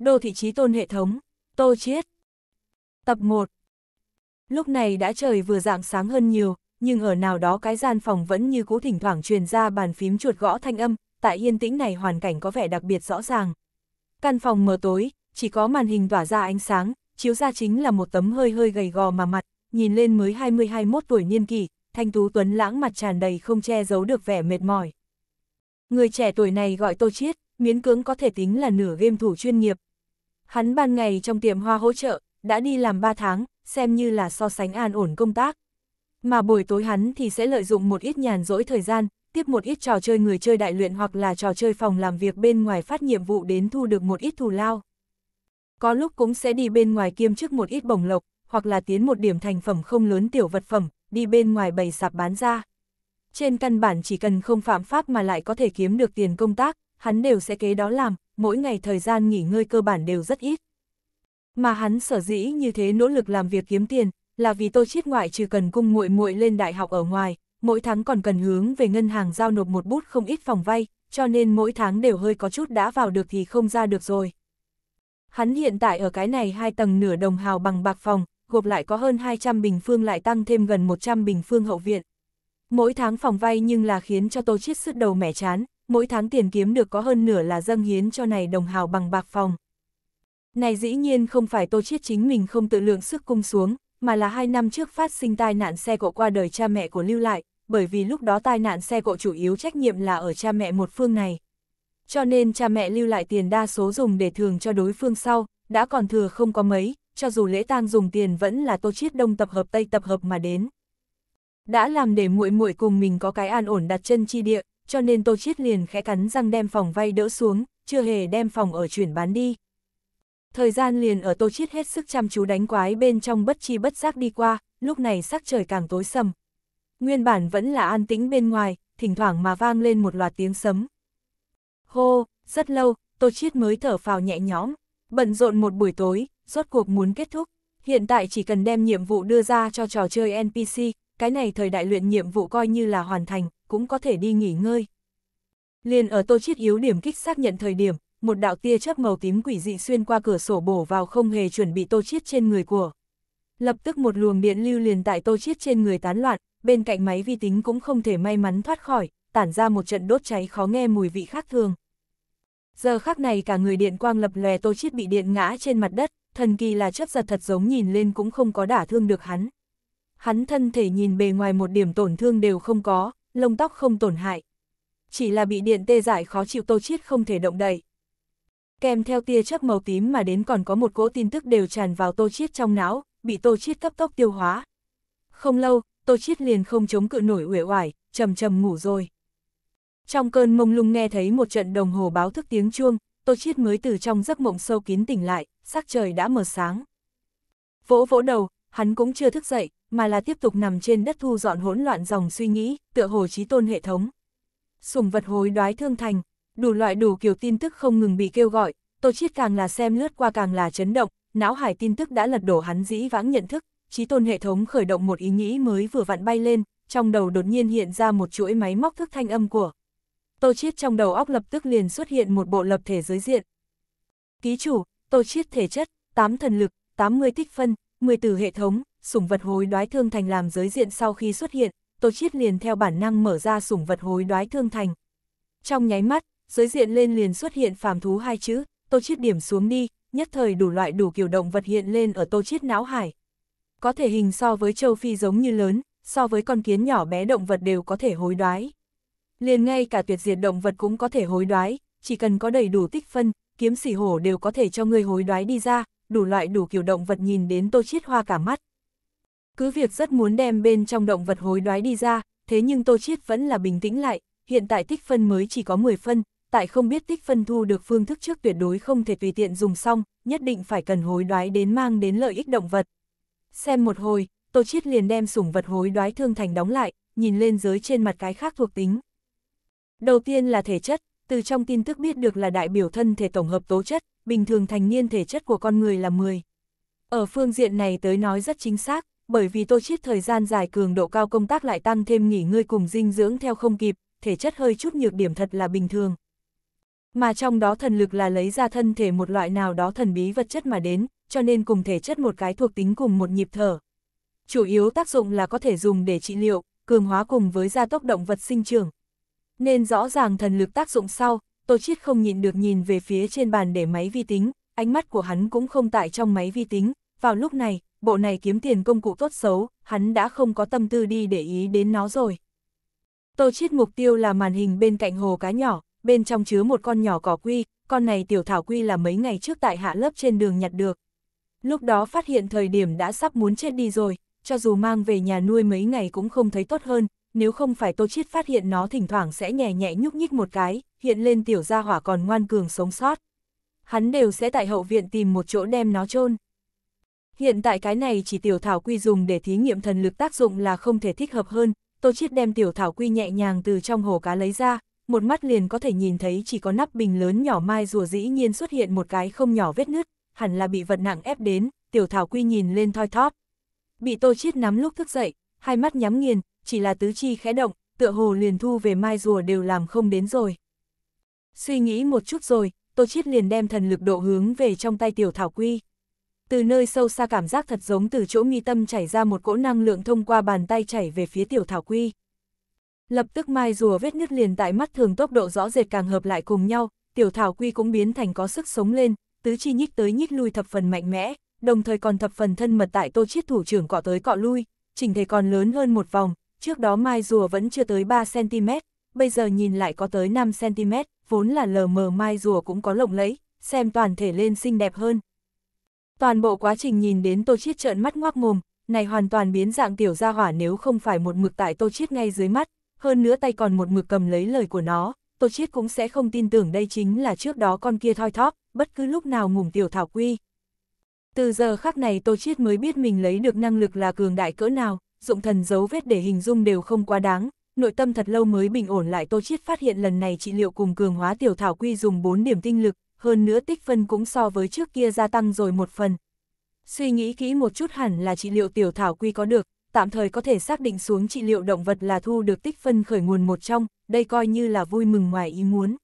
Đô thị trí tôn hệ thống, Tô Chiết. Tập 1 Lúc này đã trời vừa dạng sáng hơn nhiều, nhưng ở nào đó cái gian phòng vẫn như cũ thỉnh thoảng truyền ra bàn phím chuột gõ thanh âm, tại yên tĩnh này hoàn cảnh có vẻ đặc biệt rõ ràng. Căn phòng mờ tối, chỉ có màn hình tỏa ra ánh sáng, chiếu ra chính là một tấm hơi hơi gầy gò mà mặt, nhìn lên mới 20-21 tuổi niên kỷ, thanh tú tuấn lãng mặt tràn đầy không che giấu được vẻ mệt mỏi. Người trẻ tuổi này gọi Tô Chiết, miễn cưỡng có thể tính là nửa game thủ chuyên nghiệp. Hắn ban ngày trong tiệm hoa hỗ trợ, đã đi làm 3 tháng, xem như là so sánh an ổn công tác. Mà buổi tối hắn thì sẽ lợi dụng một ít nhàn rỗi thời gian, tiếp một ít trò chơi người chơi đại luyện hoặc là trò chơi phòng làm việc bên ngoài phát nhiệm vụ đến thu được một ít thù lao. Có lúc cũng sẽ đi bên ngoài kiêm chức một ít bổng lộc, hoặc là tiến một điểm thành phẩm không lớn tiểu vật phẩm, đi bên ngoài bày sạp bán ra. Trên căn bản chỉ cần không phạm pháp mà lại có thể kiếm được tiền công tác, hắn đều sẽ kế đó làm, mỗi ngày thời gian nghỉ ngơi cơ bản đều rất ít. Mà hắn sở dĩ như thế nỗ lực làm việc kiếm tiền, là vì Tô Chiết ngoại trừ cần cung muội muội lên đại học ở ngoài, mỗi tháng còn cần hướng về ngân hàng giao nộp một bút không ít phòng vay, cho nên mỗi tháng đều hơi có chút đã vào được thì không ra được rồi. Hắn hiện tại ở cái này hai tầng nửa đồng hào bằng bạc phòng, gộp lại có hơn 200 bình phương lại tăng thêm gần 100 bình phương hậu viện. Mỗi tháng phòng vay nhưng là khiến cho Tô Chiết sứt đầu mẻ chán, mỗi tháng tiền kiếm được có hơn nửa là dâng hiến cho này đồng hào bằng bạc phòng. Này dĩ nhiên không phải Tô Chiết chính mình không tự lượng sức cung xuống, mà là hai năm trước phát sinh tai nạn xe cộ qua đời cha mẹ của Lưu Lại, bởi vì lúc đó tai nạn xe cộ chủ yếu trách nhiệm là ở cha mẹ một phương này. Cho nên cha mẹ lưu lại tiền đa số dùng để thường cho đối phương sau, đã còn thừa không có mấy, cho dù lễ tang dùng tiền vẫn là Tô Chiết Đông tập hợp Tây tập hợp mà đến. Đã làm để muội muội cùng mình có cái an ổn đặt chân chi địa, cho nên Tô Chiết liền khẽ cắn răng đem phòng vay đỡ xuống, chưa hề đem phòng ở chuyển bán đi. Thời gian liền ở Tô Chiết hết sức chăm chú đánh quái bên trong bất chi bất giác đi qua, lúc này sắc trời càng tối sầm. Nguyên bản vẫn là an tĩnh bên ngoài, thỉnh thoảng mà vang lên một loạt tiếng sấm. Hô, rất lâu, Tô Chiết mới thở phào nhẹ nhõm, bận rộn một buổi tối, rốt cuộc muốn kết thúc. Hiện tại chỉ cần đem nhiệm vụ đưa ra cho trò chơi NPC, cái này thời đại luyện nhiệm vụ coi như là hoàn thành, cũng có thể đi nghỉ ngơi. Liền ở Tô Chiết yếu điểm kích xác nhận thời điểm, một đạo tia chớp màu tím quỷ dị xuyên qua cửa sổ bổ vào không hề chuẩn bị Tô Chiết trên người của. Lập tức một luồng điện lưu liền tại Tô Chiết trên người tán loạn, bên cạnh máy vi tính cũng không thể may mắn thoát khỏi, tản ra một trận đốt cháy khó nghe mùi vị khác thường. Giờ khắc này cả người điện quang lập lòe Tô Chiết bị điện ngã trên mặt đất, thần kỳ là chấp giật thật giống nhìn lên cũng không có đả thương được hắn hắn thân thể nhìn bề ngoài một điểm tổn thương đều không có, lông tóc không tổn hại. Chỉ là bị điện tê giải khó chịu tô chiết không thể động đậy. Kèm theo tia chớp màu tím mà đến còn có một cỗ tin tức đều tràn vào tô chiết trong não, bị tô chiết cấp tốc tiêu hóa. Không lâu, tô chiết liền không chống cự nổi uể oải, trầm trầm ngủ rồi. Trong cơn mông lung nghe thấy một trận đồng hồ báo thức tiếng chuông, Tô Chiết mới từ trong giấc mộng sâu kín tỉnh lại, sắc trời đã mờ sáng. Vỗ vỗ đầu, hắn cũng chưa thức dậy, mà là tiếp tục nằm trên đất thu dọn hỗn loạn dòng suy nghĩ, tựa hồ trí tôn hệ thống. Sùng vật hối đoái thương thành, đủ loại đủ kiểu tin tức không ngừng bị kêu gọi, Tô Chiết càng là xem lướt qua càng là chấn động, não hải tin tức đã lật đổ hắn dĩ vãng nhận thức, trí tôn hệ thống khởi động một ý nghĩ mới vừa vặn bay lên, trong đầu đột nhiên hiện ra một chuỗi máy móc thức thanh âm của. Tô Chiết trong đầu óc lập tức liền xuất hiện một bộ lập thể giới diện. Ký chủ, Tô Chiết thể chất, 8 thần lực, 80 tích phân, 10 từ hệ thống, sủng vật hối đoái thương thành làm giới diện sau khi xuất hiện, Tô Chiết liền theo bản năng mở ra sủng vật hối đoái thương thành. Trong nháy mắt, giới diện lên liền xuất hiện phàm thú hai chữ, Tô Chiết điểm xuống đi, nhất thời đủ loại đủ kiểu động vật hiện lên ở Tô Chiết não hải. Có thể hình so với châu Phi giống như lớn, so với con kiến nhỏ bé động vật đều có thể hối đoái. Liền ngay cả tuyệt diệt động vật cũng có thể hối đoái, chỉ cần có đầy đủ tích phân, kiếm sỉ hổ đều có thể cho người hối đoái đi ra, đủ loại đủ kiểu động vật nhìn đến Tô Chiết hoa cả mắt. Cứ việc rất muốn đem bên trong động vật hối đoái đi ra, thế nhưng Tô Chiết vẫn là bình tĩnh lại, hiện tại tích phân mới chỉ có 10 phân, tại không biết tích phân thu được phương thức trước tuyệt đối không thể tùy tiện dùng xong, nhất định phải cần hối đoái đến mang đến lợi ích động vật. Xem một hồi, Tô Chiết liền đem sủng vật hối đoái thương thành đóng lại, nhìn lên dưới trên mặt cái khác thuộc tính. Đầu tiên là thể chất, từ trong tin tức biết được là đại biểu thân thể tổng hợp tố chất, bình thường thành niên thể chất của con người là 10. Ở phương diện này tới nói rất chính xác, bởi vì tô chiết thời gian dài cường độ cao công tác lại tăng thêm nghỉ ngơi cùng dinh dưỡng theo không kịp, thể chất hơi chút nhược điểm thật là bình thường. Mà trong đó thần lực là lấy ra thân thể một loại nào đó thần bí vật chất mà đến, cho nên cùng thể chất một cái thuộc tính cùng một nhịp thở. Chủ yếu tác dụng là có thể dùng để trị liệu, cường hóa cùng với gia tốc động vật sinh trưởng. Nên rõ ràng thần lực tác dụng sau, Tô Chiết không nhịn được nhìn về phía trên bàn để máy vi tính, ánh mắt của hắn cũng không tại trong máy vi tính, vào lúc này, bộ này kiếm tiền công cụ tốt xấu, hắn đã không có tâm tư đi để ý đến nó rồi. Tô chiết mục tiêu là màn hình bên cạnh hồ cá nhỏ, bên trong chứa một con nhỏ cỏ quy, con này tiểu thảo quy là mấy ngày trước tại hạ lớp trên đường nhặt được. Lúc đó phát hiện thời điểm đã sắp muốn chết đi rồi, cho dù mang về nhà nuôi mấy ngày cũng không thấy tốt hơn, nếu không phải tô chiết phát hiện nó thỉnh thoảng sẽ nhẹ nhẹ nhúc nhích một cái, hiện lên tiểu gia hỏa còn ngoan cường sống sót. Hắn đều sẽ tại hậu viện tìm một chỗ đem nó chôn Hiện tại cái này chỉ tiểu thảo quy dùng để thí nghiệm thần lực tác dụng là không thể thích hợp hơn, Tô Chiết đem tiểu thảo quy nhẹ nhàng từ trong hồ cá lấy ra, một mắt liền có thể nhìn thấy chỉ có nắp bình lớn nhỏ mai rùa dĩ nhiên xuất hiện một cái không nhỏ vết nứt, hẳn là bị vật nặng ép đến, tiểu thảo quy nhìn lên thoi thóp. Bị Tô Chiết nắm lúc thức dậy, hai mắt nhắm nghiền, chỉ là tứ chi khẽ động, tựa hồ liền thu về mai rùa đều làm không đến rồi. Suy nghĩ một chút rồi, Tô Chiết liền đem thần lực độ hướng về trong tay tiểu thảo quy từ nơi sâu xa cảm giác thật giống từ chỗ mi tâm chảy ra một cỗ năng lượng thông qua bàn tay chảy về phía tiểu thảo quy. Lập tức mai rùa vết nứt liền tại mắt thường tốc độ rõ rệt càng hợp lại cùng nhau, tiểu thảo quy cũng biến thành có sức sống lên, tứ chi nhích tới nhích lui thập phần mạnh mẽ, đồng thời còn thập phần thân mật tại tô chiết thủ trưởng cọ tới cọ lui, chỉnh thể còn lớn hơn một vòng, trước đó mai rùa vẫn chưa tới 3cm, bây giờ nhìn lại có tới 5cm, vốn là lờ mờ mai rùa cũng có lộng lẫy, xem toàn thể lên xinh đẹp hơn. Toàn bộ quá trình nhìn đến Tô Chiết trợn mắt ngoác mồm, này hoàn toàn biến dạng tiểu gia hỏa nếu không phải một mực tại Tô Chiết ngay dưới mắt, hơn nữa tay còn một mực cầm lấy lời của nó, Tô Chiết cũng sẽ không tin tưởng đây chính là trước đó con kia thoi thóp, bất cứ lúc nào ngủm tiểu thảo quy. Từ giờ khắc này Tô Chiết mới biết mình lấy được năng lực là cường đại cỡ nào, dụng thần dấu vết để hình dung đều không quá đáng, nội tâm thật lâu mới bình ổn lại Tô Chiết phát hiện lần này trị liệu cùng cường hóa tiểu thảo quy dùng 4 điểm tinh lực, hơn nữa tích phân cũng so với trước kia gia tăng rồi một phần. Suy nghĩ kỹ một chút hẳn là trị liệu tiểu thảo quy có được, tạm thời có thể xác định xuống trị liệu động vật là thu được tích phân khởi nguồn một trong, đây coi như là vui mừng ngoài ý muốn.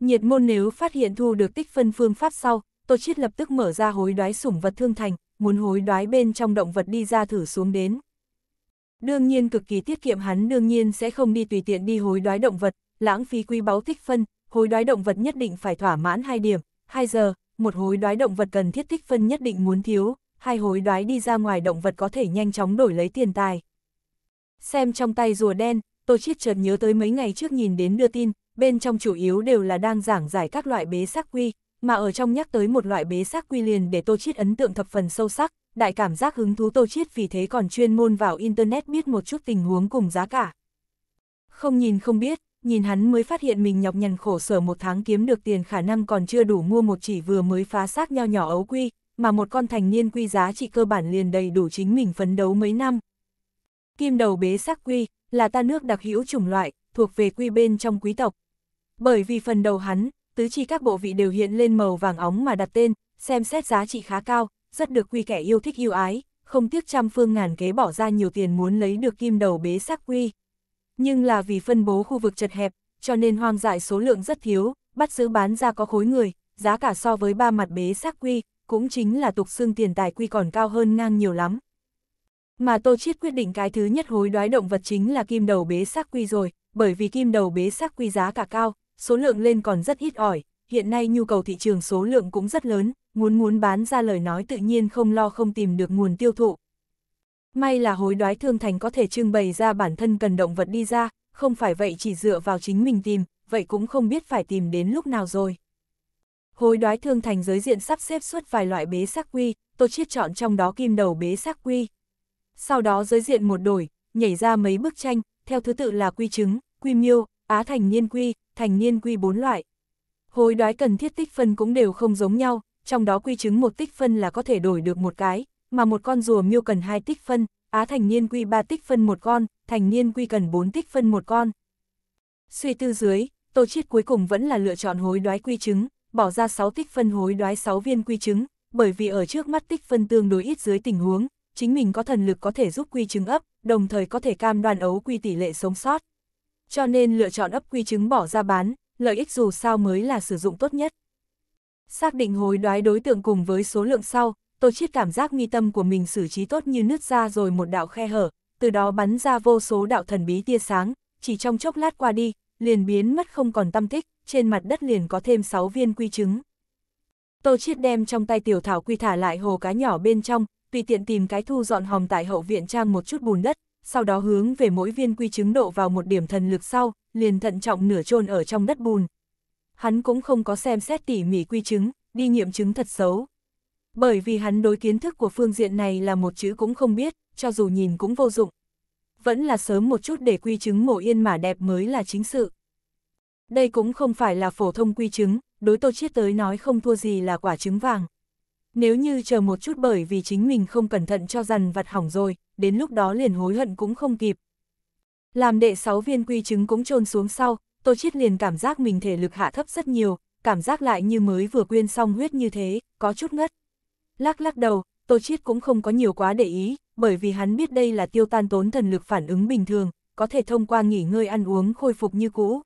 Nhiệt môn nếu phát hiện thu được tích phân phương pháp sau, Tô Chiết lập tức mở ra hối đoái sủng vật thương thành, muốn hối đoái bên trong động vật đi ra thử xuống đến. Đương nhiên cực kỳ tiết kiệm hắn đương nhiên sẽ không đi tùy tiện đi hối đoái động vật, lãng phí quý báu tích phân, hối đoái động vật nhất định phải thỏa mãn hai điểm, 2 giờ, một hối đoái động vật cần thiết thích phân nhất định muốn thiếu, hai hối đoái đi ra ngoài động vật có thể nhanh chóng đổi lấy tiền tài. Xem trong tay rùa đen, tôi chiết chợt nhớ tới mấy ngày trước nhìn đến đưa tin, bên trong chủ yếu đều là đang giảng giải các loại bế xác quy, mà ở trong nhắc tới một loại bế xác quy liền để tôi Chiết ấn tượng thập phần sâu sắc, đại cảm giác hứng thú tôi Chiết vì thế còn chuyên môn vào Internet biết một chút tình huống cùng giá cả. Không nhìn không biết, nhìn hắn mới phát hiện mình nhọc nhằn khổ sở một tháng kiếm được tiền khả năng còn chưa đủ mua một chỉ vừa mới phá xác nho nhỏ ấu quy, mà một con thành niên quy giá trị cơ bản liền đầy đủ chính mình phấn đấu mấy năm. Kim đầu bế xác quy, là ta nước đặc hữu chủng loại, thuộc về quy bên trong quý tộc. Bởi vì phần đầu hắn, tứ chi các bộ vị đều hiện lên màu vàng óng mà đặt tên, xem xét giá trị khá cao, rất được quy kẻ yêu thích yêu ái, không tiếc trăm phương ngàn kế bỏ ra nhiều tiền muốn lấy được kim đầu bế xác quy nhưng là vì phân bố khu vực chật hẹp, cho nên hoang dại số lượng rất thiếu, bắt giữ bán ra có khối người, giá cả so với ba mặt bế xác quy, cũng chính là tục xương tiền tài quy còn cao hơn ngang nhiều lắm. Mà Tô Chiết quyết định cái thứ nhất hối đoái động vật chính là kim đầu bế xác quy rồi, bởi vì kim đầu bế xác quy giá cả cao, số lượng lên còn rất ít ỏi, hiện nay nhu cầu thị trường số lượng cũng rất lớn, muốn muốn bán ra lời nói tự nhiên không lo không tìm được nguồn tiêu thụ, May là hối đoái thương thành có thể trưng bày ra bản thân cần động vật đi ra, không phải vậy chỉ dựa vào chính mình tìm, vậy cũng không biết phải tìm đến lúc nào rồi. Hối đoái thương thành giới diện sắp xếp suốt vài loại bế xác quy, tôi Chiết chọn trong đó kim đầu bế xác quy. Sau đó giới diện một đổi, nhảy ra mấy bức tranh, theo thứ tự là quy trứng, quy miêu, á thành niên quy, thành niên quy bốn loại. Hối đoái cần thiết tích phân cũng đều không giống nhau, trong đó quy trứng một tích phân là có thể đổi được một cái, mà một con rùa miêu cần 2 tích phân, á thành niên quy 3 tích phân một con, thành niên quy cần 4 tích phân một con. Suy tư dưới, tổ Chiết cuối cùng vẫn là lựa chọn hối đoái quy chứng, bỏ ra 6 tích phân hối đoái 6 viên quy chứng, bởi vì ở trước mắt tích phân tương đối ít dưới tình huống, chính mình có thần lực có thể giúp quy chứng ấp, đồng thời có thể cam đoan ấu quy tỷ lệ sống sót. Cho nên lựa chọn ấp quy chứng bỏ ra bán, lợi ích dù sao mới là sử dụng tốt nhất. Xác định hối đoái đối tượng cùng với số lượng sau, Tô Chiết cảm giác mi tâm của mình xử trí tốt như nứt ra rồi một đạo khe hở, từ đó bắn ra vô số đạo thần bí tia sáng, chỉ trong chốc lát qua đi, liền biến mất không còn tâm tích, trên mặt đất liền có thêm 6 viên quy trứng. Tô Chiết đem trong tay tiểu thảo quy thả lại hồ cá nhỏ bên trong, tùy tiện tìm cái thu dọn hòm tại hậu viện trang một chút bùn đất, sau đó hướng về mỗi viên quy trứng độ vào một điểm thần lực sau, liền thận trọng nửa chôn ở trong đất bùn. Hắn cũng không có xem xét tỉ mỉ quy trứng, đi nghiệm chứng thật xấu. Bởi vì hắn đối kiến thức của phương diện này là một chữ cũng không biết, cho dù nhìn cũng vô dụng. Vẫn là sớm một chút để quy chứng mộ yên mà đẹp mới là chính sự. Đây cũng không phải là phổ thông quy chứng, đối tô chiết tới nói không thua gì là quả trứng vàng. Nếu như chờ một chút bởi vì chính mình không cẩn thận cho dằn vặt hỏng rồi, đến lúc đó liền hối hận cũng không kịp. Làm đệ sáu viên quy chứng cũng trôn xuống sau, tô chiết liền cảm giác mình thể lực hạ thấp rất nhiều, cảm giác lại như mới vừa quyên xong huyết như thế, có chút ngất. Lắc lắc đầu, Tô Chiết cũng không có nhiều quá để ý, bởi vì hắn biết đây là tiêu tan tốn thần lực phản ứng bình thường, có thể thông qua nghỉ ngơi ăn uống khôi phục như cũ.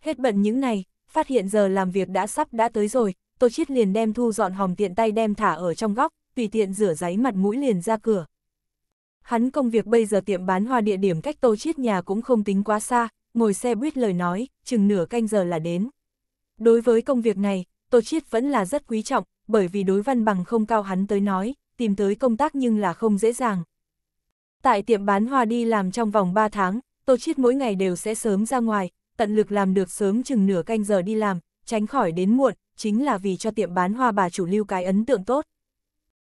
Hết bận những này, phát hiện giờ làm việc đã sắp đã tới rồi, Tô Chiết liền đem thu dọn hòm tiện tay đem thả ở trong góc, tùy tiện rửa giấy mặt mũi liền ra cửa. Hắn công việc bây giờ tiệm bán hoa địa điểm cách Tô Chiết nhà cũng không tính quá xa, ngồi xe buýt lời nói, chừng nửa canh giờ là đến. Đối với công việc này, Tô Chiết vẫn là rất quý trọng, bởi vì đối văn bằng không cao hắn tới nói, tìm tới công tác nhưng là không dễ dàng. Tại tiệm bán hoa đi làm trong vòng 3 tháng, Tô Chiết mỗi ngày đều sẽ sớm ra ngoài, tận lực làm được sớm chừng nửa canh giờ đi làm, tránh khỏi đến muộn, chính là vì cho tiệm bán hoa bà chủ lưu cái ấn tượng tốt.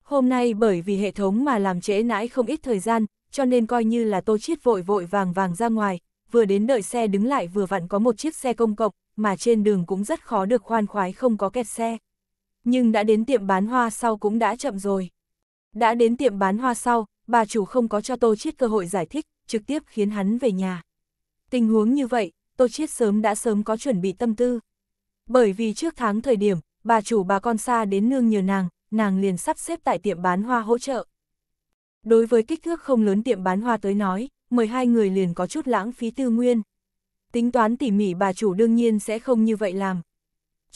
Hôm nay bởi vì hệ thống mà làm trễ nãi không ít thời gian, cho nên coi như là Tô Chiết vội vội vàng vàng ra ngoài, vừa đến đợi xe đứng lại vừa vặn có một chiếc xe công cộng, mà trên đường cũng rất khó được khoan khoái không có kẹt xe nhưng đã đến tiệm bán hoa sau cũng đã chậm rồi. Đã đến tiệm bán hoa sau, bà chủ không có cho Tô Chiết cơ hội giải thích, trực tiếp khiến hắn về nhà. Tình huống như vậy, Tô Chiết sớm đã sớm có chuẩn bị tâm tư. Bởi vì trước tháng thời điểm, bà chủ bà con xa đến nương nhờ nàng, nàng liền sắp xếp tại tiệm bán hoa hỗ trợ. Đối với kích thước không lớn tiệm bán hoa tới nói, mời hai người liền có chút lãng phí tư nguyên. Tính toán tỉ mỉ bà chủ đương nhiên sẽ không như vậy làm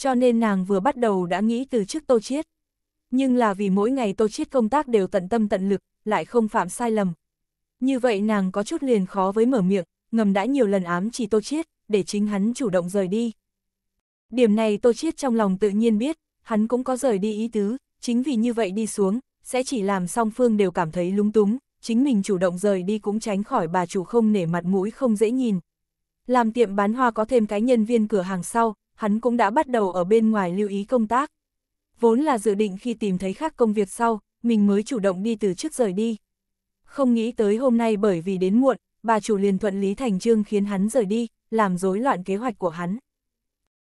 cho nên nàng vừa bắt đầu đã nghĩ từ trước Tô Chiết. Nhưng là vì mỗi ngày Tô Chiết công tác đều tận tâm tận lực, lại không phạm sai lầm. Như vậy nàng có chút liền khó với mở miệng, ngầm đã nhiều lần ám chỉ Tô Chiết, để chính hắn chủ động rời đi. Điểm này Tô Chiết trong lòng tự nhiên biết, hắn cũng có rời đi ý tứ, chính vì như vậy đi xuống, sẽ chỉ làm song phương đều cảm thấy lúng túng, chính mình chủ động rời đi cũng tránh khỏi bà chủ không nể mặt mũi không dễ nhìn. Làm tiệm bán hoa có thêm cái nhân viên cửa hàng sau, hắn cũng đã bắt đầu ở bên ngoài lưu ý công tác. Vốn là dự định khi tìm thấy khác công việc sau, mình mới chủ động đi từ trước rời đi. Không nghĩ tới hôm nay bởi vì đến muộn, bà chủ liền thuận Lý Thành Trương khiến hắn rời đi, làm rối loạn kế hoạch của hắn.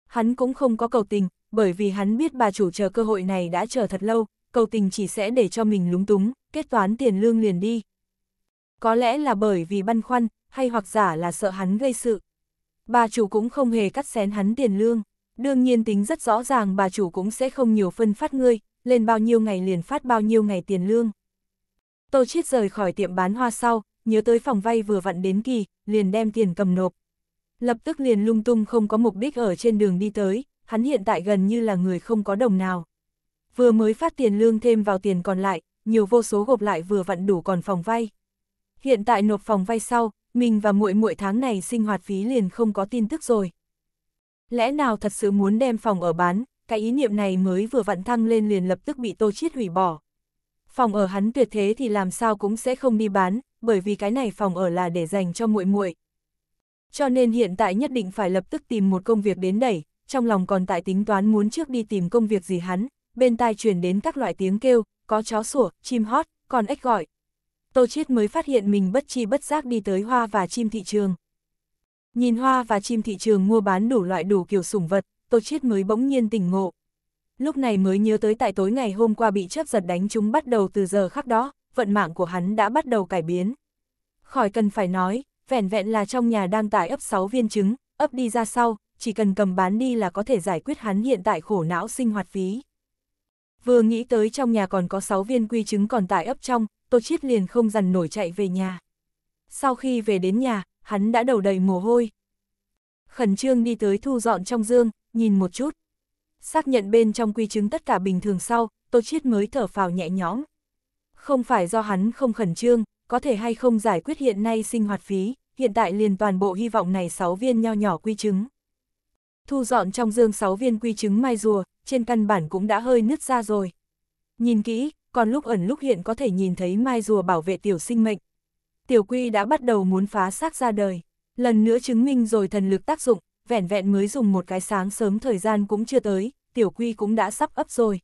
Hắn cũng không có cầu tình, bởi vì hắn biết bà chủ chờ cơ hội này đã chờ thật lâu, cầu tình chỉ sẽ để cho mình lúng túng, kết toán tiền lương liền đi. Có lẽ là bởi vì băn khoăn, hay hoặc giả là sợ hắn gây sự bà chủ cũng không hề cắt xén hắn tiền lương. Đương nhiên tính rất rõ ràng bà chủ cũng sẽ không nhiều phân phát ngươi, lên bao nhiêu ngày liền phát bao nhiêu ngày tiền lương. Tô Chiết rời khỏi tiệm bán hoa sau, nhớ tới phòng vay vừa vặn đến kỳ, liền đem tiền cầm nộp. Lập tức liền lung tung không có mục đích ở trên đường đi tới, hắn hiện tại gần như là người không có đồng nào. Vừa mới phát tiền lương thêm vào tiền còn lại, nhiều vô số gộp lại vừa vặn đủ còn phòng vay. Hiện tại nộp phòng vay sau, mình và muội muội tháng này sinh hoạt phí liền không có tin tức rồi. Lẽ nào thật sự muốn đem phòng ở bán, cái ý niệm này mới vừa vặn thăng lên liền lập tức bị Tô Chiết hủy bỏ. Phòng ở hắn tuyệt thế thì làm sao cũng sẽ không đi bán, bởi vì cái này phòng ở là để dành cho muội muội. Cho nên hiện tại nhất định phải lập tức tìm một công việc đến đẩy, trong lòng còn tại tính toán muốn trước đi tìm công việc gì hắn, bên tai truyền đến các loại tiếng kêu, có chó sủa, chim hót, còn ếch gọi, Tô Chiết mới phát hiện mình bất chi bất giác đi tới hoa và chim thị trường. Nhìn hoa và chim thị trường mua bán đủ loại đủ kiểu sủng vật, Tô Chiết mới bỗng nhiên tỉnh ngộ. Lúc này mới nhớ tới tại tối ngày hôm qua bị chớp giật đánh chúng bắt đầu từ giờ khắc đó, vận mạng của hắn đã bắt đầu cải biến. Khỏi cần phải nói, vẻn vẹn là trong nhà đang tải ấp 6 viên trứng, ấp đi ra sau, chỉ cần cầm bán đi là có thể giải quyết hắn hiện tại khổ não sinh hoạt phí. Vừa nghĩ tới trong nhà còn có 6 viên quy chứng còn tại ấp trong, Tô Chiết liền không dằn nổi chạy về nhà. Sau khi về đến nhà, hắn đã đầu đầy mồ hôi. Khẩn trương đi tới thu dọn trong dương, nhìn một chút. Xác nhận bên trong quy chứng tất cả bình thường sau, Tô Chiết mới thở phào nhẹ nhõm. Không phải do hắn không khẩn trương, có thể hay không giải quyết hiện nay sinh hoạt phí, hiện tại liền toàn bộ hy vọng này 6 viên nho nhỏ quy chứng. Thu dọn trong dương 6 viên quy chứng mai rùa, trên căn bản cũng đã hơi nứt ra rồi. Nhìn kỹ, còn lúc ẩn lúc hiện có thể nhìn thấy mai rùa bảo vệ tiểu sinh mệnh. Tiểu quy đã bắt đầu muốn phá xác ra đời, lần nữa chứng minh rồi thần lực tác dụng, vẻn vẹn mới dùng một cái sáng sớm thời gian cũng chưa tới, tiểu quy cũng đã sắp ấp rồi.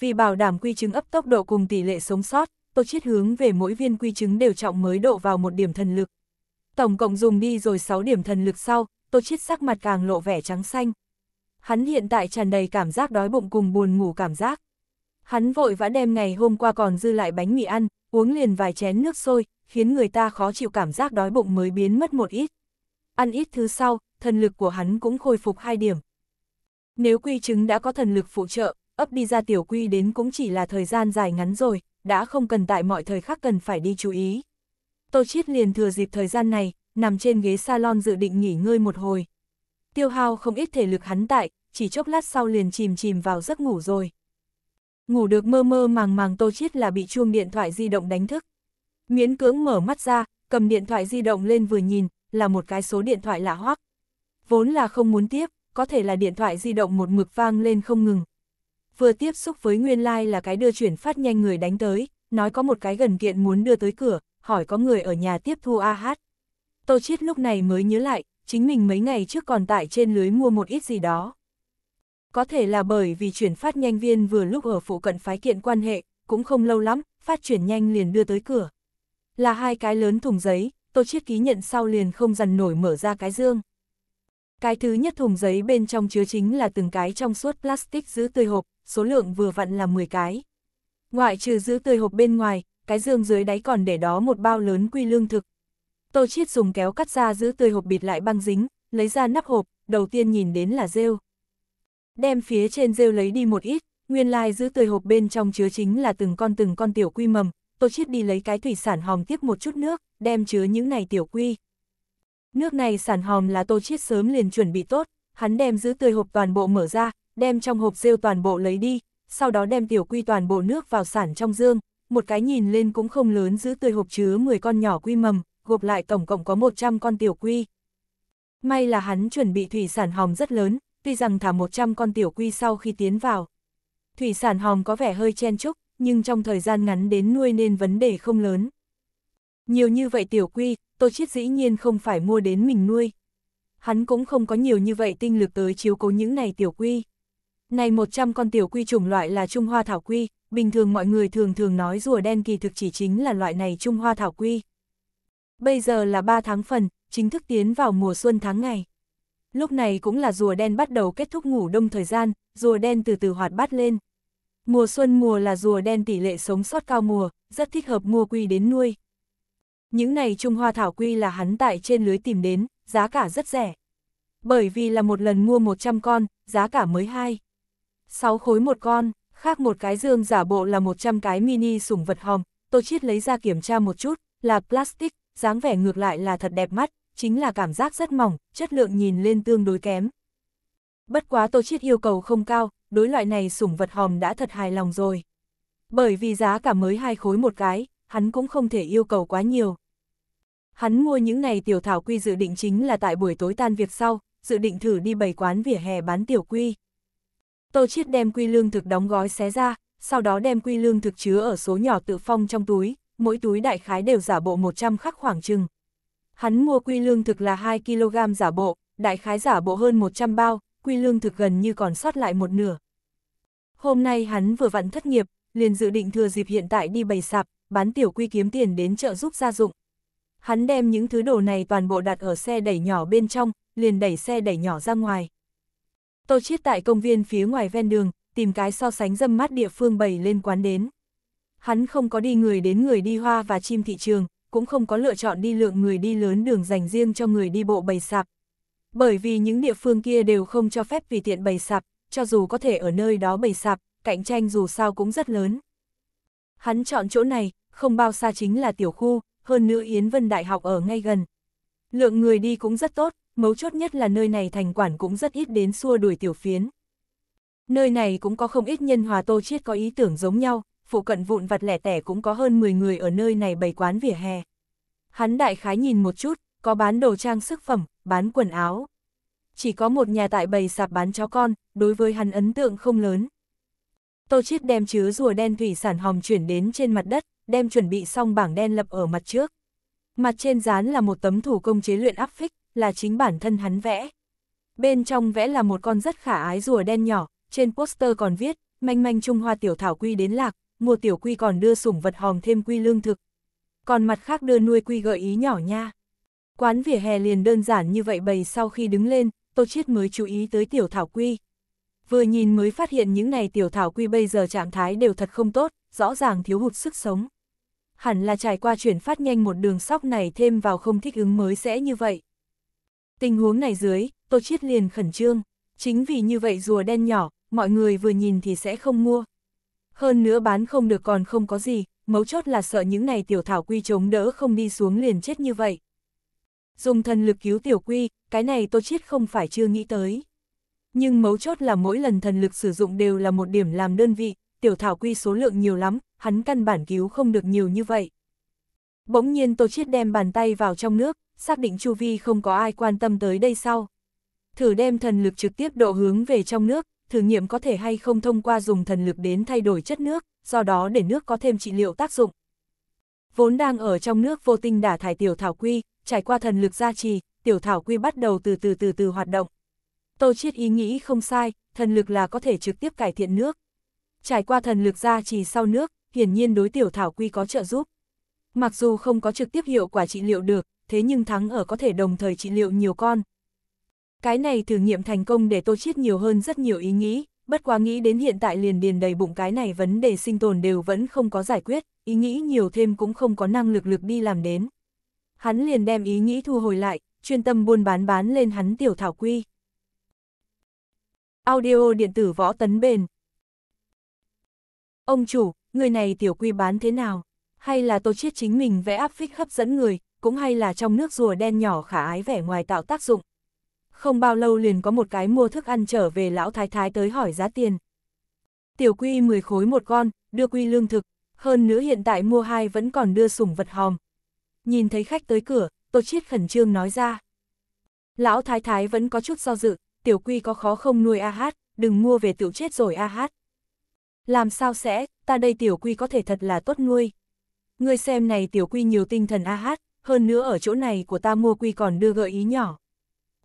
Vì bảo đảm quy chứng ấp tốc độ cùng tỷ lệ sống sót, tôi Chiết hướng về mỗi viên quy chứng đều trọng mới độ vào một điểm thần lực. Tổng cộng dùng đi rồi 6 điểm thần lực sau, tôi Chiết sắc mặt càng lộ vẻ trắng xanh, hắn hiện tại tràn đầy cảm giác đói bụng cùng buồn ngủ cảm giác. Hắn vội vã đem ngày hôm qua còn dư lại bánh mì ăn, uống liền vài chén nước sôi, khiến người ta khó chịu cảm giác đói bụng mới biến mất một ít. Ăn ít thứ sau, thần lực của hắn cũng khôi phục hai điểm. Nếu quy chứng đã có thần lực phụ trợ, ấp đi ra tiểu quy đến cũng chỉ là thời gian dài ngắn rồi, đã không cần tại mọi thời khắc cần phải đi chú ý. Tô Chiết liền thừa dịp thời gian này, nằm trên ghế salon dự định nghỉ ngơi một hồi tiêu hao không ít thể lực hắn tại, chỉ chốc lát sau liền chìm chìm vào giấc ngủ rồi. Ngủ được mơ mơ màng màng tô chiết là bị chuông điện thoại di động đánh thức. Miễn cưỡng mở mắt ra, cầm điện thoại di động lên vừa nhìn, là một cái số điện thoại lạ hoắc. Vốn là không muốn tiếp, có thể là điện thoại di động một mực vang lên không ngừng. Vừa tiếp xúc với nguyên lai like là cái đưa chuyển phát nhanh người đánh tới, nói có một cái gần kiện muốn đưa tới cửa, hỏi có người ở nhà tiếp thu AH. Tô Chiết lúc này mới nhớ lại, chính mình mấy ngày trước còn tại trên lưới mua một ít gì đó. Có thể là bởi vì chuyển phát nhanh viên vừa lúc ở phụ cận phái kiện quan hệ, cũng không lâu lắm, phát chuyển nhanh liền đưa tới cửa. Là hai cái lớn thùng giấy, tôi Chiết ký nhận sau liền không dằn nổi mở ra cái dương. Cái thứ nhất thùng giấy bên trong chứa chính là từng cái trong suốt plastic giữ tươi hộp, số lượng vừa vặn là 10 cái. Ngoại trừ giữ tươi hộp bên ngoài, cái dương dưới đáy còn để đó một bao lớn quy lương thực, Tô Chiết dùng kéo cắt ra giữ tươi hộp bịt lại băng dính, lấy ra nắp hộp, đầu tiên nhìn đến là rêu. Đem phía trên rêu lấy đi một ít, nguyên lai like giữ tươi hộp bên trong chứa chính là từng con từng con tiểu quy mầm, Tô Chiết đi lấy cái thủy sản hòm tiếp một chút nước, đem chứa những này tiểu quy. Nước này sản hòm là Tô Chiết sớm liền chuẩn bị tốt, hắn đem giữ tươi hộp toàn bộ mở ra, đem trong hộp rêu toàn bộ lấy đi, sau đó đem tiểu quy toàn bộ nước vào sản trong dương, một cái nhìn lên cũng không lớn giữ tươi hộp chứa 10 con nhỏ quy mầm gộp lại tổng cộng có 100 con tiểu quy. May là hắn chuẩn bị thủy sản hòm rất lớn, tuy rằng thả 100 con tiểu quy sau khi tiến vào. Thủy sản hòm có vẻ hơi chen chúc, nhưng trong thời gian ngắn đến nuôi nên vấn đề không lớn. Nhiều như vậy tiểu quy, Tô Chiết dĩ nhiên không phải mua đến mình nuôi. Hắn cũng không có nhiều như vậy tinh lực tới chiếu cố những này tiểu quy. Này 100 con tiểu quy chủng loại là Trung Hoa Thảo Quy, bình thường mọi người thường thường nói rùa đen kỳ thực chỉ chính là loại này Trung Hoa Thảo Quy bây giờ là 3 tháng phần, chính thức tiến vào mùa xuân tháng ngày. Lúc này cũng là rùa đen bắt đầu kết thúc ngủ đông thời gian, rùa đen từ từ hoạt bát lên. Mùa xuân mùa là rùa đen tỷ lệ sống sót cao mùa, rất thích hợp mua quy đến nuôi. Những này Trung Hoa thảo quy là hắn tại trên lưới tìm đến, giá cả rất rẻ. Bởi vì là một lần mua 100 con, giá cả mới 2. 6 khối một con, khác một cái dương giả bộ là 100 cái mini sủng vật hòm, tôi Chiết lấy ra kiểm tra một chút, là plastic, dáng vẻ ngược lại là thật đẹp mắt, chính là cảm giác rất mỏng, chất lượng nhìn lên tương đối kém. Bất quá Tô Chiết yêu cầu không cao, đối loại này sủng vật hòm đã thật hài lòng rồi. Bởi vì giá cả mới hai khối một cái, hắn cũng không thể yêu cầu quá nhiều. Hắn mua những này tiểu thảo quy dự định chính là tại buổi tối tan việc sau, dự định thử đi bày quán vỉa hè bán tiểu quy. Tô Chiết đem quy lương thực đóng gói xé ra, sau đó đem quy lương thực chứa ở số nhỏ tự phong trong túi, mỗi túi đại khái đều giả bộ 100 khắc khoảng chừng. Hắn mua quy lương thực là 2kg giả bộ, đại khái giả bộ hơn 100 bao, quy lương thực gần như còn sót lại một nửa. Hôm nay hắn vừa vặn thất nghiệp, liền dự định thừa dịp hiện tại đi bày sạp, bán tiểu quy kiếm tiền đến chợ giúp gia dụng. Hắn đem những thứ đồ này toàn bộ đặt ở xe đẩy nhỏ bên trong, liền đẩy xe đẩy nhỏ ra ngoài. Tô Chiết tại công viên phía ngoài ven đường, tìm cái so sánh dâm mát địa phương bày lên quán đến hắn không có đi người đến người đi hoa và chim thị trường, cũng không có lựa chọn đi lượng người đi lớn đường dành riêng cho người đi bộ bầy sạp. Bởi vì những địa phương kia đều không cho phép vì tiện bầy sạp, cho dù có thể ở nơi đó bầy sạp, cạnh tranh dù sao cũng rất lớn. Hắn chọn chỗ này, không bao xa chính là tiểu khu, hơn nữa Yến Vân Đại học ở ngay gần. Lượng người đi cũng rất tốt, mấu chốt nhất là nơi này thành quản cũng rất ít đến xua đuổi tiểu phiến. Nơi này cũng có không ít nhân hòa tô chiết có ý tưởng giống nhau, phụ cận vụn vặt lẻ tẻ cũng có hơn 10 người ở nơi này bày quán vỉa hè. Hắn đại khái nhìn một chút, có bán đồ trang sức phẩm, bán quần áo. Chỉ có một nhà tại bày sạp bán chó con, đối với hắn ấn tượng không lớn. Tô Chiết đem chứa rùa đen thủy sản hòm chuyển đến trên mặt đất, đem chuẩn bị xong bảng đen lập ở mặt trước. Mặt trên dán là một tấm thủ công chế luyện áp phích, là chính bản thân hắn vẽ. Bên trong vẽ là một con rất khả ái rùa đen nhỏ, trên poster còn viết, manh manh Trung Hoa tiểu thảo quy đến lạc, mua tiểu quy còn đưa sủng vật hòm thêm quy lương thực. Còn mặt khác đưa nuôi quy gợi ý nhỏ nha. Quán vỉa hè liền đơn giản như vậy bày sau khi đứng lên, Tô Chiết mới chú ý tới tiểu thảo quy. Vừa nhìn mới phát hiện những này tiểu thảo quy bây giờ trạng thái đều thật không tốt, rõ ràng thiếu hụt sức sống. Hẳn là trải qua chuyển phát nhanh một đường sóc này thêm vào không thích ứng mới sẽ như vậy. Tình huống này dưới, Tô Chiết liền khẩn trương. Chính vì như vậy rùa đen nhỏ, mọi người vừa nhìn thì sẽ không mua hơn nữa bán không được còn không có gì, mấu chốt là sợ những này tiểu thảo quy chống đỡ không đi xuống liền chết như vậy. Dùng thần lực cứu tiểu quy, cái này tô chiết không phải chưa nghĩ tới. Nhưng mấu chốt là mỗi lần thần lực sử dụng đều là một điểm làm đơn vị, tiểu thảo quy số lượng nhiều lắm, hắn căn bản cứu không được nhiều như vậy. Bỗng nhiên Tô Chiết đem bàn tay vào trong nước, xác định chu vi không có ai quan tâm tới đây sau. Thử đem thần lực trực tiếp độ hướng về trong nước, thử nghiệm có thể hay không thông qua dùng thần lực đến thay đổi chất nước, do đó để nước có thêm trị liệu tác dụng. Vốn đang ở trong nước vô tinh đả thải tiểu thảo quy, trải qua thần lực gia trì, tiểu thảo quy bắt đầu từ từ từ từ hoạt động. Tô Chiết ý nghĩ không sai, thần lực là có thể trực tiếp cải thiện nước. Trải qua thần lực gia trì sau nước, hiển nhiên đối tiểu thảo quy có trợ giúp. Mặc dù không có trực tiếp hiệu quả trị liệu được, thế nhưng thắng ở có thể đồng thời trị liệu nhiều con, cái này thử nghiệm thành công để tôi Chiết nhiều hơn rất nhiều ý nghĩ, bất quá nghĩ đến hiện tại liền điền đầy bụng cái này vấn đề sinh tồn đều vẫn không có giải quyết, ý nghĩ nhiều thêm cũng không có năng lực lực đi làm đến. Hắn liền đem ý nghĩ thu hồi lại, chuyên tâm buôn bán bán lên hắn tiểu thảo quy. Audio điện tử võ tấn bền. Ông chủ, người này tiểu quy bán thế nào? Hay là tô chiết chính mình vẽ áp phích hấp dẫn người, cũng hay là trong nước rùa đen nhỏ khả ái vẻ ngoài tạo tác dụng? không bao lâu liền có một cái mua thức ăn trở về lão thái thái tới hỏi giá tiền. Tiểu quy 10 khối một con, đưa quy lương thực, hơn nữa hiện tại mua hai vẫn còn đưa sủng vật hòm. Nhìn thấy khách tới cửa, Tô Chiết khẩn trương nói ra. Lão thái thái vẫn có chút do dự, tiểu quy có khó không nuôi ah đừng mua về tiểu chết rồi ah Làm sao sẽ, ta đây tiểu quy có thể thật là tốt nuôi. Ngươi xem này tiểu quy nhiều tinh thần ah hơn nữa ở chỗ này của ta mua quy còn đưa gợi ý nhỏ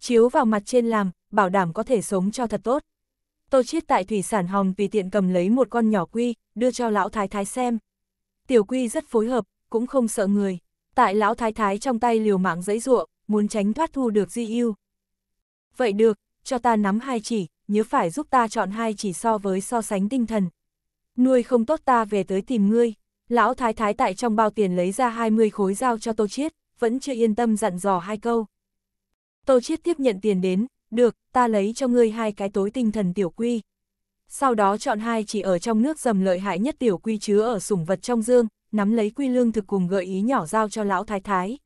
chiếu vào mặt trên làm, bảo đảm có thể sống cho thật tốt. Tô Chiết tại thủy sản hòm vì tiện cầm lấy một con nhỏ quy, đưa cho lão thái thái xem. Tiểu quy rất phối hợp, cũng không sợ người. Tại lão thái thái trong tay liều mạng dãy ruộng, muốn tránh thoát thu được di yêu. Vậy được, cho ta nắm hai chỉ, nhớ phải giúp ta chọn hai chỉ so với so sánh tinh thần. Nuôi không tốt ta về tới tìm ngươi. Lão thái thái tại trong bao tiền lấy ra 20 khối dao cho Tô Chiết, vẫn chưa yên tâm dặn dò hai câu. Tô Chiết tiếp nhận tiền đến, được, ta lấy cho ngươi hai cái tối tinh thần tiểu quy. Sau đó chọn hai chỉ ở trong nước dầm lợi hại nhất tiểu quy chứa ở sủng vật trong dương, nắm lấy quy lương thực cùng gợi ý nhỏ giao cho lão thái thái.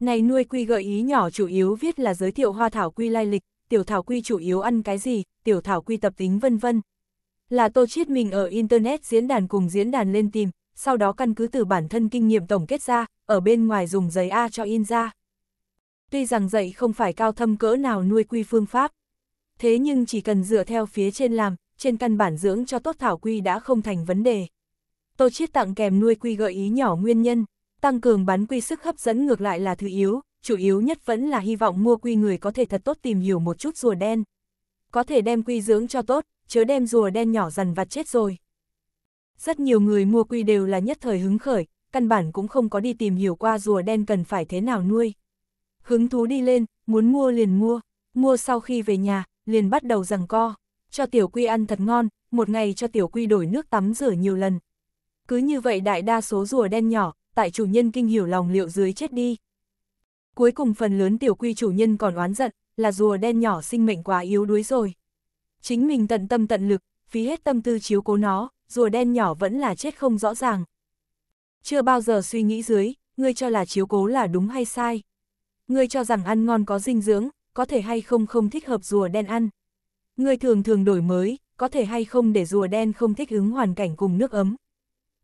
Này nuôi quy gợi ý nhỏ chủ yếu viết là giới thiệu hoa thảo quy lai lịch, tiểu thảo quy chủ yếu ăn cái gì, tiểu thảo quy tập tính vân vân. Là tô chiết mình ở Internet diễn đàn cùng diễn đàn lên tìm, sau đó căn cứ từ bản thân kinh nghiệm tổng kết ra, ở bên ngoài dùng giấy A cho in ra. Tuy rằng dạy không phải cao thâm cỡ nào nuôi quy phương pháp, thế nhưng chỉ cần dựa theo phía trên làm, trên căn bản dưỡng cho tốt thảo quy đã không thành vấn đề. Tô Chiết tặng kèm nuôi quy gợi ý nhỏ nguyên nhân, tăng cường bán quy sức hấp dẫn ngược lại là thứ yếu, chủ yếu nhất vẫn là hy vọng mua quy người có thể thật tốt tìm hiểu một chút rùa đen. Có thể đem quy dưỡng cho tốt, chớ đem rùa đen nhỏ dần vặt chết rồi. Rất nhiều người mua quy đều là nhất thời hứng khởi, căn bản cũng không có đi tìm hiểu qua rùa đen cần phải thế nào nuôi hứng thú đi lên, muốn mua liền mua, mua sau khi về nhà, liền bắt đầu rằng co, cho tiểu quy ăn thật ngon, một ngày cho tiểu quy đổi nước tắm rửa nhiều lần. Cứ như vậy đại đa số rùa đen nhỏ, tại chủ nhân kinh hiểu lòng liệu dưới chết đi. Cuối cùng phần lớn tiểu quy chủ nhân còn oán giận, là rùa đen nhỏ sinh mệnh quá yếu đuối rồi. Chính mình tận tâm tận lực, phí hết tâm tư chiếu cố nó, rùa đen nhỏ vẫn là chết không rõ ràng. Chưa bao giờ suy nghĩ dưới, ngươi cho là chiếu cố là đúng hay sai ngươi cho rằng ăn ngon có dinh dưỡng, có thể hay không không thích hợp rùa đen ăn. Ngươi thường thường đổi mới, có thể hay không để rùa đen không thích ứng hoàn cảnh cùng nước ấm.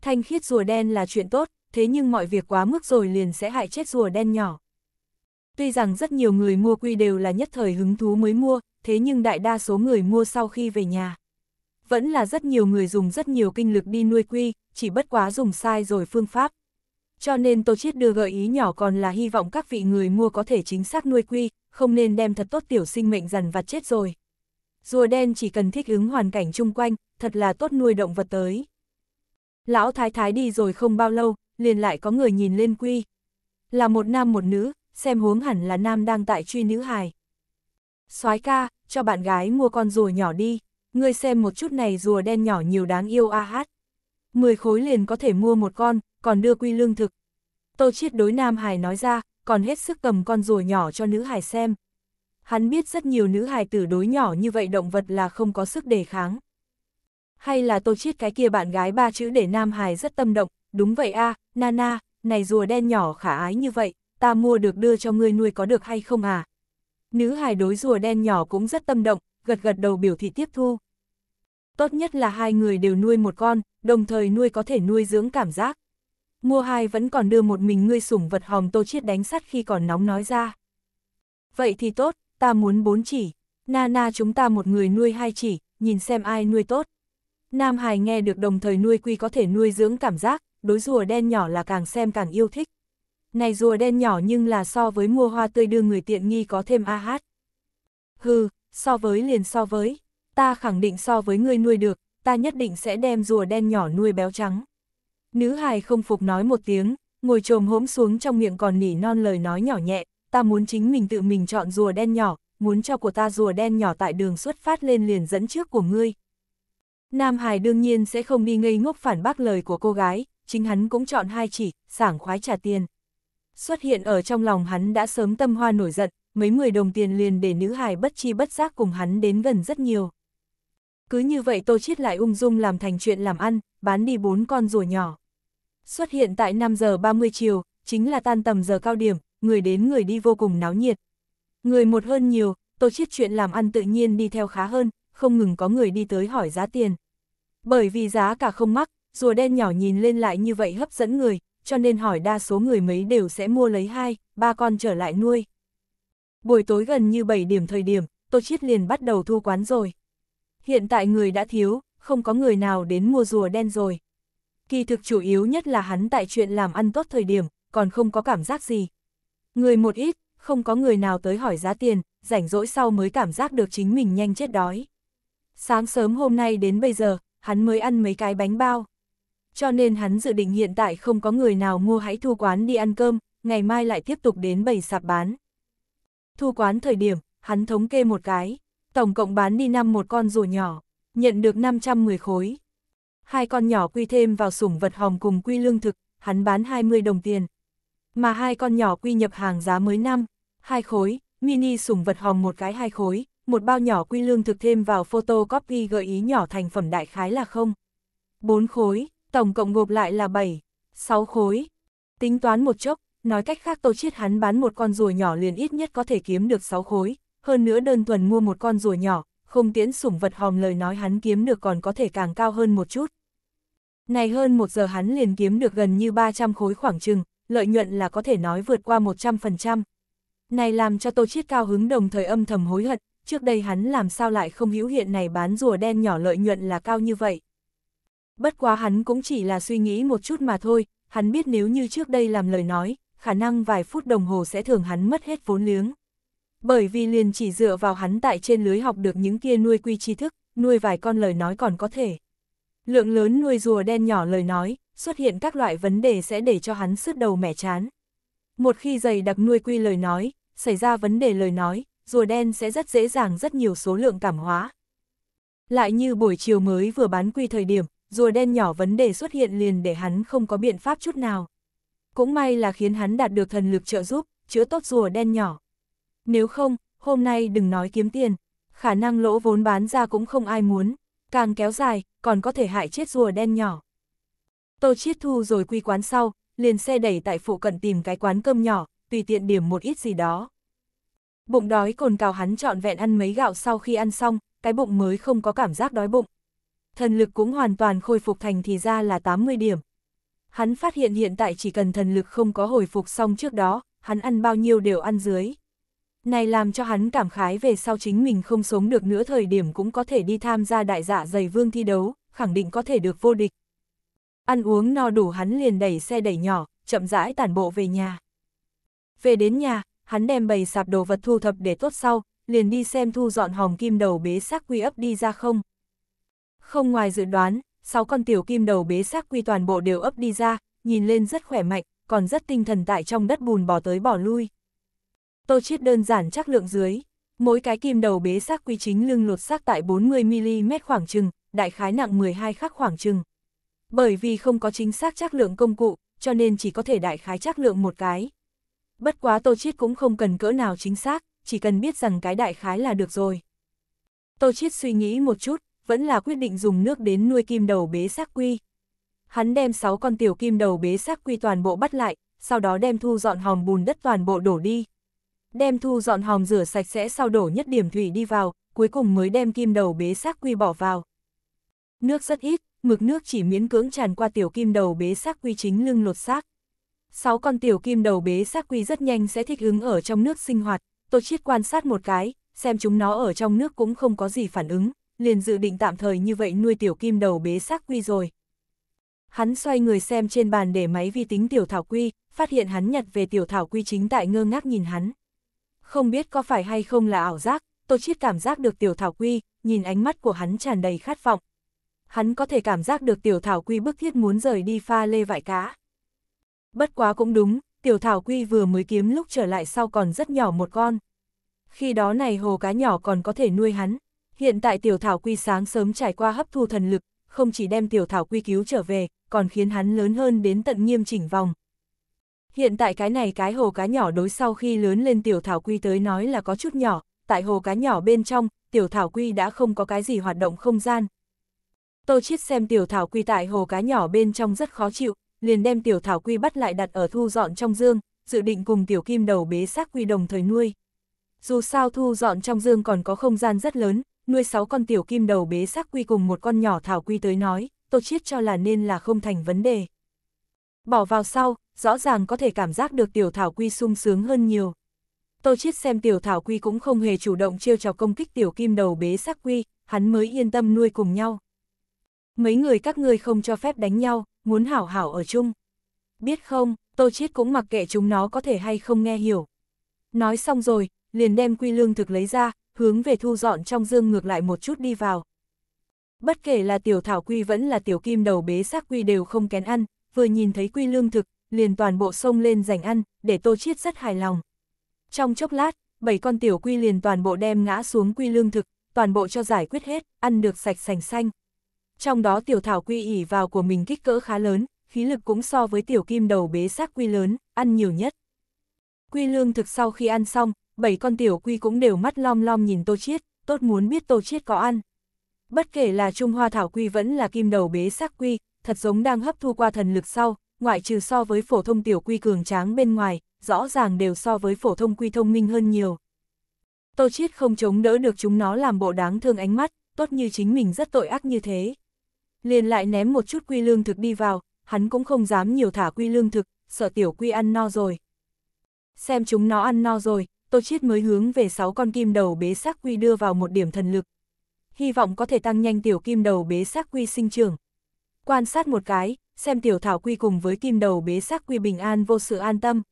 Thanh khiết rùa đen là chuyện tốt, thế nhưng mọi việc quá mức rồi liền sẽ hại chết rùa đen nhỏ. Tuy rằng rất nhiều người mua quy đều là nhất thời hứng thú mới mua, thế nhưng đại đa số người mua sau khi về nhà. Vẫn là rất nhiều người dùng rất nhiều kinh lực đi nuôi quy, chỉ bất quá dùng sai rồi phương pháp. Cho nên Tô Chiết đưa gợi ý nhỏ còn là hy vọng các vị người mua có thể chính xác nuôi quy, không nên đem thật tốt tiểu sinh mệnh dần vặt chết rồi. Rùa đen chỉ cần thích ứng hoàn cảnh chung quanh, thật là tốt nuôi động vật tới. Lão thái thái đi rồi không bao lâu, liền lại có người nhìn lên quy. Là một nam một nữ, xem huống hẳn là nam đang tại truy nữ hài. soái ca, cho bạn gái mua con rùa nhỏ đi, ngươi xem một chút này rùa đen nhỏ nhiều đáng yêu a hát. Mười khối liền có thể mua một con, còn đưa quy lương thực. Tô Chiết đối Nam Hải nói ra, còn hết sức cầm con rùa nhỏ cho nữ hải xem. Hắn biết rất nhiều nữ hải tử đối nhỏ như vậy động vật là không có sức đề kháng. Hay là Tô Chiết cái kia bạn gái ba chữ để Nam Hải rất tâm động, đúng vậy a à, Nana, này rùa đen nhỏ khả ái như vậy, ta mua được đưa cho ngươi nuôi có được hay không à? Nữ hải đối rùa đen nhỏ cũng rất tâm động, gật gật đầu biểu thị tiếp thu. Tốt nhất là hai người đều nuôi một con, đồng thời nuôi có thể nuôi dưỡng cảm giác. Mua hai vẫn còn đưa một mình ngươi sủng vật hòm tô chiết đánh sắt khi còn nóng nói ra. Vậy thì tốt, ta muốn bốn chỉ. Na na chúng ta một người nuôi hai chỉ, nhìn xem ai nuôi tốt. Nam Hải nghe được đồng thời nuôi quy có thể nuôi dưỡng cảm giác, đối rùa đen nhỏ là càng xem càng yêu thích. Này rùa đen nhỏ nhưng là so với mua hoa tươi đưa người tiện nghi có thêm AH. hát. Hừ, so với liền so với, ta khẳng định so với ngươi nuôi được, ta nhất định sẽ đem rùa đen nhỏ nuôi béo trắng. Nữ hài không phục nói một tiếng, ngồi trồm hốm xuống trong miệng còn nỉ non lời nói nhỏ nhẹ, ta muốn chính mình tự mình chọn rùa đen nhỏ, muốn cho của ta rùa đen nhỏ tại đường xuất phát lên liền dẫn trước của ngươi. Nam hài đương nhiên sẽ không đi ngây ngốc phản bác lời của cô gái, chính hắn cũng chọn hai chỉ, sảng khoái trả tiền. Xuất hiện ở trong lòng hắn đã sớm tâm hoa nổi giận, mấy mười đồng tiền liền để nữ hài bất chi bất giác cùng hắn đến gần rất nhiều. Cứ như vậy tô chiết lại ung dung làm thành chuyện làm ăn, bán đi bốn con rùa nhỏ. Xuất hiện tại 5 giờ 30 chiều, chính là tan tầm giờ cao điểm, người đến người đi vô cùng náo nhiệt. Người một hơn nhiều, tổ chức chuyện làm ăn tự nhiên đi theo khá hơn, không ngừng có người đi tới hỏi giá tiền. Bởi vì giá cả không mắc, rùa đen nhỏ nhìn lên lại như vậy hấp dẫn người, cho nên hỏi đa số người mấy đều sẽ mua lấy hai, ba con trở lại nuôi. Buổi tối gần như 7 điểm thời điểm, Tô Chiết liền bắt đầu thu quán rồi. Hiện tại người đã thiếu, không có người nào đến mua rùa đen rồi kỳ thực chủ yếu nhất là hắn tại chuyện làm ăn tốt thời điểm, còn không có cảm giác gì. Người một ít, không có người nào tới hỏi giá tiền, rảnh rỗi sau mới cảm giác được chính mình nhanh chết đói. Sáng sớm hôm nay đến bây giờ, hắn mới ăn mấy cái bánh bao. Cho nên hắn dự định hiện tại không có người nào mua hãy thu quán đi ăn cơm, ngày mai lại tiếp tục đến bầy sạp bán. Thu quán thời điểm, hắn thống kê một cái, tổng cộng bán đi năm một con rùa nhỏ, nhận được 510 khối hai con nhỏ quy thêm vào sủng vật hồng cùng quy lương thực, hắn bán 20 đồng tiền. Mà hai con nhỏ quy nhập hàng giá mới năm, hai khối, mini sủng vật hồng một cái hai khối, một bao nhỏ quy lương thực thêm vào photocopy gợi ý nhỏ thành phẩm đại khái là không. 4 khối, tổng cộng gộp lại là 7, 6 khối. Tính toán một chốc, nói cách khác Tô Chiết hắn bán một con rùa nhỏ liền ít nhất có thể kiếm được 6 khối, hơn nữa đơn thuần mua một con rùa nhỏ, không tiễn sủng vật hòm lời nói hắn kiếm được còn có thể càng cao hơn một chút. Này hơn một giờ hắn liền kiếm được gần như 300 khối khoảng chừng lợi nhuận là có thể nói vượt qua 100%. Này làm cho Tô Chiết cao hứng đồng thời âm thầm hối hận, trước đây hắn làm sao lại không hữu hiện này bán rùa đen nhỏ lợi nhuận là cao như vậy. Bất quá hắn cũng chỉ là suy nghĩ một chút mà thôi, hắn biết nếu như trước đây làm lời nói, khả năng vài phút đồng hồ sẽ thường hắn mất hết vốn liếng. Bởi vì liền chỉ dựa vào hắn tại trên lưới học được những kia nuôi quy tri thức, nuôi vài con lời nói còn có thể. Lượng lớn nuôi rùa đen nhỏ lời nói, xuất hiện các loại vấn đề sẽ để cho hắn sứt đầu mẻ chán. Một khi dày đặc nuôi quy lời nói, xảy ra vấn đề lời nói, rùa đen sẽ rất dễ dàng rất nhiều số lượng cảm hóa. Lại như buổi chiều mới vừa bán quy thời điểm, rùa đen nhỏ vấn đề xuất hiện liền để hắn không có biện pháp chút nào. Cũng may là khiến hắn đạt được thần lực trợ giúp, chữa tốt rùa đen nhỏ. Nếu không, hôm nay đừng nói kiếm tiền, khả năng lỗ vốn bán ra cũng không ai muốn, càng kéo dài, còn có thể hại chết rùa đen nhỏ. Tô Chiết Thu rồi quy quán sau, liền xe đẩy tại phụ cận tìm cái quán cơm nhỏ, tùy tiện điểm một ít gì đó. Bụng đói cồn cào hắn trọn vẹn ăn mấy gạo sau khi ăn xong, cái bụng mới không có cảm giác đói bụng. Thần lực cũng hoàn toàn khôi phục thành thì ra là 80 điểm. Hắn phát hiện hiện tại chỉ cần thần lực không có hồi phục xong trước đó, hắn ăn bao nhiêu đều ăn dưới. Này làm cho hắn cảm khái về sau chính mình không sống được nữa thời điểm cũng có thể đi tham gia đại dạ giày vương thi đấu, khẳng định có thể được vô địch. Ăn uống no đủ hắn liền đẩy xe đẩy nhỏ, chậm rãi tản bộ về nhà. Về đến nhà, hắn đem bầy sạp đồ vật thu thập để tốt sau, liền đi xem thu dọn hòm kim đầu bế xác quy ấp đi ra không. Không ngoài dự đoán, sáu con tiểu kim đầu bế xác quy toàn bộ đều ấp đi ra, nhìn lên rất khỏe mạnh, còn rất tinh thần tại trong đất bùn bỏ tới bỏ lui. Tô Chiết đơn giản chắc lượng dưới, mỗi cái kim đầu bế xác quy chính lưng lột xác tại 40mm khoảng chừng, đại khái nặng 12 khắc khoảng chừng. Bởi vì không có chính xác chắc lượng công cụ, cho nên chỉ có thể đại khái chắc lượng một cái. Bất quá Tô Chiết cũng không cần cỡ nào chính xác, chỉ cần biết rằng cái đại khái là được rồi. Tô Chiết suy nghĩ một chút, vẫn là quyết định dùng nước đến nuôi kim đầu bế xác quy. Hắn đem 6 con tiểu kim đầu bế xác quy toàn bộ bắt lại, sau đó đem thu dọn hòm bùn đất toàn bộ đổ đi đem thu dọn hòm rửa sạch sẽ sau đổ nhất điểm thủy đi vào, cuối cùng mới đem kim đầu bế xác quy bỏ vào. Nước rất ít, mực nước chỉ miễn cưỡng tràn qua tiểu kim đầu bế xác quy chính lưng lột xác. Sáu con tiểu kim đầu bế xác quy rất nhanh sẽ thích ứng ở trong nước sinh hoạt, tôi chiết quan sát một cái, xem chúng nó ở trong nước cũng không có gì phản ứng, liền dự định tạm thời như vậy nuôi tiểu kim đầu bế xác quy rồi. Hắn xoay người xem trên bàn để máy vi tính tiểu thảo quy, phát hiện hắn nhặt về tiểu thảo quy chính tại ngơ ngác nhìn hắn. Không biết có phải hay không là ảo giác, tôi Chiết cảm giác được Tiểu Thảo Quy, nhìn ánh mắt của hắn tràn đầy khát vọng. Hắn có thể cảm giác được Tiểu Thảo Quy bức thiết muốn rời đi pha lê vải cá. Bất quá cũng đúng, Tiểu Thảo Quy vừa mới kiếm lúc trở lại sau còn rất nhỏ một con. Khi đó này hồ cá nhỏ còn có thể nuôi hắn. Hiện tại Tiểu Thảo Quy sáng sớm trải qua hấp thu thần lực, không chỉ đem Tiểu Thảo Quy cứu trở về, còn khiến hắn lớn hơn đến tận nghiêm chỉnh vòng, Hiện tại cái này cái hồ cá nhỏ đối sau khi lớn lên tiểu thảo quy tới nói là có chút nhỏ, tại hồ cá nhỏ bên trong, tiểu thảo quy đã không có cái gì hoạt động không gian. Tô Chiết xem tiểu thảo quy tại hồ cá nhỏ bên trong rất khó chịu, liền đem tiểu thảo quy bắt lại đặt ở thu dọn trong dương, dự định cùng tiểu kim đầu bế xác quy đồng thời nuôi. Dù sao thu dọn trong dương còn có không gian rất lớn, nuôi 6 con tiểu kim đầu bế xác quy cùng một con nhỏ thảo quy tới nói, Tô Chiết cho là nên là không thành vấn đề. Bỏ vào sau, rõ ràng có thể cảm giác được tiểu thảo quy sung sướng hơn nhiều. Tô Chiết xem tiểu thảo quy cũng không hề chủ động chiêu trò công kích tiểu kim đầu bế sắc quy, hắn mới yên tâm nuôi cùng nhau. Mấy người các ngươi không cho phép đánh nhau, muốn hảo hảo ở chung. Biết không, Tô Chiết cũng mặc kệ chúng nó có thể hay không nghe hiểu. Nói xong rồi, liền đem quy lương thực lấy ra, hướng về thu dọn trong dương ngược lại một chút đi vào. Bất kể là tiểu thảo quy vẫn là tiểu kim đầu bế xác quy đều không kén ăn, vừa nhìn thấy quy lương thực, liền toàn bộ sông lên giành ăn, để Tô Chiết rất hài lòng. Trong chốc lát, bảy con tiểu quy liền toàn bộ đem ngã xuống quy lương thực, toàn bộ cho giải quyết hết, ăn được sạch sành xanh. Trong đó tiểu thảo quy ỉ vào của mình kích cỡ khá lớn, khí lực cũng so với tiểu kim đầu bế xác quy lớn, ăn nhiều nhất. Quy lương thực sau khi ăn xong, bảy con tiểu quy cũng đều mắt lom lom nhìn Tô Chiết, tốt muốn biết Tô Chiết có ăn. Bất kể là Trung Hoa Thảo Quy vẫn là kim đầu bế xác quy, thật giống đang hấp thu qua thần lực sau, ngoại trừ so với phổ thông tiểu quy cường tráng bên ngoài, rõ ràng đều so với phổ thông quy thông minh hơn nhiều. Tô Chiết không chống đỡ được chúng nó làm bộ đáng thương ánh mắt, tốt như chính mình rất tội ác như thế. Liền lại ném một chút quy lương thực đi vào, hắn cũng không dám nhiều thả quy lương thực, sợ tiểu quy ăn no rồi. Xem chúng nó ăn no rồi, Tô Chiết mới hướng về 6 con kim đầu bế xác quy đưa vào một điểm thần lực. Hy vọng có thể tăng nhanh tiểu kim đầu bế xác quy sinh trưởng. Quan sát một cái, xem tiểu thảo quy cùng với kim đầu bế xác quy bình an vô sự an tâm.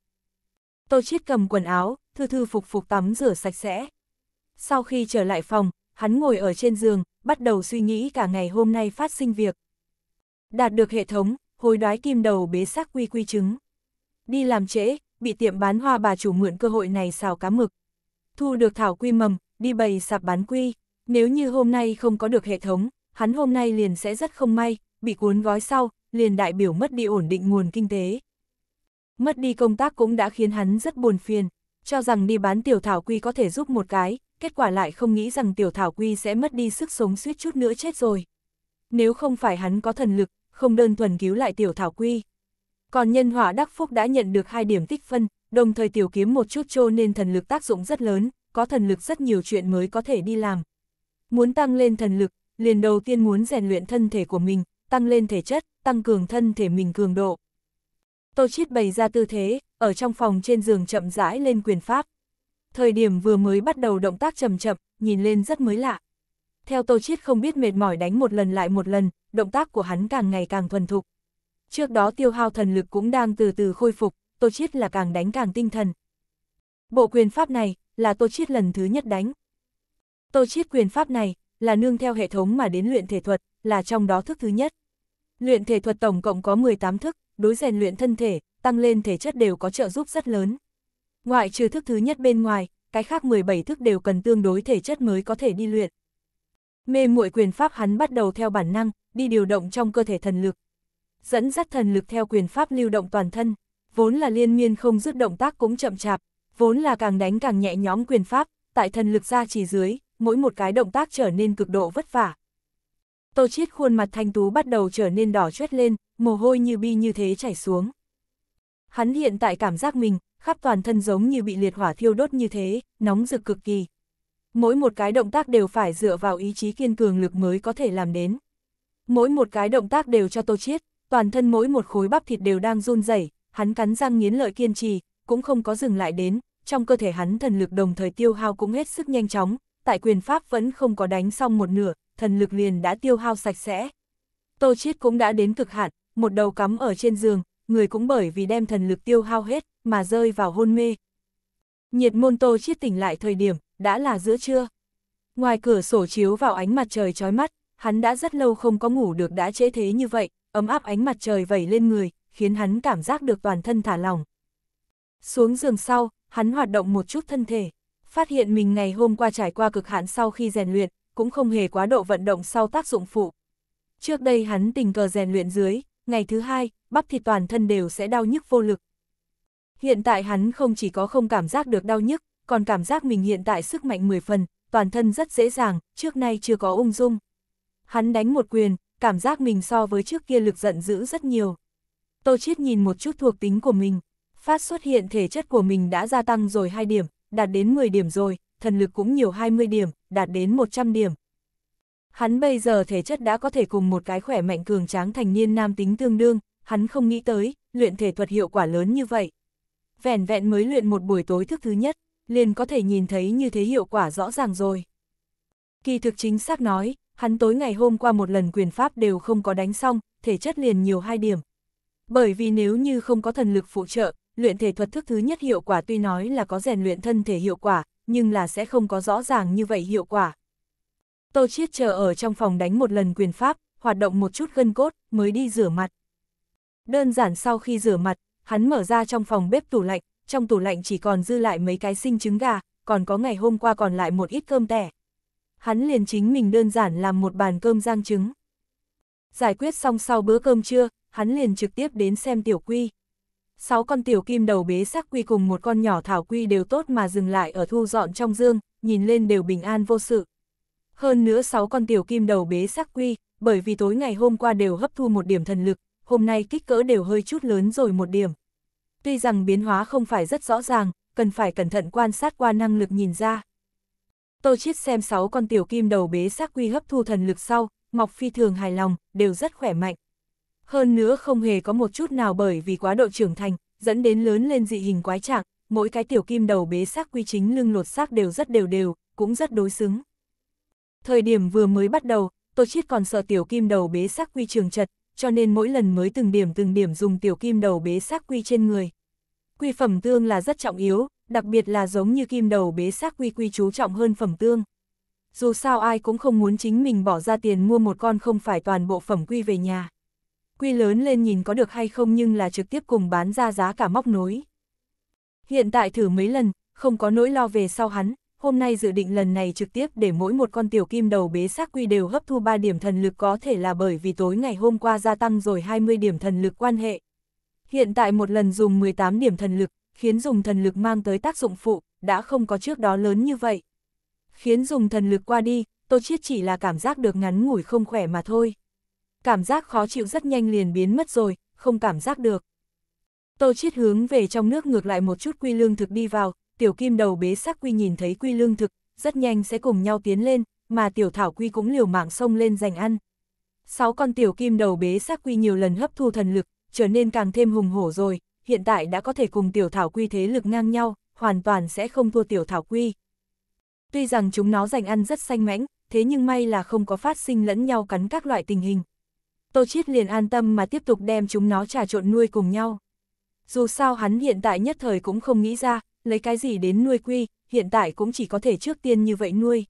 Tô Chiết cầm quần áo, thư thư phục phục tắm rửa sạch sẽ. Sau khi trở lại phòng, hắn ngồi ở trên giường, bắt đầu suy nghĩ cả ngày hôm nay phát sinh việc. Đạt được hệ thống, hối đoái kim đầu bế xác quy quy chứng. Đi làm trễ, bị tiệm bán hoa bà chủ mượn cơ hội này xào cá mực. Thu được thảo quy mầm, đi bày sạp bán quy. Nếu như hôm nay không có được hệ thống, hắn hôm nay liền sẽ rất không may, bị cuốn gói sau, liền đại biểu mất đi ổn định nguồn kinh tế. Mất đi công tác cũng đã khiến hắn rất buồn phiền, cho rằng đi bán tiểu thảo quy có thể giúp một cái, kết quả lại không nghĩ rằng tiểu thảo quy sẽ mất đi sức sống suýt chút nữa chết rồi. Nếu không phải hắn có thần lực, không đơn thuần cứu lại tiểu thảo quy. Còn nhân hỏa đắc phúc đã nhận được hai điểm tích phân, đồng thời tiểu kiếm một chút trô nên thần lực tác dụng rất lớn, có thần lực rất nhiều chuyện mới có thể đi làm. Muốn tăng lên thần lực, liền đầu tiên muốn rèn luyện thân thể của mình, tăng lên thể chất, tăng cường thân thể mình cường độ. Tô Chiết bày ra tư thế, ở trong phòng trên giường chậm rãi lên quyền pháp. Thời điểm vừa mới bắt đầu động tác chậm chậm, nhìn lên rất mới lạ. Theo Tô Chiết không biết mệt mỏi đánh một lần lại một lần, động tác của hắn càng ngày càng thuần thục. Trước đó tiêu hao thần lực cũng đang từ từ khôi phục, Tô Chiết là càng đánh càng tinh thần. Bộ quyền pháp này là Tô Chiết lần thứ nhất đánh. Tô Chiết quyền pháp này là nương theo hệ thống mà đến luyện thể thuật, là trong đó thức thứ nhất. Luyện thể thuật tổng cộng có 18 thức, đối rèn luyện thân thể, tăng lên thể chất đều có trợ giúp rất lớn. Ngoại trừ thức thứ nhất bên ngoài, cái khác 17 thức đều cần tương đối thể chất mới có thể đi luyện. Mê muội quyền pháp hắn bắt đầu theo bản năng, đi điều động trong cơ thể thần lực. Dẫn dắt thần lực theo quyền pháp lưu động toàn thân, vốn là liên miên không dứt động tác cũng chậm chạp, vốn là càng đánh càng nhẹ nhõm quyền pháp, tại thần lực ra chỉ dưới, mỗi một cái động tác trở nên cực độ vất vả, Tô Chiết khuôn mặt thanh tú bắt đầu trở nên đỏ chét lên, mồ hôi như bi như thế chảy xuống. Hắn hiện tại cảm giác mình, khắp toàn thân giống như bị liệt hỏa thiêu đốt như thế, nóng rực cực kỳ. Mỗi một cái động tác đều phải dựa vào ý chí kiên cường lực mới có thể làm đến. Mỗi một cái động tác đều cho Tô Chiết, toàn thân mỗi một khối bắp thịt đều đang run rẩy, hắn cắn răng nghiến lợi kiên trì, cũng không có dừng lại đến, trong cơ thể hắn thần lực đồng thời tiêu hao cũng hết sức nhanh chóng, tại quyền pháp vẫn không có đánh xong một nửa, thần lực liền đã tiêu hao sạch sẽ. Tô Chiết cũng đã đến cực hạn, một đầu cắm ở trên giường, người cũng bởi vì đem thần lực tiêu hao hết mà rơi vào hôn mê. Nhiệt môn Tô Chiết tỉnh lại thời điểm, đã là giữa trưa. Ngoài cửa sổ chiếu vào ánh mặt trời chói mắt, hắn đã rất lâu không có ngủ được đã trễ thế như vậy, ấm áp ánh mặt trời vẩy lên người, khiến hắn cảm giác được toàn thân thả lỏng. Xuống giường sau, hắn hoạt động một chút thân thể, phát hiện mình ngày hôm qua trải qua cực hạn sau khi rèn luyện, cũng không hề quá độ vận động sau tác dụng phụ. Trước đây hắn tình cờ rèn luyện dưới, ngày thứ hai, bắp thịt toàn thân đều sẽ đau nhức vô lực. Hiện tại hắn không chỉ có không cảm giác được đau nhức, còn cảm giác mình hiện tại sức mạnh 10 phần, toàn thân rất dễ dàng, trước nay chưa có ung dung. Hắn đánh một quyền, cảm giác mình so với trước kia lực giận dữ rất nhiều. Tô Chiết nhìn một chút thuộc tính của mình, phát xuất hiện thể chất của mình đã gia tăng rồi 2 điểm, đạt đến 10 điểm rồi, thần lực cũng nhiều 20 điểm, đạt đến 100 điểm. Hắn bây giờ thể chất đã có thể cùng một cái khỏe mạnh cường tráng thành niên nam tính tương đương, hắn không nghĩ tới, luyện thể thuật hiệu quả lớn như vậy. Vẻn vẹn mới luyện một buổi tối thức thứ nhất, liền có thể nhìn thấy như thế hiệu quả rõ ràng rồi. Kỳ thực chính xác nói, hắn tối ngày hôm qua một lần quyền pháp đều không có đánh xong, thể chất liền nhiều hai điểm. Bởi vì nếu như không có thần lực phụ trợ, luyện thể thuật thức thứ nhất hiệu quả tuy nói là có rèn luyện thân thể hiệu quả, nhưng là sẽ không có rõ ràng như vậy hiệu quả. Tô Chiết chờ ở trong phòng đánh một lần quyền pháp, hoạt động một chút gân cốt, mới đi rửa mặt. Đơn giản sau khi rửa mặt, hắn mở ra trong phòng bếp tủ lạnh, trong tủ lạnh chỉ còn dư lại mấy cái sinh trứng gà, còn có ngày hôm qua còn lại một ít cơm tẻ. Hắn liền chính mình đơn giản làm một bàn cơm rang trứng. Giải quyết xong sau bữa cơm trưa, hắn liền trực tiếp đến xem tiểu quy sáu con tiểu kim đầu bế sắc quy cùng một con nhỏ thảo quy đều tốt mà dừng lại ở thu dọn trong dương, nhìn lên đều bình an vô sự. Hơn nữa sáu con tiểu kim đầu bế sắc quy, bởi vì tối ngày hôm qua đều hấp thu một điểm thần lực, hôm nay kích cỡ đều hơi chút lớn rồi một điểm. Tuy rằng biến hóa không phải rất rõ ràng, cần phải cẩn thận quan sát qua năng lực nhìn ra. Tô Chiết xem sáu con tiểu kim đầu bế sắc quy hấp thu thần lực sau, Mọc Phi thường hài lòng, đều rất khỏe mạnh hơn nữa không hề có một chút nào bởi vì quá độ trưởng thành, dẫn đến lớn lên dị hình quái trạng, mỗi cái tiểu kim đầu bế sắc quy chính lưng lột xác đều rất đều đều, cũng rất đối xứng. Thời điểm vừa mới bắt đầu, Tô Chiết còn sợ tiểu kim đầu bế sắc quy trường chật, cho nên mỗi lần mới từng điểm từng điểm dùng tiểu kim đầu bế sắc quy trên người. Quy phẩm tương là rất trọng yếu, đặc biệt là giống như kim đầu bế sắc quy quy chú trọng hơn phẩm tương. Dù sao ai cũng không muốn chính mình bỏ ra tiền mua một con không phải toàn bộ phẩm quy về nhà quy lớn lên nhìn có được hay không nhưng là trực tiếp cùng bán ra giá cả móc nối. Hiện tại thử mấy lần, không có nỗi lo về sau hắn, hôm nay dự định lần này trực tiếp để mỗi một con tiểu kim đầu bế xác quy đều hấp thu 3 điểm thần lực có thể là bởi vì tối ngày hôm qua gia tăng rồi 20 điểm thần lực quan hệ. Hiện tại một lần dùng 18 điểm thần lực, khiến dùng thần lực mang tới tác dụng phụ, đã không có trước đó lớn như vậy. Khiến dùng thần lực qua đi, tôi Chiết chỉ là cảm giác được ngắn ngủi không khỏe mà thôi cảm giác khó chịu rất nhanh liền biến mất rồi, không cảm giác được. Tô Chiết hướng về trong nước ngược lại một chút quy lương thực đi vào, tiểu kim đầu bế sắc quy nhìn thấy quy lương thực, rất nhanh sẽ cùng nhau tiến lên, mà tiểu thảo quy cũng liều mạng xông lên giành ăn. Sáu con tiểu kim đầu bế sắc quy nhiều lần hấp thu thần lực, trở nên càng thêm hùng hổ rồi, hiện tại đã có thể cùng tiểu thảo quy thế lực ngang nhau, hoàn toàn sẽ không thua tiểu thảo quy. Tuy rằng chúng nó giành ăn rất xanh mãnh, thế nhưng may là không có phát sinh lẫn nhau cắn các loại tình hình. Tô Chiết liền an tâm mà tiếp tục đem chúng nó trà trộn nuôi cùng nhau. Dù sao hắn hiện tại nhất thời cũng không nghĩ ra, lấy cái gì đến nuôi quy, hiện tại cũng chỉ có thể trước tiên như vậy nuôi.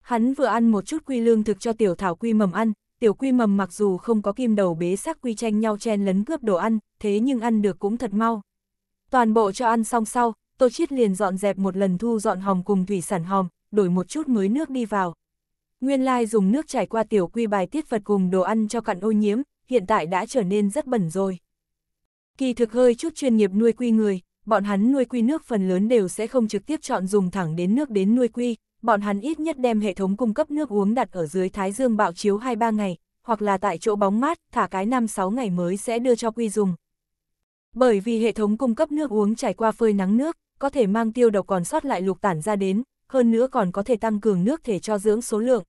Hắn vừa ăn một chút quy lương thực cho tiểu thảo quy mầm ăn, tiểu quy mầm mặc dù không có kim đầu bế sắc quy tranh nhau chen lấn cướp đồ ăn, thế nhưng ăn được cũng thật mau. Toàn bộ cho ăn xong sau, Tô Chiết liền dọn dẹp một lần thu dọn hòm cùng thủy sản hòm, đổi một chút mới nước đi vào, Nguyên lai dùng nước trải qua tiểu quy bài tiết vật cùng đồ ăn cho cặn ô nhiễm, hiện tại đã trở nên rất bẩn rồi. Kỳ thực hơi chút chuyên nghiệp nuôi quy người, bọn hắn nuôi quy nước phần lớn đều sẽ không trực tiếp chọn dùng thẳng đến nước đến nuôi quy, bọn hắn ít nhất đem hệ thống cung cấp nước uống đặt ở dưới thái dương bạo chiếu 2-3 ngày, hoặc là tại chỗ bóng mát, thả cái 5-6 ngày mới sẽ đưa cho quy dùng. Bởi vì hệ thống cung cấp nước uống trải qua phơi nắng nước, có thể mang tiêu độc còn sót lại lục tản ra đến, hơn nữa còn có thể tăng cường nước thể cho dưỡng số lượng.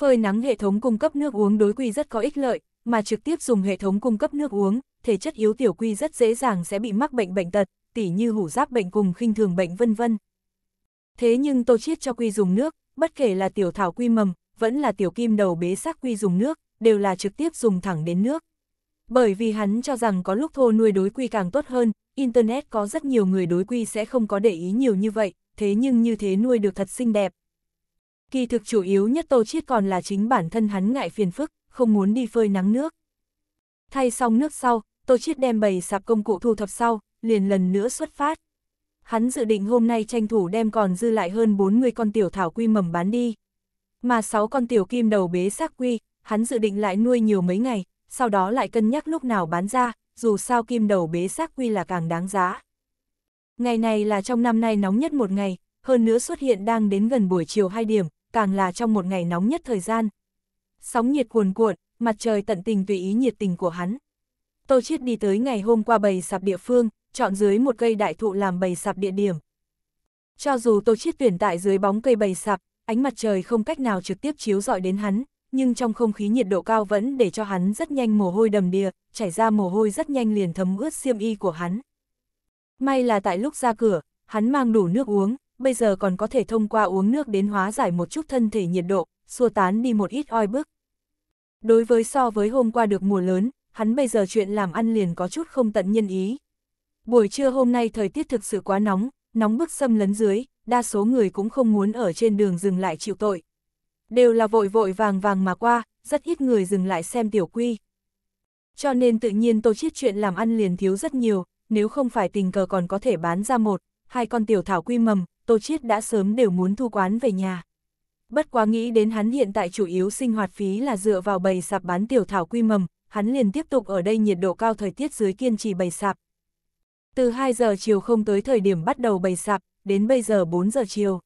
Phơi nắng hệ thống cung cấp nước uống đối quy rất có ích lợi, mà trực tiếp dùng hệ thống cung cấp nước uống, thể chất yếu tiểu quy rất dễ dàng sẽ bị mắc bệnh bệnh tật, tỉ như hủ giáp bệnh cùng khinh thường bệnh vân vân. Thế nhưng Tô Chiết cho quy dùng nước, bất kể là tiểu thảo quy mầm, vẫn là tiểu kim đầu bế xác quy dùng nước, đều là trực tiếp dùng thẳng đến nước. Bởi vì hắn cho rằng có lúc thô nuôi đối quy càng tốt hơn, Internet có rất nhiều người đối quy sẽ không có để ý nhiều như vậy, thế nhưng như thế nuôi được thật xinh đẹp. Kỳ thực chủ yếu nhất Tô Chiết còn là chính bản thân hắn ngại phiền phức, không muốn đi phơi nắng nước. Thay xong nước sau, Tô Chiết đem bầy sạp công cụ thu thập sau, liền lần nữa xuất phát. Hắn dự định hôm nay tranh thủ đem còn dư lại hơn 40 con tiểu thảo quy mầm bán đi. Mà 6 con tiểu kim đầu bế xác quy, hắn dự định lại nuôi nhiều mấy ngày, sau đó lại cân nhắc lúc nào bán ra, dù sao kim đầu bế xác quy là càng đáng giá. Ngày này là trong năm nay nóng nhất một ngày, hơn nữa xuất hiện đang đến gần buổi chiều 2 điểm, càng là trong một ngày nóng nhất thời gian. Sóng nhiệt cuồn cuộn, mặt trời tận tình tùy ý nhiệt tình của hắn. Tô Chiết đi tới ngày hôm qua bầy sạp địa phương, chọn dưới một cây đại thụ làm bầy sạp địa điểm. Cho dù Tô Chiết tuyển tại dưới bóng cây bầy sạp, ánh mặt trời không cách nào trực tiếp chiếu rọi đến hắn, nhưng trong không khí nhiệt độ cao vẫn để cho hắn rất nhanh mồ hôi đầm đìa, chảy ra mồ hôi rất nhanh liền thấm ướt xiêm y của hắn. May là tại lúc ra cửa, hắn mang đủ nước uống, bây giờ còn có thể thông qua uống nước đến hóa giải một chút thân thể nhiệt độ, xua tán đi một ít oi bức. Đối với so với hôm qua được mùa lớn, hắn bây giờ chuyện làm ăn liền có chút không tận nhân ý. Buổi trưa hôm nay thời tiết thực sự quá nóng, nóng bức xâm lấn dưới, đa số người cũng không muốn ở trên đường dừng lại chịu tội. Đều là vội vội vàng vàng mà qua, rất ít người dừng lại xem tiểu quy. Cho nên tự nhiên tô chiết chuyện làm ăn liền thiếu rất nhiều, nếu không phải tình cờ còn có thể bán ra một, hai con tiểu thảo quy mầm, Tô Chiết đã sớm đều muốn thu quán về nhà. Bất quá nghĩ đến hắn hiện tại chủ yếu sinh hoạt phí là dựa vào bầy sạp bán tiểu thảo quy mầm, hắn liền tiếp tục ở đây nhiệt độ cao thời tiết dưới kiên trì bầy sạp. Từ 2 giờ chiều không tới thời điểm bắt đầu bầy sạp, đến bây giờ 4 giờ chiều.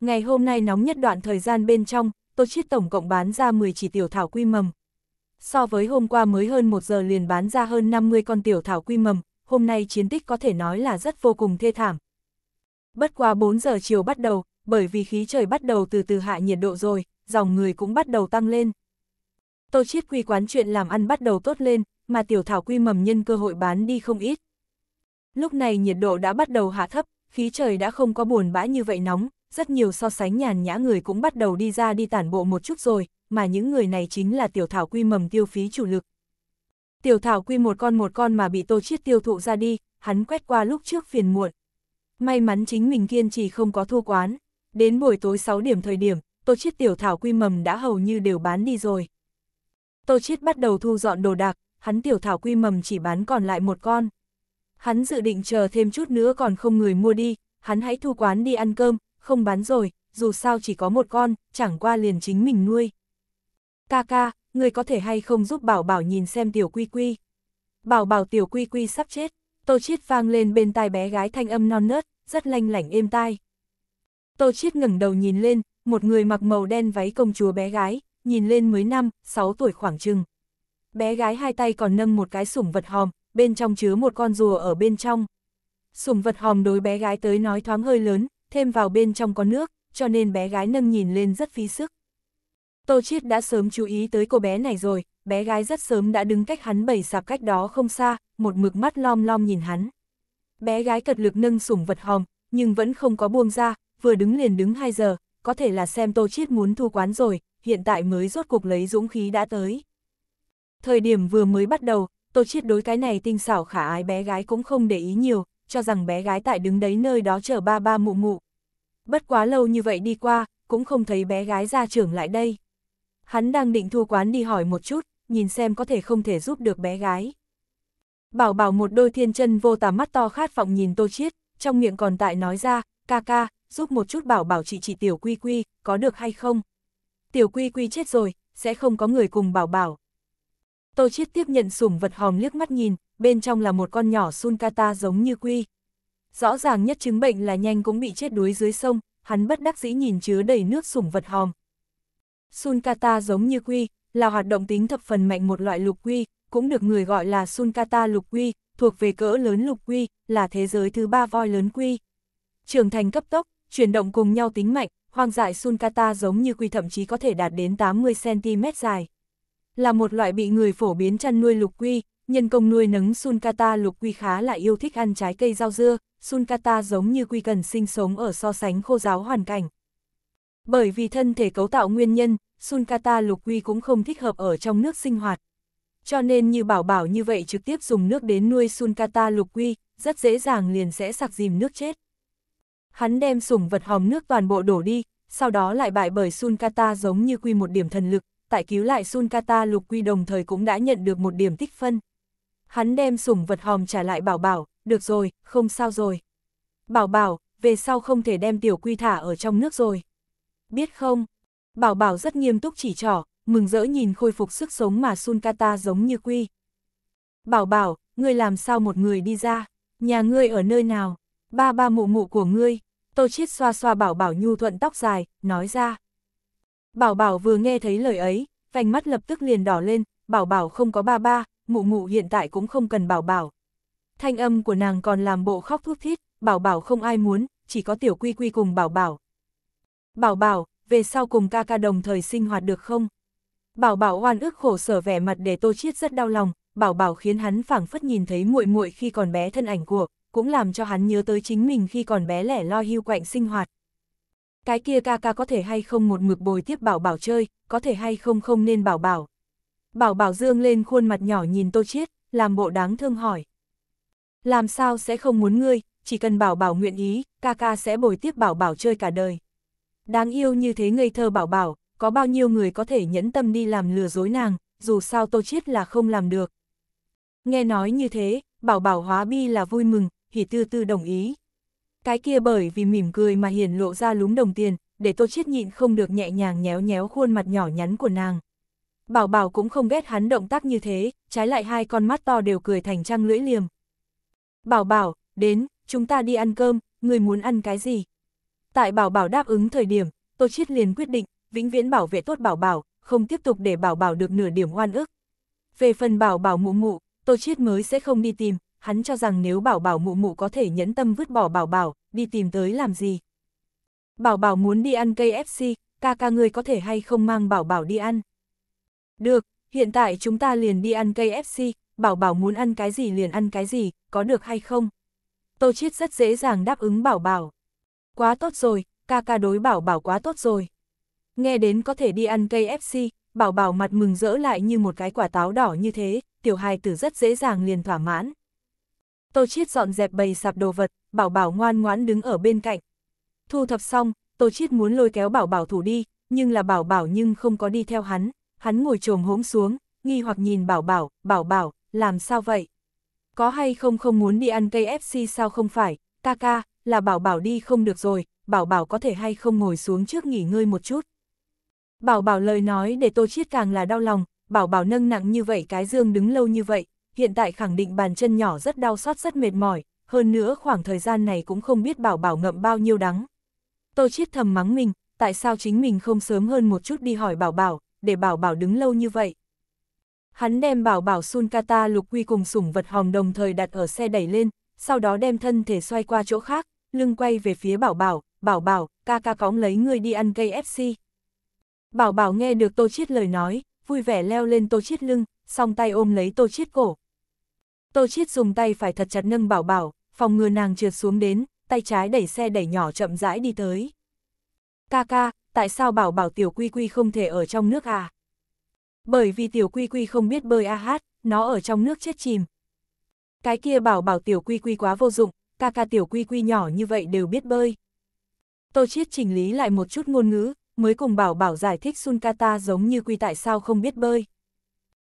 Ngày hôm nay nóng nhất đoạn thời gian bên trong, Tô Chiết tổng cộng bán ra 10 chỉ tiểu thảo quy mầm. So với hôm qua mới hơn 1 giờ liền bán ra hơn 50 con tiểu thảo quy mầm, hôm nay chiến tích có thể nói là rất vô cùng thê thảm, Bất qua 4 giờ chiều bắt đầu, bởi vì khí trời bắt đầu từ từ hạ nhiệt độ rồi, dòng người cũng bắt đầu tăng lên. Tô Chiết Quy quán chuyện làm ăn bắt đầu tốt lên, mà tiểu thảo quy mầm nhân cơ hội bán đi không ít. Lúc này nhiệt độ đã bắt đầu hạ thấp, khí trời đã không có buồn bã như vậy nóng, rất nhiều so sánh nhàn nhã người cũng bắt đầu đi ra đi tản bộ một chút rồi, mà những người này chính là tiểu thảo quy mầm tiêu phí chủ lực. Tiểu thảo quy một con một con mà bị Tô Chiết tiêu thụ ra đi, hắn quét qua lúc trước phiền muộn, may mắn chính mình kiên trì không có thua quán. Đến buổi tối 6 điểm thời điểm, tô chiết tiểu thảo quy mầm đã hầu như đều bán đi rồi. Tô chiết bắt đầu thu dọn đồ đạc, hắn tiểu thảo quy mầm chỉ bán còn lại một con. Hắn dự định chờ thêm chút nữa còn không người mua đi, hắn hãy thu quán đi ăn cơm, không bán rồi, dù sao chỉ có một con, chẳng qua liền chính mình nuôi. Ca ca, người có thể hay không giúp bảo bảo nhìn xem tiểu quy quy. Bảo bảo tiểu quy quy sắp chết, tô chiết vang lên bên tai bé gái thanh âm non nớt, rất lanh lảnh êm tai. Tô Chiết ngẩng đầu nhìn lên, một người mặc màu đen váy công chúa bé gái, nhìn lên mới 5, 6 tuổi khoảng chừng. Bé gái hai tay còn nâng một cái sủng vật hòm, bên trong chứa một con rùa ở bên trong. Sủng vật hòm đối bé gái tới nói thoáng hơi lớn, thêm vào bên trong có nước, cho nên bé gái nâng nhìn lên rất phí sức. Tô Chiết đã sớm chú ý tới cô bé này rồi, bé gái rất sớm đã đứng cách hắn bảy sạp cách đó không xa, một mực mắt lom lom nhìn hắn. Bé gái cật lực nâng sủng vật hòm, nhưng vẫn không có buông ra, vừa đứng liền đứng 2 giờ, có thể là xem Tô Chiết muốn thu quán rồi, hiện tại mới rốt cuộc lấy dũng khí đã tới. Thời điểm vừa mới bắt đầu, Tô Chiết đối cái này tinh xảo khả ái bé gái cũng không để ý nhiều, cho rằng bé gái tại đứng đấy nơi đó chờ ba ba mụ mụ. Bất quá lâu như vậy đi qua, cũng không thấy bé gái ra trưởng lại đây. Hắn đang định thu quán đi hỏi một chút, nhìn xem có thể không thể giúp được bé gái. Bảo bảo một đôi thiên chân vô tà mắt to khát vọng nhìn Tô Chiết, trong miệng còn tại nói ra, ca ca, giúp một chút bảo bảo chị chị tiểu quy quy, có được hay không? Tiểu quy quy chết rồi, sẽ không có người cùng bảo bảo. Tô Chiết tiếp nhận sủng vật hòm liếc mắt nhìn, bên trong là một con nhỏ Sunkata giống như quy. Rõ ràng nhất chứng bệnh là nhanh cũng bị chết đuối dưới sông, hắn bất đắc dĩ nhìn chứa đầy nước sủng vật hòm. Sunkata giống như quy, là hoạt động tính thập phần mạnh một loại lục quy, cũng được người gọi là Sunkata lục quy, thuộc về cỡ lớn lục quy, là thế giới thứ ba voi lớn quy. Trưởng thành cấp tốc, chuyển động cùng nhau tính mạnh, hoang dại Sunkata giống như quy thậm chí có thể đạt đến 80cm dài. Là một loại bị người phổ biến chăn nuôi lục quy, nhân công nuôi nấng Sunkata lục quy khá là yêu thích ăn trái cây rau dưa, Sunkata giống như quy cần sinh sống ở so sánh khô giáo hoàn cảnh. Bởi vì thân thể cấu tạo nguyên nhân, Sunkata lục quy cũng không thích hợp ở trong nước sinh hoạt, cho nên như bảo bảo như vậy trực tiếp dùng nước đến nuôi Sunkata lục quy, rất dễ dàng liền sẽ sạc dìm nước chết. Hắn đem sủng vật hòm nước toàn bộ đổ đi, sau đó lại bại bởi Sunkata giống như quy một điểm thần lực, tại cứu lại Sunkata lục quy đồng thời cũng đã nhận được một điểm tích phân. Hắn đem sủng vật hòm trả lại bảo bảo, được rồi, không sao rồi. Bảo bảo, về sau không thể đem tiểu quy thả ở trong nước rồi. Biết không? Bảo bảo rất nghiêm túc chỉ trỏ, mừng rỡ nhìn khôi phục sức sống mà Sunkata giống như quy. Bảo bảo, ngươi làm sao một người đi ra, nhà ngươi ở nơi nào, ba ba mụ mụ của ngươi, tô chiết xoa xoa bảo bảo nhu thuận tóc dài, nói ra. Bảo bảo vừa nghe thấy lời ấy, vành mắt lập tức liền đỏ lên, bảo bảo không có ba ba, mụ mụ hiện tại cũng không cần bảo bảo. Thanh âm của nàng còn làm bộ khóc thút thít, bảo bảo không ai muốn, chỉ có tiểu quy quy cùng bảo bảo. Bảo bảo, về sau cùng ca ca đồng thời sinh hoạt được không? Bảo Bảo oan ức khổ sở vẻ mặt để Tô Chiết rất đau lòng, Bảo Bảo khiến hắn phảng phất nhìn thấy muội muội khi còn bé thân ảnh của, cũng làm cho hắn nhớ tới chính mình khi còn bé lẻ loi hưu quạnh sinh hoạt. Cái kia ca ca có thể hay không một mực bồi tiếp Bảo Bảo chơi, có thể hay không không nên Bảo Bảo. Bảo Bảo dương lên khuôn mặt nhỏ nhìn Tô Chiết, làm bộ đáng thương hỏi. Làm sao sẽ không muốn ngươi, chỉ cần Bảo Bảo nguyện ý, ca ca sẽ bồi tiếp Bảo Bảo chơi cả đời. Đáng yêu như thế ngây thơ Bảo Bảo, có bao nhiêu người có thể nhẫn tâm đi làm lừa dối nàng, dù sao Tô Chiết là không làm được. Nghe nói như thế, bảo bảo hóa bi là vui mừng, hỉ tư tư đồng ý. Cái kia bởi vì mỉm cười mà hiển lộ ra lúm đồng tiền, để Tô Chiết nhịn không được nhẹ nhàng nhéo nhéo khuôn mặt nhỏ nhắn của nàng. Bảo bảo cũng không ghét hắn động tác như thế, trái lại hai con mắt to đều cười thành trăng lưỡi liềm. Bảo bảo, đến, chúng ta đi ăn cơm, người muốn ăn cái gì? Tại bảo bảo đáp ứng thời điểm, Tô Chiết liền quyết định, vĩnh viễn bảo vệ tốt bảo bảo, không tiếp tục để bảo bảo được nửa điểm oan ức. Về phần bảo bảo mụ mụ, Tô Chiết mới sẽ không đi tìm, hắn cho rằng nếu bảo bảo mụ mụ có thể nhẫn tâm vứt bỏ bảo bảo, đi tìm tới làm gì. Bảo bảo muốn đi ăn KFC, ca ca người có thể hay không mang bảo bảo đi ăn. Được, hiện tại chúng ta liền đi ăn KFC, bảo bảo muốn ăn cái gì liền ăn cái gì, có được hay không? Tô Chiết rất dễ dàng đáp ứng bảo bảo. Quá tốt rồi, ca ca đối bảo bảo quá tốt rồi nghe đến có thể đi ăn cây FC, bảo bảo mặt mừng rỡ lại như một cái quả táo đỏ như thế, tiểu hài tử rất dễ dàng liền thỏa mãn. Tô Chiết dọn dẹp bầy sạp đồ vật, bảo bảo ngoan ngoãn đứng ở bên cạnh. Thu thập xong, Tô Chiết muốn lôi kéo bảo bảo thủ đi, nhưng là bảo bảo nhưng không có đi theo hắn, hắn ngồi trồm hốm xuống, nghi hoặc nhìn bảo bảo, bảo bảo, làm sao vậy? Có hay không không muốn đi ăn cây FC sao không phải, ca ca, là bảo bảo đi không được rồi, bảo bảo có thể hay không ngồi xuống trước nghỉ ngơi một chút. Bảo bảo lời nói để Tô Chiết càng là đau lòng, bảo bảo nâng nặng như vậy cái dương đứng lâu như vậy, hiện tại khẳng định bàn chân nhỏ rất đau xót rất mệt mỏi, hơn nữa khoảng thời gian này cũng không biết bảo bảo ngậm bao nhiêu đắng. Tô Chiết thầm mắng mình, tại sao chính mình không sớm hơn một chút đi hỏi bảo bảo, để bảo bảo đứng lâu như vậy. Hắn đem bảo bảo Sunkata lục quy cùng sủng vật hòm đồng thời đặt ở xe đẩy lên, sau đó đem thân thể xoay qua chỗ khác, lưng quay về phía bảo bảo, bảo bảo, ca ca cõng lấy người đi ăn cây FC. Bảo bảo nghe được Tô Chiết lời nói, vui vẻ leo lên Tô Chiết lưng, song tay ôm lấy Tô Chiết cổ. Tô Chiết dùng tay phải thật chặt nâng bảo bảo, phòng ngừa nàng trượt xuống đến, tay trái đẩy xe đẩy nhỏ chậm rãi đi tới. Ca ca, tại sao bảo bảo tiểu quy quy không thể ở trong nước à? Bởi vì tiểu quy quy không biết bơi a hát, nó ở trong nước chết chìm. Cái kia bảo bảo tiểu quy quy quá vô dụng, ca ca tiểu quy quy nhỏ như vậy đều biết bơi. Tô Chiết chỉnh lý lại một chút ngôn ngữ, mới cùng bảo bảo giải thích Sunkata giống như quy tại sao không biết bơi.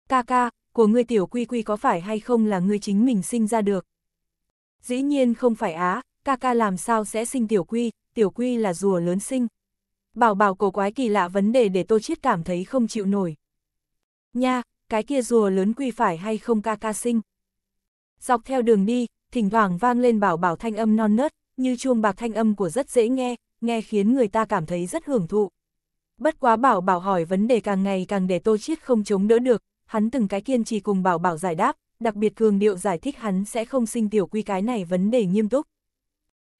Kaka của ngươi tiểu quy quy có phải hay không là ngươi chính mình sinh ra được? Dĩ nhiên không phải á, Kaka làm sao sẽ sinh tiểu quy, tiểu quy là rùa lớn sinh. Bảo bảo cổ quái kỳ lạ vấn đề để tô chiết cảm thấy không chịu nổi. Nha, cái kia rùa lớn quy phải hay không kaka sinh. Dọc theo đường đi, thỉnh thoảng vang lên bảo bảo thanh âm non nớt, như chuông bạc thanh âm của rất dễ nghe, nghe khiến người ta cảm thấy rất hưởng thụ. Bất quá bảo bảo hỏi vấn đề càng ngày càng để tô chiết không chống đỡ được, hắn từng cái kiên trì cùng bảo bảo giải đáp, đặc biệt cường điệu giải thích hắn sẽ không sinh tiểu quy cái này vấn đề nghiêm túc.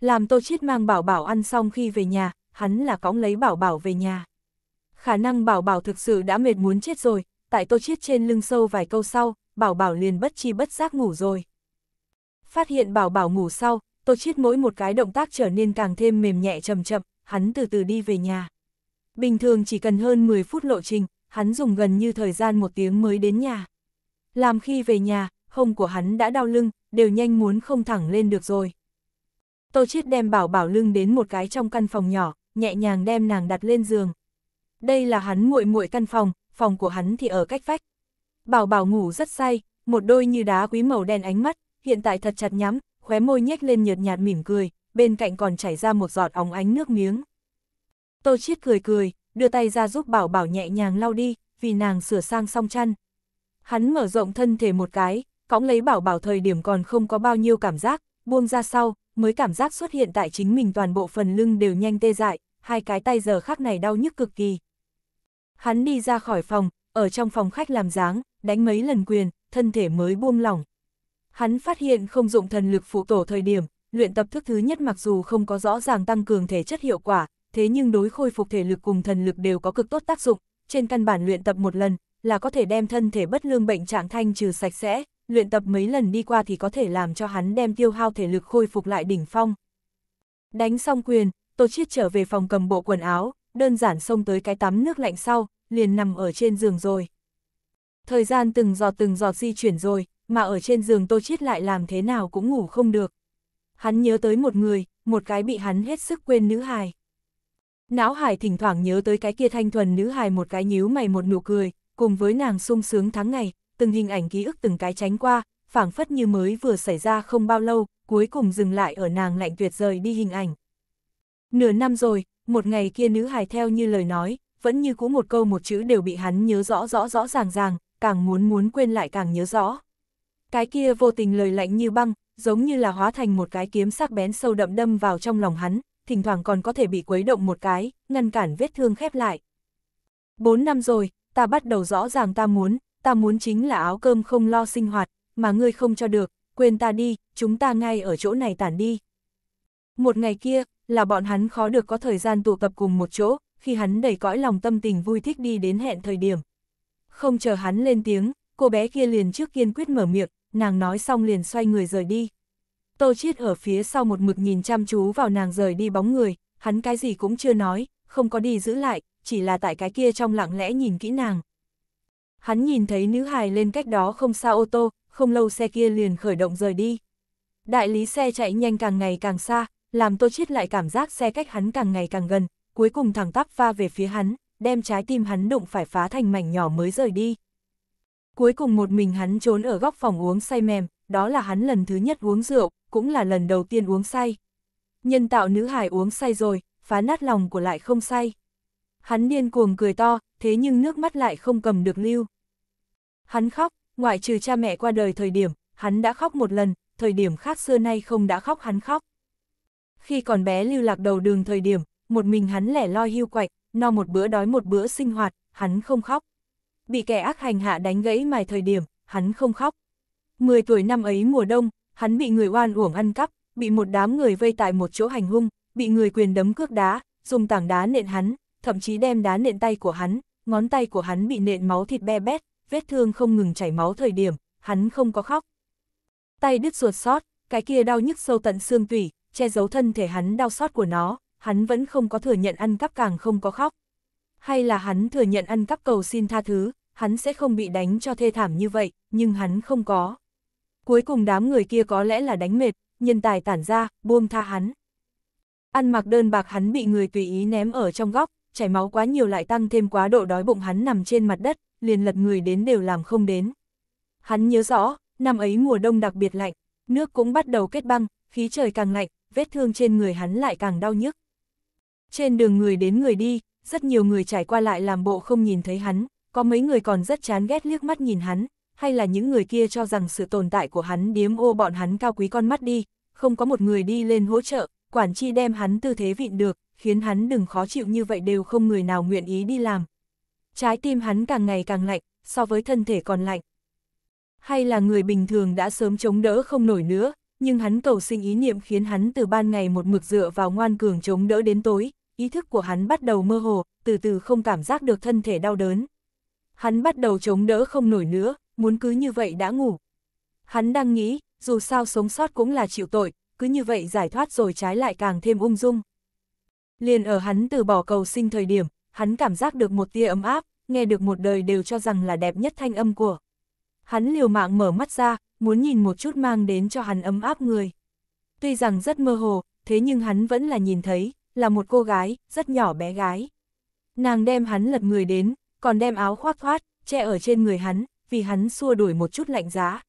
Làm tô chiết mang bảo bảo ăn xong khi về nhà, hắn là cõng lấy bảo bảo về nhà. Khả năng bảo bảo thực sự đã mệt muốn chết rồi, tại tô chiết trên lưng sâu vài câu sau, bảo bảo liền bất chi bất giác ngủ rồi. Phát hiện bảo bảo ngủ sau, Tô Chiết mỗi một cái động tác trở nên càng thêm mềm nhẹ chậm chậm, hắn từ từ đi về nhà. Bình thường chỉ cần hơn 10 phút lộ trình, hắn dùng gần như thời gian một tiếng mới đến nhà. Làm khi về nhà, hông của hắn đã đau lưng, đều nhanh muốn không thẳng lên được rồi. Tô Chiết đem bảo bảo lưng đến một cái trong căn phòng nhỏ, nhẹ nhàng đem nàng đặt lên giường. Đây là hắn muội muội căn phòng, phòng của hắn thì ở cách vách. Bảo bảo ngủ rất say, một đôi như đá quý màu đen ánh mắt, hiện tại thật chặt nhắm, khóe môi nhếch lên nhợt nhạt mỉm cười, bên cạnh còn chảy ra một giọt óng ánh nước miếng. Tô Chiết cười cười, đưa tay ra giúp Bảo Bảo nhẹ nhàng lau đi, vì nàng sửa sang xong chăn. Hắn mở rộng thân thể một cái, cõng lấy Bảo Bảo thời điểm còn không có bao nhiêu cảm giác, buông ra sau, mới cảm giác xuất hiện tại chính mình toàn bộ phần lưng đều nhanh tê dại, hai cái tay giờ khắc này đau nhức cực kỳ. Hắn đi ra khỏi phòng, ở trong phòng khách làm dáng, đánh mấy lần quyền, thân thể mới buông lỏng. Hắn phát hiện không dụng thần lực phụ tổ thời điểm, luyện tập thức thứ nhất mặc dù không có rõ ràng tăng cường thể chất hiệu quả, thế nhưng đối khôi phục thể lực cùng thần lực đều có cực tốt tác dụng, trên căn bản luyện tập một lần là có thể đem thân thể bất lương bệnh trạng thanh trừ sạch sẽ, luyện tập mấy lần đi qua thì có thể làm cho hắn đem tiêu hao thể lực khôi phục lại đỉnh phong. Đánh xong quyền, Tô Chiết trở về phòng cầm bộ quần áo, đơn giản xông tới cái tắm nước lạnh sau, liền nằm ở trên giường rồi. Thời gian từng giọt từng giọt di chuyển rồi, mà ở trên giường Tô Chiết lại làm thế nào cũng ngủ không được. Hắn nhớ tới một người, một cái bị hắn hết sức quên nữ hài. Não hải thỉnh thoảng nhớ tới cái kia thanh thuần nữ hài một cái nhíu mày một nụ cười, cùng với nàng sung sướng tháng ngày, từng hình ảnh ký ức từng cái tránh qua, phảng phất như mới vừa xảy ra không bao lâu, cuối cùng dừng lại ở nàng lạnh tuyệt rời đi hình ảnh. Nửa năm rồi, một ngày kia nữ hài theo như lời nói, vẫn như cũ một câu một chữ đều bị hắn nhớ rõ rõ rõ ràng ràng, càng muốn muốn quên lại càng nhớ rõ. Cái kia vô tình lời lạnh như băng, giống như là hóa thành một cái kiếm sắc bén sâu đậm đâm vào trong lòng hắn, thỉnh thoảng còn có thể bị quấy động một cái, ngăn cản vết thương khép lại. Bốn năm rồi, ta bắt đầu rõ ràng ta muốn, ta muốn chính là áo cơm không lo sinh hoạt, mà ngươi không cho được, quên ta đi, chúng ta ngay ở chỗ này tản đi. Một ngày kia, là bọn hắn khó được có thời gian tụ tập cùng một chỗ, khi hắn đầy cõi lòng tâm tình vui thích đi đến hẹn thời điểm. Không chờ hắn lên tiếng, cô bé kia liền trước kiên quyết mở miệng, nàng nói xong liền xoay người rời đi. Tô Chiết ở phía sau một mực nhìn chăm chú vào nàng rời đi bóng người, hắn cái gì cũng chưa nói, không có đi giữ lại, chỉ là tại cái kia trong lặng lẽ nhìn kỹ nàng. Hắn nhìn thấy nữ hài lên cách đó không xa ô tô, không lâu xe kia liền khởi động rời đi. Đại lý xe chạy nhanh càng ngày càng xa, làm Tô Chiết lại cảm giác xe cách hắn càng ngày càng gần, cuối cùng thẳng tắp va về phía hắn, đem trái tim hắn đụng phải phá thành mảnh nhỏ mới rời đi. Cuối cùng một mình hắn trốn ở góc phòng uống say mềm, đó là hắn lần thứ nhất uống rượu, cũng là lần đầu tiên uống say. Nhân tạo nữ hải uống say rồi, phá nát lòng của lại không say. Hắn điên cuồng cười to, thế nhưng nước mắt lại không cầm được lưu. Hắn khóc, ngoại trừ cha mẹ qua đời thời điểm, hắn đã khóc một lần, thời điểm khác xưa nay không đã khóc hắn khóc. Khi còn bé lưu lạc đầu đường thời điểm, một mình hắn lẻ loi hưu quạnh, no một bữa đói một bữa sinh hoạt, hắn không khóc bị kẻ ác hành hạ đánh gãy mài thời điểm, hắn không khóc. 10 tuổi năm ấy mùa đông, hắn bị người oan uổng ăn cắp, bị một đám người vây tại một chỗ hành hung, bị người quyền đấm cước đá, dùng tảng đá nện hắn, thậm chí đem đá nện tay của hắn, ngón tay của hắn bị nện máu thịt be bét, vết thương không ngừng chảy máu thời điểm, hắn không có khóc. Tay đứt ruột sót, cái kia đau nhức sâu tận xương tủy, che giấu thân thể hắn đau sót của nó, hắn vẫn không có thừa nhận ăn cắp càng không có khóc hay là hắn thừa nhận ăn cắp cầu xin tha thứ, hắn sẽ không bị đánh cho thê thảm như vậy, nhưng hắn không có. Cuối cùng đám người kia có lẽ là đánh mệt, nhân tài tản ra, buông tha hắn. Ăn mặc đơn bạc hắn bị người tùy ý ném ở trong góc, chảy máu quá nhiều lại tăng thêm quá độ đói bụng hắn nằm trên mặt đất, liền lật người đến đều làm không đến. Hắn nhớ rõ, năm ấy mùa đông đặc biệt lạnh, nước cũng bắt đầu kết băng, khí trời càng lạnh, vết thương trên người hắn lại càng đau nhức. Trên đường người đến người đi, rất nhiều người trải qua lại làm bộ không nhìn thấy hắn, có mấy người còn rất chán ghét liếc mắt nhìn hắn, hay là những người kia cho rằng sự tồn tại của hắn điếm ô bọn hắn cao quý con mắt đi, không có một người đi lên hỗ trợ, quản chi đem hắn tư thế vịn được, khiến hắn đừng khó chịu như vậy đều không người nào nguyện ý đi làm. Trái tim hắn càng ngày càng lạnh, so với thân thể còn lạnh. Hay là người bình thường đã sớm chống đỡ không nổi nữa, nhưng hắn cầu sinh ý niệm khiến hắn từ ban ngày một mực dựa vào ngoan cường chống đỡ đến tối, ý thức của hắn bắt đầu mơ hồ, từ từ không cảm giác được thân thể đau đớn. Hắn bắt đầu chống đỡ không nổi nữa, muốn cứ như vậy đã ngủ. Hắn đang nghĩ, dù sao sống sót cũng là chịu tội, cứ như vậy giải thoát rồi trái lại càng thêm ung dung. Liền ở hắn từ bỏ cầu sinh thời điểm, hắn cảm giác được một tia ấm áp, nghe được một đời đều cho rằng là đẹp nhất thanh âm của. Hắn liều mạng mở mắt ra, muốn nhìn một chút mang đến cho hắn ấm áp người. Tuy rằng rất mơ hồ, thế nhưng hắn vẫn là nhìn thấy, là một cô gái, rất nhỏ bé gái. Nàng đem hắn lật người đến, còn đem áo khoác thoát, che ở trên người hắn, vì hắn xua đuổi một chút lạnh giá.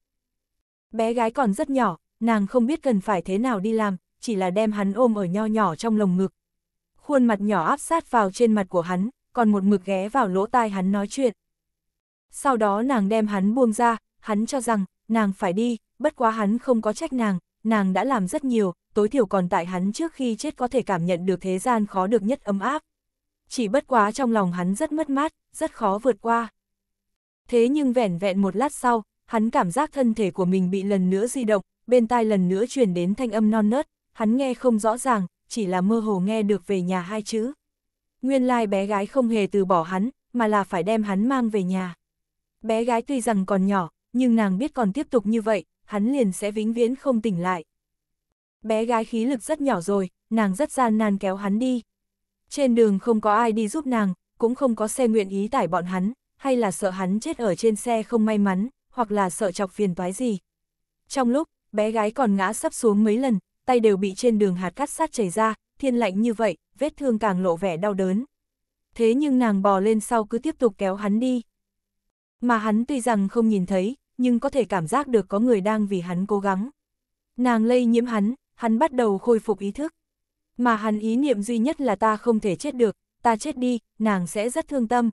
Bé gái còn rất nhỏ, nàng không biết cần phải thế nào đi làm, chỉ là đem hắn ôm ở nho nhỏ trong lồng ngực. Khuôn mặt nhỏ áp sát vào trên mặt của hắn, còn một mực ghé vào lỗ tai hắn nói chuyện. Sau đó nàng đem hắn buông ra, hắn cho rằng, nàng phải đi, bất quá hắn không có trách nàng, nàng đã làm rất nhiều, tối thiểu còn tại hắn trước khi chết có thể cảm nhận được thế gian khó được nhất ấm áp. Chỉ bất quá trong lòng hắn rất mất mát, rất khó vượt qua. Thế nhưng vẻn vẹn một lát sau, hắn cảm giác thân thể của mình bị lần nữa di động, bên tai lần nữa truyền đến thanh âm non nớt, hắn nghe không rõ ràng, chỉ là mơ hồ nghe được về nhà hai chữ. Nguyên lai like bé gái không hề từ bỏ hắn, mà là phải đem hắn mang về nhà. Bé gái tuy rằng còn nhỏ, nhưng nàng biết còn tiếp tục như vậy, hắn liền sẽ vĩnh viễn không tỉnh lại. Bé gái khí lực rất nhỏ rồi, nàng rất gian nan kéo hắn đi. Trên đường không có ai đi giúp nàng, cũng không có xe nguyện ý tải bọn hắn, hay là sợ hắn chết ở trên xe không may mắn, hoặc là sợ chọc phiền toái gì. Trong lúc, bé gái còn ngã sắp xuống mấy lần, tay đều bị trên đường hạt cắt sát chảy ra, thiên lạnh như vậy, vết thương càng lộ vẻ đau đớn. Thế nhưng nàng bò lên sau cứ tiếp tục kéo hắn đi. Mà hắn tuy rằng không nhìn thấy, nhưng có thể cảm giác được có người đang vì hắn cố gắng. Nàng lây nhiễm hắn, hắn bắt đầu khôi phục ý thức. Mà hắn ý niệm duy nhất là ta không thể chết được, ta chết đi, nàng sẽ rất thương tâm.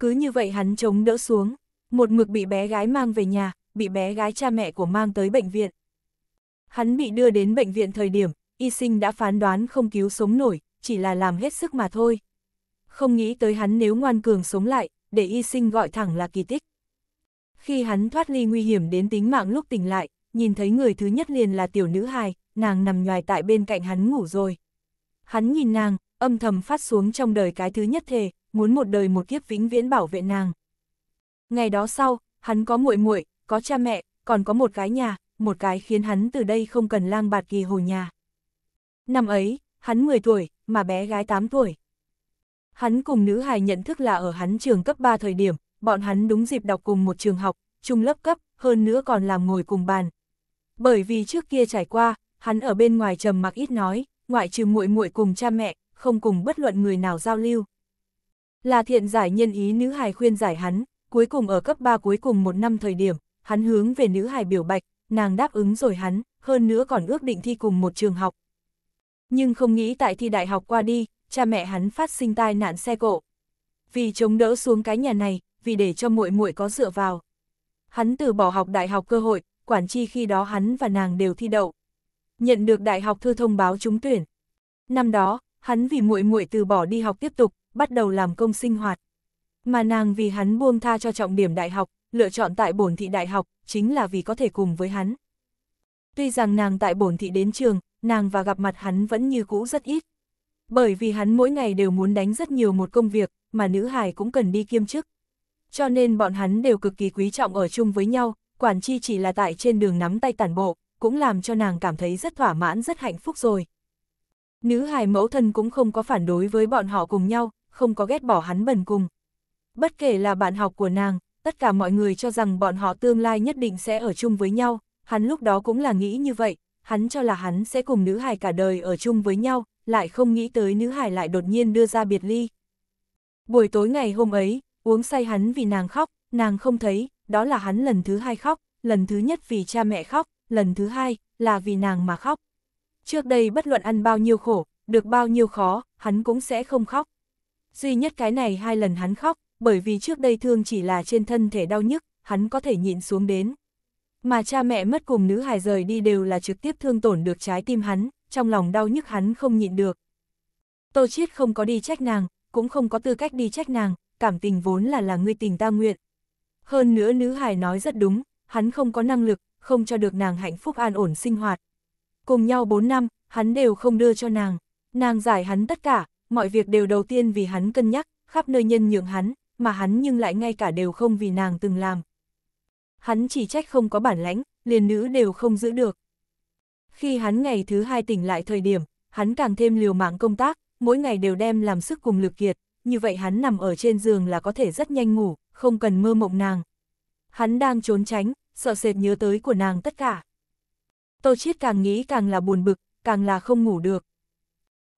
Cứ như vậy hắn chống đỡ xuống, một mực bị bé gái mang về nhà, bị bé gái cha mẹ của mang tới bệnh viện. Hắn bị đưa đến bệnh viện thời điểm, y sinh đã phán đoán không cứu sống nổi, chỉ là làm hết sức mà thôi. Không nghĩ tới hắn nếu ngoan cường sống lại, để y sinh gọi thẳng là kỳ tích. Khi hắn thoát ly nguy hiểm đến tính mạng lúc tỉnh lại, nhìn thấy người thứ nhất liền là tiểu nữ hài, nàng nằm nhoài tại bên cạnh hắn ngủ rồi. Hắn nhìn nàng, âm thầm phát xuống trong đời cái thứ nhất thề, muốn một đời một kiếp vĩnh viễn bảo vệ nàng. Ngày đó sau, hắn có muội muội, có cha mẹ, còn có một cái nhà, một cái khiến hắn từ đây không cần lang bạt kỳ hồ nhà. Năm ấy, hắn 10 tuổi, mà bé gái 8 tuổi. Hắn cùng nữ hài nhận thức là ở hắn trường cấp 3 thời điểm, bọn hắn đúng dịp đọc cùng một trường học, chung lớp cấp, hơn nữa còn làm ngồi cùng bàn. Bởi vì trước kia trải qua, hắn ở bên ngoài trầm mặc ít nói, ngoại trừ muội muội cùng cha mẹ, không cùng bất luận người nào giao lưu. Là thiện giải nhân ý nữ hài khuyên giải hắn, cuối cùng ở cấp 3 cuối cùng một năm thời điểm, hắn hướng về nữ hài biểu bạch, nàng đáp ứng rồi hắn, hơn nữa còn ước định thi cùng một trường học. Nhưng không nghĩ tại thi đại học qua đi, cha mẹ hắn phát sinh tai nạn xe cộ. Vì chống đỡ xuống cái nhà này, vì để cho muội muội có dựa vào. Hắn từ bỏ học đại học cơ hội, quản chi khi đó hắn và nàng đều thi đậu nhận được đại học thư thông báo trúng tuyển. Năm đó, hắn vì muội muội từ bỏ đi học tiếp tục, bắt đầu làm công sinh hoạt. Mà nàng vì hắn buông tha cho trọng điểm đại học, lựa chọn tại bổn thị đại học, chính là vì có thể cùng với hắn. Tuy rằng nàng tại bổn thị đến trường, nàng và gặp mặt hắn vẫn như cũ rất ít. Bởi vì hắn mỗi ngày đều muốn đánh rất nhiều một công việc, mà nữ hài cũng cần đi kiêm chức. Cho nên bọn hắn đều cực kỳ quý trọng ở chung với nhau, quản chi chỉ là tại trên đường nắm tay tản bộ, cũng làm cho nàng cảm thấy rất thỏa mãn rất hạnh phúc rồi. Nữ hài mẫu thân cũng không có phản đối với bọn họ cùng nhau, không có ghét bỏ hắn bần cùng. Bất kể là bạn học của nàng, tất cả mọi người cho rằng bọn họ tương lai nhất định sẽ ở chung với nhau, hắn lúc đó cũng là nghĩ như vậy, hắn cho là hắn sẽ cùng nữ hài cả đời ở chung với nhau, lại không nghĩ tới nữ hài lại đột nhiên đưa ra biệt ly. Buổi tối ngày hôm ấy, uống say hắn vì nàng khóc, nàng không thấy, đó là hắn lần thứ hai khóc, lần thứ nhất vì cha mẹ khóc, lần thứ hai, là vì nàng mà khóc. Trước đây bất luận ăn bao nhiêu khổ, được bao nhiêu khó, hắn cũng sẽ không khóc. Duy nhất cái này hai lần hắn khóc, bởi vì trước đây thương chỉ là trên thân thể đau nhức, hắn có thể nhịn xuống đến. Mà cha mẹ mất cùng nữ hài rời đi đều là trực tiếp thương tổn được trái tim hắn, trong lòng đau nhức hắn không nhịn được. Tô Chiết không có đi trách nàng, cũng không có tư cách đi trách nàng, cảm tình vốn là là người tình ta nguyện. Hơn nữa nữ hài nói rất đúng, hắn không có năng lực, không cho được nàng hạnh phúc an ổn sinh hoạt. Cùng nhau 4 năm, hắn đều không đưa cho nàng. Nàng giải hắn tất cả, mọi việc đều đầu tiên vì hắn cân nhắc, khắp nơi nhân nhượng hắn, mà hắn nhưng lại ngay cả đều không vì nàng từng làm. Hắn chỉ trách không có bản lãnh, liền nữ đều không giữ được. Khi hắn ngày thứ hai tỉnh lại thời điểm, hắn càng thêm liều mạng công tác, mỗi ngày đều đem làm sức cùng lực kiệt, như vậy hắn nằm ở trên giường là có thể rất nhanh ngủ, không cần mơ mộng nàng. Hắn đang trốn tránh, sợ sệt nhớ tới của nàng tất cả. Tô Chiết càng nghĩ càng là buồn bực, càng là không ngủ được.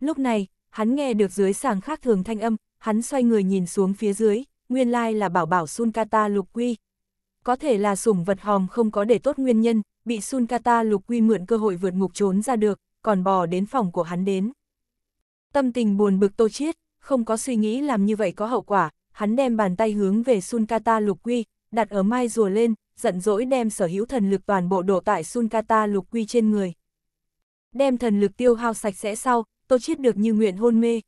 Lúc này, hắn nghe được dưới sàng khác thường thanh âm, hắn xoay người nhìn xuống phía dưới, nguyên lai là bảo bảo Sunkata lục quy. Có thể là sủng vật hòm không có để tốt nguyên nhân, bị Sunkata lục quy mượn cơ hội vượt ngục trốn ra được, còn bò đến phòng của hắn đến. Tâm tình buồn bực Tô Chiết, không có suy nghĩ làm như vậy có hậu quả, hắn đem bàn tay hướng về Sunkata lục quy, đặt ở mai rùa lên, giận dỗi đem sở hữu thần lực toàn bộ đổ tại Sunkata lục quy trên người. Đem thần lực tiêu hao sạch sẽ sau, Tô Chiết được như nguyện hôn mê.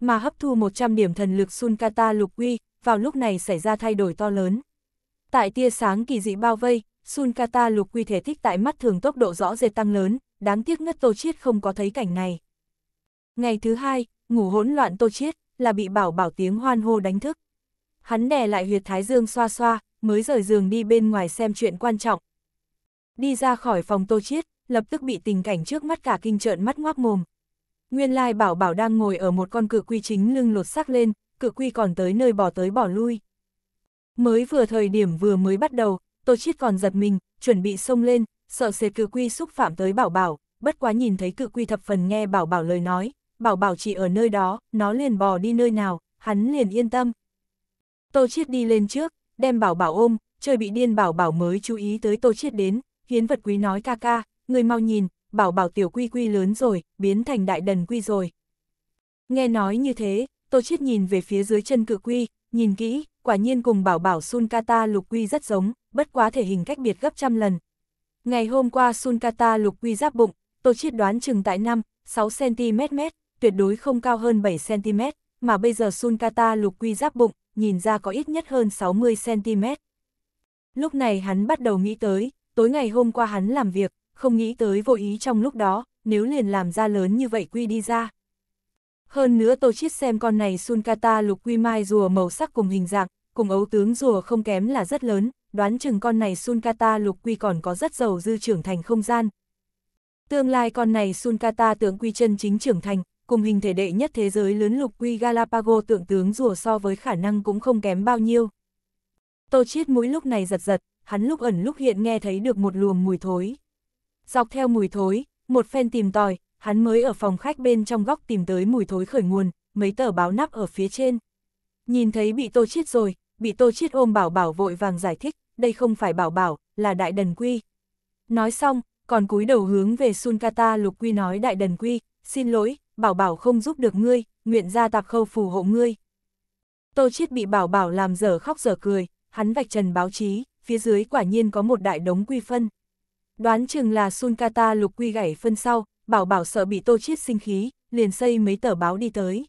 Mà hấp thu 100 điểm thần lực Sunkata lục quy, vào lúc này xảy ra thay đổi to lớn. Tại tia sáng kỳ dị bao vây, Sunkata lục quy thể tích tại mắt thường tốc độ rõ rệt tăng lớn, đáng tiếc ngất Tô Chiết không có thấy cảnh này. Ngày thứ hai, ngủ hỗn loạn Tô Chiết, là bị bảo bảo tiếng hoan hô đánh thức hắn đè lại huyệt thái dương xoa xoa, mới rời giường đi bên ngoài xem chuyện quan trọng. Đi ra khỏi phòng tô chiết, lập tức bị tình cảnh trước mắt cả kinh trợn mắt ngoác mồm. Nguyên lai bảo bảo đang ngồi ở một con cự quy chính lưng lột sắc lên, cự quy còn tới nơi bỏ tới bỏ lui. Mới vừa thời điểm vừa mới bắt đầu, tô chiết còn giật mình, chuẩn bị xông lên, sợ sệt cự quy xúc phạm tới bảo bảo, bất quá nhìn thấy cự quy thập phần nghe bảo bảo lời nói, bảo bảo chỉ ở nơi đó, nó liền bò đi nơi nào, hắn liền yên tâm. Tô Chiết đi lên trước, đem bảo bảo ôm, chơi bị điên bảo bảo mới chú ý tới Tô Chiết đến, hiến vật quý nói ca ca, người mau nhìn, bảo bảo tiểu quy quy lớn rồi, biến thành đại đần quy rồi. Nghe nói như thế, Tô Chiết nhìn về phía dưới chân cự quy, nhìn kỹ, quả nhiên cùng bảo bảo Sunkata lục quy rất giống, bất quá thể hình cách biệt gấp trăm lần. Ngày hôm qua Sunkata lục quy giáp bụng, Tô Chiết đoán chừng tại 5, 6cm, tuyệt đối không cao hơn 7cm, mà bây giờ Sunkata lục quy giáp bụng, nhìn ra có ít nhất hơn 60cm. Lúc này hắn bắt đầu nghĩ tới, tối ngày hôm qua hắn làm việc, không nghĩ tới vô ý trong lúc đó, nếu liền làm ra lớn như vậy quy đi ra. Hơn nữa tô chiết xem con này Sunkata lục quy mai rùa màu sắc cùng hình dạng, cùng ấu tướng rùa không kém là rất lớn, đoán chừng con này Sunkata lục quy còn có rất giàu dư trưởng thành không gian. Tương lai con này Sunkata tướng quy chân chính trưởng thành, cùng hình thể đệ nhất thế giới lớn lục quy Galapago tượng tướng rùa so với khả năng cũng không kém bao nhiêu. Tô chiết mũi lúc này giật giật, hắn lúc ẩn lúc hiện nghe thấy được một luồng mùi thối. Dọc theo mùi thối, một phen tìm tòi, hắn mới ở phòng khách bên trong góc tìm tới mùi thối khởi nguồn, mấy tờ báo nắp ở phía trên. Nhìn thấy bị tô chiết rồi, bị tô chiết ôm bảo bảo vội vàng giải thích, đây không phải bảo bảo, là đại đần quy. Nói xong, còn cúi đầu hướng về Sunkata lục quy nói đại đần quy, xin lỗi, bảo bảo không giúp được ngươi, nguyện ra tạp khâu phù hộ ngươi. Tô Chiết bị bảo bảo làm dở khóc dở cười, hắn vạch trần báo chí, phía dưới quả nhiên có một đại đống quy phân. Đoán chừng là Sunkata lục quy gãy phân sau, bảo bảo sợ bị Tô Chiết sinh khí, liền xây mấy tờ báo đi tới.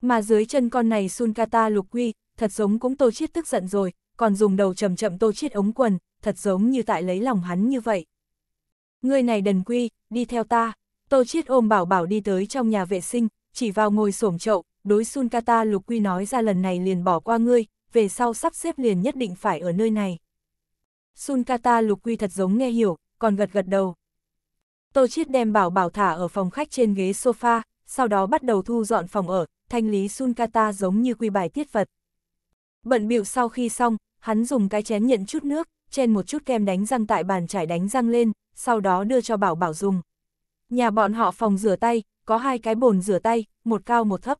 Mà dưới chân con này Sunkata lục quy, thật giống cũng Tô Chiết tức giận rồi, còn dùng đầu chậm chậm Tô Chiết ống quần, thật giống như tại lấy lòng hắn như vậy. Ngươi này đần quy, đi theo ta. Tô Chiết ôm bảo bảo đi tới trong nhà vệ sinh, chỉ vào ngồi xổm chậu, đối Sun Kata Lục Quy nói ra lần này liền bỏ qua ngươi, về sau sắp xếp liền nhất định phải ở nơi này. Sun Kata Lục Quy thật giống nghe hiểu, còn gật gật đầu. Tô Chiết đem bảo bảo thả ở phòng khách trên ghế sofa, sau đó bắt đầu thu dọn phòng ở, thanh lý Sun Kata giống như quy bài tiết vật. Bận bịu sau khi xong, hắn dùng cái chén nhận chút nước, chen một chút kem đánh răng tại bàn trải đánh răng lên, sau đó đưa cho bảo bảo dùng. Nhà bọn họ phòng rửa tay, có hai cái bồn rửa tay, một cao một thấp.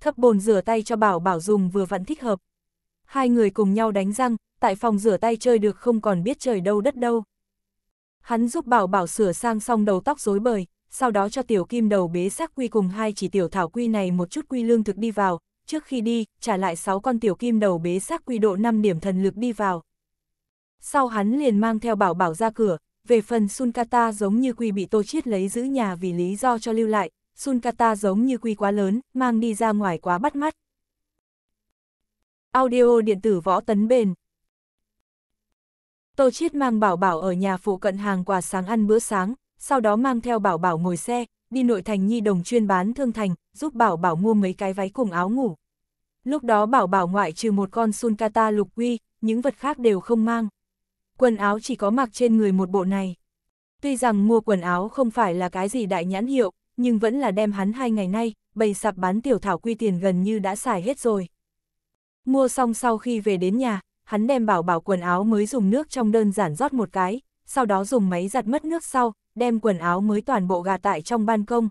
Thấp bồn rửa tay cho Bảo Bảo dùng vừa vẫn thích hợp. Hai người cùng nhau đánh răng, tại phòng rửa tay chơi được không còn biết trời đâu đất đâu. Hắn giúp Bảo Bảo sửa sang xong đầu tóc rối bời, sau đó cho tiểu kim đầu bế xác quy cùng hai chỉ tiểu thảo quy này một chút quy lương thực đi vào, trước khi đi, trả lại sáu con tiểu kim đầu bế xác quy độ 5 điểm thần lực đi vào. Sau hắn liền mang theo Bảo Bảo ra cửa, về phần Sunkata giống như quy bị Tô Chiết lấy giữ nhà vì lý do cho lưu lại, Sunkata giống như quy quá lớn, mang đi ra ngoài quá bắt mắt. Audio điện tử võ tấn bền Tô Chiết mang Bảo Bảo ở nhà phụ cận hàng quà sáng ăn bữa sáng, sau đó mang theo Bảo Bảo ngồi xe, đi nội thành nhi đồng chuyên bán thương thành, giúp Bảo Bảo mua mấy cái váy cùng áo ngủ. Lúc đó Bảo Bảo ngoại trừ một con Sunkata lục quy, những vật khác đều không mang quần áo chỉ có mặc trên người một bộ này. Tuy rằng mua quần áo không phải là cái gì đại nhãn hiệu, nhưng vẫn là đem hắn hai ngày nay, bày sạp bán tiểu thảo quy tiền gần như đã xài hết rồi. Mua xong sau khi về đến nhà, hắn đem bảo bảo quần áo mới dùng nước trong đơn giản rót một cái, sau đó dùng máy giặt mất nước sau, đem quần áo mới toàn bộ gà tại trong ban công.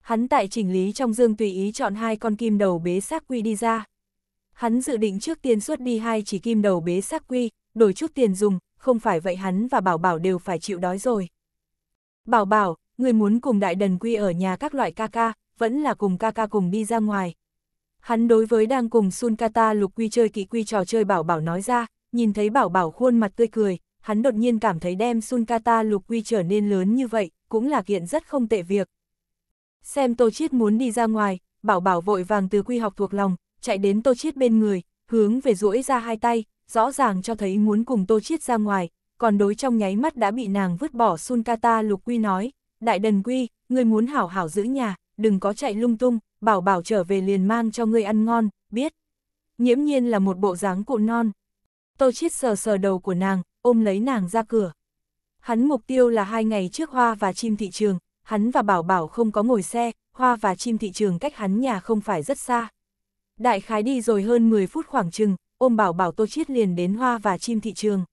Hắn tại chỉnh lý trong dương tùy ý chọn hai con kim đầu bế xác quy đi ra. Hắn dự định trước tiên xuất đi hai chỉ kim đầu bế xác quy, đổi chút tiền dùng, không phải vậy hắn và Bảo Bảo đều phải chịu đói rồi. Bảo Bảo, người muốn cùng đại đần quy ở nhà các loại ca ca, vẫn là cùng ca ca cùng đi ra ngoài. Hắn đối với đang cùng Sunkata lục quy chơi kỵ quy trò chơi Bảo Bảo nói ra, nhìn thấy Bảo Bảo khuôn mặt tươi cười, hắn đột nhiên cảm thấy đem Sunkata lục quy trở nên lớn như vậy, cũng là kiện rất không tệ việc. Xem Tô Chiết muốn đi ra ngoài, Bảo Bảo vội vàng từ quy học thuộc lòng, chạy đến Tô Chiết bên người, hướng về duỗi ra hai tay, rõ ràng cho thấy muốn cùng Tô Chiết ra ngoài, còn đối trong nháy mắt đã bị nàng vứt bỏ Sun Kata Lục Quy nói, Đại Đần Quy, ngươi muốn hảo hảo giữ nhà, đừng có chạy lung tung, bảo bảo trở về liền mang cho ngươi ăn ngon, biết. Nhiễm nhiên là một bộ dáng cụ non. Tô Chiết sờ sờ đầu của nàng, ôm lấy nàng ra cửa. Hắn mục tiêu là hai ngày trước hoa và chim thị trường, hắn và bảo bảo không có ngồi xe, hoa và chim thị trường cách hắn nhà không phải rất xa. Đại khái đi rồi hơn 10 phút khoảng chừng, ôm bảo bảo tô chiết liền đến hoa và chim thị trường.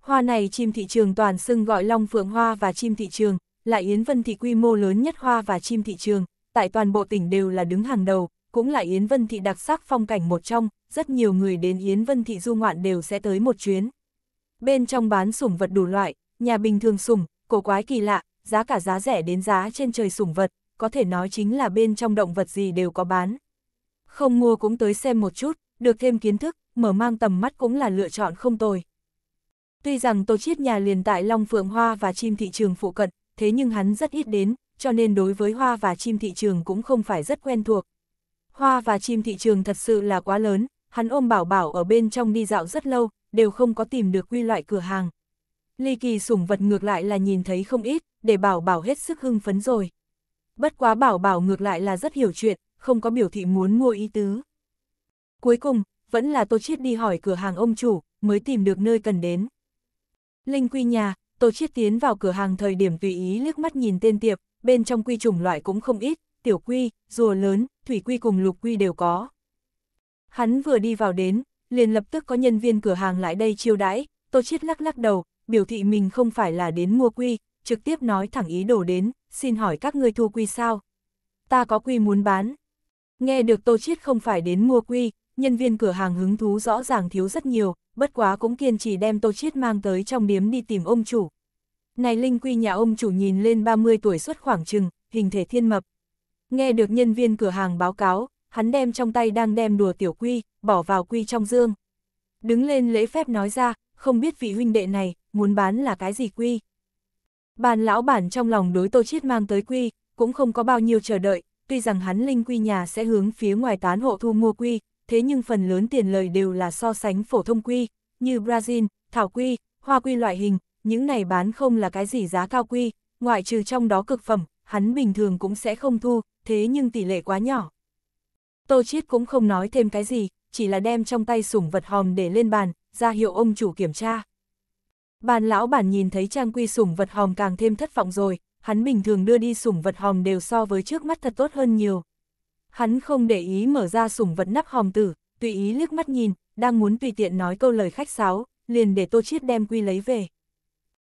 Hoa này chim thị trường toàn xưng gọi long phượng hoa và chim thị trường, là Yến Vân Thị quy mô lớn nhất hoa và chim thị trường, tại toàn bộ tỉnh đều là đứng hàng đầu, cũng là Yến Vân Thị đặc sắc phong cảnh một trong, rất nhiều người đến Yến Vân Thị du ngoạn đều sẽ tới một chuyến. Bên trong bán sủng vật đủ loại, nhà bình thường sủng, cổ quái kỳ lạ, giá cả giá rẻ đến giá trên trời sủng vật, có thể nói chính là bên trong động vật gì đều có bán. Không mua cũng tới xem một chút, được thêm kiến thức, mở mang tầm mắt cũng là lựa chọn không tồi. Tuy rằng Tô Chiết nhà liền tại Long Phượng Hoa và chim thị trường phụ cận, thế nhưng hắn rất ít đến, cho nên đối với hoa và chim thị trường cũng không phải rất quen thuộc. Hoa và chim thị trường thật sự là quá lớn, hắn ôm bảo bảo ở bên trong đi dạo rất lâu, đều không có tìm được quy loại cửa hàng. Ly kỳ sủng vật ngược lại là nhìn thấy không ít, để bảo bảo hết sức hưng phấn rồi. Bất quá bảo bảo ngược lại là rất hiểu chuyện, không có biểu thị muốn mua ý tứ. Cuối cùng, vẫn là Tô Chiết đi hỏi cửa hàng ông chủ, mới tìm được nơi cần đến. Linh quy nhà, Tô Chiết tiến vào cửa hàng thời điểm tùy ý liếc mắt nhìn tên tiệp, bên trong quy chủng loại cũng không ít, tiểu quy, rùa lớn, thủy quy cùng lục quy đều có. Hắn vừa đi vào đến, liền lập tức có nhân viên cửa hàng lại đây chiêu đãi, Tô Chiết lắc lắc đầu, biểu thị mình không phải là đến mua quy, trực tiếp nói thẳng ý đồ đến, xin hỏi các ngươi thu quy sao? Ta có quy muốn bán. Nghe được Tô Chiết không phải đến mua quy, nhân viên cửa hàng hứng thú rõ ràng thiếu rất nhiều, bất quá cũng kiên trì đem Tô Chiết mang tới trong điếm đi tìm ông chủ. Này Linh Quy nhà ông chủ nhìn lên 30 tuổi xuất khoảng chừng, hình thể thiên mập. Nghe được nhân viên cửa hàng báo cáo, hắn đem trong tay đang đem đùa tiểu quy, bỏ vào quy trong dương. Đứng lên lễ phép nói ra, không biết vị huynh đệ này, muốn bán là cái gì quy. Bàn lão bản trong lòng đối Tô Chiết mang tới quy, cũng không có bao nhiêu chờ đợi, tuy rằng hắn Linh Quy nhà sẽ hướng phía ngoài tán hộ thu mua quy, thế nhưng phần lớn tiền lời đều là so sánh phổ thông quy, như Brazil, thảo quy, hoa quy loại hình, những này bán không là cái gì giá cao quy, ngoại trừ trong đó cực phẩm, hắn bình thường cũng sẽ không thu, thế nhưng tỷ lệ quá nhỏ. Tô Chiết cũng không nói thêm cái gì, chỉ là đem trong tay sủng vật hòm để lên bàn, ra hiệu ông chủ kiểm tra. Bàn lão bản nhìn thấy trang quy sủng vật hòm càng thêm thất vọng rồi, hắn bình thường đưa đi sủng vật hòm đều so với trước mắt thật tốt hơn nhiều hắn không để ý mở ra sủng vật nắp hòm tử, tùy ý liếc mắt nhìn, đang muốn tùy tiện nói câu lời khách sáo, liền để Tô Chiết đem quy lấy về.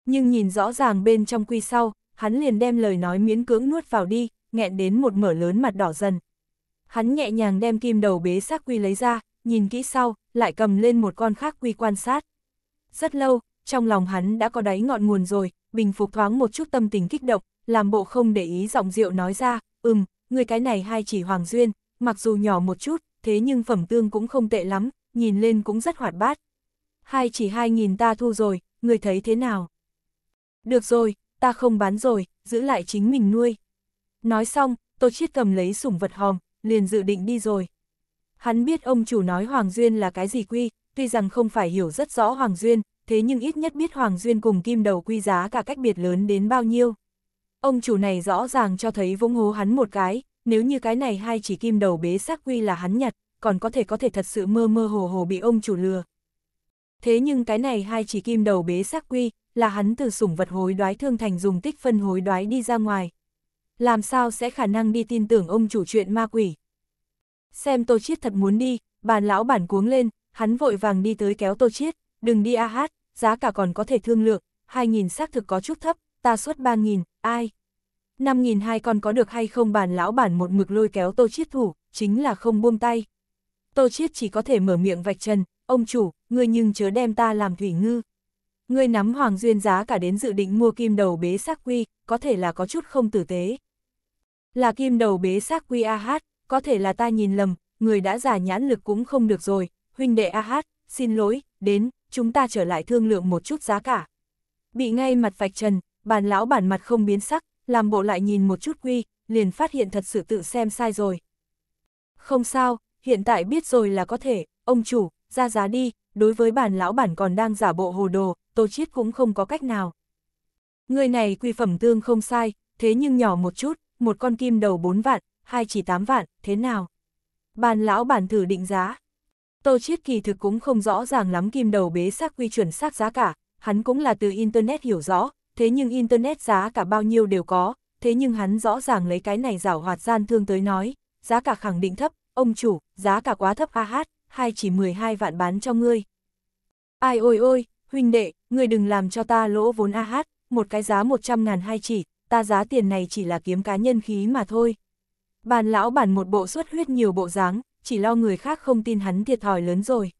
Nhưng nhìn rõ ràng bên trong quy sau, hắn liền đem lời nói miễn cưỡng nuốt vào đi, nghẹn đến một mở lớn mặt đỏ dần. Hắn nhẹ nhàng đem kim đầu bế xác quy lấy ra, nhìn kỹ sau, lại cầm lên một con khác quy quan sát. Rất lâu, trong lòng hắn đã có đáy ngọn nguồn rồi, bình phục thoáng một chút tâm tình kích động, làm bộ không để ý giọng rượu nói ra, ừm, người cái này hai chỉ hoàng duyên, mặc dù nhỏ một chút, thế nhưng phẩm tương cũng không tệ lắm, nhìn lên cũng rất hoạt bát. Hai chỉ hai nghìn ta thu rồi, người thấy thế nào? Được rồi, ta không bán rồi, giữ lại chính mình nuôi. Nói xong, Tô Chiết cầm lấy sủng vật hòm, liền dự định đi rồi. Hắn biết ông chủ nói Hoàng Duyên là cái gì quy, tuy rằng không phải hiểu rất rõ Hoàng Duyên, thế nhưng ít nhất biết Hoàng Duyên cùng kim đầu quy giá cả cách biệt lớn đến bao nhiêu. Ông chủ này rõ ràng cho thấy vũng hố hắn một cái, nếu như cái này hai chỉ kim đầu bế xác quy là hắn nhặt, còn có thể có thể thật sự mơ mơ hồ hồ bị ông chủ lừa. Thế nhưng cái này hai chỉ kim đầu bế xác quy, là hắn từ sủng vật hối đoái thương thành dùng tích phân hối đoái đi ra ngoài. Làm sao sẽ khả năng đi tin tưởng ông chủ chuyện ma quỷ? Xem Tô Chiết thật muốn đi, bàn lão bản cuống lên, hắn vội vàng đi tới kéo Tô Chiết, đừng đi a hát, giá cả còn có thể thương lượng, 2.000 xác thực có chút thấp, ta suốt 3.000, ai? năm nghìn hai con có được hay không bàn lão bản một mực lôi kéo tô chiết thủ, chính là không buông tay. Tô chiết chỉ có thể mở miệng vạch trần, ông chủ, ngươi nhưng chớ đem ta làm thủy ngư. Ngươi nắm hoàng duyên giá cả đến dự định mua kim đầu bế xác quy, có thể là có chút không tử tế. Là kim đầu bế xác quy AH, có thể là ta nhìn lầm, người đã già nhãn lực cũng không được rồi, huynh đệ AH, xin lỗi, đến, chúng ta trở lại thương lượng một chút giá cả. Bị ngay mặt vạch trần, bàn lão bản mặt không biến sắc, làm bộ lại nhìn một chút quy, liền phát hiện thật sự tự xem sai rồi. Không sao, hiện tại biết rồi là có thể, ông chủ, ra giá đi, đối với bàn lão bản còn đang giả bộ hồ đồ, tô chiết cũng không có cách nào. Người này quy phẩm tương không sai, thế nhưng nhỏ một chút, một con kim đầu 4 vạn, hai chỉ 8 vạn, thế nào? Bàn lão bản thử định giá. Tô chiết kỳ thực cũng không rõ ràng lắm kim đầu bế xác quy chuẩn xác giá cả, hắn cũng là từ Internet hiểu rõ, thế nhưng Internet giá cả bao nhiêu đều có, thế nhưng hắn rõ ràng lấy cái này rảo hoạt gian thương tới nói, giá cả khẳng định thấp, ông chủ, giá cả quá thấp ah hai chỉ 12 vạn bán cho ngươi. Ai ôi ôi, huynh đệ, ngươi đừng làm cho ta lỗ vốn ah một cái giá 100 ngàn hai chỉ, ta giá tiền này chỉ là kiếm cá nhân khí mà thôi. Bàn lão bản một bộ xuất huyết nhiều bộ dáng, chỉ lo người khác không tin hắn thiệt thòi lớn rồi.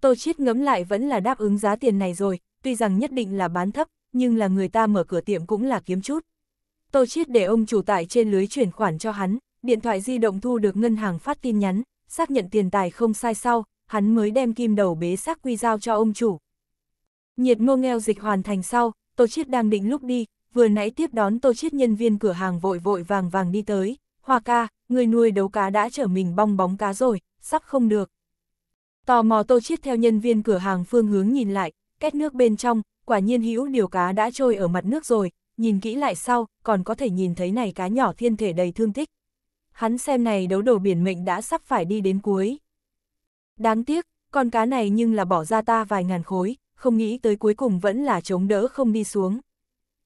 Tô Chiết ngấm lại vẫn là đáp ứng giá tiền này rồi, tuy rằng nhất định là bán thấp, nhưng là người ta mở cửa tiệm cũng là kiếm chút. Tô Chiết để ông chủ tại trên lưới chuyển khoản cho hắn, điện thoại di động thu được ngân hàng phát tin nhắn, xác nhận tiền tài không sai sau, hắn mới đem kim đầu bế xác quy giao cho ông chủ. Nhiệt ngô nghèo dịch hoàn thành sau, Tô Chiết đang định lúc đi, vừa nãy tiếp đón Tô Chiết nhân viên cửa hàng vội vội vàng vàng đi tới, hoa ca, người nuôi đấu cá đã trở mình bong bóng cá rồi, sắp không được. Tò mò Tô Chiết theo nhân viên cửa hàng phương hướng nhìn lại, két nước bên trong, quả nhiên hữu điều cá đã trôi ở mặt nước rồi, nhìn kỹ lại sau, còn có thể nhìn thấy này cá nhỏ thiên thể đầy thương tích. Hắn xem này đấu đồ biển mệnh đã sắp phải đi đến cuối. Đáng tiếc, con cá này nhưng là bỏ ra ta vài ngàn khối, không nghĩ tới cuối cùng vẫn là chống đỡ không đi xuống.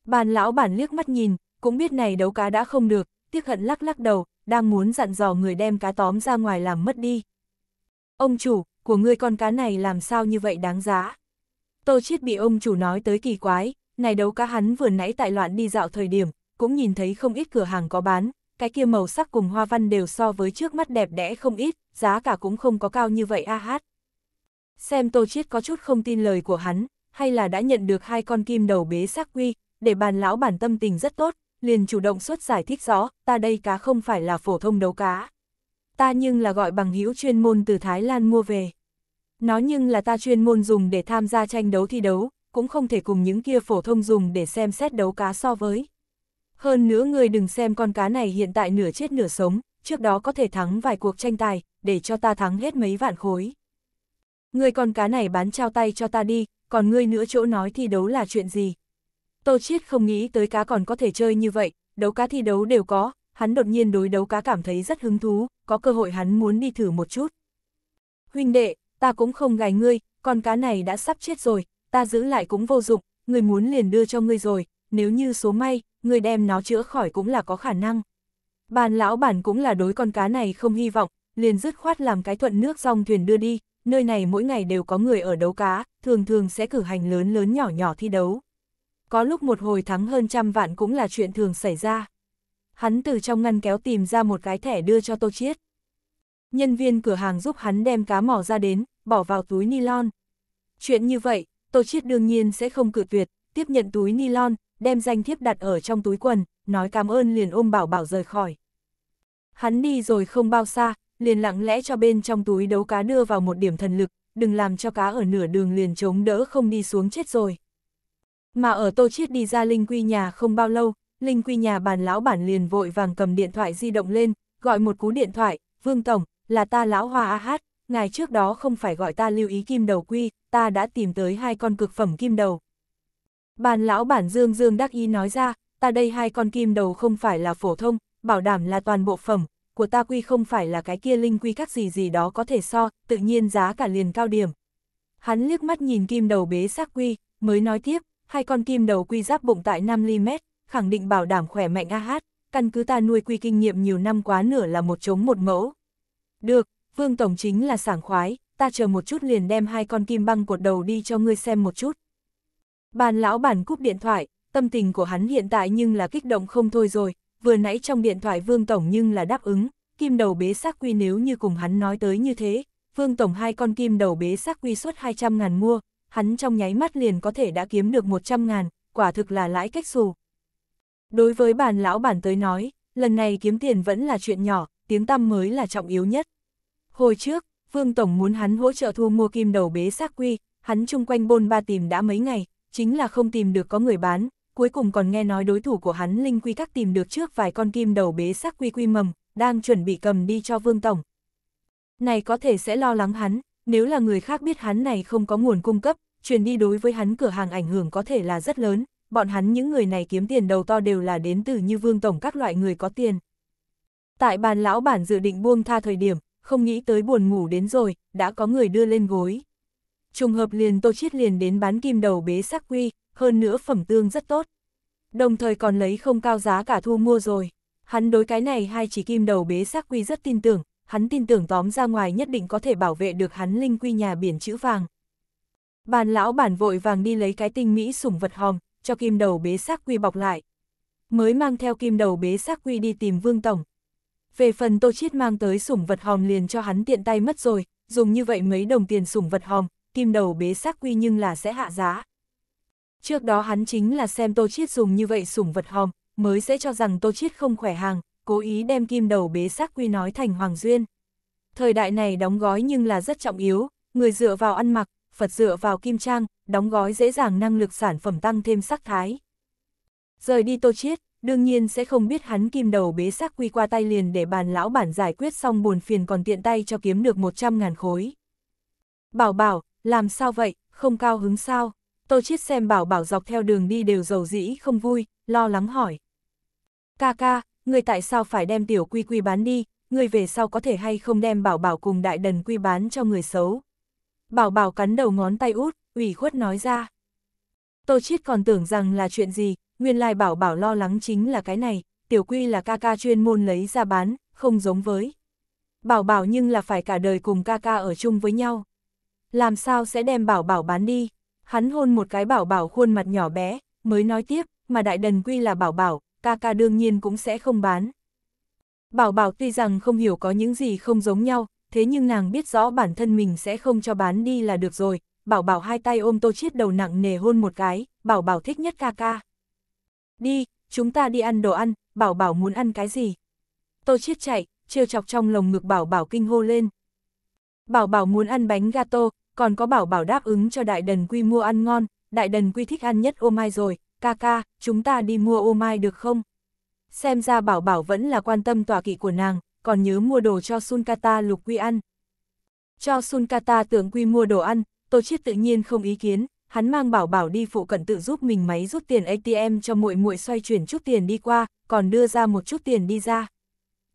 Bàn lão bản liếc mắt nhìn, cũng biết này đấu cá đã không được, tiếc hận lắc lắc đầu, đang muốn dặn dò người đem cá tóm ra ngoài làm mất đi. Ông chủ, của ngươi con cá này làm sao như vậy đáng giá? Tô Chiết bị ông chủ nói tới kỳ quái, này đấu cá hắn vừa nãy tại loạn đi dạo thời điểm, cũng nhìn thấy không ít cửa hàng có bán, cái kia màu sắc cùng hoa văn đều so với trước mắt đẹp đẽ không ít, giá cả cũng không có cao như vậy a hát. Xem Tô Chiết có chút không tin lời của hắn, hay là đã nhận được hai con kim đầu bế sắc quy, để bàn lão bản tâm tình rất tốt, liền chủ động xuất giải thích rõ, ta đây cá không phải là phổ thông đấu cá. Ta nhưng là gọi bằng hữu chuyên môn từ Thái Lan mua về. Nó nhưng là ta chuyên môn dùng để tham gia tranh đấu thi đấu, cũng không thể cùng những kia phổ thông dùng để xem xét đấu cá so với. Hơn nữa người đừng xem con cá này hiện tại nửa chết nửa sống, trước đó có thể thắng vài cuộc tranh tài, để cho ta thắng hết mấy vạn khối. Người con cá này bán trao tay cho ta đi, còn ngươi nữa chỗ nói thi đấu là chuyện gì. Tô Chiết không nghĩ tới cá còn có thể chơi như vậy, đấu cá thi đấu đều có, hắn đột nhiên đối đấu cá cảm thấy rất hứng thú, có cơ hội hắn muốn đi thử một chút. Huynh đệ, ta cũng không gài ngươi, con cá này đã sắp chết rồi, ta giữ lại cũng vô dụng, ngươi muốn liền đưa cho ngươi rồi, nếu như số may, ngươi đem nó chữa khỏi cũng là có khả năng. Bàn lão bản cũng là đối con cá này không hy vọng, liền dứt khoát làm cái thuận nước dòng thuyền đưa đi, nơi này mỗi ngày đều có người ở đấu cá, thường thường sẽ cử hành lớn lớn nhỏ nhỏ thi đấu. Có lúc một hồi thắng hơn trăm vạn cũng là chuyện thường xảy ra. Hắn từ trong ngăn kéo tìm ra một cái thẻ đưa cho Tô Chiết. Nhân viên cửa hàng giúp hắn đem cá mỏ ra đến, bỏ vào túi ni lon. Chuyện như vậy, Tô Chiết đương nhiên sẽ không cự tuyệt, tiếp nhận túi ni lon, đem danh thiếp đặt ở trong túi quần, nói cảm ơn liền ôm bảo bảo rời khỏi. Hắn đi rồi không bao xa, liền lặng lẽ cho bên trong túi đấu cá đưa vào một điểm thần lực, đừng làm cho cá ở nửa đường liền chống đỡ không đi xuống chết rồi. Mà ở Tô Chiết đi ra Linh Quy nhà không bao lâu, Linh Quy nhà bàn lão bản liền vội vàng cầm điện thoại di động lên, gọi một cú điện thoại, Vương Tổng, là ta lão Hòa A Hát, ngài trước đó không phải gọi ta lưu ý kim đầu quy, ta đã tìm tới hai con cực phẩm kim đầu. Bàn lão bản Dương Dương đắc ý nói ra, ta đây hai con kim đầu không phải là phổ thông, bảo đảm là toàn bộ phẩm, của ta quy không phải là cái kia linh quy các gì gì đó có thể so, tự nhiên giá cả liền cao điểm. Hắn liếc mắt nhìn kim đầu bế xác quy, mới nói tiếp, hai con kim đầu quy giáp bụng tại 5 mét, khẳng định bảo đảm khỏe mạnh a hát, căn cứ ta nuôi quy kinh nghiệm nhiều năm quá nửa là một chống một mẫu. Được, vương tổng chính là sảng khoái, ta chờ một chút liền đem hai con kim băng cột đầu đi cho ngươi xem một chút. Bàn lão bản cúp điện thoại, tâm tình của hắn hiện tại nhưng là kích động không thôi rồi, vừa nãy trong điện thoại vương tổng nhưng là đáp ứng, kim đầu bế xác quy nếu như cùng hắn nói tới như thế, vương tổng hai con kim đầu bế xác quy suất 200 ngàn mua, hắn trong nháy mắt liền có thể đã kiếm được 100 ngàn, quả thực là lãi cách xù. Đối với bàn lão bản tới nói, lần này kiếm tiền vẫn là chuyện nhỏ, tiếng tăm mới là trọng yếu nhất. Hồi trước, Vương Tổng muốn hắn hỗ trợ thu mua kim đầu bế xác quy, hắn chung quanh bôn ba tìm đã mấy ngày, chính là không tìm được có người bán, cuối cùng còn nghe nói đối thủ của hắn Linh Quy Các tìm được trước vài con kim đầu bế xác quy quy mầm, đang chuẩn bị cầm đi cho Vương Tổng. Này có thể sẽ lo lắng hắn, nếu là người khác biết hắn này không có nguồn cung cấp, truyền đi đối với hắn cửa hàng ảnh hưởng có thể là rất lớn, bọn hắn những người này kiếm tiền đầu to đều là đến từ như Vương Tổng các loại người có tiền. Tại bàn lão bản dự định buông tha thời điểm, không nghĩ tới buồn ngủ đến rồi, đã có người đưa lên gối. Trùng hợp liền Tô Chiết liền đến bán kim đầu bế sắc quy, hơn nữa phẩm tương rất tốt. Đồng thời còn lấy không cao giá cả thu mua rồi. Hắn đối cái này hai chỉ kim đầu bế sắc quy rất tin tưởng, hắn tin tưởng tóm ra ngoài nhất định có thể bảo vệ được hắn linh quy nhà biển chữ vàng. Bàn lão bản vội vàng đi lấy cái tinh mỹ sủng vật hòm, cho kim đầu bế sắc quy bọc lại. Mới mang theo kim đầu bế sắc quy đi tìm Vương Tổng, về phần Tô Chiết mang tới sủng vật hòm liền cho hắn tiện tay mất rồi, dùng như vậy mấy đồng tiền sủng vật hòm, kim đầu bế xác quy nhưng là sẽ hạ giá. Trước đó hắn chính là xem Tô Chiết dùng như vậy sủng vật hòm, mới sẽ cho rằng Tô Chiết không khỏe hàng, cố ý đem kim đầu bế xác quy nói thành Hoàng Duyên. Thời đại này đóng gói nhưng là rất trọng yếu, người dựa vào ăn mặc, Phật dựa vào kim trang, đóng gói dễ dàng năng lực sản phẩm tăng thêm sắc thái. Rời đi Tô Chiết, đương nhiên sẽ không biết hắn kim đầu bế xác quy qua tay liền để bàn lão bản giải quyết xong buồn phiền còn tiện tay cho kiếm được 100 ngàn khối. Bảo bảo, làm sao vậy, không cao hứng sao? Tô Chiết xem bảo bảo dọc theo đường đi đều dầu dĩ không vui, lo lắng hỏi. Ca ca, người tại sao phải đem tiểu quy quy bán đi, người về sau có thể hay không đem bảo bảo cùng đại đần quy bán cho người xấu. Bảo bảo cắn đầu ngón tay út, ủy khuất nói ra. Tô Chiết còn tưởng rằng là chuyện gì, Nguyên lai bảo bảo lo lắng chính là cái này, tiểu quy là ca ca chuyên môn lấy ra bán, không giống với. Bảo bảo nhưng là phải cả đời cùng ca ca ở chung với nhau. Làm sao sẽ đem bảo bảo bán đi? Hắn hôn một cái bảo bảo khuôn mặt nhỏ bé, mới nói tiếp, mà đại đần quy là bảo bảo, ca ca đương nhiên cũng sẽ không bán. Bảo bảo tuy rằng không hiểu có những gì không giống nhau, thế nhưng nàng biết rõ bản thân mình sẽ không cho bán đi là được rồi. Bảo bảo hai tay ôm tô chiết đầu nặng nề hôn một cái, bảo bảo thích nhất ca ca. Đi, chúng ta đi ăn đồ ăn, bảo bảo muốn ăn cái gì. Tô Chiết chạy, trêu chọc trong lồng ngực bảo bảo kinh hô lên. Bảo bảo muốn ăn bánh gato, còn có bảo bảo đáp ứng cho đại đần quy mua ăn ngon, đại đần quy thích ăn nhất ô mai rồi, ca ca, chúng ta đi mua ô mai được không? Xem ra bảo bảo vẫn là quan tâm tòa kỵ của nàng, còn nhớ mua đồ cho Sunkata lục quy ăn. Cho Sunkata tưởng quy mua đồ ăn, Tô Chiết tự nhiên không ý kiến, hắn mang bảo bảo đi phụ cận tự giúp mình máy rút tiền ATM cho muội muội xoay chuyển chút tiền đi qua, còn đưa ra một chút tiền đi ra.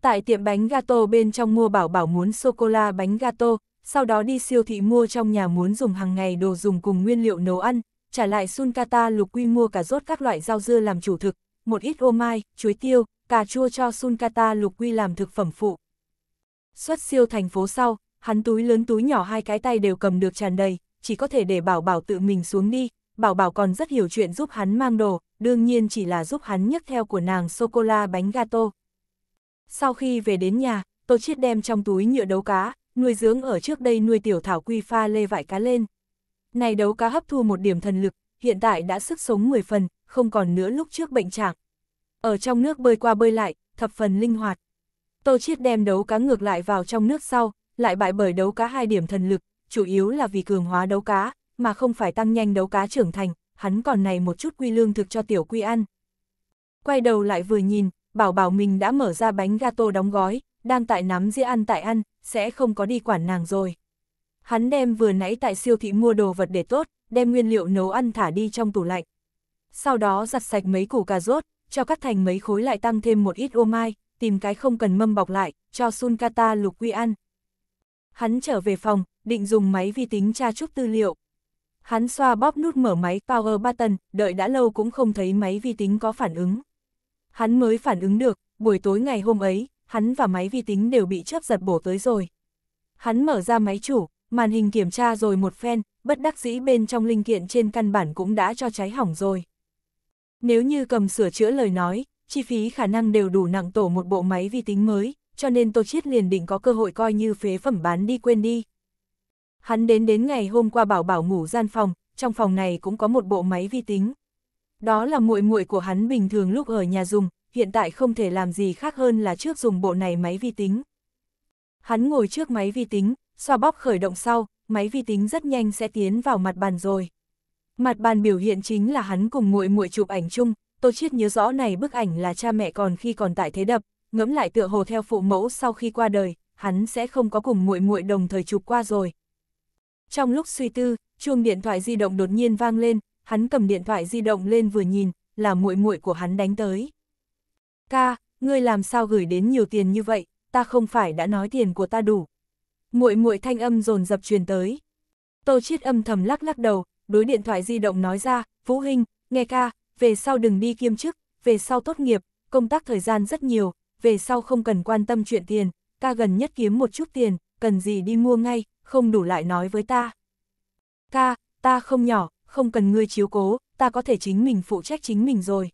Tại tiệm bánh gato bên trong mua bảo bảo muốn sô-cô-la bánh gato, sau đó đi siêu thị mua trong nhà muốn dùng hàng ngày đồ dùng cùng nguyên liệu nấu ăn, trả lại Sunkata lục quy mua cả rốt các loại rau dưa làm chủ thực, một ít ô mai, chuối tiêu, cà chua cho Sunkata lục quy làm thực phẩm phụ. Xuất siêu thành phố sau, hắn túi lớn túi nhỏ hai cái tay đều cầm được tràn đầy, chỉ có thể để bảo bảo tự mình xuống đi, bảo bảo còn rất hiểu chuyện giúp hắn mang đồ, đương nhiên chỉ là giúp hắn nhấc theo của nàng sô-cô-la bánh gato. Sau khi về đến nhà, tôi Chiết đem trong túi nhựa đấu cá, nuôi dưỡng ở trước đây nuôi tiểu thảo quy pha lê vải cá lên. Này đấu cá hấp thu một điểm thần lực, hiện tại đã sức sống 10 phần, không còn nữa lúc trước bệnh trạng. Ở trong nước bơi qua bơi lại, thập phần linh hoạt. Tô Chiết đem đấu cá ngược lại vào trong nước sau, lại bại bởi đấu cá hai điểm thần lực, chủ yếu là vì cường hóa đấu cá, mà không phải tăng nhanh đấu cá trưởng thành, hắn còn này một chút quy lương thực cho tiểu quy ăn. Quay đầu lại vừa nhìn, bảo bảo mình đã mở ra bánh gato đóng gói, đang tại nắm dĩa ăn tại ăn, sẽ không có đi quản nàng rồi. Hắn đem vừa nãy tại siêu thị mua đồ vật để tốt, đem nguyên liệu nấu ăn thả đi trong tủ lạnh. Sau đó giặt sạch mấy củ cà rốt, cho cắt thành mấy khối lại tăng thêm một ít ô mai, tìm cái không cần mâm bọc lại, cho Sunkata lục quy ăn. Hắn trở về phòng, định dùng máy vi tính tra chút tư liệu. Hắn xoa bóp nút mở máy power button, đợi đã lâu cũng không thấy máy vi tính có phản ứng. Hắn mới phản ứng được, buổi tối ngày hôm ấy, hắn và máy vi tính đều bị chớp giật bổ tới rồi. Hắn mở ra máy chủ, màn hình kiểm tra rồi một phen, bất đắc dĩ bên trong linh kiện trên căn bản cũng đã cho cháy hỏng rồi. Nếu như cầm sửa chữa lời nói, chi phí khả năng đều đủ nặng tổ một bộ máy vi tính mới, cho nên Tô Chiết liền định có cơ hội coi như phế phẩm bán đi quên đi. Hắn đến đến ngày hôm qua bảo bảo ngủ gian phòng, trong phòng này cũng có một bộ máy vi tính. Đó là muội muội của hắn bình thường lúc ở nhà dùng, hiện tại không thể làm gì khác hơn là trước dùng bộ này máy vi tính. Hắn ngồi trước máy vi tính, xoa bóp khởi động sau, máy vi tính rất nhanh sẽ tiến vào mặt bàn rồi. Mặt bàn biểu hiện chính là hắn cùng muội muội chụp ảnh chung, Tô Chiết nhớ rõ này bức ảnh là cha mẹ còn khi còn tại thế đập, ngẫm lại tựa hồ theo phụ mẫu sau khi qua đời, hắn sẽ không có cùng muội muội đồng thời chụp qua rồi, trong lúc suy tư, chuông điện thoại di động đột nhiên vang lên, hắn cầm điện thoại di động lên vừa nhìn, là muội muội của hắn đánh tới. "Ca, ngươi làm sao gửi đến nhiều tiền như vậy, ta không phải đã nói tiền của ta đủ." Muội muội thanh âm dồn dập truyền tới. Tô Chiết âm thầm lắc lắc đầu, đối điện thoại di động nói ra, "Vũ huynh, nghe ca, về sau đừng đi kiêm chức, về sau tốt nghiệp, công tác thời gian rất nhiều, về sau không cần quan tâm chuyện tiền, ca gần nhất kiếm một chút tiền, cần gì đi mua ngay, không đủ lại nói với ta. Ca, ta không nhỏ, không cần ngươi chiếu cố, ta có thể chính mình phụ trách chính mình rồi.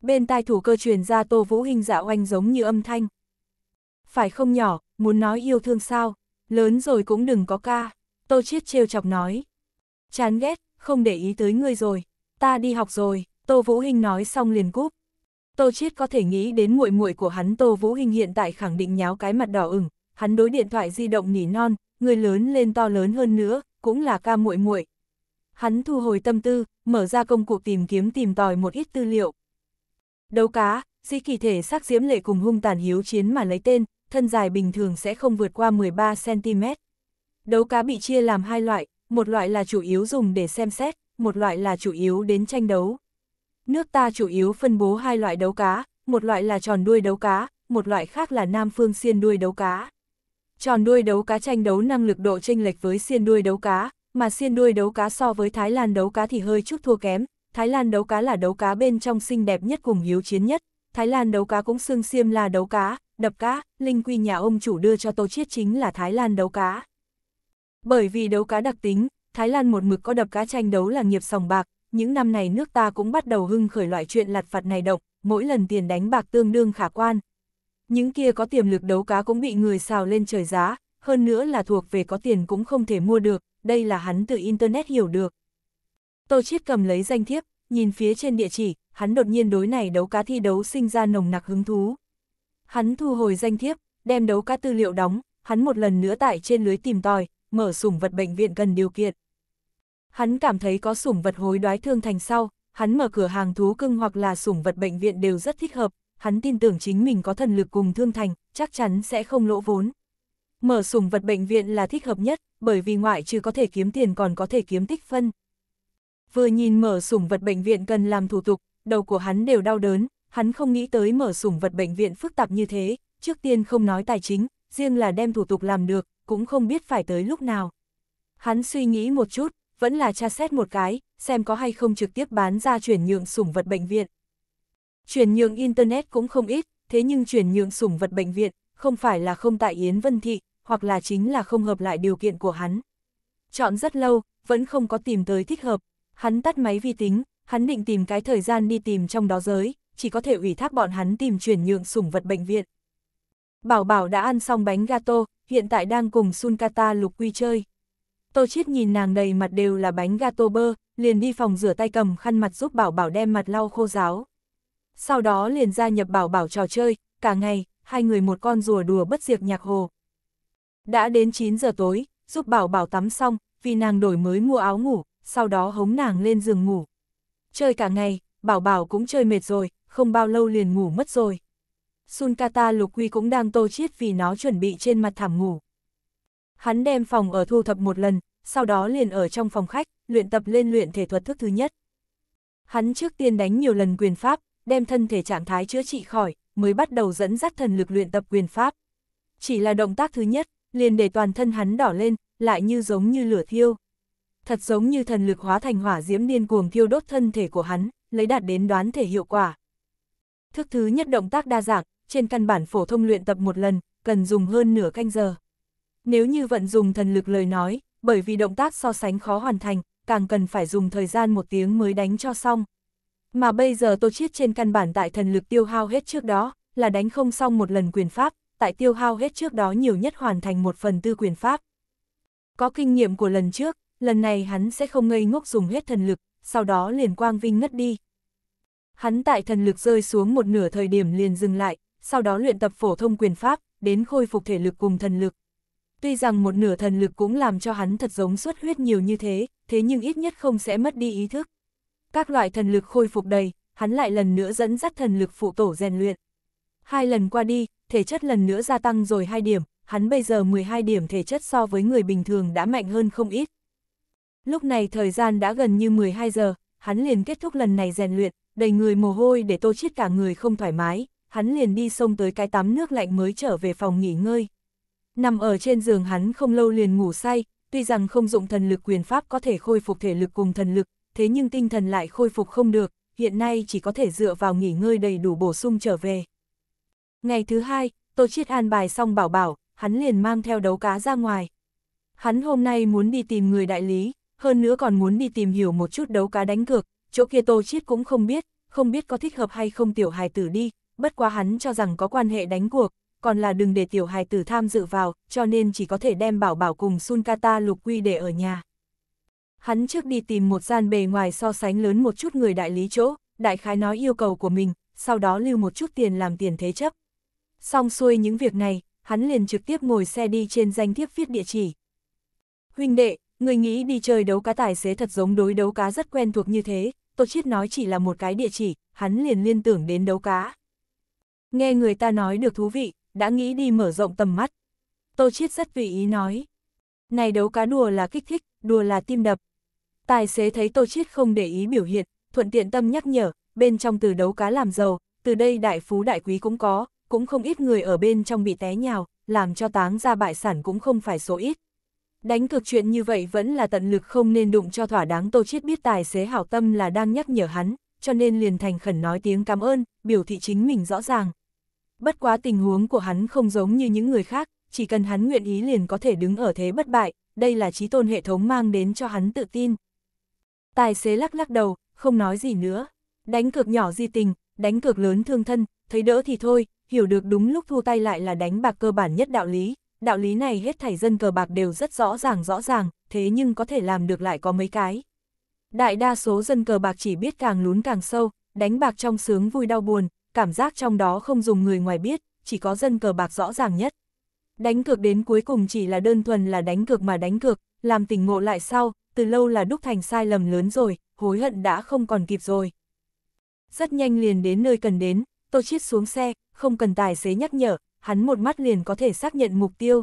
Bên tai thủ cơ truyền ra Tô Vũ hình dạ oanh giống như âm thanh. Phải không nhỏ, muốn nói yêu thương sao, lớn rồi cũng đừng có ca, Tô Chiết trêu chọc nói. Chán ghét, không để ý tới ngươi rồi, ta đi học rồi, Tô Vũ hình nói xong liền cúp. Tô Chiết có thể nghĩ đến muội muội của hắn Tô Vũ hình hiện tại khẳng định nháo cái mặt đỏ ửng, hắn đối điện thoại di động nỉ non, người lớn lên to lớn hơn nữa, cũng là ca muội muội. Hắn thu hồi tâm tư, mở ra công cụ tìm kiếm tìm tòi một ít tư liệu. Đấu cá, di kỳ thể sắc diễm lệ cùng hung tàn hiếu chiến mà lấy tên, thân dài bình thường sẽ không vượt qua 13cm. Đấu cá bị chia làm hai loại, một loại là chủ yếu dùng để xem xét, một loại là chủ yếu đến tranh đấu. Nước ta chủ yếu phân bố hai loại đấu cá, một loại là tròn đuôi đấu cá, một loại khác là nam phương xiên đuôi đấu cá tròn đuôi đấu cá tranh đấu năng lực độ chênh lệch với xiên đuôi đấu cá, mà xiên đuôi đấu cá so với Thái Lan đấu cá thì hơi chút thua kém. Thái Lan đấu cá là đấu cá bên trong xinh đẹp nhất cùng hiếu chiến nhất. Thái Lan đấu cá cũng xương xiêm là đấu cá, đập cá, linh quy nhà ông chủ đưa cho Tô Chiết chính là Thái Lan đấu cá. Bởi vì đấu cá đặc tính, Thái Lan một mực có đập cá tranh đấu là nghiệp sòng bạc, những năm này nước ta cũng bắt đầu hưng khởi loại chuyện lặt vặt này động, mỗi lần tiền đánh bạc tương đương khả quan, những kia có tiềm lực đấu cá cũng bị người xào lên trời giá, hơn nữa là thuộc về có tiền cũng không thể mua được, đây là hắn từ Internet hiểu được. Tô Chiết cầm lấy danh thiếp, nhìn phía trên địa chỉ, hắn đột nhiên đối này đấu cá thi đấu sinh ra nồng nặc hứng thú. Hắn thu hồi danh thiếp, đem đấu cá tư liệu đóng, hắn một lần nữa tại trên lưới tìm tòi, mở sủng vật bệnh viện cần điều kiện. Hắn cảm thấy có sủng vật hối đoái thương thành sau, hắn mở cửa hàng thú cưng hoặc là sủng vật bệnh viện đều rất thích hợp, hắn tin tưởng chính mình có thần lực cùng thương thành, chắc chắn sẽ không lỗ vốn. Mở sủng vật bệnh viện là thích hợp nhất, bởi vì ngoại trừ có thể kiếm tiền còn có thể kiếm tích phân. Vừa nhìn mở sủng vật bệnh viện cần làm thủ tục, đầu của hắn đều đau đớn, hắn không nghĩ tới mở sủng vật bệnh viện phức tạp như thế, trước tiên không nói tài chính, riêng là đem thủ tục làm được, cũng không biết phải tới lúc nào. Hắn suy nghĩ một chút, vẫn là tra xét một cái, xem có hay không trực tiếp bán ra chuyển nhượng sủng vật bệnh viện. Chuyển nhượng Internet cũng không ít, thế nhưng chuyển nhượng sủng vật bệnh viện, không phải là không tại Yến Vân Thị, hoặc là chính là không hợp lại điều kiện của hắn. Chọn rất lâu, vẫn không có tìm tới thích hợp, hắn tắt máy vi tính, hắn định tìm cái thời gian đi tìm trong đó giới, chỉ có thể ủy thác bọn hắn tìm chuyển nhượng sủng vật bệnh viện. Bảo Bảo đã ăn xong bánh gato, hiện tại đang cùng Sunkata Lục Quy chơi. Tô Chiết nhìn nàng đầy mặt đều là bánh gato bơ, liền đi phòng rửa tay cầm khăn mặt giúp Bảo Bảo đem mặt lau khô ráo sau đó liền gia nhập bảo bảo trò chơi, cả ngày, hai người một con rùa đùa bất diệt nhạc hồ. Đã đến 9 giờ tối, giúp bảo bảo tắm xong, vì nàng đổi mới mua áo ngủ, sau đó hống nàng lên giường ngủ. Chơi cả ngày, bảo bảo cũng chơi mệt rồi, không bao lâu liền ngủ mất rồi. Sunkata lục quy cũng đang tô chiết vì nó chuẩn bị trên mặt thảm ngủ. Hắn đem phòng ở thu thập một lần, sau đó liền ở trong phòng khách, luyện tập lên luyện thể thuật thức thứ nhất. Hắn trước tiên đánh nhiều lần quyền pháp, đem thân thể trạng thái chữa trị khỏi, mới bắt đầu dẫn dắt thần lực luyện tập quyền pháp. Chỉ là động tác thứ nhất, liền để toàn thân hắn đỏ lên, lại như giống như lửa thiêu. Thật giống như thần lực hóa thành hỏa diễm điên cuồng thiêu đốt thân thể của hắn, lấy đạt đến đoán thể hiệu quả. Thức thứ nhất động tác đa dạng, trên căn bản phổ thông luyện tập một lần, cần dùng hơn nửa canh giờ. Nếu như vận dùng thần lực lời nói, bởi vì động tác so sánh khó hoàn thành, càng cần phải dùng thời gian một tiếng mới đánh cho xong. Mà bây giờ Tô Chiết trên căn bản tại thần lực tiêu hao hết trước đó, là đánh không xong một lần quyền pháp, tại tiêu hao hết trước đó nhiều nhất hoàn thành một phần tư quyền pháp. Có kinh nghiệm của lần trước, lần này hắn sẽ không ngây ngốc dùng hết thần lực, sau đó liền quang vinh ngất đi. Hắn tại thần lực rơi xuống một nửa thời điểm liền dừng lại, sau đó luyện tập phổ thông quyền pháp, đến khôi phục thể lực cùng thần lực. Tuy rằng một nửa thần lực cũng làm cho hắn thật giống xuất huyết nhiều như thế, thế nhưng ít nhất không sẽ mất đi ý thức. Các loại thần lực khôi phục đầy, hắn lại lần nữa dẫn dắt thần lực phụ tổ rèn luyện. Hai lần qua đi, thể chất lần nữa gia tăng rồi 2 điểm, hắn bây giờ 12 điểm thể chất so với người bình thường đã mạnh hơn không ít. Lúc này thời gian đã gần như 12 giờ, hắn liền kết thúc lần này rèn luyện, đầy người mồ hôi để tô chết cả người không thoải mái, hắn liền đi xông tới cái tắm nước lạnh mới trở về phòng nghỉ ngơi. Nằm ở trên giường hắn không lâu liền ngủ say, tuy rằng không dụng thần lực quyền pháp có thể khôi phục thể lực cùng thần lực, thế nhưng tinh thần lại khôi phục không được, hiện nay chỉ có thể dựa vào nghỉ ngơi đầy đủ bổ sung trở về. Ngày thứ hai, Tô Chiết an bài xong bảo bảo, hắn liền mang theo đấu cá ra ngoài. Hắn hôm nay muốn đi tìm người đại lý, hơn nữa còn muốn đi tìm hiểu một chút đấu cá đánh cược, chỗ kia Tô Chiết cũng không biết, không biết có thích hợp hay không tiểu hài tử đi, bất quá hắn cho rằng có quan hệ đánh cuộc, còn là đừng để tiểu hài tử tham dự vào, cho nên chỉ có thể đem bảo bảo cùng Sun Kata lục quy để ở nhà hắn trước đi tìm một gian bề ngoài so sánh lớn một chút người đại lý chỗ, đại khái nói yêu cầu của mình, sau đó lưu một chút tiền làm tiền thế chấp. Xong xuôi những việc này, hắn liền trực tiếp ngồi xe đi trên danh thiếp viết địa chỉ. Huynh đệ, người nghĩ đi chơi đấu cá tài xế thật giống đối đấu cá rất quen thuộc như thế, Tô Chiết nói chỉ là một cái địa chỉ, hắn liền liên tưởng đến đấu cá. Nghe người ta nói được thú vị, đã nghĩ đi mở rộng tầm mắt. Tô Chiết rất vị ý nói. Này đấu cá đùa là kích thích, đùa là tim đập, Tài xế thấy Tô Chiết không để ý biểu hiện, thuận tiện tâm nhắc nhở, bên trong từ đấu cá làm giàu, từ đây đại phú đại quý cũng có, cũng không ít người ở bên trong bị té nhào, làm cho táng ra bại sản cũng không phải số ít. Đánh cực chuyện như vậy vẫn là tận lực không nên đụng cho thỏa đáng Tô Chiết biết tài xế hảo tâm là đang nhắc nhở hắn, cho nên liền thành khẩn nói tiếng cảm ơn, biểu thị chính mình rõ ràng. Bất quá tình huống của hắn không giống như những người khác, chỉ cần hắn nguyện ý liền có thể đứng ở thế bất bại, đây là trí tôn hệ thống mang đến cho hắn tự tin. Tài xế lắc lắc đầu, không nói gì nữa. Đánh cược nhỏ di tình, đánh cược lớn thương thân, thấy đỡ thì thôi, hiểu được đúng lúc thu tay lại là đánh bạc cơ bản nhất đạo lý. Đạo lý này hết thảy dân cờ bạc đều rất rõ ràng rõ ràng, thế nhưng có thể làm được lại có mấy cái. Đại đa số dân cờ bạc chỉ biết càng lún càng sâu, đánh bạc trong sướng vui đau buồn, cảm giác trong đó không dùng người ngoài biết, chỉ có dân cờ bạc rõ ràng nhất. Đánh cược đến cuối cùng chỉ là đơn thuần là đánh cược mà đánh cược, làm tình ngộ lại sau, từ lâu là đúc thành sai lầm lớn rồi, hối hận đã không còn kịp rồi. Rất nhanh liền đến nơi cần đến, tôi Chiết xuống xe, không cần tài xế nhắc nhở, hắn một mắt liền có thể xác nhận mục tiêu.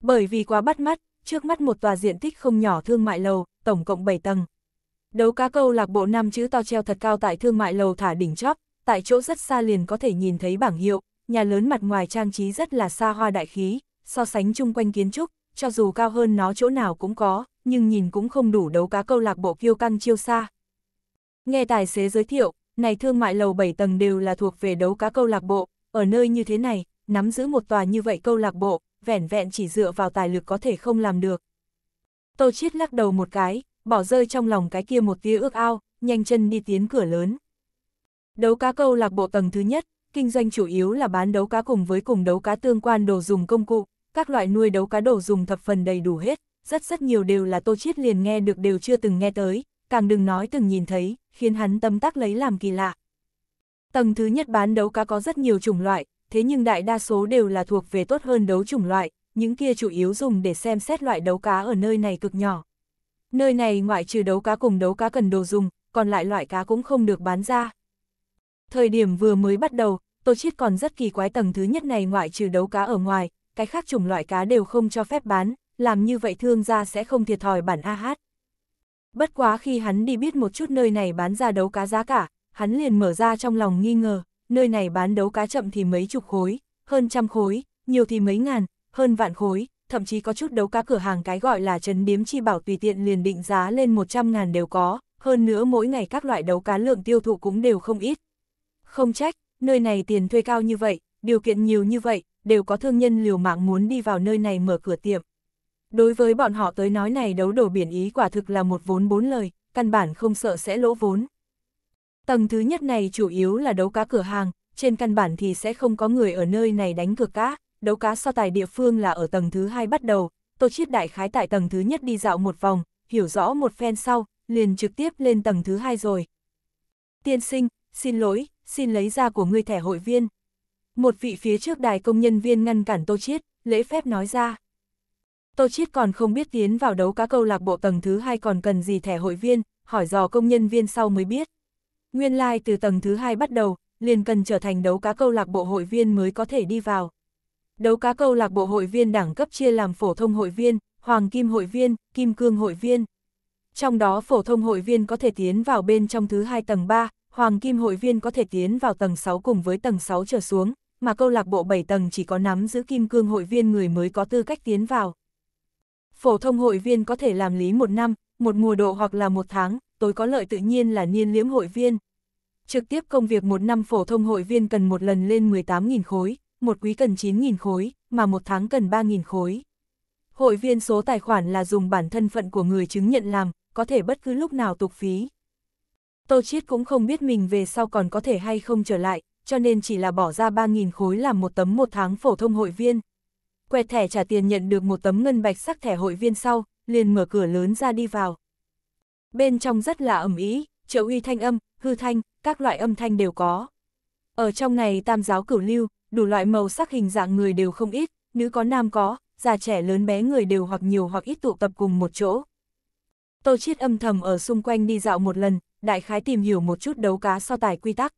Bởi vì quá bắt mắt, trước mắt một tòa diện tích không nhỏ thương mại lầu, tổng cộng 7 tầng. Đấu cá câu lạc bộ năm chữ to treo thật cao tại thương mại lầu thả đỉnh chóp, tại chỗ rất xa liền có thể nhìn thấy bảng hiệu, nhà lớn mặt ngoài trang trí rất là xa hoa đại khí, so sánh chung quanh kiến trúc, cho dù cao hơn nó chỗ nào cũng có, nhưng nhìn cũng không đủ đấu cá câu lạc bộ kiêu căng chiêu xa. Nghe tài xế giới thiệu, này thương mại lầu 7 tầng đều là thuộc về đấu cá câu lạc bộ, ở nơi như thế này, nắm giữ một tòa như vậy câu lạc bộ, vẻn vẹn chỉ dựa vào tài lực có thể không làm được. Tô Chiết lắc đầu một cái, bỏ rơi trong lòng cái kia một tia ước ao, nhanh chân đi tiến cửa lớn. Đấu cá câu lạc bộ tầng thứ nhất, kinh doanh chủ yếu là bán đấu cá cùng với cùng đấu cá tương quan đồ dùng công cụ, các loại nuôi đấu cá đổ dùng thập phần đầy đủ hết, rất rất nhiều đều là Tô Chiết liền nghe được đều chưa từng nghe tới, càng đừng nói từng nhìn thấy, khiến hắn tâm tác lấy làm kỳ lạ. Tầng thứ nhất bán đấu cá có rất nhiều chủng loại, thế nhưng đại đa số đều là thuộc về tốt hơn đấu chủng loại, những kia chủ yếu dùng để xem xét loại đấu cá ở nơi này cực nhỏ. Nơi này ngoại trừ đấu cá cùng đấu cá cần đồ dùng, còn lại loại cá cũng không được bán ra. Thời điểm vừa mới bắt đầu, Tô Chiết còn rất kỳ quái tầng thứ nhất này ngoại trừ đấu cá ở ngoài, cái khác chủng loại cá đều không cho phép bán, làm như vậy thương gia sẽ không thiệt thòi bản a AH. hát. Bất quá khi hắn đi biết một chút nơi này bán ra đấu cá giá cả, hắn liền mở ra trong lòng nghi ngờ, nơi này bán đấu cá chậm thì mấy chục khối, hơn trăm khối, nhiều thì mấy ngàn, hơn vạn khối, thậm chí có chút đấu cá cửa hàng cái gọi là trấn điếm chi bảo tùy tiện liền định giá lên 100 ngàn đều có, hơn nữa mỗi ngày các loại đấu cá lượng tiêu thụ cũng đều không ít. Không trách, nơi này tiền thuê cao như vậy, điều kiện nhiều như vậy, đều có thương nhân liều mạng muốn đi vào nơi này mở cửa tiệm. Đối với bọn họ tới nói này đấu đổ biển ý quả thực là một vốn bốn lời, căn bản không sợ sẽ lỗ vốn. Tầng thứ nhất này chủ yếu là đấu cá cửa hàng, trên căn bản thì sẽ không có người ở nơi này đánh cửa cá, đấu cá so tài địa phương là ở tầng thứ hai bắt đầu, Tô Chiết đại khái tại tầng thứ nhất đi dạo một vòng, hiểu rõ một phen sau, liền trực tiếp lên tầng thứ hai rồi. Tiên sinh, xin lỗi, xin lấy ra của ngươi thẻ hội viên một vị phía trước đài công nhân viên ngăn cản Tô Chiết, lễ phép nói ra. Tô Chiết còn không biết tiến vào đấu cá câu lạc bộ tầng thứ hai còn cần gì thẻ hội viên, hỏi dò công nhân viên sau mới biết. Nguyên lai like từ tầng thứ hai bắt đầu, liền cần trở thành đấu cá câu lạc bộ hội viên mới có thể đi vào. Đấu cá câu lạc bộ hội viên đẳng cấp chia làm phổ thông hội viên, hoàng kim hội viên, kim cương hội viên. Trong đó phổ thông hội viên có thể tiến vào bên trong thứ hai tầng 3, hoàng kim hội viên có thể tiến vào tầng 6 cùng với tầng 6 trở xuống, mà câu lạc bộ 7 tầng chỉ có nắm giữ kim cương hội viên người mới có tư cách tiến vào. Phổ thông hội viên có thể làm lý một năm, một mùa độ hoặc là một tháng, tối có lợi tự nhiên là niên liễm hội viên. Trực tiếp công việc một năm phổ thông hội viên cần một lần lên 18.000 khối, một quý cần 9.000 khối, mà một tháng cần 3.000 khối. Hội viên số tài khoản là dùng bản thân phận của người chứng nhận làm, có thể bất cứ lúc nào tục phí. Tô Chiết cũng không biết mình về sau còn có thể hay không trở lại, cho nên chỉ là bỏ ra 3.000 khối làm một tấm một tháng phổ thông hội viên. Quẹt thẻ trả tiền nhận được một tấm ngân bạch sắc thẻ hội viên sau, liền mở cửa lớn ra đi vào. Bên trong rất là ẩm ý, trợ uy thanh âm, hư thanh, các loại âm thanh đều có. Ở trong này tam giáo cửu lưu, đủ loại màu sắc hình dạng người đều không ít, nữ có nam có, già trẻ lớn bé người đều hoặc nhiều hoặc ít tụ tập cùng một chỗ. Tô Chiết âm thầm ở xung quanh đi dạo một lần, đại khái tìm hiểu một chút đấu cá so tài quy tắc.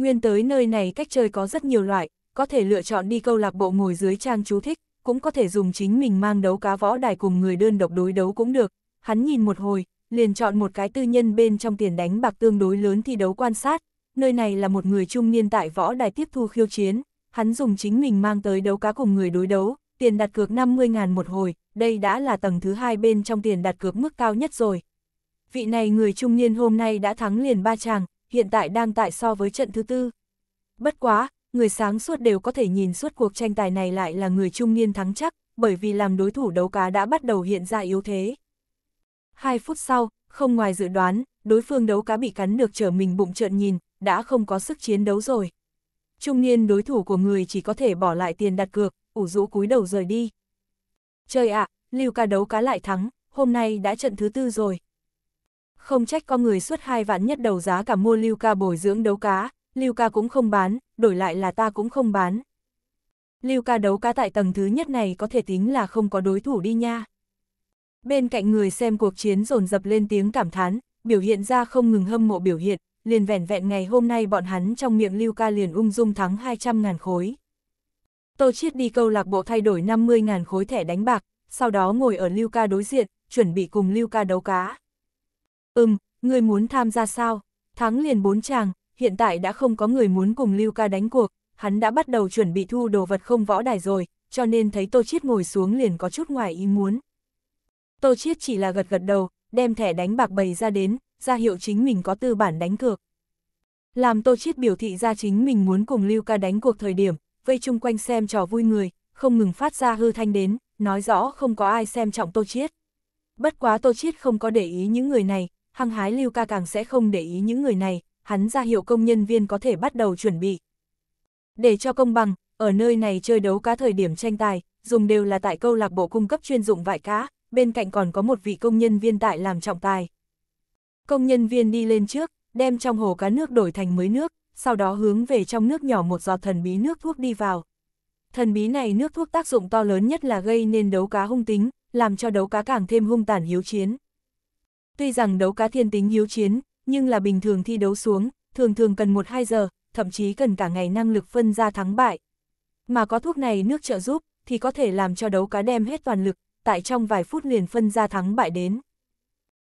Nguyên tới nơi này cách chơi có rất nhiều loại, có thể lựa chọn đi câu lạc bộ ngồi dưới trang chú thích, cũng có thể dùng chính mình mang đấu cá võ đài cùng người đơn độc đối đấu cũng được. Hắn nhìn một hồi, liền chọn một cái tư nhân bên trong tiền đánh bạc tương đối lớn thi đấu quan sát. Nơi này là một người trung niên tại võ đài tiếp thu khiêu chiến, hắn dùng chính mình mang tới đấu cá cùng người đối đấu, tiền đặt cược 50.000 một hồi, đây đã là tầng thứ hai bên trong tiền đặt cược mức cao nhất rồi. Vị này người trung niên hôm nay đã thắng liền ba chàng, hiện tại đang tại so với trận thứ tư. Bất quá, người sáng suốt đều có thể nhìn suốt cuộc tranh tài này lại là người trung niên thắng chắc, bởi vì làm đối thủ đấu cá đã bắt đầu hiện ra yếu thế. Hai phút sau, không ngoài dự đoán, đối phương đấu cá bị cắn được trở mình bụng trợn nhìn, đã không có sức chiến đấu rồi. Trung niên đối thủ của người chỉ có thể bỏ lại tiền đặt cược, ủ rũ cúi đầu rời đi. Trời ạ, lưu ca đấu cá lại thắng, hôm nay đã trận thứ tư rồi không trách có người suốt hai vạn nhất đầu giá cả mua Lưu Ca bồi dưỡng đấu cá, Lưu Ca cũng không bán, đổi lại là ta cũng không bán. Lưu Ca đấu cá tại tầng thứ nhất này có thể tính là không có đối thủ đi nha. Bên cạnh người xem cuộc chiến rồn dập lên tiếng cảm thán, biểu hiện ra không ngừng hâm mộ biểu hiện, liền vẻn vẹn ngày hôm nay bọn hắn trong miệng Lưu Ca liền ung dung thắng 200.000 khối. Tô Chiết đi câu lạc bộ thay đổi 50.000 khối thẻ đánh bạc, sau đó ngồi ở Lưu Ca đối diện, chuẩn bị cùng Lưu Ca đấu cá. Ừm, người muốn tham gia sao? Thắng liền bốn chàng, hiện tại đã không có người muốn cùng Lưu Ca đánh cuộc, hắn đã bắt đầu chuẩn bị thu đồ vật không võ đài rồi, cho nên thấy Tô Chiết ngồi xuống liền có chút ngoài ý muốn. Tô Chiết chỉ là gật gật đầu, đem thẻ đánh bạc bày ra đến, ra hiệu chính mình có tư bản đánh cược. Làm Tô Chiết biểu thị ra chính mình muốn cùng Lưu Ca đánh cuộc thời điểm, vây chung quanh xem trò vui người, không ngừng phát ra hư thanh đến, nói rõ không có ai xem trọng Tô Chiết. Bất quá Tô Chiết không có để ý những người này, hăng hái Lưu Ca càng sẽ không để ý những người này, hắn ra hiệu công nhân viên có thể bắt đầu chuẩn bị. Để cho công bằng, ở nơi này chơi đấu cá thời điểm tranh tài, dùng đều là tại câu lạc bộ cung cấp chuyên dụng vải cá, bên cạnh còn có một vị công nhân viên tại làm trọng tài. Công nhân viên đi lên trước, đem trong hồ cá nước đổi thành mới nước, sau đó hướng về trong nước nhỏ một giọt thần bí nước thuốc đi vào. Thần bí này nước thuốc tác dụng to lớn nhất là gây nên đấu cá hung tính, làm cho đấu cá càng thêm hung tàn hiếu chiến. Tuy rằng đấu cá thiên tính hiếu chiến, nhưng là bình thường thi đấu xuống, thường thường cần 1-2 giờ, thậm chí cần cả ngày năng lực phân ra thắng bại. Mà có thuốc này nước trợ giúp, thì có thể làm cho đấu cá đem hết toàn lực, tại trong vài phút liền phân ra thắng bại đến.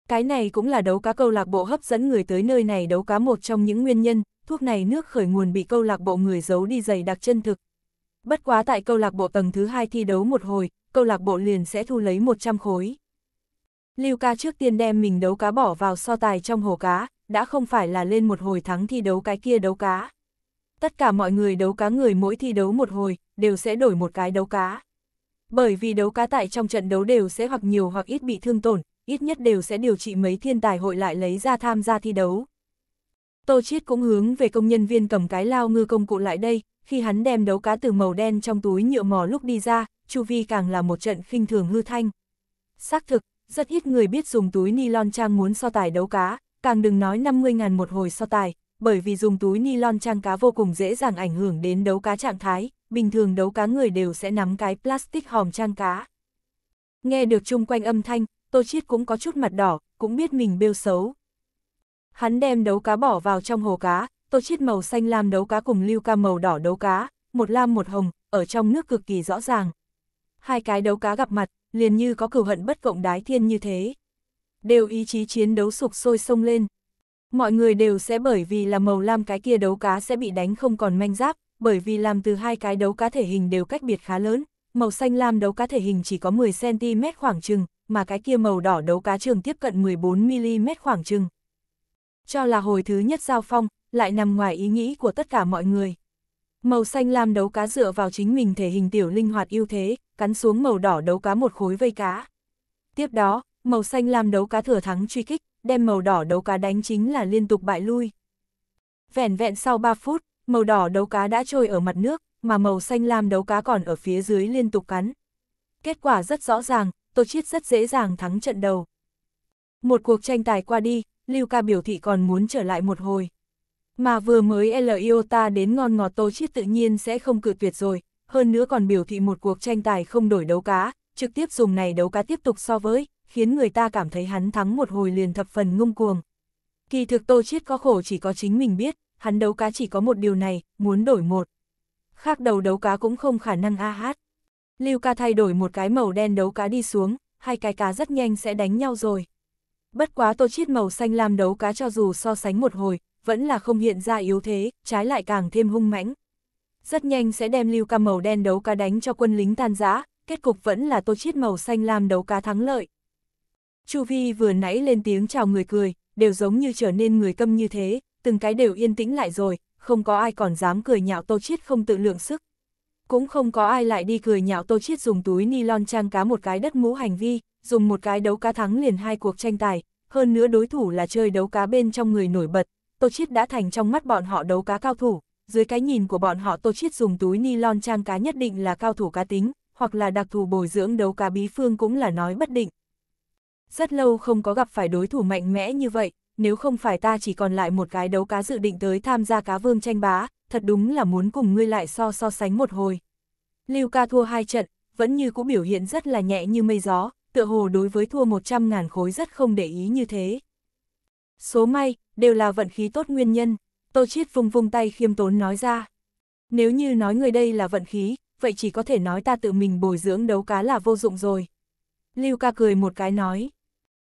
Cái này cũng là đấu cá câu lạc bộ hấp dẫn người tới nơi này đấu cá một trong những nguyên nhân, thuốc này nước khởi nguồn bị câu lạc bộ người giấu đi dày đặc chân thực. Bất quá tại câu lạc bộ tầng thứ hai thi đấu một hồi, câu lạc bộ liền sẽ thu lấy 100 khối. Lưu Ca trước tiên đem mình đấu cá bỏ vào so tài trong hồ cá, đã không phải là lên một hồi thắng thi đấu cái kia đấu cá. Tất cả mọi người đấu cá người mỗi thi đấu một hồi, đều sẽ đổi một cái đấu cá. Bởi vì đấu cá tại trong trận đấu đều sẽ hoặc nhiều hoặc ít bị thương tổn, ít nhất đều sẽ điều trị mấy thiên tài hội lại lấy ra tham gia thi đấu. Tô Chiết cũng hướng về công nhân viên cầm cái lao ngư công cụ lại đây, khi hắn đem đấu cá từ màu đen trong túi nhựa mò lúc đi ra, chu vi càng là một trận khinh thường hư thanh. Xác thực, rất ít người biết dùng túi ni lon trang muốn so tài đấu cá, càng đừng nói 50 ngàn một hồi so tài, bởi vì dùng túi ni lon trang cá vô cùng dễ dàng ảnh hưởng đến đấu cá trạng thái, bình thường đấu cá người đều sẽ nắm cái plastic hòm trang cá. Nghe được chung quanh âm thanh, Tô Chiết cũng có chút mặt đỏ, cũng biết mình bêu xấu. Hắn đem đấu cá bỏ vào trong hồ cá, Tô Chiết màu xanh lam đấu cá cùng lưu ca màu đỏ đấu cá, một lam một hồng, ở trong nước cực kỳ rõ ràng. Hai cái đấu cá gặp mặt, liền như có cửu hận bất cộng đái thiên như thế. Đều ý chí chiến đấu sục sôi sông lên. Mọi người đều sẽ bởi vì là màu lam cái kia đấu cá sẽ bị đánh không còn manh giáp, bởi vì làm từ hai cái đấu cá thể hình đều cách biệt khá lớn, màu xanh lam đấu cá thể hình chỉ có 10cm khoảng chừng mà cái kia màu đỏ đấu cá trường tiếp cận 14mm khoảng chừng Cho là hồi thứ nhất giao phong, lại nằm ngoài ý nghĩ của tất cả mọi người. Màu xanh lam đấu cá dựa vào chính mình thể hình tiểu linh hoạt ưu thế, cắn xuống màu đỏ đấu cá một khối vây cá. Tiếp đó, màu xanh lam đấu cá thừa thắng truy kích, đem màu đỏ đấu cá đánh chính là liên tục bại lui. Vẹn vẹn sau 3 phút, màu đỏ đấu cá đã trôi ở mặt nước, mà màu xanh lam đấu cá còn ở phía dưới liên tục cắn. Kết quả rất rõ ràng, Tô Chiết rất dễ dàng thắng trận đầu. Một cuộc tranh tài qua đi, Lưu Ca biểu thị còn muốn trở lại một hồi. Mà vừa mới L Iota đến ngon ngọt tô chiết tự nhiên sẽ không cự tuyệt rồi, hơn nữa còn biểu thị một cuộc tranh tài không đổi đấu cá, trực tiếp dùng này đấu cá tiếp tục so với, khiến người ta cảm thấy hắn thắng một hồi liền thập phần ngung cuồng. Kỳ thực tô chiết có khổ chỉ có chính mình biết, hắn đấu cá chỉ có một điều này, muốn đổi một. Khác đầu đấu cá cũng không khả năng a hát. Lưu ca thay đổi một cái màu đen đấu cá đi xuống, hai cái cá rất nhanh sẽ đánh nhau rồi. Bất quá tô chiết màu xanh lam đấu cá cho dù so sánh một hồi, vẫn là không hiện ra yếu thế, trái lại càng thêm hung mãnh. Rất nhanh sẽ đem lưu cam màu đen đấu cá đánh cho quân lính tan rã, kết cục vẫn là tô chiết màu xanh lam đấu cá thắng lợi. Chu Vi vừa nãy lên tiếng chào người cười, đều giống như trở nên người câm như thế, từng cái đều yên tĩnh lại rồi, không có ai còn dám cười nhạo tô chiết không tự lượng sức. Cũng không có ai lại đi cười nhạo tô chiết dùng túi ni lon trang cá một cái đất mũ hành vi, dùng một cái đấu cá thắng liền hai cuộc tranh tài, hơn nữa đối thủ là chơi đấu cá bên trong người nổi bật, Tô Chiết đã thành trong mắt bọn họ đấu cá cao thủ, dưới cái nhìn của bọn họ Tô Chiết dùng túi ni lon trang cá nhất định là cao thủ cá tính, hoặc là đặc thù bồi dưỡng đấu cá bí phương cũng là nói bất định. Rất lâu không có gặp phải đối thủ mạnh mẽ như vậy, nếu không phải ta chỉ còn lại một cái đấu cá dự định tới tham gia cá vương tranh bá, thật đúng là muốn cùng ngươi lại so so sánh một hồi. Lưu ca thua hai trận, vẫn như cũng biểu hiện rất là nhẹ như mây gió, tựa hồ đối với thua 100.000 khối rất không để ý như thế số may, đều là vận khí tốt nguyên nhân, Tô Chiết vùng vùng tay khiêm tốn nói ra. Nếu như nói người đây là vận khí, vậy chỉ có thể nói ta tự mình bồi dưỡng đấu cá là vô dụng rồi. Lưu ca cười một cái nói.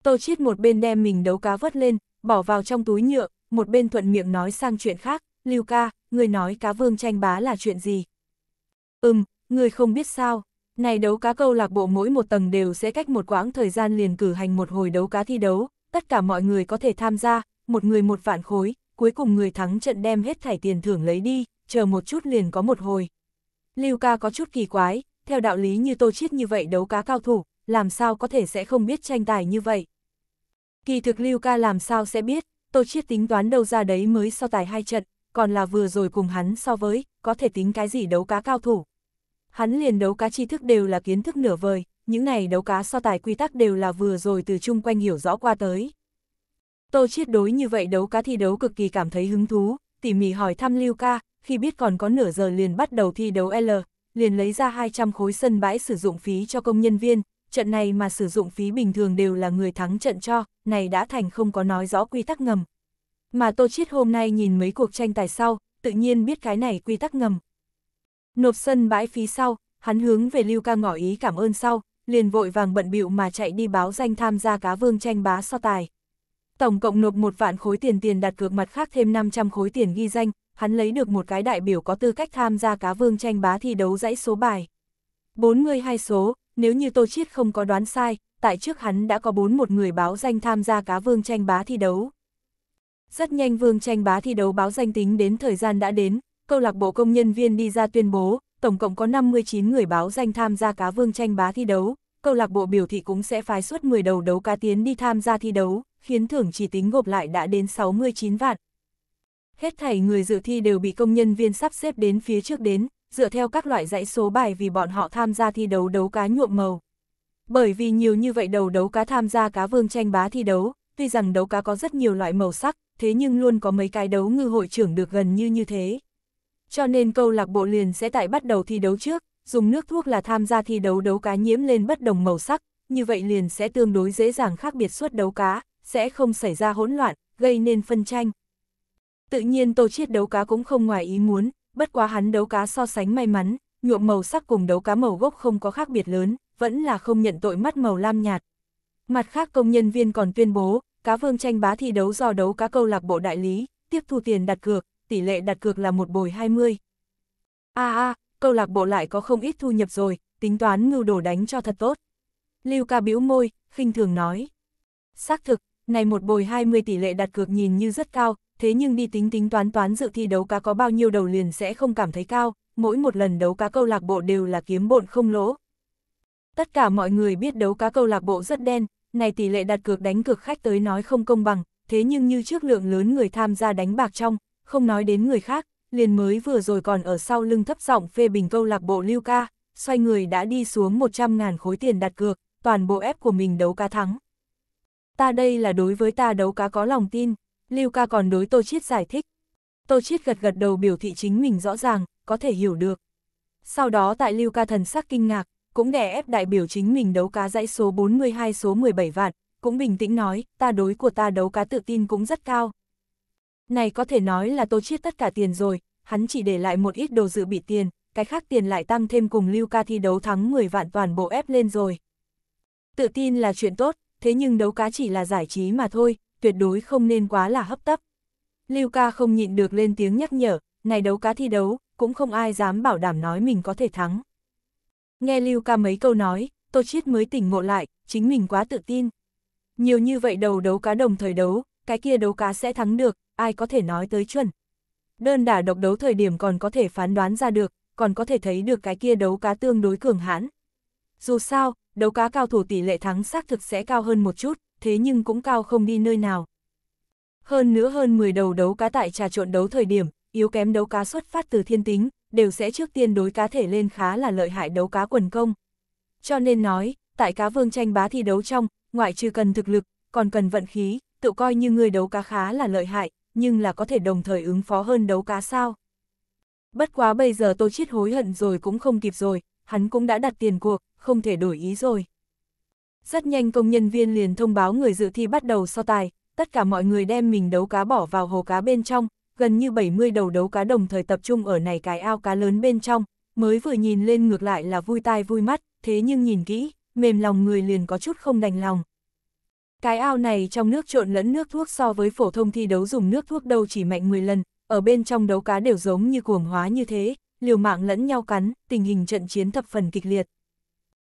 Tô Chiết một bên đem mình đấu cá vớt lên, bỏ vào trong túi nhựa, một bên thuận miệng nói sang chuyện khác, Lưu ca, người nói cá vương tranh bá là chuyện gì? Ừm, người không biết sao, này đấu cá câu lạc bộ mỗi một tầng đều sẽ cách một quãng thời gian liền cử hành một hồi đấu cá thi đấu, tất cả mọi người có thể tham gia, một người một vạn khối, cuối cùng người thắng trận đem hết thảy tiền thưởng lấy đi, chờ một chút liền có một hồi. Lưu ca có chút kỳ quái, theo đạo lý như tô chiết như vậy đấu cá cao thủ, làm sao có thể sẽ không biết tranh tài như vậy. Kỳ thực Lưu ca làm sao sẽ biết, tô chiết tính toán đâu ra đấy mới so tài hai trận, còn là vừa rồi cùng hắn so với, có thể tính cái gì đấu cá cao thủ. Hắn liền đấu cá tri thức đều là kiến thức nửa vời, những này đấu cá so tài quy tắc đều là vừa rồi từ chung quanh hiểu rõ qua tới. Tô Chiết đối như vậy đấu cá thi đấu cực kỳ cảm thấy hứng thú, tỉ mỉ hỏi thăm Lưu Ca, khi biết còn có nửa giờ liền bắt đầu thi đấu L, liền lấy ra 200 khối sân bãi sử dụng phí cho công nhân viên, trận này mà sử dụng phí bình thường đều là người thắng trận cho, này đã thành không có nói rõ quy tắc ngầm. Mà Tô Chiết hôm nay nhìn mấy cuộc tranh tài sau, tự nhiên biết cái này quy tắc ngầm. Nộp sân bãi phí sau, hắn hướng về Lưu Ca ngỏ ý cảm ơn sau, liền vội vàng bận bịu mà chạy đi báo danh tham gia cá vương tranh bá so tài. Tổng cộng nộp một vạn khối tiền tiền đặt cược mặt khác thêm 500 khối tiền ghi danh, hắn lấy được một cái đại biểu có tư cách tham gia cá vương tranh bá thi đấu dãy số bài. 42 số, nếu như Tô Chiết không có đoán sai, tại trước hắn đã có 41 người báo danh tham gia cá vương tranh bá thi đấu. Rất nhanh vương tranh bá thi đấu báo danh tính đến thời gian đã đến, câu lạc bộ công nhân viên đi ra tuyên bố, tổng cộng có 59 người báo danh tham gia cá vương tranh bá thi đấu, câu lạc bộ biểu thị cũng sẽ phái suốt 10 đầu đấu cá tiến đi tham gia thi đấu, khiến thưởng chỉ tính gộp lại đã đến 69 vạn. Hết thảy người dự thi đều bị công nhân viên sắp xếp đến phía trước đến, dựa theo các loại dãy số bài vì bọn họ tham gia thi đấu đấu cá nhuộm màu. Bởi vì nhiều như vậy đầu đấu cá tham gia cá vương tranh bá thi đấu, tuy rằng đấu cá có rất nhiều loại màu sắc, thế nhưng luôn có mấy cái đấu ngư hội trưởng được gần như như thế cho nên câu lạc bộ liền sẽ tại bắt đầu thi đấu trước, dùng nước thuốc là tham gia thi đấu đấu cá nhiễm lên bất đồng màu sắc, như vậy liền sẽ tương đối dễ dàng khác biệt suốt đấu cá, sẽ không xảy ra hỗn loạn, gây nên phân tranh. Tự nhiên Tô Chiết đấu cá cũng không ngoài ý muốn, bất quá hắn đấu cá so sánh may mắn, nhuộm màu sắc cùng đấu cá màu gốc không có khác biệt lớn, vẫn là không nhận tội mắt màu lam nhạt. Mặt khác công nhân viên còn tuyên bố, cá vương tranh bá thi đấu do đấu cá câu lạc bộ đại lý, tiếp thu tiền đặt cược, tỷ lệ đặt cược là một bồi 20. A à, a, à, câu lạc bộ lại có không ít thu nhập rồi, tính toán ngưu đồ đánh cho thật tốt. Lưu ca bĩu môi, khinh thường nói. Xác thực, này một bồi 20 tỷ lệ đặt cược nhìn như rất cao, thế nhưng đi tính tính toán toán dự thi đấu cá có bao nhiêu đầu liền sẽ không cảm thấy cao, mỗi một lần đấu cá câu lạc bộ đều là kiếm bộn không lỗ. Tất cả mọi người biết đấu cá câu lạc bộ rất đen, này tỷ lệ đặt cược đánh cược khách tới nói không công bằng, thế nhưng như trước lượng lớn người tham gia đánh bạc trong, không nói đến người khác, liền mới vừa rồi còn ở sau lưng thấp giọng phê bình câu lạc bộ Lưu Ca, xoay người đã đi xuống 100.000 khối tiền đặt cược, toàn bộ ép của mình đấu cá thắng. Ta đây là đối với ta đấu cá có lòng tin, Lưu Ca còn đối Tô Chiết giải thích. Tô Chiết gật gật đầu biểu thị chính mình rõ ràng, có thể hiểu được. Sau đó tại Lưu Ca thần sắc kinh ngạc, cũng đè ép đại biểu chính mình đấu cá dãy số 42 số 17 vạn, cũng bình tĩnh nói, ta đối của ta đấu cá tự tin cũng rất cao, này có thể nói là tô chiết tất cả tiền rồi, hắn chỉ để lại một ít đồ dự bị tiền, cái khác tiền lại tăng thêm cùng Lưu Ca thi đấu thắng 10 vạn toàn bộ ép lên rồi. Tự tin là chuyện tốt, thế nhưng đấu cá chỉ là giải trí mà thôi, tuyệt đối không nên quá là hấp tấp. Lưu Ca không nhịn được lên tiếng nhắc nhở, này đấu cá thi đấu, cũng không ai dám bảo đảm nói mình có thể thắng. Nghe Lưu Ca mấy câu nói, Tô Chiết mới tỉnh ngộ lại, chính mình quá tự tin. Nhiều như vậy đầu đấu cá đồng thời đấu, cái kia đấu cá sẽ thắng được, ai có thể nói tới chuẩn. Đơn đả độc đấu thời điểm còn có thể phán đoán ra được, còn có thể thấy được cái kia đấu cá tương đối cường hãn. Dù sao, đấu cá cao thủ tỷ lệ thắng xác thực sẽ cao hơn một chút, thế nhưng cũng cao không đi nơi nào. Hơn nữa hơn 10 đầu đấu cá tại trà trộn đấu thời điểm, yếu kém đấu cá xuất phát từ thiên tính, đều sẽ trước tiên đối cá thể lên khá là lợi hại đấu cá quần công. Cho nên nói, tại cá vương tranh bá thi đấu trong, ngoại trừ cần thực lực, còn cần vận khí, tự coi như người đấu cá khá là lợi hại, nhưng là có thể đồng thời ứng phó hơn đấu cá sao. Bất quá bây giờ tôi Chiết hối hận rồi cũng không kịp rồi, hắn cũng đã đặt tiền cuộc, không thể đổi ý rồi. Rất nhanh công nhân viên liền thông báo người dự thi bắt đầu so tài, tất cả mọi người đem mình đấu cá bỏ vào hồ cá bên trong, gần như 70 đầu đấu cá đồng thời tập trung ở này cái ao cá lớn bên trong, mới vừa nhìn lên ngược lại là vui tai vui mắt, thế nhưng nhìn kỹ, mềm lòng người liền có chút không đành lòng. Cái ao này trong nước trộn lẫn nước thuốc so với phổ thông thi đấu dùng nước thuốc đâu chỉ mạnh 10 lần, ở bên trong đấu cá đều giống như cuồng hóa như thế, liều mạng lẫn nhau cắn, tình hình trận chiến thập phần kịch liệt.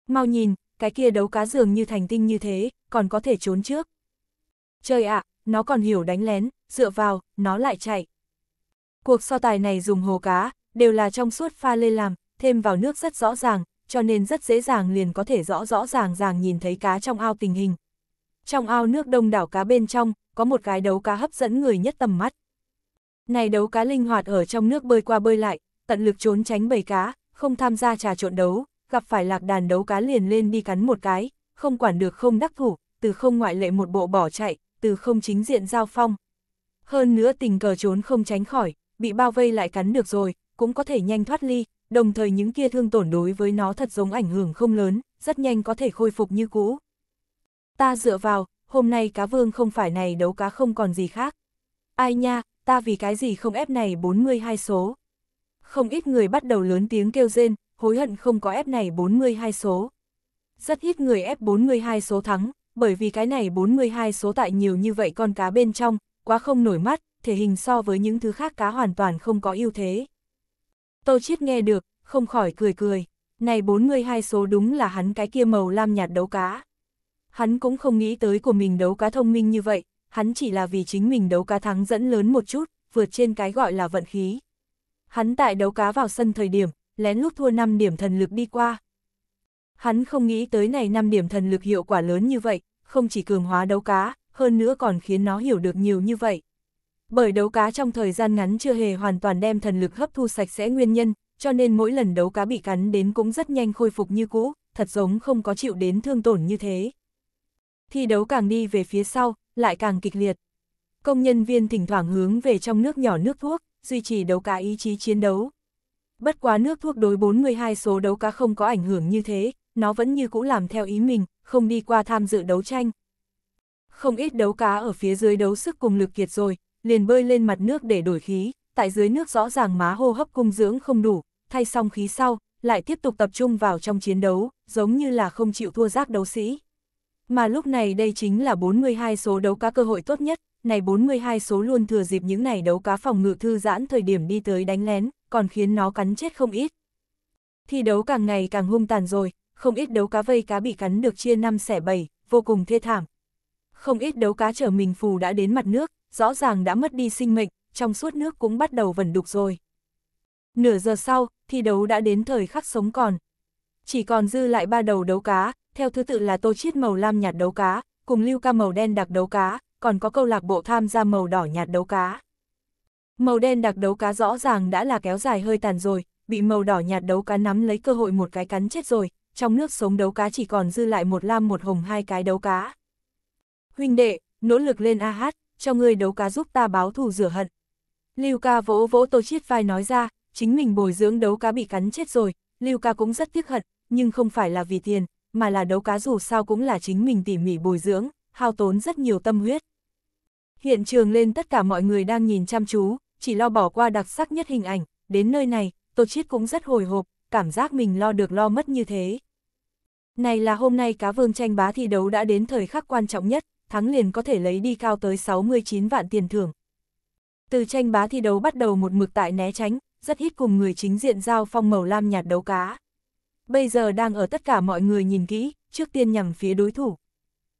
Mau nhìn, cái kia đấu cá dường như thành tinh như thế, còn có thể trốn trước. Trời ạ, nó còn hiểu đánh lén, dựa vào, nó lại chạy. Cuộc so tài này dùng hồ cá, đều là trong suốt pha lê làm, thêm vào nước rất rõ ràng, cho nên rất dễ dàng liền có thể rõ rõ ràng ràng nhìn thấy cá trong ao tình hình trong ao nước đông đảo cá bên trong, có một cái đấu cá hấp dẫn người nhất tầm mắt. Này đấu cá linh hoạt ở trong nước bơi qua bơi lại, tận lực trốn tránh bầy cá, không tham gia trà trộn đấu, gặp phải lạc đàn đấu cá liền lên đi cắn một cái, không quản được không đắc thủ, từ không ngoại lệ một bộ bỏ chạy, từ không chính diện giao phong. Hơn nữa tình cờ trốn không tránh khỏi, bị bao vây lại cắn được rồi, cũng có thể nhanh thoát ly, đồng thời những kia thương tổn đối với nó thật giống ảnh hưởng không lớn, rất nhanh có thể khôi phục như cũ. Ta dựa vào, hôm nay cá vương không phải này đấu cá không còn gì khác. Ai nha, ta vì cái gì không ép này 42 số. Không ít người bắt đầu lớn tiếng kêu rên, hối hận không có ép này 42 số. Rất ít người ép 42 số thắng, bởi vì cái này 42 số tại nhiều như vậy con cá bên trong, quá không nổi mắt, thể hình so với những thứ khác cá hoàn toàn không có ưu thế. Tô Chiết nghe được, không khỏi cười cười, này 42 số đúng là hắn cái kia màu lam nhạt đấu cá hắn cũng không nghĩ tới của mình đấu cá thông minh như vậy, hắn chỉ là vì chính mình đấu cá thắng dẫn lớn một chút, vượt trên cái gọi là vận khí. Hắn tại đấu cá vào sân thời điểm, lén lút thua 5 điểm thần lực đi qua. Hắn không nghĩ tới này 5 điểm thần lực hiệu quả lớn như vậy, không chỉ cường hóa đấu cá, hơn nữa còn khiến nó hiểu được nhiều như vậy. Bởi đấu cá trong thời gian ngắn chưa hề hoàn toàn đem thần lực hấp thu sạch sẽ nguyên nhân, cho nên mỗi lần đấu cá bị cắn đến cũng rất nhanh khôi phục như cũ, thật giống không có chịu đến thương tổn như thế thi đấu càng đi về phía sau, lại càng kịch liệt. Công nhân viên thỉnh thoảng hướng về trong nước nhỏ nước thuốc, duy trì đấu cá ý chí chiến đấu. Bất quá nước thuốc đối 42 số đấu cá không có ảnh hưởng như thế, nó vẫn như cũ làm theo ý mình, không đi qua tham dự đấu tranh. Không ít đấu cá ở phía dưới đấu sức cùng lực kiệt rồi, liền bơi lên mặt nước để đổi khí, tại dưới nước rõ ràng má hô hấp cung dưỡng không đủ, thay xong khí sau, lại tiếp tục tập trung vào trong chiến đấu, giống như là không chịu thua giác đấu sĩ. Mà lúc này đây chính là 42 số đấu cá cơ hội tốt nhất, này 42 số luôn thừa dịp những này đấu cá phòng ngự thư giãn thời điểm đi tới đánh lén, còn khiến nó cắn chết không ít. Thi đấu càng ngày càng hung tàn rồi, không ít đấu cá vây cá bị cắn được chia năm xẻ bảy, vô cùng thê thảm. Không ít đấu cá trở mình phù đã đến mặt nước, rõ ràng đã mất đi sinh mệnh, trong suốt nước cũng bắt đầu vẩn đục rồi. Nửa giờ sau, thi đấu đã đến thời khắc sống còn. Chỉ còn dư lại ba đầu đấu cá, theo thứ tự là tô chiết màu lam nhạt đấu cá, cùng lưu ca màu đen đặc đấu cá, còn có câu lạc bộ tham gia màu đỏ nhạt đấu cá. Màu đen đặc đấu cá rõ ràng đã là kéo dài hơi tàn rồi, bị màu đỏ nhạt đấu cá nắm lấy cơ hội một cái cắn chết rồi, trong nước sống đấu cá chỉ còn dư lại một lam một hồng hai cái đấu cá. Huynh đệ, nỗ lực lên AH, cho ngươi đấu cá giúp ta báo thù rửa hận. Lưu ca vỗ vỗ tô chiết vai nói ra, chính mình bồi dưỡng đấu cá bị cắn chết rồi, Lưu ca cũng rất tiếc hận, nhưng không phải là vì tiền, mà là đấu cá dù sao cũng là chính mình tỉ mỉ bồi dưỡng, hao tốn rất nhiều tâm huyết. Hiện trường lên tất cả mọi người đang nhìn chăm chú, chỉ lo bỏ qua đặc sắc nhất hình ảnh, đến nơi này, Tô Chiết cũng rất hồi hộp, cảm giác mình lo được lo mất như thế. Này là hôm nay cá vương tranh bá thi đấu đã đến thời khắc quan trọng nhất, thắng liền có thể lấy đi cao tới 69 vạn tiền thưởng. Từ tranh bá thi đấu bắt đầu một mực tại né tránh, rất ít cùng người chính diện giao phong màu lam nhạt đấu cá bây giờ đang ở tất cả mọi người nhìn kỹ, trước tiên nhằm phía đối thủ.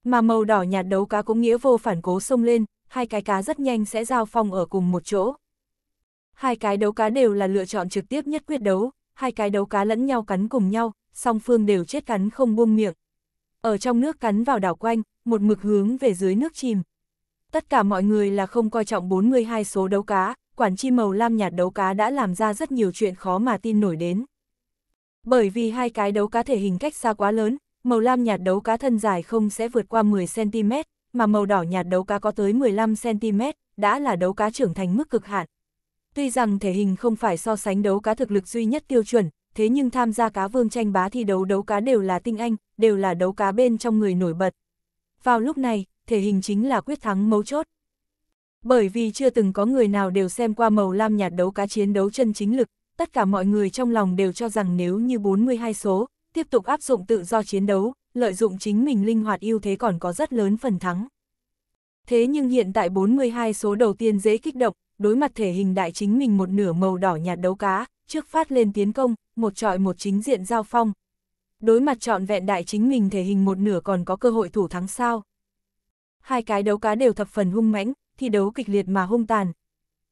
Mà màu đỏ nhạt đấu cá cũng nghĩa vô phản cố xông lên, hai cái cá rất nhanh sẽ giao phong ở cùng một chỗ. Hai cái đấu cá đều là lựa chọn trực tiếp nhất quyết đấu, hai cái đấu cá lẫn nhau cắn cùng nhau, song phương đều chết cắn không buông miệng. Ở trong nước cắn vào đảo quanh, một mực hướng về dưới nước chìm. Tất cả mọi người là không coi trọng 42 số đấu cá, quản chi màu lam nhạt đấu cá đã làm ra rất nhiều chuyện khó mà tin nổi đến. Bởi vì hai cái đấu cá thể hình cách xa quá lớn, màu lam nhạt đấu cá thân dài không sẽ vượt qua 10cm, mà màu đỏ nhạt đấu cá có tới 15cm, đã là đấu cá trưởng thành mức cực hạn. Tuy rằng thể hình không phải so sánh đấu cá thực lực duy nhất tiêu chuẩn, thế nhưng tham gia cá vương tranh bá thi đấu đấu cá đều là tinh anh, đều là đấu cá bên trong người nổi bật. Vào lúc này, thể hình chính là quyết thắng mấu chốt. Bởi vì chưa từng có người nào đều xem qua màu lam nhạt đấu cá chiến đấu chân chính lực, tất cả mọi người trong lòng đều cho rằng nếu như 42 số, tiếp tục áp dụng tự do chiến đấu, lợi dụng chính mình linh hoạt ưu thế còn có rất lớn phần thắng. Thế nhưng hiện tại 42 số đầu tiên dễ kích động, đối mặt thể hình đại chính mình một nửa màu đỏ nhạt đấu cá, trước phát lên tiến công, một trọi một chính diện giao phong. Đối mặt trọn vẹn đại chính mình thể hình một nửa còn có cơ hội thủ thắng sao. Hai cái đấu cá đều thập phần hung mãnh, thi đấu kịch liệt mà hung tàn.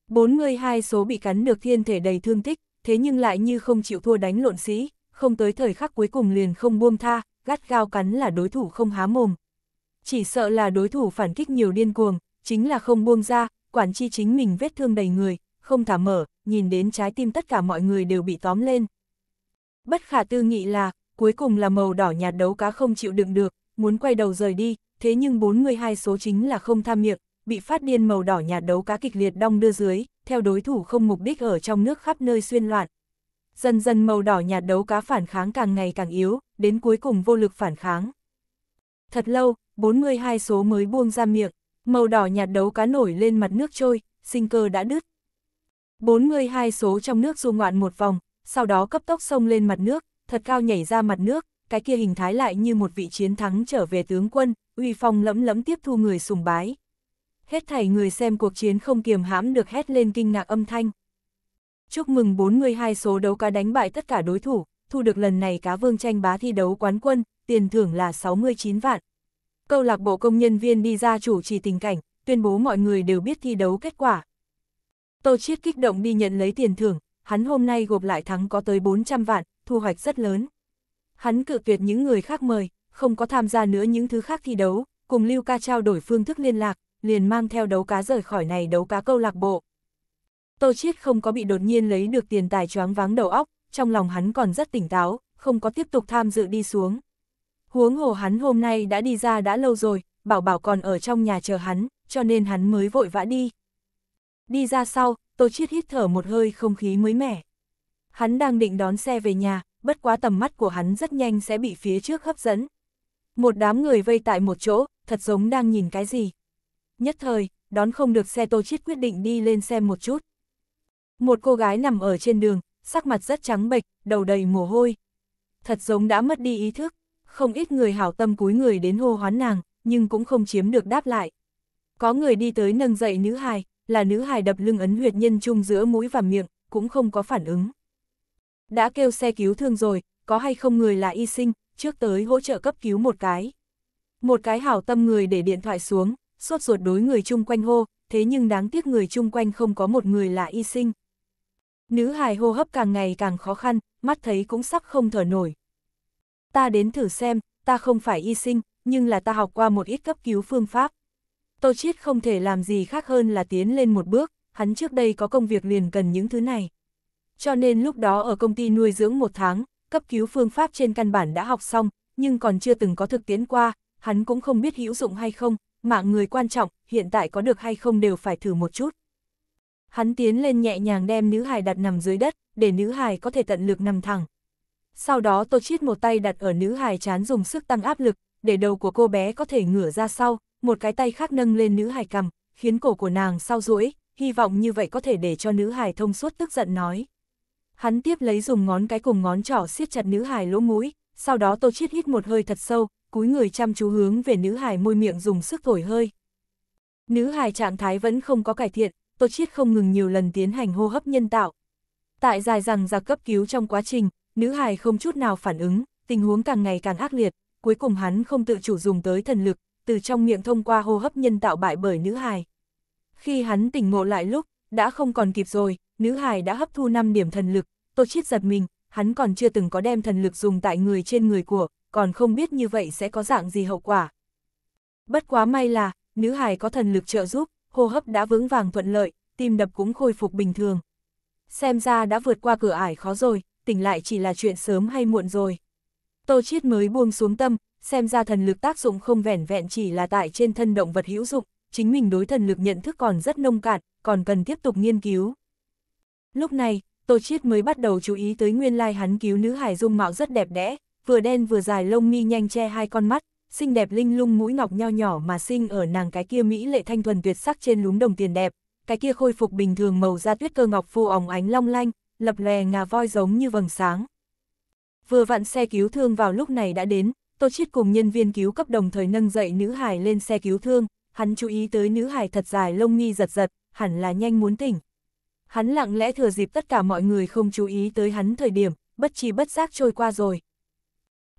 42 số bị cắn được thiên thể đầy thương tích, thế nhưng lại như không chịu thua đánh lộn sĩ, không tới thời khắc cuối cùng liền không buông tha, gắt gao cắn là đối thủ không há mồm. Chỉ sợ là đối thủ phản kích nhiều điên cuồng, chính là không buông ra, quản chi chính mình vết thương đầy người, không thả mở, nhìn đến trái tim tất cả mọi người đều bị tóm lên. Bất khả tư nghị là, cuối cùng là màu đỏ nhạt đấu cá không chịu đựng được, muốn quay đầu rời đi, thế nhưng 42 số chính là không tham miệng, bị phát điên màu đỏ nhạt đấu cá kịch liệt đong đưa dưới, theo đối thủ không mục đích ở trong nước khắp nơi xuyên loạn. Dần dần màu đỏ nhạt đấu cá phản kháng càng ngày càng yếu, đến cuối cùng vô lực phản kháng. Thật lâu, 42 số mới buông ra miệng, màu đỏ nhạt đấu cá nổi lên mặt nước trôi, sinh cơ đã đứt. 42 số trong nước du ngoạn một vòng, sau đó cấp tốc sông lên mặt nước, thật cao nhảy ra mặt nước, cái kia hình thái lại như một vị chiến thắng trở về tướng quân, uy phong lẫm lẫm tiếp thu người sùng bái hết thảy người xem cuộc chiến không kiềm hãm được hét lên kinh ngạc âm thanh. Chúc mừng 42 số đấu cá đánh bại tất cả đối thủ, thu được lần này cá vương tranh bá thi đấu quán quân, tiền thưởng là 69 vạn. Câu lạc bộ công nhân viên đi ra chủ trì tình cảnh, tuyên bố mọi người đều biết thi đấu kết quả. Tô Chiết kích động đi nhận lấy tiền thưởng, hắn hôm nay gộp lại thắng có tới 400 vạn, thu hoạch rất lớn. Hắn cự tuyệt những người khác mời, không có tham gia nữa những thứ khác thi đấu, cùng Lưu Ca trao đổi phương thức liên lạc, liền mang theo đấu cá rời khỏi này đấu cá câu lạc bộ. Tô Chiết không có bị đột nhiên lấy được tiền tài choáng váng đầu óc, trong lòng hắn còn rất tỉnh táo, không có tiếp tục tham dự đi xuống. Huống hồ hắn hôm nay đã đi ra đã lâu rồi, bảo bảo còn ở trong nhà chờ hắn, cho nên hắn mới vội vã đi. Đi ra sau, Tô Chiết hít thở một hơi không khí mới mẻ. Hắn đang định đón xe về nhà, bất quá tầm mắt của hắn rất nhanh sẽ bị phía trước hấp dẫn. Một đám người vây tại một chỗ, thật giống đang nhìn cái gì nhất thời, đón không được xe tô chiết quyết định đi lên xem một chút. Một cô gái nằm ở trên đường, sắc mặt rất trắng bệch, đầu đầy mồ hôi. Thật giống đã mất đi ý thức, không ít người hảo tâm cúi người đến hô hoán nàng, nhưng cũng không chiếm được đáp lại. Có người đi tới nâng dậy nữ hài, là nữ hài đập lưng ấn huyệt nhân chung giữa mũi và miệng, cũng không có phản ứng. Đã kêu xe cứu thương rồi, có hay không người là y sinh, trước tới hỗ trợ cấp cứu một cái. Một cái hảo tâm người để điện thoại xuống, sốt ruột đối người chung quanh hô, thế nhưng đáng tiếc người chung quanh không có một người là y sinh. Nữ hài hô hấp càng ngày càng khó khăn, mắt thấy cũng sắp không thở nổi. Ta đến thử xem, ta không phải y sinh, nhưng là ta học qua một ít cấp cứu phương pháp. Tô Chiết không thể làm gì khác hơn là tiến lên một bước, hắn trước đây có công việc liền cần những thứ này. Cho nên lúc đó ở công ty nuôi dưỡng một tháng, cấp cứu phương pháp trên căn bản đã học xong, nhưng còn chưa từng có thực tiễn qua, hắn cũng không biết hữu dụng hay không, mạng người quan trọng, hiện tại có được hay không đều phải thử một chút. Hắn tiến lên nhẹ nhàng đem nữ hài đặt nằm dưới đất, để nữ hài có thể tận lực nằm thẳng. Sau đó Tô Chiết một tay đặt ở nữ hài chán dùng sức tăng áp lực, để đầu của cô bé có thể ngửa ra sau, một cái tay khác nâng lên nữ hài cầm, khiến cổ của nàng sau duỗi, hy vọng như vậy có thể để cho nữ hài thông suốt tức giận nói. Hắn tiếp lấy dùng ngón cái cùng ngón trỏ siết chặt nữ hài lỗ mũi, sau đó Tô Chiết hít một hơi thật sâu, cúi người chăm chú hướng về nữ hài môi miệng dùng sức thổi hơi. Nữ hài trạng thái vẫn không có cải thiện, Tô Chiết không ngừng nhiều lần tiến hành hô hấp nhân tạo. Tại dài rằng ra cấp cứu trong quá trình, nữ hài không chút nào phản ứng, tình huống càng ngày càng ác liệt, cuối cùng hắn không tự chủ dùng tới thần lực, từ trong miệng thông qua hô hấp nhân tạo bại bởi nữ hài. Khi hắn tỉnh ngộ lại lúc, đã không còn kịp rồi, nữ hài đã hấp thu 5 điểm thần lực, Tô Chiết giật mình, hắn còn chưa từng có đem thần lực dùng tại người trên người của, còn không biết như vậy sẽ có dạng gì hậu quả. Bất quá may là, nữ hài có thần lực trợ giúp, hô hấp đã vững vàng thuận lợi, tim đập cũng khôi phục bình thường. Xem ra đã vượt qua cửa ải khó rồi, tỉnh lại chỉ là chuyện sớm hay muộn rồi. Tô Chiết mới buông xuống tâm, xem ra thần lực tác dụng không vẻn vẹn chỉ là tại trên thân động vật hữu dụng, chính mình đối thần lực nhận thức còn rất nông cạn, còn cần tiếp tục nghiên cứu. Lúc này, Tô Chiết mới bắt đầu chú ý tới nguyên lai hắn cứu nữ hài dung mạo rất đẹp đẽ, vừa đen vừa dài lông mi nhanh che hai con mắt, xinh đẹp linh lung mũi ngọc nho nhỏ mà sinh ở nàng cái kia mỹ lệ thanh thuần tuyệt sắc trên lúm đồng tiền đẹp, cái kia khôi phục bình thường màu da tuyết cơ ngọc phù óng ánh long lanh, lập lè ngà voi giống như vầng sáng. Vừa vặn xe cứu thương vào lúc này đã đến, Tô Chiết cùng nhân viên cứu cấp đồng thời nâng dậy nữ hải lên xe cứu thương, hắn chú ý tới nữ hải thật dài lông mi giật giật, hẳn là nhanh muốn tỉnh. Hắn lặng lẽ thừa dịp tất cả mọi người không chú ý tới hắn thời điểm, bất chi bất giác trôi qua rồi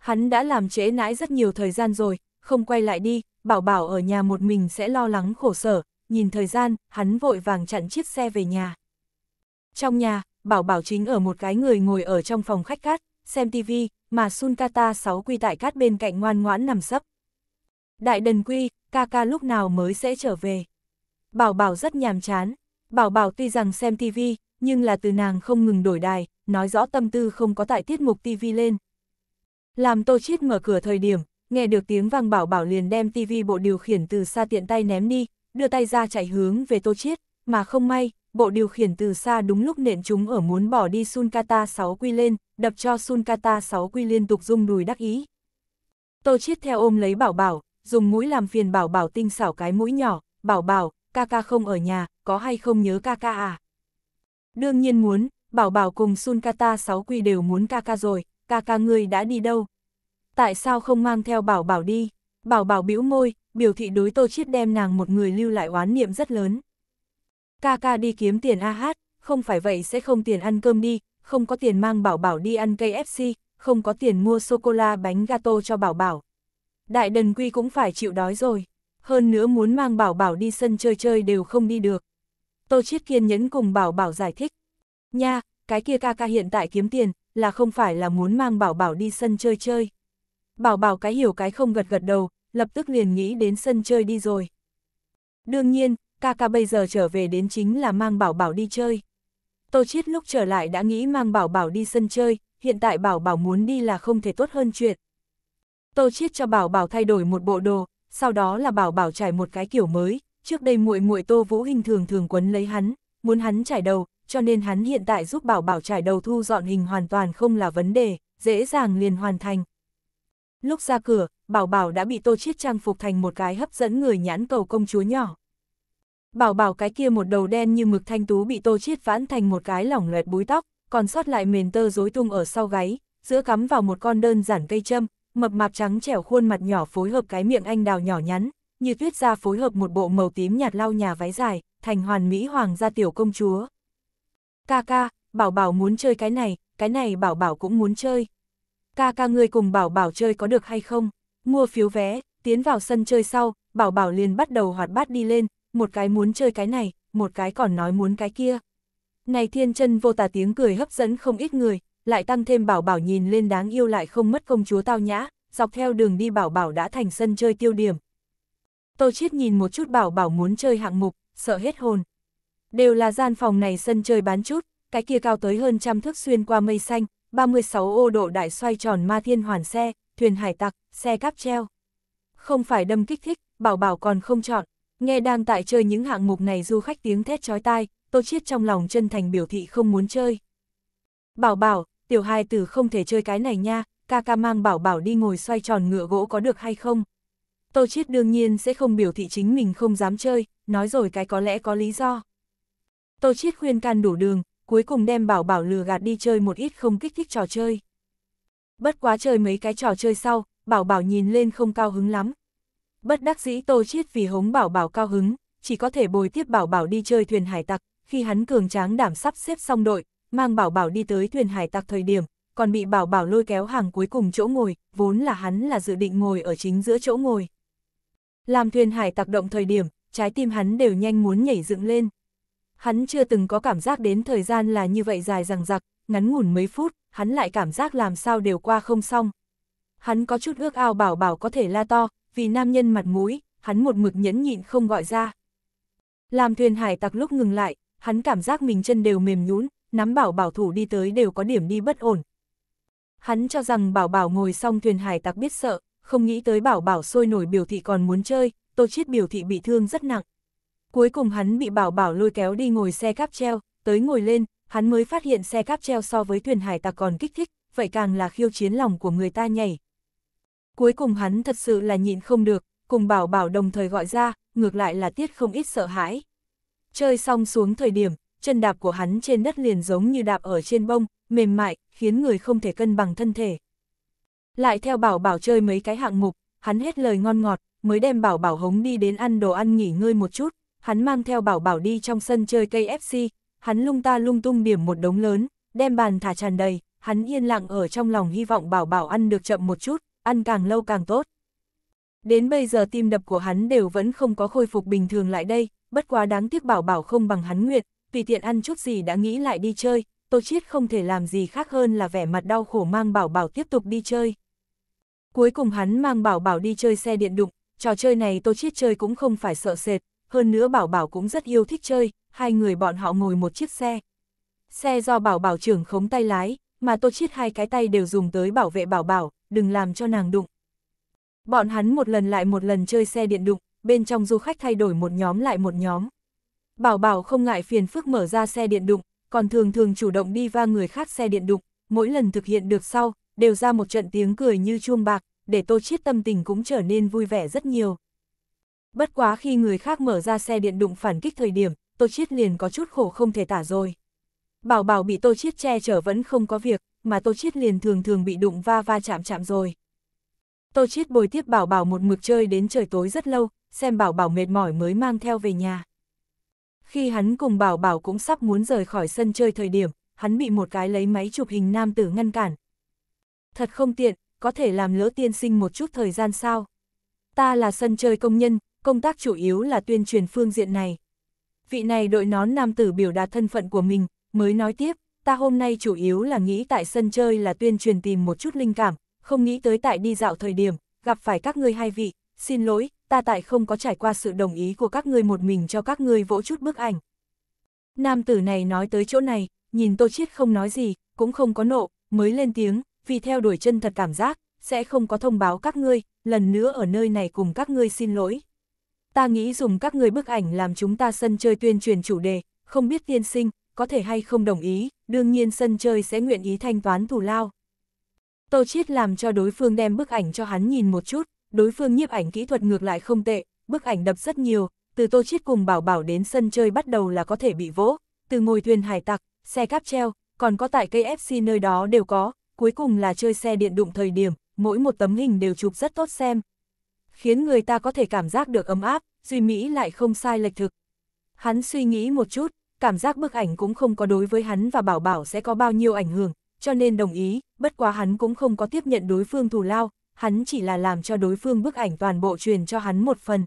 hắn đã làm trễ nãi rất nhiều thời gian rồi, không quay lại đi, bảo bảo ở nhà một mình sẽ lo lắng khổ sở, nhìn thời gian, hắn vội vàng chặn chiếc xe về nhà. Trong nhà, bảo bảo chính ở một cái người ngồi ở trong phòng khách cát, xem tivi, mà Sunkata 6 quy tại cát bên cạnh ngoan ngoãn nằm sấp. Đại đần quy, ca ca lúc nào mới sẽ trở về. Bảo bảo rất nhàm chán, bảo bảo tuy rằng xem tivi, nhưng là từ nàng không ngừng đổi đài, nói rõ tâm tư không có tại tiết mục tivi lên, làm Tô Chiết mở cửa thời điểm, nghe được tiếng vang bảo bảo liền đem tivi bộ điều khiển từ xa tiện tay ném đi, đưa tay ra chạy hướng về Tô Chiết, mà không may, bộ điều khiển từ xa đúng lúc nện chúng ở muốn bỏ đi Sunkata 6 quy lên, đập cho Sunkata 6 quy liên tục rung đùi đắc ý. Tô Chiết theo ôm lấy bảo bảo, dùng mũi làm phiền bảo bảo tinh xảo cái mũi nhỏ, bảo bảo, ca ca không ở nhà, có hay không nhớ ca ca à? Đương nhiên muốn, bảo bảo cùng Sunkata 6 quy đều muốn ca ca rồi, ca ca ngươi đã đi đâu? Tại sao không mang theo bảo bảo đi? Bảo bảo bĩu môi, biểu thị đối tô chiết đem nàng một người lưu lại oán niệm rất lớn. Ca ca đi kiếm tiền a hát, không phải vậy sẽ không tiền ăn cơm đi, không có tiền mang bảo bảo đi ăn KFC, không có tiền mua sô-cô-la bánh gato cho bảo bảo. Đại đần quy cũng phải chịu đói rồi, hơn nữa muốn mang bảo bảo đi sân chơi chơi đều không đi được. Tô Chiết kiên nhẫn cùng bảo bảo giải thích. Nha, cái kia ca ca hiện tại kiếm tiền, là không phải là muốn mang bảo bảo đi sân chơi chơi. Bảo bảo cái hiểu cái không gật gật đầu, lập tức liền nghĩ đến sân chơi đi rồi. Đương nhiên, ca ca bây giờ trở về đến chính là mang bảo bảo đi chơi. Tô Chiết lúc trở lại đã nghĩ mang bảo bảo đi sân chơi, hiện tại bảo bảo muốn đi là không thể tốt hơn chuyện. Tô Chiết cho bảo bảo thay đổi một bộ đồ, sau đó là bảo bảo trải một cái kiểu mới, trước đây muội muội Tô Vũ Hình thường thường quấn lấy hắn, muốn hắn trải đầu, cho nên hắn hiện tại giúp Bảo Bảo trải đầu thu dọn hình hoàn toàn không là vấn đề, dễ dàng liền hoàn thành. Lúc ra cửa, Bảo Bảo đã bị Tô Chiết trang phục thành một cái hấp dẫn người nhãn cầu công chúa nhỏ. Bảo Bảo cái kia một đầu đen như mực thanh tú bị Tô Chiết vãn thành một cái lỏng loẹt búi tóc, còn sót lại mền tơ rối tung ở sau gáy, giữa cắm vào một con đơn giản cây châm, mập mạp trắng trẻo khuôn mặt nhỏ phối hợp cái miệng anh đào nhỏ nhắn, như tuyết ra phối hợp một bộ màu tím nhạt lau nhà váy dài, thành hoàn mỹ hoàng gia tiểu công chúa ca ca, bảo bảo muốn chơi cái này, cái này bảo bảo cũng muốn chơi. Ca ca người cùng bảo bảo chơi có được hay không? Mua phiếu vé, tiến vào sân chơi sau, bảo bảo liền bắt đầu hoạt bát đi lên, một cái muốn chơi cái này, một cái còn nói muốn cái kia. Này thiên chân vô tà tiếng cười hấp dẫn không ít người, lại tăng thêm bảo bảo nhìn lên đáng yêu lại không mất công chúa tao nhã, dọc theo đường đi bảo bảo đã thành sân chơi tiêu điểm. Tô Chiết nhìn một chút bảo bảo muốn chơi hạng mục, sợ hết hồn đều là gian phòng này sân chơi bán chút, cái kia cao tới hơn trăm thước xuyên qua mây xanh, 36 ô độ đại xoay tròn ma thiên hoàn xe, thuyền hải tặc, xe cáp treo. Không phải đâm kích thích, bảo bảo còn không chọn, nghe đang tại chơi những hạng mục này du khách tiếng thét chói tai, tô chiết trong lòng chân thành biểu thị không muốn chơi. Bảo bảo, tiểu hài tử không thể chơi cái này nha, ca ca mang bảo bảo đi ngồi xoay tròn ngựa gỗ có được hay không? Tô Chiết đương nhiên sẽ không biểu thị chính mình không dám chơi, nói rồi cái có lẽ có lý do. Tô Chiết khuyên can đủ đường, cuối cùng đem bảo bảo lừa gạt đi chơi một ít không kích thích trò chơi. Bất quá chơi mấy cái trò chơi sau, bảo bảo nhìn lên không cao hứng lắm. Bất đắc dĩ Tô Chiết vì hống bảo bảo cao hứng, chỉ có thể bồi tiếp bảo bảo đi chơi thuyền hải tặc, khi hắn cường tráng đảm sắp xếp xong đội, mang bảo bảo đi tới thuyền hải tặc thời điểm, còn bị bảo bảo lôi kéo hàng cuối cùng chỗ ngồi, vốn là hắn là dự định ngồi ở chính giữa chỗ ngồi. Làm thuyền hải tặc động thời điểm, trái tim hắn đều nhanh muốn nhảy dựng lên. Hắn chưa từng có cảm giác đến thời gian là như vậy dài rằng giặc, ngắn ngủn mấy phút, hắn lại cảm giác làm sao đều qua không xong. Hắn có chút ước ao bảo bảo có thể la to, vì nam nhân mặt mũi, hắn một mực nhẫn nhịn không gọi ra. Làm thuyền hải tặc lúc ngừng lại, hắn cảm giác mình chân đều mềm nhũn, nắm bảo bảo thủ đi tới đều có điểm đi bất ổn. Hắn cho rằng bảo bảo ngồi xong thuyền hải tặc biết sợ, không nghĩ tới bảo bảo sôi nổi biểu thị còn muốn chơi, tô chiết biểu thị bị thương rất nặng. Cuối cùng hắn bị bảo bảo lôi kéo đi ngồi xe cáp treo, tới ngồi lên, hắn mới phát hiện xe cáp treo so với thuyền hải tặc còn kích thích, vậy càng là khiêu chiến lòng của người ta nhảy. Cuối cùng hắn thật sự là nhịn không được, cùng bảo bảo đồng thời gọi ra, ngược lại là tiết không ít sợ hãi. Chơi xong xuống thời điểm, chân đạp của hắn trên đất liền giống như đạp ở trên bông, mềm mại, khiến người không thể cân bằng thân thể. Lại theo bảo bảo chơi mấy cái hạng mục, hắn hết lời ngon ngọt, mới đem bảo bảo hống đi đến ăn đồ ăn nghỉ ngơi một chút, hắn mang theo bảo bảo đi trong sân chơi cây FC, hắn lung ta lung tung điểm một đống lớn, đem bàn thả tràn đầy, hắn yên lặng ở trong lòng hy vọng bảo bảo ăn được chậm một chút, ăn càng lâu càng tốt. Đến bây giờ tim đập của hắn đều vẫn không có khôi phục bình thường lại đây, bất quá đáng tiếc bảo bảo không bằng hắn nguyệt, tùy tiện ăn chút gì đã nghĩ lại đi chơi, Tô Chiết không thể làm gì khác hơn là vẻ mặt đau khổ mang bảo bảo tiếp tục đi chơi. Cuối cùng hắn mang bảo bảo đi chơi xe điện đụng, trò chơi này Tô Chiết chơi cũng không phải sợ sệt, hơn nữa Bảo Bảo cũng rất yêu thích chơi, hai người bọn họ ngồi một chiếc xe. Xe do Bảo Bảo trưởng khống tay lái, mà Tô Chiết hai cái tay đều dùng tới bảo vệ Bảo Bảo, đừng làm cho nàng đụng. Bọn hắn một lần lại một lần chơi xe điện đụng, bên trong du khách thay đổi một nhóm lại một nhóm. Bảo Bảo không ngại phiền phức mở ra xe điện đụng, còn thường thường chủ động đi va người khác xe điện đụng, mỗi lần thực hiện được sau, đều ra một trận tiếng cười như chuông bạc, để Tô Chiết tâm tình cũng trở nên vui vẻ rất nhiều. Bất quá khi người khác mở ra xe điện đụng phản kích thời điểm, Tô Chiết liền có chút khổ không thể tả rồi. Bảo bảo bị Tô Chiết che chở vẫn không có việc, mà Tô Chiết liền thường thường bị đụng va va chạm chạm rồi. Tô Chiết bồi tiếp bảo bảo một mực chơi đến trời tối rất lâu, xem bảo bảo mệt mỏi mới mang theo về nhà. Khi hắn cùng bảo bảo cũng sắp muốn rời khỏi sân chơi thời điểm, hắn bị một cái lấy máy chụp hình nam tử ngăn cản. Thật không tiện, có thể làm lỡ tiên sinh một chút thời gian sao? Ta là sân chơi công nhân, công tác chủ yếu là tuyên truyền phương diện này. Vị này đội nón nam tử biểu đạt thân phận của mình, mới nói tiếp, ta hôm nay chủ yếu là nghĩ tại sân chơi là tuyên truyền tìm một chút linh cảm, không nghĩ tới tại đi dạo thời điểm, gặp phải các ngươi hai vị, xin lỗi, ta tại không có trải qua sự đồng ý của các ngươi một mình cho các ngươi vỗ chút bức ảnh. Nam tử này nói tới chỗ này, nhìn Tô Chiết không nói gì, cũng không có nộ, mới lên tiếng, vì theo đuổi chân thật cảm giác, sẽ không có thông báo các ngươi, lần nữa ở nơi này cùng các ngươi xin lỗi ta nghĩ dùng các người bức ảnh làm chúng ta sân chơi tuyên truyền chủ đề, không biết tiên sinh, có thể hay không đồng ý, đương nhiên sân chơi sẽ nguyện ý thanh toán thù lao. Tô Chiết làm cho đối phương đem bức ảnh cho hắn nhìn một chút, đối phương nhiếp ảnh kỹ thuật ngược lại không tệ, bức ảnh đập rất nhiều, từ Tô Chiết cùng Bảo Bảo đến sân chơi bắt đầu là có thể bị vỗ, từ ngồi thuyền hải tặc, xe cáp treo, còn có tại cây FC nơi đó đều có, cuối cùng là chơi xe điện đụng thời điểm, mỗi một tấm hình đều chụp rất tốt xem, khiến người ta có thể cảm giác được ấm áp, Duy Mỹ lại không sai lệch thực. Hắn suy nghĩ một chút, cảm giác bức ảnh cũng không có đối với hắn và Bảo Bảo sẽ có bao nhiêu ảnh hưởng, cho nên đồng ý, bất quá hắn cũng không có tiếp nhận đối phương thù lao, hắn chỉ là làm cho đối phương bức ảnh toàn bộ truyền cho hắn một phần.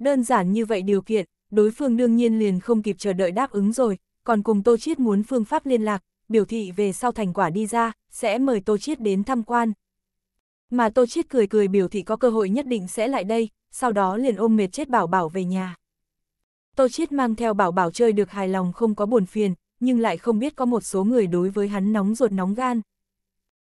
Đơn giản như vậy điều kiện, đối phương đương nhiên liền không kịp chờ đợi đáp ứng rồi, còn cùng Tô Chiết muốn phương pháp liên lạc, biểu thị về sau thành quả đi ra, sẽ mời Tô Chiết đến tham quan, mà Tô Chiết cười cười biểu thị có cơ hội nhất định sẽ lại đây, sau đó liền ôm mệt chết bảo bảo về nhà. Tô Chiết mang theo bảo bảo chơi được hài lòng không có buồn phiền, nhưng lại không biết có một số người đối với hắn nóng ruột nóng gan.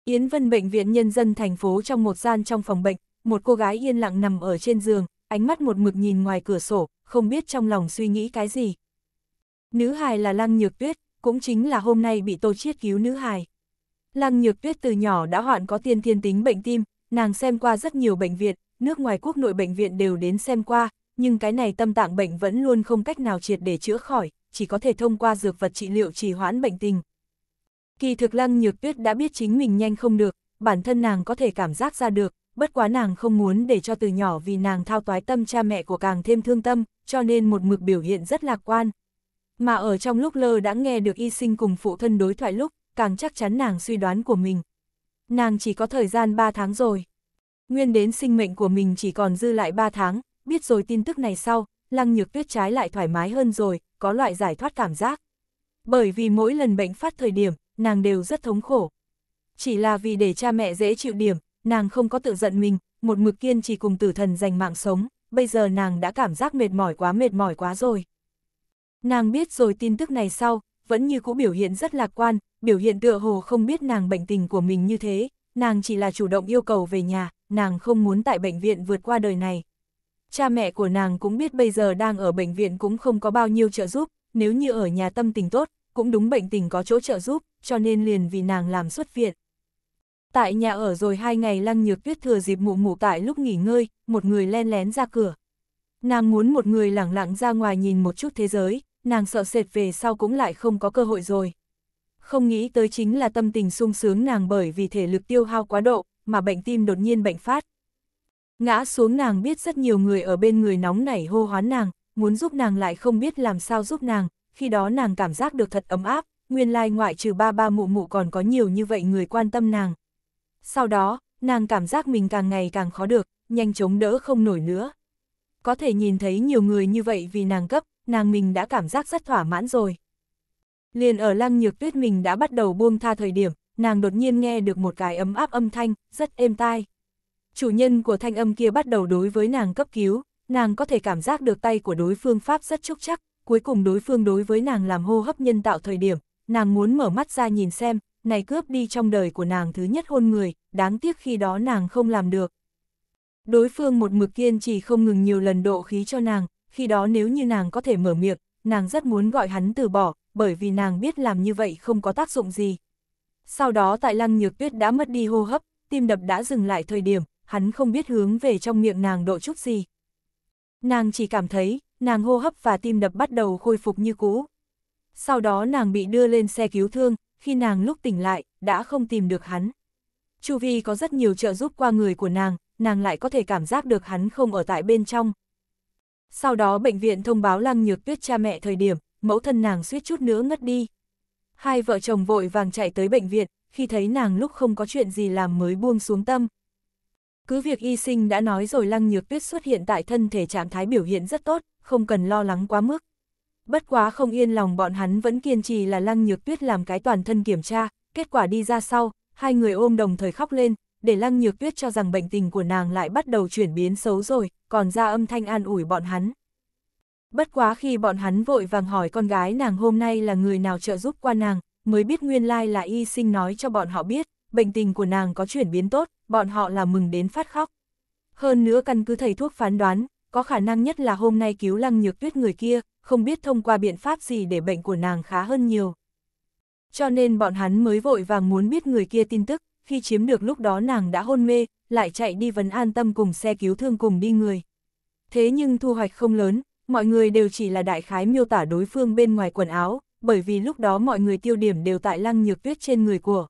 Yến Vân Bệnh viện Nhân dân thành phố trong một gian trong phòng bệnh, một cô gái yên lặng nằm ở trên giường, ánh mắt một mực nhìn ngoài cửa sổ, không biết trong lòng suy nghĩ cái gì. Nữ hài là Lăng Nhược Tuyết, cũng chính là hôm nay bị Tô Chiết cứu nữ hài. Lăng nhược tuyết từ nhỏ đã hoạn có tiên thiên tính bệnh tim, nàng xem qua rất nhiều bệnh viện, nước ngoài quốc nội bệnh viện đều đến xem qua, nhưng cái này tâm tạng bệnh vẫn luôn không cách nào triệt để chữa khỏi, chỉ có thể thông qua dược vật trị liệu trì hoãn bệnh tình. Kỳ thực lăng nhược tuyết đã biết chính mình nhanh không được, bản thân nàng có thể cảm giác ra được, bất quá nàng không muốn để cho từ nhỏ vì nàng thao toái tâm cha mẹ của càng thêm thương tâm, cho nên một mực biểu hiện rất lạc quan. Mà ở trong lúc lơ đã nghe được y sinh cùng phụ thân đối thoại lúc, càng chắc chắn nàng suy đoán của mình. Nàng chỉ có thời gian 3 tháng rồi. Nguyên đến sinh mệnh của mình chỉ còn dư lại 3 tháng, biết rồi tin tức này sau, lăng nhược tuyết trái lại thoải mái hơn rồi, có loại giải thoát cảm giác. Bởi vì mỗi lần bệnh phát thời điểm, nàng đều rất thống khổ. Chỉ là vì để cha mẹ dễ chịu điểm, nàng không có tự giận mình, một mực kiên trì cùng tử thần giành mạng sống, bây giờ nàng đã cảm giác mệt mỏi quá mệt mỏi quá rồi. Nàng biết rồi tin tức này sau, vẫn như cũ biểu hiện rất lạc quan, biểu hiện tựa hồ không biết nàng bệnh tình của mình như thế, nàng chỉ là chủ động yêu cầu về nhà, nàng không muốn tại bệnh viện vượt qua đời này. Cha mẹ của nàng cũng biết bây giờ đang ở bệnh viện cũng không có bao nhiêu trợ giúp, nếu như ở nhà tâm tình tốt, cũng đúng bệnh tình có chỗ trợ giúp, cho nên liền vì nàng làm xuất viện. Tại nhà ở rồi hai ngày lăng nhược tuyết thừa dịp mụ mụ tại lúc nghỉ ngơi, một người len lén ra cửa. Nàng muốn một người lẳng lặng ra ngoài nhìn một chút thế giới, nàng sợ sệt về sau cũng lại không có cơ hội rồi không nghĩ tới chính là tâm tình sung sướng nàng bởi vì thể lực tiêu hao quá độ, mà bệnh tim đột nhiên bệnh phát. Ngã xuống nàng biết rất nhiều người ở bên người nóng nảy hô hoán nàng, muốn giúp nàng lại không biết làm sao giúp nàng, khi đó nàng cảm giác được thật ấm áp, nguyên lai like ngoại trừ ba ba mụ mụ còn có nhiều như vậy người quan tâm nàng. Sau đó, nàng cảm giác mình càng ngày càng khó được, nhanh chống đỡ không nổi nữa. Có thể nhìn thấy nhiều người như vậy vì nàng cấp, nàng mình đã cảm giác rất thỏa mãn rồi. Liền ở lăng nhược tuyết mình đã bắt đầu buông tha thời điểm, nàng đột nhiên nghe được một cái ấm áp âm thanh, rất êm tai. Chủ nhân của thanh âm kia bắt đầu đối với nàng cấp cứu, nàng có thể cảm giác được tay của đối phương pháp rất trúc chắc, cuối cùng đối phương đối với nàng làm hô hấp nhân tạo thời điểm, nàng muốn mở mắt ra nhìn xem, này cướp đi trong đời của nàng thứ nhất hôn người, đáng tiếc khi đó nàng không làm được. Đối phương một mực kiên trì không ngừng nhiều lần độ khí cho nàng, khi đó nếu như nàng có thể mở miệng, nàng rất muốn gọi hắn từ bỏ, bởi vì nàng biết làm như vậy không có tác dụng gì. Sau đó tại lăng nhược tuyết đã mất đi hô hấp, tim đập đã dừng lại thời điểm, hắn không biết hướng về trong miệng nàng độ chút gì. Nàng chỉ cảm thấy, nàng hô hấp và tim đập bắt đầu khôi phục như cũ. Sau đó nàng bị đưa lên xe cứu thương, khi nàng lúc tỉnh lại, đã không tìm được hắn. Chu Vi có rất nhiều trợ giúp qua người của nàng, nàng lại có thể cảm giác được hắn không ở tại bên trong. Sau đó bệnh viện thông báo Lăng Nhược Tuyết cha mẹ thời điểm, mẫu thân nàng suýt chút nữa ngất đi. Hai vợ chồng vội vàng chạy tới bệnh viện, khi thấy nàng lúc không có chuyện gì làm mới buông xuống tâm. Cứ việc y sinh đã nói rồi lăng nhược tuyết xuất hiện tại thân thể trạng thái biểu hiện rất tốt, không cần lo lắng quá mức. Bất quá không yên lòng bọn hắn vẫn kiên trì là lăng nhược tuyết làm cái toàn thân kiểm tra, kết quả đi ra sau, hai người ôm đồng thời khóc lên, để lăng nhược tuyết cho rằng bệnh tình của nàng lại bắt đầu chuyển biến xấu rồi, còn ra âm thanh an ủi bọn hắn. Bất quá khi bọn hắn vội vàng hỏi con gái nàng hôm nay là người nào trợ giúp qua nàng, mới biết nguyên lai là y sinh nói cho bọn họ biết, bệnh tình của nàng có chuyển biến tốt, bọn họ là mừng đến phát khóc. Hơn nữa căn cứ thầy thuốc phán đoán, có khả năng nhất là hôm nay cứu lăng nhược tuyết người kia, không biết thông qua biện pháp gì để bệnh của nàng khá hơn nhiều. Cho nên bọn hắn mới vội vàng muốn biết người kia tin tức, khi chiếm được lúc đó nàng đã hôn mê, lại chạy đi vấn an tâm cùng xe cứu thương cùng đi người. Thế nhưng thu hoạch không lớn, mọi người đều chỉ là đại khái miêu tả đối phương bên ngoài quần áo, bởi vì lúc đó mọi người tiêu điểm đều tại lăng nhược tuyết trên người của.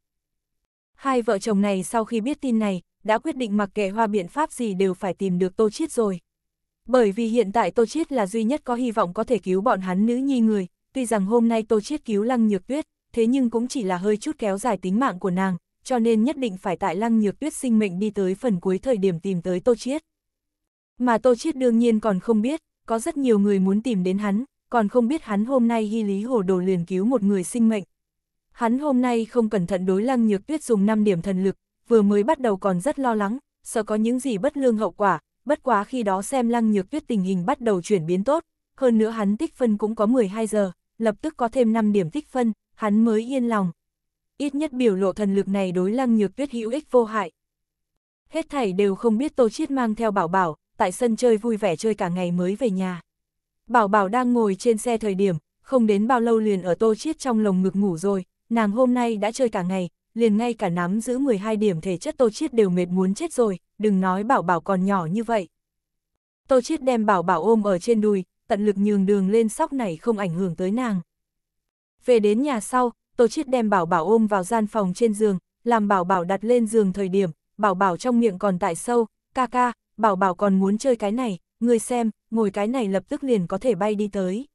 Hai vợ chồng này sau khi biết tin này, đã quyết định mặc kệ hoa biện pháp gì đều phải tìm được Tô Chiết rồi. Bởi vì hiện tại Tô Chiết là duy nhất có hy vọng có thể cứu bọn hắn nữ nhi người, tuy rằng hôm nay Tô Chiết cứu lăng nhược tuyết, thế nhưng cũng chỉ là hơi chút kéo dài tính mạng của nàng, cho nên nhất định phải tại lăng nhược tuyết sinh mệnh đi tới phần cuối thời điểm tìm tới Tô Chiết. Mà Tô Chiết đương nhiên còn không biết, có rất nhiều người muốn tìm đến hắn, còn không biết hắn hôm nay hy lý hồ đồ liền cứu một người sinh mệnh. Hắn hôm nay không cẩn thận đối lăng nhược tuyết dùng 5 điểm thần lực, vừa mới bắt đầu còn rất lo lắng, sợ có những gì bất lương hậu quả, bất quá khi đó xem lăng nhược tuyết tình hình bắt đầu chuyển biến tốt, hơn nữa hắn tích phân cũng có 12 giờ, lập tức có thêm 5 điểm tích phân, hắn mới yên lòng. Ít nhất biểu lộ thần lực này đối lăng nhược tuyết hữu ích vô hại. Hết thảy đều không biết Tô Chiết mang theo bảo bảo, tại sân chơi vui vẻ chơi cả ngày mới về nhà. Bảo Bảo đang ngồi trên xe thời điểm, không đến bao lâu liền ở tô chiết trong lồng ngực ngủ rồi, nàng hôm nay đã chơi cả ngày, liền ngay cả nắm giữ 12 điểm thể chất tô chiết đều mệt muốn chết rồi, đừng nói Bảo Bảo còn nhỏ như vậy. Tô chiết đem Bảo Bảo ôm ở trên đùi, tận lực nhường đường lên sóc này không ảnh hưởng tới nàng. Về đến nhà sau, Tô Chiết đem Bảo Bảo ôm vào gian phòng trên giường, làm Bảo Bảo đặt lên giường thời điểm, Bảo Bảo trong miệng còn tại sâu, ca ca, bảo bảo còn muốn chơi cái này, người xem, ngồi cái này lập tức liền có thể bay đi tới.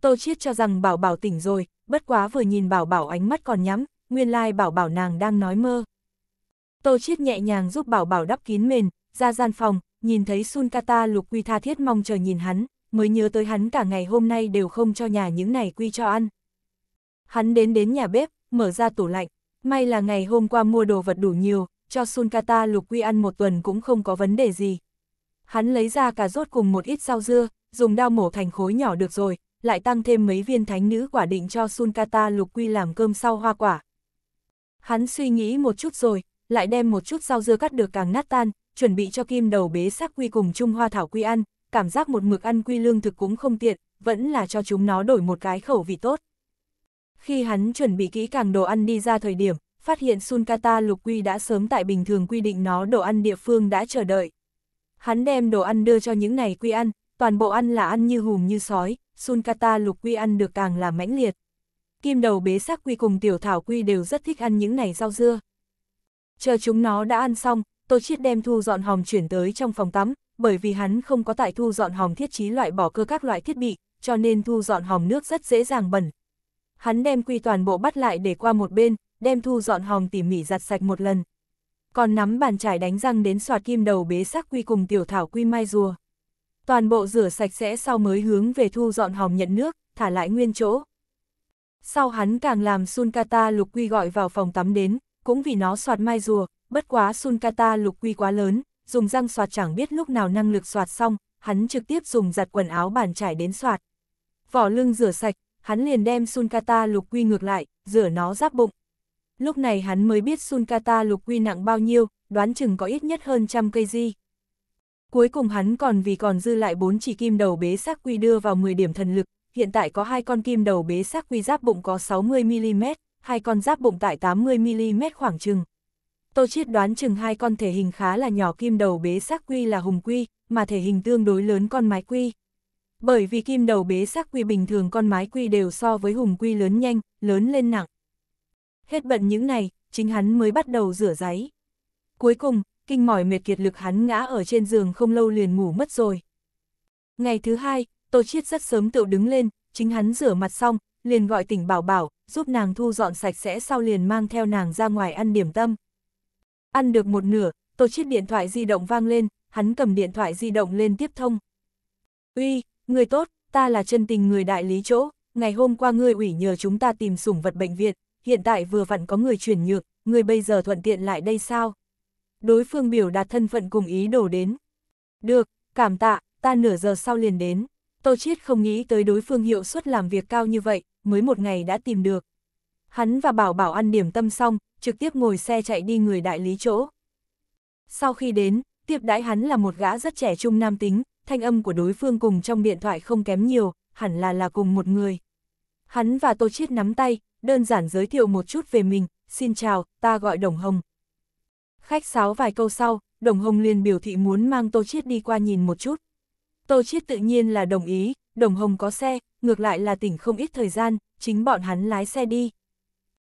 Tô Chiết cho rằng bảo bảo tỉnh rồi, bất quá vừa nhìn bảo bảo ánh mắt còn nhắm, nguyên lai like bảo bảo nàng đang nói mơ. Tô Chiết nhẹ nhàng giúp bảo bảo đắp kín mền, ra gian phòng, nhìn thấy Sun Kata lục quy tha thiết mong chờ nhìn hắn, mới nhớ tới hắn cả ngày hôm nay đều không cho nhà những này quy cho ăn. Hắn đến đến nhà bếp, mở ra tủ lạnh, may là ngày hôm qua mua đồ vật đủ nhiều, cho Sunkata Lục Quy ăn một tuần cũng không có vấn đề gì. Hắn lấy ra cà rốt cùng một ít rau dưa, dùng dao mổ thành khối nhỏ được rồi, lại tăng thêm mấy viên thánh nữ quả định cho Sunkata Lục Quy làm cơm sau hoa quả. Hắn suy nghĩ một chút rồi, lại đem một chút rau dưa cắt được càng nát tan, chuẩn bị cho kim đầu bế sắc quy cùng Chung Hoa Thảo Quy ăn, cảm giác một mực ăn quy lương thực cũng không tiện, vẫn là cho chúng nó đổi một cái khẩu vị tốt. Khi hắn chuẩn bị kỹ càng đồ ăn đi ra thời điểm, phát hiện Sunkata Lục Quy đã sớm tại bình thường quy định nó đồ ăn địa phương đã chờ đợi. Hắn đem đồ ăn đưa cho những này quy ăn, toàn bộ ăn là ăn như hùm như sói, Sunkata Lục Quy ăn được càng là mãnh liệt. Kim đầu bế sắc quy cùng tiểu thảo quy đều rất thích ăn những này rau dưa. Chờ chúng nó đã ăn xong, Tô Chiết đem thu dọn hòm chuyển tới trong phòng tắm, bởi vì hắn không có tại thu dọn hòm thiết trí loại bỏ cơ các loại thiết bị, cho nên thu dọn hòm nước rất dễ dàng bẩn. Hắn đem quy toàn bộ bắt lại để qua một bên, đem thu dọn hòm tỉ mỉ giặt sạch một lần. Còn nắm bàn chải đánh răng đến soạt kim đầu bế sắc quy cùng tiểu thảo quy mai rùa. Toàn bộ rửa sạch sẽ sau mới hướng về thu dọn hòm nhận nước, thả lại nguyên chỗ. Sau hắn càng làm Sunkata lục quy gọi vào phòng tắm đến, cũng vì nó soạt mai rùa, bất quá Sunkata lục quy quá lớn, dùng răng soạt chẳng biết lúc nào năng lực soạt xong, hắn trực tiếp dùng giặt quần áo bàn chải đến soạt. Vỏ lưng rửa sạch, hắn liền đem Sunkata lục quy ngược lại, rửa nó giáp bụng, lúc này hắn mới biết Sunkata lục quy nặng bao nhiêu, đoán chừng có ít nhất hơn trăm cây di. Cuối cùng hắn còn vì còn dư lại bốn chỉ kim đầu bế xác quy đưa vào 10 điểm thần lực, hiện tại có hai con kim đầu bế xác quy giáp bụng có 60mm, hai con giáp bụng tại 80mm khoảng chừng. Tô Chiết đoán chừng hai con thể hình khá là nhỏ kim đầu bế xác quy là hùng quy, mà thể hình tương đối lớn con mái quy. Bởi vì kim đầu bế xác quy bình thường con mái quy đều so với hùng quy lớn nhanh, lớn lên nặng hết bận những này, chính hắn mới bắt đầu rửa giấy. Cuối cùng, kinh mỏi mệt kiệt lực hắn ngã ở trên giường không lâu liền ngủ mất rồi. Ngày thứ hai, Tô Chiết rất sớm tự đứng lên, chính hắn rửa mặt xong, liền gọi tỉnh bảo bảo, giúp nàng thu dọn sạch sẽ sau liền mang theo nàng ra ngoài ăn điểm tâm. Ăn được một nửa, Tô Chiết điện thoại di động vang lên, hắn cầm điện thoại di động lên tiếp thông. Uy, người tốt, ta là chân tình người đại lý chỗ, ngày hôm qua ngươi ủy nhờ chúng ta tìm sủng vật bệnh viện, hiện tại vừa vặn có người chuyển nhược, người bây giờ thuận tiện lại đây sao? Đối phương biểu đạt thân phận cùng ý đồ đến. Được, cảm tạ, ta nửa giờ sau liền đến. Tô Chiết không nghĩ tới đối phương hiệu suất làm việc cao như vậy, mới một ngày đã tìm được. Hắn và Bảo Bảo ăn điểm tâm xong, trực tiếp ngồi xe chạy đi người đại lý chỗ. Sau khi đến, tiếp đãi hắn là một gã rất trẻ trung nam tính, thanh âm của đối phương cùng trong điện thoại không kém nhiều, hẳn là là cùng một người. Hắn và Tô Chiết nắm tay, đơn giản giới thiệu một chút về mình, xin chào, ta gọi Đồng Hồng. Khách sáo vài câu sau, Đồng Hồng liền biểu thị muốn mang Tô Chiết đi qua nhìn một chút. Tô Chiết tự nhiên là đồng ý, Đồng Hồng có xe, ngược lại là tỉnh không ít thời gian, chính bọn hắn lái xe đi.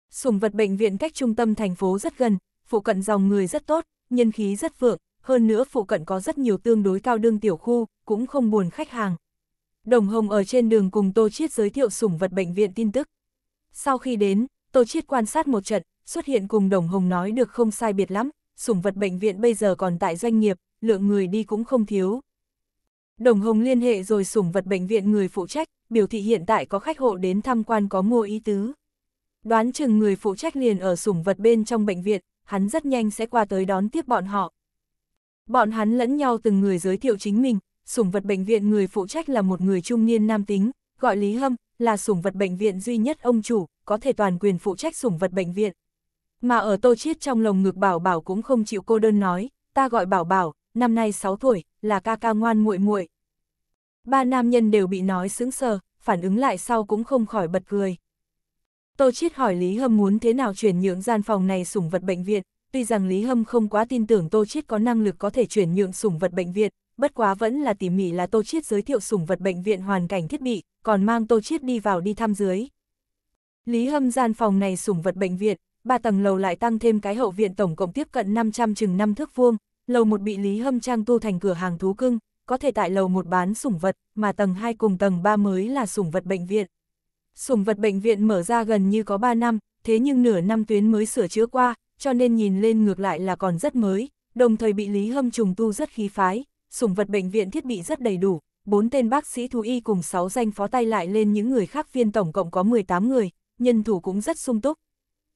Sùng vật bệnh viện cách trung tâm thành phố rất gần, phụ cận dòng người rất tốt, nhân khí rất vượng, hơn nữa phụ cận có rất nhiều tương đối cao đương tiểu khu, cũng không buồn khách hàng. Đồng Hồng ở trên đường cùng Tô Chiết giới thiệu sủng vật bệnh viện tin tức. Sau khi đến, Tô Chiết quan sát một trận, xuất hiện cùng Đồng Hồng nói được không sai biệt lắm, sủng vật bệnh viện bây giờ còn tại doanh nghiệp, lượng người đi cũng không thiếu. Đồng Hồng liên hệ rồi sủng vật bệnh viện người phụ trách, biểu thị hiện tại có khách hộ đến tham quan có mua ý tứ. Đoán chừng người phụ trách liền ở sủng vật bên trong bệnh viện, hắn rất nhanh sẽ qua tới đón tiếp bọn họ. Bọn hắn lẫn nhau từng người giới thiệu chính mình, sủng vật bệnh viện người phụ trách là một người trung niên nam tính, gọi Lý Hâm, là sủng vật bệnh viện duy nhất ông chủ, có thể toàn quyền phụ trách sủng vật bệnh viện. Mà ở Tô Chiết trong lồng ngực Bảo Bảo cũng không chịu cô đơn nói, ta gọi Bảo Bảo, năm nay 6 tuổi, là ca ca ngoan muội muội. Ba nam nhân đều bị nói sững sờ, phản ứng lại sau cũng không khỏi bật cười. Tô Chiết hỏi Lý Hâm muốn thế nào chuyển nhượng gian phòng này sủng vật bệnh viện, tuy rằng Lý Hâm không quá tin tưởng Tô Chiết có năng lực có thể chuyển nhượng sủng vật bệnh viện, bất quá vẫn là tỉ mỉ là Tô Chiết giới thiệu sủng vật bệnh viện hoàn cảnh thiết bị, còn mang Tô Chiết đi vào đi thăm dưới. Lý Hâm gian phòng này sủng vật bệnh viện, ba tầng lầu lại tăng thêm cái hậu viện tổng cộng tiếp cận 500 chừng 5 thước vuông, lầu một bị Lý Hâm trang tu thành cửa hàng thú cưng, có thể tại lầu một bán sủng vật, mà tầng 2 cùng tầng 3 mới là sủng vật bệnh viện. Sủng vật bệnh viện mở ra gần như có 3 năm, thế nhưng nửa năm tuyến mới sửa chữa qua, cho nên nhìn lên ngược lại là còn rất mới, đồng thời bị Lý Hâm trùng tu rất khí phái, sủng vật bệnh viện thiết bị rất đầy đủ, bốn tên bác sĩ thú y cùng 6 danh phó tay lại lên những người khác viên tổng cộng có 18 người, nhân thủ cũng rất sung túc.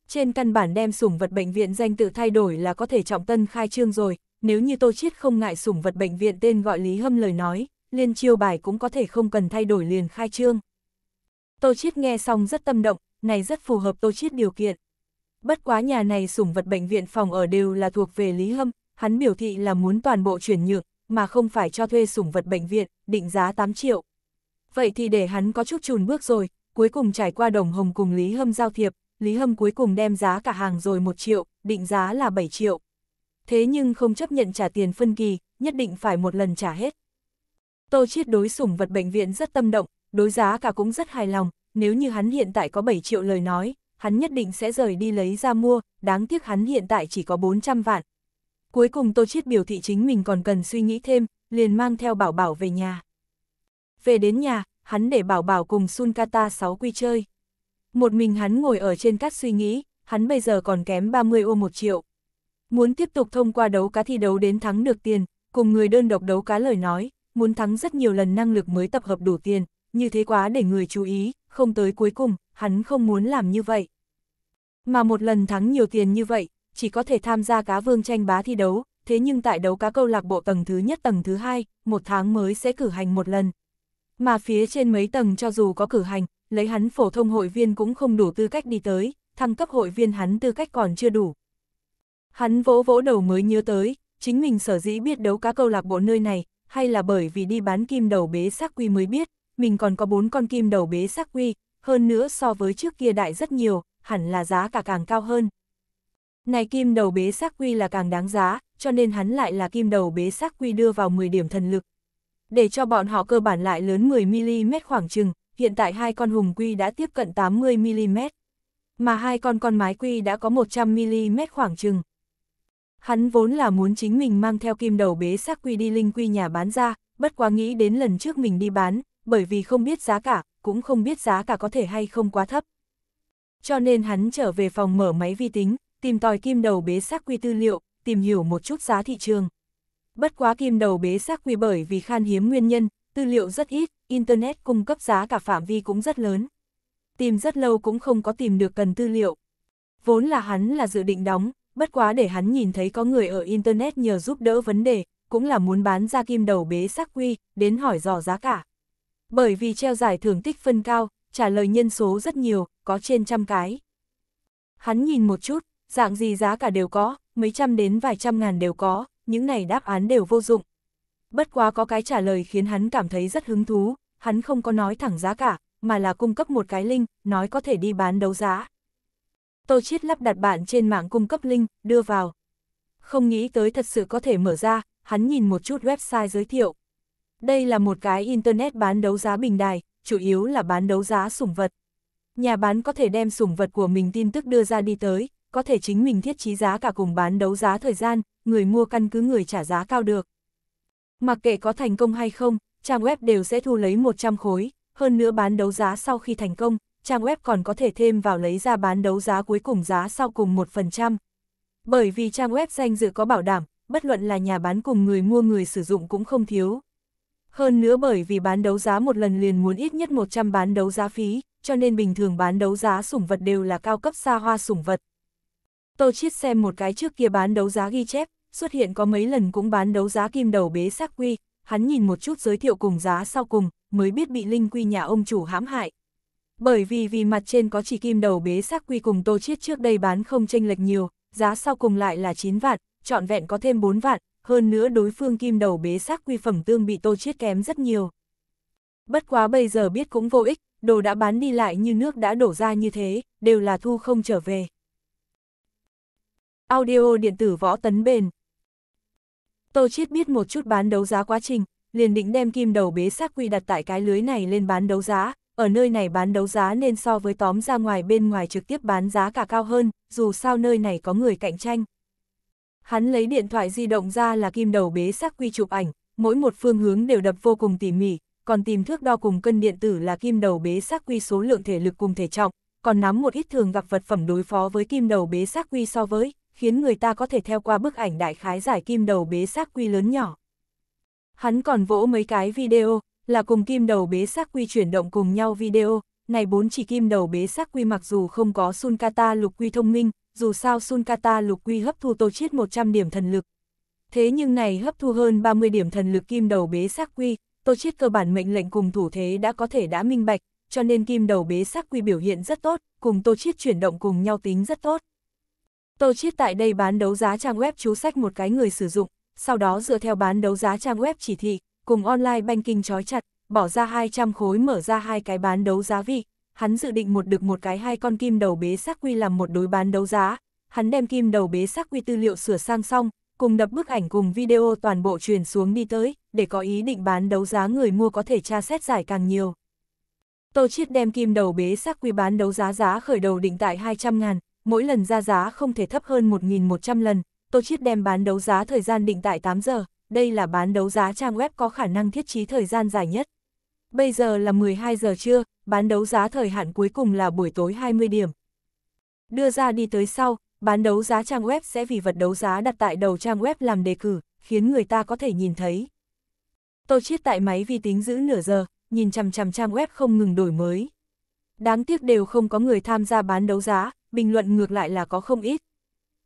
Trên căn bản đem sủng vật bệnh viện danh tự thay đổi là có thể trọng tân khai trương rồi, nếu như Tô Chiết không ngại sủng vật bệnh viện tên gọi Lý Hâm lời nói, liên chiêu bài cũng có thể không cần thay đổi liền khai trương. Tô Chiết nghe xong rất tâm động, này rất phù hợp Tô Chiết điều kiện. Bất quá nhà này sủng vật bệnh viện phòng ở đều là thuộc về Lý Hâm, hắn biểu thị là muốn toàn bộ chuyển nhượng, mà không phải cho thuê sủng vật bệnh viện, định giá 8 triệu. Vậy thì để hắn có chút chùn bước rồi, cuối cùng trải qua đồng hồng cùng Lý Hâm giao thiệp, Lý Hâm cuối cùng đem giá cả hàng rồi 1 triệu, định giá là 7 triệu. Thế nhưng không chấp nhận trả tiền phân kỳ, nhất định phải một lần trả hết. Tô Chiết đối sủng vật bệnh viện rất tâm động, đối giá cả cũng rất hài lòng, nếu như hắn hiện tại có 7 triệu lời nói, hắn nhất định sẽ rời đi lấy ra mua, đáng tiếc hắn hiện tại chỉ có 400 vạn, Cuối cùng Tô Chiết biểu thị chính mình còn cần suy nghĩ thêm, liền mang theo Bảo Bảo về nhà. Về đến nhà, hắn để Bảo Bảo cùng Sun Kata 6 quy chơi. Một mình hắn ngồi ở trên cát suy nghĩ, hắn bây giờ còn kém 30 ô 1 triệu. Muốn tiếp tục thông qua đấu cá thi đấu đến thắng được tiền, cùng người đơn độc đấu cá lời nói, muốn thắng rất nhiều lần năng lực mới tập hợp đủ tiền, như thế quá để người chú ý, không tới cuối cùng, hắn không muốn làm như vậy. Mà một lần thắng nhiều tiền như vậy, chỉ có thể tham gia cá vương tranh bá thi đấu, thế nhưng tại đấu cá câu lạc bộ tầng thứ nhất tầng thứ hai, một tháng mới sẽ cử hành một lần. Mà phía trên mấy tầng cho dù có cử hành, lấy hắn phổ thông hội viên cũng không đủ tư cách đi tới, thăng cấp hội viên hắn tư cách còn chưa đủ. Hắn vỗ vỗ đầu mới nhớ tới, chính mình sở dĩ biết đấu cá câu lạc bộ nơi này, hay là bởi vì đi bán kim đầu bế xác quy mới biết, mình còn có bốn con kim đầu bế xác quy, hơn nữa so với trước kia đại rất nhiều, hẳn là giá cả càng cao hơn. Này kim đầu bế xác quy là càng đáng giá, cho nên hắn lại là kim đầu bế xác quy đưa vào 10 điểm thần lực. Để cho bọn họ cơ bản lại lớn 10mm khoảng chừng, hiện tại hai con hùng quy đã tiếp cận 80mm. Mà hai con con mái quy đã có 100mm khoảng chừng. Hắn vốn là muốn chính mình mang theo kim đầu bế xác quy đi linh quy nhà bán ra, bất quá nghĩ đến lần trước mình đi bán, bởi vì không biết giá cả, cũng không biết giá cả có thể hay không quá thấp. Cho nên hắn trở về phòng mở máy vi tính, tìm tòi kim đầu bế xác quy tư liệu, tìm hiểu một chút giá thị trường. Bất quá kim đầu bế xác quy bởi vì khan hiếm nguyên nhân, tư liệu rất ít, Internet cung cấp giá cả phạm vi cũng rất lớn. Tìm rất lâu cũng không có tìm được cần tư liệu. Vốn là hắn là dự định đóng, bất quá để hắn nhìn thấy có người ở Internet nhờ giúp đỡ vấn đề, cũng là muốn bán ra kim đầu bế xác quy, đến hỏi dò giá cả. Bởi vì treo giải thưởng tích phân cao, trả lời nhân số rất nhiều, có trên trăm cái. Hắn nhìn một chút, dạng gì giá cả đều có, mấy trăm đến vài trăm ngàn đều có, những này đáp án đều vô dụng. Bất quá có cái trả lời khiến hắn cảm thấy rất hứng thú, hắn không có nói thẳng giá cả, mà là cung cấp một cái link, nói có thể đi bán đấu giá. Tô Chiết lắp đặt bạn trên mạng cung cấp link, đưa vào. Không nghĩ tới thật sự có thể mở ra, hắn nhìn một chút website giới thiệu. Đây là một cái internet bán đấu giá bình đài, chủ yếu là bán đấu giá sủng vật. Nhà bán có thể đem sủng vật của mình tin tức đưa ra đi tới, có thể chính mình thiết trí giá cả cùng bán đấu giá thời gian, người mua căn cứ người trả giá cao được. Mặc kệ có thành công hay không, trang web đều sẽ thu lấy 100 khối, hơn nữa bán đấu giá sau khi thành công, trang web còn có thể thêm vào lấy ra bán đấu giá cuối cùng giá sau cùng 1%. Bởi vì trang web danh dự có bảo đảm, bất luận là nhà bán cùng người mua người sử dụng cũng không thiếu. Hơn nữa bởi vì bán đấu giá một lần liền muốn ít nhất 100 bán đấu giá phí, cho nên bình thường bán đấu giá sủng vật đều là cao cấp xa hoa sủng vật, Tô Chiết xem một cái trước kia bán đấu giá ghi chép, xuất hiện có mấy lần cũng bán đấu giá kim đầu bế xác quy, hắn nhìn một chút giới thiệu cùng giá sau cùng, mới biết bị linh quy nhà ông chủ hãm hại. Bởi vì vì mặt trên có chỉ kim đầu bế xác quy cùng Tô Chiết trước đây bán không chênh lệch nhiều, giá sau cùng lại là 9 vạn, trọn vẹn có thêm 4 vạn, hơn nữa đối phương kim đầu bế xác quy phẩm tương bị Tô Chiết kém rất nhiều. Bất quá bây giờ biết cũng vô ích, đồ đã bán đi lại như nước đã đổ ra như thế, đều là thu không trở về. Audio điện tử võ tấn bền. Tô Chiết biết một chút bán đấu giá quá trình, liền định đem kim đầu bế xác quy đặt tại cái lưới này lên bán đấu giá, ở nơi này bán đấu giá nên so với tóm ra ngoài bên ngoài trực tiếp bán giá cả cao hơn, dù sao nơi này có người cạnh tranh. Hắn lấy điện thoại di động ra là kim đầu bế xác quy chụp ảnh, mỗi một phương hướng đều đập vô cùng tỉ mỉ, còn tìm thước đo cùng cân điện tử là kim đầu bế xác quy số lượng thể lực cùng thể trọng, còn nắm một ít thường gặp vật phẩm đối phó với kim đầu bế xác quy so với, khiến người ta có thể theo qua bức ảnh đại khái giải kim đầu bế xác quy lớn nhỏ. Hắn còn vỗ mấy cái video, là cùng kim đầu bế xác quy chuyển động cùng nhau video, này bốn chỉ kim đầu bế xác quy mặc dù không có Sunkata lục quy thông minh, dù sao Sunkata lục quy hấp thu tô chiết 100 điểm thần lực. Thế nhưng này hấp thu hơn 30 điểm thần lực kim đầu bế xác quy, tô chiết cơ bản mệnh lệnh cùng thủ thế đã có thể đã minh bạch, cho nên kim đầu bế xác quy biểu hiện rất tốt, cùng tô chiết chuyển động cùng nhau tính rất tốt. Tô Chiết tại đây bán đấu giá trang web chú sách một cái người sử dụng, sau đó dựa theo bán đấu giá trang web chỉ thị, cùng online banking trói chặt, bỏ ra 200 khối mở ra hai cái bán đấu giá vị. Hắn dự định một được một cái hai con kim đầu bế sắc quy làm một đối bán đấu giá. Hắn đem kim đầu bế sắc quy tư liệu sửa sang xong, cùng đập bức ảnh cùng video toàn bộ truyền xuống đi tới, để có ý định bán đấu giá người mua có thể tra xét giải càng nhiều. Tô Chiết đem kim đầu bế sắc quy bán đấu giá giá khởi đầu định tại 200 ngàn, mỗi lần ra giá không thể thấp hơn 1.100 lần, tôi Chiết đem bán đấu giá thời gian định tại 8 giờ, đây là bán đấu giá trang web có khả năng thiết trí thời gian dài nhất. Bây giờ là 12 giờ trưa, bán đấu giá thời hạn cuối cùng là buổi tối 20 điểm. Đưa ra đi tới sau, bán đấu giá trang web sẽ vì vật đấu giá đặt tại đầu trang web làm đề cử, khiến người ta có thể nhìn thấy. tôi Chiết tại máy vi tính giữ nửa giờ, nhìn chằm chằm trang web không ngừng đổi mới. Đáng tiếc đều không có người tham gia bán đấu giá, bình luận ngược lại là có không ít.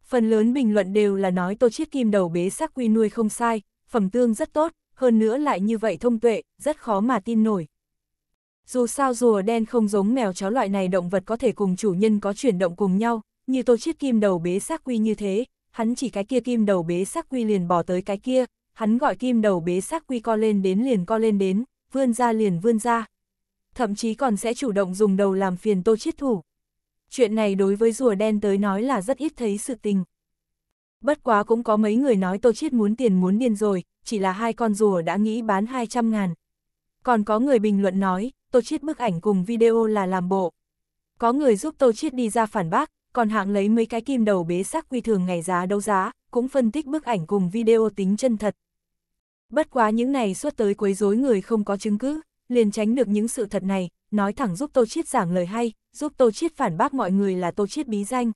Phần lớn bình luận đều là nói Tô Chiết Kim đầu bế sắc quy nuôi không sai, phẩm tương rất tốt, hơn nữa lại như vậy thông tuệ, rất khó mà tin nổi. Dù sao rùa đen không giống mèo chó loại này động vật có thể cùng chủ nhân có chuyển động cùng nhau, như Tô Chiết Kim đầu bế sắc quy như thế, hắn chỉ cái kia kim đầu bế sắc quy liền bỏ tới cái kia, hắn gọi kim đầu bế sắc quy co lên đến liền co lên đến, vươn ra liền vươn ra. Thậm chí còn sẽ chủ động dùng đầu làm phiền Tô Chiết Thủ chuyện này đối với rùa đen tới nói là rất ít thấy sự tình. Bất quá cũng có mấy người nói tô chiết muốn tiền muốn điên rồi, chỉ là hai con rùa đã nghĩ bán 200 ngàn. Còn có người bình luận nói, tô chiết bức ảnh cùng video là làm bộ. Có người giúp tô chiết đi ra phản bác, còn hạng lấy mấy cái kim đầu bế sắc quy thường ngày giá đấu giá, cũng phân tích bức ảnh cùng video tính chân thật. Bất quá những này suốt tới quấy rối người không có chứng cứ liền tránh được những sự thật này, nói thẳng giúp Tô Chiết giảng lời hay, giúp Tô Chiết phản bác mọi người là Tô Chiết bí danh.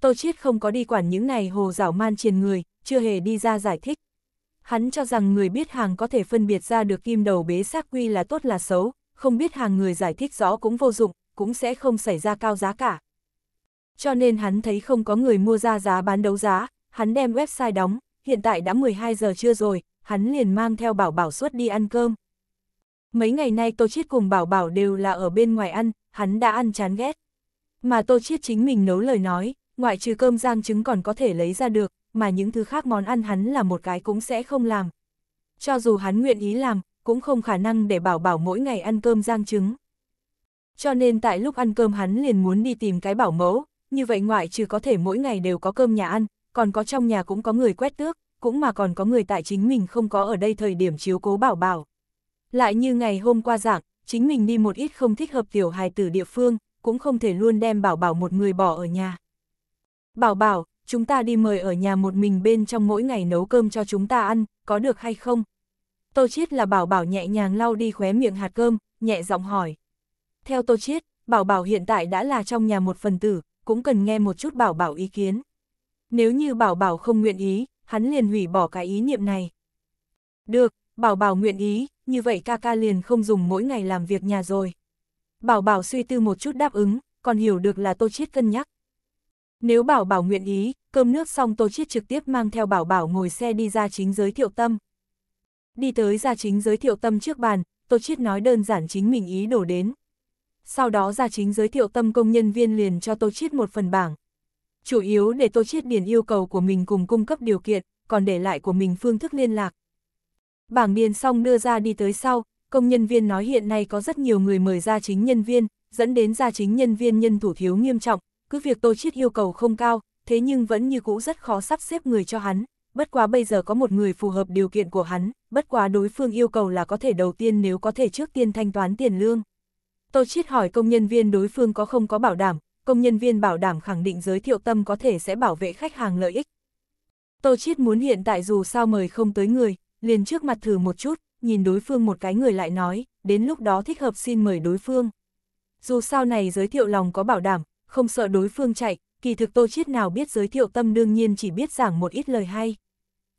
Tô Chiết không có đi quản những này hồ dảo man triền người, chưa hề đi ra giải thích. Hắn cho rằng người biết hàng có thể phân biệt ra được kim đầu bế xác quy là tốt là xấu, không biết hàng người giải thích rõ cũng vô dụng, cũng sẽ không xảy ra cao giá cả. Cho nên hắn thấy không có người mua ra giá bán đấu giá, hắn đem website đóng, hiện tại đã 12 giờ trưa rồi, hắn liền mang theo bảo bảo suất đi ăn cơm. Mấy ngày nay Tô Chiết cùng Bảo Bảo đều là ở bên ngoài ăn, hắn đã ăn chán ghét. Mà Tô Chiết chính mình nấu lời nói, ngoại trừ cơm rang trứng còn có thể lấy ra được, mà những thứ khác món ăn hắn là một cái cũng sẽ không làm. Cho dù hắn nguyện ý làm, cũng không khả năng để Bảo Bảo mỗi ngày ăn cơm rang trứng. Cho nên tại lúc ăn cơm hắn liền muốn đi tìm cái bảo mẫu, như vậy ngoại trừ có thể mỗi ngày đều có cơm nhà ăn, còn có trong nhà cũng có người quét tước, cũng mà còn có người tại chính mình không có ở đây thời điểm chiếu cố bảo bảo. Lại như ngày hôm qua dạng, chính mình đi một ít không thích hợp tiểu hài tử địa phương, cũng không thể luôn đem bảo bảo một người bỏ ở nhà. Bảo bảo, chúng ta đi mời ở nhà một mình bên trong mỗi ngày nấu cơm cho chúng ta ăn, có được hay không? Tô Chiết là bảo bảo nhẹ nhàng lau đi khóe miệng hạt cơm, nhẹ giọng hỏi. Theo Tô Chiết, bảo bảo hiện tại đã là trong nhà một phần tử, cũng cần nghe một chút bảo bảo ý kiến. Nếu như bảo bảo không nguyện ý, hắn liền hủy bỏ cái ý niệm này. Được, bảo bảo nguyện ý, như vậy ca ca liền không dùng mỗi ngày làm việc nhà rồi. Bảo bảo suy tư một chút đáp ứng, còn hiểu được là Tô Chiết cân nhắc. Nếu bảo bảo nguyện ý, cơm nước xong Tô Chiết trực tiếp mang theo bảo bảo ngồi xe đi ra chính giới thiệu tâm. Đi tới ra chính giới thiệu tâm trước bàn, Tô Chiết nói đơn giản chính mình ý đổ đến. Sau đó ra chính giới thiệu tâm công nhân viên liền cho Tô Chiết một phần bảng. Chủ yếu để Tô Chiết điền yêu cầu của mình cùng cung cấp điều kiện, còn để lại của mình phương thức liên lạc, Bảng điền xong đưa ra đi tới sau, công nhân viên nói hiện nay có rất nhiều người mời ra chính nhân viên, dẫn đến ra chính nhân viên nhân thủ thiếu nghiêm trọng, cứ việc Tô Chiết yêu cầu không cao, thế nhưng vẫn như cũ rất khó sắp xếp người cho hắn, bất quá bây giờ có một người phù hợp điều kiện của hắn, bất quá đối phương yêu cầu là có thể đầu tiên nếu có thể trước tiên thanh toán tiền lương. Tô Chiết hỏi công nhân viên đối phương có không có bảo đảm, công nhân viên bảo đảm khẳng định giới thiệu tâm có thể sẽ bảo vệ khách hàng lợi ích. Tô Chiết muốn hiện tại dù sao mời không tới người, liền trước mặt thử một chút, nhìn đối phương một cái người lại nói, đến lúc đó thích hợp xin mời đối phương. Dù sao này giới thiệu lòng có bảo đảm, không sợ đối phương chạy, kỳ thực tô chiết nào biết giới thiệu tâm đương nhiên chỉ biết giảng một ít lời hay.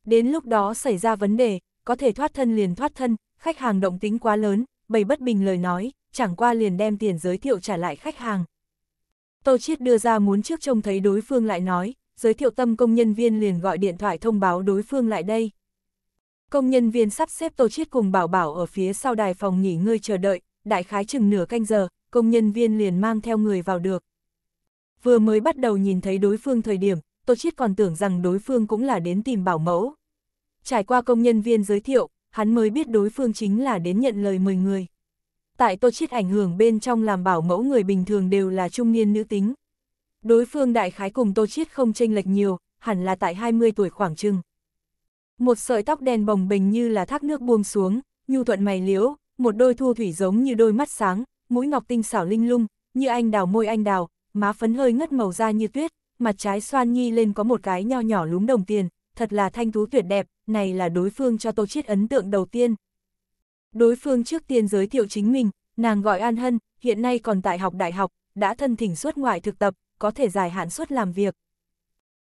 Đến lúc đó xảy ra vấn đề, có thể thoát thân liền thoát thân, khách hàng động tính quá lớn, bày bất bình lời nói, chẳng qua liền đem tiền giới thiệu trả lại khách hàng. Tô Chiết đưa ra muốn trước trông thấy đối phương lại nói, giới thiệu tâm công nhân viên liền gọi điện thoại thông báo đối phương lại đây, Công nhân viên sắp xếp Tô Chiết cùng Bảo Bảo ở phía sau đài phòng nghỉ ngơi chờ đợi, đại khái chừng nửa canh giờ, công nhân viên liền mang theo người vào được. Vừa mới bắt đầu nhìn thấy đối phương thời điểm, Tô Chiết còn tưởng rằng đối phương cũng là đến tìm bảo mẫu. Trải qua công nhân viên giới thiệu, hắn mới biết đối phương chính là đến nhận lời mời người. Tại Tô Chiết ảnh hưởng bên trong làm bảo mẫu người bình thường đều là trung niên nữ tính. Đối phương đại khái cùng Tô Chiết không tranh lệch nhiều, hẳn là tại 20 tuổi khoảng chừng một sợi tóc đen bồng bềnh như là thác nước buông xuống, nhu thuận mày liễu, một đôi thu thủy giống như đôi mắt sáng, mũi ngọc tinh xảo linh lung, như anh đào môi anh đào, má phấn hơi ngất màu da như tuyết, mặt trái xoan nhi lên có một cái nho nhỏ lúm đồng tiền, thật là thanh tú tuyệt đẹp, này là đối phương cho Tô Chiết ấn tượng đầu tiên. Đối phương trước tiên giới thiệu chính mình, nàng gọi An Hân, hiện nay còn tại học đại học, đã thân thỉnh suốt ngoại thực tập, có thể dài hạn suốt làm việc.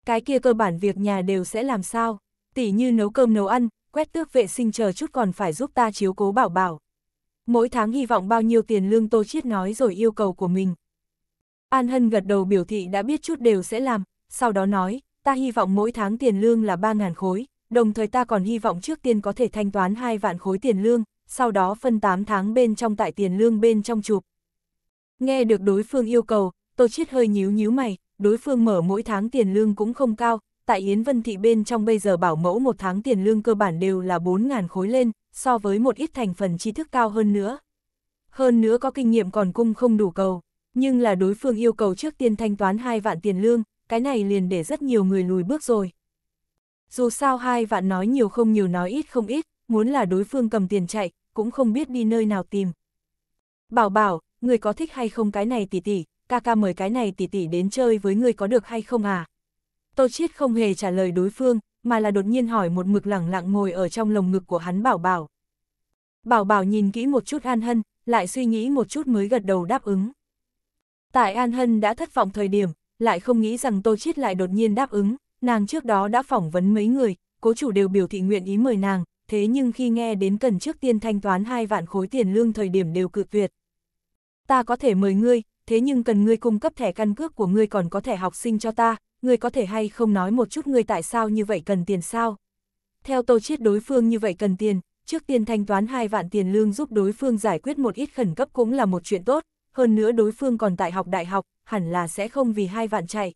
Cái kia cơ bản việc nhà đều sẽ làm sao? tỉ như nấu cơm nấu ăn, quét tước vệ sinh chờ chút còn phải giúp ta chiếu cố bảo bảo. Mỗi tháng hy vọng bao nhiêu tiền lương Tô Chiết nói rồi yêu cầu của mình. An Hân gật đầu biểu thị đã biết chút đều sẽ làm, sau đó nói, ta hy vọng mỗi tháng tiền lương là 3.000 khối, đồng thời ta còn hy vọng trước tiên có thể thanh toán 2 vạn khối tiền lương, sau đó phân 8 tháng bên trong tại tiền lương bên trong chụp. Nghe được đối phương yêu cầu, Tô Chiết hơi nhíu nhíu mày, đối phương mở mỗi tháng tiền lương cũng không cao, tại Yến Vân Thị bên trong bây giờ bảo mẫu một tháng tiền lương cơ bản đều là 4.000 khối lên, so với một ít thành phần tri thức cao hơn nữa. Hơn nữa có kinh nghiệm còn cung không đủ cầu, nhưng là đối phương yêu cầu trước tiên thanh toán 2 vạn tiền lương, cái này liền để rất nhiều người lùi bước rồi. Dù sao hai vạn nói nhiều không nhiều nói ít không ít, muốn là đối phương cầm tiền chạy, cũng không biết đi nơi nào tìm. Bảo bảo, người có thích hay không cái này tỷ tỷ, ca ca mời cái này tỷ tỷ đến chơi với người có được hay không à? Tô Chiết không hề trả lời đối phương, mà là đột nhiên hỏi một mực lẳng lặng ngồi ở trong lồng ngực của hắn Bảo Bảo. Bảo Bảo nhìn kỹ một chút An Hân, lại suy nghĩ một chút mới gật đầu đáp ứng. Tại An Hân đã thất vọng thời điểm, lại không nghĩ rằng Tô Chiết lại đột nhiên đáp ứng, nàng trước đó đã phỏng vấn mấy người, cố chủ đều biểu thị nguyện ý mời nàng, thế nhưng khi nghe đến cần trước tiên thanh toán hai vạn khối tiền lương thời điểm đều cự tuyệt. Ta có thể mời ngươi, thế nhưng cần ngươi cung cấp thẻ căn cước của ngươi còn có thẻ học sinh cho ta, ngươi có thể hay không nói một chút ngươi tại sao như vậy cần tiền sao? Theo tô chiết đối phương như vậy cần tiền, trước tiên thanh toán 2 vạn tiền lương giúp đối phương giải quyết một ít khẩn cấp cũng là một chuyện tốt, hơn nữa đối phương còn tại học đại học, hẳn là sẽ không vì 2 vạn chạy.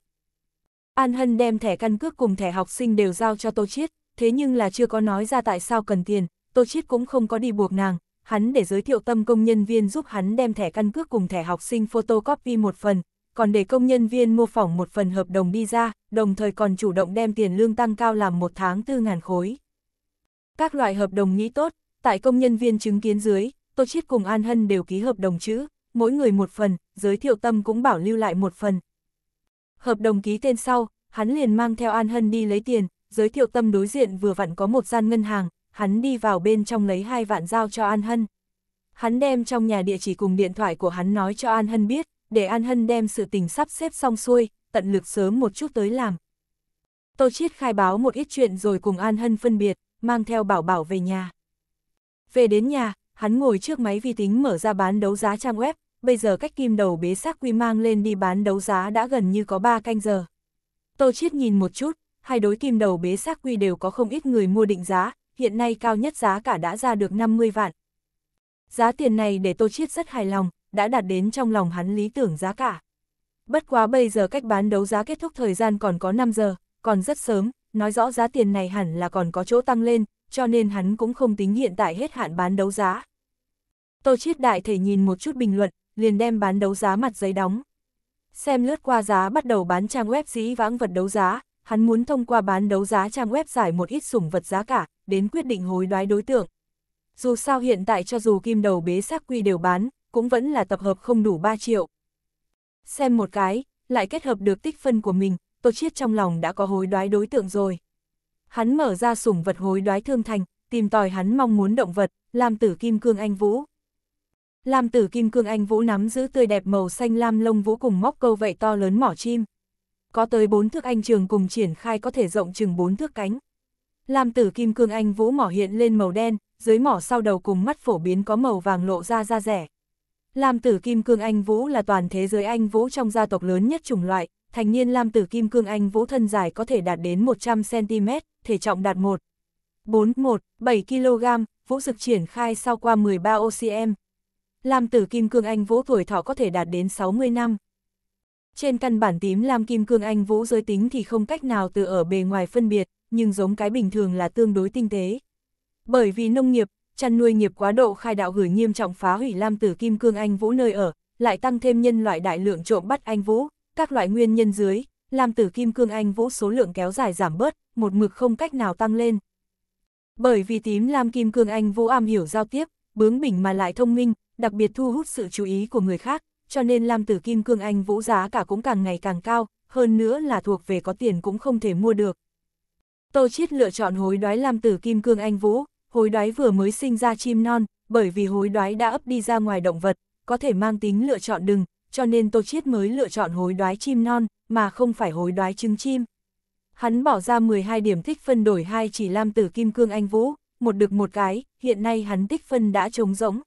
An Hân đem thẻ căn cước cùng thẻ học sinh đều giao cho Tô Chiết, thế nhưng là chưa có nói ra tại sao cần tiền, Tô Chiết cũng không có đi buộc nàng, hắn để giới thiệu tâm công nhân viên giúp hắn đem thẻ căn cước cùng thẻ học sinh photocopy một phần, còn để công nhân viên mua phỏng một phần hợp đồng đi ra, đồng thời còn chủ động đem tiền lương tăng cao làm một tháng 4.000 khối. Các loại hợp đồng nghĩ tốt, tại công nhân viên chứng kiến dưới, Tô Chiết cùng An Hân đều ký hợp đồng chữ, mỗi người một phần, giới thiệu tâm cũng bảo lưu lại một phần. Hợp đồng ký tên sau, hắn liền mang theo An Hân đi lấy tiền, giới thiệu tâm đối diện vừa vặn có một gian ngân hàng, hắn đi vào bên trong lấy hai vạn giao cho An Hân. Hắn đem trong nhà địa chỉ cùng điện thoại của hắn nói cho An Hân biết, để An Hân đem sự tình sắp xếp xong xuôi, tận lực sớm một chút tới làm. Tô Chiết khai báo một ít chuyện rồi cùng An Hân phân biệt, mang theo bảo bảo về nhà. Về đến nhà, hắn ngồi trước máy vi tính mở ra bán đấu giá trang web, bây giờ cách kim đầu bế xác quy mang lên đi bán đấu giá đã gần như có 3 canh giờ. Tô Chiết nhìn một chút, hai đối kim đầu bế xác quy đều có không ít người mua định giá, hiện nay cao nhất giá cả đã ra được 50 vạn. Giá tiền này để Tô Chiết rất hài lòng, đã đạt đến trong lòng hắn lý tưởng giá cả. Bất quá bây giờ cách bán đấu giá kết thúc thời gian còn có 5 giờ, còn rất sớm, nói rõ giá tiền này hẳn là còn có chỗ tăng lên, cho nên hắn cũng không tính hiện tại hết hạn bán đấu giá. Tô Chiết Đại thể nhìn một chút bình luận, liền đem bán đấu giá mặt giấy đóng. Xem lướt qua giá bắt đầu bán trang web dĩ vãng vật đấu giá, hắn muốn thông qua bán đấu giá trang web giải một ít sủng vật giá cả, đến quyết định hối đoái đối tượng. Dù sao hiện tại cho dù kim đầu bế xác quy đều bán, cũng vẫn là tập hợp không đủ 3 triệu. Xem một cái, lại kết hợp được tích phân của mình, Tô Chiết trong lòng đã có hối đoái đối tượng rồi. Hắn mở ra sủng vật hối đoái thương thành, tìm tòi hắn mong muốn động vật, làm tử kim cương anh vũ. Làm tử kim cương anh vũ nắm giữ tươi đẹp màu xanh lam lông vũ cùng móc câu vậy to lớn mỏ chim. Có tới 4 thước anh trường cùng triển khai có thể rộng chừng 4 thước cánh. Làm tử kim cương anh vũ mỏ hiện lên màu đen, dưới mỏ sau đầu cùng mắt phổ biến có màu vàng lộ ra da rẻ. Lam tử kim cương anh vũ là toàn thế giới anh vũ trong gia tộc lớn nhất chủng loại, thành niên lam tử kim cương anh vũ thân dài có thể đạt đến 100cm, thể trọng đạt 1. 41,7 kg, vũ dực triển khai sau qua 13 OCM. Lam tử kim cương anh vũ tuổi thọ có thể đạt đến 60 năm. Trên căn bản tím lam kim cương anh vũ giới tính thì không cách nào từ ở bề ngoài phân biệt, nhưng giống cái bình thường là tương đối tinh tế. Bởi vì nông nghiệp, chăn nuôi nghiệp quá độ khai đạo gửi nghiêm trọng phá hủy Lam Tử Kim Cương Anh Vũ nơi ở, lại tăng thêm nhân loại đại lượng trộm bắt Anh Vũ, các loại nguyên nhân dưới, Lam Tử Kim Cương Anh Vũ số lượng kéo dài giảm bớt, một mực không cách nào tăng lên. Bởi vì tím Lam Kim Cương Anh Vũ am hiểu giao tiếp, bướng bỉnh mà lại thông minh, đặc biệt thu hút sự chú ý của người khác, cho nên Lam Tử Kim Cương Anh Vũ giá cả cũng càng ngày càng cao, hơn nữa là thuộc về có tiền cũng không thể mua được. Tô Chiết lựa chọn hối đoái Lam Tử Kim Cương Anh Vũ, hối đoái vừa mới sinh ra chim non, bởi vì hối đoái đã ấp đi ra ngoài động vật, có thể mang tính lựa chọn đừng, cho nên Tô Chiết mới lựa chọn hối đoái chim non, mà không phải hối đoái trứng chim. Hắn bỏ ra 12 điểm tích phân đổi hai chỉ lam tử kim cương anh vũ, một được một cái, hiện nay hắn tích phân đã trống rỗng.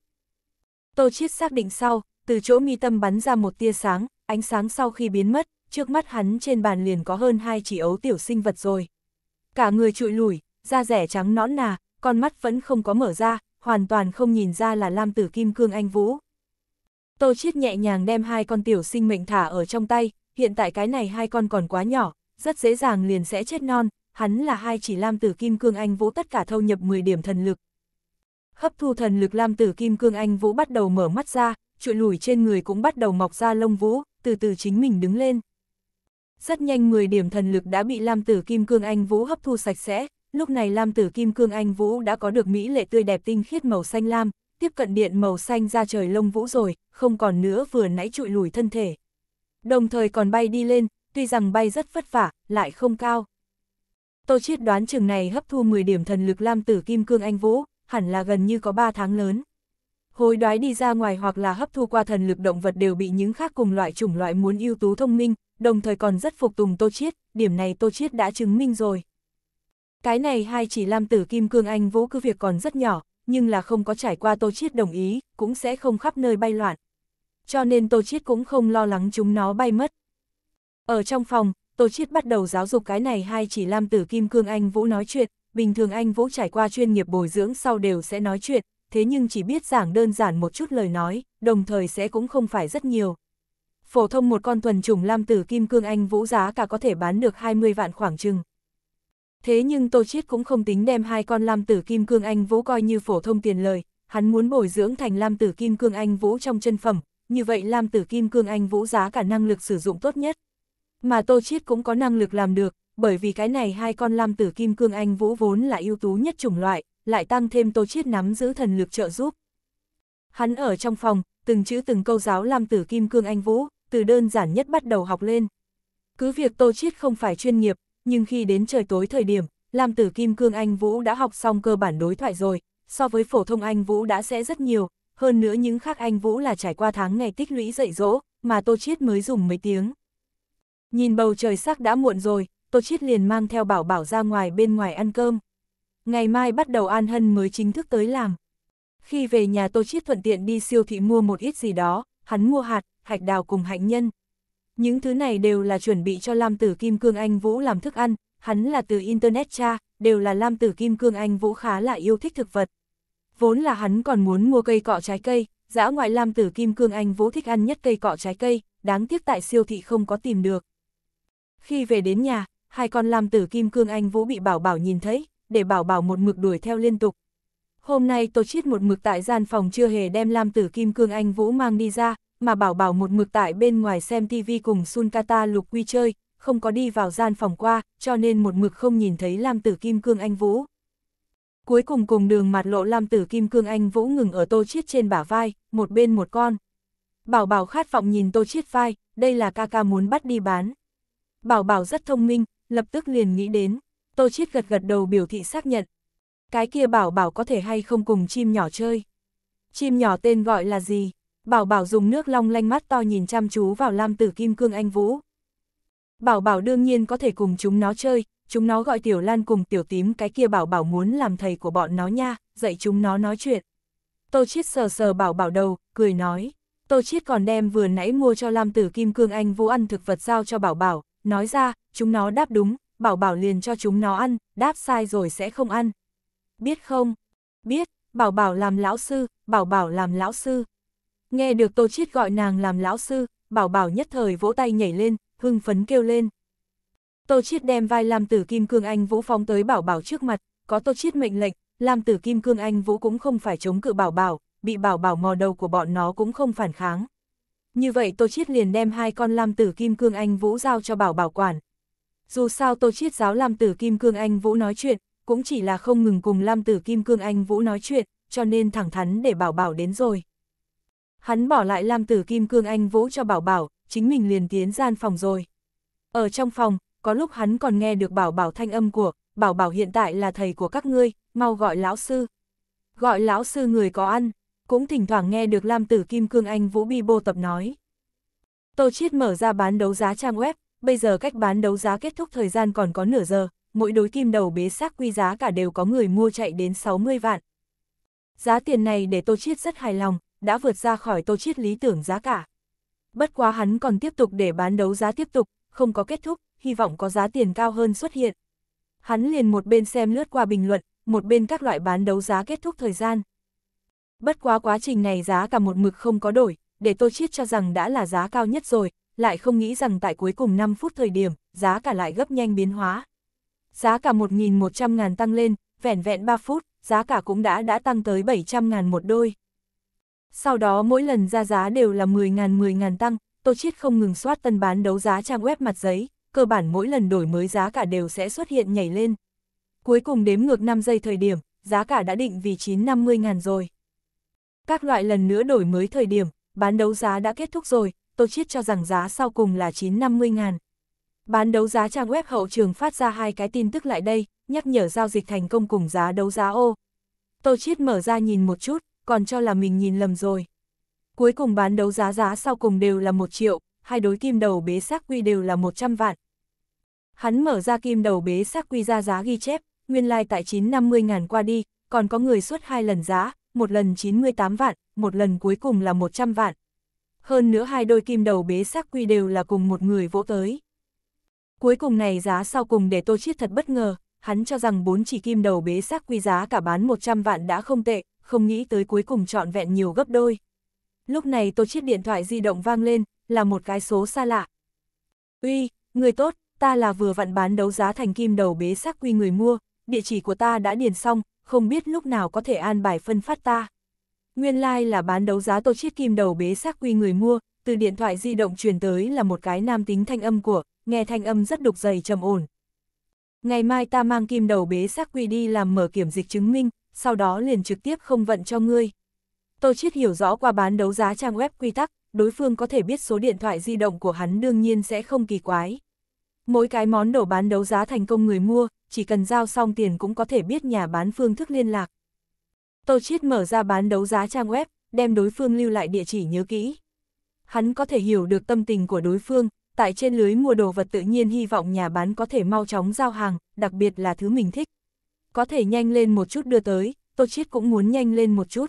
Tô Chiết xác định sau, từ chỗ mi tâm bắn ra một tia sáng, ánh sáng sau khi biến mất, trước mắt hắn trên bàn liền có hơn hai chỉ ấu tiểu sinh vật rồi. Cả người trụi lùi, da rẻ trắng nõn nà, con mắt vẫn không có mở ra, hoàn toàn không nhìn ra là Lam Tử Kim Cương Anh Vũ. Tô Chiết nhẹ nhàng đem hai con tiểu sinh mệnh thả ở trong tay, hiện tại cái này hai con còn quá nhỏ, rất dễ dàng liền sẽ chết non, hắn là hai chỉ Lam Tử Kim Cương Anh Vũ tất cả thâu nhập 10 điểm thần lực. Hấp thu thần lực Lam Tử Kim Cương Anh Vũ bắt đầu mở mắt ra, trụi lùi trên người cũng bắt đầu mọc ra lông vũ, từ từ chính mình đứng lên. Rất nhanh 10 điểm thần lực đã bị Lam Tử Kim Cương Anh Vũ hấp thu sạch sẽ, Lúc này lam tử kim cương anh vũ đã có được mỹ lệ tươi đẹp tinh khiết màu xanh lam, tiếp cận điện màu xanh ra trời lông vũ rồi, không còn nữa vừa nãy trụi lùi thân thể. Đồng thời còn bay đi lên, tuy rằng bay rất vất vả, lại không cao. Tô Chiết đoán trường này hấp thu 10 điểm thần lực lam tử kim cương anh vũ, hẳn là gần như có 3 tháng lớn. Hối đoái đi ra ngoài hoặc là hấp thu qua thần lực động vật đều bị những khác cùng loại chủng loại muốn ưu tú thông minh, đồng thời còn rất phục tùng Tô Chiết, điểm này Tô Chiết đã chứng minh rồi. Cái này hai chỉ lam tử kim cương anh vũ cứ việc còn rất nhỏ, nhưng là không có trải qua Tô Chiết đồng ý, cũng sẽ không khắp nơi bay loạn. Cho nên Tô Chiết cũng không lo lắng chúng nó bay mất. Ở trong phòng, Tô Chiết bắt đầu giáo dục cái này hai chỉ lam tử kim cương anh vũ nói chuyện, bình thường anh vũ trải qua chuyên nghiệp bồi dưỡng sau đều sẽ nói chuyện, thế nhưng chỉ biết giảng đơn giản một chút lời nói, đồng thời sẽ cũng không phải rất nhiều. Phổ thông một con thuần trùng lam tử kim cương anh vũ giá cả có thể bán được 20 vạn khoảng chừng. Thế nhưng Tô Chiết cũng không tính đem hai con Lam Tử Kim Cương Anh Vũ coi như phổ thông tiền lời, hắn muốn bồi dưỡng thành Lam Tử Kim Cương Anh Vũ trong chân phẩm, như vậy Lam Tử Kim Cương Anh Vũ giá cả năng lực sử dụng tốt nhất. Mà Tô Chiết cũng có năng lực làm được, bởi vì cái này hai con Lam Tử Kim Cương Anh Vũ vốn là ưu tú nhất chủng loại, lại tăng thêm Tô Chiết nắm giữ thần lực trợ giúp. Hắn ở trong phòng, từng chữ từng câu giáo Lam Tử Kim Cương Anh Vũ, từ đơn giản nhất bắt đầu học lên. Cứ việc Tô Chiết không phải chuyên nghiệp, nhưng khi đến trời tối thời điểm, Lam Tử Kim Cương Anh Vũ đã học xong cơ bản đối thoại rồi, so với phổ thông Anh Vũ đã sẽ rất nhiều, hơn nữa những khác Anh Vũ là trải qua tháng ngày tích lũy dạy dỗ, mà Tô Chiết mới dùng mấy tiếng. Nhìn bầu trời sắc đã muộn rồi, Tô Chiết liền mang theo bảo bảo ra ngoài bên ngoài ăn cơm. Ngày mai bắt đầu An Hân mới chính thức tới làm. Khi về nhà Tô Chiết thuận tiện đi siêu thị mua một ít gì đó, hắn mua hạt, hạch đào cùng hạnh nhân. Những thứ này đều là chuẩn bị cho Lam Tử Kim Cương Anh Vũ làm thức ăn, hắn là từ Internet cha, đều là Lam Tử Kim Cương Anh Vũ khá là yêu thích thực vật. Vốn là hắn còn muốn mua cây cọ trái cây, dã ngoại Lam Tử Kim Cương Anh Vũ thích ăn nhất cây cọ trái cây, đáng tiếc tại siêu thị không có tìm được. Khi về đến nhà, hai con Lam Tử Kim Cương Anh Vũ bị Bảo Bảo nhìn thấy, để Bảo Bảo một mực đuổi theo liên tục. Hôm nay tôi Chiết một mực tại gian phòng chưa hề đem Lam Tử Kim Cương Anh Vũ mang đi ra, mà bảo bảo một mực tại bên ngoài xem tivi cùng Sun Kata lục quy chơi, không có đi vào gian phòng qua, cho nên một mực không nhìn thấy Lam Tử Kim Cương Anh Vũ. Cuối cùng cùng đường mặt lộ Lam Tử Kim Cương Anh Vũ ngừng ở tô chiết trên bả vai, một bên một con. Bảo bảo khát vọng nhìn tô chiết vai, đây là ca ca muốn bắt đi bán. Bảo bảo rất thông minh, lập tức liền nghĩ đến, tô chiết gật gật đầu biểu thị xác nhận. Cái kia bảo bảo có thể hay không cùng chim nhỏ chơi. Chim nhỏ tên gọi là gì? Bảo Bảo dùng nước long lanh mắt to nhìn chăm chú vào Lam Tử Kim Cương Anh Vũ. Bảo Bảo đương nhiên có thể cùng chúng nó chơi, chúng nó gọi Tiểu Lan cùng Tiểu Tím cái kia Bảo Bảo muốn làm thầy của bọn nó nha, dạy chúng nó nói chuyện. Tô Chiết sờ sờ Bảo Bảo đầu, cười nói. Tô Chiết còn đem vừa nãy mua cho Lam Tử Kim Cương Anh Vũ ăn thực vật giao cho Bảo Bảo, nói ra, chúng nó đáp đúng, Bảo Bảo liền cho chúng nó ăn, đáp sai rồi sẽ không ăn. Biết không? Biết, Bảo Bảo làm lão sư, Bảo Bảo làm lão sư. Nghe được Tô Chiết gọi nàng làm lão sư, Bảo Bảo nhất thời vỗ tay nhảy lên, hưng phấn kêu lên. Tô Chiết đem vai Lam Tử Kim Cương Anh Vũ phóng tới Bảo Bảo trước mặt, có Tô Chiết mệnh lệnh, Lam Tử Kim Cương Anh Vũ cũng không phải chống cự Bảo Bảo, bị Bảo Bảo mò đầu của bọn nó cũng không phản kháng. Như vậy Tô Chiết liền đem hai con Lam Tử Kim Cương Anh Vũ giao cho Bảo Bảo quản. Dù sao Tô Chiết giáo Lam Tử Kim Cương Anh Vũ nói chuyện, cũng chỉ là không ngừng cùng Lam Tử Kim Cương Anh Vũ nói chuyện, cho nên thẳng thắn để Bảo Bảo đến rồi. Hắn bỏ lại Lam Tử Kim Cương Anh vũ cho Bảo Bảo, chính mình liền tiến gian phòng rồi. Ở trong phòng, có lúc hắn còn nghe được Bảo Bảo thanh âm của, Bảo Bảo hiện tại là thầy của các ngươi, mau gọi lão sư. Gọi lão sư người có ăn, cũng thỉnh thoảng nghe được Lam Tử Kim Cương Anh Vũ Bi Bô Tập nói. Tô Chiết mở ra bán đấu giá trang web, bây giờ cách bán đấu giá kết thúc thời gian còn có nửa giờ, mỗi đối kim đầu bế xác quy giá cả đều có người mua chạy đến 60 vạn. Giá tiền này để Tô Chiết rất hài lòng, đã vượt ra khỏi tô chiết lý tưởng giá cả. Bất quá hắn còn tiếp tục để bán đấu giá tiếp tục, không có kết thúc, hy vọng có giá tiền cao hơn xuất hiện. Hắn liền một bên xem lướt qua bình luận, một bên các loại bán đấu giá kết thúc thời gian. Bất quá quá trình này giá cả một mực không có đổi, để Tô Chiết cho rằng đã là giá cao nhất rồi, lại không nghĩ rằng tại cuối cùng 5 phút thời điểm, giá cả lại gấp nhanh biến hóa. Giá cả 1.100 ngàn tăng lên, vẻn vẹn 3 phút, giá cả cũng đã đã tăng tới 700 ngàn một đôi. Sau đó mỗi lần ra giá đều là 10.000 10.000 tăng, tôi Chiết không ngừng soát tân bán đấu giá trang web mặt giấy, cơ bản mỗi lần đổi mới giá cả đều sẽ xuất hiện nhảy lên. Cuối cùng đếm ngược 5 giây thời điểm, giá cả đã định vì 950.000 rồi. Các loại lần nữa đổi mới thời điểm, bán đấu giá đã kết thúc rồi, tôi Chiết cho rằng giá sau cùng là 950.000. Bán đấu giá trang web hậu trường phát ra hai cái tin tức lại đây, nhắc nhở giao dịch thành công cùng giá đấu giá ô. tôi Chiết mở ra nhìn một chút, còn cho là mình nhìn lầm rồi. Cuối cùng bán đấu giá giá sau cùng đều là 1 triệu, hai đối kim đầu bế xác quy đều là 100 vạn. Hắn mở ra kim đầu bế xác quy ra giá ghi chép, nguyên lai like tại 950 ngàn qua đi, còn có người suốt hai lần giá, một lần 98 vạn, một lần cuối cùng là 100 vạn. Hơn nữa hai đôi kim đầu bế xác quy đều là cùng một người vỗ tới. Cuối cùng này giá sau cùng để Tô Chiết thật bất ngờ, hắn cho rằng bốn chỉ kim đầu bế xác quy giá cả bán 100 vạn đã không tệ, không nghĩ tới cuối cùng trọn vẹn nhiều gấp đôi. Lúc này tôi chiếc điện thoại di động vang lên, là một cái số xa lạ. Uy, người tốt, ta là vừa vặn bán đấu giá thành kim đầu bế xác quy người mua, địa chỉ của ta đã điền xong, không biết lúc nào có thể an bài phân phát ta. Nguyên lai like là bán đấu giá tô chiếc kim đầu bế xác quy người mua, từ điện thoại di động truyền tới là một cái nam tính thanh âm của, nghe thanh âm rất đục dày trầm ổn. Ngày mai ta mang kim đầu bế xác quy đi làm mở kiểm dịch chứng minh, sau đó liền trực tiếp không vận cho ngươi. Tô Chiết hiểu rõ qua bán đấu giá trang web quy tắc, đối phương có thể biết số điện thoại di động của hắn đương nhiên sẽ không kỳ quái. Mỗi cái món đồ bán đấu giá thành công người mua, chỉ cần giao xong tiền cũng có thể biết nhà bán phương thức liên lạc. Tô Chiết mở ra bán đấu giá trang web, đem đối phương lưu lại địa chỉ nhớ kỹ. Hắn có thể hiểu được tâm tình của đối phương, tại trên lưới mua đồ vật tự nhiên hy vọng nhà bán có thể mau chóng giao hàng, đặc biệt là thứ mình thích có thể nhanh lên một chút đưa tới, Tô Chiết cũng muốn nhanh lên một chút.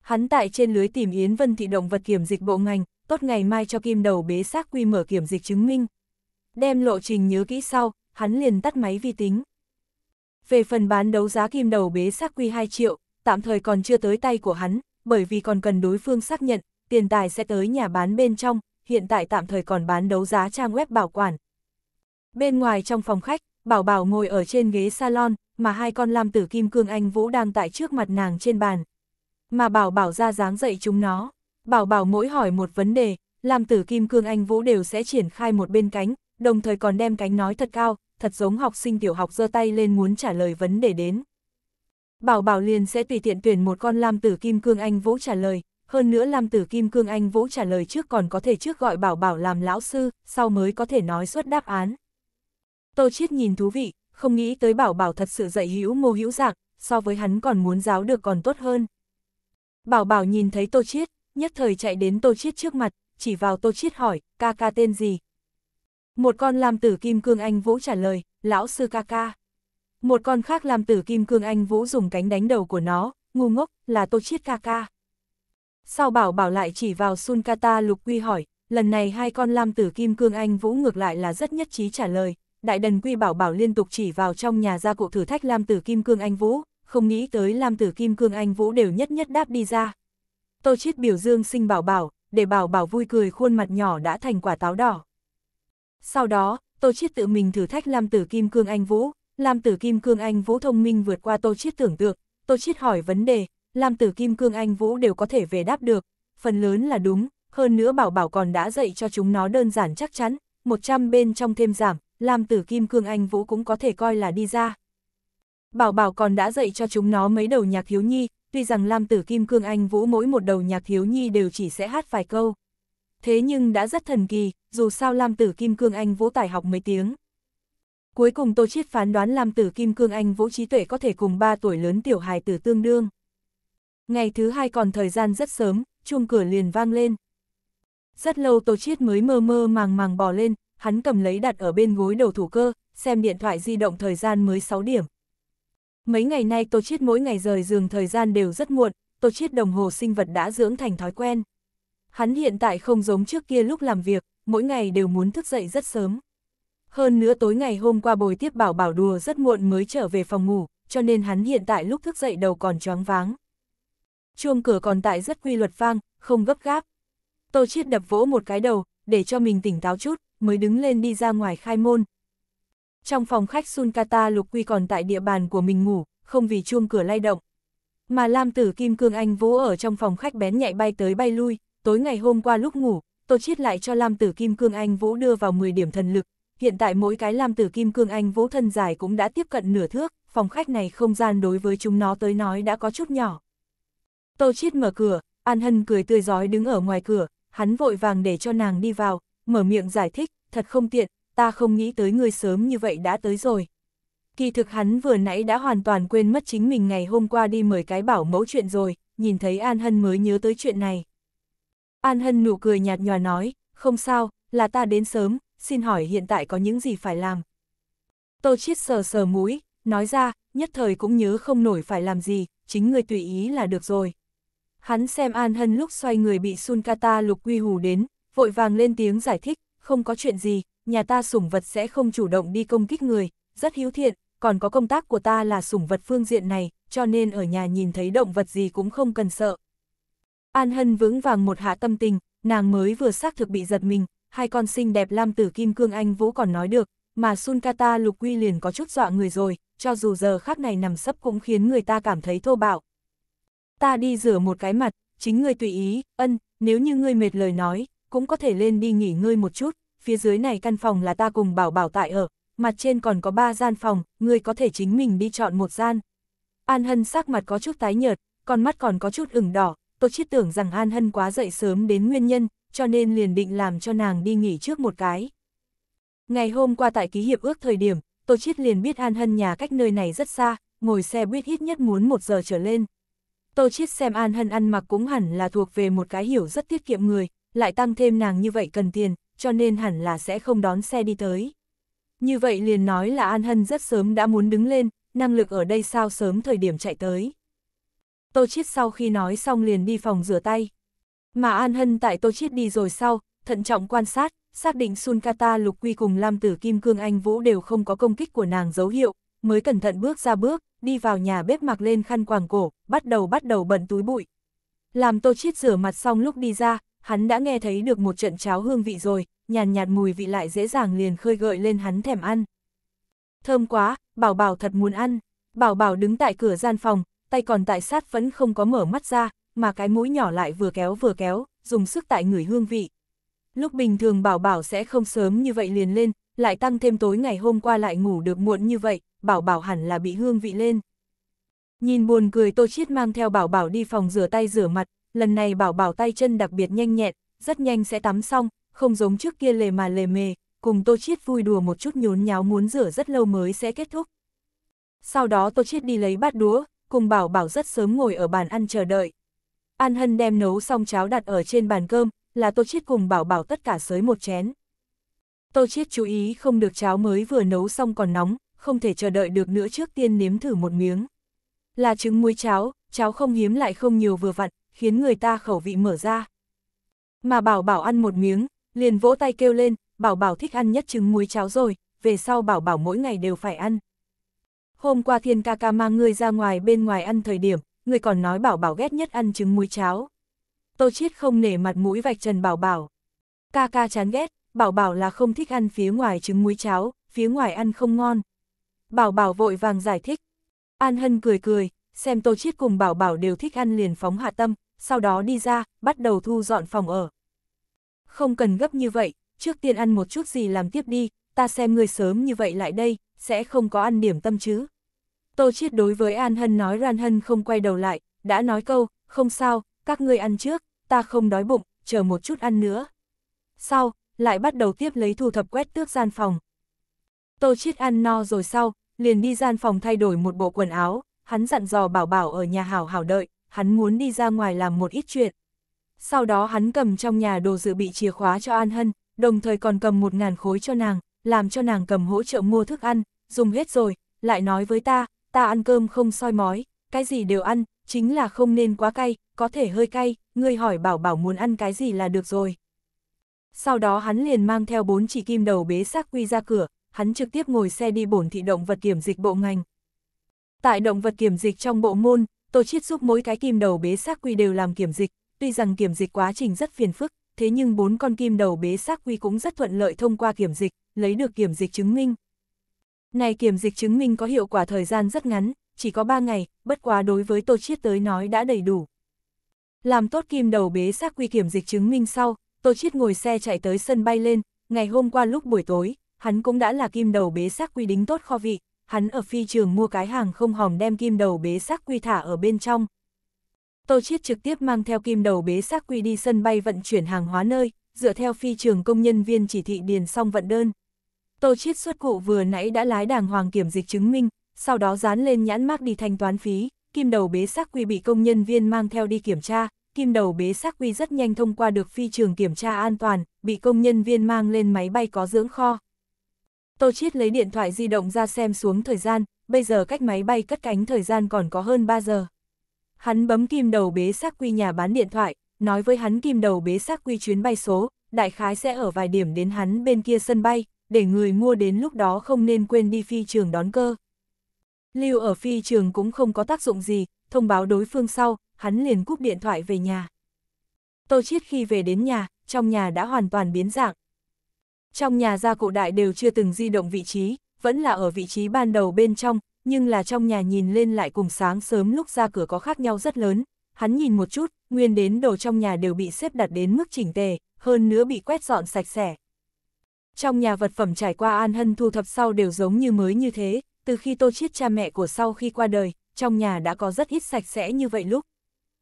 Hắn tại trên lưới tìm Yến Vân Thị động vật kiểm dịch bộ ngành, tốt ngày mai cho kim đầu bế xác quy mở kiểm dịch chứng minh. Đem lộ trình nhớ kỹ sau, hắn liền tắt máy vi tính. Về phần bán đấu giá kim đầu bế xác quy 2 triệu, tạm thời còn chưa tới tay của hắn, bởi vì còn cần đối phương xác nhận, tiền tài sẽ tới nhà bán bên trong, hiện tại tạm thời còn bán đấu giá trang web bảo quản. Bên ngoài trong phòng khách, Bảo Bảo ngồi ở trên ghế salon, mà hai con lam tử kim cương anh vũ đang tại trước mặt nàng trên bàn. Mà bảo bảo ra dáng dạy chúng nó, bảo bảo mỗi hỏi một vấn đề, lam tử kim cương anh vũ đều sẽ triển khai một bên cánh, đồng thời còn đem cánh nói thật cao, thật giống học sinh tiểu học giơ tay lên muốn trả lời vấn đề đến. Bảo bảo liền sẽ tùy tiện tuyển một con lam tử kim cương anh vũ trả lời, hơn nữa lam tử kim cương anh vũ trả lời trước còn có thể trước gọi bảo bảo làm lão sư, sau mới có thể nói suốt đáp án. Tô Chiết nhìn thú vị, không nghĩ tới bảo bảo thật sự dạy hữu mô hữu dạng so với hắn còn muốn giáo được còn tốt hơn. Bảo bảo nhìn thấy Tô Chiết, nhất thời chạy đến Tô Chiết trước mặt, chỉ vào Tô Chiết hỏi, ca ca tên gì? Một con làm tử kim cương anh vũ trả lời, lão sư ca ca. Một con khác làm tử kim cương anh vũ dùng cánh đánh đầu của nó, ngu ngốc, là Tô Chiết ca ca. Sau bảo bảo lại chỉ vào Sunkata lục quy hỏi, lần này hai con làm tử kim cương anh vũ ngược lại là rất nhất trí trả lời, đại đần quy bảo bảo liên tục chỉ vào trong nhà ra cụ thử thách Lam Tử Kim Cương Anh Vũ, không nghĩ tới Lam Tử Kim Cương Anh Vũ đều nhất nhất đáp đi ra. Tô Chiết biểu dương sinh bảo bảo, để bảo bảo vui cười khuôn mặt nhỏ đã thành quả táo đỏ. Sau đó, Tô Chiết tự mình thử thách Lam Tử Kim Cương Anh Vũ, Lam Tử Kim Cương Anh Vũ thông minh vượt qua Tô Chiết tưởng tượng, Tô Chiết hỏi vấn đề, Lam Tử Kim Cương Anh Vũ đều có thể về đáp được, phần lớn là đúng, hơn nữa bảo bảo còn đã dạy cho chúng nó đơn giản chắc chắn, 100 bên trong thêm giảm, Lam Tử Kim Cương Anh Vũ cũng có thể coi là đi ra. Bảo Bảo còn đã dạy cho chúng nó mấy đầu nhạc thiếu nhi, tuy rằng Lam Tử Kim Cương Anh Vũ mỗi một đầu nhạc thiếu nhi đều chỉ sẽ hát vài câu. Thế nhưng đã rất thần kỳ, dù sao Lam Tử Kim Cương Anh Vũ tải học mấy tiếng. Cuối cùng Tô Chiết phán đoán Lam Tử Kim Cương Anh Vũ trí tuệ có thể cùng 3 tuổi lớn tiểu hài tử tương đương. Ngày thứ hai còn thời gian rất sớm, chuông cửa liền vang lên. Rất lâu Tô Chiết mới mơ mơ màng màng bỏ lên, hắn cầm lấy đặt ở bên gối đầu thủ cơ, xem điện thoại di động thời gian mới 6 điểm. Mấy ngày nay Tô Chiết mỗi ngày rời giường thời gian đều rất muộn, Tô Chiết đồng hồ sinh vật đã dưỡng thành thói quen. Hắn hiện tại không giống trước kia lúc làm việc, mỗi ngày đều muốn thức dậy rất sớm. Hơn nữa tối ngày hôm qua bồi tiếp bảo bảo đùa rất muộn mới trở về phòng ngủ, cho nên hắn hiện tại lúc thức dậy đầu còn choáng váng. Chuông cửa còn tại rất quy luật vang, không gấp gáp. Tô Chiết đập vỗ một cái đầu, để cho mình tỉnh táo chút, mới đứng lên đi ra ngoài khai môn. Trong phòng khách Sunkata Lục Quy còn tại địa bàn của mình ngủ, không vì chuông cửa lay động. Mà Lam Tử Kim Cương Anh vỗ ở trong phòng khách bén nhạy bay tới bay lui, tối ngày hôm qua lúc ngủ, Tô Chiết lại cho Lam Tử Kim Cương Anh vỗ đưa vào 10 điểm thần lực, hiện tại mỗi cái Lam Tử Kim Cương Anh vỗ thân dài cũng đã tiếp cận nửa thước, phòng khách này không gian đối với chúng nó tới nói đã có chút nhỏ. Tô Chiết mở cửa, An Hân cười tươi giói đứng ở ngoài cửa, hắn vội vàng để cho nàng đi vào, mở miệng giải thích, thật không tiện, ta không nghĩ tới người sớm như vậy đã tới rồi. Kỳ thực hắn vừa nãy đã hoàn toàn quên mất chính mình ngày hôm qua đi mời cái bảo mẫu chuyện rồi, nhìn thấy An Hân mới nhớ tới chuyện này. An Hân nụ cười nhạt nhòa nói, không sao, là ta đến sớm, xin hỏi hiện tại có những gì phải làm. Tô Chiết sờ sờ mũi, nói ra, nhất thời cũng nhớ không nổi phải làm gì, chính người tùy ý là được rồi. Hắn xem An Hân lúc xoay người bị Sun Kata lục quy hù đến, vội vàng lên tiếng giải thích, không có chuyện gì, nhà ta sủng vật sẽ không chủ động đi công kích người, rất hiếu thiện, còn có công tác của ta là sủng vật phương diện này, cho nên ở nhà nhìn thấy động vật gì cũng không cần sợ. An Hân vững vàng một hạ tâm tình, nàng mới vừa xác thực bị giật mình, hai con xinh đẹp lam tử kim cương anh vũ còn nói được, mà Sunkata lục quy liền có chút dọa người rồi, cho dù giờ khác này nằm sấp cũng khiến người ta cảm thấy thô bạo. Ta đi rửa một cái mặt, chính ngươi tùy ý, ân, nếu như ngươi mệt lời nói, cũng có thể lên đi nghỉ ngơi một chút, phía dưới này căn phòng là ta cùng bảo bảo tại ở, mặt trên còn có ba gian phòng, ngươi có thể chính mình đi chọn một gian. An Hân sắc mặt có chút tái nhợt, con mắt còn có chút ửng đỏ, tôi Chiết tưởng rằng An Hân quá dậy sớm đến nguyên nhân, cho nên liền định làm cho nàng đi nghỉ trước một cái. Ngày hôm qua tại ký hiệp ước thời điểm, tôi Chiết liền biết An Hân nhà cách nơi này rất xa, ngồi xe buýt ít nhất muốn một giờ trở lên. Tô Chiết xem An Hân ăn mặc cũng hẳn là thuộc về một cái hiểu rất tiết kiệm người, lại tăng thêm nàng như vậy cần tiền, cho nên hẳn là sẽ không đón xe đi tới. Như vậy liền nói là An Hân rất sớm đã muốn đứng lên, năng lực ở đây sao sớm thời điểm chạy tới. Tô Chiết sau khi nói xong liền đi phòng rửa tay. Mà An Hân tại Tô Chiết đi rồi sau, thận trọng quan sát, xác định Sun Kata Lục Quy cùng Lam Tử Kim Cương Anh Vũ đều không có công kích của nàng dấu hiệu, mới cẩn thận bước ra bước, đi vào nhà bếp mặc lên khăn quàng cổ, bắt đầu bắt đầu bận túi bụi. Làm Tô Chiết rửa mặt xong lúc đi ra, hắn đã nghe thấy được một trận cháo hương vị rồi, nhàn nhạt, nhạt mùi vị lại dễ dàng liền khơi gợi lên hắn thèm ăn. Thơm quá, bảo bảo thật muốn ăn. Bảo bảo đứng tại cửa gian phòng, tay còn tại sát vẫn không có mở mắt ra, mà cái mũi nhỏ lại vừa kéo vừa kéo, dùng sức tại người hương vị. Lúc bình thường bảo bảo sẽ không sớm như vậy liền lên, lại tăng thêm tối ngày hôm qua lại ngủ được muộn như vậy, bảo bảo hẳn là bị hương vị lên. Nhìn buồn cười Tô Chiết mang theo bảo bảo đi phòng rửa tay rửa mặt, lần này bảo bảo tay chân đặc biệt nhanh nhẹn, rất nhanh sẽ tắm xong, không giống trước kia lề mà lề mề, cùng Tô Chiết vui đùa một chút nhốn nháo muốn rửa rất lâu mới sẽ kết thúc. Sau đó Tô Chiết đi lấy bát đũa, cùng bảo bảo rất sớm ngồi ở bàn ăn chờ đợi. An Hân đem nấu xong cháo đặt ở trên bàn cơm, là Tô Chiết cùng bảo bảo tất cả sới một chén. Tô Chiết chú ý không được cháo mới vừa nấu xong còn nóng, không thể chờ đợi được nữa trước tiên nếm thử một miếng. Là trứng muối cháo, cháo không hiếm lại không nhiều vừa vặn, khiến người ta khẩu vị mở ra. Mà bảo bảo ăn một miếng, liền vỗ tay kêu lên, bảo bảo thích ăn nhất trứng muối cháo rồi, về sau bảo bảo mỗi ngày đều phải ăn. Hôm qua thiên ca ca mang người ra ngoài bên ngoài ăn thời điểm, người còn nói bảo bảo ghét nhất ăn trứng muối cháo. Tô chiết không nể mặt mũi vạch trần bảo bảo. Ca ca chán ghét, bảo bảo là không thích ăn phía ngoài trứng muối cháo, phía ngoài ăn không ngon. Bảo bảo vội vàng giải thích. An hân cười cười, xem tô chiết cùng bảo bảo đều thích ăn liền phóng hạ tâm, sau đó đi ra, bắt đầu thu dọn phòng ở. Không cần gấp như vậy, trước tiên ăn một chút gì làm tiếp đi, ta xem ngươi sớm như vậy lại đây, sẽ không có ăn điểm tâm chứ. Tô Chiết đối với An Hân nói Ran Hân không quay đầu lại, đã nói câu, không sao, các ngươi ăn trước, ta không đói bụng, chờ một chút ăn nữa. Sau, lại bắt đầu tiếp lấy thu thập quét tước gian phòng. Tô Chiết ăn no rồi sau, liền đi gian phòng thay đổi một bộ quần áo, hắn dặn dò bảo bảo ở nhà hảo hảo đợi, hắn muốn đi ra ngoài làm một ít chuyện. Sau đó hắn cầm trong nhà đồ dự bị chìa khóa cho An Hân, đồng thời còn cầm một ngàn khối cho nàng, làm cho nàng cầm hỗ trợ mua thức ăn, dùng hết rồi, lại nói với ta, ta ăn cơm không soi mói, cái gì đều ăn, chính là không nên quá cay, có thể hơi cay, ngươi hỏi bảo bảo muốn ăn cái gì là được rồi. Sau đó hắn liền mang theo bốn chỉ kim đầu bế xác quy ra cửa, hắn trực tiếp ngồi xe đi bổn thị động vật kiểm dịch bộ ngành. Tại động vật kiểm dịch trong bộ môn, Tôi Chiết giúp mỗi cái kim đầu bế xác quy đều làm kiểm dịch, tuy rằng kiểm dịch quá trình rất phiền phức, thế nhưng bốn con kim đầu bế xác quy cũng rất thuận lợi thông qua kiểm dịch, lấy được kiểm dịch chứng minh. Này kiểm dịch chứng minh có hiệu quả thời gian rất ngắn, chỉ có 3 ngày, bất quá đối với tôi Chiết tới nói đã đầy đủ. Làm tốt kim đầu bế xác quy kiểm dịch chứng minh sau, tôi Chiết ngồi xe chạy tới sân bay lên, ngày hôm qua lúc buổi tối, hắn cũng đã là kim đầu bế xác quy đính tốt kho vị, hắn ở phi trường mua cái hàng không hòm đem kim đầu bế xác quy thả ở bên trong. Tô Chiết trực tiếp mang theo kim đầu bế xác quy đi sân bay vận chuyển hàng hóa nơi, dựa theo phi trường công nhân viên chỉ thị điền xong vận đơn. Tô Chiết xuất cụ vừa nãy đã lái đàng hoàng kiểm dịch chứng minh, sau đó dán lên nhãn mác đi thanh toán phí, kim đầu bế xác quy bị công nhân viên mang theo đi kiểm tra, kim đầu bế xác quy rất nhanh thông qua được phi trường kiểm tra an toàn, bị công nhân viên mang lên máy bay có dưỡng kho. Tô Chiết lấy điện thoại di động ra xem xuống thời gian, bây giờ cách máy bay cất cánh thời gian còn có hơn 3 giờ. Hắn bấm kim đầu bế xác quy nhà bán điện thoại, nói với hắn kim đầu bế xác quy chuyến bay số, đại khái sẽ ở vài điểm đến hắn bên kia sân bay, để người mua đến lúc đó không nên quên đi phi trường đón cơ. Lưu ở phi trường cũng không có tác dụng gì, thông báo đối phương sau, hắn liền cúp điện thoại về nhà. Tô Chiết khi về đến nhà, trong nhà đã hoàn toàn biến dạng, trong nhà gia cổ đại đều chưa từng di động vị trí, vẫn là ở vị trí ban đầu bên trong, nhưng là trong nhà nhìn lên lại cùng sáng sớm lúc ra cửa có khác nhau rất lớn. Hắn nhìn một chút, nguyên đến đồ trong nhà đều bị xếp đặt đến mức chỉnh tề, hơn nữa bị quét dọn sạch sẽ. Trong nhà vật phẩm trải qua An Hân thu thập sau đều giống như mới như thế, từ khi tô chiết cha mẹ của sau khi qua đời, trong nhà đã có rất ít sạch sẽ như vậy lúc.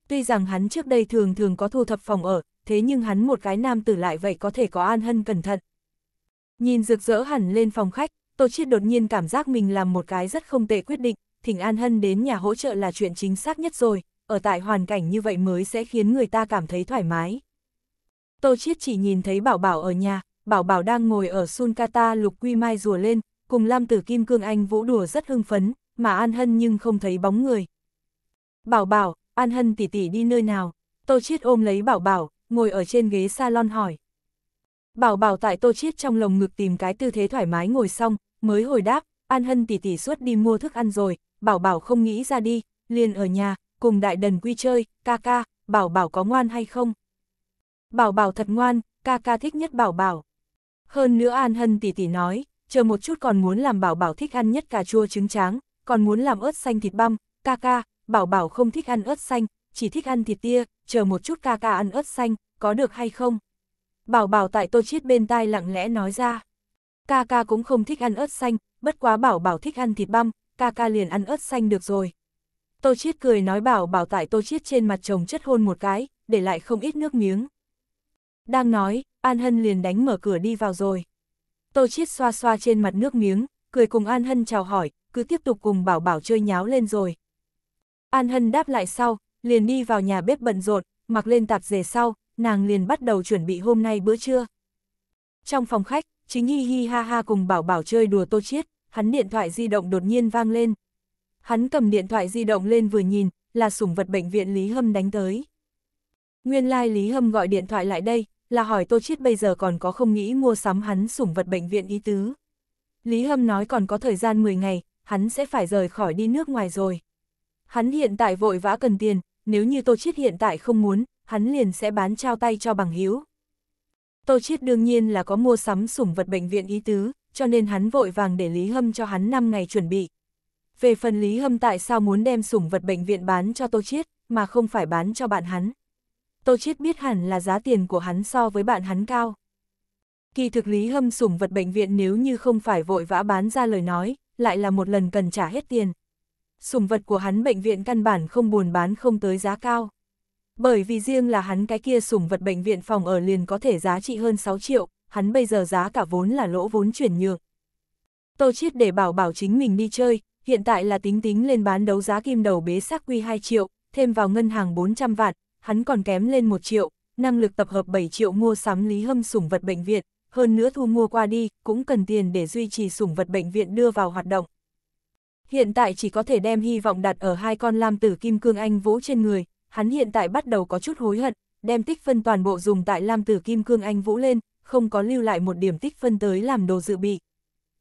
Tuy rằng hắn trước đây thường thường có thu thập phòng ở, thế nhưng hắn một cái nam tử lại vậy có thể có An Hân cẩn thận, Nhìn rực rỡ hẳn lên phòng khách, Tô Chiết đột nhiên cảm giác mình làm một cái rất không tệ quyết định, thỉnh An Hân đến nhà hỗ trợ là chuyện chính xác nhất rồi, ở tại hoàn cảnh như vậy mới sẽ khiến người ta cảm thấy thoải mái. Tô Chiết chỉ nhìn thấy Bảo Bảo ở nhà, Bảo Bảo đang ngồi ở Sunkata lục quy mai rùa lên, cùng Lam Tử Kim Cương Anh vũ đùa rất hưng phấn, mà An Hân nhưng không thấy bóng người. Bảo Bảo, An Hân tỷ tỷ đi nơi nào? Tô Chiết ôm lấy Bảo Bảo, ngồi ở trên ghế salon hỏi. Bảo bảo tại tô chiết trong lồng ngực tìm cái tư thế thoải mái ngồi xong, mới hồi đáp, An Hân tỉ tỉ suốt đi mua thức ăn rồi, bảo bảo không nghĩ ra đi, liền ở nhà, cùng đại đần quy chơi, ca ca, bảo bảo có ngoan hay không? Bảo bảo thật ngoan, ca ca thích nhất bảo bảo. Hơn nữa An Hân tỉ tỉ nói, chờ một chút còn muốn làm bảo bảo thích ăn nhất cà chua trứng tráng, còn muốn làm ớt xanh thịt băm, ca ca, bảo bảo không thích ăn ớt xanh, chỉ thích ăn thịt tia, chờ một chút ca ca ăn ớt xanh, có được hay không? Bảo bảo tại tô chiết bên tai lặng lẽ nói ra. Ca ca cũng không thích ăn ớt xanh, bất quá bảo bảo thích ăn thịt băm, ca ca liền ăn ớt xanh được rồi. Tô chiết cười nói bảo bảo tại tô chiết trên mặt chồng chất hôn một cái, để lại không ít nước miếng. Đang nói, An Hân liền đánh mở cửa đi vào rồi. Tô chiết xoa xoa trên mặt nước miếng, cười cùng An Hân chào hỏi, cứ tiếp tục cùng bảo bảo chơi nháo lên rồi. An Hân đáp lại sau, liền đi vào nhà bếp bận rộn, mặc lên tạp dề sau, nàng liền bắt đầu chuẩn bị hôm nay bữa trưa. Trong phòng khách, chính hi hi ha ha cùng bảo bảo chơi đùa tô chiết, hắn điện thoại di động đột nhiên vang lên. Hắn cầm điện thoại di động lên vừa nhìn, là sủng vật bệnh viện Lý Hâm đánh tới. Nguyên lai like Lý Hâm gọi điện thoại lại đây, là hỏi Tô Chiết bây giờ còn có không nghĩ mua sắm hắn sủng vật bệnh viện y tứ. Lý Hâm nói còn có thời gian 10 ngày, hắn sẽ phải rời khỏi đi nước ngoài rồi. Hắn hiện tại vội vã cần tiền, nếu như Tô Chiết hiện tại không muốn, hắn liền sẽ bán trao tay cho bằng hữu. Tô Chiết đương nhiên là có mua sắm sủng vật bệnh viện ý tứ, cho nên hắn vội vàng để Lý Hâm cho hắn 5 ngày chuẩn bị. Về phần Lý Hâm tại sao muốn đem sủng vật bệnh viện bán cho Tô Chiết, mà không phải bán cho bạn hắn. Tô Chiết biết hẳn là giá tiền của hắn so với bạn hắn cao. Kỳ thực Lý Hâm sủng vật bệnh viện nếu như không phải vội vã bán ra lời nói, lại là một lần cần trả hết tiền. Sủng vật của hắn bệnh viện căn bản không buồn bán không tới giá cao. Bởi vì riêng là hắn cái kia sủng vật bệnh viện phòng ở liền có thể giá trị hơn 6 triệu, hắn bây giờ giá cả vốn là lỗ vốn chuyển nhượng. Tô Chiết để bảo bảo chính mình đi chơi, hiện tại là tính tính lên bán đấu giá kim đầu bế xác quy 2 triệu, thêm vào ngân hàng 400 vạn, hắn còn kém lên 1 triệu, năng lực tập hợp 7 triệu mua sắm lý hâm sủng vật bệnh viện, hơn nữa thu mua qua đi, cũng cần tiền để duy trì sủng vật bệnh viện đưa vào hoạt động. Hiện tại chỉ có thể đem hy vọng đặt ở hai con lam tử kim cương anh vũ trên người, hắn hiện tại bắt đầu có chút hối hận, đem tích phân toàn bộ dùng tại Lam Tử Kim Cương Anh Vũ lên, không có lưu lại một điểm tích phân tới làm đồ dự bị.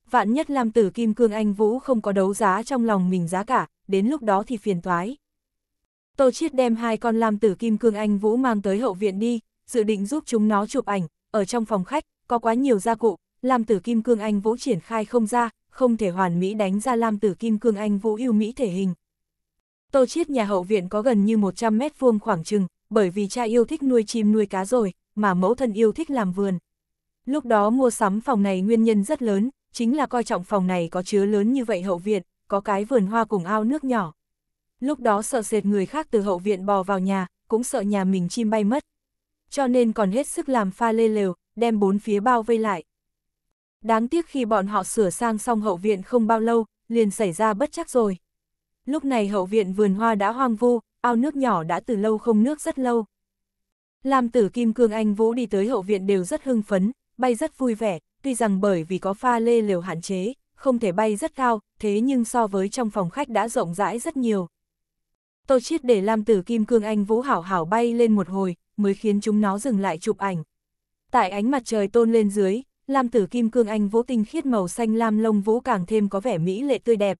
Vạn nhất Lam Tử Kim Cương Anh Vũ không có đấu giá trong lòng mình giá cả, đến lúc đó thì phiền toái. Tô Chiết đem hai con Lam Tử Kim Cương Anh Vũ mang tới hậu viện đi, dự định giúp chúng nó chụp ảnh, ở trong phòng khách, có quá nhiều gia cụ, Lam Tử Kim Cương Anh Vũ triển khai không ra, không thể hoàn mỹ đánh ra Lam Tử Kim Cương Anh Vũ yêu mỹ thể hình. Tô Chiết nhà hậu viện có gần như 100 mét vuông khoảng chừng, bởi vì cha yêu thích nuôi chim nuôi cá rồi, mà mẫu thân yêu thích làm vườn. Lúc đó mua sắm phòng này nguyên nhân rất lớn, chính là coi trọng phòng này có chứa lớn như vậy hậu viện, có cái vườn hoa cùng ao nước nhỏ. Lúc đó sợ sệt người khác từ hậu viện bò vào nhà, cũng sợ nhà mình chim bay mất. Cho nên còn hết sức làm pha lê lều, đem bốn phía bao vây lại. Đáng tiếc khi bọn họ sửa sang xong hậu viện không bao lâu, liền xảy ra bất chắc rồi. Lúc này hậu viện vườn hoa đã hoang vu, ao nước nhỏ đã từ lâu không nước rất lâu. Lam tử Kim Cương Anh Vũ đi tới hậu viện đều rất hưng phấn, bay rất vui vẻ, tuy rằng bởi vì có pha lê liều hạn chế, không thể bay rất cao, thế nhưng so với trong phòng khách đã rộng rãi rất nhiều. Tô Chiết để Lam Tử Kim Cương Anh Vũ hảo hảo bay lên một hồi, mới khiến chúng nó dừng lại chụp ảnh. Tại ánh mặt trời tôn lên dưới, Lam Tử Kim Cương Anh Vũ tinh khiết màu xanh lam lông vũ càng thêm có vẻ mỹ lệ tươi đẹp,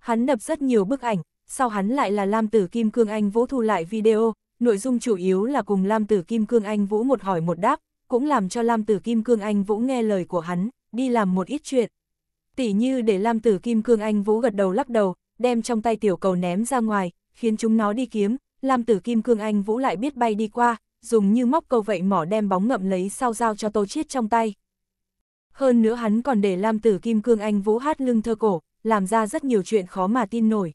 Hắn đập rất nhiều bức ảnh, sau hắn lại là Lam Tử Kim Cương Anh Vũ thu lại video, nội dung chủ yếu là cùng Lam Tử Kim Cương Anh Vũ một hỏi một đáp, cũng làm cho Lam Tử Kim Cương Anh Vũ nghe lời của hắn, đi làm một ít chuyện. Tỷ như để Lam Tử Kim Cương Anh Vũ gật đầu lắc đầu, đem trong tay tiểu cầu ném ra ngoài, khiến chúng nó đi kiếm, Lam Tử Kim Cương Anh Vũ lại biết bay đi qua, dùng như móc câu vậy mỏ đem bóng ngậm lấy sau giao cho Tô Chiết trong tay. Hơn nữa hắn còn để Lam Tử Kim Cương Anh Vũ hát lưng thơ cổ, làm ra rất nhiều chuyện khó mà tin nổi.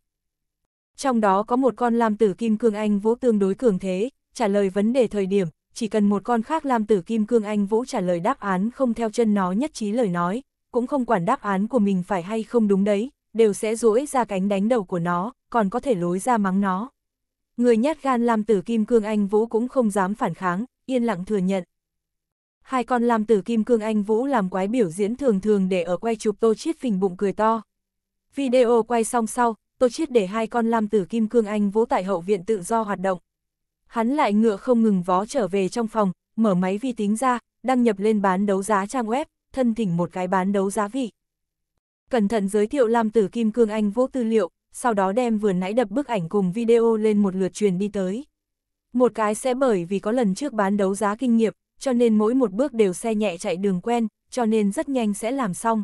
Trong đó có một con lam tử kim cương anh vũ tương đối cường thế, trả lời vấn đề thời điểm, chỉ cần một con khác lam tử kim cương anh vũ trả lời đáp án không theo chân nó nhất trí lời nói, cũng không quản đáp án của mình phải hay không đúng đấy, đều sẽ duỗi ra cánh đánh đầu của nó, còn có thể lối ra mắng nó. Người nhát gan lam tử kim cương anh vũ cũng không dám phản kháng, yên lặng thừa nhận. Hai con lam tử kim cương anh vũ làm quái biểu diễn thường thường để ở quay chụp tô chiết phình bụng cười to, Video quay xong sau, tôi Chiết để hai con lam tử kim cương anh vỗ tại hậu viện tự do hoạt động. Hắn lại ngựa không ngừng vó trở về trong phòng, mở máy vi tính ra, đăng nhập lên bán đấu giá trang web, thân thỉnh một cái bán đấu giá vị. Cẩn thận giới thiệu lam tử kim cương anh vô tư liệu, sau đó đem vừa nãy đập bức ảnh cùng video lên một lượt truyền đi tới. Một cái sẽ bởi vì có lần trước bán đấu giá kinh nghiệm, cho nên mỗi một bước đều xe nhẹ chạy đường quen, cho nên rất nhanh sẽ làm xong.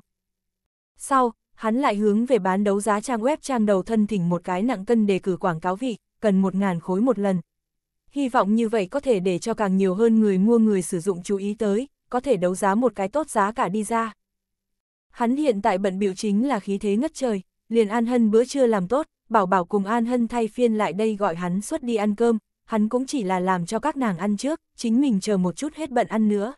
Sau, hắn lại hướng về bán đấu giá trang web trang đầu thân thỉnh một cái nặng cân đề cử quảng cáo vị, cần 1.000 khối một lần. Hy vọng như vậy có thể để cho càng nhiều hơn người mua người sử dụng chú ý tới, có thể đấu giá một cái tốt giá cả đi ra. Hắn hiện tại bận biểu chính là khí thế ngất trời, liền An Hân bữa trưa làm tốt, bảo bảo cùng An Hân thay phiên lại đây gọi hắn xuất đi ăn cơm, hắn cũng chỉ là làm cho các nàng ăn trước, chính mình chờ một chút hết bận ăn nữa.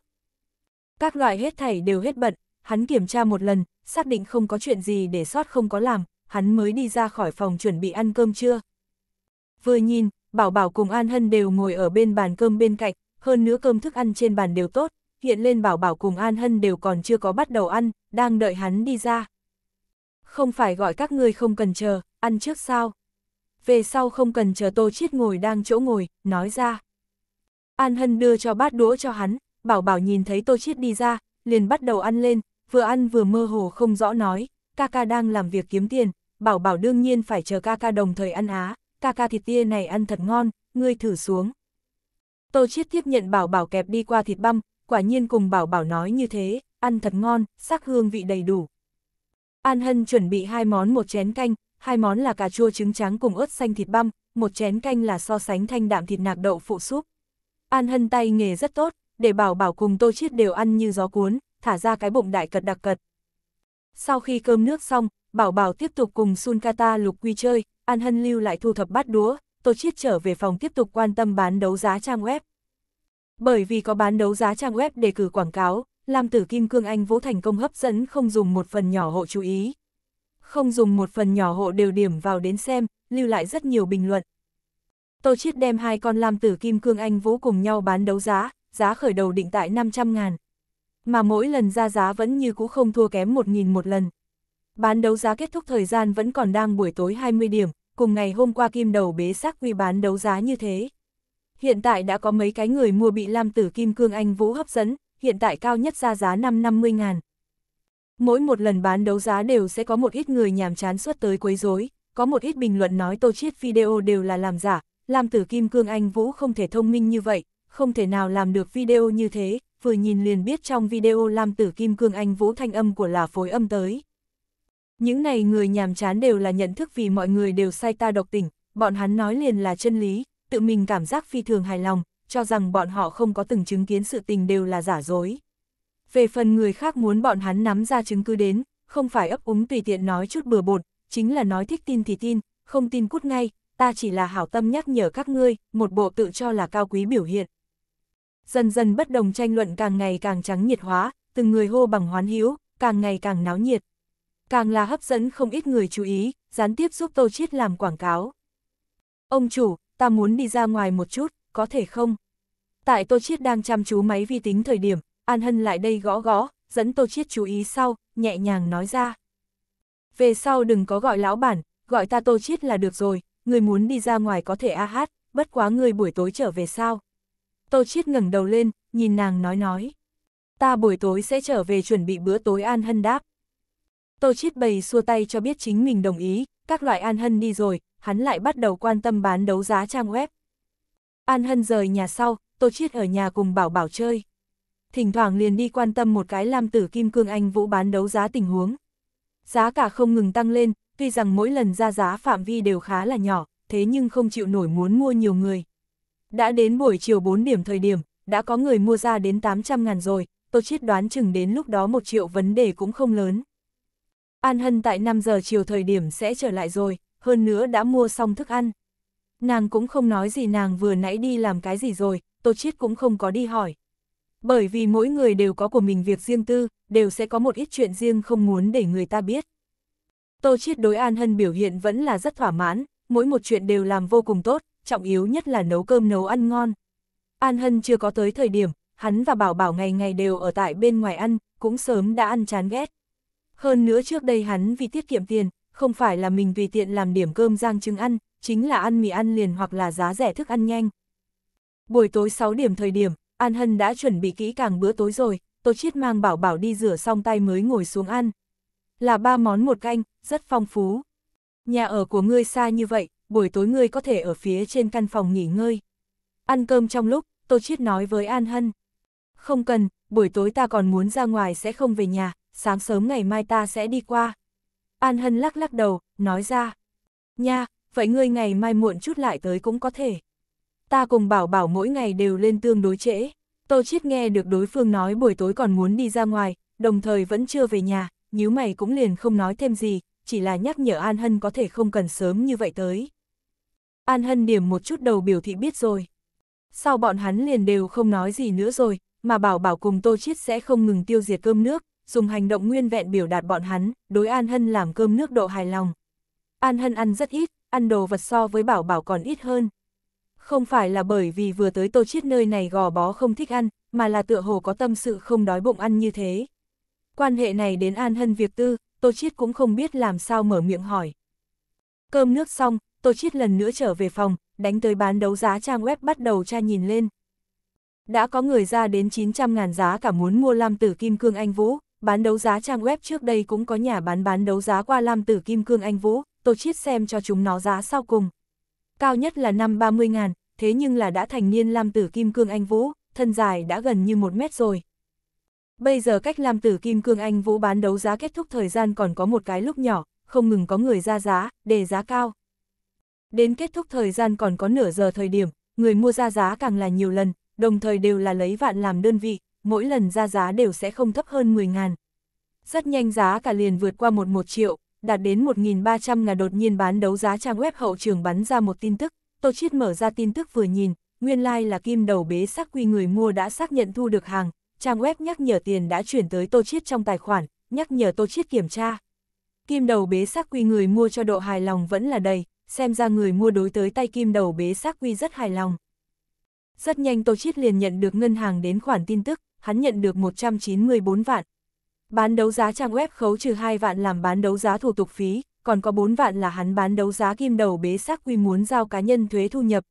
Các loại hết thảy đều hết bận, hắn kiểm tra một lần, xác định không có chuyện gì để sót không có làm, hắn mới đi ra khỏi phòng chuẩn bị ăn cơm trưa. Vừa nhìn, Bảo Bảo cùng An Hân đều ngồi ở bên bàn cơm bên cạnh, hơn nữa cơm thức ăn trên bàn đều tốt, hiện lên Bảo Bảo cùng An Hân đều còn chưa có bắt đầu ăn, đang đợi hắn đi ra. Không phải gọi các người không cần chờ, ăn trước sao? Về sau không cần chờ Tô Chiết ngồi đang chỗ ngồi, nói ra. An Hân đưa cho bát đũa cho hắn, Bảo Bảo nhìn thấy Tô Chiết đi ra, liền bắt đầu ăn lên, vừa ăn vừa mơ hồ không rõ nói, ca ca đang làm việc kiếm tiền, bảo bảo đương nhiên phải chờ ca ca đồng thời ăn á, ca ca thịt tia này ăn thật ngon, ngươi thử xuống. Tô Chiết tiếp nhận bảo bảo kẹp đi qua thịt băm, quả nhiên cùng bảo bảo nói như thế, ăn thật ngon, sắc hương vị đầy đủ. An Hân chuẩn bị hai món một chén canh, hai món là cà chua trứng trắng cùng ớt xanh thịt băm, một chén canh là so sánh thanh đạm thịt nạc đậu phụ súp. An Hân tay nghề rất tốt, để bảo bảo cùng Tô Chiết đều ăn như gió cuốn, thả ra cái bụng đại cật đặc cật. Sau khi cơm nước xong, Bảo Bảo tiếp tục cùng Sunkata lục quy chơi, An Hân Lưu lại thu thập bát đũa, Tô Chiết trở về phòng tiếp tục quan tâm bán đấu giá trang web. Bởi vì có bán đấu giá trang web đề cử quảng cáo, Lam Tử Kim Cương Anh Vũ thành công hấp dẫn không dùng một phần nhỏ hộ chú ý. Không dùng một phần nhỏ hộ đều điểm vào đến xem, lưu lại rất nhiều bình luận. Tô Chiết đem hai con Lam Tử Kim Cương Anh Vũ cùng nhau bán đấu giá, giá khởi đầu định tại 500 ngàn mà mỗi lần ra giá vẫn như cũ không thua kém 1.000 một lần. Bán đấu giá kết thúc thời gian vẫn còn đang buổi tối 20 điểm, cùng ngày hôm qua kim đầu bế sắc quy bán đấu giá như thế. Hiện tại đã có mấy cái người mua bị Lam Tử Kim Cương Anh Vũ hấp dẫn, hiện tại cao nhất ra giá 550 ngàn. Mỗi một lần bán đấu giá đều sẽ có một ít người nhàm chán suốt tới quấy rối, có một ít bình luận nói tô chiết video đều là làm giả, Lam Tử Kim Cương Anh Vũ không thể thông minh như vậy, không thể nào làm được video như thế, vừa nhìn liền biết trong video Lam Tử Kim Cương Anh Vũ thanh âm của là phối âm tới. Những này người nhàm chán đều là nhận thức vì mọi người đều sai ta độc tỉnh, bọn hắn nói liền là chân lý, tự mình cảm giác phi thường hài lòng, cho rằng bọn họ không có từng chứng kiến sự tình đều là giả dối. Về phần người khác muốn bọn hắn nắm ra chứng cứ đến, không phải ấp úng tùy tiện nói chút bừa bột, chính là nói thích tin thì tin, không tin cút ngay, ta chỉ là hảo tâm nhắc nhở các ngươi, một bộ tự cho là cao quý biểu hiện dần dần bất đồng tranh luận càng ngày càng trắng nhiệt hóa, từng người hô bằng hoán hữu, càng ngày càng náo nhiệt. Càng là hấp dẫn không ít người chú ý, gián tiếp giúp Tô Chiết làm quảng cáo. Ông chủ, ta muốn đi ra ngoài một chút, có thể không? Tại Tô Chiết đang chăm chú máy vi tính thời điểm, An Hân lại đây gõ gõ, dẫn Tô Chiết chú ý sau, nhẹ nhàng nói ra. Về sau đừng có gọi lão bản, gọi ta Tô Chiết là được rồi, người muốn đi ra ngoài có thể a hát, bất quá người buổi tối trở về sao? Tô Chiết ngẩng đầu lên, nhìn nàng nói nói. Ta buổi tối sẽ trở về chuẩn bị bữa tối An Hân đáp. Tô Chiết bày xua tay cho biết chính mình đồng ý, các loại An Hân đi rồi, hắn lại bắt đầu quan tâm bán đấu giá trang web. An Hân rời nhà sau, Tô Chiết ở nhà cùng Bảo Bảo chơi. Thỉnh thoảng liền đi quan tâm một cái lam tử kim cương anh vũ bán đấu giá tình huống. Giá cả không ngừng tăng lên, tuy rằng mỗi lần ra giá phạm vi đều khá là nhỏ, thế nhưng không chịu nổi muốn mua nhiều người. Đã đến buổi chiều 4 điểm thời điểm, đã có người mua ra đến 800 ngàn rồi, tôi Chiết đoán chừng đến lúc đó một triệu vấn đề cũng không lớn. An Hân tại 5 giờ chiều thời điểm sẽ trở lại rồi, hơn nữa đã mua xong thức ăn. Nàng cũng không nói gì nàng vừa nãy đi làm cái gì rồi, tôi Chiết cũng không có đi hỏi. Bởi vì mỗi người đều có của mình việc riêng tư, đều sẽ có một ít chuyện riêng không muốn để người ta biết. Tô Chiết đối An Hân biểu hiện vẫn là rất thỏa mãn, mỗi một chuyện đều làm vô cùng tốt, trọng yếu nhất là nấu cơm nấu ăn ngon. An Hân chưa có tới thời điểm, hắn và Bảo Bảo ngày ngày đều ở tại bên ngoài ăn, cũng sớm đã ăn chán ghét. Hơn nữa trước đây hắn vì tiết kiệm tiền, không phải là mình tùy tiện làm điểm cơm rang trứng ăn, chính là ăn mì ăn liền hoặc là giá rẻ thức ăn nhanh. Buổi tối 6 điểm thời điểm, An Hân đã chuẩn bị kỹ càng bữa tối rồi, Tô Chiết mang Bảo Bảo đi rửa xong tay mới ngồi xuống ăn. Là ba món một canh, rất phong phú. Nhà ở của ngươi xa như vậy, buổi tối ngươi có thể ở phía trên căn phòng nghỉ ngơi. Ăn cơm trong lúc, Tô Chiết nói với An Hân. Không cần, buổi tối ta còn muốn ra ngoài sẽ không về nhà, sáng sớm ngày mai ta sẽ đi qua. An Hân lắc lắc đầu, nói ra. Nha, vậy ngươi ngày mai muộn chút lại tới cũng có thể. Ta cùng bảo bảo mỗi ngày đều lên tương đối trễ. Tô Chiết nghe được đối phương nói buổi tối còn muốn đi ra ngoài, đồng thời vẫn chưa về nhà, nhíu mày cũng liền không nói thêm gì, chỉ là nhắc nhở An Hân có thể không cần sớm như vậy tới. An Hân điểm một chút đầu biểu thị biết rồi. Sau bọn hắn liền đều không nói gì nữa rồi, mà bảo bảo cùng Tô Chiết sẽ không ngừng tiêu diệt cơm nước, dùng hành động nguyên vẹn biểu đạt bọn hắn, đối An Hân làm cơm nước độ hài lòng. An Hân ăn rất ít, ăn đồ vật so với bảo bảo còn ít hơn. Không phải là bởi vì vừa tới Tô Chiết nơi này gò bó không thích ăn, mà là tựa hồ có tâm sự không đói bụng ăn như thế. Quan hệ này đến An Hân việc tư, Tô Chiết cũng không biết làm sao mở miệng hỏi. Cơm nước xong, Tô Chiết lần nữa trở về phòng, đánh tới bán đấu giá trang web bắt đầu tra nhìn lên. Đã có người ra đến 900 ngàn giá cả muốn mua Lam Tử Kim Cương Anh Vũ, bán đấu giá trang web trước đây cũng có nhà bán bán đấu giá qua Lam Tử Kim Cương Anh Vũ, Tô Chiết xem cho chúng nó giá sau cùng. Cao nhất là năm 30 ngàn, thế nhưng là đã thành niên Lam Tử Kim Cương Anh Vũ, thân dài đã gần như một mét rồi. Bây giờ cách Lam Tử Kim Cương Anh Vũ bán đấu giá kết thúc thời gian còn có một cái lúc nhỏ, không ngừng có người ra giá, để giá cao. Đến kết thúc thời gian còn có nửa giờ thời điểm, người mua ra giá càng là nhiều lần, đồng thời đều là lấy vạn làm đơn vị, mỗi lần ra giá đều sẽ không thấp hơn 10 ngàn. Rất nhanh giá cả liền vượt qua 11 triệu, đạt đến 1.300 ngàn đột nhiên bán đấu giá trang web hậu trường bắn ra một tin tức, Tô Chiết mở ra tin tức vừa nhìn, nguyên lai like là kim đầu bế sắc quy người mua đã xác nhận thu được hàng, trang web nhắc nhở tiền đã chuyển tới Tô Chiết trong tài khoản, nhắc nhở Tô Chiết kiểm tra. Kim đầu bế sắc quy người mua cho độ hài lòng vẫn là đầy, xem ra người mua đối tới tay kim đầu bế xác quy rất hài lòng. Rất nhanh Tô Chiết liền nhận được ngân hàng đến khoản tin tức, hắn nhận được 194 vạn. Bán đấu giá trang web khấu trừ 2 vạn làm bán đấu giá thủ tục phí, còn có 4 vạn là hắn bán đấu giá kim đầu bế xác quy muốn giao cá nhân thuế thu nhập.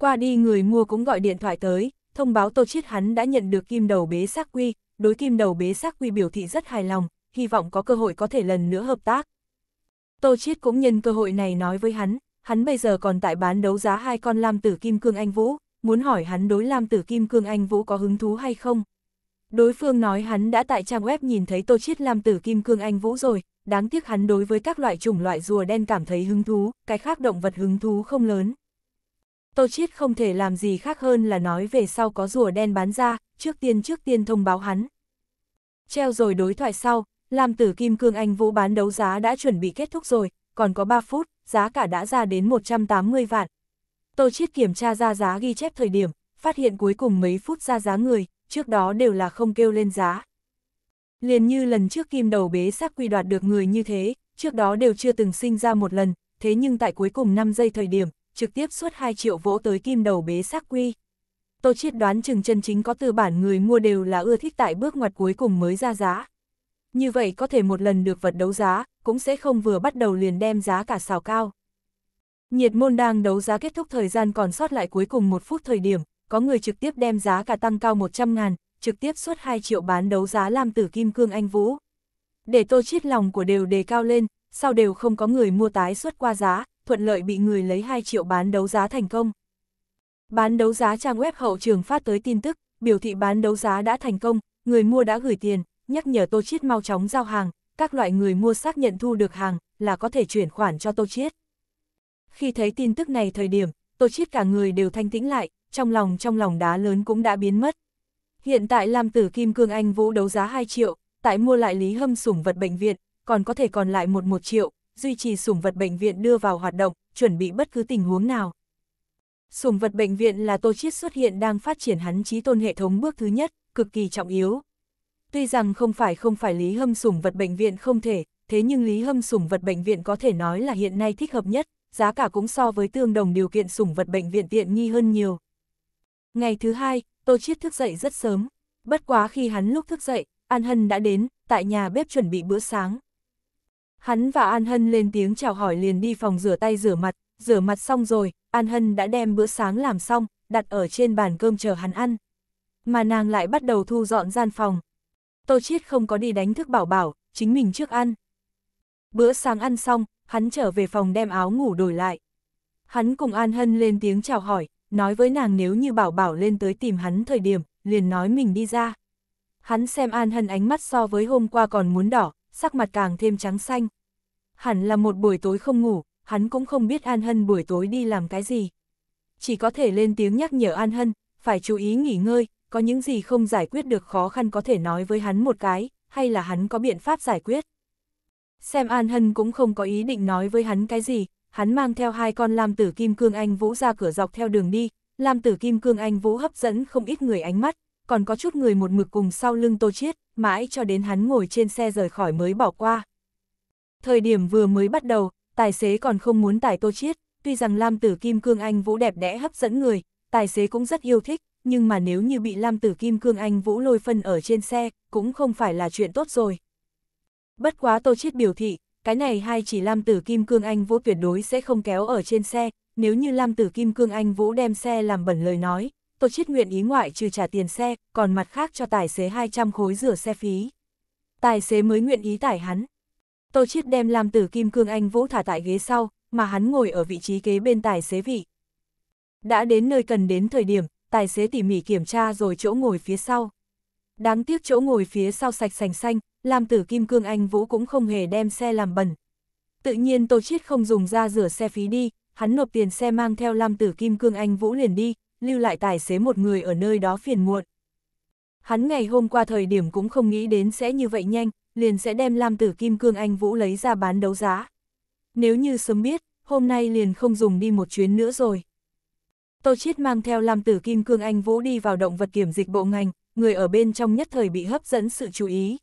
Qua đi người mua cũng gọi điện thoại tới, thông báo Tô Chiết hắn đã nhận được kim đầu bế xác quy, đối kim đầu bế xác quy biểu thị rất hài lòng, hy vọng có cơ hội có thể lần nữa hợp tác. Tô Chiết cũng nhân cơ hội này nói với hắn, hắn bây giờ còn tại bán đấu giá hai con Lam Tử Kim Cương Anh Vũ, muốn hỏi hắn đối Lam Tử Kim Cương Anh Vũ có hứng thú hay không. Đối phương nói hắn đã tại trang web nhìn thấy Tô Chiết Lam Tử Kim Cương Anh Vũ rồi, đáng tiếc hắn đối với các loại chủng loại rùa đen cảm thấy hứng thú, cái khác động vật hứng thú không lớn. Tô Chiết không thể làm gì khác hơn là nói về sau có rùa đen bán ra, trước tiên trước tiên thông báo hắn. Treo rồi đối thoại sau, lam tử kim cương anh vũ bán đấu giá đã chuẩn bị kết thúc rồi, còn có 3 phút, giá cả đã ra đến 180 vạn. Tô Chiết kiểm tra ra giá ghi chép thời điểm, phát hiện cuối cùng mấy phút ra giá người, trước đó đều là không kêu lên giá. Liền như lần trước kim đầu bế sắc quy đoạt được người như thế, trước đó đều chưa từng sinh ra một lần, thế nhưng tại cuối cùng 5 giây thời điểm, trực tiếp suốt 2 triệu vỗ tới kim đầu bế sắc quy. Tô Chiết đoán chừng chân chính có tư bản người mua đều là ưa thích tại bước ngoặt cuối cùng mới ra giá như vậy có thể một lần được vật đấu giá, cũng sẽ không vừa bắt đầu liền đem giá cả xào cao. Nhiệt môn đang đấu giá kết thúc thời gian còn sót lại cuối cùng một phút thời điểm, có người trực tiếp đem giá cả tăng cao 100 ngàn, trực tiếp suốt 2 triệu bán đấu giá làm Tử Kim Cương Anh Vũ. Để tô chiết lòng của đều đề cao lên, sau đều không có người mua tái xuất qua giá, thuận lợi bị người lấy 2 triệu bán đấu giá thành công. Bán đấu giá trang web hậu trường phát tới tin tức, biểu thị bán đấu giá đã thành công, người mua đã gửi tiền, nhắc nhở Tô Chiết mau chóng giao hàng, các loại người mua xác nhận thu được hàng là có thể chuyển khoản cho Tô Chiết. Khi thấy tin tức này thời điểm, Tô Chiết cả người đều thanh tĩnh lại, trong lòng trong lòng đá lớn cũng đã biến mất. Hiện tại Lam Tử Kim Cương Anh Vũ đấu giá 2 triệu, tại mua lại Lý Hâm sủng vật bệnh viện, còn có thể còn lại 11 triệu, duy trì sủng vật bệnh viện đưa vào hoạt động, chuẩn bị bất cứ tình huống nào. Sủng vật bệnh viện là Tô Chiết xuất hiện đang phát triển hắn trí tôn hệ thống bước thứ nhất, cực kỳ trọng yếu. Tuy rằng không phải không phải Lý Hâm sủng vật bệnh viện không thể, thế nhưng Lý Hâm sủng vật bệnh viện có thể nói là hiện nay thích hợp nhất, giá cả cũng so với tương đồng điều kiện sủng vật bệnh viện tiện nghi hơn nhiều. Ngày thứ hai, Tô Chiết thức dậy rất sớm, bất quá khi hắn lúc thức dậy, An Hân đã đến, tại nhà bếp chuẩn bị bữa sáng. Hắn và An Hân lên tiếng chào hỏi liền đi phòng rửa tay rửa mặt, rửa mặt xong rồi, An Hân đã đem bữa sáng làm xong, đặt ở trên bàn cơm chờ hắn ăn. Mà nàng lại bắt đầu thu dọn gian phòng. Tô Chiết không có đi đánh thức bảo bảo, chính mình trước ăn. Bữa sáng ăn xong, hắn trở về phòng đem áo ngủ đổi lại. Hắn cùng An Hân lên tiếng chào hỏi, nói với nàng nếu như bảo bảo lên tới tìm hắn thời điểm, liền nói mình đi ra. Hắn xem An Hân ánh mắt so với hôm qua còn muốn đỏ, sắc mặt càng thêm trắng xanh. Hẳn là một buổi tối không ngủ, hắn cũng không biết An Hân buổi tối đi làm cái gì. Chỉ có thể lên tiếng nhắc nhở An Hân, phải chú ý nghỉ ngơi, có những gì không giải quyết được khó khăn có thể nói với hắn một cái, hay là hắn có biện pháp giải quyết. Xem An Hân cũng không có ý định nói với hắn cái gì, hắn mang theo hai con Lam Tử Kim Cương Anh Vũ ra cửa dọc theo đường đi, Lam Tử Kim Cương Anh Vũ hấp dẫn không ít người ánh mắt, còn có chút người một mực cùng sau lưng Tô Chiết, mãi cho đến hắn ngồi trên xe rời khỏi mới bỏ qua. Thời điểm vừa mới bắt đầu, tài xế còn không muốn tải Tô Chiết, tuy rằng Lam Tử Kim Cương Anh Vũ đẹp đẽ hấp dẫn người, tài xế cũng rất yêu thích, nhưng mà nếu như bị Lam Tử Kim Cương Anh Vũ lôi phân ở trên xe, cũng không phải là chuyện tốt rồi. Bất quá Tô Chiết biểu thị, cái này hai chỉ Lam Tử Kim Cương Anh Vũ tuyệt đối sẽ không kéo ở trên xe, nếu như Lam Tử Kim Cương Anh Vũ đem xe làm bẩn lời nói, Tô Chiết nguyện ý ngoại trừ trả tiền xe, còn mặt khác cho tài xế 200 khối rửa xe phí. Tài xế mới nguyện ý tải hắn. Tô Chiết đem Lam Tử Kim Cương Anh Vũ thả tại ghế sau, mà hắn ngồi ở vị trí kế bên tài xế vị. Đã đến nơi cần đến thời điểm, tài xế tỉ mỉ kiểm tra rồi chỗ ngồi phía sau. Đáng tiếc chỗ ngồi phía sau sạch sành xanh, làm tử kim cương anh Vũ cũng không hề đem xe làm bẩn. Tự nhiên Tô Chiết không dùng ra rửa xe phí đi, hắn nộp tiền xe mang theo Lam Tử Kim Cương Anh Vũ liền đi, lưu lại tài xế một người ở nơi đó phiền muộn. Hắn ngày hôm qua thời điểm cũng không nghĩ đến sẽ như vậy nhanh, liền sẽ đem Lam Tử Kim Cương Anh Vũ lấy ra bán đấu giá. Nếu như sớm biết, hôm nay liền không dùng đi một chuyến nữa rồi. Tô Chiết mang theo Lam Tử Kim Cương Anh Vũ đi vào động vật kiểm dịch bộ ngành, người ở bên trong nhất thời bị hấp dẫn sự chú ý.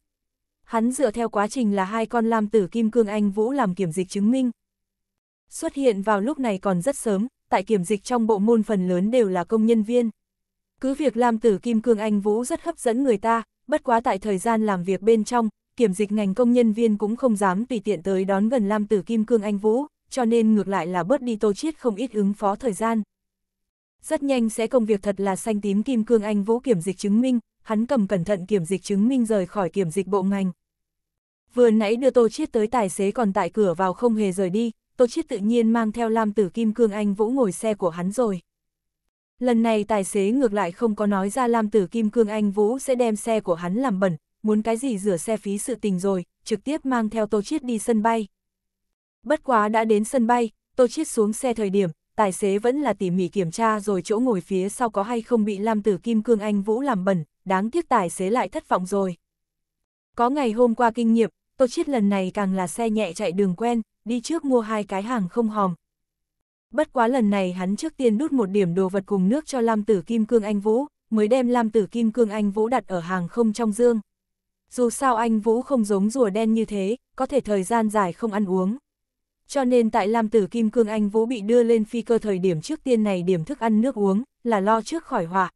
Hắn dựa theo quá trình là hai con Lam Tử Kim Cương Anh Vũ làm kiểm dịch chứng minh. Xuất hiện vào lúc này còn rất sớm, tại kiểm dịch trong bộ môn phần lớn đều là công nhân viên. Cứ việc Lam Tử Kim Cương Anh Vũ rất hấp dẫn người ta, bất quá tại thời gian làm việc bên trong, kiểm dịch ngành công nhân viên cũng không dám tùy tiện tới đón gần Lam Tử Kim Cương Anh Vũ, cho nên ngược lại là bớt đi Tô Chiết không ít ứng phó thời gian. Rất nhanh sẽ công việc thật là xanh tím kim cương anh vũ kiểm dịch chứng minh, hắn cầm cẩn thận kiểm dịch chứng minh rời khỏi kiểm dịch bộ ngành. Vừa nãy đưa Tô Chiết tới tài xế còn tại cửa vào không hề rời đi, Tô Chiết tự nhiên mang theo Lam Tử Kim Cương Anh Vũ ngồi xe của hắn rồi. Lần này tài xế ngược lại không có nói ra Lam Tử Kim Cương Anh Vũ sẽ đem xe của hắn làm bẩn, muốn cái gì rửa xe phí sự tình rồi, trực tiếp mang theo Tô Chiết đi sân bay. Bất quá đã đến sân bay, Tô Chiết xuống xe thời điểm, tài xế vẫn là tỉ mỉ kiểm tra rồi chỗ ngồi phía sau có hay không bị Lam Tử Kim Cương Anh Vũ làm bẩn, đáng tiếc tài xế lại thất vọng rồi. Có ngày hôm qua kinh nghiệm, tôi Chiết lần này càng là xe nhẹ chạy đường quen, đi trước mua hai cái hàng không hòm. Bất quá lần này hắn trước tiên đút một điểm đồ vật cùng nước cho Lam Tử Kim Cương Anh Vũ, mới đem Lam Tử Kim Cương Anh Vũ đặt ở hàng không trong dương. Dù sao anh Vũ không giống rùa đen như thế, có thể thời gian dài không ăn uống. Cho nên tại Lam Tử Kim Cương Anh Vũ bị đưa lên phi cơ thời điểm trước tiên này điểm thức ăn nước uống, là lo trước khỏi họa.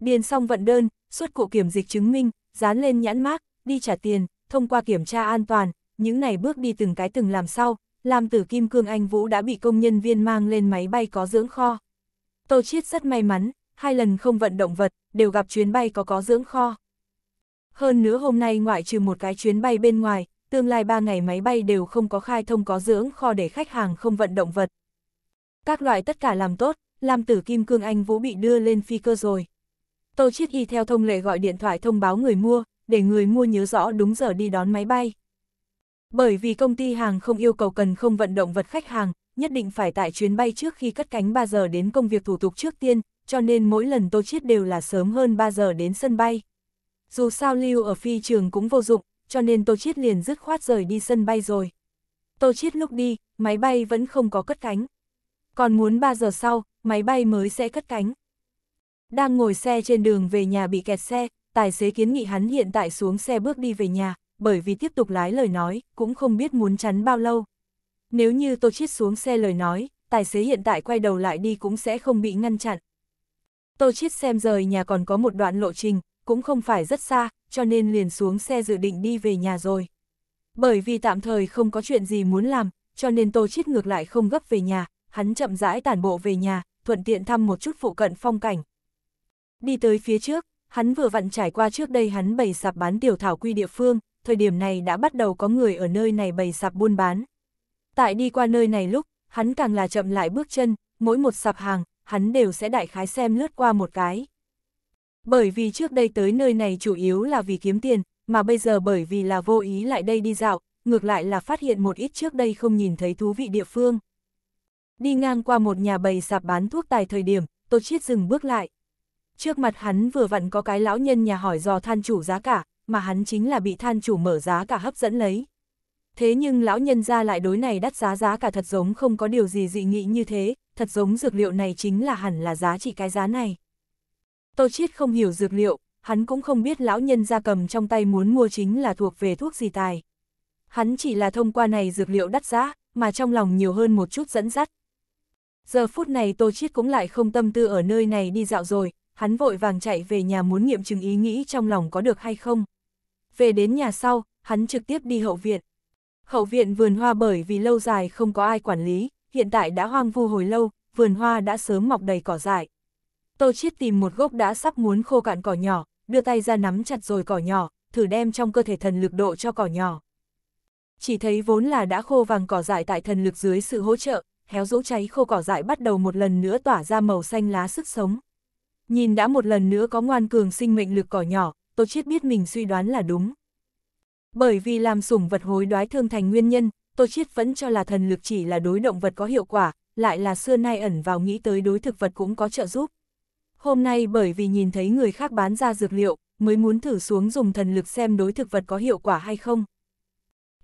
Điền xong vận đơn, xuất cụ kiểm dịch chứng minh, dán lên nhãn mát, đi trả tiền, thông qua kiểm tra an toàn, những này bước đi từng cái từng làm sau, Lam Tử Kim Cương Anh Vũ đã bị công nhân viên mang lên máy bay có dưỡng kho. Tô Chiết rất may mắn, hai lần không vận động vật, đều gặp chuyến bay có có dưỡng kho. Hơn nữa hôm nay ngoại trừ một cái chuyến bay bên ngoài, tương lai 3 ngày máy bay đều không có khai thông có dưỡng kho để khách hàng không vận động vật. Các loại tất cả làm tốt, làm tử kim cương anh vũ bị đưa lên phi cơ rồi. Tô Chiết Y theo thông lệ gọi điện thoại thông báo người mua, để người mua nhớ rõ đúng giờ đi đón máy bay. Bởi vì công ty hàng không yêu cầu cần không vận động vật khách hàng, nhất định phải tại chuyến bay trước khi cất cánh 3 giờ đến công việc thủ tục trước tiên, cho nên mỗi lần Tô Chiết đều là sớm hơn 3 giờ đến sân bay. Dù sao lưu ở phi trường cũng vô dụng, cho nên Tô Chiết liền dứt khoát rời đi sân bay rồi. Tô Chiết lúc đi, máy bay vẫn không có cất cánh. Còn muốn 3 giờ sau, máy bay mới sẽ cất cánh. Đang ngồi xe trên đường về nhà bị kẹt xe, tài xế kiến nghị hắn hiện tại xuống xe bước đi về nhà, bởi vì tiếp tục lái lời nói, cũng không biết muốn chắn bao lâu. Nếu như Tô Chiết xuống xe lời nói, tài xế hiện tại quay đầu lại đi cũng sẽ không bị ngăn chặn. Tô Chiết xem rời nhà còn có một đoạn lộ trình, cũng không phải rất xa, cho nên liền xuống xe dự định đi về nhà rồi. Bởi vì tạm thời không có chuyện gì muốn làm, cho nên Tô Chiết ngược lại không gấp về nhà, hắn chậm rãi tản bộ về nhà, thuận tiện thăm một chút phụ cận phong cảnh. Đi tới phía trước, hắn vừa vặn trải qua trước đây hắn bày sạp bán tiểu thảo quy địa phương, thời điểm này đã bắt đầu có người ở nơi này bày sạp buôn bán. Tại đi qua nơi này lúc, hắn càng là chậm lại bước chân, mỗi một sạp hàng, hắn đều sẽ đại khái xem lướt qua một cái bởi vì trước đây tới nơi này chủ yếu là vì kiếm tiền, mà bây giờ bởi vì là vô ý lại đây đi dạo, ngược lại là phát hiện một ít trước đây không nhìn thấy thú vị địa phương. Đi ngang qua một nhà bày sạp bán thuốc tài thời điểm, Tô Chiết dừng bước lại. Trước mặt hắn vừa vặn có cái lão nhân nhà hỏi dò than chủ giá cả, mà hắn chính là bị than chủ mở giá cả hấp dẫn lấy. Thế nhưng lão nhân ra lại đối này đắt giá giá cả thật giống không có điều gì dị nghị như thế, thật giống dược liệu này chính là hẳn là giá trị cái giá này. Tô Chiết không hiểu dược liệu, hắn cũng không biết lão nhân gia cầm trong tay muốn mua chính là thuộc về thuốc gì tài. Hắn chỉ là thông qua này dược liệu đắt giá, mà trong lòng nhiều hơn một chút dẫn dắt. Giờ phút này Tô Chiết cũng lại không tâm tư ở nơi này đi dạo rồi, hắn vội vàng chạy về nhà muốn nghiệm chứng ý nghĩ trong lòng có được hay không. Về đến nhà sau, hắn trực tiếp đi hậu viện. Hậu viện vườn hoa bởi vì lâu dài không có ai quản lý, hiện tại đã hoang vu hồi lâu, vườn hoa đã sớm mọc đầy cỏ dại. Tô Chiết tìm một gốc đã sắp muốn khô cạn cỏ nhỏ, đưa tay ra nắm chặt rồi cỏ nhỏ, thử đem trong cơ thể thần lực độ cho cỏ nhỏ. Chỉ thấy vốn là đã khô vàng cỏ dại tại thần lực dưới sự hỗ trợ, héo rũ cháy khô cỏ dại bắt đầu một lần nữa tỏa ra màu xanh lá sức sống. Nhìn đã một lần nữa có ngoan cường sinh mệnh lực cỏ nhỏ, Tô Chiết biết mình suy đoán là đúng. Bởi vì làm sủng vật hối đoái thương thành nguyên nhân, Tô Chiết vẫn cho là thần lực chỉ là đối động vật có hiệu quả, lại là xưa nay ẩn vào nghĩ tới đối thực vật cũng có trợ giúp. Hôm nay bởi vì nhìn thấy người khác bán ra dược liệu, mới muốn thử xuống dùng thần lực xem đối thực vật có hiệu quả hay không.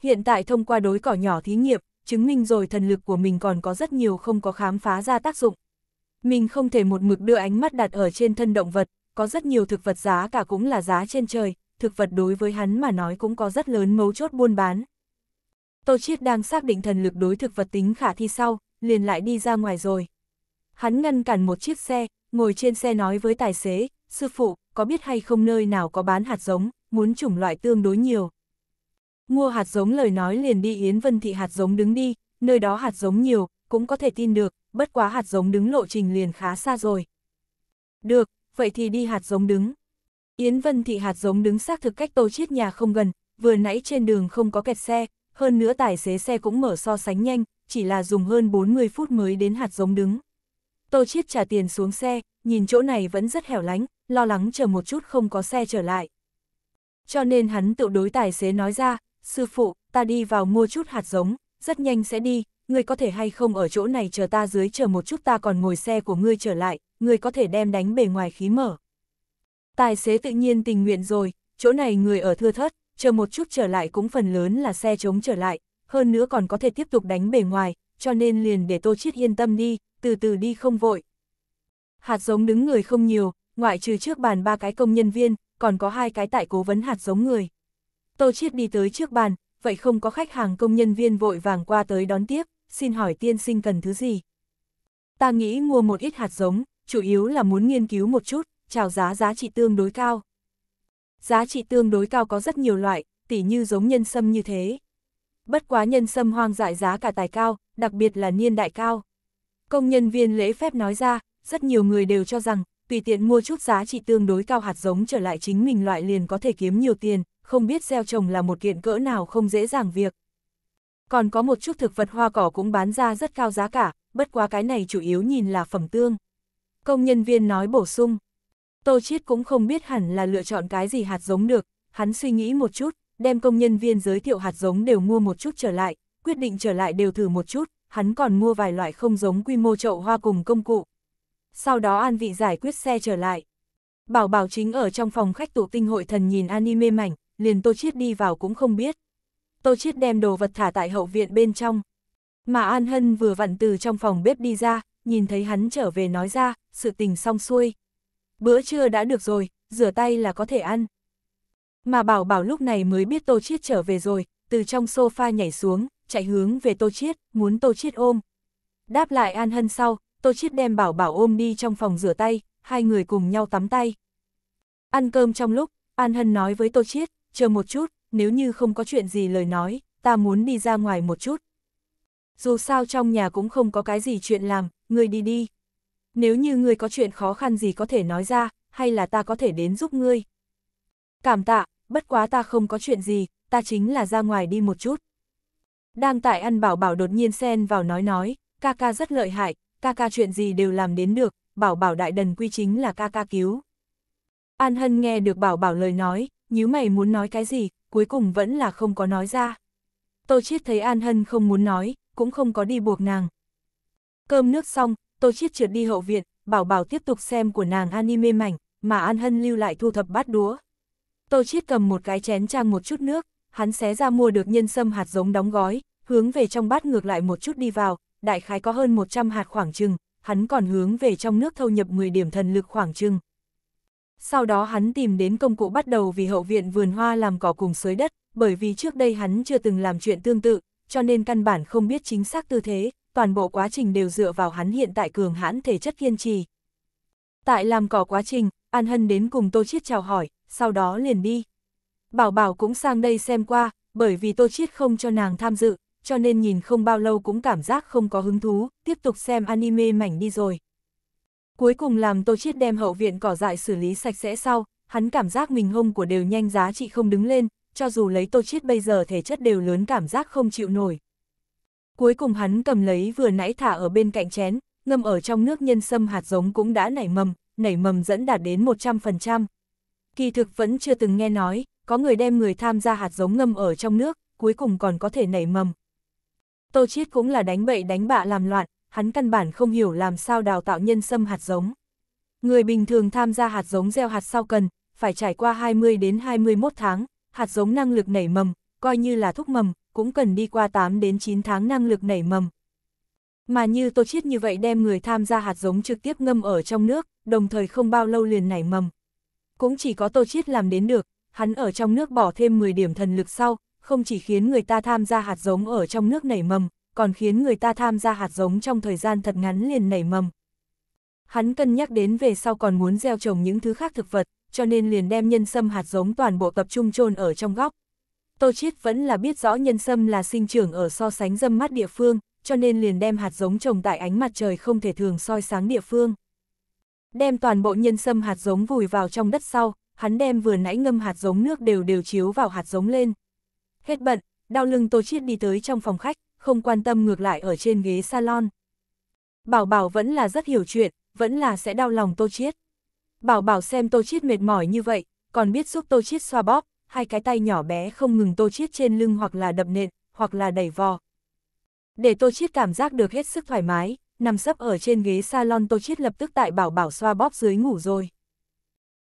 Hiện tại thông qua đối cỏ nhỏ thí nghiệm, chứng minh rồi thần lực của mình còn có rất nhiều không có khám phá ra tác dụng. Mình không thể một mực đưa ánh mắt đặt ở trên thân động vật, có rất nhiều thực vật giá cả cũng là giá trên trời, thực vật đối với hắn mà nói cũng có rất lớn mấu chốt buôn bán. Tô Chiết đang xác định thần lực đối thực vật tính khả thi sau, liền lại đi ra ngoài rồi. Hắn ngăn cản một chiếc xe, ngồi trên xe nói với tài xế, sư phụ, có biết hay không nơi nào có bán hạt giống, muốn chủng loại tương đối nhiều. Mua hạt giống lời nói liền đi Yến Vân Thị hạt giống đứng đi, nơi đó hạt giống nhiều, cũng có thể tin được, bất quá hạt giống đứng lộ trình liền khá xa rồi. Được, vậy thì đi hạt giống đứng. Yến Vân Thị hạt giống đứng xác thực cách tô chiết nhà không gần, vừa nãy trên đường không có kẹt xe, hơn nữa tài xế xe cũng mở so sánh nhanh, chỉ là dùng hơn 40 phút mới đến hạt giống đứng. Tô Chiết trả tiền xuống xe, nhìn chỗ này vẫn rất hẻo lánh, lo lắng chờ một chút không có xe trở lại. Cho nên hắn tự đối tài xế nói ra, sư phụ, ta đi vào mua chút hạt giống, rất nhanh sẽ đi, ngươi có thể hay không ở chỗ này chờ ta dưới chờ một chút ta còn ngồi xe của ngươi trở lại, ngươi có thể đem đánh bề ngoài khí mở. Tài xế tự nhiên tình nguyện rồi, chỗ này người ở thưa thớt, chờ một chút trở lại cũng phần lớn là xe chống trở lại, hơn nữa còn có thể tiếp tục đánh bề ngoài, cho nên liền để Tô Chiết yên tâm đi, từ từ đi không vội. Hạt giống đứng người không nhiều, ngoại trừ trước bàn ba cái công nhân viên, còn có hai cái tại cố vấn hạt giống người. Tô Chiết đi tới trước bàn, vậy không có khách hàng công nhân viên vội vàng qua tới đón tiếp, xin hỏi tiên sinh cần thứ gì? Ta nghĩ mua một ít hạt giống, chủ yếu là muốn nghiên cứu một chút, chào giá giá trị tương đối cao. Giá trị tương đối cao có rất nhiều loại, tỉ như giống nhân sâm như thế. Bất quá nhân sâm hoang dại giá cả tài cao, đặc biệt là niên đại cao. Công nhân viên lễ phép nói ra, rất nhiều người đều cho rằng, tùy tiện mua chút giá trị tương đối cao hạt giống trở lại chính mình loại liền có thể kiếm nhiều tiền, không biết gieo trồng là một kiện cỡ nào không dễ dàng việc. Còn có một chút thực vật hoa cỏ cũng bán ra rất cao giá cả, bất quá cái này chủ yếu nhìn là phẩm tương. Công nhân viên nói bổ sung, Tô Chiết cũng không biết hẳn là lựa chọn cái gì hạt giống được, hắn suy nghĩ một chút, đem công nhân viên giới thiệu hạt giống đều mua một chút trở lại, quyết định trở lại đều thử một chút, hắn còn mua vài loại không giống quy mô chậu hoa cùng công cụ. Sau đó An Vị giải quyết xe trở lại. Bảo Bảo chính ở trong phòng khách tụ tinh hội thần nhìn anime mảnh, liền Tô Chiết đi vào cũng không biết. Tô Chiết đem đồ vật thả tại hậu viện bên trong. Mà An Hân vừa vặn từ trong phòng bếp đi ra, nhìn thấy hắn trở về nói ra, sự tình xong xuôi. Bữa trưa đã được rồi, rửa tay là có thể ăn. Mà Bảo Bảo lúc này mới biết Tô Chiết trở về rồi, từ trong sofa nhảy xuống, chạy hướng về Tô Chiết, muốn Tô Chiết ôm. Đáp lại An Hân sau, Tô Chiết đem Bảo Bảo ôm đi trong phòng rửa tay, hai người cùng nhau tắm tay. Ăn cơm trong lúc, An Hân nói với Tô Chiết, chờ một chút, nếu như không có chuyện gì lời nói, ta muốn đi ra ngoài một chút. Dù sao trong nhà cũng không có cái gì chuyện làm, ngươi đi đi. Nếu như ngươi có chuyện khó khăn gì có thể nói ra, hay là ta có thể đến giúp ngươi. Cảm tạ, bất quá ta không có chuyện gì, ta chính là ra ngoài đi một chút. Đang tại ăn bảo bảo đột nhiên xen vào nói nói, ca ca rất lợi hại, ca ca chuyện gì đều làm đến được, bảo bảo đại đần quy chính là ca ca cứu. An Hân nghe được bảo bảo lời nói, nếu mày muốn nói cái gì, cuối cùng vẫn là không có nói ra. Tô Chiết thấy An Hân không muốn nói, cũng không có đi buộc nàng. Cơm nước xong, Tô Chiết trượt đi hậu viện, bảo bảo tiếp tục xem của nàng anime mảnh, mà An Hân lưu lại thu thập bát đúa Tô Chiết cầm một cái chén trang một chút nước, hắn xé ra mua được nhân sâm hạt giống đóng gói, hướng về trong bát ngược lại một chút đi vào, đại khái có hơn 100 hạt khoảng chừng, hắn còn hướng về trong nước thâu nhập 10 điểm thần lực khoảng chừng. Sau đó hắn tìm đến công cụ bắt đầu vì hậu viện vườn hoa làm cỏ cùng sới đất, bởi vì trước đây hắn chưa từng làm chuyện tương tự, cho nên căn bản không biết chính xác tư thế, toàn bộ quá trình đều dựa vào hắn hiện tại cường hãn thể chất kiên trì. Tại làm cỏ quá trình, An Hân đến cùng Tô Chiết chào hỏi, sau đó liền đi. Bảo Bảo cũng sang đây xem qua, bởi vì Tô Chiết không cho nàng tham dự, cho nên nhìn không bao lâu cũng cảm giác không có hứng thú, tiếp tục xem anime mảnh đi rồi. Cuối cùng làm Tô Chiết đem hậu viện cỏ dại xử lý sạch sẽ sau, hắn cảm giác mình hông của đều nhanh giá trị không đứng lên, cho dù lấy Tô Chiết bây giờ thể chất đều lớn cảm giác không chịu nổi. Cuối cùng hắn cầm lấy vừa nãy thả ở bên cạnh chén, ngâm ở trong nước nhân sâm hạt giống cũng đã nảy mầm, nảy mầm dẫn đạt đến 100%. Kỳ thực vẫn chưa từng nghe nói, có người đem người tham gia hạt giống ngâm ở trong nước, cuối cùng còn có thể nảy mầm. Tô Chiết cũng là đánh bậy đánh bạ làm loạn, hắn căn bản không hiểu làm sao đào tạo nhân sâm hạt giống. Người bình thường tham gia hạt giống gieo hạt sau cần, phải trải qua 20 đến 21 tháng, hạt giống năng lực nảy mầm, coi như là thúc mầm, cũng cần đi qua 8 đến 9 tháng năng lực nảy mầm. Mà như Tô Chiết như vậy đem người tham gia hạt giống trực tiếp ngâm ở trong nước, đồng thời không bao lâu liền nảy mầm. Cũng chỉ có Tô Chiết làm đến được, hắn ở trong nước bỏ thêm 10 điểm thần lực sau, không chỉ khiến người ta tham gia hạt giống ở trong nước nảy mầm, còn khiến người ta tham gia hạt giống trong thời gian thật ngắn liền nảy mầm. Hắn cân nhắc đến về sau còn muốn gieo trồng những thứ khác thực vật, cho nên liền đem nhân sâm hạt giống toàn bộ tập trung chôn ở trong góc. Tô Chiết vẫn là biết rõ nhân sâm là sinh trưởng ở so sánh dâm mắt địa phương, cho nên liền đem hạt giống trồng tại ánh mặt trời không thể thường soi sáng địa phương. Đem toàn bộ nhân sâm hạt giống vùi vào trong đất sau, hắn đem vừa nãy ngâm hạt giống nước đều đều chiếu vào hạt giống lên. Hết bận, đau lưng Tô Chiết đi tới trong phòng khách, không quan tâm ngược lại ở trên ghế salon. Bảo Bảo vẫn là rất hiểu chuyện, vẫn là sẽ đau lòng Tô Chiết. Bảo Bảo xem Tô Chiết mệt mỏi như vậy, còn biết giúp Tô Chiết xoa bóp, hai cái tay nhỏ bé không ngừng Tô Chiết trên lưng hoặc là đập nện, hoặc là đẩy vò. Để Tô Chiết cảm giác được hết sức thoải mái, nằm sấp ở trên ghế salon Tô Chiết lập tức tại Bảo Bảo xoa bóp dưới ngủ rồi.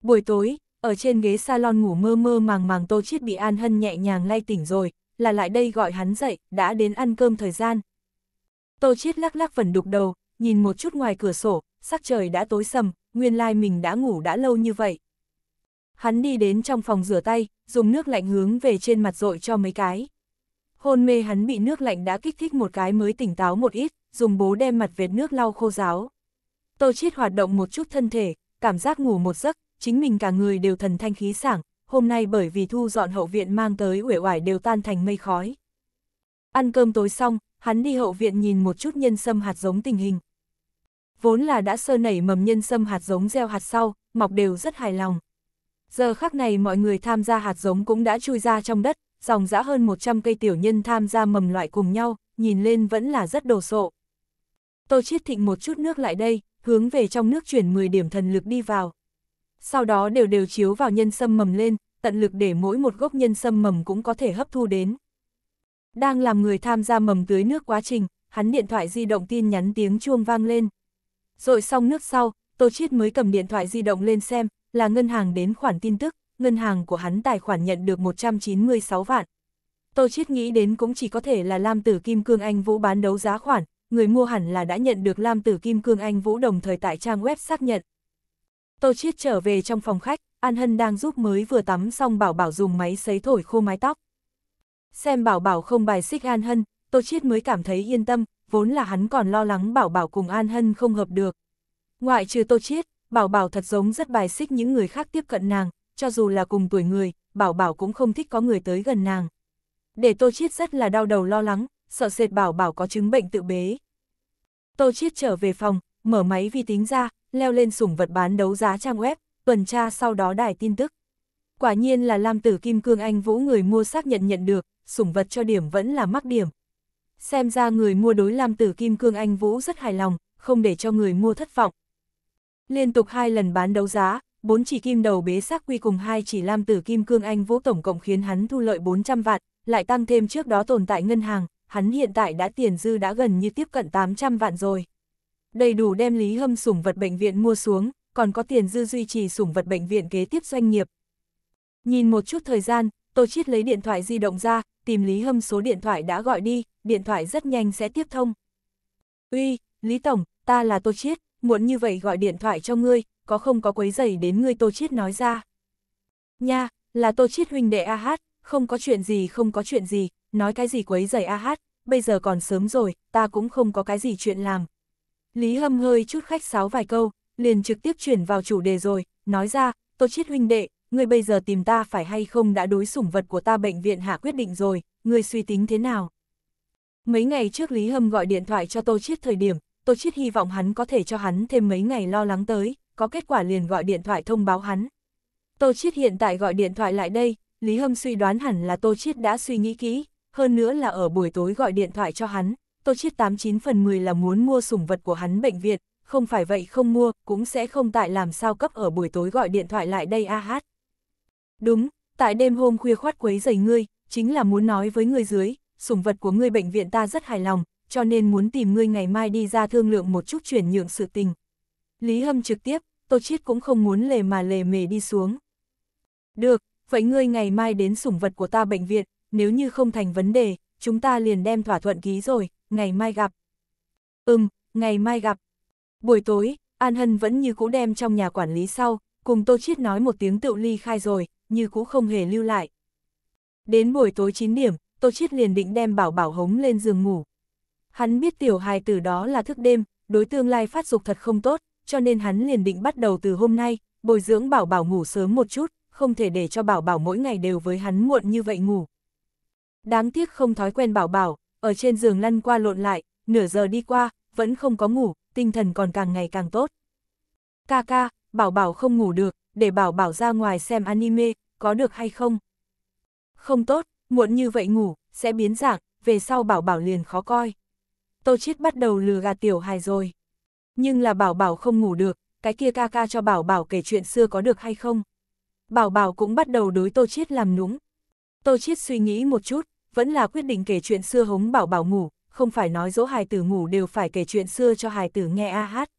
Buổi tối, ở trên ghế salon ngủ mơ mơ màng màng Tô Chiết bị An Hân nhẹ nhàng lay tỉnh rồi, là lại đây gọi hắn dậy, đã đến ăn cơm thời gian. Tô Chiết lắc lắc phần đục đầu, nhìn một chút ngoài cửa sổ, sắc trời đã tối sầm, nguyên lai mình đã ngủ đã lâu như vậy. Hắn đi đến trong phòng rửa tay, dùng nước lạnh hướng về trên mặt dội cho mấy cái. Hôn mê hắn bị nước lạnh đã kích thích một cái mới tỉnh táo một ít, dùng bố đem mặt vệt nước lau khô ráo. Tô Chiết hoạt động một chút thân thể, cảm giác ngủ một giấc, chính mình cả người đều thần thanh khí sảng, hôm nay bởi vì thu dọn hậu viện mang tới uể oải đều tan thành mây khói. Ăn cơm tối xong, hắn đi hậu viện nhìn một chút nhân sâm hạt giống tình hình. Vốn là đã sơ nảy mầm nhân sâm hạt giống gieo hạt sau, mọc đều rất hài lòng. Giờ khắc này mọi người tham gia hạt giống cũng đã chui ra trong đất, dòng dã hơn 100 cây tiểu nhân tham gia mầm loại cùng nhau, nhìn lên vẫn là rất đồ sộ. Tô Chiết Thịnh một chút nước lại đây, hướng về trong nước chuyển 10 điểm thần lực đi vào sau đó đều đều chiếu vào nhân sâm mầm lên, tận lực để mỗi một gốc nhân sâm mầm cũng có thể hấp thu đến. Đang làm người tham gia mầm tưới nước quá trình, hắn điện thoại di động tin nhắn tiếng chuông vang lên. Rồi xong nước sau, Tô Chiết mới cầm điện thoại di động lên xem, là ngân hàng đến khoản tin tức, ngân hàng của hắn tài khoản nhận được 196 vạn. Tô Chiết nghĩ đến cũng chỉ có thể là Lam Tử Kim Cương Anh Vũ bán đấu giá khoản, người mua hẳn là đã nhận được Lam Tử Kim Cương Anh Vũ đồng thời tại trang web xác nhận. Tô Chiết trở về trong phòng khách, An Hân đang giúp mới vừa tắm xong Bảo Bảo dùng máy sấy thổi khô mái tóc. Xem Bảo Bảo không bài xích An Hân, Tô Chiết mới cảm thấy yên tâm, vốn là hắn còn lo lắng Bảo Bảo cùng An Hân không hợp được. Ngoại trừ Tô Chiết, Bảo Bảo thật giống rất bài xích những người khác tiếp cận nàng, cho dù là cùng tuổi người, Bảo Bảo cũng không thích có người tới gần nàng. Để Tô Chiết rất là đau đầu lo lắng, sợ sệt Bảo Bảo có chứng bệnh tự bế. Tô Chiết trở về phòng, mở máy vi tính ra, leo lên sủng vật bán đấu giá trang web, tuần tra sau đó đài tin tức. Quả nhiên là Lam Tử Kim Cương Anh Vũ người mua xác nhận nhận được, sủng vật cho điểm vẫn là mắc điểm. Xem ra người mua đối Lam Tử Kim Cương Anh Vũ rất hài lòng, không để cho người mua thất vọng. Liên tục hai lần bán đấu giá, bốn chỉ kim đầu bế xác quy cùng hai chỉ Lam Tử Kim Cương Anh Vũ tổng cộng khiến hắn thu lợi 400 vạn, lại tăng thêm trước đó tồn tại ngân hàng, hắn hiện tại đã tiền dư đã gần như tiếp cận 800 vạn rồi đầy đủ đem Lý Hâm sủng vật bệnh viện mua xuống, còn có tiền dư duy trì sủng vật bệnh viện kế tiếp doanh nghiệp. Nhìn một chút thời gian, Tô Chiết lấy điện thoại di động ra, tìm Lý Hâm số điện thoại đã gọi đi, điện thoại rất nhanh sẽ tiếp thông. Uy, Lý Tổng, ta là Tô Chiết, muốn như vậy gọi điện thoại cho ngươi, có không có quấy rầy đến ngươi Tô Chiết nói ra. Nha, là Tô Chiết huynh đệ ah không có chuyện gì không có chuyện gì, nói cái gì quấy rầy ah bây giờ còn sớm rồi, ta cũng không có cái gì chuyện làm, Lý Hâm hơi chút khách sáo vài câu, liền trực tiếp chuyển vào chủ đề rồi, nói ra, Tô Chiết huynh đệ, ngươi bây giờ tìm ta phải hay không đã đối sủng vật của ta bệnh viện hạ quyết định rồi, ngươi suy tính thế nào? Mấy ngày trước Lý Hâm gọi điện thoại cho Tô Chiết thời điểm, Tô Chiết hy vọng hắn có thể cho hắn thêm mấy ngày lo lắng tới, có kết quả liền gọi điện thoại thông báo hắn. Tô Chiết hiện tại gọi điện thoại lại đây, Lý Hâm suy đoán hẳn là Tô Chiết đã suy nghĩ kỹ, hơn nữa là ở buổi tối gọi điện thoại cho hắn, Tô Chiết 89 phần 10 là muốn mua sủng vật của hắn bệnh viện, không phải vậy không mua, cũng sẽ không tại làm sao cấp ở buổi tối gọi điện thoại lại đây a hát. Đúng, tại đêm hôm khuya khoát quấy giày ngươi, chính là muốn nói với ngươi dưới, sủng vật của ngươi bệnh viện ta rất hài lòng, cho nên muốn tìm ngươi ngày mai đi ra thương lượng một chút chuyển nhượng sự tình. Lý Hâm trực tiếp, tôi Chiết cũng không muốn lề mà lề mề đi xuống. Được, vậy ngươi ngày mai đến sủng vật của ta bệnh viện, nếu như không thành vấn đề, chúng ta liền đem thỏa thuận ký rồi, ngày mai gặp. Ừm, ngày mai gặp. Buổi tối, An Hân vẫn như cũ đem trong nhà quản lý sau, cùng Tô Chiết nói một tiếng tự ly khai rồi, như cũ không hề lưu lại. Đến buổi tối 9 điểm, Tô Chiết liền định đem bảo bảo hống lên giường ngủ. Hắn biết tiểu hài tử đó là thức đêm, đối tương lai phát dục thật không tốt, cho nên hắn liền định bắt đầu từ hôm nay, bồi dưỡng bảo bảo ngủ sớm một chút, không thể để cho bảo bảo mỗi ngày đều với hắn muộn như vậy ngủ. Đáng tiếc không thói quen bảo bảo, ở trên giường lăn qua lộn lại, nửa giờ đi qua, vẫn không có ngủ, tinh thần còn càng ngày càng tốt. Ca ca, bảo bảo không ngủ được, để bảo bảo ra ngoài xem anime, có được hay không? Không tốt, muộn như vậy ngủ, sẽ biến dạng, về sau bảo bảo liền khó coi. Tô Chiết bắt đầu lừa gạt tiểu hài rồi. Nhưng là bảo bảo không ngủ được, cái kia ca ca cho bảo bảo kể chuyện xưa có được hay không? Bảo bảo cũng bắt đầu đối Tô Chiết làm núng. Tô Chiết suy nghĩ một chút, vẫn là quyết định kể chuyện xưa hống bảo bảo ngủ, không phải nói dỗ hài tử ngủ đều phải kể chuyện xưa cho hài tử nghe a hát.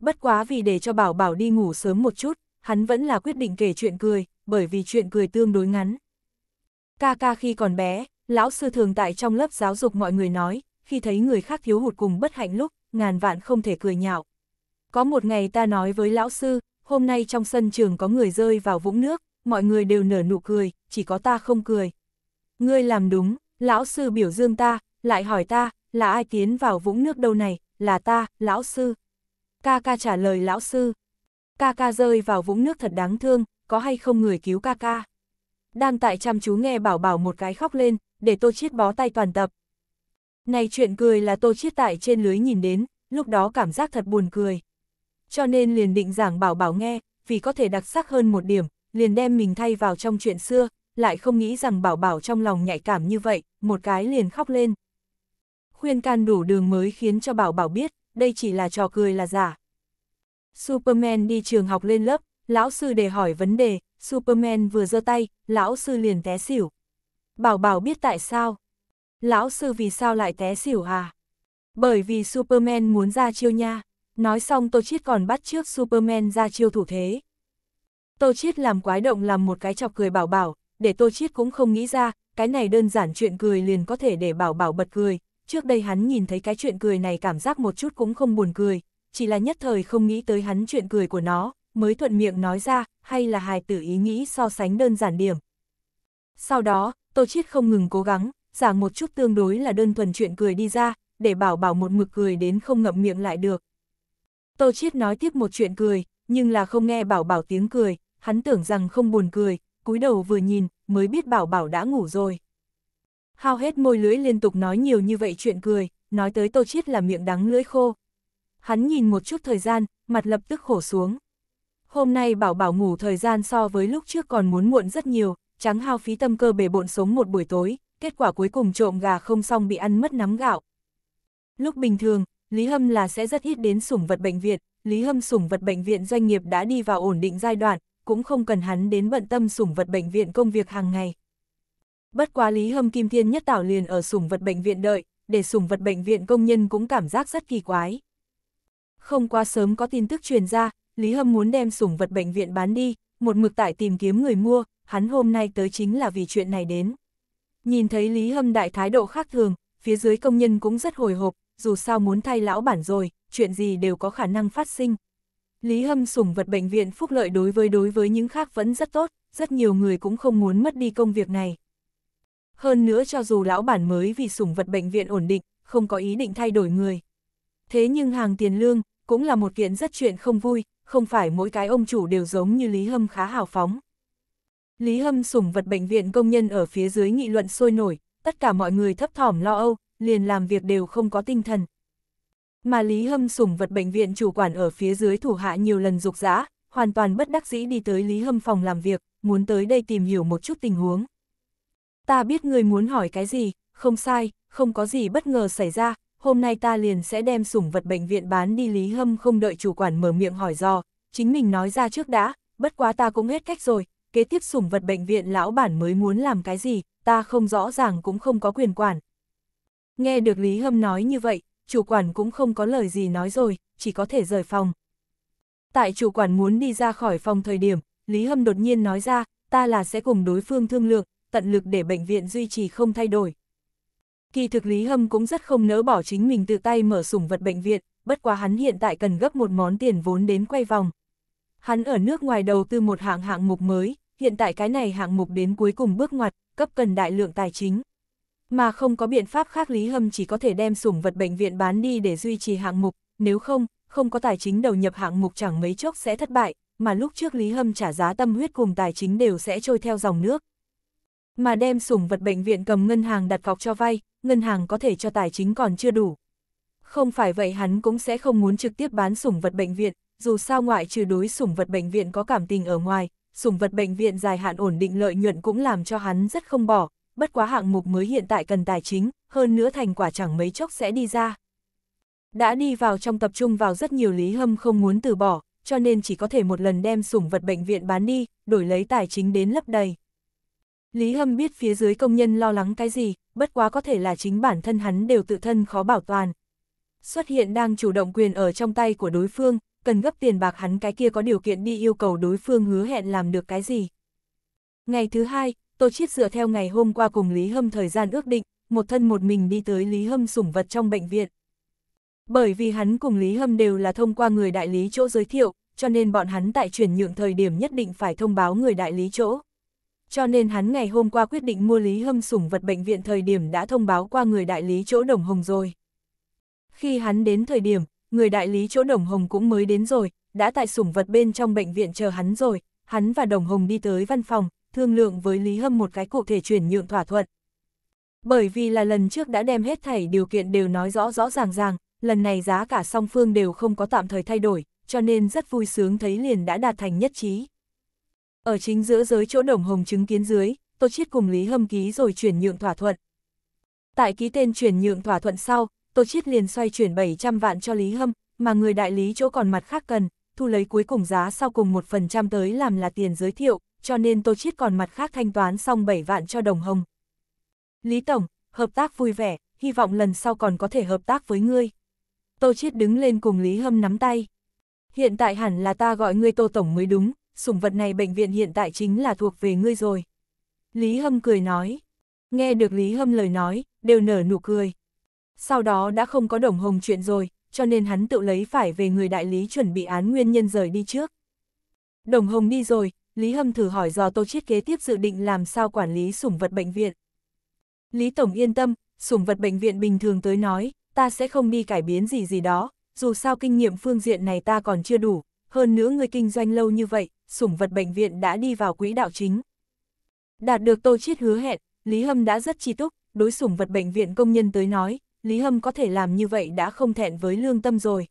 Bất quá vì để cho bảo bảo đi ngủ sớm một chút, hắn vẫn là quyết định kể chuyện cười, bởi vì chuyện cười tương đối ngắn. Ca ca khi còn bé, lão sư thường tại trong lớp giáo dục mọi người nói, khi thấy người khác thiếu hụt cùng bất hạnh lúc, ngàn vạn không thể cười nhạo. Có một ngày ta nói với lão sư, hôm nay trong sân trường có người rơi vào vũng nước, mọi người đều nở nụ cười, chỉ có ta không cười, Ngươi làm đúng, lão sư biểu dương ta, lại hỏi ta, là ai tiến vào vũng nước đâu này, là ta, lão sư. Ca ca trả lời lão sư. Ca ca rơi vào vũng nước thật đáng thương, có hay không người cứu ca ca. Đan tại chăm chú nghe bảo bảo một cái khóc lên, để tô chiết bó tay toàn tập. Này chuyện cười là tô chiết tại trên lưới nhìn đến, lúc đó cảm giác thật buồn cười. Cho nên liền định giảng bảo bảo nghe, vì có thể đặc sắc hơn một điểm, liền đem mình thay vào trong chuyện xưa, lại không nghĩ rằng bảo bảo trong lòng nhạy cảm như vậy, một cái liền khóc lên. Khuyên can đủ đường mới khiến cho bảo bảo biết, đây chỉ là trò cười là giả. Superman đi trường học lên lớp, lão sư để hỏi vấn đề, Superman vừa giơ tay, lão sư liền té xỉu. Bảo bảo biết tại sao. Lão sư vì sao lại té xỉu à? Bởi vì Superman muốn ra chiêu nha. Nói xong Tô Chiết còn bắt trước Superman ra chiêu thủ thế. Tô Chiết làm quái động làm một cái chọc cười bảo bảo, để Tô Chiết cũng không nghĩ ra, cái này đơn giản chuyện cười liền có thể để bảo bảo bật cười. Trước đây hắn nhìn thấy cái chuyện cười này cảm giác một chút cũng không buồn cười, chỉ là nhất thời không nghĩ tới hắn chuyện cười của nó, mới thuận miệng nói ra, hay là hài tử ý nghĩ so sánh đơn giản điểm. Sau đó, Tô Chiết không ngừng cố gắng, giả một chút tương đối là đơn thuần chuyện cười đi ra, để bảo bảo một mực cười đến không ngậm miệng lại được. Tô Chiết nói tiếp một chuyện cười, nhưng là không nghe bảo bảo tiếng cười, hắn tưởng rằng không buồn cười, cúi đầu vừa nhìn, mới biết bảo bảo đã ngủ rồi. Hao hết môi lưỡi liên tục nói nhiều như vậy chuyện cười, nói tới tô chiết là miệng đắng lưỡi khô. Hắn nhìn một chút thời gian, mặt lập tức khổ xuống. Hôm nay bảo bảo ngủ thời gian so với lúc trước còn muốn muộn rất nhiều, trắng hao phí tâm cơ bể bộn sống một buổi tối, kết quả cuối cùng trộm gà không xong bị ăn mất nắm gạo. Lúc bình thường, Lý Hâm là sẽ rất ít đến sủng vật bệnh viện, Lý Hâm sủng vật bệnh viện doanh nghiệp đã đi vào ổn định giai đoạn, cũng không cần hắn đến bận tâm sủng vật bệnh viện công việc hàng ngày. Bất quá Lý Hâm Kim Thiên nhất tảo liền ở sủng vật bệnh viện đợi, để sủng vật bệnh viện công nhân cũng cảm giác rất kỳ quái. Không quá sớm có tin tức truyền ra, Lý Hâm muốn đem sủng vật bệnh viện bán đi, một mực tại tìm kiếm người mua, hắn hôm nay tới chính là vì chuyện này đến. Nhìn thấy Lý Hâm đại thái độ khác thường, phía dưới công nhân cũng rất hồi hộp, dù sao muốn thay lão bản rồi, chuyện gì đều có khả năng phát sinh. Lý Hâm sủng vật bệnh viện phúc lợi đối với đối với những khác vẫn rất tốt, rất nhiều người cũng không muốn mất đi công việc này. Hơn nữa cho dù lão bản mới vì sủng vật bệnh viện ổn định, không có ý định thay đổi người. Thế nhưng hàng tiền lương, cũng là một kiện rất chuyện không vui, không phải mỗi cái ông chủ đều giống như Lý Hâm khá hào phóng. Lý Hâm sủng vật bệnh viện công nhân ở phía dưới nghị luận sôi nổi, tất cả mọi người thấp thỏm lo âu, liền làm việc đều không có tinh thần mà Lý Hâm sủng vật bệnh viện chủ quản ở phía dưới thủ hạ nhiều lần dục dã, hoàn toàn bất đắc dĩ đi tới Lý Hâm phòng làm việc, muốn tới đây tìm hiểu một chút tình huống. Ta biết người muốn hỏi cái gì, không sai, không có gì bất ngờ xảy ra, hôm nay ta liền sẽ đem sủng vật bệnh viện bán đi Lý Hâm không đợi chủ quản mở miệng hỏi dò chính mình nói ra trước đã, bất quá ta cũng hết cách rồi, kế tiếp sủng vật bệnh viện lão bản mới muốn làm cái gì, ta không rõ ràng cũng không có quyền quản. Nghe được Lý Hâm nói như vậy, chủ quản cũng không có lời gì nói rồi, chỉ có thể rời phòng. Tại chủ quản muốn đi ra khỏi phòng thời điểm, Lý Hâm đột nhiên nói ra, ta là sẽ cùng đối phương thương lượng, tận lực để bệnh viện duy trì không thay đổi. Kỳ thực Lý Hâm cũng rất không nỡ bỏ chính mình tự tay mở sủng vật bệnh viện, bất quá hắn hiện tại cần gấp một món tiền vốn đến quay vòng. Hắn ở nước ngoài đầu tư một hạng hạng mục mới, hiện tại cái này hạng mục đến cuối cùng bước ngoặt, cấp cần đại lượng tài chính. Mà không có biện pháp khác Lý Hâm chỉ có thể đem sủng vật bệnh viện bán đi để duy trì hạng mục, nếu không, không có tài chính đầu nhập hạng mục chẳng mấy chốc sẽ thất bại, mà lúc trước Lý Hâm trả giá tâm huyết cùng tài chính đều sẽ trôi theo dòng nước. Mà đem sủng vật bệnh viện cầm ngân hàng đặt cọc cho vay, ngân hàng có thể cho tài chính còn chưa đủ. Không phải vậy hắn cũng sẽ không muốn trực tiếp bán sủng vật bệnh viện, dù sao ngoại trừ đối sủng vật bệnh viện có cảm tình ở ngoài, sủng vật bệnh viện dài hạn ổn định lợi nhuận cũng làm cho hắn rất không bỏ, bất quá hạng mục mới hiện tại cần tài chính, hơn nữa thành quả chẳng mấy chốc sẽ đi ra. Đã đi vào trong tập trung vào rất nhiều Lý Hâm không muốn từ bỏ, cho nên chỉ có thể một lần đem sủng vật bệnh viện bán đi, đổi lấy tài chính đến lấp đầy. Lý Hâm biết phía dưới công nhân lo lắng cái gì, bất quá có thể là chính bản thân hắn đều tự thân khó bảo toàn. Xuất hiện đang chủ động quyền ở trong tay của đối phương, cần gấp tiền bạc hắn cái kia có điều kiện đi yêu cầu đối phương hứa hẹn làm được cái gì. Ngày thứ hai, Tô Chiết dựa theo ngày hôm qua cùng Lý Hâm thời gian ước định, một thân một mình đi tới Lý Hâm sủng vật trong bệnh viện. Bởi vì hắn cùng Lý Hâm đều là thông qua người đại lý chỗ giới thiệu, cho nên bọn hắn tại chuyển nhượng thời điểm nhất định phải thông báo người đại lý chỗ. Cho nên hắn ngày hôm qua quyết định mua Lý Hâm sủng vật bệnh viện thời điểm đã thông báo qua người đại lý chỗ Đồng Hồng rồi. Khi hắn đến thời điểm, người đại lý chỗ Đồng Hồng cũng mới đến rồi, đã tại sủng vật bên trong bệnh viện chờ hắn rồi, hắn và Đồng Hồng đi tới văn phòng, thương lượng với Lý Hâm một cái cụ thể chuyển nhượng thỏa thuận. Bởi vì là lần trước đã đem hết thảy điều kiện đều nói rõ rõ ràng ràng, lần này giá cả song phương đều không có tạm thời thay đổi, cho nên rất vui sướng thấy liền đã đạt thành nhất trí. Ở chính giữa giới chỗ đồng hồng chứng kiến dưới, Tô Chiết cùng Lý Hâm ký rồi chuyển nhượng thỏa thuận. Tại ký tên chuyển nhượng thỏa thuận sau, Tô Chiết liền xoay chuyển 700 vạn cho Lý Hâm, mà người đại lý chỗ còn mặt khác cần, thu lấy cuối cùng giá sau cùng 1% tới làm là tiền giới thiệu, cho nên Tô Chiết còn mặt khác thanh toán xong 7 vạn cho đồng hồng. Lý Tổng, hợp tác vui vẻ, hy vọng lần sau còn có thể hợp tác với ngươi. Tô Chiết đứng lên cùng Lý Hâm nắm tay. Hiện tại hẳn là ta gọi ngươi Tô Tổng mới đúng, sủng vật này bệnh viện hiện tại chính là thuộc về ngươi rồi. Lý Hâm cười nói. Nghe được Lý Hâm lời nói, đều nở nụ cười. Sau đó đã không có đồng hồng chuyện rồi, cho nên hắn tự lấy phải về người đại lý chuẩn bị án nguyên nhân rời đi trước. Đồng hồng đi rồi, Lý Hâm thử hỏi dò Tô Chiết kế tiếp dự định làm sao quản lý sủng vật bệnh viện. Lý Tổng yên tâm, sủng vật bệnh viện bình thường tới nói, ta sẽ không đi cải biến gì gì đó, dù sao kinh nghiệm phương diện này ta còn chưa đủ, hơn nữa người kinh doanh lâu như vậy, sủng vật bệnh viện đã đi vào quỹ đạo chính. Đạt được Tô Chiết hứa hẹn, Lý Hâm đã rất chi túc, đối sủng vật bệnh viện công nhân tới nói, Lý Hâm có thể làm như vậy đã không thẹn với lương tâm rồi.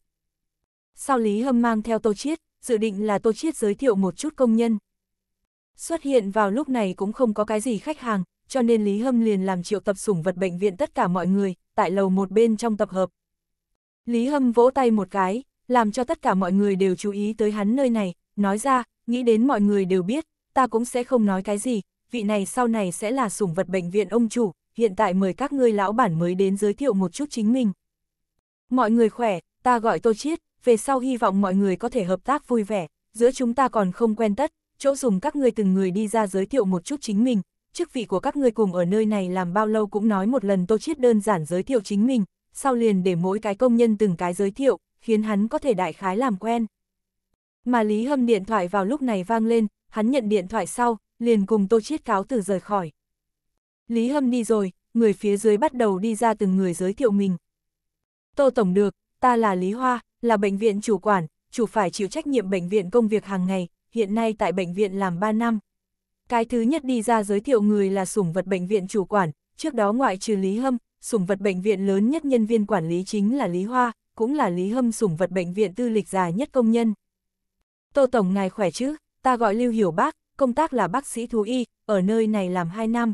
Sau Lý Hâm mang theo Tô Chiết, dự định là Tô Chiết giới thiệu một chút công nhân, Xuất hiện vào lúc này cũng không có cái gì khách hàng, cho nên Lý Hâm liền làm triệu tập sủng vật bệnh viện tất cả mọi người, tại lầu một bên trong tập hợp. Lý Hâm vỗ tay một cái, làm cho tất cả mọi người đều chú ý tới hắn nơi này, nói ra, nghĩ đến mọi người đều biết, ta cũng sẽ không nói cái gì, vị này sau này sẽ là sủng vật bệnh viện ông chủ, hiện tại mời các ngươi lão bản mới đến giới thiệu một chút chính mình. Mọi người khỏe, ta gọi Tô Chiết, về sau hy vọng mọi người có thể hợp tác vui vẻ, giữa chúng ta còn không quen tất, chỗ dùng các ngươi từng người đi ra giới thiệu một chút chính mình, chức vị của các ngươi cùng ở nơi này làm bao lâu cũng nói một lần Tô Chiết đơn giản giới thiệu chính mình, sau liền để mỗi cái công nhân từng cái giới thiệu, khiến hắn có thể đại khái làm quen. Mà Lý Hâm điện thoại vào lúc này vang lên, hắn nhận điện thoại sau, liền cùng Tô Chiết cáo từ rời khỏi. Lý Hâm đi rồi, người phía dưới bắt đầu đi ra từng người giới thiệu mình. Tô Tổng được, ta là Lý Hoa, là bệnh viện chủ quản, chủ phải chịu trách nhiệm bệnh viện công việc hàng ngày, hiện nay tại bệnh viện làm 3 năm. Cái thứ nhất đi ra giới thiệu người là sủng vật bệnh viện chủ quản, trước đó ngoại trừ Lý Hâm, sủng vật bệnh viện lớn nhất nhân viên quản lý chính là Lý Hoa, cũng là Lý Hâm sủng vật bệnh viện tư lịch dài nhất công nhân. Tô Tổng ngài khỏe chứ, ta gọi Lưu Hiểu Bác, công tác là bác sĩ thú y, ở nơi này làm 2 năm.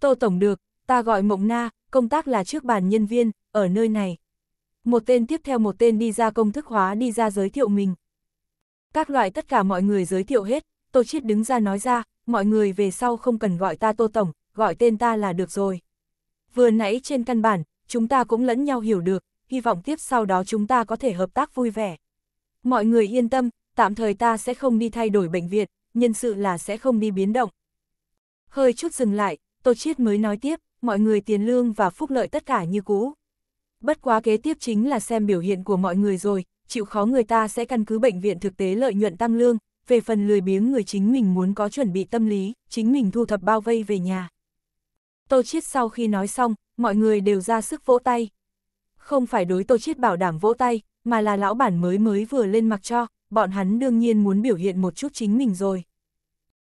Tô Tổng được, ta gọi Mộng Na, công tác là trước bàn nhân viên, ở nơi này. Một tên tiếp theo một tên đi ra công thức hóa đi ra giới thiệu mình. Các loại tất cả mọi người giới thiệu hết, Tô Chiết đứng ra nói ra, mọi người về sau không cần gọi ta Tô Tổng, gọi tên ta là được rồi. Vừa nãy trên căn bản, chúng ta cũng lẫn nhau hiểu được, hy vọng tiếp sau đó chúng ta có thể hợp tác vui vẻ. Mọi người yên tâm, tạm thời ta sẽ không đi thay đổi bệnh viện, nhân sự là sẽ không đi biến động. Hơi chút dừng lại, Tô Chiết mới nói tiếp, mọi người tiền lương và phúc lợi tất cả như cũ. Bất quá kế tiếp chính là xem biểu hiện của mọi người rồi, chịu khó người ta sẽ căn cứ bệnh viện thực tế lợi nhuận tăng lương, về phần lười biếng người chính mình muốn có chuẩn bị tâm lý, chính mình thu thập bao vây về nhà. Tô Chiết sau khi nói xong, mọi người đều ra sức vỗ tay. Không phải đối Tô Chiết bảo đảm vỗ tay, mà là lão bản mới mới vừa lên mặc cho, bọn hắn đương nhiên muốn biểu hiện một chút chính mình rồi.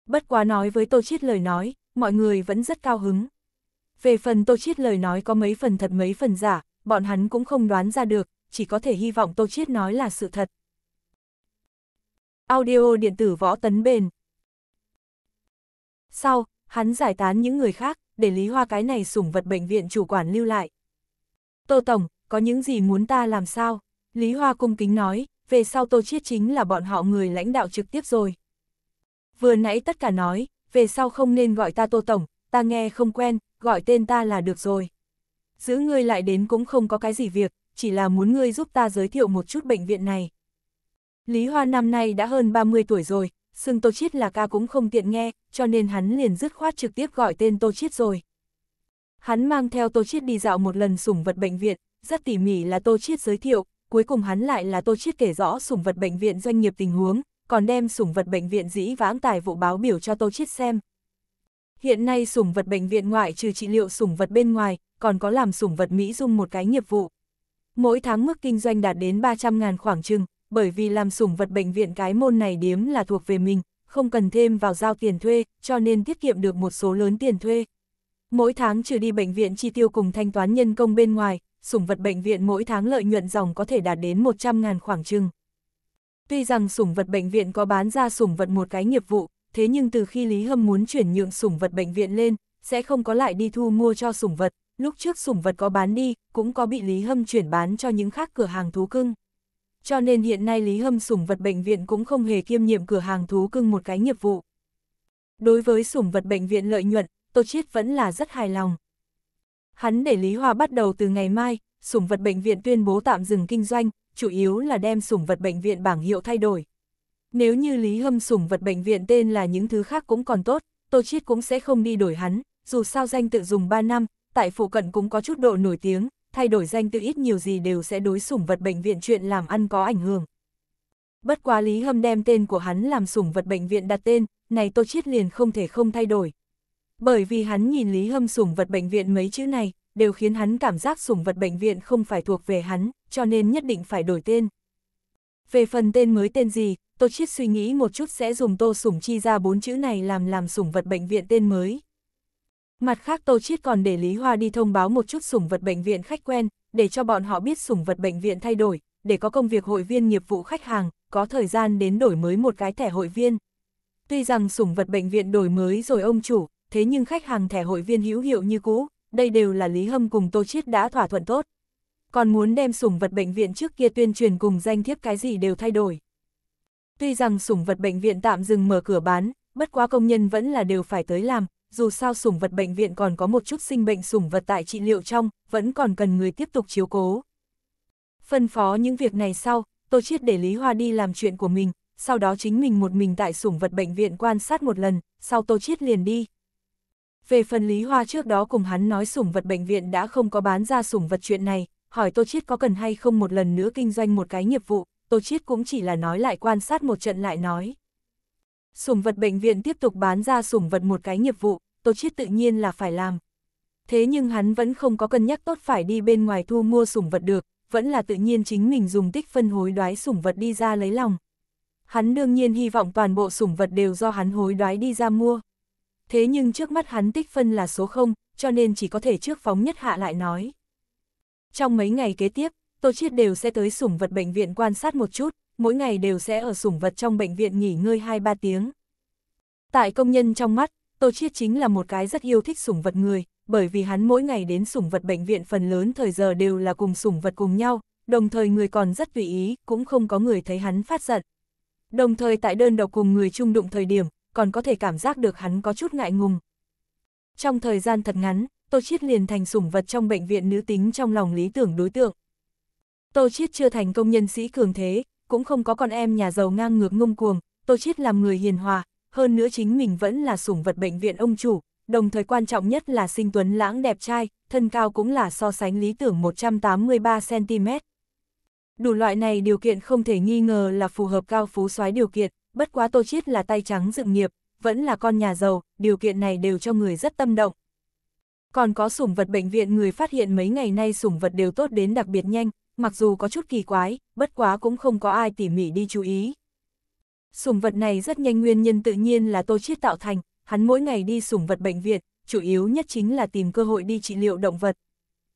Bất quá nói với Tô Chiết lời nói, mọi người vẫn rất cao hứng. Về phần Tô Chiết lời nói có mấy phần thật mấy phần giả, bọn hắn cũng không đoán ra được, chỉ có thể hy vọng Tô Chiết nói là sự thật. Audio điện tử võ tấn bền Sau, hắn giải tán những người khác, để Lý Hoa cái này sủng vật bệnh viện chủ quản lưu lại. Tô Tổng, có những gì muốn ta làm sao? Lý Hoa cung kính nói, về sau Tô Chiết chính là bọn họ người lãnh đạo trực tiếp rồi. Vừa nãy tất cả nói, về sau không nên gọi ta Tô Tổng, ta nghe không quen, gọi tên ta là được rồi. Giữ ngươi lại đến cũng không có cái gì việc, chỉ là muốn ngươi giúp ta giới thiệu một chút bệnh viện này. Lý Hoa năm nay đã hơn 30 tuổi rồi, xưng Tô Chiết là ca cũng không tiện nghe, cho nên hắn liền dứt khoát trực tiếp gọi tên Tô Chiết rồi. Hắn mang theo Tô Chiết đi dạo một lần sủng vật bệnh viện, rất tỉ mỉ là Tô Chiết giới thiệu, cuối cùng hắn lại là Tô Chiết kể rõ sủng vật bệnh viện doanh nghiệp tình huống, còn đem sủng vật bệnh viện dĩ vãng tài vụ báo biểu cho Tô Chiết xem. Hiện nay sủng vật bệnh viện ngoại trừ trị liệu sủng vật bên ngoài, còn có làm sủng vật Mỹ dung một cái nghiệp vụ mỗi tháng mức kinh doanh đạt đến 300 ngàn khoảng chừng, bởi vì làm sủng vật bệnh viện cái môn này điếm là thuộc về mình, không cần thêm vào giao tiền thuê, cho nên tiết kiệm được một số lớn tiền thuê. Mỗi tháng trừ đi bệnh viện chi tiêu cùng thanh toán nhân công bên ngoài, sủng vật bệnh viện mỗi tháng lợi nhuận dòng có thể đạt đến 100 ngàn khoảng chừng. Tuy rằng sủng vật bệnh viện có bán ra sủng vật một cái nghiệp vụ, thế nhưng từ khi Lý Hâm muốn chuyển nhượng sủng vật bệnh viện lên, sẽ không có lại đi thu mua cho sủng vật, lúc trước sủng vật có bán đi, cũng có bị Lý Hâm chuyển bán cho những khác cửa hàng thú cưng. Cho nên hiện nay Lý Hâm sủng vật bệnh viện cũng không hề kiêm nhiệm cửa hàng thú cưng một cái nghiệp vụ. Đối với sủng vật bệnh viện lợi nhuận, Tô Chiết vẫn là rất hài lòng. Hắn để Lý Hòa bắt đầu từ ngày mai, sủng vật bệnh viện tuyên bố tạm dừng kinh doanh, chủ yếu là đem sủng vật bệnh viện bảng hiệu thay đổi. Nếu như Lý Hâm sủng vật bệnh viện tên là những thứ khác cũng còn tốt, Tô Chiết cũng sẽ không đi đổi hắn, dù sao danh tự dùng 3 năm, tại phụ cận cũng có chút độ nổi tiếng, thay đổi danh tự ít nhiều gì đều sẽ đối sủng vật bệnh viện chuyện làm ăn có ảnh hưởng. Bất quá Lý Hâm đem tên của hắn làm sủng vật bệnh viện đặt tên, này Tô Chiết liền không thể không thay đổi. Bởi vì hắn nhìn Lý Hâm sủng vật bệnh viện mấy chữ này, đều khiến hắn cảm giác sủng vật bệnh viện không phải thuộc về hắn, cho nên nhất định phải đổi tên. Về phần tên mới tên gì, Tô Chiết suy nghĩ một chút sẽ dùng Tô Sủng Chi ra bốn chữ này làm làm sủng vật bệnh viện tên mới. Mặt khác Tô Chiết còn để Lý Hoa đi thông báo một chút sủng vật bệnh viện khách quen, để cho bọn họ biết sủng vật bệnh viện thay đổi, để có công việc hội viên nghiệp vụ khách hàng, có thời gian đến đổi mới một cái thẻ hội viên. Tuy rằng sủng vật bệnh viện đổi mới rồi ông chủ, thế nhưng khách hàng thẻ hội viên hữu hiệu như cũ, đây đều là Lý Hâm cùng Tô Chiết đã thỏa thuận tốt. Còn muốn đem sủng vật bệnh viện trước kia tuyên truyền cùng danh thiếp cái gì đều thay đổi. Tuy rằng sủng vật bệnh viện tạm dừng mở cửa bán, bất quá công nhân vẫn là đều phải tới làm, dù sao sủng vật bệnh viện còn có một chút sinh bệnh sủng vật tại trị liệu trong, vẫn còn cần người tiếp tục chiếu cố. Phân phó những việc này sau, tôi Chiết để Lý Hoa đi làm chuyện của mình, sau đó chính mình một mình tại sủng vật bệnh viện quan sát một lần, sau tôi Chiết liền đi. Về phần Lý Hoa trước đó cùng hắn nói sủng vật bệnh viện đã không có bán ra sủng vật chuyện này, hỏi tôi Chiết có cần hay không một lần nữa kinh doanh một cái nghiệp vụ, tôi Chiết cũng chỉ là nói lại quan sát một trận lại nói. Sủng vật bệnh viện tiếp tục bán ra sủng vật một cái nghiệp vụ, Tô Chiết tự nhiên là phải làm. Thế nhưng hắn vẫn không có cân nhắc tốt phải đi bên ngoài thu mua sủng vật được, vẫn là tự nhiên chính mình dùng tích phân hối đoái sủng vật đi ra lấy lòng. Hắn đương nhiên hy vọng toàn bộ sủng vật đều do hắn hối đoái đi ra mua. Thế nhưng trước mắt hắn tích phân là số 0, cho nên chỉ có thể trước phóng nhất hạ lại nói. Trong mấy ngày kế tiếp, Tô Chiết đều sẽ tới sủng vật bệnh viện quan sát một chút, mỗi ngày đều sẽ ở sủng vật trong bệnh viện nghỉ ngơi 2-3 tiếng. Tại công nhân trong mắt, Tô Chiết chính là một cái rất yêu thích sủng vật người, bởi vì hắn mỗi ngày đến sủng vật bệnh viện phần lớn thời giờ đều là cùng sủng vật cùng nhau, đồng thời người còn rất tùy ý, cũng không có người thấy hắn phát giận. Đồng thời tại đơn độc cùng người chung đụng thời điểm, còn có thể cảm giác được hắn có chút ngại ngùng. Trong thời gian thật ngắn, Tô Chiết liền thành sủng vật trong bệnh viện nữ tính trong lòng lý tưởng đối tượng. Tô Chiết chưa thành công nhân sĩ cường thế, cũng không có con em nhà giàu ngang ngược ngông cuồng, Tô Chiết làm người hiền hòa, hơn nữa chính mình vẫn là sủng vật bệnh viện ông chủ, đồng thời quan trọng nhất là sinh tuấn lãng đẹp trai, thân cao cũng là so sánh lý tưởng 183cm. Đủ loại này điều kiện không thể nghi ngờ là phù hợp cao phú soái điều kiện, bất quá Tô Chiết là tay trắng dựng nghiệp, vẫn là con nhà giàu, điều kiện này đều cho người rất tâm động. Còn có sủng vật bệnh viện người phát hiện mấy ngày nay sủng vật đều tốt đến đặc biệt nhanh, mặc dù có chút kỳ quái, bất quá cũng không có ai tỉ mỉ đi chú ý. Sủng vật này rất nhanh nguyên nhân tự nhiên là Tô Chiết tạo thành, hắn mỗi ngày đi sủng vật bệnh viện, chủ yếu nhất chính là tìm cơ hội đi trị liệu động vật.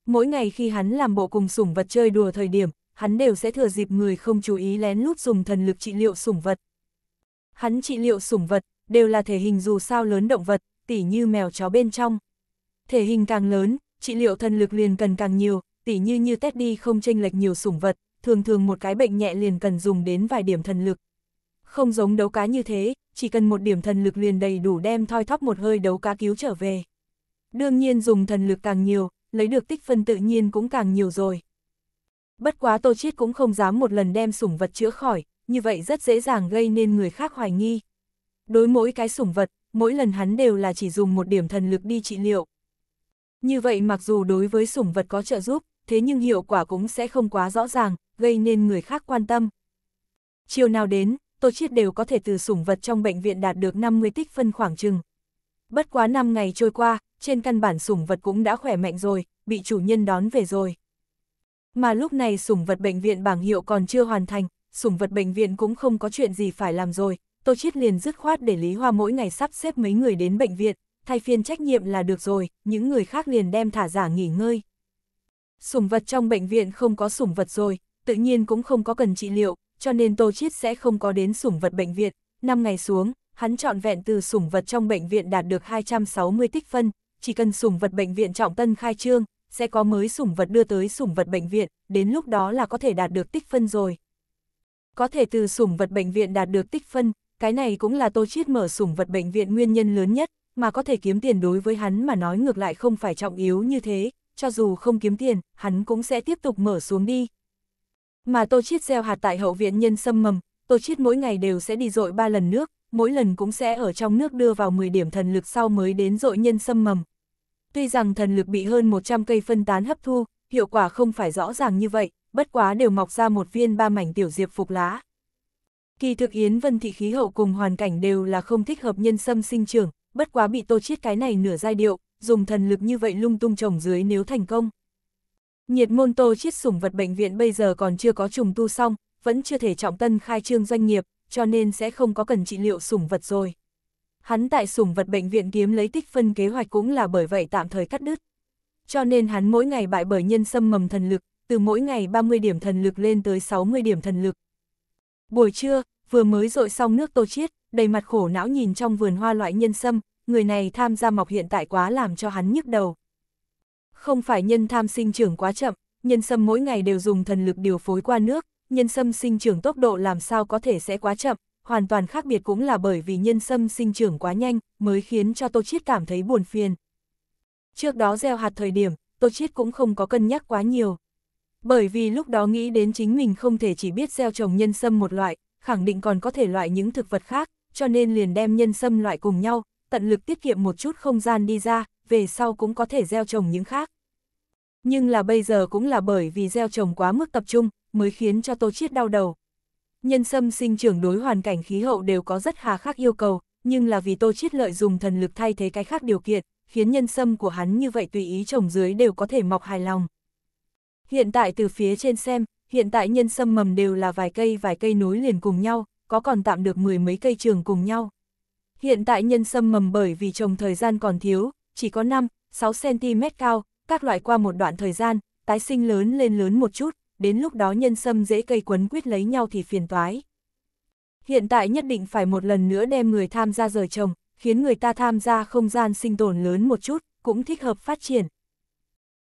Mỗi ngày khi hắn làm bộ cùng sủng vật chơi đùa thời điểm, hắn đều sẽ thừa dịp người không chú ý lén lút dùng thần lực trị liệu sủng vật. Hắn trị liệu sủng vật, đều là thể hình dù sao lớn động vật, tỉ như mèo chó bên trong. Thể hình càng lớn, trị liệu thần lực liền cần càng nhiều, tỉ như như Teddy không chênh lệch nhiều sủng vật, thường thường một cái bệnh nhẹ liền cần dùng đến vài điểm thần lực. Không giống đấu cá như thế, chỉ cần một điểm thần lực liền đầy đủ đem thoi thóp một hơi đấu cá cứu trở về. Đương nhiên dùng thần lực càng nhiều, lấy được tích phân tự nhiên cũng càng nhiều rồi. Bất quá Tô Chiết cũng không dám một lần đem sủng vật chữa khỏi, như vậy rất dễ dàng gây nên người khác hoài nghi. Đối mỗi cái sủng vật, mỗi lần hắn đều là chỉ dùng một điểm thần lực đi trị liệu. Như vậy mặc dù đối với sủng vật có trợ giúp, thế nhưng hiệu quả cũng sẽ không quá rõ ràng, gây nên người khác quan tâm. Chiều nào đến, Tôi Chiết đều có thể từ sủng vật trong bệnh viện đạt được 50 tích phân khoảng chừng. Bất quá 5 ngày trôi qua, trên căn bản sủng vật cũng đã khỏe mạnh rồi, bị chủ nhân đón về rồi. Mà lúc này sủng vật bệnh viện bảng hiệu còn chưa hoàn thành, sủng vật bệnh viện cũng không có chuyện gì phải làm rồi, Tôi Chiết liền dứt khoát để Lý Hoa mỗi ngày sắp xếp mấy người đến bệnh viện, thay phiên trách nhiệm là được rồi, những người khác liền đem thả giả nghỉ ngơi. Sủng vật trong bệnh viện không có sủng vật rồi, tự nhiên cũng không có cần trị liệu, cho nên Tô Chiết sẽ không có đến sủng vật bệnh viện. Năm ngày xuống, hắn chọn vẹn từ sủng vật trong bệnh viện đạt được 260 tích phân, chỉ cần sủng vật bệnh viện trọng tân khai trương, sẽ có mới sủng vật đưa tới sủng vật bệnh viện, đến lúc đó là có thể đạt được tích phân rồi. Có thể từ sủng vật bệnh viện đạt được tích phân, cái này cũng là Tô Chiết mở sủng vật bệnh viện nguyên nhân lớn nhất, mà có thể kiếm tiền đối với hắn mà nói ngược lại không phải trọng yếu như thế, cho dù không kiếm tiền, hắn cũng sẽ tiếp tục mở xuống đi, mà Tô Chiết gieo hạt tại hậu viện nhân sâm mầm, Tô Chiết mỗi ngày đều sẽ đi dội 3 lần nước, mỗi lần cũng sẽ ở trong nước đưa vào 10 điểm thần lực sau mới đến dội nhân sâm mầm. Tuy rằng thần lực bị hơn 100 cây phân tán hấp thu, hiệu quả không phải rõ ràng như vậy, bất quá đều mọc ra một viên ba mảnh tiểu diệp phục lá. Kỳ thực Yến Vân thị khí hậu cùng hoàn cảnh đều là không thích hợp nhân sâm sinh trưởng, bất quá bị Tô Chiết cái này nửa giai điệu, dùng thần lực như vậy lung tung trồng dưới nếu thành công. Nhiệt môn tô chiết sủng vật bệnh viện bây giờ còn chưa có trùng tu xong, vẫn chưa thể trọng tân khai trương doanh nghiệp, cho nên sẽ không có cần trị liệu sủng vật rồi. Hắn tại sủng vật bệnh viện kiếm lấy tích phân kế hoạch cũng là bởi vậy tạm thời cắt đứt. Cho nên hắn mỗi ngày bại bởi nhân sâm mầm thần lực, từ mỗi ngày 30 điểm thần lực lên tới 60 điểm thần lực. Buổi trưa, vừa mới dội xong nước tô chiết, đầy mặt khổ não nhìn trong vườn hoa loại nhân sâm, người này tham gia mọc hiện tại quá làm cho hắn nhức đầu. Không phải nhân tham sinh trưởng quá chậm, nhân sâm mỗi ngày đều dùng thần lực điều phối qua nước, nhân sâm sinh trưởng tốc độ làm sao có thể sẽ quá chậm, hoàn toàn khác biệt cũng là bởi vì nhân sâm sinh trưởng quá nhanh, mới khiến cho Tô Chiết cảm thấy buồn phiền. Trước đó gieo hạt thời điểm, Tô Chiết cũng không có cân nhắc quá nhiều. Bởi vì lúc đó nghĩ đến chính mình không thể chỉ biết gieo trồng nhân sâm một loại, khẳng định còn có thể loại những thực vật khác, cho nên liền đem nhân sâm loại cùng nhau, tận lực tiết kiệm một chút không gian đi ra, về sau cũng có thể gieo trồng những khác. Nhưng là bây giờ cũng là bởi vì gieo trồng quá mức tập trung, mới khiến cho Tô Chiết đau đầu. Nhân sâm sinh trưởng đối hoàn cảnh khí hậu đều có rất hà khắc yêu cầu, nhưng là vì Tô Chiết lợi dùng thần lực thay thế cái khác điều kiện, khiến nhân sâm của hắn như vậy tùy ý trồng dưới đều có thể mọc hài lòng. Hiện tại từ phía trên xem, hiện tại nhân sâm mầm đều là vài cây vài cây núi liền cùng nhau, có còn tạm được mười mấy cây trường cùng nhau. Hiện tại nhân sâm mầm bởi vì trồng thời gian còn thiếu, chỉ có 5, 6cm cao, các loại qua một đoạn thời gian, tái sinh lớn lên lớn một chút, đến lúc đó nhân sâm dễ cây quấn quýt lấy nhau thì phiền toái. Hiện tại nhất định phải một lần nữa đem người tham gia rời trồng, khiến người ta tham gia không gian sinh tồn lớn một chút, cũng thích hợp phát triển.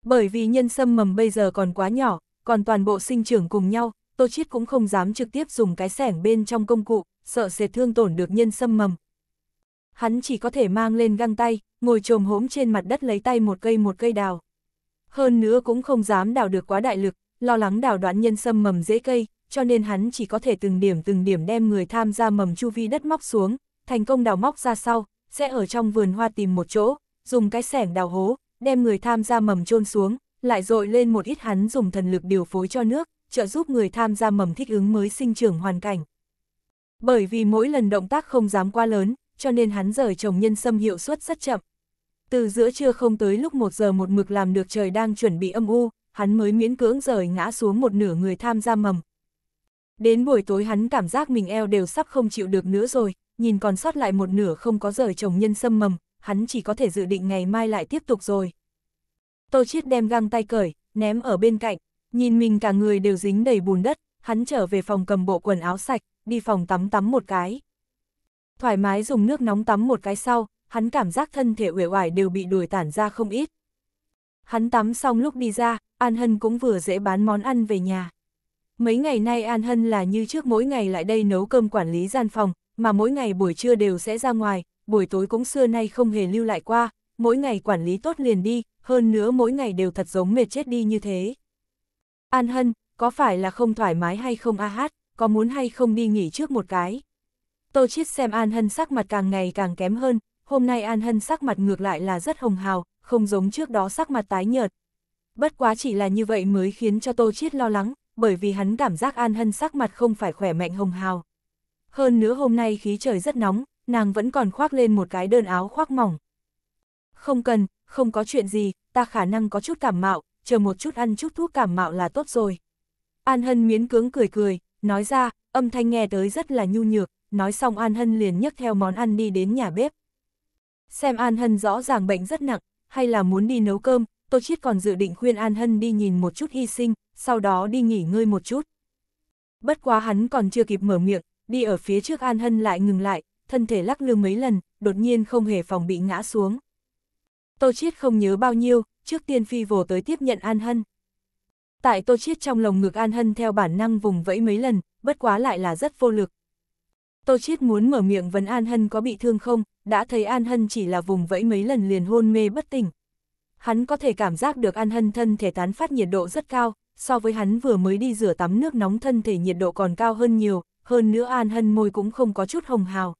Bởi vì nhân sâm mầm bây giờ còn quá nhỏ, còn toàn bộ sinh trưởng cùng nhau, Tô Chiết cũng không dám trực tiếp dùng cái sẻng bên trong công cụ, sợ sẽ thương tổn được nhân sâm mầm. Hắn chỉ có thể mang lên găng tay, ngồi trồm hỗm trên mặt đất lấy tay một cây một cây đào. Hơn nữa cũng không dám đào được quá đại lực, lo lắng đào đoán nhân sâm mầm dễ cây, cho nên hắn chỉ có thể từng điểm từng điểm đem người tham gia mầm chu vi đất móc xuống, thành công đào móc ra sau, sẽ ở trong vườn hoa tìm một chỗ, dùng cái sẻng đào hố, đem người tham gia mầm chôn xuống, lại dội lên một ít hắn dùng thần lực điều phối cho nước, trợ giúp người tham gia mầm thích ứng mới sinh trưởng hoàn cảnh. Bởi vì mỗi lần động tác không dám quá lớn, cho nên hắn rời trồng nhân sâm hiệu suất rất chậm. Từ giữa trưa không tới lúc một giờ một mực làm được trời đang chuẩn bị âm u, hắn mới miễn cưỡng rời ngã xuống một nửa người tham gia mầm. Đến buổi tối hắn cảm giác mình eo đều sắp không chịu được nữa rồi, nhìn còn sót lại một nửa không có rời trồng nhân sâm mầm, hắn chỉ có thể dự định ngày mai lại tiếp tục rồi. Tô Chiết đem găng tay cởi, ném ở bên cạnh, nhìn mình cả người đều dính đầy bùn đất, hắn trở về phòng cầm bộ quần áo sạch, đi phòng tắm tắm một cái. Thoải mái dùng nước nóng tắm một cái sau, hắn cảm giác thân thể uể oải đều bị đuổi tản ra không ít. Hắn tắm xong lúc đi ra, An Hân cũng vừa dễ bán món ăn về nhà. Mấy ngày nay An Hân là như trước mỗi ngày lại đây nấu cơm quản lý gian phòng, mà mỗi ngày buổi trưa đều sẽ ra ngoài, buổi tối cũng xưa nay không hề lưu lại qua, mỗi ngày quản lý tốt liền đi, hơn nữa mỗi ngày đều thật giống mệt chết đi như thế. An Hân, có phải là không thoải mái hay không a hát, có muốn hay không đi nghỉ trước một cái? Tô Chiết xem An Hân sắc mặt càng ngày càng kém hơn, hôm nay An Hân sắc mặt ngược lại là rất hồng hào, không giống trước đó sắc mặt tái nhợt. Bất quá chỉ là như vậy mới khiến cho Tô Chiết lo lắng, bởi vì hắn cảm giác An Hân sắc mặt không phải khỏe mạnh hồng hào. Hơn nữa hôm nay khí trời rất nóng, nàng vẫn còn khoác lên một cái đơn áo khoác mỏng. Không cần, không có chuyện gì, ta khả năng có chút cảm mạo, chờ một chút ăn chút thuốc cảm mạo là tốt rồi. An Hân miễn cưỡng cười cười, nói ra, âm thanh nghe tới rất là nhu nhược, nói xong An Hân liền nhấc theo món ăn đi đến nhà bếp. Xem An Hân rõ ràng bệnh rất nặng, hay là muốn đi nấu cơm, Tô Chiết còn dự định khuyên An Hân đi nhìn một chút hy sinh, sau đó đi nghỉ ngơi một chút. Bất quá hắn còn chưa kịp mở miệng, đi ở phía trước An Hân lại ngừng lại, thân thể lắc lư mấy lần, đột nhiên không hề phòng bị ngã xuống. Tô Chiết không nhớ bao nhiêu, trước tiên phi vồ tới tiếp nhận An Hân. Tại Tô Chiết trong lòng ngực An Hân theo bản năng vùng vẫy mấy lần, bất quá lại là rất vô lực, Tô Chiết muốn mở miệng vấn An Hân có bị thương không, đã thấy An Hân chỉ là vùng vẫy mấy lần liền hôn mê bất tỉnh. Hắn có thể cảm giác được An Hân thân thể tán phát nhiệt độ rất cao, so với hắn vừa mới đi rửa tắm nước nóng thân thể nhiệt độ còn cao hơn nhiều, hơn nữa An Hân môi cũng không có chút hồng hào.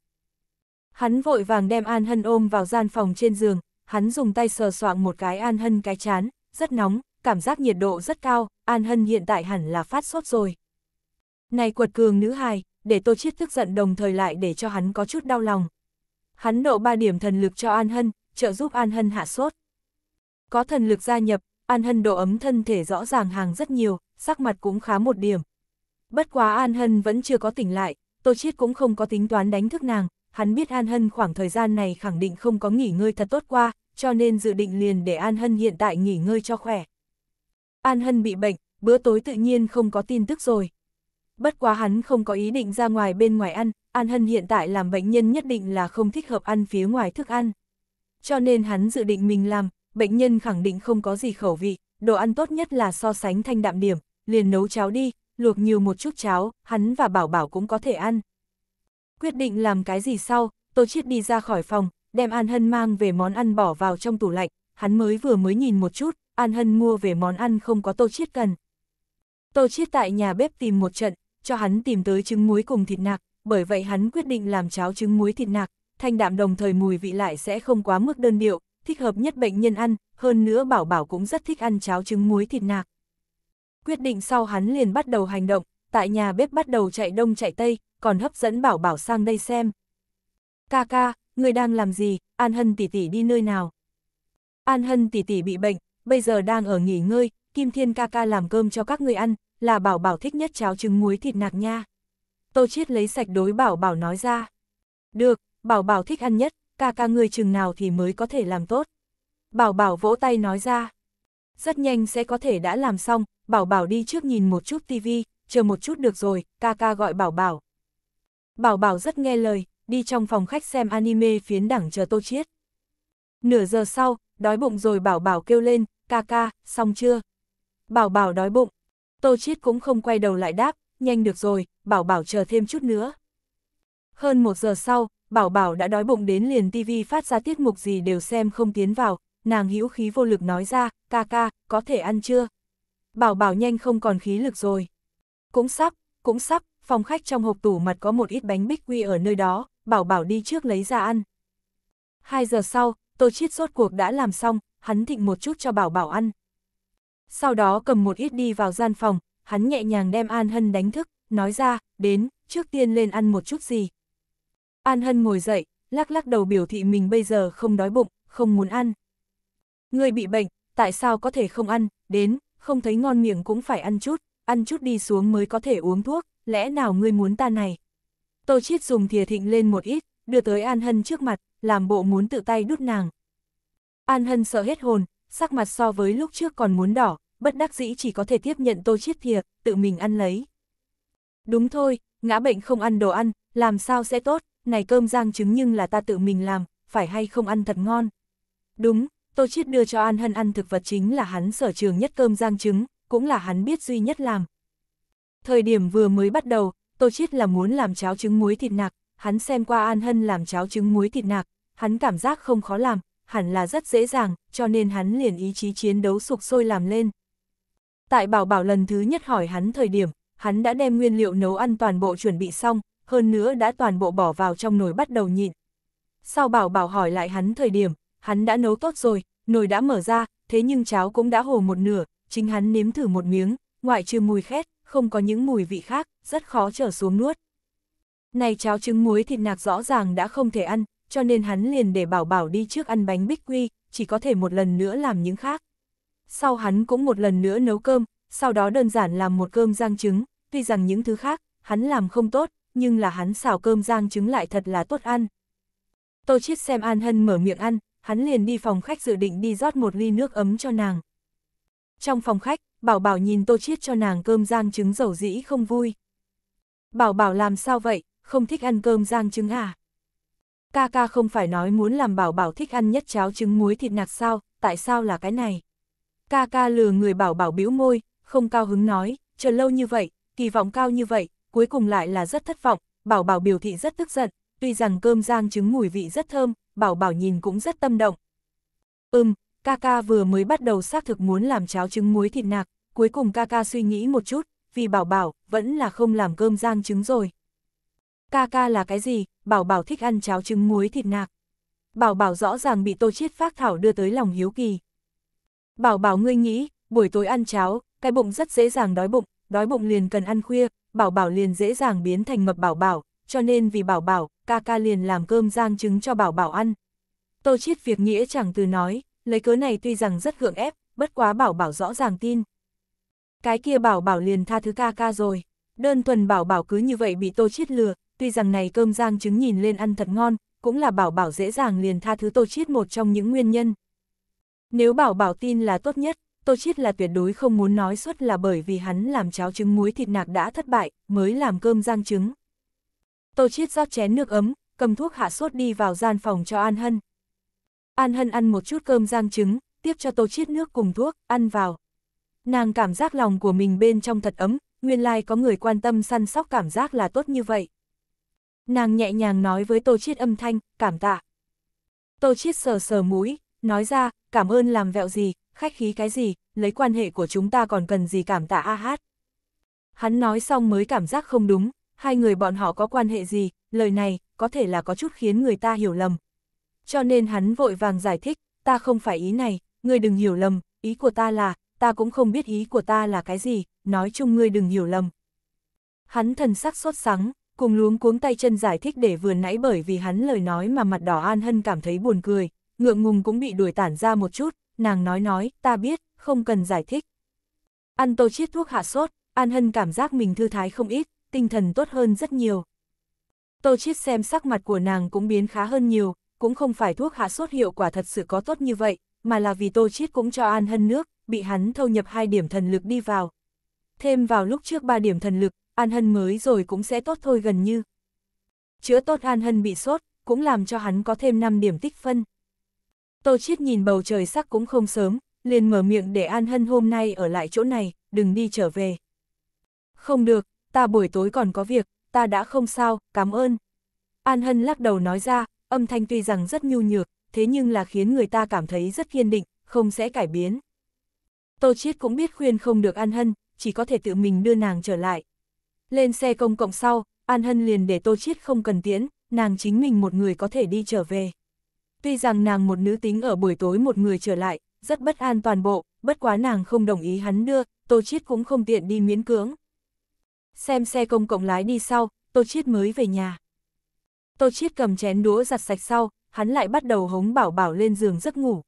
Hắn vội vàng đem An Hân ôm vào gian phòng trên giường, hắn dùng tay sờ soạng một cái An Hân cái chán, rất nóng, cảm giác nhiệt độ rất cao, An Hân hiện tại hẳn là phát sốt rồi. Này quật cường nữ hài, để Tô Chiết tức giận đồng thời lại để cho hắn có chút đau lòng. Hắn nộ ba điểm thần lực cho An Hân, trợ giúp An Hân hạ sốt. Có thần lực gia nhập, An Hân độ ấm thân thể rõ ràng hàng rất nhiều, sắc mặt cũng khá một điểm. Bất quá An Hân vẫn chưa có tỉnh lại, Tô Chiết cũng không có tính toán đánh thức nàng, hắn biết An Hân khoảng thời gian này khẳng định không có nghỉ ngơi thật tốt qua, cho nên dự định liền để An Hân hiện tại nghỉ ngơi cho khỏe. An Hân bị bệnh, bữa tối tự nhiên không có tin tức rồi bất quá hắn không có ý định ra ngoài bên ngoài ăn, An Hân hiện tại làm bệnh nhân nhất định là không thích hợp ăn phía ngoài thức ăn. Cho nên hắn dự định mình làm, bệnh nhân khẳng định không có gì khẩu vị, đồ ăn tốt nhất là so sánh thanh đạm điểm, liền nấu cháo đi, luộc nhiều một chút cháo, hắn và Bảo Bảo cũng có thể ăn. Quyết định làm cái gì sau, Tô Chiết đi ra khỏi phòng, đem An Hân mang về món ăn bỏ vào trong tủ lạnh, hắn mới vừa mới nhìn một chút, An Hân mua về món ăn không có Tô Chiết cần. Tô Chiết tại nhà bếp tìm một trận, cho hắn tìm tới trứng muối cùng thịt nạc, bởi vậy hắn quyết định làm cháo trứng muối thịt nạc, thanh đạm đồng thời mùi vị lại sẽ không quá mức đơn điệu, thích hợp nhất bệnh nhân ăn, hơn nữa bảo bảo cũng rất thích ăn cháo trứng muối thịt nạc. Quyết định sau hắn liền bắt đầu hành động, tại nhà bếp bắt đầu chạy đông chạy tây, còn hấp dẫn bảo bảo sang đây xem. Ca ca, người đang làm gì, An Hân tỷ tỷ đi nơi nào? An Hân tỷ tỷ bị bệnh, bây giờ đang ở nghỉ ngơi, Kim Thiên ca ca làm cơm cho các người ăn, là bảo bảo thích nhất cháo trứng muối thịt nạc nha. Tô Chiết lấy sạch đối bảo bảo nói ra. Được, bảo bảo thích ăn nhất, ca ca người chừng nào thì mới có thể làm tốt. Bảo bảo vỗ tay nói ra. Rất nhanh sẽ có thể đã làm xong, bảo bảo đi trước nhìn một chút tivi, chờ một chút được rồi, ca ca gọi bảo bảo. Bảo bảo rất nghe lời, đi trong phòng khách xem anime phiến đẳng chờ Tô Chiết. Nửa giờ sau, đói bụng rồi bảo bảo kêu lên, ca ca, xong chưa? Bảo bảo đói bụng. Tô Chiết cũng không quay đầu lại đáp, nhanh được rồi, bảo bảo chờ thêm chút nữa. Hơn một giờ sau, bảo bảo đã đói bụng đến liền tivi phát ra tiết mục gì đều xem không tiến vào, nàng hữu khí vô lực nói ra, ca ca, có thể ăn chưa? Bảo bảo nhanh không còn khí lực rồi. Cũng sắp, cũng sắp, phòng khách trong hộp tủ mặt có một ít bánh bích quy ở nơi đó, bảo bảo đi trước lấy ra ăn. Hai giờ sau, tô chiết rốt cuộc đã làm xong, hắn thịnh một chút cho bảo bảo ăn sau đó cầm một ít đi vào gian phòng, hắn nhẹ nhàng đem An Hân đánh thức, nói ra, đến, trước tiên lên ăn một chút gì. An Hân ngồi dậy, lắc lắc đầu biểu thị mình bây giờ không đói bụng, không muốn ăn. Người bị bệnh, tại sao có thể không ăn, đến, không thấy ngon miệng cũng phải ăn chút, ăn chút đi xuống mới có thể uống thuốc, lẽ nào ngươi muốn ta này. Tô Chiết dùng thìa thịnh lên một ít, đưa tới An Hân trước mặt, làm bộ muốn tự tay đút nàng. An Hân sợ hết hồn, sắc mặt so với lúc trước còn muốn đỏ, bất đắc dĩ chỉ có thể tiếp nhận tô chiết thìa, tự mình ăn lấy. Đúng thôi, ngã bệnh không ăn đồ ăn, làm sao sẽ tốt, này cơm rang trứng nhưng là ta tự mình làm, phải hay không ăn thật ngon. Đúng, tô chiết đưa cho An Hân ăn thực vật chính là hắn sở trường nhất cơm rang trứng, cũng là hắn biết duy nhất làm. Thời điểm vừa mới bắt đầu, tô chiết là muốn làm cháo trứng muối thịt nạc, hắn xem qua An Hân làm cháo trứng muối thịt nạc, hắn cảm giác không khó làm, hẳn là rất dễ dàng, cho nên hắn liền ý chí chiến đấu sục sôi làm lên. Tại Bảo Bảo lần thứ nhất hỏi hắn thời điểm, hắn đã đem nguyên liệu nấu ăn toàn bộ chuẩn bị xong, hơn nữa đã toàn bộ bỏ vào trong nồi bắt đầu nhịn. Sau Bảo Bảo hỏi lại hắn thời điểm, hắn đã nấu tốt rồi, nồi đã mở ra, thế nhưng cháo cũng đã hồ một nửa, chính hắn nếm thử một miếng, ngoại trừ mùi khét, không có những mùi vị khác, rất khó trở xuống nuốt. Này cháo trứng muối thịt nạc rõ ràng đã không thể ăn, cho nên hắn liền để bảo bảo đi trước ăn bánh bích quy, chỉ có thể một lần nữa làm những khác. Sau hắn cũng một lần nữa nấu cơm, sau đó đơn giản làm một cơm rang trứng, tuy rằng những thứ khác, hắn làm không tốt, nhưng là hắn xào cơm rang trứng lại thật là tốt ăn. Tô Chiết xem An Hân mở miệng ăn, hắn liền đi phòng khách dự định đi rót một ly nước ấm cho nàng. Trong phòng khách, Bảo Bảo nhìn Tô Chiết cho nàng cơm rang trứng dầu dĩ không vui. Bảo Bảo làm sao vậy, không thích ăn cơm rang trứng à? ca ca không phải nói muốn làm bảo bảo thích ăn nhất cháo trứng muối thịt nạc sao, tại sao là cái này? Ca ca lừa người bảo bảo biểu môi, không cao hứng nói, chờ lâu như vậy, kỳ vọng cao như vậy, cuối cùng lại là rất thất vọng, bảo bảo biểu thị rất tức giận, tuy rằng cơm rang trứng mùi vị rất thơm, bảo bảo nhìn cũng rất tâm động. Ừm, ca ca vừa mới bắt đầu xác thực muốn làm cháo trứng muối thịt nạc, cuối cùng ca ca suy nghĩ một chút, vì bảo bảo, vẫn là không làm cơm rang trứng rồi ca ca là cái gì, bảo bảo thích ăn cháo trứng muối thịt nạc. Bảo bảo rõ ràng bị tô chiết phác thảo đưa tới lòng hiếu kỳ. Bảo bảo ngươi nghĩ, buổi tối ăn cháo, cái bụng rất dễ dàng đói bụng, đói bụng liền cần ăn khuya, bảo bảo liền dễ dàng biến thành mập bảo bảo, cho nên vì bảo bảo, ca ca liền làm cơm rang trứng cho bảo bảo ăn. Tô chiết việc nghĩa chẳng từ nói, lấy cớ này tuy rằng rất gượng ép, bất quá bảo bảo rõ ràng tin. Cái kia bảo bảo liền tha thứ ca ca rồi, đơn thuần bảo bảo cứ như vậy bị tô chiết lừa, tuy rằng này cơm rang trứng nhìn lên ăn thật ngon, cũng là bảo bảo dễ dàng liền tha thứ Tô Chiết một trong những nguyên nhân. Nếu bảo bảo tin là tốt nhất, Tô Chiết là tuyệt đối không muốn nói suốt là bởi vì hắn làm cháo trứng muối thịt nạc đã thất bại, mới làm cơm rang trứng. Tô Chiết rót chén nước ấm, cầm thuốc hạ sốt đi vào gian phòng cho An Hân. An Hân ăn một chút cơm rang trứng, tiếp cho Tô Chiết nước cùng thuốc, ăn vào. Nàng cảm giác lòng của mình bên trong thật ấm, nguyên lai like có người quan tâm săn sóc cảm giác là tốt như vậy nàng nhẹ nhàng nói với Tô Chiết âm thanh, cảm tạ. Tô Chiết sờ sờ mũi, nói ra, cảm ơn làm vẹo gì, khách khí cái gì, lấy quan hệ của chúng ta còn cần gì cảm tạ a hát. Hắn nói xong mới cảm giác không đúng, hai người bọn họ có quan hệ gì, lời này, có thể là có chút khiến người ta hiểu lầm. Cho nên hắn vội vàng giải thích, ta không phải ý này, ngươi đừng hiểu lầm, ý của ta là, ta cũng không biết ý của ta là cái gì, nói chung ngươi đừng hiểu lầm. Hắn thần sắc sốt sắng, cùng luống cuống tay chân giải thích để vừa nãy bởi vì hắn lời nói mà mặt đỏ An Hân cảm thấy buồn cười, ngượng ngùng cũng bị đuổi tản ra một chút, nàng nói nói, ta biết, không cần giải thích. Ăn tô chiết thuốc hạ sốt, An Hân cảm giác mình thư thái không ít, tinh thần tốt hơn rất nhiều. Tô chiết xem sắc mặt của nàng cũng biến khá hơn nhiều, cũng không phải thuốc hạ sốt hiệu quả thật sự có tốt như vậy, mà là vì tô chiết cũng cho An Hân nước, bị hắn thâu nhập hai điểm thần lực đi vào. Thêm vào lúc trước ba điểm thần lực, An Hân mới rồi cũng sẽ tốt thôi gần như. Chữa tốt An Hân bị sốt, cũng làm cho hắn có thêm 5 điểm tích phân. Tô Chiết nhìn bầu trời sắc cũng không sớm, liền mở miệng để An Hân hôm nay ở lại chỗ này, đừng đi trở về. Không được, ta buổi tối còn có việc, ta đã không sao, cảm ơn. An Hân lắc đầu nói ra, âm thanh tuy rằng rất nhu nhược, thế nhưng là khiến người ta cảm thấy rất kiên định, không sẽ cải biến. Tô Chiết cũng biết khuyên không được An Hân, chỉ có thể tự mình đưa nàng trở lại. Lên xe công cộng sau, An Hân liền để Tô Chiết không cần tiễn, nàng chính mình một người có thể đi trở về. Tuy rằng nàng một nữ tính ở buổi tối một người trở lại, rất bất an toàn bộ, bất quá nàng không đồng ý hắn đưa, Tô Chiết cũng không tiện đi miễn cưỡng. Xem xe công cộng lái đi sau, Tô Chiết mới về nhà. Tô Chiết cầm chén đũa giặt sạch sau, hắn lại bắt đầu hống bảo bảo lên giường giấc ngủ.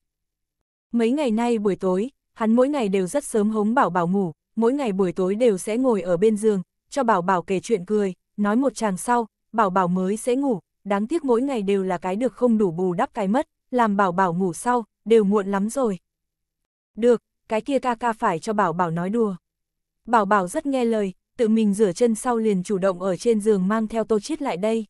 Mấy ngày nay buổi tối, hắn mỗi ngày đều rất sớm hống bảo bảo ngủ, mỗi ngày buổi tối đều sẽ ngồi ở bên giường, cho Bảo Bảo kể chuyện cười, nói một chàng sau, Bảo Bảo mới sẽ ngủ, đáng tiếc mỗi ngày đều là cái được không đủ bù đắp cái mất, làm Bảo Bảo ngủ sau, đều muộn lắm rồi. Được, cái kia ca ca phải cho Bảo Bảo nói đùa. Bảo Bảo rất nghe lời, tự mình rửa chân sau liền chủ động ở trên giường mang theo Tô Chiết lại đây.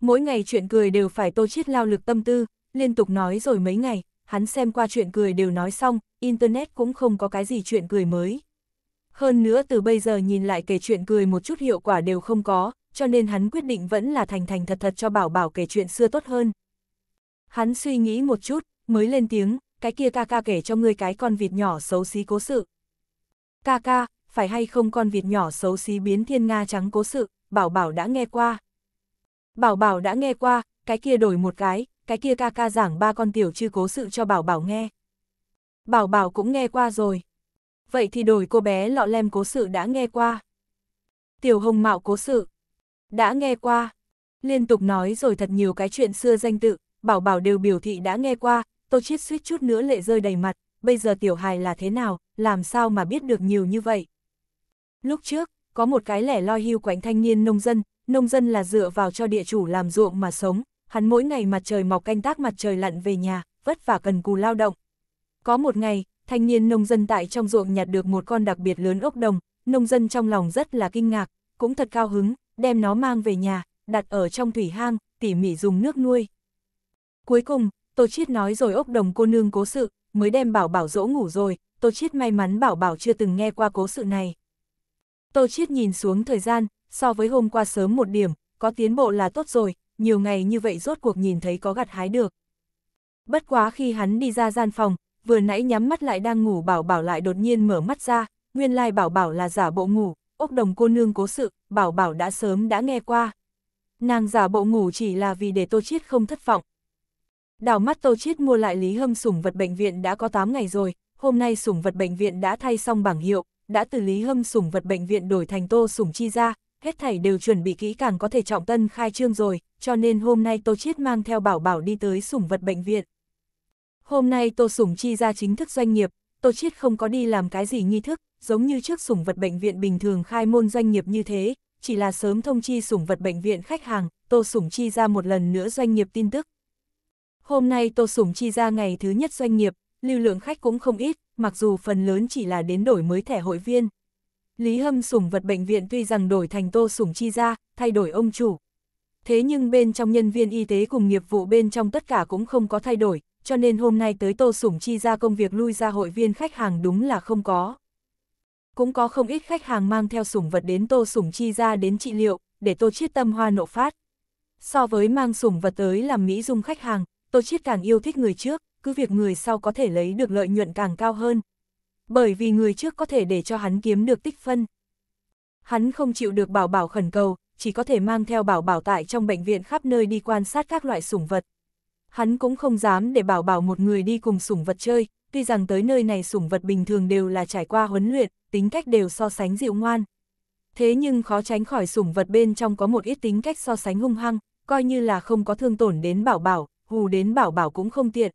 Mỗi ngày chuyện cười đều phải Tô Chiết lao lực tâm tư, liên tục nói rồi mấy ngày, hắn xem qua chuyện cười đều nói xong, Internet cũng không có cái gì chuyện cười mới. Hơn nữa từ bây giờ nhìn lại kể chuyện cười một chút hiệu quả đều không có, cho nên hắn quyết định vẫn là thành thành thật thật cho bảo bảo kể chuyện xưa tốt hơn. Hắn suy nghĩ một chút, mới lên tiếng, cái kia ca ca kể cho ngươi cái con vịt nhỏ xấu xí cố sự. Ca ca, phải hay không con vịt nhỏ xấu xí biến thiên Nga trắng cố sự, bảo bảo đã nghe qua. Bảo bảo đã nghe qua, cái kia đổi một cái, cái kia ca ca giảng ba con tiểu chư cố sự cho bảo bảo nghe. Bảo bảo cũng nghe qua rồi vậy thì đổi cô bé lọ lem cố sự đã nghe qua. Tiểu hồng mạo cố sự, đã nghe qua, liên tục nói rồi thật nhiều cái chuyện xưa danh tự, bảo bảo đều biểu thị đã nghe qua, tô chiết suýt chút nữa lệ rơi đầy mặt, bây giờ tiểu hài là thế nào, làm sao mà biết được nhiều như vậy. Lúc trước, có một cái lẻ loi hưu quạnh thanh niên nông dân, nông dân là dựa vào cho địa chủ làm ruộng mà sống, hắn mỗi ngày mặt trời mọc canh tác mặt trời lặn về nhà, vất vả cần cù lao động. Có một ngày, Thanh niên nông dân tại trong ruộng nhặt được một con đặc biệt lớn ốc đồng, nông dân trong lòng rất là kinh ngạc, cũng thật cao hứng, đem nó mang về nhà, đặt ở trong thủy hang, tỉ mỉ dùng nước nuôi. Cuối cùng, Tô Chiết nói rồi ốc đồng cô nương cố sự, mới đem bảo bảo dỗ ngủ rồi, Tô Chiết may mắn bảo bảo chưa từng nghe qua cố sự này. Tô Chiết nhìn xuống thời gian, so với hôm qua sớm một điểm, có tiến bộ là tốt rồi, nhiều ngày như vậy rốt cuộc nhìn thấy có gặt hái được. Bất quá khi hắn đi ra gian phòng, vừa nãy nhắm mắt lại đang ngủ bảo bảo lại đột nhiên mở mắt ra, nguyên lai bảo bảo là giả bộ ngủ, ốc đồng cô nương cố sự, bảo bảo đã sớm đã nghe qua. Nàng giả bộ ngủ chỉ là vì để Tô Chiết không thất vọng. Đảo mắt Tô Chiết mua lại Lý Hâm sủng vật bệnh viện đã có 8 ngày rồi, hôm nay sủng vật bệnh viện đã thay xong bảng hiệu, đã từ Lý Hâm sủng vật bệnh viện đổi thành Tô sủng chi ra, hết thảy đều chuẩn bị kỹ càng có thể trọng tân khai trương rồi, cho nên hôm nay Tô Chiết mang theo bảo bảo đi tới sủng vật bệnh viện. Hôm nay Tô Sủng Chi ra chính thức doanh nghiệp, Tô Chiết không có đi làm cái gì nghi thức, giống như trước sủng vật bệnh viện bình thường khai môn doanh nghiệp như thế, chỉ là sớm thông chi sủng vật bệnh viện khách hàng, Tô Sủng Chi ra một lần nữa doanh nghiệp tin tức. Hôm nay Tô Sủng Chi ra ngày thứ nhất doanh nghiệp, lưu lượng khách cũng không ít, mặc dù phần lớn chỉ là đến đổi mới thẻ hội viên. Lý Hâm sủng vật bệnh viện tuy rằng đổi thành Tô Sủng Chi ra, thay đổi ông chủ. Thế nhưng bên trong nhân viên y tế cùng nghiệp vụ bên trong tất cả cũng không có thay đổi, cho nên hôm nay tới Tô Sủng Chi ra công việc lui ra hội viên khách hàng đúng là không có. Cũng có không ít khách hàng mang theo sủng vật đến Tô Sủng Chi ra đến trị liệu, để Tô Chiết tâm hoa nộ phát. So với mang sủng vật tới làm mỹ dung khách hàng, Tô Chiết càng yêu thích người trước, cứ việc người sau có thể lấy được lợi nhuận càng cao hơn. Bởi vì người trước có thể để cho hắn kiếm được tích phân. Hắn không chịu được bảo bảo khẩn cầu, chỉ có thể mang theo bảo bảo tại trong bệnh viện khắp nơi đi quan sát các loại sủng vật hắn cũng không dám để bảo bảo một người đi cùng sủng vật chơi, tuy rằng tới nơi này sủng vật bình thường đều là trải qua huấn luyện, tính cách đều so sánh dịu ngoan. Thế nhưng khó tránh khỏi sủng vật bên trong có một ít tính cách so sánh hung hăng, coi như là không có thương tổn đến bảo bảo, hù đến bảo bảo cũng không tiện.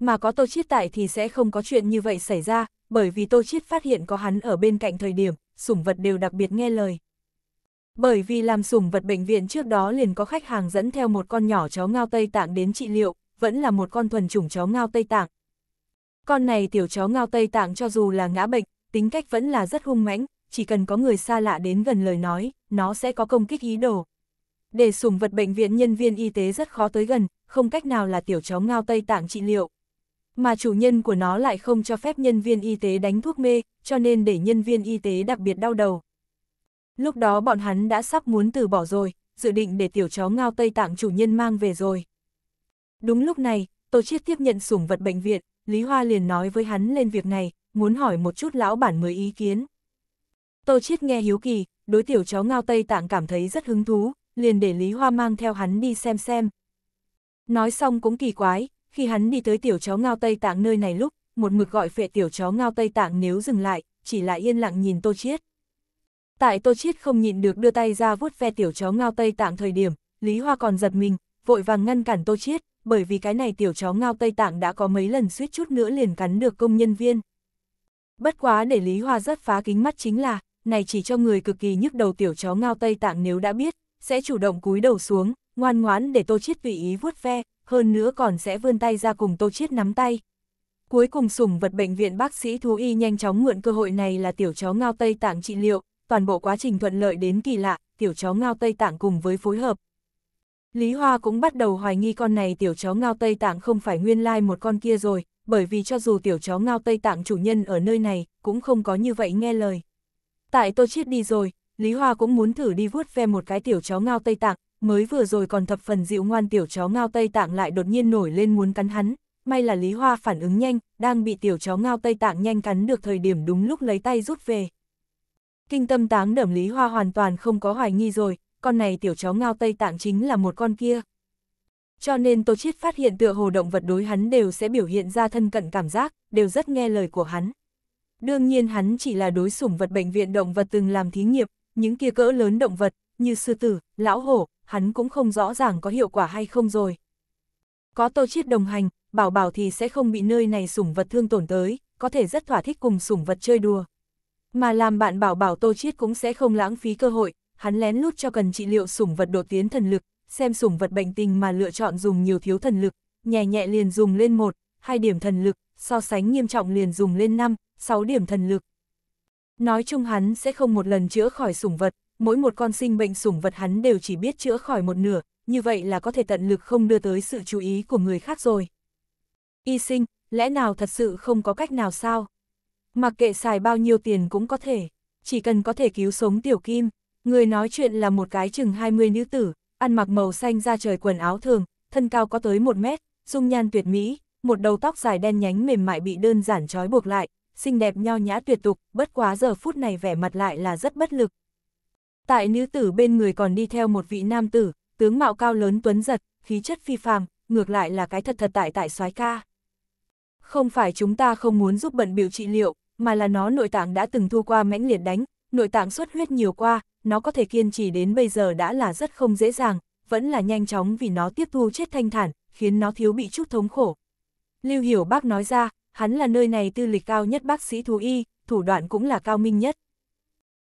Mà có tô chiết tại thì sẽ không có chuyện như vậy xảy ra, bởi vì tô chiết phát hiện có hắn ở bên cạnh thời điểm, sủng vật đều đặc biệt nghe lời. Bởi vì làm sủng vật bệnh viện trước đó liền có khách hàng dẫn theo một con nhỏ chó ngao Tây Tạng đến trị liệu, vẫn là một con thuần chủng chó ngao Tây Tạng. Con này tiểu chó ngao Tây Tạng cho dù là ngã bệnh, tính cách vẫn là rất hung mãnh, chỉ cần có người xa lạ đến gần lời nói, nó sẽ có công kích ý đồ. Để sủng vật bệnh viện nhân viên y tế rất khó tới gần, không cách nào là tiểu chó ngao Tây Tạng trị liệu. Mà chủ nhân của nó lại không cho phép nhân viên y tế đánh thuốc mê, cho nên để nhân viên y tế đặc biệt đau đầu. Lúc đó bọn hắn đã sắp muốn từ bỏ rồi, dự định để tiểu chó ngao Tây Tạng chủ nhân mang về rồi. Đúng lúc này, Tô Chiết tiếp nhận sủng vật bệnh viện, Lý Hoa liền nói với hắn lên việc này, muốn hỏi một chút lão bản mới ý kiến. Tô Chiết nghe hiếu kỳ, đối tiểu chó ngao Tây Tạng cảm thấy rất hứng thú, liền để Lý Hoa mang theo hắn đi xem xem. Nói xong cũng kỳ quái, khi hắn đi tới tiểu chó ngao Tây Tạng nơi này lúc, một mực gọi phệ tiểu chó ngao Tây Tạng nếu dừng lại, chỉ là yên lặng nhìn Tô Chiết. Tại Tô Chiết không nhịn được đưa tay ra vuốt ve tiểu chó ngao Tây Tạng thời điểm, Lý Hoa còn giật mình, vội vàng ngăn cản Tô Chiết, bởi vì cái này tiểu chó ngao Tây Tạng đã có mấy lần suýt chút nữa liền cắn được công nhân viên. Bất quá để Lý Hoa rất phá kính mắt chính là, này chỉ cho người cực kỳ nhức đầu tiểu chó ngao Tây Tạng nếu đã biết, sẽ chủ động cúi đầu xuống, ngoan ngoãn để Tô Chiết tùy ý vuốt ve, hơn nữa còn sẽ vươn tay ra cùng Tô Chiết nắm tay. Cuối cùng sủng vật bệnh viện bác sĩ thú y nhanh chóng mượn cơ hội này là tiểu chó ngao Tây Tạng trị liệu, toàn bộ quá trình thuận lợi đến kỳ lạ, tiểu chó ngao Tây Tạng cùng với phối hợp. Lý Hoa cũng bắt đầu hoài nghi con này tiểu chó ngao Tây Tạng không phải nguyên lai like một con kia rồi, bởi vì cho dù tiểu chó ngao Tây Tạng chủ nhân ở nơi này, cũng không có như vậy nghe lời. Tại tôi chết đi rồi, Lý Hoa cũng muốn thử đi vuốt ve một cái tiểu chó ngao Tây Tạng, mới vừa rồi còn thập phần dịu ngoan tiểu chó ngao Tây Tạng lại đột nhiên nổi lên muốn cắn hắn. May là Lý Hoa phản ứng nhanh, đang bị tiểu chó ngao Tây Tạng nhanh cắn được thời điểm đúng lúc lấy tay rút về. Kinh tâm táng nẩm Lý Hoa hoàn toàn không có hoài nghi rồi, con này tiểu chó ngao Tây Tạng chính là một con kia. Cho nên Tô Chiết phát hiện tựa hồ động vật đối hắn đều sẽ biểu hiện ra thân cận cảm giác, đều rất nghe lời của hắn. Đương nhiên hắn chỉ là đối sủng vật bệnh viện động vật từng làm thí nghiệm, những kia cỡ lớn động vật, như sư tử, lão hổ, hắn cũng không rõ ràng có hiệu quả hay không rồi. Có Tô Chiết đồng hành, bảo bảo thì sẽ không bị nơi này sủng vật thương tổn tới, có thể rất thỏa thích cùng sủng vật chơi đùa. Mà làm bạn bảo bảo Tô Chiết cũng sẽ không lãng phí cơ hội, hắn lén lút cho cần trị liệu sủng vật đột tiến thần lực, xem sủng vật bệnh tình mà lựa chọn dùng nhiều thiếu thần lực, nhẹ nhẹ liền dùng lên một, hai điểm thần lực, so sánh nghiêm trọng liền dùng lên năm sáu điểm thần lực. Nói chung hắn sẽ không một lần chữa khỏi sủng vật, mỗi một con sinh bệnh sủng vật hắn đều chỉ biết chữa khỏi một nửa, như vậy là có thể tận lực không đưa tới sự chú ý của người khác rồi. Y sinh, lẽ nào thật sự không có cách nào sao? mặc kệ xài bao nhiêu tiền cũng có thể, chỉ cần có thể cứu sống tiểu kim. Người nói chuyện là một cái chừng 20 nữ tử, ăn mặc màu xanh ra trời quần áo thường, thân cao có tới 1 mét, dung nhan tuyệt mỹ, một đầu tóc dài đen nhánh mềm mại bị đơn giản trói buộc lại, xinh đẹp nho nhã tuyệt tục, bất quá giờ phút này vẻ mặt lại là rất bất lực. Tại nữ tử bên người còn đi theo một vị nam tử, tướng mạo cao lớn tuấn giật, khí chất phi phàm, ngược lại là cái thật thật tại tại soái ca. Không phải chúng ta không muốn giúp bận biểu trị liệu, mà là nó nội tạng đã từng thu qua mãnh liệt đánh, nội tạng xuất huyết nhiều qua, nó có thể kiên trì đến bây giờ đã là rất không dễ dàng, vẫn là nhanh chóng vì nó tiếp thu chết thanh thản, khiến nó thiếu bị chút thống khổ. Lưu Hiểu bác nói ra, hắn là nơi này tư lịch cao nhất bác sĩ thú y, thủ đoạn cũng là cao minh nhất.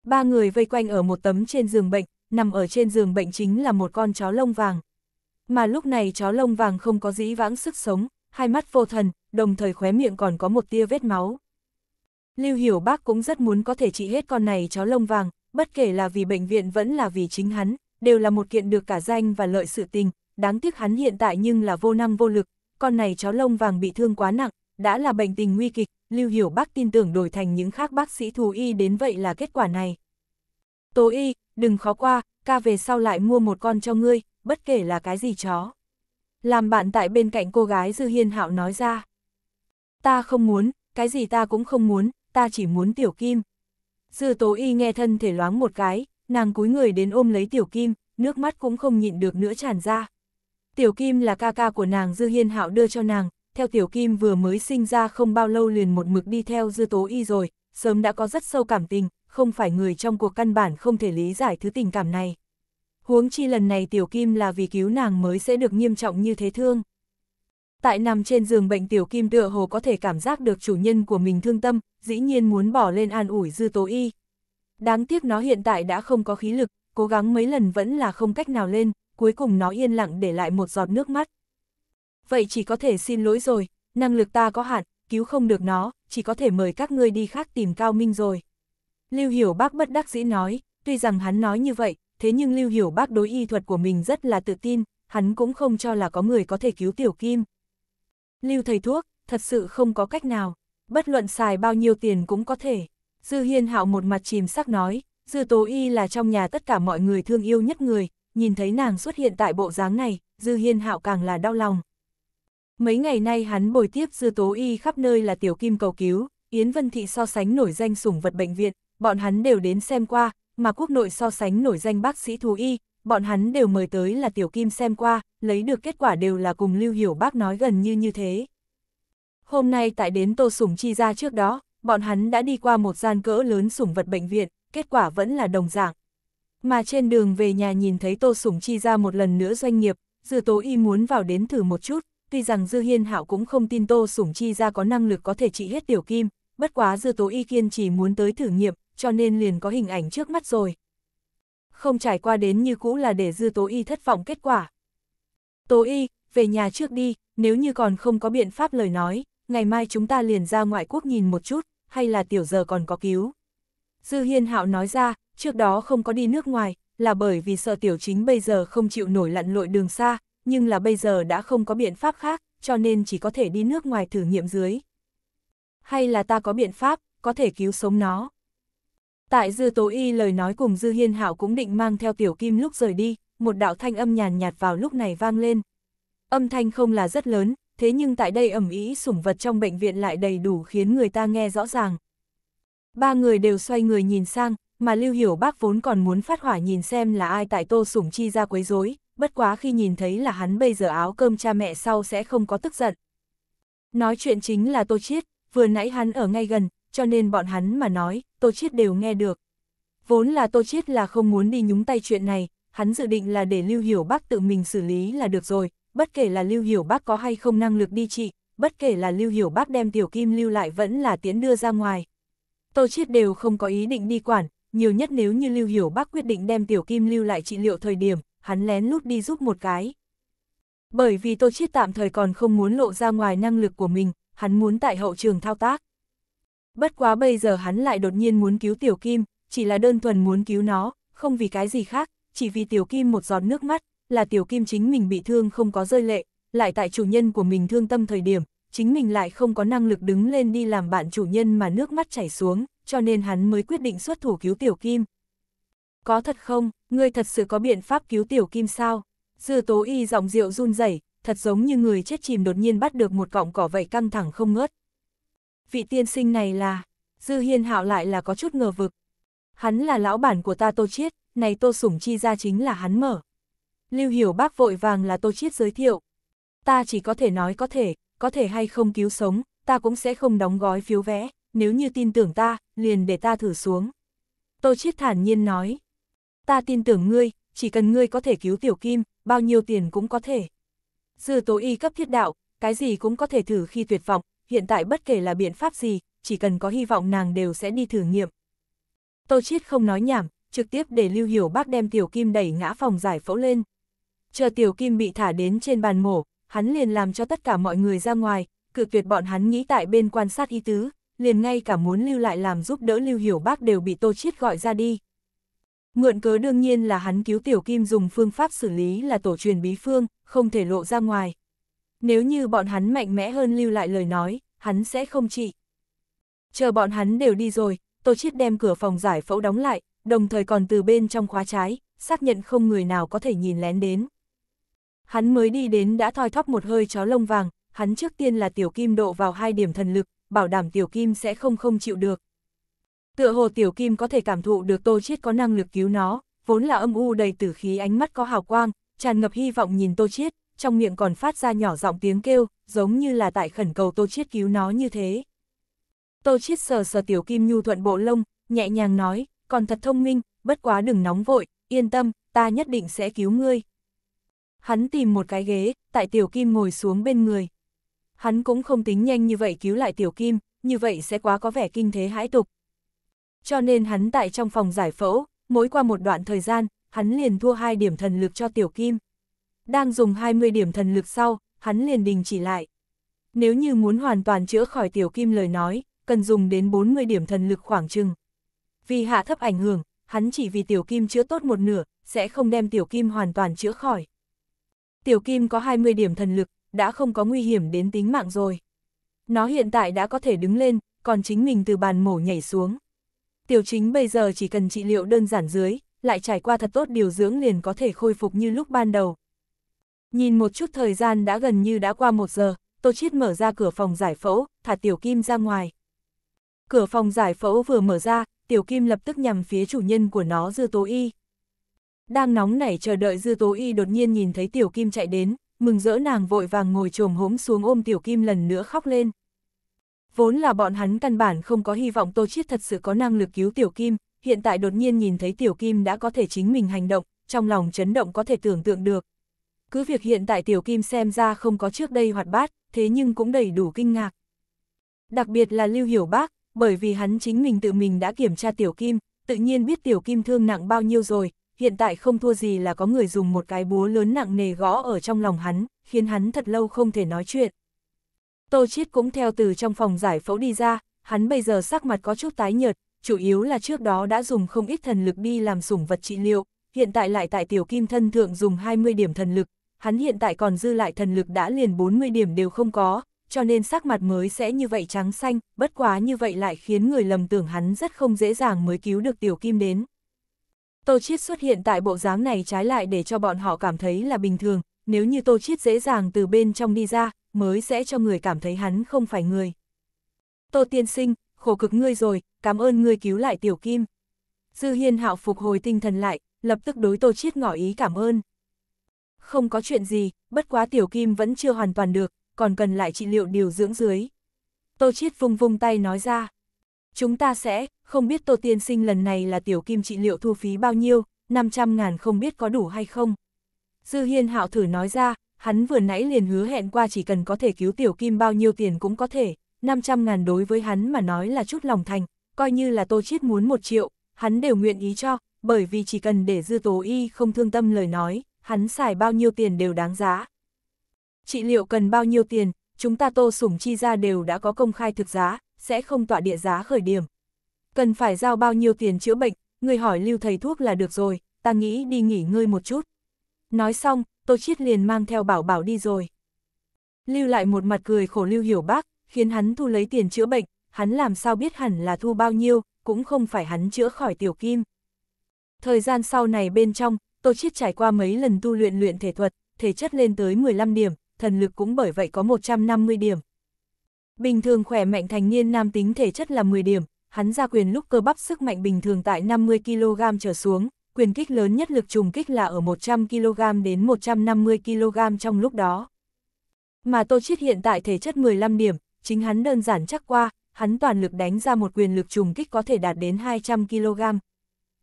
Ba người vây quanh ở một tấm trên giường bệnh, nằm ở trên giường bệnh chính là một con chó lông vàng. Mà lúc này chó lông vàng không có dĩ vãng sức sống, hai mắt vô thần, đồng thời khóe miệng còn có một tia vết máu. Lưu Hiểu Bác cũng rất muốn có thể trị hết con này chó lông vàng, bất kể là vì bệnh viện vẫn là vì chính hắn, đều là một kiện được cả danh và lợi sự tình, đáng tiếc hắn hiện tại nhưng là vô năng vô lực, con này chó lông vàng bị thương quá nặng, đã là bệnh tình nguy kịch, Lưu Hiểu Bác tin tưởng đổi thành những khác bác sĩ thú y đến vậy là kết quả này. Tố y, đừng khó qua, ca về sau lại mua một con cho ngươi, bất kể là cái gì chó. Làm bạn tại bên cạnh cô gái Dư Hiên Hạo nói ra. Ta không muốn, cái gì ta cũng không muốn, ta chỉ muốn tiểu kim. Dư tố y nghe thân thể loáng một cái, nàng cúi người đến ôm lấy tiểu kim, nước mắt cũng không nhịn được nữa tràn ra. Tiểu kim là ca ca của nàng dư hiên hạo đưa cho nàng, theo tiểu kim vừa mới sinh ra không bao lâu liền một mực đi theo dư tố y rồi, sớm đã có rất sâu cảm tình, không phải người trong cuộc căn bản không thể lý giải thứ tình cảm này. Huống chi lần này tiểu kim là vì cứu nàng mới sẽ được nghiêm trọng như thế thương tại nằm trên giường bệnh tiểu kim tựa hồ có thể cảm giác được chủ nhân của mình thương tâm, dĩ nhiên muốn bỏ lên an ủi dư tố y. Đáng tiếc nó hiện tại đã không có khí lực, cố gắng mấy lần vẫn là không cách nào lên, cuối cùng nó yên lặng để lại một giọt nước mắt. Vậy chỉ có thể xin lỗi rồi, năng lực ta có hạn, cứu không được nó, chỉ có thể mời các ngươi đi khác tìm Cao Minh rồi. Lưu Hiểu Bác bất đắc dĩ nói, tuy rằng hắn nói như vậy, thế nhưng Lưu Hiểu Bác đối y thuật của mình rất là tự tin, hắn cũng không cho là có người có thể cứu Tiểu Kim. Lưu thầy thuốc, thật sự không có cách nào, bất luận xài bao nhiêu tiền cũng có thể. Dư hiên hạo một mặt chìm sắc nói, dư tố y là trong nhà tất cả mọi người thương yêu nhất người, nhìn thấy nàng xuất hiện tại bộ dáng này, dư hiên hạo càng là đau lòng. Mấy ngày nay hắn bồi tiếp dư tố y khắp nơi là tiểu kim cầu cứu, Yến Vân Thị so sánh nổi danh sủng vật bệnh viện, bọn hắn đều đến xem qua, mà quốc nội so sánh nổi danh bác sĩ thú y, bọn hắn đều mời tới là Tiểu Kim xem qua, lấy được kết quả đều là cùng Lưu Hiểu Bác nói gần như như thế. Hôm nay tại đến Tô Sủng Chi ra trước đó, bọn hắn đã đi qua một gian cỡ lớn sủng vật bệnh viện, kết quả vẫn là đồng dạng. Mà trên đường về nhà nhìn thấy Tô Sủng Chi ra một lần nữa doanh nghiệp, Dư Tố Y muốn vào đến thử một chút, tuy rằng Dư Hiên Hạo cũng không tin Tô Sủng Chi ra có năng lực có thể trị hết Tiểu Kim, bất quá Dư Tố Y kiên trì muốn tới thử nghiệm, cho nên liền có hình ảnh trước mắt rồi, không trải qua đến như cũ là để dư tố y thất vọng kết quả. Tố y, về nhà trước đi, nếu như còn không có biện pháp lời nói, ngày mai chúng ta liền ra ngoại quốc nhìn một chút, hay là tiểu giờ còn có cứu. Dư hiên hạo nói ra, trước đó không có đi nước ngoài, là bởi vì sợ tiểu chính bây giờ không chịu nổi lặn lội đường xa, nhưng là bây giờ đã không có biện pháp khác, cho nên chỉ có thể đi nước ngoài thử nghiệm dưới. Hay là ta có biện pháp, có thể cứu sống nó. Tại Dư Tố Y lời nói cùng Dư Hiên Hảo cũng định mang theo Tiểu Kim lúc rời đi, một đạo thanh âm nhàn nhạt vào lúc này vang lên. Âm thanh không là rất lớn, thế nhưng tại đây ẩm ý sủng vật trong bệnh viện lại đầy đủ khiến người ta nghe rõ ràng. Ba người đều xoay người nhìn sang, mà Lưu Hiểu Bác vốn còn muốn phát hỏa nhìn xem là ai tại Tô Sủng Chi ra quấy rối, bất quá khi nhìn thấy là hắn bây giờ áo cơm cha mẹ sau sẽ không có tức giận. Nói chuyện chính là Tô Chiết, vừa nãy hắn ở ngay gần, cho nên bọn hắn mà nói, Tô Chiết đều nghe được. Vốn là Tô Chiết là không muốn đi nhúng tay chuyện này, hắn dự định là để Lưu Hiểu Bác tự mình xử lý là được rồi, bất kể là Lưu Hiểu Bác có hay không năng lực đi trị, bất kể là Lưu Hiểu Bác đem Tiểu Kim lưu lại vẫn là tiến đưa ra ngoài. Tô Chiết đều không có ý định đi quản, nhiều nhất nếu như Lưu Hiểu Bác quyết định đem Tiểu Kim lưu lại trị liệu thời điểm, hắn lén lút đi giúp một cái. Bởi vì Tô Chiết tạm thời còn không muốn lộ ra ngoài năng lực của mình, hắn muốn tại hậu trường thao tác. Bất quá bây giờ hắn lại đột nhiên muốn cứu Tiểu Kim, chỉ là đơn thuần muốn cứu nó, không vì cái gì khác, chỉ vì Tiểu Kim một giọt nước mắt, là Tiểu Kim chính mình bị thương không có rơi lệ, lại tại chủ nhân của mình thương tâm thời điểm, chính mình lại không có năng lực đứng lên đi làm bạn chủ nhân mà nước mắt chảy xuống, cho nên hắn mới quyết định xuất thủ cứu Tiểu Kim. Có thật không, ngươi thật sự có biện pháp cứu Tiểu Kim sao? Dư tố y giọng rượu run rẩy thật giống như người chết chìm đột nhiên bắt được một cọng cỏ vậy căng thẳng không ngớt vị tiên sinh này là... Dư Hiên Hạo lại là có chút ngờ vực. Hắn là lão bản của ta Tô Chiết, này Tô Sủng Chi ra chính là hắn mở. Lưu Hiểu Bác vội vàng là Tô Chiết giới thiệu. Ta chỉ có thể nói có thể, có thể hay không cứu sống, ta cũng sẽ không đóng gói phiếu vé, nếu như tin tưởng ta, liền để ta thử xuống. Tô Chiết thản nhiên nói. Ta tin tưởng ngươi, chỉ cần ngươi có thể cứu Tiểu Kim, bao nhiêu tiền cũng có thể. Dư Tố Y cấp thiết đạo, cái gì cũng có thể thử khi tuyệt vọng, hiện tại bất kể là biện pháp gì, chỉ cần có hy vọng nàng đều sẽ đi thử nghiệm. Tô Chiết không nói nhảm, trực tiếp để Lưu Hiểu Bác đem Tiểu Kim đẩy ngã phòng giải phẫu lên. Chờ Tiểu Kim bị thả đến trên bàn mổ, hắn liền làm cho tất cả mọi người ra ngoài, cự tuyệt bọn hắn nghĩ tại bên quan sát y tứ, liền ngay cả muốn lưu lại làm giúp đỡ Lưu Hiểu Bác đều bị Tô Chiết gọi ra đi. Mượn cớ đương nhiên là hắn cứu Tiểu Kim dùng phương pháp xử lý là tổ truyền bí phương, không thể lộ ra ngoài nếu như bọn hắn mạnh mẽ hơn lưu lại lời nói, hắn sẽ không trị. Chờ bọn hắn đều đi rồi, Tô Chiết đem cửa phòng giải phẫu đóng lại, đồng thời còn từ bên trong khóa trái, xác nhận không người nào có thể nhìn lén đến. Hắn mới đi đến đã thoi thóp một hơi chó lông vàng, hắn trước tiên là tiểu kim độ vào hai điểm thần lực, bảo đảm tiểu kim sẽ không không chịu được. Tựa hồ tiểu kim có thể cảm thụ được Tô Chiết có năng lực cứu nó, vốn là âm u đầy tử khí ánh mắt có hào quang, tràn ngập hy vọng nhìn Tô Chiết, trong miệng còn phát ra nhỏ giọng tiếng kêu, giống như là tại khẩn cầu Tô Chiết cứu nó như thế. Tô Chiết sờ sờ Tiểu Kim Nhu thuận bộ lông, nhẹ nhàng nói, còn thật thông minh, bất quá đừng nóng vội, yên tâm, ta nhất định sẽ cứu ngươi. Hắn tìm một cái ghế, tại Tiểu Kim ngồi xuống bên người. Hắn cũng không tính nhanh như vậy cứu lại Tiểu Kim, như vậy sẽ quá có vẻ kinh thế hãi tục. Cho nên hắn tại trong phòng giải phẫu, mỗi qua một đoạn thời gian, hắn liền thua hai điểm thần lực cho Tiểu Kim đang dùng 20 điểm thần lực sau, hắn liền đình chỉ lại. Nếu như muốn hoàn toàn chữa khỏi tiểu kim lời nói, cần dùng đến 40 điểm thần lực khoảng chừng. Vì hạ thấp ảnh hưởng, hắn chỉ vì tiểu kim chữa tốt một nửa, sẽ không đem tiểu kim hoàn toàn chữa khỏi. Tiểu kim có 20 điểm thần lực, đã không có nguy hiểm đến tính mạng rồi. Nó hiện tại đã có thể đứng lên, còn chính mình từ bàn mổ nhảy xuống. Tiểu chính bây giờ chỉ cần trị liệu đơn giản dưới, lại trải qua thật tốt điều dưỡng liền có thể khôi phục như lúc ban đầu. Nhìn một chút thời gian đã gần như đã qua một giờ, Tô Chiết mở ra cửa phòng giải phẫu, thả Tiểu Kim ra ngoài. Cửa phòng giải phẫu vừa mở ra, Tiểu Kim lập tức nhằm phía chủ nhân của nó Dư Tố Y. Đang nóng nảy chờ đợi Dư Tố Y đột nhiên nhìn thấy Tiểu Kim chạy đến, mừng rỡ nàng vội vàng ngồi trồm hốm xuống ôm Tiểu Kim lần nữa khóc lên. Vốn là bọn hắn căn bản không có hy vọng Tô Chiết thật sự có năng lực cứu Tiểu Kim, hiện tại đột nhiên nhìn thấy Tiểu Kim đã có thể chính mình hành động, trong lòng chấn động có thể tưởng tượng được, cứ việc hiện tại Tiểu Kim xem ra không có trước đây hoạt bát, thế nhưng cũng đầy đủ kinh ngạc. Đặc biệt là Lưu Hiểu Bác, bởi vì hắn chính mình tự mình đã kiểm tra Tiểu Kim, tự nhiên biết Tiểu Kim thương nặng bao nhiêu rồi, hiện tại không thua gì là có người dùng một cái búa lớn nặng nề gõ ở trong lòng hắn, khiến hắn thật lâu không thể nói chuyện. Tô Chiết cũng theo từ trong phòng giải phẫu đi ra, hắn bây giờ sắc mặt có chút tái nhợt, chủ yếu là trước đó đã dùng không ít thần lực đi làm sủng vật trị liệu, hiện tại lại tại tiểu kim thân thượng dùng 20 điểm thần lực, hắn hiện tại còn dư lại thần lực đã liền 40 điểm đều không có, cho nên sắc mặt mới sẽ như vậy trắng xanh, bất quá như vậy lại khiến người lầm tưởng hắn rất không dễ dàng mới cứu được tiểu kim đến. Tô Chiết xuất hiện tại bộ dáng này trái lại để cho bọn họ cảm thấy là bình thường, nếu như Tô Chiết dễ dàng từ bên trong đi ra, mới sẽ cho người cảm thấy hắn không phải người. Tô Tiên Sinh, khổ cực ngươi rồi, cảm ơn ngươi cứu lại tiểu kim. Dư Hiên hạo phục hồi tinh thần lại, lập tức đối Tô Chiết ngỏ ý cảm ơn. Không có chuyện gì, bất quá tiểu kim vẫn chưa hoàn toàn được, còn cần lại trị liệu điều dưỡng dưới. Tô Chiết vung vung tay nói ra. Chúng ta sẽ, không biết Tô Tiên Sinh lần này là tiểu kim trị liệu thu phí bao nhiêu, 500 ngàn không biết có đủ hay không. Dư Hiên Hạo thử nói ra, hắn vừa nãy liền hứa hẹn qua chỉ cần có thể cứu tiểu kim bao nhiêu tiền cũng có thể, 500 ngàn đối với hắn mà nói là chút lòng thành, coi như là Tô Chiết muốn 1 triệu, hắn đều nguyện ý cho, bởi vì chỉ cần để Dư Tố Y không thương tâm lời nói, hắn xài bao nhiêu tiền đều đáng giá. Trị liệu cần bao nhiêu tiền, chúng ta tô sủng chi ra đều đã có công khai thực giá, sẽ không tọa địa giá khởi điểm. Cần phải giao bao nhiêu tiền chữa bệnh, người hỏi lưu thầy thuốc là được rồi, ta nghĩ đi nghỉ ngơi một chút. Nói xong, tô chiết liền mang theo bảo bảo đi rồi. Lưu lại một mặt cười khổ lưu hiểu bác, khiến hắn thu lấy tiền chữa bệnh, hắn làm sao biết hẳn là thu bao nhiêu, cũng không phải hắn chữa khỏi tiểu kim. Thời gian sau này bên trong, Tô Chiết trải qua mấy lần tu luyện luyện thể thuật, thể chất lên tới 15 điểm, thần lực cũng bởi vậy có 150 điểm. Bình thường khỏe mạnh thành niên nam tính thể chất là 10 điểm, hắn ra quyền lúc cơ bắp sức mạnh bình thường tại 50kg trở xuống, quyền kích lớn nhất lực trùng kích là ở 100kg đến 150kg trong lúc đó. Mà Tô Chiết hiện tại thể chất 15 điểm, chính hắn đơn giản chắc qua, hắn toàn lực đánh ra một quyền lực trùng kích có thể đạt đến 200kg.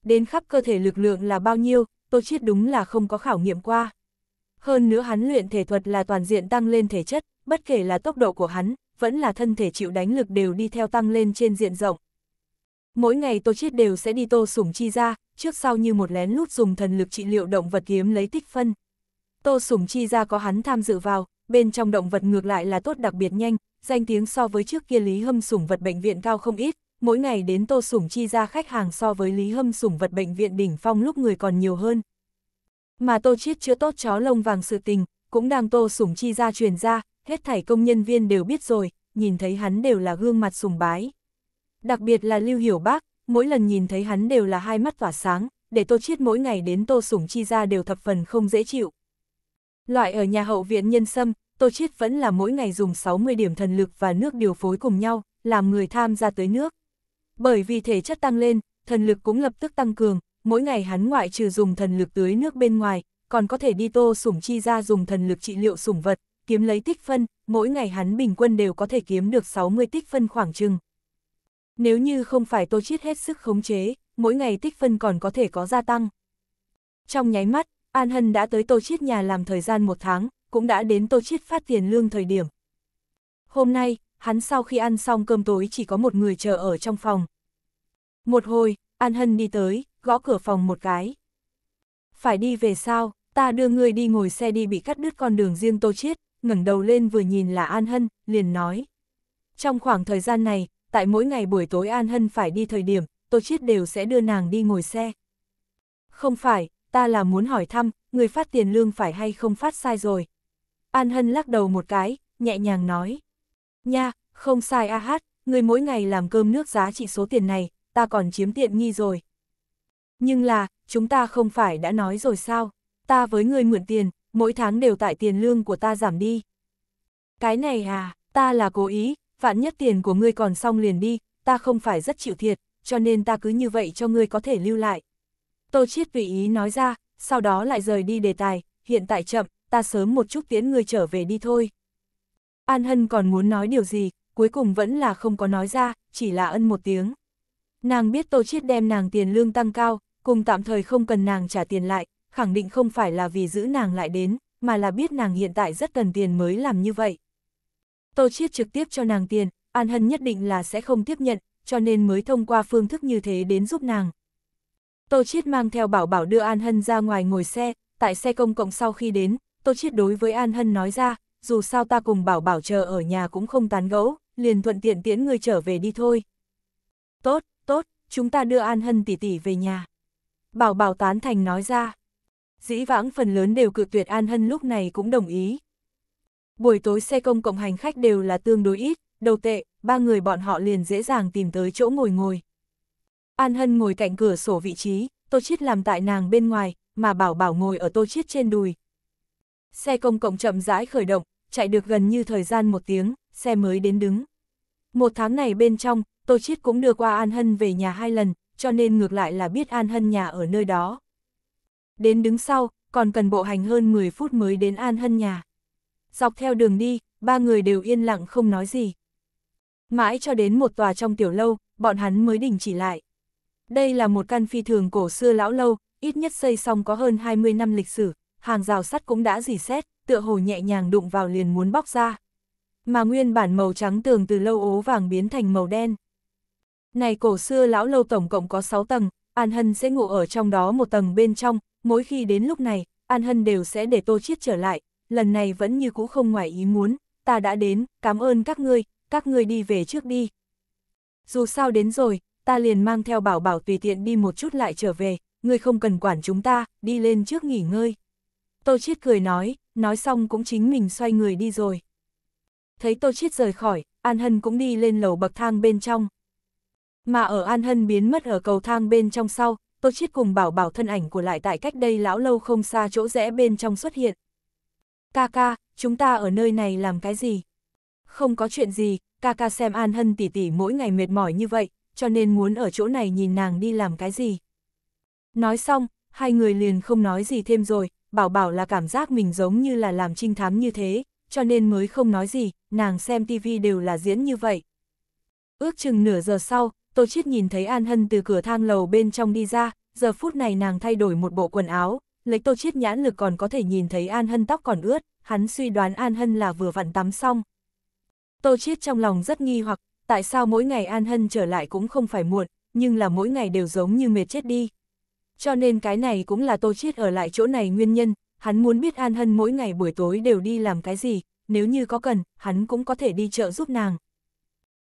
Đến khắp cơ thể lực lượng là bao nhiêu, Tô Chiết đúng là không có khảo nghiệm qua. Hơn nữa hắn luyện thể thuật là toàn diện tăng lên thể chất, bất kể là tốc độ của hắn, vẫn là thân thể chịu đánh lực đều đi theo tăng lên trên diện rộng. Mỗi ngày Tô Chiết đều sẽ đi Tô Sủng Chi ra, trước sau như một lén lút dùng thần lực trị liệu động vật kiếm lấy tích phân. Tô Sủng Chi ra có hắn tham dự vào, bên trong động vật ngược lại là tốt đặc biệt nhanh, danh tiếng so với trước kia Lý Hâm Sủng vật bệnh viện cao không ít, mỗi ngày đến Tô Sủng chi ra khách hàng so với Lý Hâm Sủng vật bệnh viện đỉnh phong lúc người còn nhiều hơn. Mà Tô Chiết chữa tốt chó lông vàng sự tình, cũng đang Tô Sủng chi ra truyền ra, hết thảy công nhân viên đều biết rồi, nhìn thấy hắn đều là gương mặt sùng bái. Đặc biệt là Lưu Hiểu Bác, mỗi lần nhìn thấy hắn đều là hai mắt tỏa sáng, để Tô Chiết mỗi ngày đến Tô Sủng chi ra đều thập phần không dễ chịu. Loại ở nhà hậu viện nhân sâm, Tô Chiết vẫn là mỗi ngày dùng 60 điểm thần lực và nước điều phối cùng nhau, làm người tham gia tới nước. Bởi vì thể chất tăng lên, thần lực cũng lập tức tăng cường, mỗi ngày hắn ngoại trừ dùng thần lực tưới nước bên ngoài, còn có thể đi tô sủng chi ra dùng thần lực trị liệu sủng vật, kiếm lấy tích phân, mỗi ngày hắn bình quân đều có thể kiếm được 60 tích phân khoảng chừng. Nếu như không phải tô chiết hết sức khống chế, mỗi ngày tích phân còn có thể có gia tăng. Trong nháy mắt, An Hân đã tới tô chiết nhà làm thời gian một tháng, cũng đã đến tô chiết phát tiền lương thời điểm. Hôm nay, hắn sau khi ăn xong cơm tối chỉ có một người chờ ở trong phòng. Một hồi, An Hân đi tới, gõ cửa phòng một cái. Phải đi về sao, ta đưa ngươi đi ngồi xe đi bị cắt đứt con đường riêng tô chiết, ngẩng đầu lên vừa nhìn là An Hân, liền nói. Trong khoảng thời gian này, tại mỗi ngày buổi tối An Hân phải đi thời điểm, tô chiết đều sẽ đưa nàng đi ngồi xe. Không phải, ta là muốn hỏi thăm, người phát tiền lương phải hay không phát sai rồi. An Hân lắc đầu một cái, nhẹ nhàng nói. Nha, không sai a hát, người mỗi ngày làm cơm nước giá trị số tiền này, ta còn chiếm tiện nghi rồi. Nhưng là, chúng ta không phải đã nói rồi sao, ta với người mượn tiền, mỗi tháng đều tại tiền lương của ta giảm đi. Cái này à, ta là cố ý, vạn nhất tiền của ngươi còn xong liền đi, ta không phải rất chịu thiệt, cho nên ta cứ như vậy cho ngươi có thể lưu lại. Tô Chiết tùy ý nói ra, sau đó lại rời đi đề tài, hiện tại chậm, ta sớm một chút tiễn ngươi trở về đi thôi. An Hân còn muốn nói điều gì, cuối cùng vẫn là không có nói ra, chỉ là ân một tiếng. Nàng biết Tô Chiết đem nàng tiền lương tăng cao, cùng tạm thời không cần nàng trả tiền lại, khẳng định không phải là vì giữ nàng lại đến, mà là biết nàng hiện tại rất cần tiền mới làm như vậy. Tô Chiết trực tiếp cho nàng tiền, An Hân nhất định là sẽ không tiếp nhận, cho nên mới thông qua phương thức như thế đến giúp nàng. Tô Chiết mang theo bảo bảo đưa An Hân ra ngoài ngồi xe, tại xe công cộng sau khi đến, Tô Chiết đối với An Hân nói ra, dù sao ta cùng bảo bảo chờ ở nhà cũng không tán gẫu, liền thuận tiện tiễn người trở về đi thôi. Tốt, tốt, chúng ta đưa An Hân tỷ tỷ về nhà. Bảo bảo tán thành nói ra. Dĩ vãng phần lớn đều cự tuyệt An Hân lúc này cũng đồng ý. Buổi tối xe công cộng hành khách đều là tương đối ít, đầu tệ, ba người bọn họ liền dễ dàng tìm tới chỗ ngồi ngồi. An Hân ngồi cạnh cửa sổ vị trí, Tô Chiết làm tại nàng bên ngoài, mà Bảo Bảo ngồi ở Tô Chiết trên đùi. Xe công cộng chậm rãi khởi động, chạy được gần như thời gian một tiếng, xe mới đến đứng. Một tháng này bên trong, Tô Chiết cũng đưa qua An Hân về nhà hai lần, cho nên ngược lại là biết An Hân nhà ở nơi đó. Đến đứng sau, còn cần bộ hành hơn 10 phút mới đến An Hân nhà. Dọc theo đường đi, ba người đều yên lặng không nói gì. Mãi cho đến một tòa trong tiểu lâu, bọn hắn mới đình chỉ lại. Đây là một căn phi thường cổ xưa lão lâu, ít nhất xây xong có hơn 20 năm lịch sử, hàng rào sắt cũng đã dì xét, tựa hồ nhẹ nhàng đụng vào liền muốn bóc ra. Mà nguyên bản màu trắng tường từ lâu ố vàng biến thành màu đen. Này cổ xưa lão lâu tổng cộng có 6 tầng, An Hân sẽ ngủ ở trong đó một tầng bên trong, mỗi khi đến lúc này, An Hân đều sẽ để tô chiết trở lại, lần này vẫn như cũ không ngoài ý muốn, ta đã đến, cảm ơn các ngươi, các ngươi đi về trước đi. Dù sao đến rồi, ta liền mang theo bảo bảo tùy tiện đi một chút lại trở về, ngươi không cần quản chúng ta, đi lên trước nghỉ ngơi. Tô Chiết cười nói, nói xong cũng chính mình xoay người đi rồi. Thấy Tô Chiết rời khỏi, An Hân cũng đi lên lầu bậc thang bên trong. Mà ở An Hân biến mất ở cầu thang bên trong sau, Tô Chiết cùng bảo bảo thân ảnh của lại tại cách đây lão lâu không xa chỗ rẽ bên trong xuất hiện. Ca ca, chúng ta ở nơi này làm cái gì? Không có chuyện gì, ca ca xem An Hân tỉ tỉ mỗi ngày mệt mỏi như vậy, cho nên muốn ở chỗ này nhìn nàng đi làm cái gì. Nói xong, hai người liền không nói gì thêm rồi, bảo bảo là cảm giác mình giống như là làm trinh thám như thế, cho nên mới không nói gì, nàng xem tivi đều là diễn như vậy. Ước chừng nửa giờ sau, Tô Chiết nhìn thấy An Hân từ cửa thang lầu bên trong đi ra, giờ phút này nàng thay đổi một bộ quần áo, lấy Tô Chiết nhãn lực còn có thể nhìn thấy An Hân tóc còn ướt, hắn suy đoán An Hân là vừa vặn tắm xong. Tô Chiết trong lòng rất nghi hoặc, tại sao mỗi ngày An Hân trở lại cũng không phải muộn, nhưng là mỗi ngày đều giống như mệt chết đi cho nên cái này cũng là Tô Chiết ở lại chỗ này nguyên nhân, hắn muốn biết An Hân mỗi ngày buổi tối đều đi làm cái gì, nếu như có cần, hắn cũng có thể đi chợ giúp nàng.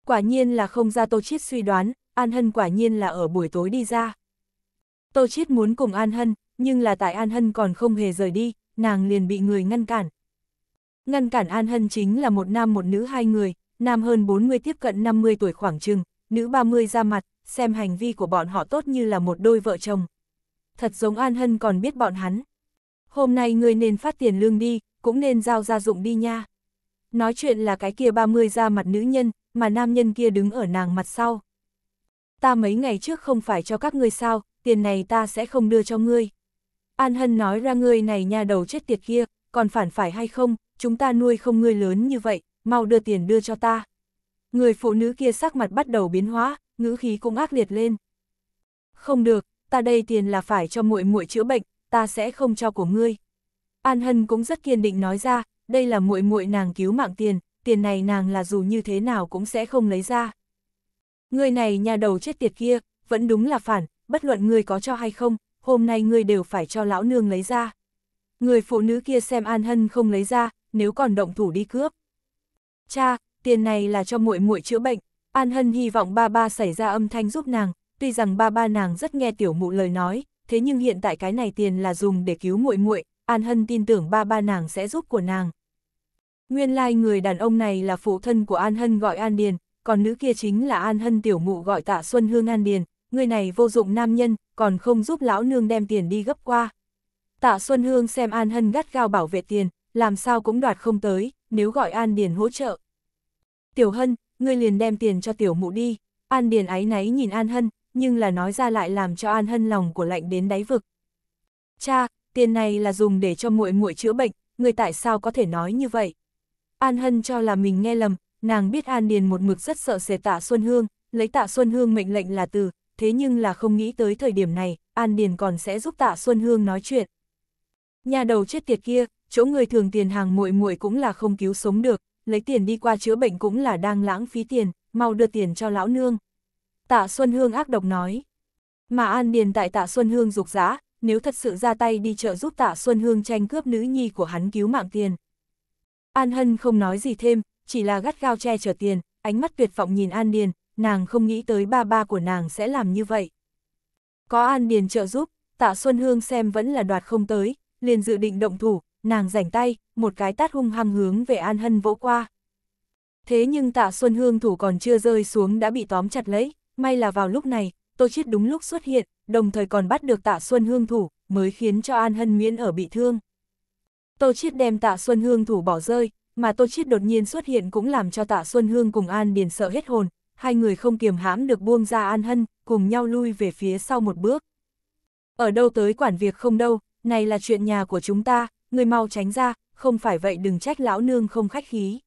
Quả nhiên là không ra Tô Chiết suy đoán, An Hân quả nhiên là ở buổi tối đi ra. Tô Chiết muốn cùng An Hân, nhưng là tại An Hân còn không hề rời đi, nàng liền bị người ngăn cản. Ngăn cản An Hân chính là một nam một nữ hai người, nam hơn 40 tiếp cận 50 tuổi khoảng chừng, nữ 30 ra mặt, xem hành vi của bọn họ tốt như là một đôi vợ chồng thật giống An Hân còn biết bọn hắn. Hôm nay ngươi nên phát tiền lương đi, cũng nên giao gia dụng đi nha. Nói chuyện là cái kia 30 ra mặt nữ nhân, mà nam nhân kia đứng ở nàng mặt sau. Ta mấy ngày trước không phải cho các ngươi sao, tiền này ta sẽ không đưa cho ngươi. An Hân nói ra ngươi này nhà đầu chết tiệt kia, còn phản phải hay không, chúng ta nuôi không ngươi lớn như vậy, mau đưa tiền đưa cho ta. Người phụ nữ kia sắc mặt bắt đầu biến hóa, ngữ khí cũng ác liệt lên. Không được, ta đây tiền là phải cho muội muội chữa bệnh, ta sẽ không cho của ngươi. An Hân cũng rất kiên định nói ra, đây là muội muội nàng cứu mạng tiền, tiền này nàng là dù như thế nào cũng sẽ không lấy ra. Người này nhà đầu chết tiệt kia, vẫn đúng là phản, bất luận ngươi có cho hay không, hôm nay ngươi đều phải cho lão nương lấy ra. Người phụ nữ kia xem An Hân không lấy ra, nếu còn động thủ đi cướp. Cha, tiền này là cho muội muội chữa bệnh, An Hân hy vọng ba ba xảy ra âm thanh giúp nàng, tuy rằng ba ba nàng rất nghe tiểu mụ lời nói, thế nhưng hiện tại cái này tiền là dùng để cứu muội muội, An Hân tin tưởng ba ba nàng sẽ giúp của nàng. Nguyên lai like người đàn ông này là phụ thân của An Hân gọi An Điền, còn nữ kia chính là An Hân tiểu mụ gọi tạ Xuân Hương An Điền, người này vô dụng nam nhân, còn không giúp lão nương đem tiền đi gấp qua. Tạ Xuân Hương xem An Hân gắt gao bảo vệ tiền, làm sao cũng đoạt không tới, nếu gọi An Điền hỗ trợ. Tiểu Hân, ngươi liền đem tiền cho tiểu mụ đi, An Điền áy náy nhìn An Hân, nhưng là nói ra lại làm cho An Hân lòng của lạnh đến đáy vực. Cha, tiền này là dùng để cho muội muội chữa bệnh, người tại sao có thể nói như vậy? An Hân cho là mình nghe lầm, nàng biết An Điền một mực rất sợ sề tạ Xuân Hương, lấy tạ Xuân Hương mệnh lệnh là từ, thế nhưng là không nghĩ tới thời điểm này, An Điền còn sẽ giúp tạ Xuân Hương nói chuyện. Nhà đầu chết tiệt kia, chỗ người thường tiền hàng muội muội cũng là không cứu sống được, lấy tiền đi qua chữa bệnh cũng là đang lãng phí tiền, mau đưa tiền cho lão nương. Tạ Xuân Hương ác độc nói. Mà An Điền tại Tạ Xuân Hương dục dã nếu thật sự ra tay đi chợ giúp Tạ Xuân Hương tranh cướp nữ nhi của hắn cứu mạng tiền. An Hân không nói gì thêm, chỉ là gắt gao che chở tiền, ánh mắt tuyệt vọng nhìn An Điền, nàng không nghĩ tới ba ba của nàng sẽ làm như vậy. Có An Điền trợ giúp, Tạ Xuân Hương xem vẫn là đoạt không tới, liền dự định động thủ, nàng rảnh tay, một cái tát hung hăng hướng về An Hân vỗ qua. Thế nhưng Tạ Xuân Hương thủ còn chưa rơi xuống đã bị tóm chặt lấy, May là vào lúc này, Tô Chiết đúng lúc xuất hiện, đồng thời còn bắt được Tạ Xuân Hương thủ, mới khiến cho An Hân Miễn ở bị thương. Tô Chiết đem Tạ Xuân Hương thủ bỏ rơi, mà Tô Chiết đột nhiên xuất hiện cũng làm cho Tạ Xuân Hương cùng An Điền sợ hết hồn, hai người không kiềm hãm được buông ra An Hân, cùng nhau lui về phía sau một bước. Ở đâu tới quản việc không đâu, này là chuyện nhà của chúng ta, người mau tránh ra, không phải vậy đừng trách lão nương không khách khí.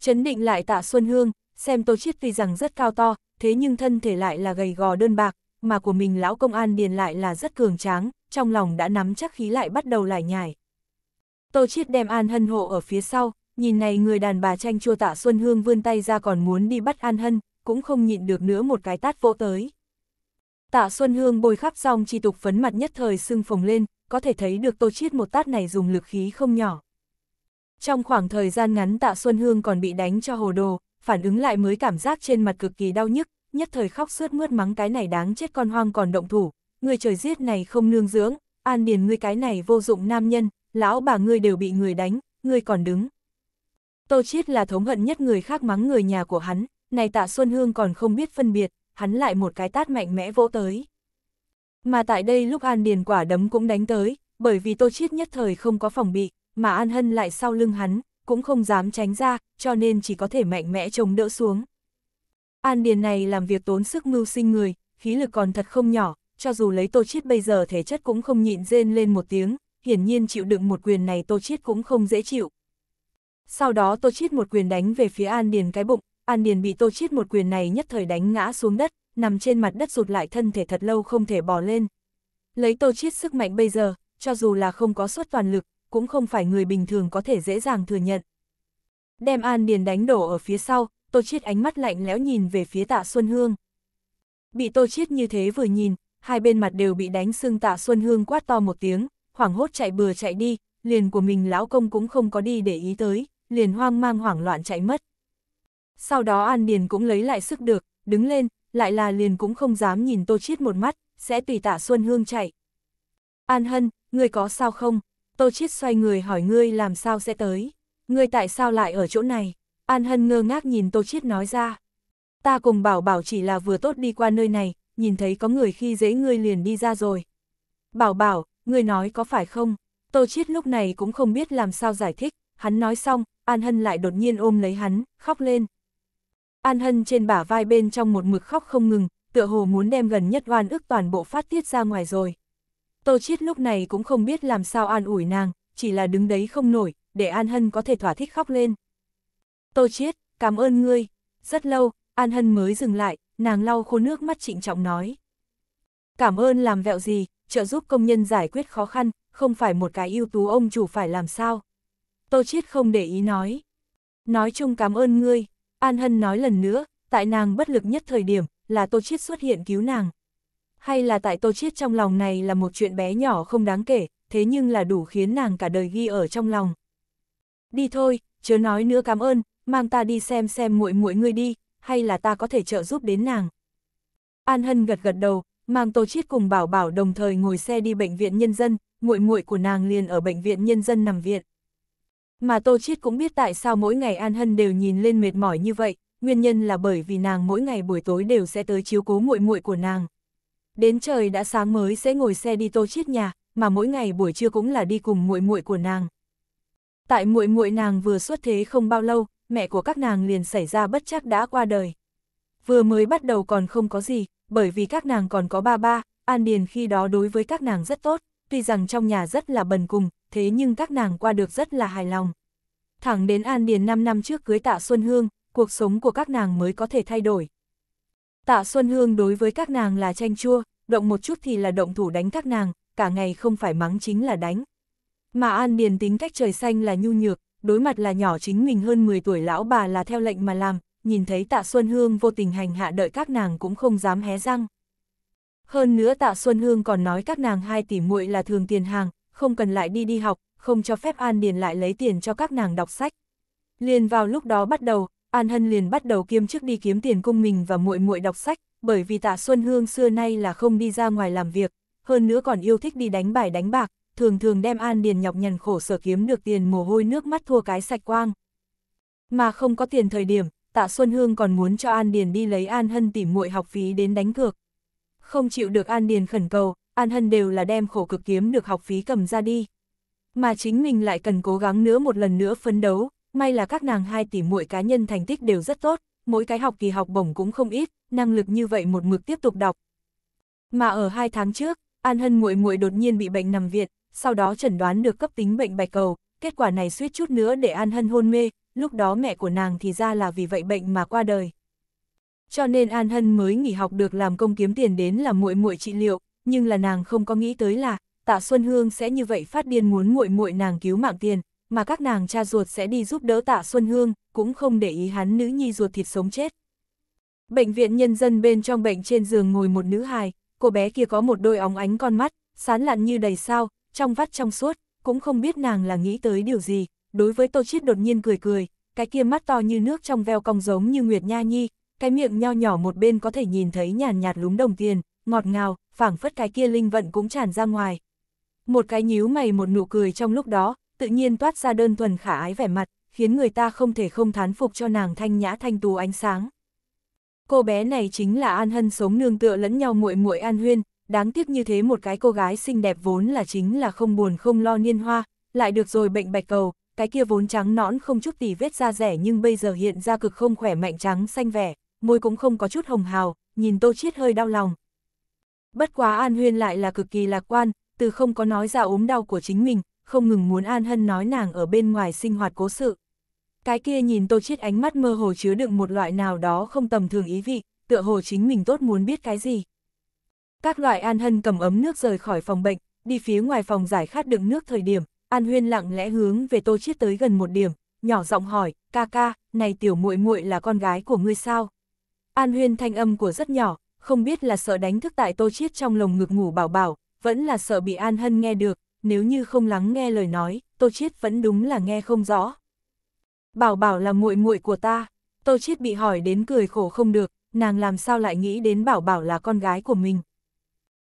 Chấn định lại Tạ Xuân Hương, xem Tô Chiết tuy rằng rất cao to, thế nhưng thân thể lại là gầy gò đơn bạc, mà của mình lão công an điền lại là rất cường tráng, trong lòng đã nắm chắc khí lại bắt đầu lại nhải. Tô Chiết đem An Hân hộ ở phía sau, nhìn này người đàn bà tranh chua tạ Xuân Hương vươn tay ra còn muốn đi bắt An Hân, cũng không nhịn được nữa một cái tát vỗ tới. Tạ Xuân Hương bôi khắp xong chi tục phấn mặt nhất thời sưng phồng lên, có thể thấy được Tô Chiết một tát này dùng lực khí không nhỏ. Trong khoảng thời gian ngắn Tạ Xuân Hương còn bị đánh cho hồ đồ, phản ứng lại mới cảm giác trên mặt cực kỳ đau nhức, nhất thời khóc suốt mướt mắng cái này đáng chết con hoang còn động thủ, người trời giết này không nương dưỡng, an điền ngươi cái này vô dụng nam nhân, lão bà ngươi đều bị người đánh, ngươi còn đứng. Tô Chiết là thống hận nhất người khác mắng người nhà của hắn, này tạ Xuân Hương còn không biết phân biệt, hắn lại một cái tát mạnh mẽ vỗ tới. Mà tại đây lúc An Điền quả đấm cũng đánh tới, bởi vì Tô Chiết nhất thời không có phòng bị, mà An Hân lại sau lưng hắn, cũng không dám tránh ra, cho nên chỉ có thể mạnh mẽ chống đỡ xuống. An Điền này làm việc tốn sức mưu sinh người, khí lực còn thật không nhỏ, cho dù lấy Tô Chiết bây giờ thể chất cũng không nhịn rên lên một tiếng, hiển nhiên chịu đựng một quyền này Tô Chiết cũng không dễ chịu. Sau đó Tô Chiết một quyền đánh về phía An Điền cái bụng, An Điền bị Tô Chiết một quyền này nhất thời đánh ngã xuống đất, nằm trên mặt đất rụt lại thân thể thật lâu không thể bò lên. Lấy Tô Chiết sức mạnh bây giờ, cho dù là không có suất toàn lực, cũng không phải người bình thường có thể dễ dàng thừa nhận. Đem An Điền đánh đổ ở phía sau, Tô Chiết ánh mắt lạnh lẽo nhìn về phía Tạ Xuân Hương. Bị Tô Chiết như thế vừa nhìn, hai bên mặt đều bị đánh sưng Tạ Xuân Hương quát to một tiếng, hoảng hốt chạy bừa chạy đi, liền của mình lão công cũng không có đi để ý tới, liền hoang mang hoảng loạn chạy mất. Sau đó An Điền cũng lấy lại sức được, đứng lên, lại là liền cũng không dám nhìn Tô Chiết một mắt, sẽ tùy Tạ Xuân Hương chạy. An Hân, người có sao không? Tô Chiết xoay người hỏi ngươi làm sao sẽ tới, ngươi tại sao lại ở chỗ này, An Hân ngơ ngác nhìn Tô Chiết nói ra. Ta cùng bảo bảo chỉ là vừa tốt đi qua nơi này, nhìn thấy có người khi dễ ngươi liền đi ra rồi. Bảo bảo, ngươi nói có phải không, Tô Chiết lúc này cũng không biết làm sao giải thích, hắn nói xong, An Hân lại đột nhiên ôm lấy hắn, khóc lên. An Hân trên bả vai bên trong một mực khóc không ngừng, tựa hồ muốn đem gần nhất oan ức toàn bộ phát tiết ra ngoài rồi. Tô Chiết lúc này cũng không biết làm sao an ủi nàng, chỉ là đứng đấy không nổi, để An Hân có thể thỏa thích khóc lên. Tô Chiết, cảm ơn ngươi. Rất lâu, An Hân mới dừng lại, nàng lau khô nước mắt trịnh trọng nói. Cảm ơn làm vẹo gì, trợ giúp công nhân giải quyết khó khăn, không phải một cái ưu tú ông chủ phải làm sao. Tô Chiết không để ý nói. Nói chung cảm ơn ngươi, An Hân nói lần nữa, tại nàng bất lực nhất thời điểm, là Tô Chiết xuất hiện cứu nàng hay là tại Tô Chiết trong lòng này là một chuyện bé nhỏ không đáng kể, thế nhưng là đủ khiến nàng cả đời ghi ở trong lòng. Đi thôi, chớ nói nữa cảm ơn, mang ta đi xem xem muội muội ngươi đi, hay là ta có thể trợ giúp đến nàng. An Hân gật gật đầu, mang Tô Chiết cùng Bảo Bảo đồng thời ngồi xe đi bệnh viện nhân dân, muội muội của nàng liền ở bệnh viện nhân dân nằm viện. Mà Tô Chiết cũng biết tại sao mỗi ngày An Hân đều nhìn lên mệt mỏi như vậy, nguyên nhân là bởi vì nàng mỗi ngày buổi tối đều sẽ tới chiếu cố muội muội của nàng đến trời đã sáng mới sẽ ngồi xe đi tô chiết nhà, mà mỗi ngày buổi trưa cũng là đi cùng muội muội của nàng. Tại muội muội nàng vừa xuất thế không bao lâu, mẹ của các nàng liền xảy ra bất chắc đã qua đời. Vừa mới bắt đầu còn không có gì, bởi vì các nàng còn có ba ba, An Điền khi đó đối với các nàng rất tốt, tuy rằng trong nhà rất là bần cùng, thế nhưng các nàng qua được rất là hài lòng. Thẳng đến An Điền 5 năm trước cưới tạ Xuân Hương, cuộc sống của các nàng mới có thể thay đổi, Tạ Xuân Hương đối với các nàng là chanh chua, động một chút thì là động thủ đánh các nàng, cả ngày không phải mắng chính là đánh. Mà An Điền tính cách trời xanh là nhu nhược, đối mặt là nhỏ chính mình hơn 10 tuổi lão bà là theo lệnh mà làm, nhìn thấy Tạ Xuân Hương vô tình hành hạ đợi các nàng cũng không dám hé răng. Hơn nữa Tạ Xuân Hương còn nói các nàng hai tỷ muội là thường tiền hàng, không cần lại đi đi học, không cho phép An Điền lại lấy tiền cho các nàng đọc sách. Liền vào lúc đó bắt đầu, An Hân liền bắt đầu kiêm chức đi kiếm tiền cung mình và muội muội đọc sách, bởi vì Tạ Xuân Hương xưa nay là không đi ra ngoài làm việc, hơn nữa còn yêu thích đi đánh bài đánh bạc, thường thường đem An Điền nhọc nhằn khổ sở kiếm được tiền mồ hôi nước mắt thua cái sạch quang. Mà không có tiền thời điểm, Tạ Xuân Hương còn muốn cho An Điền đi lấy An Hân tỉ muội học phí đến đánh cược. Không chịu được An Điền khẩn cầu, An Hân đều là đem khổ cực kiếm được học phí cầm ra đi. Mà chính mình lại cần cố gắng nữa một lần nữa phấn đấu, may là các nàng hai tỷ muội cá nhân thành tích đều rất tốt, mỗi cái học kỳ học bổng cũng không ít, năng lực như vậy một mực tiếp tục đọc. Mà ở hai tháng trước, An Hân muội muội đột nhiên bị bệnh nằm viện, sau đó chẩn đoán được cấp tính bệnh bạch cầu, kết quả này suýt chút nữa để An Hân hôn mê, lúc đó mẹ của nàng thì ra là vì vậy bệnh mà qua đời. Cho nên An Hân mới nghỉ học được làm công kiếm tiền đến là muội muội trị liệu, nhưng là nàng không có nghĩ tới là Tạ Xuân Hương sẽ như vậy phát điên muốn muội muội nàng cứu mạng tiền, mà các nàng cha ruột sẽ đi giúp đỡ tạ Xuân Hương, cũng không để ý hắn nữ nhi ruột thịt sống chết. Bệnh viện nhân dân bên trong bệnh trên giường ngồi một nữ hài, cô bé kia có một đôi óng ánh con mắt, sán lạn như đầy sao, trong vắt trong suốt, cũng không biết nàng là nghĩ tới điều gì, đối với Tô Chiết đột nhiên cười cười, cái kia mắt to như nước trong veo cong giống như Nguyệt Nha Nhi, cái miệng nho nhỏ một bên có thể nhìn thấy nhàn nhạt lúng đồng tiền, ngọt ngào, phảng phất cái kia linh vận cũng tràn ra ngoài. Một cái nhíu mày một nụ cười trong lúc đó, tự nhiên toát ra đơn thuần khả ái vẻ mặt, khiến người ta không thể không thán phục cho nàng thanh nhã thanh tú ánh sáng. Cô bé này chính là An Hân sống nương tựa lẫn nhau muội muội An Huyên, đáng tiếc như thế một cái cô gái xinh đẹp vốn là chính là không buồn không lo niên hoa, lại được rồi bệnh bạch cầu, cái kia vốn trắng nõn không chút tỉ vết da rẻ nhưng bây giờ hiện ra cực không khỏe mạnh trắng xanh vẻ, môi cũng không có chút hồng hào, nhìn Tô Chiết hơi đau lòng. Bất quá An Huyên lại là cực kỳ lạc quan, từ không có nói ra ốm đau của chính mình, không ngừng muốn An Hân nói nàng ở bên ngoài sinh hoạt cố sự. Cái kia nhìn Tô Chiết ánh mắt mơ hồ chứa đựng một loại nào đó không tầm thường ý vị, tựa hồ chính mình tốt muốn biết cái gì. Các loại An Hân cầm ấm nước rời khỏi phòng bệnh, đi phía ngoài phòng giải khát đựng nước thời điểm, An Huyên lặng lẽ hướng về Tô Chiết tới gần một điểm, nhỏ giọng hỏi, ca ca, này tiểu muội muội là con gái của ngươi sao? An Huyên thanh âm của rất nhỏ, không biết là sợ đánh thức tại Tô Chiết trong lồng ngực ngủ bảo bảo, vẫn là sợ bị An Hân nghe được, nếu như không lắng nghe lời nói, Tô Chiết vẫn đúng là nghe không rõ. Bảo Bảo là muội muội của ta, Tô Chiết bị hỏi đến cười khổ không được, nàng làm sao lại nghĩ đến Bảo Bảo là con gái của mình.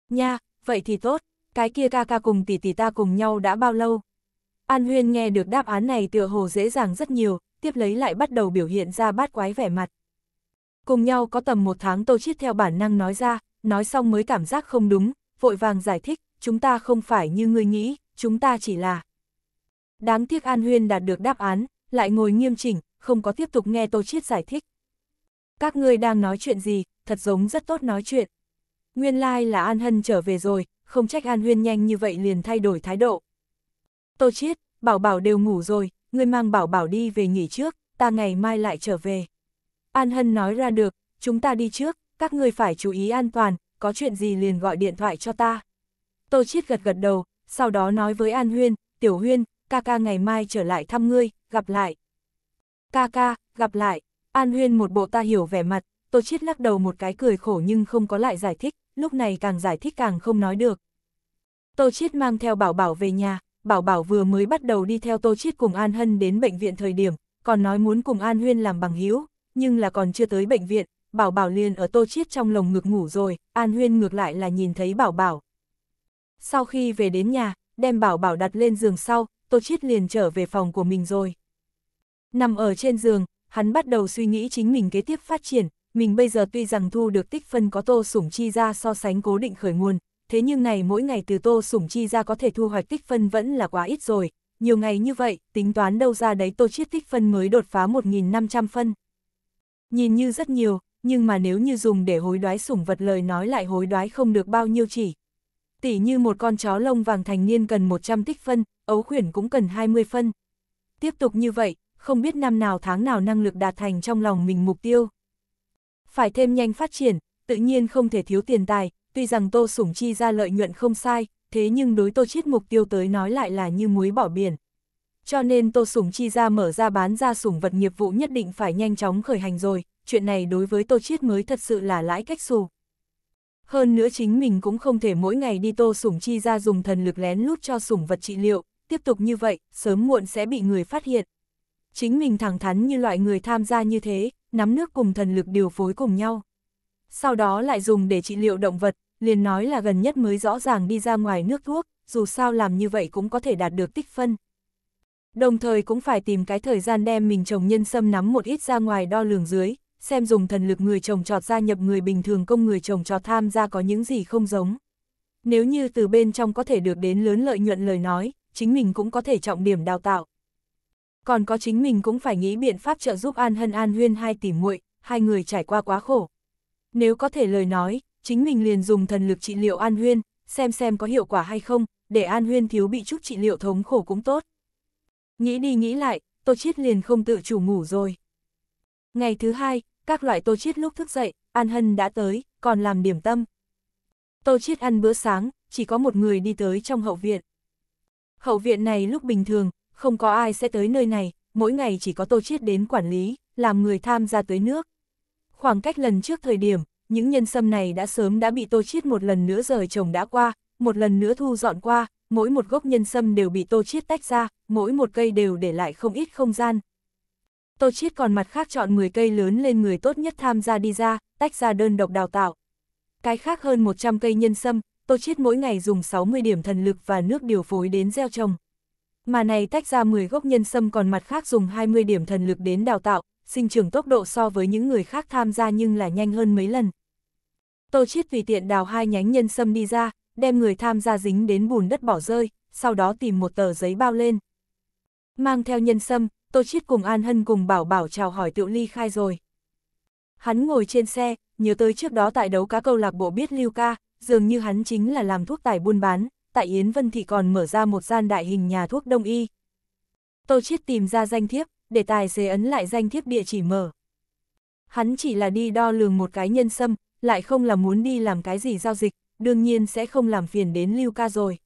Nha, vậy thì tốt, cái kia ca ca cùng tỷ tỷ ta cùng nhau đã bao lâu? An Huyên nghe được đáp án này tựa hồ dễ dàng rất nhiều, tiếp lấy lại bắt đầu biểu hiện ra bát quái vẻ mặt. Cùng nhau có tầm một tháng Tô Chiết theo bản năng nói ra, nói xong mới cảm giác không đúng, vội vàng giải thích, chúng ta không phải như ngươi nghĩ, chúng ta chỉ là... Đáng tiếc An Huyên đạt được đáp án, lại ngồi nghiêm chỉnh, không có tiếp tục nghe Tô Chiết giải thích. Các ngươi đang nói chuyện gì, thật giống rất tốt nói chuyện. Nguyên lai là An Hân trở về rồi, không trách An Huyên nhanh như vậy liền thay đổi thái độ. Tô Chiết, Bảo Bảo đều ngủ rồi, ngươi mang Bảo Bảo đi về nghỉ trước, ta ngày mai lại trở về. An Hân nói ra được, chúng ta đi trước, các ngươi phải chú ý an toàn, có chuyện gì liền gọi điện thoại cho ta. Tô Chiết gật gật đầu, sau đó nói với An Huyên, Tiểu Huyên, ca ca ngày mai trở lại thăm ngươi, gặp lại. Ca ca, gặp lại. An Huyên một bộ ta hiểu vẻ mặt, Tô Chiết lắc đầu một cái cười khổ nhưng không có lại giải thích, lúc này càng giải thích càng không nói được. Tô Chiết mang theo Bảo Bảo về nhà, Bảo Bảo vừa mới bắt đầu đi theo Tô Chiết cùng An Hân đến bệnh viện thời điểm, còn nói muốn cùng An Huyên làm bằng hữu, nhưng là còn chưa tới bệnh viện, Bảo Bảo liền ở Tô Chiết trong lồng ngực ngủ rồi, An Huyên ngược lại là nhìn thấy Bảo Bảo, sau khi về đến nhà, đem bảo bảo đặt lên giường sau, Tô Chiết liền trở về phòng của mình rồi. Nằm ở trên giường, hắn bắt đầu suy nghĩ chính mình kế tiếp phát triển, mình bây giờ tuy rằng thu được tích phân có Tô Sủng Chi ra so sánh cố định khởi nguồn, thế nhưng này mỗi ngày từ Tô Sủng Chi ra có thể thu hoạch tích phân vẫn là quá ít rồi, nhiều ngày như vậy, tính toán đâu ra đấy Tô Chiết tích phân mới đột phá 1.500 phân. Nhìn như rất nhiều, nhưng mà nếu như dùng để hối đoái sủng vật lời nói lại hối đoái không được bao nhiêu chỉ, tỉ như một con chó lông vàng thành niên cần 100 tích phân, ấu khuyển cũng cần 20 phân. Tiếp tục như vậy, không biết năm nào tháng nào năng lực đạt thành trong lòng mình mục tiêu. Phải thêm nhanh phát triển, tự nhiên không thể thiếu tiền tài, tuy rằng Tô Sủng Chi ra lợi nhuận không sai, thế nhưng đối Tô Chiết mục tiêu tới nói lại là như muối bỏ biển. Cho nên Tô Sủng Chi ra mở ra bán ra sủng vật nghiệp vụ nhất định phải nhanh chóng khởi hành rồi, chuyện này đối với Tô Chiết mới thật sự là lãi cách xù. Hơn nữa chính mình cũng không thể mỗi ngày đi tô sủng chi ra dùng thần lực lén lút cho sủng vật trị liệu, tiếp tục như vậy, sớm muộn sẽ bị người phát hiện. Chính mình thẳng thắn như loại người tham gia như thế, nắm nước cùng thần lực điều phối cùng nhau. Sau đó lại dùng để trị liệu động vật, liền nói là gần nhất mới rõ ràng đi ra ngoài nước thuốc, dù sao làm như vậy cũng có thể đạt được tích phân. Đồng thời cũng phải tìm cái thời gian đem mình trồng nhân sâm nắm một ít ra ngoài đo lường dưới, xem dùng thần lực người trồng trọt gia nhập người bình thường công người trồng trọt tham gia có những gì không giống. Nếu như từ bên trong có thể được đến lớn lợi nhuận lời nói, chính mình cũng có thể trọng điểm đào tạo. Còn có chính mình cũng phải nghĩ biện pháp trợ giúp An Hân An Huyên hai tỷ muội, hai người trải qua quá khổ. Nếu có thể lời nói, chính mình liền dùng thần lực trị liệu An Huyên, xem xem có hiệu quả hay không, để An Huyên thiếu bị chút trị liệu thống khổ cũng tốt. Nghĩ đi nghĩ lại, tôi Chiết liền không tự chủ ngủ rồi. Ngày thứ hai, các loại tô chiết lúc thức dậy, An Hân đã tới, còn làm điểm tâm. Tô chiết ăn bữa sáng, chỉ có một người đi tới trong hậu viện. Hậu viện này lúc bình thường, không có ai sẽ tới nơi này, mỗi ngày chỉ có tô chiết đến quản lý, làm người tham gia tới nước. Khoảng cách lần trước thời điểm, những nhân sâm này đã sớm đã bị tô chiết một lần nữa rời trồng đã qua, một lần nữa thu dọn qua, mỗi một gốc nhân sâm đều bị tô chiết tách ra, mỗi một cây đều để lại không ít không gian, Tô Chiết còn mặt khác chọn 10 cây lớn lên người tốt nhất tham gia đi ra, tách ra đơn độc đào tạo. Cái khác hơn 100 cây nhân sâm, Tô Chiết mỗi ngày dùng 60 điểm thần lực và nước điều phối đến gieo trồng. Mà này tách ra 10 gốc nhân sâm còn mặt khác dùng 20 điểm thần lực đến đào tạo, sinh trưởng tốc độ so với những người khác tham gia nhưng là nhanh hơn mấy lần. Tô Chiết vì tiện đào hai nhánh nhân sâm đi ra, đem người tham gia dính đến bùn đất bỏ rơi, sau đó tìm một tờ giấy bao lên. Mang theo nhân sâm, Tô Chiết cùng An Hân cùng Bảo Bảo chào hỏi Tiểu Ly khai rồi. Hắn ngồi trên xe, nhớ tới trước đó tại đấu cá câu lạc bộ biết Lưu Ca, dường như hắn chính là làm thuốc tải buôn bán, tại Yến Vân thì còn mở ra một gian đại hình nhà thuốc đông y. Tô Chiết tìm ra danh thiếp, để tài xế ấn lại danh thiếp địa chỉ mở. Hắn chỉ là đi đo lường một cái nhân sâm, lại không là muốn đi làm cái gì giao dịch, đương nhiên sẽ không làm phiền đến Lưu Ca rồi.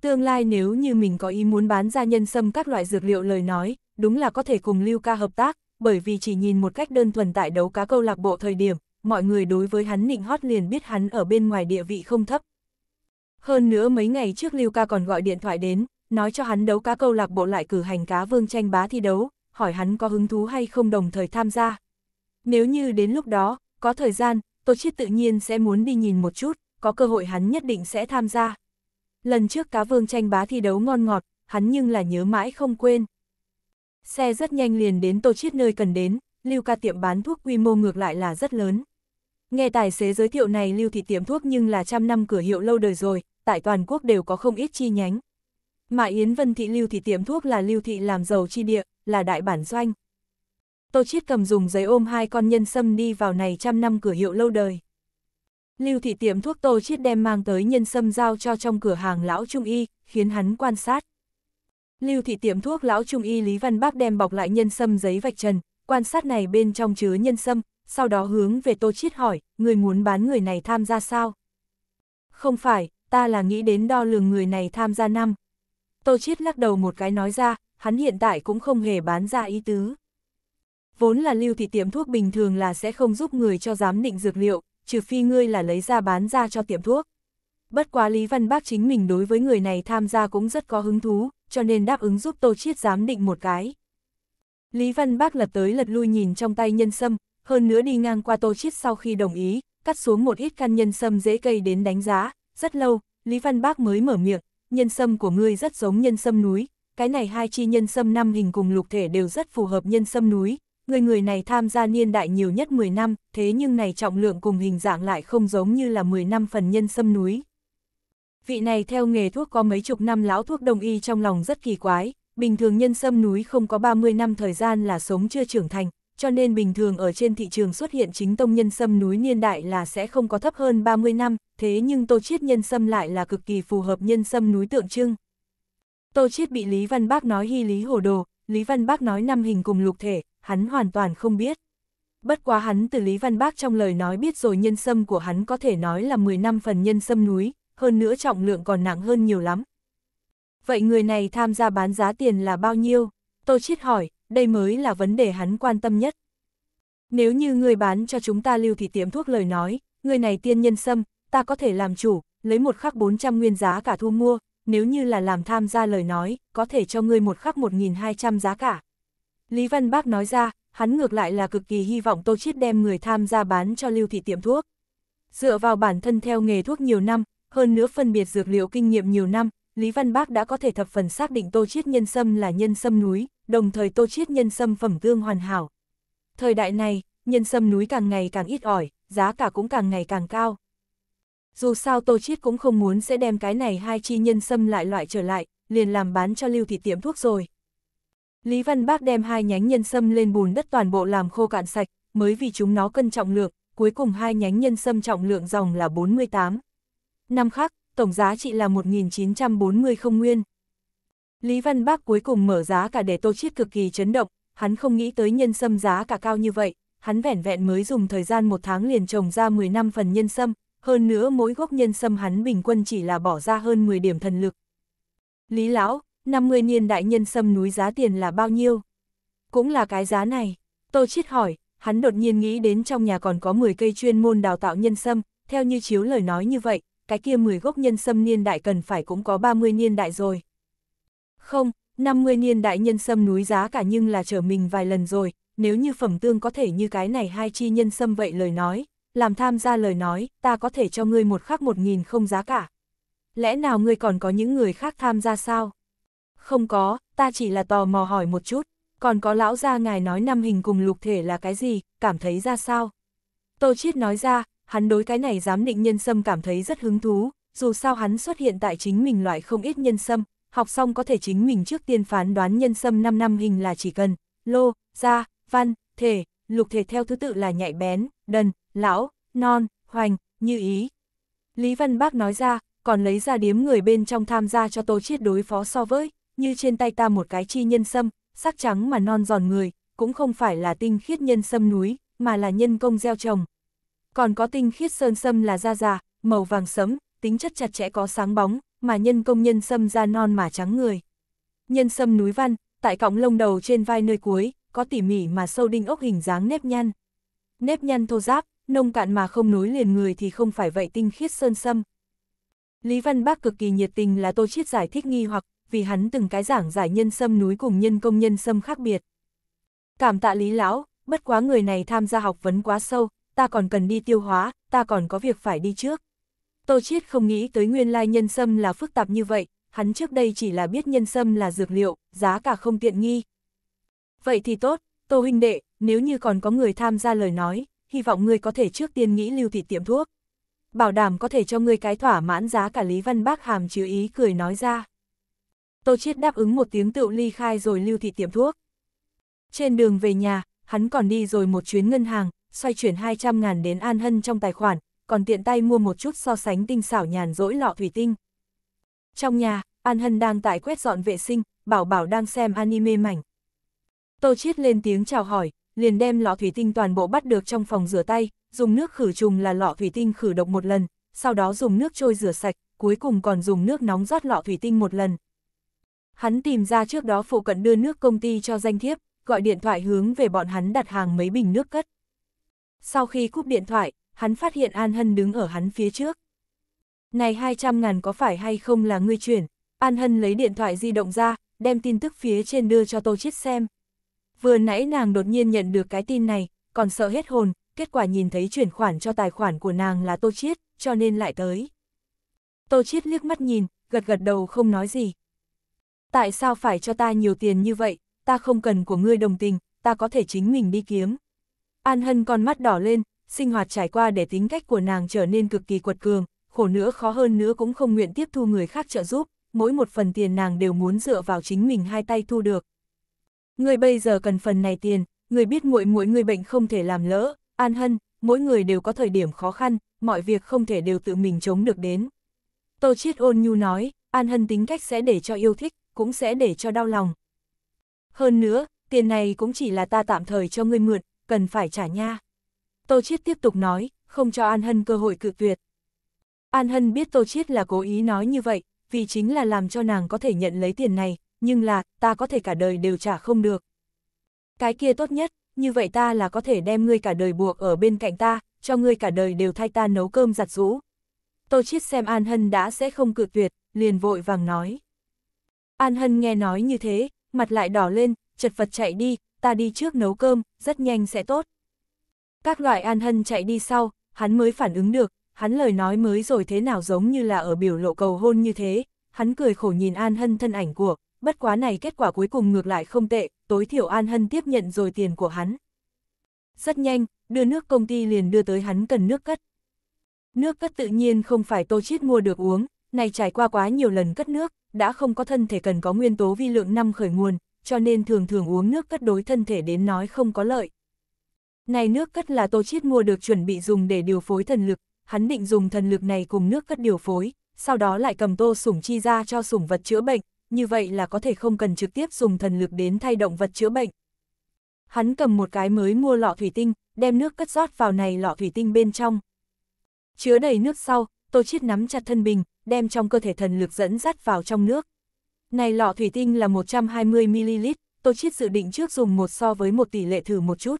Tương lai nếu như mình có ý muốn bán ra nhân sâm các loại dược liệu lời nói, đúng là có thể cùng Lưu Ca hợp tác, bởi vì chỉ nhìn một cách đơn thuần tại đấu cá câu lạc bộ thời điểm, mọi người đối với hắn nịnh hót liền biết hắn ở bên ngoài địa vị không thấp. Hơn nữa mấy ngày trước Lưu Ca còn gọi điện thoại đến, nói cho hắn đấu cá câu lạc bộ lại cử hành cá vương tranh bá thi đấu, hỏi hắn có hứng thú hay không đồng thời tham gia. Nếu như đến lúc đó, có thời gian, Tô Chiết tự nhiên sẽ muốn đi nhìn một chút, có cơ hội hắn nhất định sẽ tham gia. Lần trước cá vương tranh bá thi đấu ngon ngọt, hắn nhưng là nhớ mãi không quên. Xe rất nhanh liền đến Tô Chiết nơi cần đến, Lưu Ca tiệm bán thuốc quy mô ngược lại là rất lớn. Nghe tài xế giới thiệu này Lưu thị tiệm thuốc nhưng là trăm năm cửa hiệu lâu đời rồi, tại toàn quốc đều có không ít chi nhánh. Mà Yến Vân thị Lưu thị tiệm thuốc là Lưu thị làm giàu chi địa, là đại bản doanh. Tô Chiết cầm dùng giấy ôm hai con nhân sâm đi vào này trăm năm cửa hiệu lâu đời. Lưu thị tiệm thuốc Tô Chiết đem mang tới nhân sâm giao cho trong cửa hàng lão trung y, khiến hắn quan sát. Lưu thị tiệm thuốc lão trung y Lý Văn Bác đem bọc lại nhân sâm giấy vạch trần, quan sát này bên trong chứa nhân sâm, sau đó hướng về Tô Chiết hỏi, người muốn bán người này tham gia sao? Không phải, ta là nghĩ đến đo lường người này tham gia năm. Tô Chiết lắc đầu một cái nói ra, hắn hiện tại cũng không hề bán ra ý tứ. Vốn là lưu thị tiệm thuốc bình thường là sẽ không giúp người cho giám định dược liệu, trừ phi ngươi là lấy ra bán ra cho tiệm thuốc. Bất quá Lý Văn Bác chính mình đối với người này tham gia cũng rất có hứng thú, cho nên đáp ứng giúp Tô Chiết giám định một cái. Lý Văn Bác lật tới lật lui nhìn trong tay nhân sâm, hơn nữa đi ngang qua Tô Chiết sau khi đồng ý, cắt xuống một ít căn nhân sâm dễ cây đến đánh giá, rất lâu, Lý Văn Bác mới mở miệng, nhân sâm của ngươi rất giống nhân sâm núi, cái này hai chi nhân sâm năm hình cùng lục thể đều rất phù hợp nhân sâm núi, người người này tham gia niên đại nhiều nhất 10 năm, thế nhưng này trọng lượng cùng hình dạng lại không giống như là 10 năm phần nhân sâm núi vị này theo nghề thuốc có mấy chục năm lão thuốc đông y trong lòng rất kỳ quái, bình thường nhân sâm núi không có 30 năm thời gian là sống chưa trưởng thành, cho nên bình thường ở trên thị trường xuất hiện chính tông nhân sâm núi niên đại là sẽ không có thấp hơn 30 năm, thế nhưng tô chiết nhân sâm lại là cực kỳ phù hợp nhân sâm núi tượng trưng. Tô chiết bị Lý Văn Bác nói hy lý hồ đồ, Lý Văn Bác nói năm hình cùng lục thể, hắn hoàn toàn không biết. Bất quá hắn từ Lý Văn Bác trong lời nói biết rồi nhân sâm của hắn có thể nói là 10 năm phần nhân sâm núi, hơn nữa trọng lượng còn nặng hơn nhiều lắm. Vậy người này tham gia bán giá tiền là bao nhiêu? Tô Chiết hỏi, đây mới là vấn đề hắn quan tâm nhất. Nếu như người bán cho chúng ta lưu thị tiệm thuốc lời nói, người này tiên nhân sâm, ta có thể làm chủ, lấy một khắc 400 nguyên giá cả thu mua, nếu như là làm tham gia lời nói, có thể cho người một khắc 1.200 giá cả. Lý Văn Bác nói ra, hắn ngược lại là cực kỳ hy vọng Tô Chiết đem người tham gia bán cho lưu thị tiệm thuốc. Dựa vào bản thân theo nghề thuốc nhiều năm, hơn nữa phân biệt dược liệu kinh nghiệm nhiều năm, Lý Văn Bác đã có thể thập phần xác định tô chiết nhân sâm là nhân sâm núi, đồng thời tô chiết nhân sâm phẩm tương hoàn hảo. Thời đại này, nhân sâm núi càng ngày càng ít ỏi, giá cả cũng càng ngày càng cao. Dù sao tô chiết cũng không muốn sẽ đem cái này hai chi nhân sâm lại loại trở lại, liền làm bán cho lưu thị tiệm thuốc rồi. Lý Văn Bác đem hai nhánh nhân sâm lên bùn đất toàn bộ làm khô cạn sạch, mới vì chúng nó cân trọng lượng, cuối cùng hai nhánh nhân sâm trọng lượng dòng là 48. Năm khác tổng giá trị là 1940 không nguyên. Lý Văn Bác cuối cùng mở giá cả để Tô Chiết cực kỳ chấn động, hắn không nghĩ tới nhân sâm giá cả cao như vậy, hắn vẻn vẹn mới dùng thời gian một tháng liền trồng ra 10 năm phần nhân sâm, hơn nữa mỗi gốc nhân sâm hắn bình quân chỉ là bỏ ra hơn 10 điểm thần lực. Lý Lão, 50 niên đại nhân sâm núi giá tiền là bao nhiêu? Cũng là cái giá này. Tô Chiết hỏi, hắn đột nhiên nghĩ đến trong nhà còn có 10 cây chuyên môn đào tạo nhân sâm, theo như chiếu lời nói như vậy, cái kia 10 gốc nhân sâm niên đại cần phải cũng có 30 niên đại rồi. Không, 50 niên đại nhân sâm núi giá cả nhưng là trở mình vài lần rồi, nếu như phẩm tương có thể như cái này hai chi nhân sâm vậy lời nói, làm tham gia lời nói, ta có thể cho ngươi một khắc một nghìn không giá cả. Lẽ nào ngươi còn có những người khác tham gia sao? Không có, ta chỉ là tò mò hỏi một chút, còn có lão gia ngài nói năm hình cùng lục thể là cái gì, cảm thấy ra sao? Tô Chiết nói ra, hắn đối cái này giám định nhân sâm cảm thấy rất hứng thú, dù sao hắn xuất hiện tại chính mình loại không ít nhân sâm, học xong có thể chính mình trước tiên phán đoán nhân sâm 5 năm hình là chỉ cần, lô, gia, văn, thể, lục thể theo thứ tự là nhạy bén, đần, lão, non, hoành, như ý. Lý Văn Bác nói ra, còn lấy ra điếm người bên trong tham gia cho tô chiết đối phó so với, như trên tay ta một cái chi nhân sâm, sắc trắng mà non giòn người, cũng không phải là tinh khiết nhân sâm núi, mà là nhân công gieo trồng, còn có tinh khiết sơn sâm là da già, màu vàng sẫm, tính chất chặt chẽ có sáng bóng, mà nhân công nhân sâm da non mà trắng người. Nhân sâm núi văn, tại cọng lông đầu trên vai nơi cuối, có tỉ mỉ mà sâu đinh ốc hình dáng nếp nhăn. Nếp nhăn thô ráp nông cạn mà không nối liền người thì không phải vậy tinh khiết sơn sâm. Lý Văn Bác cực kỳ nhiệt tình là tô chiết giải thích nghi hoặc, vì hắn từng cái giảng giải nhân sâm núi cùng nhân công nhân sâm khác biệt. Cảm tạ Lý Lão, bất quá người này tham gia học vấn quá sâu, ta còn cần đi tiêu hóa, ta còn có việc phải đi trước. Tô Chiết không nghĩ tới nguyên lai nhân sâm là phức tạp như vậy, hắn trước đây chỉ là biết nhân sâm là dược liệu, giá cả không tiện nghi. Vậy thì tốt, Tô huynh đệ, nếu như còn có người tham gia lời nói, hy vọng ngươi có thể trước tiên nghĩ lưu thị tiệm thuốc. Bảo đảm có thể cho ngươi cái thỏa mãn giá cả Lý Văn Bác hàm chứa ý cười nói ra. Tô Chiết đáp ứng một tiếng tựu ly khai rồi lưu thị tiệm thuốc. Trên đường về nhà, hắn còn đi rồi một chuyến ngân hàng, xoay chuyển 200 ngàn đến An Hân trong tài khoản, còn tiện tay mua một chút so sánh tinh xảo nhàn rỗi lọ thủy tinh. Trong nhà, An Hân đang tại quét dọn vệ sinh, Bảo Bảo đang xem anime mảnh. Tô Chiết lên tiếng chào hỏi, liền đem lọ thủy tinh toàn bộ bắt được trong phòng rửa tay, dùng nước khử trùng là lọ thủy tinh khử độc một lần, sau đó dùng nước trôi rửa sạch, cuối cùng còn dùng nước nóng rót lọ thủy tinh một lần. Hắn tìm ra trước đó phụ cận đưa nước công ty cho danh thiếp, gọi điện thoại hướng về bọn hắn đặt hàng mấy bình nước cất. Sau khi cúp điện thoại, hắn phát hiện An Hân đứng ở hắn phía trước. Này 200 ngàn có phải hay không là ngươi chuyển? An Hân lấy điện thoại di động ra, đem tin tức phía trên đưa cho Tô Chiết xem. Vừa nãy nàng đột nhiên nhận được cái tin này, còn sợ hết hồn, kết quả nhìn thấy chuyển khoản cho tài khoản của nàng là Tô Chiết, cho nên lại tới. Tô Chiết liếc mắt nhìn, gật gật đầu không nói gì. Tại sao phải cho ta nhiều tiền như vậy, ta không cần của ngươi đồng tình, ta có thể chính mình đi kiếm. An Hân con mắt đỏ lên, sinh hoạt trải qua để tính cách của nàng trở nên cực kỳ quật cường, khổ nữa khó hơn nữa cũng không nguyện tiếp thu người khác trợ giúp, mỗi một phần tiền nàng đều muốn dựa vào chính mình hai tay thu được. Người bây giờ cần phần này tiền, người biết muội muội người bệnh không thể làm lỡ, An Hân, mỗi người đều có thời điểm khó khăn, mọi việc không thể đều tự mình chống được đến. Tô Chiết ôn nhu nói, An Hân tính cách sẽ để cho yêu thích, cũng sẽ để cho đau lòng. Hơn nữa, tiền này cũng chỉ là ta tạm thời cho ngươi mượn, cần phải trả nha. Tô Chiết tiếp tục nói, không cho An Hân cơ hội cự tuyệt. An Hân biết Tô Chiết là cố ý nói như vậy, vì chính là làm cho nàng có thể nhận lấy tiền này, nhưng là, ta có thể cả đời đều trả không được. Cái kia tốt nhất, như vậy ta là có thể đem ngươi cả đời buộc ở bên cạnh ta, cho ngươi cả đời đều thay ta nấu cơm giặt rũ. Tô Chiết xem An Hân đã sẽ không cự tuyệt, liền vội vàng nói. An Hân nghe nói như thế, mặt lại đỏ lên, chật vật chạy đi, ta đi trước nấu cơm, rất nhanh sẽ tốt. Các loại An Hân chạy đi sau, hắn mới phản ứng được, hắn lời nói mới rồi thế nào giống như là ở biểu lộ cầu hôn như thế, hắn cười khổ nhìn An Hân thân ảnh của, bất quá này kết quả cuối cùng ngược lại không tệ, tối thiểu An Hân tiếp nhận rồi tiền của hắn. Rất nhanh, đưa nước công ty liền đưa tới hắn cần nước cất. Nước cất tự nhiên không phải tô chiết mua được uống, này trải qua quá nhiều lần cất nước, đã không có thân thể cần có nguyên tố vi lượng năm khởi nguồn, cho nên thường thường uống nước cất đối thân thể đến nói không có lợi. Này nước cất là Tô Chiết mua được chuẩn bị dùng để điều phối thần lực, hắn định dùng thần lực này cùng nước cất điều phối, sau đó lại cầm Tô Sủng Chi ra cho sủng vật chữa bệnh, như vậy là có thể không cần trực tiếp dùng thần lực đến thay động vật chữa bệnh. Hắn cầm một cái mới mua lọ thủy tinh, đem nước cất rót vào này lọ thủy tinh bên trong. Chứa đầy nước sau, Tô Chiết nắm chặt thân bình, đem trong cơ thể thần lực dẫn dắt vào trong nước. Này lọ thủy tinh là 120ml, tôi Chiết dự định trước dùng một so với một tỷ lệ thử một chút.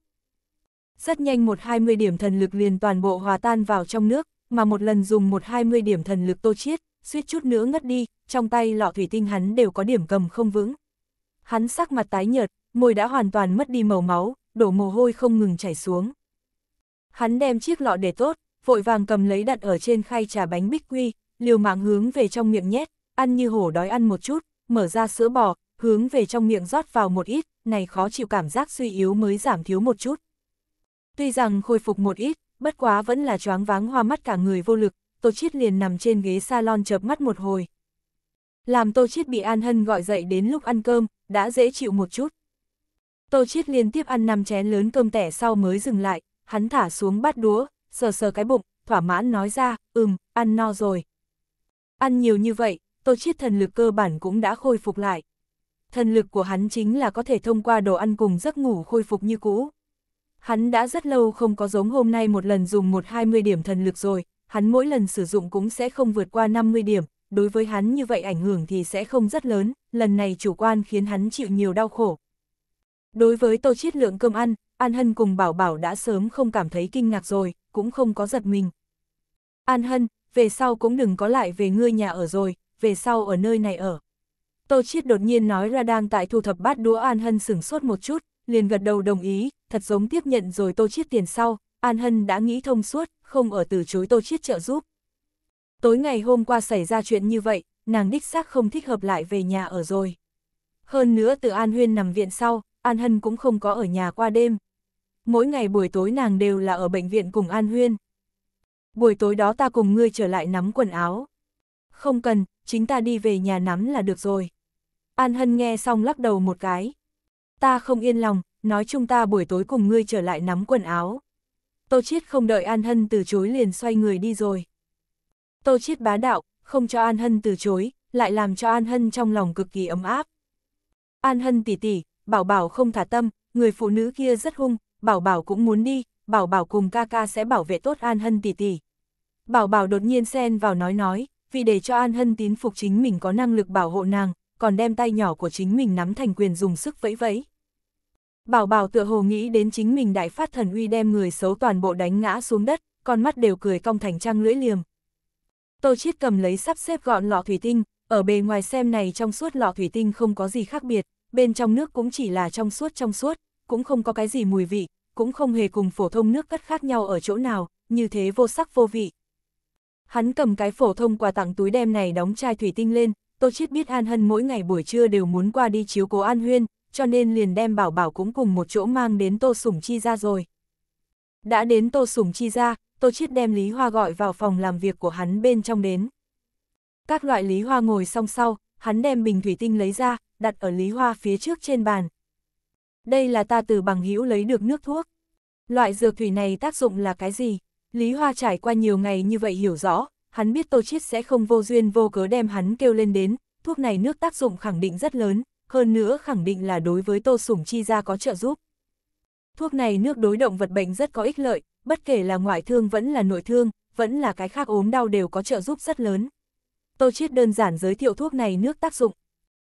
Rất nhanh một 120 điểm thần lực liền toàn bộ hòa tan vào trong nước, mà một lần dùng một 120 điểm thần lực Tô Chiết, suýt chút nữa ngất đi, trong tay lọ thủy tinh hắn đều có điểm cầm không vững. Hắn sắc mặt tái nhợt, môi đã hoàn toàn mất đi màu máu, đổ mồ hôi không ngừng chảy xuống. Hắn đem chiếc lọ để tốt, vội vàng cầm lấy đặt ở trên khay trà bánh bích quy, liều mạng hướng về trong miệng nhét, ăn như hổ đói ăn một chút, mở ra sữa bò, hướng về trong miệng rót vào một ít, này khó chịu cảm giác suy yếu mới giảm thiếu một chút. Tuy rằng khôi phục một ít, bất quá vẫn là choáng váng hoa mắt cả người vô lực, Tô Chiết liền nằm trên ghế salon chợp mắt một hồi. Làm Tô Chiết bị An Hân gọi dậy đến lúc ăn cơm, đã dễ chịu một chút. Tô Chiết liên tiếp ăn năm chén lớn cơm tẻ sau mới dừng lại, hắn thả xuống bát đũa, sờ sờ cái bụng, thỏa mãn nói ra, ừm, ăn no rồi. Ăn nhiều như vậy, Tô Chiết thần lực cơ bản cũng đã khôi phục lại. Thần lực của hắn chính là có thể thông qua đồ ăn cùng giấc ngủ khôi phục như cũ. Hắn đã rất lâu không có giống hôm nay một lần dùng một hai mươi điểm thần lực rồi, hắn mỗi lần sử dụng cũng sẽ không vượt qua 50 điểm, đối với hắn như vậy ảnh hưởng thì sẽ không rất lớn, lần này chủ quan khiến hắn chịu nhiều đau khổ. Đối với tô chiết lượng cơm ăn, An Hân cùng Bảo Bảo đã sớm không cảm thấy kinh ngạc rồi, cũng không có giật mình. An Hân, về sau cũng đừng có lại về ngươi nhà ở rồi, về sau ở nơi này ở. Tô Chiết đột nhiên nói ra đang tại thu thập bát đũa An Hân sửng sốt một chút, liền gật đầu đồng ý, thật giống tiếp nhận rồi Tô Chiết tiền sau, An Hân đã nghĩ thông suốt, không ở từ chối Tô Chiết trợ giúp. Tối ngày hôm qua xảy ra chuyện như vậy, nàng đích xác không thích hợp lại về nhà ở rồi. Hơn nữa từ An Huyên nằm viện sau, An Hân cũng không có ở nhà qua đêm. Mỗi ngày buổi tối nàng đều là ở bệnh viện cùng An Huyên. Buổi tối đó ta cùng ngươi trở lại nắm quần áo. Không cần, chính ta đi về nhà nắm là được rồi. An Hân nghe xong lắc đầu một cái. Ta không yên lòng, nói chung ta buổi tối cùng ngươi trở lại nắm quần áo. Tô Chiết không đợi An Hân từ chối liền xoay người đi rồi. Tô Chiết bá đạo, không cho An Hân từ chối, lại làm cho An Hân trong lòng cực kỳ ấm áp. An Hân tỉ tỉ, bảo bảo không thả tâm, người phụ nữ kia rất hung, bảo bảo cũng muốn đi, bảo bảo cùng ca ca sẽ bảo vệ tốt An Hân tỉ tỉ. Bảo bảo đột nhiên xen vào nói nói, vì để cho An Hân tín phục chính mình có năng lực bảo hộ nàng, còn đem tay nhỏ của chính mình nắm thành quyền dùng sức vẫy vẫy. Bảo bảo tựa hồ nghĩ đến chính mình đại phát thần uy đem người xấu toàn bộ đánh ngã xuống đất, con mắt đều cười cong thành trăng lưỡi liềm. Tô Chiết cầm lấy sắp xếp gọn lọ thủy tinh, ở bề ngoài xem này trong suốt lọ thủy tinh không có gì khác biệt, bên trong nước cũng chỉ là trong suốt trong suốt, cũng không có cái gì mùi vị, cũng không hề cùng phổ thông nước cất khác nhau ở chỗ nào, như thế vô sắc vô vị, Hắn cầm cái phổ thông quà tặng túi đem này đóng chai thủy tinh lên, Tô Chiết biết An Hân mỗi ngày buổi trưa đều muốn qua đi chiếu cố An Huyên, cho nên liền đem Bảo Bảo cũng cùng một chỗ mang đến Tô Sủng Chi ra rồi. Đã đến Tô Sủng Chi ra, Tô Chiết đem Lý Hoa gọi vào phòng làm việc của hắn bên trong đến. Các loại Lý Hoa ngồi song sau, hắn đem bình thủy tinh lấy ra, đặt ở Lý Hoa phía trước trên bàn. Đây là ta từ bằng hữu lấy được nước thuốc. Loại dược thủy này tác dụng là cái gì? Lý Hoa trải qua nhiều ngày như vậy hiểu rõ, hắn biết Tô Chiết sẽ không vô duyên vô cớ đem hắn kêu lên đến, thuốc này nước tác dụng khẳng định rất lớn, hơn nữa khẳng định là đối với Tô Sủng Chi ra có trợ giúp. Thuốc này nước đối động vật bệnh rất có ích lợi, bất kể là ngoại thương vẫn là nội thương, vẫn là cái khác ốm đau đều có trợ giúp rất lớn. Tô Chiết đơn giản giới thiệu thuốc này nước tác dụng.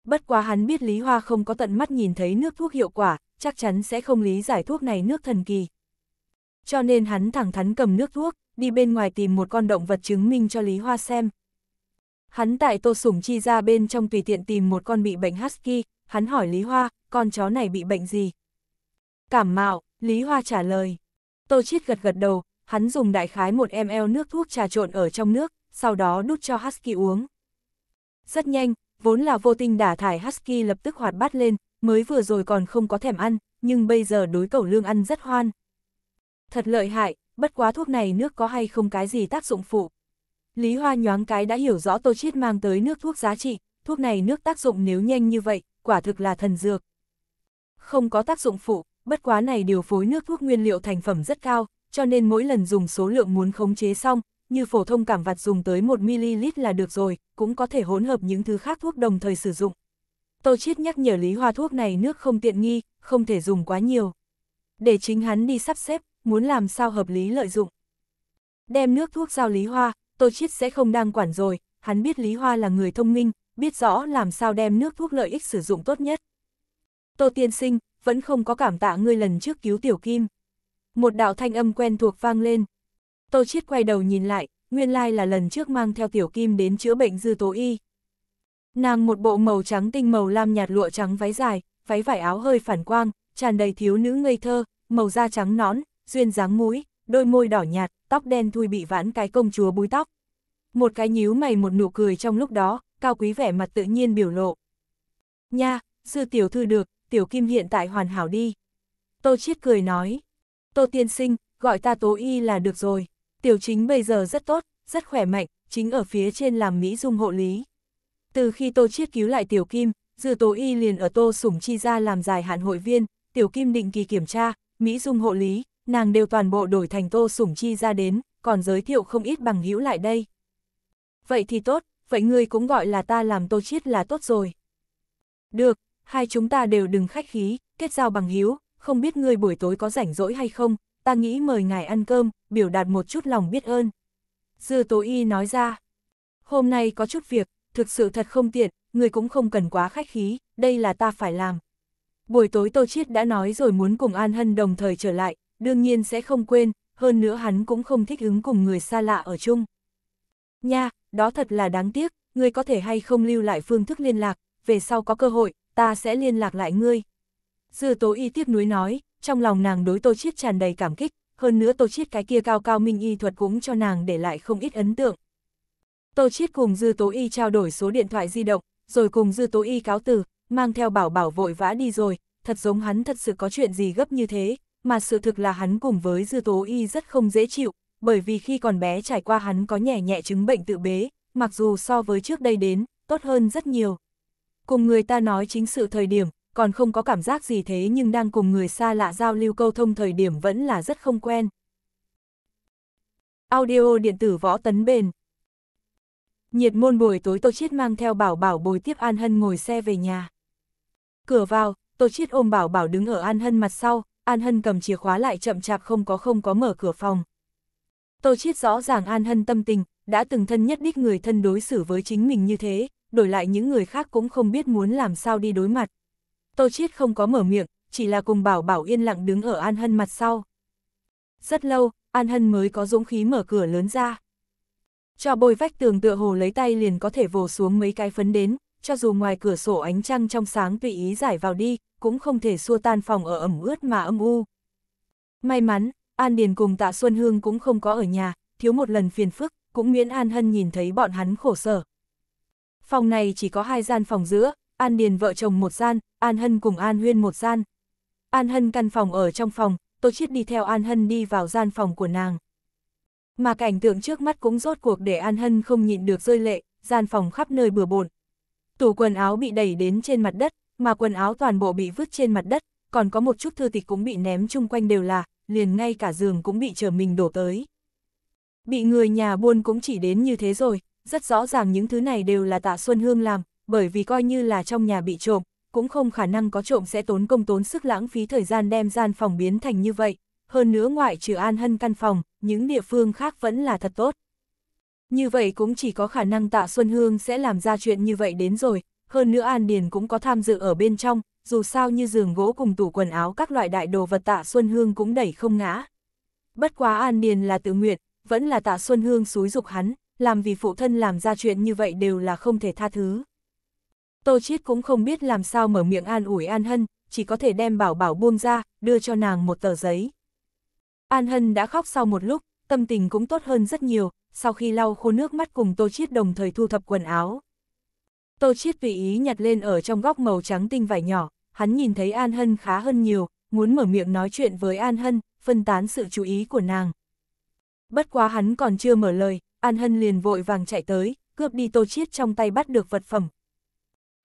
Bất quá hắn biết Lý Hoa không có tận mắt nhìn thấy nước thuốc hiệu quả, chắc chắn sẽ không lý giải thuốc này nước thần kỳ, cho nên hắn thẳng thắn cầm nước thuốc, đi bên ngoài tìm một con động vật chứng minh cho Lý Hoa xem. Hắn tại Tô Sủng Chi ra bên trong tùy tiện tìm một con bị bệnh Husky, hắn hỏi Lý Hoa, con chó này bị bệnh gì? Cảm mạo, Lý Hoa trả lời. Tô Chiết gật gật đầu, hắn dùng đại khái một ml nước thuốc trà trộn ở trong nước, sau đó đút cho Husky uống. Rất nhanh, vốn là vô tình đả thải Husky lập tức hoạt bát lên, mới vừa rồi còn không có thèm ăn, nhưng bây giờ đối cẩu lương ăn rất hoan. Thật lợi hại, bất quá thuốc này nước có hay không cái gì tác dụng phụ. Lý Hoa nhoáng cái đã hiểu rõ Tô Chiết mang tới nước thuốc giá trị, thuốc này nước tác dụng nếu nhanh như vậy, quả thực là thần dược. Không có tác dụng phụ, bất quá này điều phối nước thuốc nguyên liệu thành phẩm rất cao, cho nên mỗi lần dùng số lượng muốn khống chế xong, như phổ thông cảm vặt dùng tới 1ml là được rồi, cũng có thể hỗn hợp những thứ khác thuốc đồng thời sử dụng. Tô Chiết nhắc nhở Lý Hoa thuốc này nước không tiện nghi, không thể dùng quá nhiều. Để chính hắn đi sắp xếp, muốn làm sao hợp lý lợi dụng. Đem nước thuốc giao Lý Hoa, Tô Chiết sẽ không đang quản rồi, hắn biết Lý Hoa là người thông minh, biết rõ làm sao đem nước thuốc lợi ích sử dụng tốt nhất. Tô Tiên Sinh, vẫn không có cảm tạ ngươi lần trước cứu Tiểu Kim. Một đạo thanh âm quen thuộc vang lên. Tô Chiết quay đầu nhìn lại, nguyên lai là lần trước mang theo Tiểu Kim đến chữa bệnh dư tố y. Nàng một bộ màu trắng tinh màu lam nhạt lụa trắng váy dài, váy vải áo hơi phản quang, tràn đầy thiếu nữ ngây thơ, màu da trắng nõn, duyên dáng mũi, đôi môi đỏ nhạt, tóc đen thui bị vãn cái công chúa búi tóc. Một cái nhíu mày một nụ cười trong lúc đó, cao quý vẻ mặt tự nhiên biểu lộ. Nha, sư tiểu thư được, tiểu kim hiện tại hoàn hảo đi. Tô Chiết cười nói. Tô tiên sinh, gọi ta tố y là được rồi. Tiểu chính bây giờ rất tốt, rất khỏe mạnh, chính ở phía trên làm Mỹ dung hộ lý. Từ khi Tô Chiết cứu lại tiểu kim, dư tố y liền ở Tô Sủng Chi ra làm dài hạn hội viên, tiểu kim định kỳ kiểm tra, Mỹ dung hộ lý, nàng đều toàn bộ đổi thành Tô Sủng Chi ra đến, còn giới thiệu không ít bằng hữu lại đây. Vậy thì tốt, vậy ngươi cũng gọi là ta làm Tô Chiết là tốt rồi. Được, hai chúng ta đều đừng khách khí, kết giao bằng hữu, không biết ngươi buổi tối có rảnh rỗi hay không, ta nghĩ mời ngài ăn cơm, biểu đạt một chút lòng biết ơn. Dư Tố Y nói ra, hôm nay có chút việc, thực sự thật không tiện, người cũng không cần quá khách khí, đây là ta phải làm. Buổi tối Tô Chiết đã nói rồi muốn cùng An Hân đồng thời trở lại, đương nhiên sẽ không quên, hơn nữa hắn cũng không thích ứng cùng người xa lạ ở chung. Nha, đó thật là đáng tiếc, ngươi có thể hay không lưu lại phương thức liên lạc, về sau có cơ hội, ta sẽ liên lạc lại ngươi. Dư tố y tiếc núi nói, trong lòng nàng đối tô chiết tràn đầy cảm kích, hơn nữa tô chiết cái kia cao cao minh y thuật cũng cho nàng để lại không ít ấn tượng. Tô chiết cùng dư tố y trao đổi số điện thoại di động, rồi cùng dư tố y cáo từ, mang theo bảo bảo vội vã đi rồi, thật giống hắn thật sự có chuyện gì gấp như thế, mà sự thực là hắn cùng với dư tố y rất không dễ chịu, bởi vì khi còn bé trải qua hắn có nhẹ nhẹ chứng bệnh tự bế, mặc dù so với trước đây đến, tốt hơn rất nhiều. Cùng người ta nói chính sự thời điểm, còn không có cảm giác gì thế nhưng đang cùng người xa lạ giao lưu câu thông thời điểm vẫn là rất không quen. Audio điện tử võ tấn bền Nhiệt môn buổi tối Tô Chiết mang theo Bảo Bảo bồi tiếp An Hân ngồi xe về nhà. Cửa vào, Tô Chiết ôm Bảo Bảo đứng ở An Hân mặt sau, An Hân cầm chìa khóa lại chậm chạp không có không có mở cửa phòng. Tô Chiết rõ ràng An Hân tâm tình, đã từng thân nhất đích người thân đối xử với chính mình như thế, đổi lại những người khác cũng không biết muốn làm sao đi đối mặt. Tô Chiết không có mở miệng, chỉ là cùng Bảo Bảo yên lặng đứng ở An Hân mặt sau. Rất lâu, An Hân mới có dũng khí mở cửa lớn ra. Cho bôi vách tường tựa hồ lấy tay liền có thể vồ xuống mấy cái phấn đến, cho dù ngoài cửa sổ ánh trăng trong sáng tùy ý giải vào đi, cũng không thể xua tan phòng ở ẩm ướt mà âm u. May mắn, An Điền cùng Tạ Xuân Hương cũng không có ở nhà, thiếu một lần phiền phức, cũng miễn An Hân nhìn thấy bọn hắn khổ sở. Phòng này chỉ có hai gian phòng giữa, An Điền vợ chồng một gian, An Hân cùng An Huyên một gian. An Hân căn phòng ở trong phòng, Tô Chiết đi theo An Hân đi vào gian phòng của nàng. Mà cảnh tượng trước mắt cũng rốt cuộc để An Hân không nhịn được rơi lệ, gian phòng khắp nơi bừa bộn. Tủ quần áo bị đẩy đến trên mặt đất, mà quần áo toàn bộ bị vứt trên mặt đất, còn có một chút thư tịch cũng bị ném chung quanh đều là, liền ngay cả giường cũng bị trở mình đổ tới. Bị người nhà buôn cũng chỉ đến như thế rồi, rất rõ ràng những thứ này đều là tạ Xuân Hương làm, bởi vì coi như là trong nhà bị trộm, cũng không khả năng có trộm sẽ tốn công tốn sức lãng phí thời gian đem gian phòng biến thành như vậy, hơn nữa ngoại trừ an hân căn phòng, những địa phương khác vẫn là thật tốt. Như vậy cũng chỉ có khả năng tạ Xuân Hương sẽ làm ra chuyện như vậy đến rồi, hơn nữa An Điền cũng có tham dự ở bên trong, dù sao như giường gỗ cùng tủ quần áo các loại đại đồ vật tạ Xuân Hương cũng đẩy không ngã. Bất quá An Điền là tự nguyện, vẫn là tạ Xuân Hương xúi dục hắn, làm vì phụ thân làm ra chuyện như vậy đều là không thể tha thứ. Tô Chiết cũng không biết làm sao mở miệng an ủi An Hân, chỉ có thể đem bảo bảo buông ra, đưa cho nàng một tờ giấy. An Hân đã khóc sau một lúc, tâm tình cũng tốt hơn rất nhiều, sau khi lau khô nước mắt cùng Tô Chiết đồng thời thu thập quần áo, Tô Chiết tùy ý nhặt lên ở trong góc màu trắng tinh vải nhỏ, hắn nhìn thấy An Hân khá hơn nhiều, muốn mở miệng nói chuyện với An Hân, phân tán sự chú ý của nàng. Bất quá hắn còn chưa mở lời, An Hân liền vội vàng chạy tới, cướp đi Tô Chiết trong tay bắt được vật phẩm.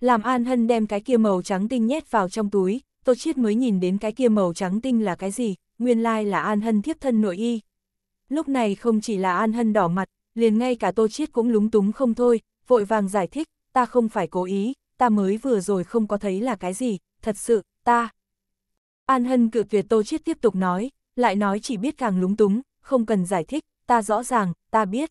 Làm An Hân đem cái kia màu trắng tinh nhét vào trong túi, Tô Chiết mới nhìn đến cái kia màu trắng tinh là cái gì, nguyên lai là An Hân thiếp thân nội y. Lúc này không chỉ là An Hân đỏ mặt, liền ngay cả Tô Chiết cũng lúng túng không thôi, vội vàng giải thích, ta không phải cố ý, ta mới vừa rồi không có thấy là cái gì, thật sự, ta. An Hân cự tuyệt Tô Chiết tiếp tục nói, lại nói chỉ biết càng lúng túng, không cần giải thích, ta rõ ràng, ta biết.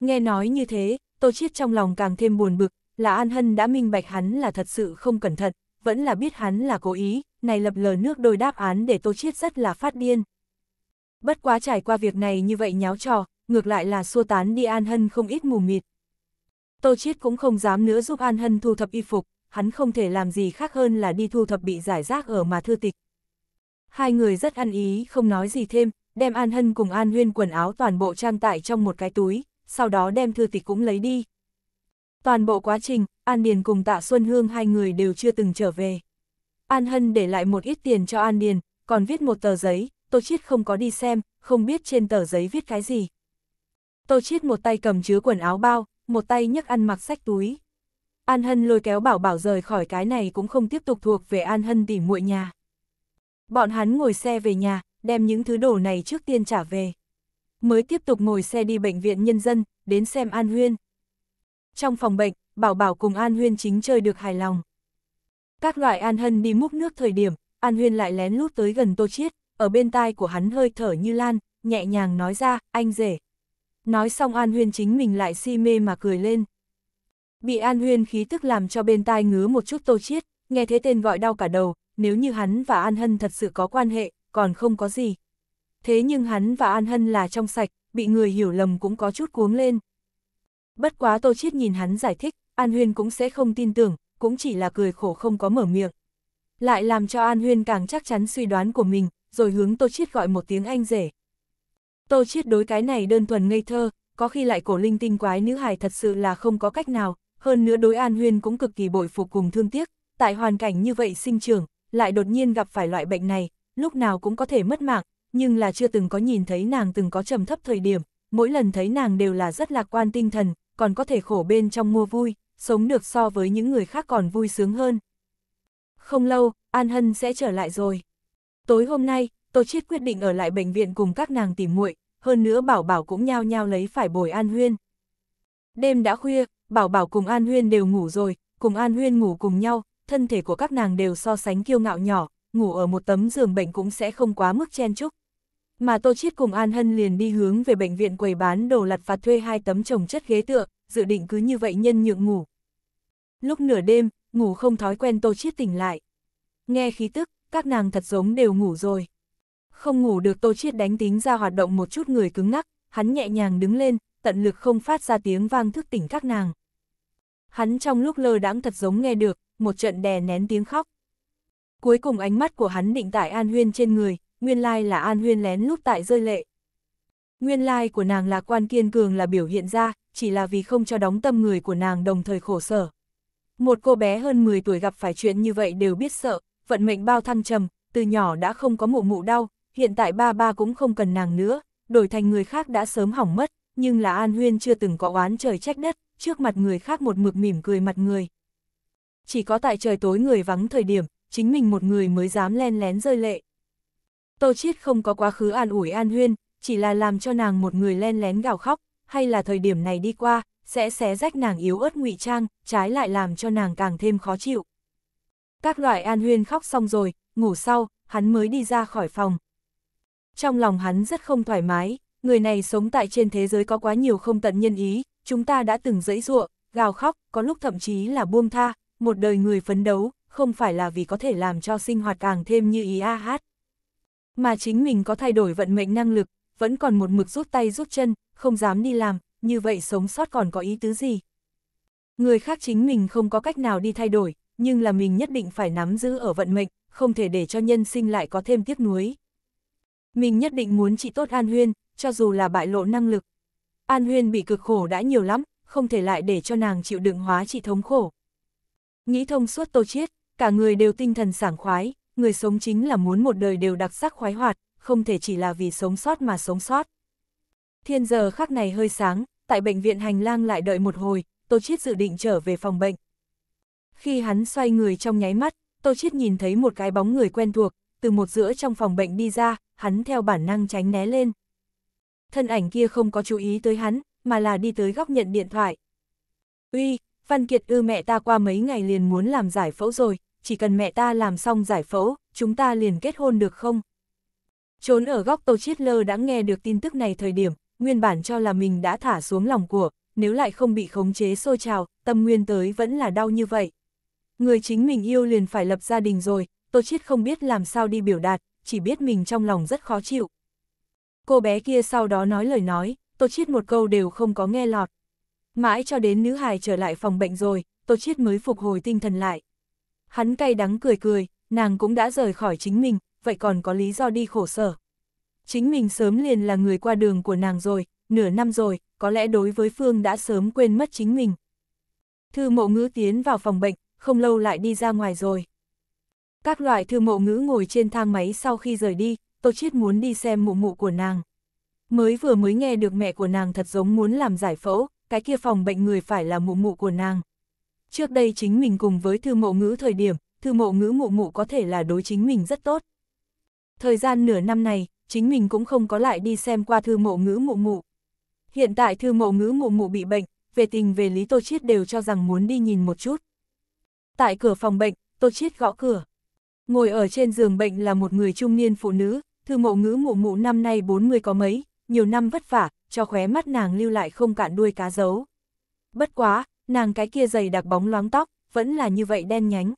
Nghe nói như thế, Tô Chiết trong lòng càng thêm buồn bực, là An Hân đã minh bạch hắn là thật sự không cẩn thận, vẫn là biết hắn là cố ý, này lập lờ nước đôi đáp án để Tô Chiết rất là phát điên. Bất quá trải qua việc này như vậy nháo trò, ngược lại là xua tán đi An Hân không ít mù mịt, Tô Chiết cũng không dám nữa giúp An Hân thu thập y phục, hắn không thể làm gì khác hơn là đi thu thập bị giải rác ở mà thư tịch. Hai người rất ăn ý, không nói gì thêm, đem An Hân cùng An Huyên quần áo toàn bộ trang tại trong một cái túi, sau đó đem thư tịch cũng lấy đi. Toàn bộ quá trình, An Điền cùng Tạ Xuân Hương hai người đều chưa từng trở về. An Hân để lại một ít tiền cho An Điền, còn viết một tờ giấy, Tô Chiết không có đi xem, không biết trên tờ giấy viết cái gì. Tô Chiết một tay cầm chứa quần áo bao, một tay nhấc ăn mặc sách túi. An Hân lôi kéo Bảo Bảo rời khỏi cái này cũng không tiếp tục thuộc về An Hân tỉ muội nhà. Bọn hắn ngồi xe về nhà, đem những thứ đồ này trước tiên trả về. Mới tiếp tục ngồi xe đi bệnh viện nhân dân, đến xem An Huyên. Trong phòng bệnh, Bảo Bảo cùng An Huyên chính chơi được hài lòng. Các loại An Hân đi múc nước thời điểm, An Huyên lại lén lút tới gần Tô Chiết, ở bên tai của hắn hơi thở như lan, nhẹ nhàng nói ra, anh rể, Nói xong An Huyên chính mình lại si mê mà cười lên. Bị An Huyên khí tức làm cho bên tai ngứa một chút tô chiết, nghe thế tên gọi đau cả đầu, nếu như hắn và An Hân thật sự có quan hệ, còn không có gì. Thế nhưng hắn và An Hân là trong sạch, bị người hiểu lầm cũng có chút cuống lên. Bất quá Tô Chiết nhìn hắn giải thích, An Huyên cũng sẽ không tin tưởng, cũng chỉ là cười khổ không có mở miệng. Lại làm cho An Huyên càng chắc chắn suy đoán của mình, rồi hướng Tô Chiết gọi một tiếng anh rể. Tô Chiết đối cái này đơn thuần ngây thơ, có khi lại cổ linh tinh quái nữ hài thật sự là không có cách nào, hơn nữa đối An Huyên cũng cực kỳ bội phục cùng thương tiếc, tại hoàn cảnh như vậy sinh trưởng, lại đột nhiên gặp phải loại bệnh này, lúc nào cũng có thể mất mạng, nhưng là chưa từng có nhìn thấy nàng từng có trầm thấp thời điểm, mỗi lần thấy nàng đều là rất lạc quan tinh thần, còn có thể khổ bên trong mua vui, sống được so với những người khác còn vui sướng hơn. Không lâu, An Hân sẽ trở lại rồi. Tối hôm nay, Tô Chiết quyết định ở lại bệnh viện cùng các nàng tìm muội, hơn nữa Bảo Bảo cũng nhao nhao lấy phải bồi An Huyên. Đêm đã khuya, Bảo Bảo cùng An Huyên đều ngủ rồi, cùng An Huyên ngủ cùng nhau, thân thể của các nàng đều so sánh kiêu ngạo nhỏ, ngủ ở một tấm giường bệnh cũng sẽ không quá mức chen chúc. Mà Tô Chiết cùng An Hân liền đi hướng về bệnh viện quầy bán đồ lặt và thuê hai tấm chồng chất ghế tựa, dự định cứ như vậy nhân nhượng ngủ. Lúc nửa đêm, ngủ không thói quen Tô Chiết tỉnh lại. Nghe khí tức, các nàng thật giống đều ngủ rồi. Không ngủ được Tô Chiết đánh tính ra hoạt động một chút người cứng ngắc, hắn nhẹ nhàng đứng lên, tận lực không phát ra tiếng vang thức tỉnh các nàng. Hắn trong lúc lơ đãng thật giống nghe được, một trận đè nén tiếng khóc. Cuối cùng ánh mắt của hắn định tại An Huyên trên người, nguyên lai là An Huyên lén lút tại rơi lệ. Nguyên lai của nàng là quan kiên cường là biểu hiện ra, chỉ là vì không cho đóng tâm người của nàng đồng thời khổ sở. Một cô bé hơn 10 tuổi gặp phải chuyện như vậy đều biết sợ, vận mệnh bao thăng trầm, từ nhỏ đã không có mụ mụ đau, hiện tại ba ba cũng không cần nàng nữa, đổi thành người khác đã sớm hỏng mất, nhưng là An Huyên chưa từng có oán trời trách đất, trước mặt người khác một mực mỉm cười mặt người. Chỉ có tại trời tối người vắng thời điểm, chính mình một người mới dám len lén rơi lệ. Tô Chiết không có quá khứ an ủi An Huyên, chỉ là làm cho nàng một người len lén gào khóc, hay là thời điểm này đi qua, sẽ xé rách nàng yếu ớt ngụy trang, trái lại làm cho nàng càng thêm khó chịu. Các loại An Huyên khóc xong rồi, ngủ sau, hắn mới đi ra khỏi phòng, trong lòng hắn rất không thoải mái, người này sống tại trên thế giới có quá nhiều không tận nhân ý, chúng ta đã từng dẫy ruộng, gào khóc, có lúc thậm chí là buông tha, một đời người phấn đấu, không phải là vì có thể làm cho sinh hoạt càng thêm như ý a hát. Mà chính mình có thay đổi vận mệnh năng lực, vẫn còn một mực rút tay rút chân, không dám đi làm, như vậy sống sót còn có ý tứ gì. Người khác chính mình không có cách nào đi thay đổi, nhưng là mình nhất định phải nắm giữ ở vận mệnh, không thể để cho nhân sinh lại có thêm tiếc nuối. Mình nhất định muốn trị tốt An Huyên, cho dù là bại lộ năng lực. An Huyên bị cực khổ đã nhiều lắm, không thể lại để cho nàng chịu đựng hóa trị thống khổ. Nghĩ thông suốt tô chiết, cả người đều tinh thần sảng khoái, người sống chính là muốn một đời đều đặc sắc khoái hoạt, không thể chỉ là vì sống sót mà sống sót. Thiên giờ khắc này hơi sáng, tại bệnh viện hành lang lại đợi một hồi, Tô Chiết dự định trở về phòng bệnh. Khi hắn xoay người trong nháy mắt, Tô Chiết nhìn thấy một cái bóng người quen thuộc, từ một giữa trong phòng bệnh đi ra, hắn theo bản năng tránh né lên. Thân ảnh kia không có chú ý tới hắn, mà là đi tới góc nhận điện thoại. Uy, Văn Kiệt ư mẹ ta qua mấy ngày liền muốn làm giải phẫu rồi, chỉ cần mẹ ta làm xong giải phẫu, chúng ta liền kết hôn được không? Trốn ở góc Tô Chiết Lơ đã nghe được tin tức này thời điểm, nguyên bản cho là mình đã thả xuống lòng của, nếu lại không bị khống chế sôi trào, tâm nguyên tới vẫn là đau như vậy. Người chính mình yêu liền phải lập gia đình rồi, Tô Chiết không biết làm sao đi biểu đạt, chỉ biết mình trong lòng rất khó chịu. Cô bé kia sau đó nói lời nói, Tô Chiết một câu đều không có nghe lọt. Mãi cho đến nữ hài trở lại phòng bệnh rồi, Tô Chiết mới phục hồi tinh thần lại. Hắn cay đắng cười cười, nàng cũng đã rời khỏi chính mình, vậy còn có lý do đi khổ sở. Chính mình sớm liền là người qua đường của nàng rồi, nửa năm rồi, có lẽ đối với Phương đã sớm quên mất chính mình. Thư mộ ngữ tiến vào phòng bệnh, không lâu lại đi ra ngoài rồi. Các loại thư mộ ngữ ngồi trên thang máy sau khi rời đi, Tô Chiết muốn đi xem mụ mụ của nàng. Mới vừa mới nghe được mẹ của nàng thật giống muốn làm giải phẫu, cái kia phòng bệnh người phải là mụ mụ của nàng. Trước đây chính mình cùng với thư mộ ngữ thời điểm, thư mộ ngữ mụ mụ có thể là đối chính mình rất tốt. Thời gian nửa năm này, chính mình cũng không có lại đi xem qua thư mộ ngữ mụ mụ. Hiện tại thư mộ ngữ mụ mụ bị bệnh, về tình về lý Tô Chiết đều cho rằng muốn đi nhìn một chút. Tại cửa phòng bệnh, Tô Chiết gõ cửa. Ngồi ở trên giường bệnh là một người trung niên phụ nữ, thư mộ ngữ mụ mụ năm nay 40 có mấy, nhiều năm vất vả, cho khóe mắt nàng lưu lại không cạn đuôi cá giấu. Bất quá, nàng cái kia dày đặc bóng loáng tóc, vẫn là như vậy đen nhánh.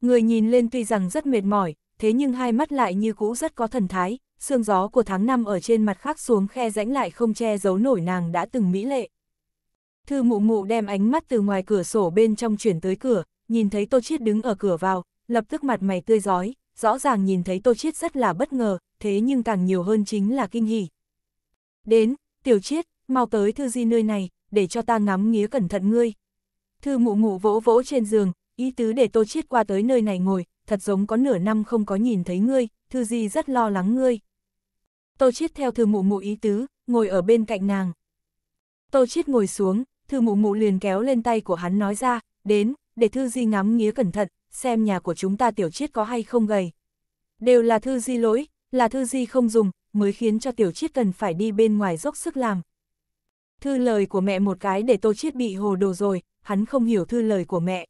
Người nhìn lên tuy rằng rất mệt mỏi, thế nhưng hai mắt lại như cũ rất có thần thái, sương gió của tháng năm ở trên mặt khác xuống khe rãnh lại không che giấu nổi nàng đã từng mỹ lệ. Thư mụ mụ đem ánh mắt từ ngoài cửa sổ bên trong chuyển tới cửa, nhìn thấy Tô Chiết đứng ở cửa vào, lập tức mặt mày tươi giói, rõ ràng nhìn thấy Tô Chiết rất là bất ngờ, thế nhưng càng nhiều hơn chính là kinh hỉ. Đến, Tiểu Chiết, mau tới thư di nơi này, để cho ta ngắm nghía cẩn thận ngươi. Thư mụ mụ vỗ vỗ trên giường, ý tứ để Tô Chiết qua tới nơi này ngồi, thật giống có nửa năm không có nhìn thấy ngươi, thư di rất lo lắng ngươi. Tô Chiết theo thư mụ mụ ý tứ, ngồi ở bên cạnh nàng. Tô Chiết ngồi xuống, thư mụ mụ liền kéo lên tay của hắn nói ra, đến, để thư di ngắm nghía cẩn thận, xem nhà của chúng ta tiểu chiết có hay không gầy. Đều là thư di lỗi, là thư di không dùng, mới khiến cho tiểu chiết cần phải đi bên ngoài dốc sức làm. Thư lời của mẹ một cái để tô chiết bị hồ đồ rồi, hắn không hiểu thư lời của mẹ.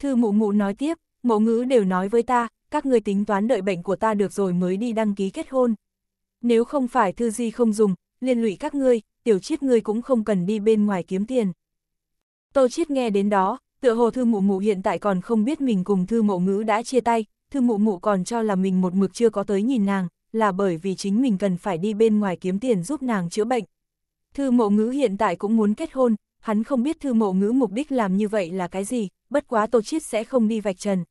Thư mụ mụ nói tiếp, mộ ngữ đều nói với ta, các người tính toán đợi bệnh của ta được rồi mới đi đăng ký kết hôn. Nếu không phải thư di không dùng, liên lụy các ngươi, tiểu chiết ngươi cũng không cần đi bên ngoài kiếm tiền. Tô chiết nghe đến đó, Tựa hồ thư mụ mụ hiện tại còn không biết mình cùng thư mộ ngữ đã chia tay, thư mụ mụ còn cho là mình một mực chưa có tới nhìn nàng, là bởi vì chính mình cần phải đi bên ngoài kiếm tiền giúp nàng chữa bệnh. Thư mộ ngữ hiện tại cũng muốn kết hôn, hắn không biết thư mộ ngữ mục đích làm như vậy là cái gì, bất quá tô chiết sẽ không đi vạch trần.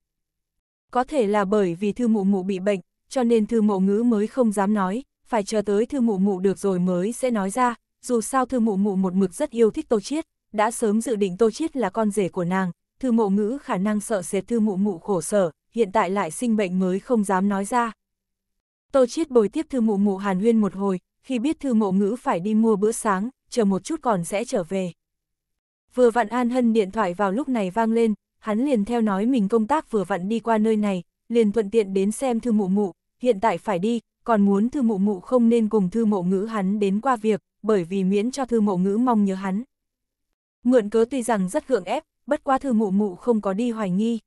Có thể là bởi vì thư mụ mụ bị bệnh, cho nên thư mộ ngữ mới không dám nói, phải chờ tới thư mụ mụ được rồi mới sẽ nói ra, dù sao thư mụ mụ một mực rất yêu thích tô chiết, đã sớm dự định Tô Chiết là con rể của nàng, thư mộ ngữ khả năng sợ sệt thư mụ mụ khổ sở, hiện tại lại sinh bệnh mới không dám nói ra. Tô Chiết bồi tiếp thư mụ mụ Hàn Huyên một hồi, khi biết thư mộ ngữ phải đi mua bữa sáng, chờ một chút còn sẽ trở về. Vừa vặn An Hân điện thoại vào lúc này vang lên, hắn liền theo nói mình công tác vừa vặn đi qua nơi này, liền thuận tiện đến xem thư mụ mụ, hiện tại phải đi, còn muốn thư mụ mụ không nên cùng thư mộ ngữ hắn đến qua việc, bởi vì miễn cho thư mộ ngữ mong nhớ hắn. Mượn cớ tuy rằng rất gượng ép, bất quá thư mụ mụ không có đi hoài nghi.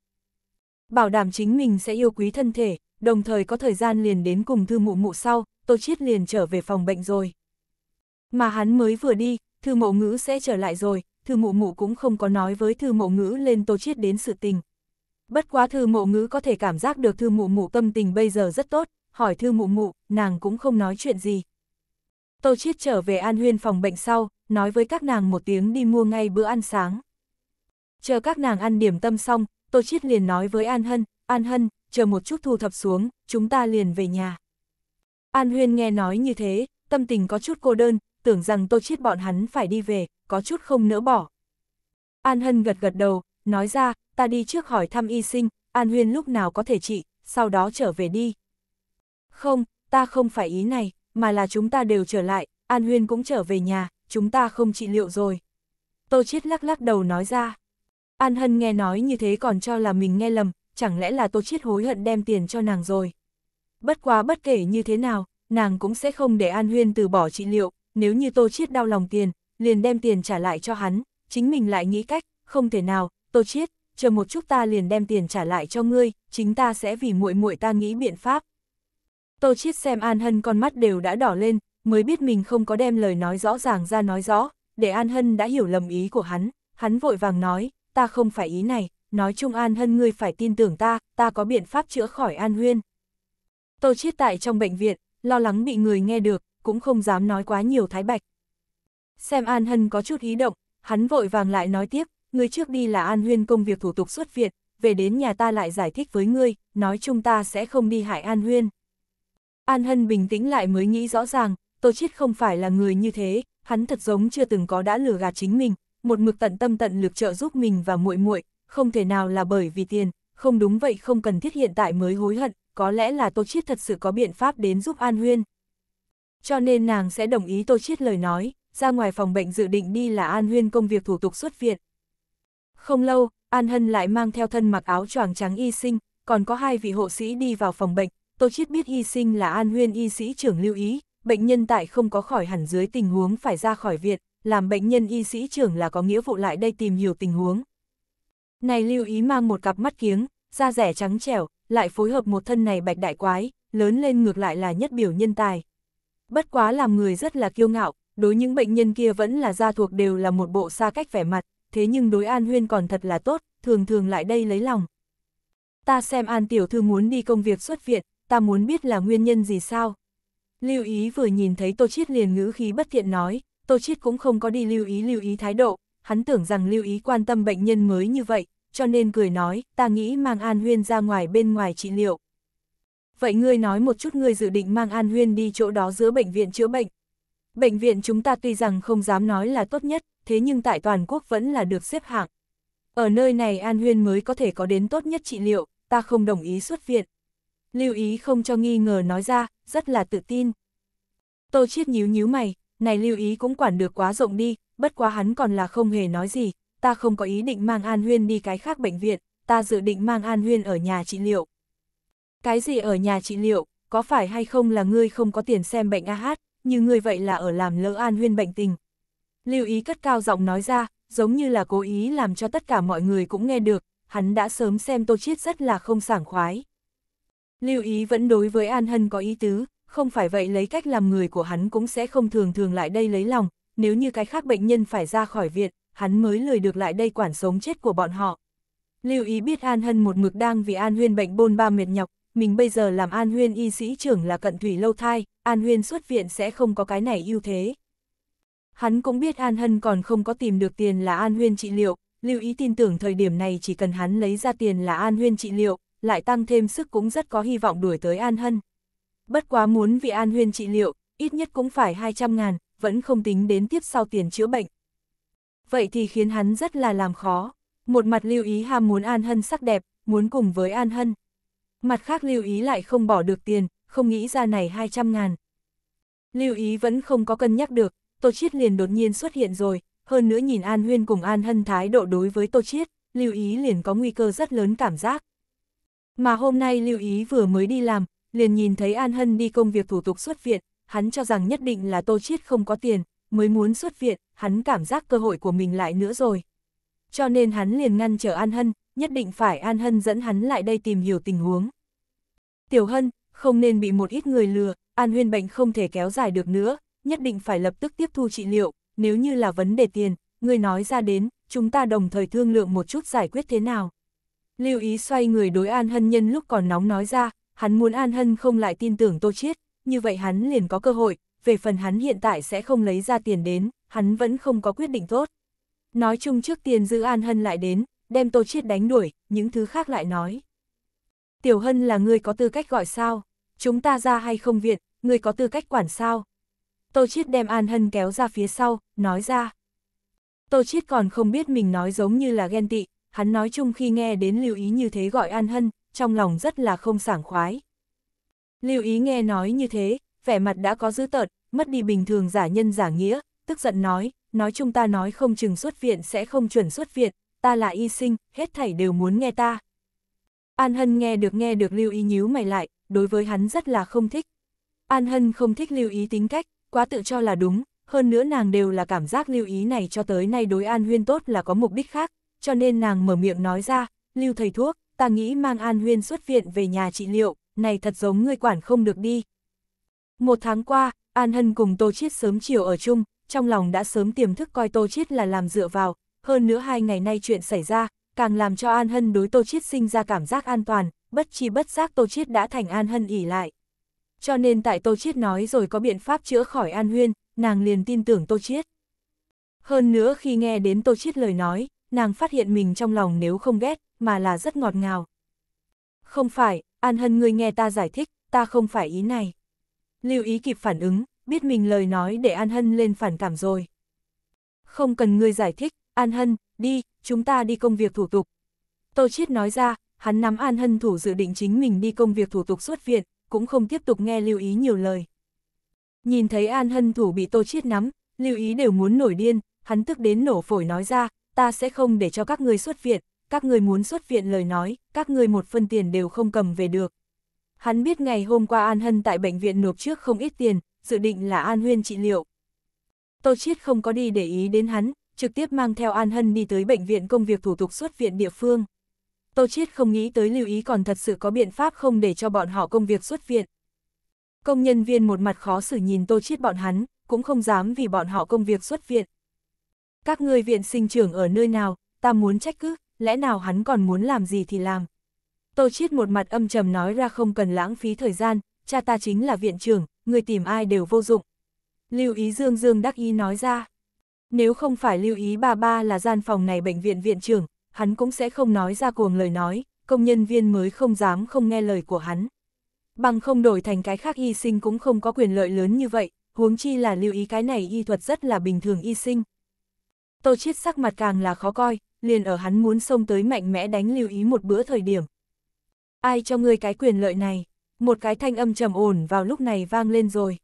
Bảo đảm chính mình sẽ yêu quý thân thể, đồng thời có thời gian liền đến cùng thư mụ mụ sau, Tô Chiết liền trở về phòng bệnh rồi. Mà hắn mới vừa đi, thư mộ ngữ sẽ trở lại rồi, thư mụ mụ cũng không có nói với thư mộ ngữ lên Tô Chiết đến sự tình. Bất quá thư mộ ngữ có thể cảm giác được thư mụ mụ tâm tình bây giờ rất tốt, hỏi thư mụ mụ, nàng cũng không nói chuyện gì. Tô Chiết trở về An Huyên phòng bệnh sau, nói với các nàng một tiếng đi mua ngay bữa ăn sáng. Chờ các nàng ăn điểm tâm xong, Tô Chiết liền nói với An Hân, An Hân, chờ một chút thu thập xuống, chúng ta liền về nhà. An Huyên nghe nói như thế, tâm tình có chút cô đơn, tưởng rằng Tô Chiết bọn hắn phải đi về, có chút không nỡ bỏ. An Hân gật gật đầu, nói ra, ta đi trước hỏi thăm y sinh, An Huyên lúc nào có thể trị, sau đó trở về đi. Không, ta không phải ý này, mà là chúng ta đều trở lại, An Huyên cũng trở về nhà, chúng ta không trị liệu rồi. Tô Chiết lắc lắc đầu nói ra. An Hân nghe nói như thế còn cho là mình nghe lầm, chẳng lẽ là Tô Chiết hối hận đem tiền cho nàng rồi. Bất quá bất kể như thế nào, nàng cũng sẽ không để An Huyên từ bỏ trị liệu, nếu như Tô Chiết đau lòng tiền, liền đem tiền trả lại cho hắn, chính mình lại nghĩ cách, không thể nào, Tô Chiết, chờ một chút ta liền đem tiền trả lại cho ngươi, chính ta sẽ vì muội muội ta nghĩ biện pháp. Tô Chiết xem An Hân con mắt đều đã đỏ lên, mới biết mình không có đem lời nói rõ ràng ra nói rõ, để An Hân đã hiểu lầm ý của hắn, hắn vội vàng nói, ta không phải ý này, nói chung An Hân ngươi phải tin tưởng ta, ta có biện pháp chữa khỏi An Huyên. Tô Chiết tại trong bệnh viện, lo lắng bị người nghe được, cũng không dám nói quá nhiều thái bạch. Xem An Hân có chút ý động, hắn vội vàng lại nói tiếp, ngươi trước đi là An Huyên công việc thủ tục xuất viện, về đến nhà ta lại giải thích với ngươi, nói chúng ta sẽ không đi hại An Huyên. An Hân bình tĩnh lại mới nghĩ rõ ràng, Tô Chiết không phải là người như thế, hắn thật giống chưa từng có đã lừa gạt chính mình, một mực tận tâm tận lực trợ giúp mình và muội muội, không thể nào là bởi vì tiền, không đúng vậy không cần thiết hiện tại mới hối hận, có lẽ là Tô Chiết thật sự có biện pháp đến giúp An Huyên. Cho nên nàng sẽ đồng ý Tô Chiết lời nói, ra ngoài phòng bệnh dự định đi là An Huyên công việc thủ tục xuất viện. Không lâu, An Hân lại mang theo thân mặc áo choàng trắng y sinh, còn có hai vị hộ sĩ đi vào phòng bệnh, Tô Chiết biết y sinh là An Huyên y sĩ trưởng lưu ý, bệnh nhân tại không có khỏi hẳn dưới tình huống phải ra khỏi viện, làm bệnh nhân y sĩ trưởng là có nghĩa vụ lại đây tìm hiểu tình huống. Này lưu ý mang một cặp mắt kiếng, da rẻ trắng trẻo, lại phối hợp một thân này bạch đại quái, lớn lên ngược lại là nhất biểu nhân tài. Bất quá làm người rất là kiêu ngạo, đối những bệnh nhân kia vẫn là gia thuộc đều là một bộ xa cách vẻ mặt, thế nhưng đối An Huyên còn thật là tốt, thường thường lại đây lấy lòng. Ta xem An Tiểu Thư muốn đi công việc xuất viện, ta muốn biết là nguyên nhân gì sao, Lưu ý vừa nhìn thấy Tô Chiết liền ngữ khí bất thiện nói, Tô Chiết cũng không có đi lưu ý lưu ý thái độ, hắn tưởng rằng lưu ý quan tâm bệnh nhân mới như vậy, cho nên cười nói, ta nghĩ mang An Huyên ra ngoài bên ngoài trị liệu. Vậy ngươi nói một chút ngươi dự định mang An Huyên đi chỗ đó giữa bệnh viện chữa bệnh. Bệnh viện chúng ta tuy rằng không dám nói là tốt nhất, thế nhưng tại toàn quốc vẫn là được xếp hạng. Ở nơi này An Huyên mới có thể có đến tốt nhất trị liệu, ta không đồng ý xuất viện. Lưu ý không cho nghi ngờ nói ra, rất là tự tin. Tô Chiết nhíu nhíu mày, này lưu ý cũng quản được quá rộng đi, bất quá hắn còn là không hề nói gì, ta không có ý định mang An Huyên đi cái khác bệnh viện, ta dự định mang An Huyên ở nhà trị liệu. Cái gì ở nhà trị liệu, có phải hay không là ngươi không có tiền xem bệnh AH, như ngươi vậy là ở làm lỡ An Huyên bệnh tình. Lưu ý cất cao giọng nói ra, giống như là cố ý làm cho tất cả mọi người cũng nghe được, hắn đã sớm xem Tô Chiết rất là không sảng khoái. Lưu ý vẫn đối với An Hân có ý tứ, không phải vậy lấy cách làm người của hắn cũng sẽ không thường thường lại đây lấy lòng, nếu như cái khác bệnh nhân phải ra khỏi viện, hắn mới lười được lại đây quản sống chết của bọn họ. Lưu ý biết An Hân một mực đang vì An Huyên bệnh bôn ba mệt nhọc, mình bây giờ làm An Huyên y sĩ trưởng là cận thủy lâu thai, An Huyên xuất viện sẽ không có cái này ưu thế. Hắn cũng biết An Hân còn không có tìm được tiền là An Huyên trị liệu, lưu ý tin tưởng thời điểm này chỉ cần hắn lấy ra tiền là An Huyên trị liệu, lại tăng thêm sức cũng rất có hy vọng đuổi tới An Hân. Bất quá muốn vì An Huyên trị liệu, ít nhất cũng phải 200 ngàn, vẫn không tính đến tiếp sau tiền chữa bệnh. Vậy thì khiến hắn rất là làm khó. Một mặt lưu ý ham muốn An Hân sắc đẹp, muốn cùng với An Hân. Mặt khác lưu ý lại không bỏ được tiền, không nghĩ ra này 200 ngàn. Lưu ý vẫn không có cân nhắc được, Tô Chiết liền đột nhiên xuất hiện rồi, hơn nữa nhìn An Huyên cùng An Hân thái độ đối với Tô Chiết, lưu ý liền có nguy cơ rất lớn cảm giác. Mà hôm nay lưu ý vừa mới đi làm, liền nhìn thấy An Hân đi công việc thủ tục xuất viện, hắn cho rằng nhất định là Tô Chiết không có tiền, mới muốn xuất viện, hắn cảm giác cơ hội của mình lại nữa rồi. Cho nên hắn liền ngăn trở An Hân, nhất định phải An Hân dẫn hắn lại đây tìm hiểu tình huống. Tiểu Hân, không nên bị một ít người lừa, An Huyên bệnh không thể kéo dài được nữa, nhất định phải lập tức tiếp thu trị liệu, nếu như là vấn đề tiền, người nói ra đến, chúng ta đồng thời thương lượng một chút giải quyết thế nào. Lưu ý xoay người đối An Hân nhân lúc còn nóng nói ra, hắn muốn An Hân không lại tin tưởng Tô Chiết, như vậy hắn liền có cơ hội, về phần hắn hiện tại sẽ không lấy ra tiền đến, hắn vẫn không có quyết định tốt. Nói chung trước tiền giữ An Hân lại đến, đem Tô Chiết đánh đuổi, những thứ khác lại nói. Tiểu Hân là người có tư cách gọi sao, chúng ta ra hay không viện, người có tư cách quản sao. Tô Chiết đem An Hân kéo ra phía sau, nói ra. Tô Chiết còn không biết mình nói giống như là ghen tị, hắn nói chung khi nghe đến lưu ý như thế gọi An Hân, trong lòng rất là không sảng khoái. Lưu ý nghe nói như thế, vẻ mặt đã có dữ tợn, mất đi bình thường giả nhân giả nghĩa, tức giận nói, nói chung ta nói không chừng xuất viện sẽ không chuẩn xuất viện, ta là y sinh, hết thảy đều muốn nghe ta. An Hân nghe được nghe được lưu ý nhíu mày lại, đối với hắn rất là không thích. An Hân không thích lưu ý tính cách, quá tự cho là đúng, hơn nữa nàng đều là cảm giác lưu ý này cho tới nay đối An Huyên tốt là có mục đích khác, cho nên nàng mở miệng nói ra, lưu thầy thuốc, ta nghĩ mang An Huyên xuất viện về nhà trị liệu, này thật giống ngươi quản không được đi. Một tháng qua, An Hân cùng Tô Chiết sớm chiều ở chung, trong lòng đã sớm tiềm thức coi Tô Chiết là làm dựa vào, hơn nữa hai ngày nay chuyện xảy ra, càng làm cho An Hân đối Tô Chiết sinh ra cảm giác an toàn, bất chi bất giác Tô Chiết đã thành An Hân ỉ lại. Cho nên tại Tô Chiết nói rồi có biện pháp chữa khỏi An Huyên, nàng liền tin tưởng Tô Chiết. Hơn nữa khi nghe đến Tô Chiết lời nói, nàng phát hiện mình trong lòng nếu không ghét, mà là rất ngọt ngào. Không phải, An Hân ngươi nghe ta giải thích, ta không phải ý này. Lưu ý kịp phản ứng, biết mình lời nói để An Hân lên phản cảm rồi. Không cần ngươi giải thích, An Hân, đi, chúng ta đi công việc thủ tục. Tô Chiết nói ra, hắn nắm An Hân thủ dự định chính mình đi công việc thủ tục xuất viện, cũng không tiếp tục nghe lưu ý nhiều lời. Nhìn thấy An Hân thủ bị Tô Chiết nắm, lưu ý đều muốn nổi điên, hắn tức đến nổ phổi nói ra, ta sẽ không để cho các người xuất viện, các người muốn xuất viện lời nói, các người một phân tiền đều không cầm về được. Hắn biết ngày hôm qua An Hân tại bệnh viện nộp trước không ít tiền, dự định là An Huyên trị liệu. Tô Chiết không có đi để ý đến hắn, trực tiếp mang theo An Hân đi tới bệnh viện công việc thủ tục xuất viện địa phương. Tô Chiết không nghĩ tới lưu ý còn thật sự có biện pháp không để cho bọn họ công việc xuất viện. Công nhân viên một mặt khó xử nhìn Tô Chiết bọn hắn, cũng không dám vì bọn họ công việc xuất viện, các ngươi viện sinh trưởng ở nơi nào, ta muốn trách cứ, lẽ nào hắn còn muốn làm gì thì làm. Tô Chiết một mặt âm trầm nói ra không cần lãng phí thời gian, cha ta chính là viện trưởng, người tìm ai đều vô dụng. Lưu ý Dương Dương đắc ý nói ra. Nếu không phải lưu ý ba ba là gian phòng này bệnh viện viện trưởng, hắn cũng sẽ không nói ra cuồng lời nói, công nhân viên mới không dám không nghe lời của hắn. Bằng không đổi thành cái khác y sinh cũng không có quyền lợi lớn như vậy, huống chi là lưu ý cái này y thuật rất là bình thường y sinh. Tô Chiết sắc mặt càng là khó coi, liền ở hắn muốn xông tới mạnh mẽ đánh lưu ý một bữa thời điểm. Ai cho ngươi cái quyền lợi này? Một cái thanh âm trầm ổn vào lúc này vang lên rồi.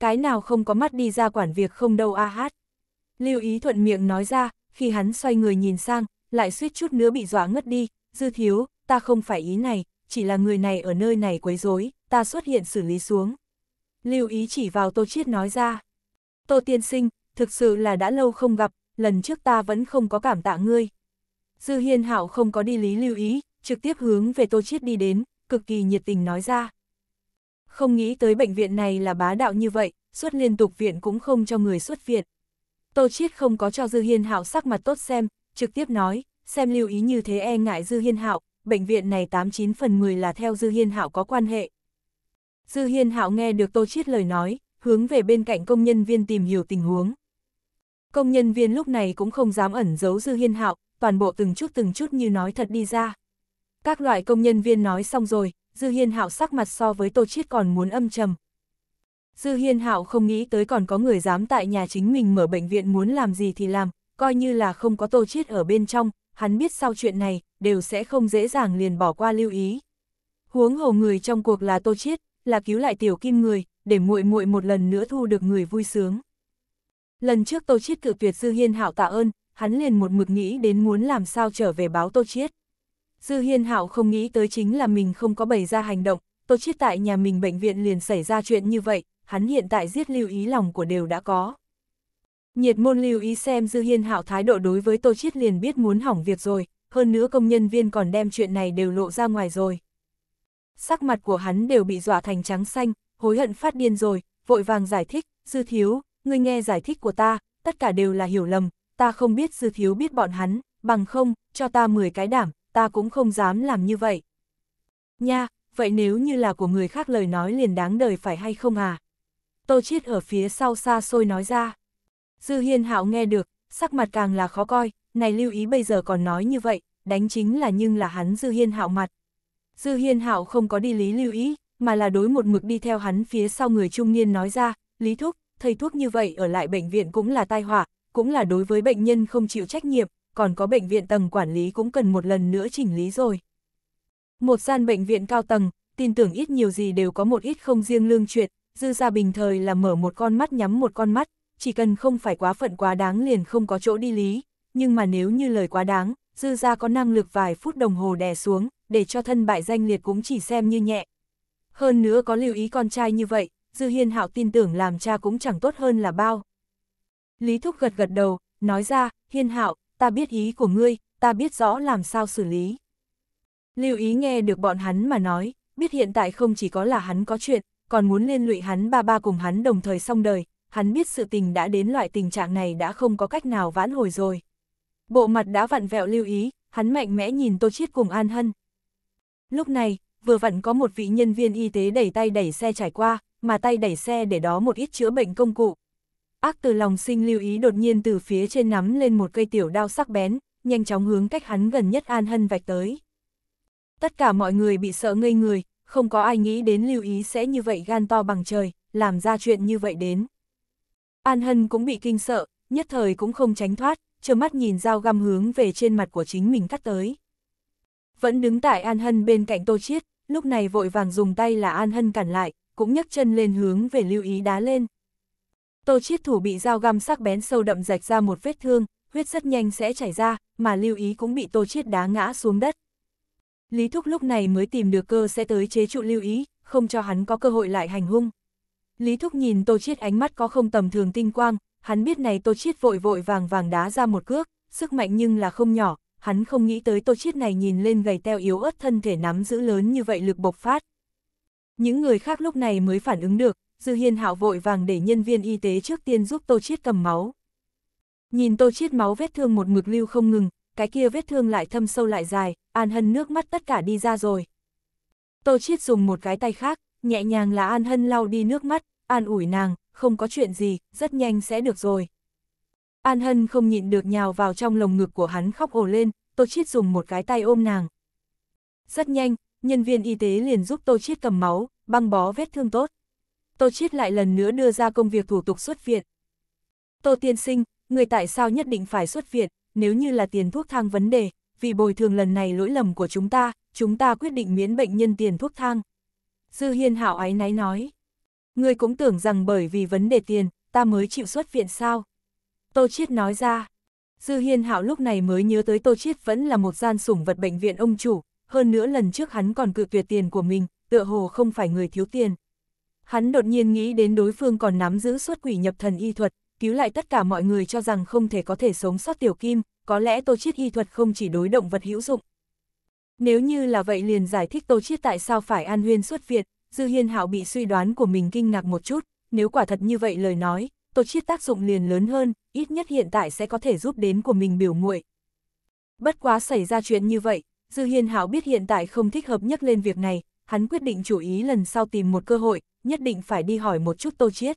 Cái nào không có mắt đi ra quản việc không đâu a hát. Lưu ý thuận miệng nói ra, khi hắn xoay người nhìn sang, lại suýt chút nữa bị dọa ngất đi, dư thiếu, ta không phải ý này, chỉ là người này ở nơi này quấy rối, ta xuất hiện xử lý xuống. Lưu ý chỉ vào Tô Chiết nói ra. Tô tiên sinh, thực sự là đã lâu không gặp, lần trước ta vẫn không có cảm tạ ngươi. Dư Hiên Hạo không có đi lý lưu ý, trực tiếp hướng về Tô Chiết đi đến, cực kỳ nhiệt tình nói ra. Không nghĩ tới bệnh viện này là bá đạo như vậy, xuất liên tục viện cũng không cho người xuất viện. Tô Chiết không có cho Dư Hiên Hạo sắc mặt tốt xem, trực tiếp nói, xem lưu ý như thế e ngại Dư Hiên Hạo, bệnh viện này 89 phần 10 là theo Dư Hiên Hạo có quan hệ. Dư Hiên Hạo nghe được Tô Chiết lời nói, hướng về bên cạnh công nhân viên tìm hiểu tình huống. Công nhân viên lúc này cũng không dám ẩn giấu Dư Hiên Hạo, toàn bộ từng chút từng chút như nói thật đi ra. Các loại công nhân viên nói xong rồi, Dư Hiên Hạo sắc mặt so với Tô Chiết còn muốn âm trầm. Dư Hiên Hạo không nghĩ tới còn có người dám tại nhà chính mình mở bệnh viện muốn làm gì thì làm, coi như là không có Tô Chiết ở bên trong, hắn biết sau chuyện này, đều sẽ không dễ dàng liền bỏ qua lưu ý. Huống hồ người trong cuộc là Tô Chiết, là cứu lại tiểu kim người, để muội muội một lần nữa thu được người vui sướng. Lần trước Tô Chiết cự tuyệt Dư Hiên Hạo tạ ơn, hắn liền một mực nghĩ đến muốn làm sao trở về báo Tô Chiết. Dư Hiên Hạo không nghĩ tới chính là mình không có bày ra hành động, Tô Chiết tại nhà mình bệnh viện liền xảy ra chuyện như vậy, hắn hiện tại giết lưu ý lòng của đều đã có. Nhiệt môn lưu ý xem Dư Hiên Hạo thái độ đối với Tô Chiết liền biết muốn hỏng việc rồi, hơn nữa công nhân viên còn đem chuyện này đều lộ ra ngoài rồi. Sắc mặt của hắn đều bị dọa thành trắng xanh, hối hận phát điên rồi, vội vàng giải thích, Dư Thiếu, ngươi nghe giải thích của ta, tất cả đều là hiểu lầm, ta không biết dư thiếu biết bọn hắn, bằng không, cho ta 10 cái đảm, ta cũng không dám làm như vậy. Nha, vậy nếu như là của người khác lời nói liền đáng đời phải hay không à? Tô Chiết ở phía sau xa xôi nói ra. Dư Hiên Hạo nghe được, sắc mặt càng là khó coi, này lưu ý bây giờ còn nói như vậy, đánh chính là nhưng là hắn Dư Hiên Hạo mặt. Dư Hiên Hạo không có đi lý lưu ý, mà là đối một mực đi theo hắn phía sau người trung niên nói ra, Lý Thúc, thầy thuốc như vậy ở lại bệnh viện cũng là tai họa, cũng là đối với bệnh nhân không chịu trách nhiệm, còn có bệnh viện tầng quản lý cũng cần một lần nữa chỉnh lý rồi. Một gian bệnh viện cao tầng, tin tưởng ít nhiều gì đều có một ít không riêng lương chuyện, dư ra bình thời là mở một con mắt nhắm một con mắt, chỉ cần không phải quá phận quá đáng liền không có chỗ đi lý, nhưng mà nếu như lời quá đáng, dư ra có năng lực vài phút đồng hồ đè xuống, để cho thân bại danh liệt cũng chỉ xem như nhẹ. Hơn nữa có lưu ý con trai như vậy, Dư Hiên Hạo tin tưởng làm cha cũng chẳng tốt hơn là bao. Lý Thúc gật gật đầu, nói ra, Hiên Hạo, ta biết ý của ngươi, ta biết rõ làm sao xử lý. Lưu ý nghe được bọn hắn mà nói, biết hiện tại không chỉ có là hắn có chuyện, còn muốn liên lụy hắn ba ba cùng hắn đồng thời xong đời, hắn biết sự tình đã đến loại tình trạng này đã không có cách nào vãn hồi rồi. Bộ mặt đã vặn vẹo lưu ý, hắn mạnh mẽ nhìn Tô Chiết cùng An Hân. Lúc này, vừa vặn có một vị nhân viên y tế đẩy tay đẩy xe trải qua, mà tay đẩy xe để đó một ít chữa bệnh công cụ. Ác từ lòng sinh lưu ý đột nhiên từ phía trên nắm lên một cây tiểu đao sắc bén, nhanh chóng hướng cách hắn gần nhất An Hân vạch tới. Tất cả mọi người bị sợ ngây người, không có ai nghĩ đến lưu ý sẽ như vậy gan to bằng trời, làm ra chuyện như vậy đến. An Hân cũng bị kinh sợ, nhất thời cũng không tránh thoát, trơ mắt nhìn dao găm hướng về trên mặt của chính mình cắt tới. Vẫn đứng tại An Hân bên cạnh Tô Chiết, lúc này vội vàng dùng tay là An Hân cản lại, cũng nhấc chân lên hướng về lưu ý đá lên. Tô chiết thủ bị dao găm sắc bén sâu đậm rạch ra một vết thương, huyết rất nhanh sẽ chảy ra, mà lưu ý cũng bị tô chiết đá ngã xuống đất. Lý Thúc lúc này mới tìm được cơ sẽ tới chế trụ lưu ý, không cho hắn có cơ hội lại hành hung. Lý Thúc nhìn Tô Chiết ánh mắt có không tầm thường tinh quang, hắn biết này Tô Chiết vội vội vàng vàng đá ra một cước, sức mạnh nhưng là không nhỏ, hắn không nghĩ tới Tô Chiết này nhìn lên gầy teo yếu ớt thân thể nắm giữ lớn như vậy lực bộc phát, những người khác lúc này mới phản ứng được, Dư Hiên Hạo vội vàng để nhân viên y tế trước tiên giúp Tô Chiết cầm máu. Nhìn Tô Chiết máu vết thương một mực lưu không ngừng, cái kia vết thương lại thâm sâu lại dài, An Hân nước mắt tất cả đi ra rồi. Tô Chiết dùng một cái tay khác, nhẹ nhàng là An Hân lau đi nước mắt, an ủi nàng, không có chuyện gì, rất nhanh sẽ được rồi. An Hân không nhịn được nhào vào trong lồng ngực của hắn khóc ồ lên, Tô Chiết dùng một cái tay ôm nàng. Rất nhanh, nhân viên y tế liền giúp Tô Chiết cầm máu, băng bó vết thương tốt. Tô Chiết lại lần nữa đưa ra công việc thủ tục xuất viện. Tô Tiên Sinh, người tại sao nhất định phải xuất viện, nếu như là tiền thuốc thang vấn đề, vì bồi thường lần này lỗi lầm của chúng ta, chúng ta quyết định miễn bệnh nhân tiền thuốc thang. Dư Hiên hảo ái náy nói. Người cũng tưởng rằng bởi vì vấn đề tiền, ta mới chịu xuất viện sao? Tô Chiết nói ra. Dư Hiên Hạo lúc này mới nhớ tới Tô Chiết vẫn là một gian sủng vật bệnh viện ông chủ, hơn nữa lần trước hắn còn cự tuyệt tiền của mình, tựa hồ không phải người thiếu tiền. Hắn đột nhiên nghĩ đến đối phương còn nắm giữ xuất quỷ nhập thần y thuật, cứu lại tất cả mọi người cho rằng không thể có thể sống sót tiểu kim, có lẽ tô chiết y thuật không chỉ đối động vật hữu dụng. Nếu như là vậy liền giải thích tô chiết tại sao phải an huyên xuất viện dư hiên hạo bị suy đoán của mình kinh ngạc một chút, nếu quả thật như vậy lời nói, tô chiết tác dụng liền lớn hơn, ít nhất hiện tại sẽ có thể giúp đến của mình biểu muội. Bất quá xảy ra chuyện như vậy, Dư Hiên Hảo biết hiện tại không thích hợp nhất lên việc này, hắn quyết định chủ ý lần sau tìm một cơ hội, nhất định phải đi hỏi một chút Tô Chiết.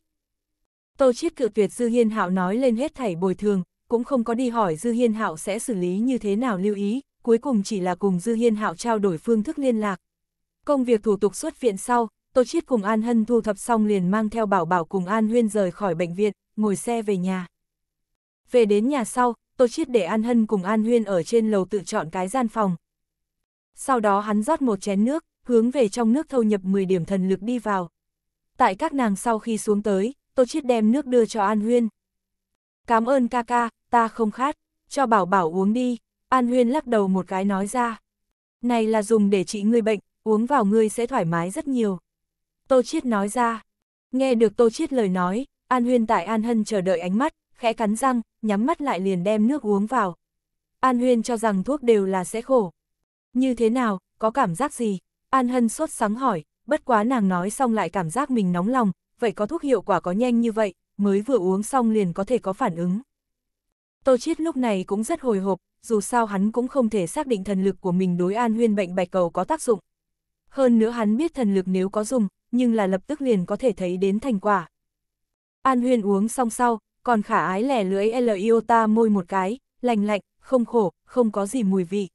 Tô Chiết cự tuyệt Dư Hiên Hạo nói lên hết thảy bồi thường, cũng không có đi hỏi Dư Hiên Hạo sẽ xử lý như thế nào lưu ý, cuối cùng chỉ là cùng Dư Hiên Hạo trao đổi phương thức liên lạc. Công việc thủ tục xuất viện sau, Tô Chiết cùng An Hân thu thập xong liền mang theo Bảo Bảo cùng An Huyên rời khỏi bệnh viện, ngồi xe về nhà. Về đến nhà sau, Tô Chiết để An Hân cùng An Huyên ở trên lầu tự chọn cái gian phòng, sau đó hắn rót một chén nước, hướng về trong nước thâu nhập 10 điểm thần lực đi vào. Tại các nàng sau khi xuống tới, Tô Chiết đem nước đưa cho An Huyên. Cảm ơn ca ca, ta không khát, cho bảo bảo uống đi, An Huyên lắc đầu một cái nói ra. Này là dùng để trị người bệnh, uống vào ngươi sẽ thoải mái rất nhiều. Tô Chiết nói ra. Nghe được Tô Chiết lời nói, An Huyên tại An Hân chờ đợi ánh mắt, khẽ cắn răng, nhắm mắt lại liền đem nước uống vào. An Huyên cho rằng thuốc đều là sẽ khổ, như thế nào, có cảm giác gì? An Hân sốt sắng hỏi, bất quá nàng nói xong lại cảm giác mình nóng lòng, vậy có thuốc hiệu quả có nhanh như vậy, mới vừa uống xong liền có thể có phản ứng. Tô Chiết lúc này cũng rất hồi hộp, dù sao hắn cũng không thể xác định thần lực của mình đối An Huyên bệnh bạch cầu có tác dụng. Hơn nữa hắn biết thần lực nếu có dùng, nhưng là lập tức liền có thể thấy đến thành quả. An Huyên uống xong sau, còn khả ái lẻ lưỡi L-iota môi một cái, lành lạnh, không khổ, không có gì mùi vị.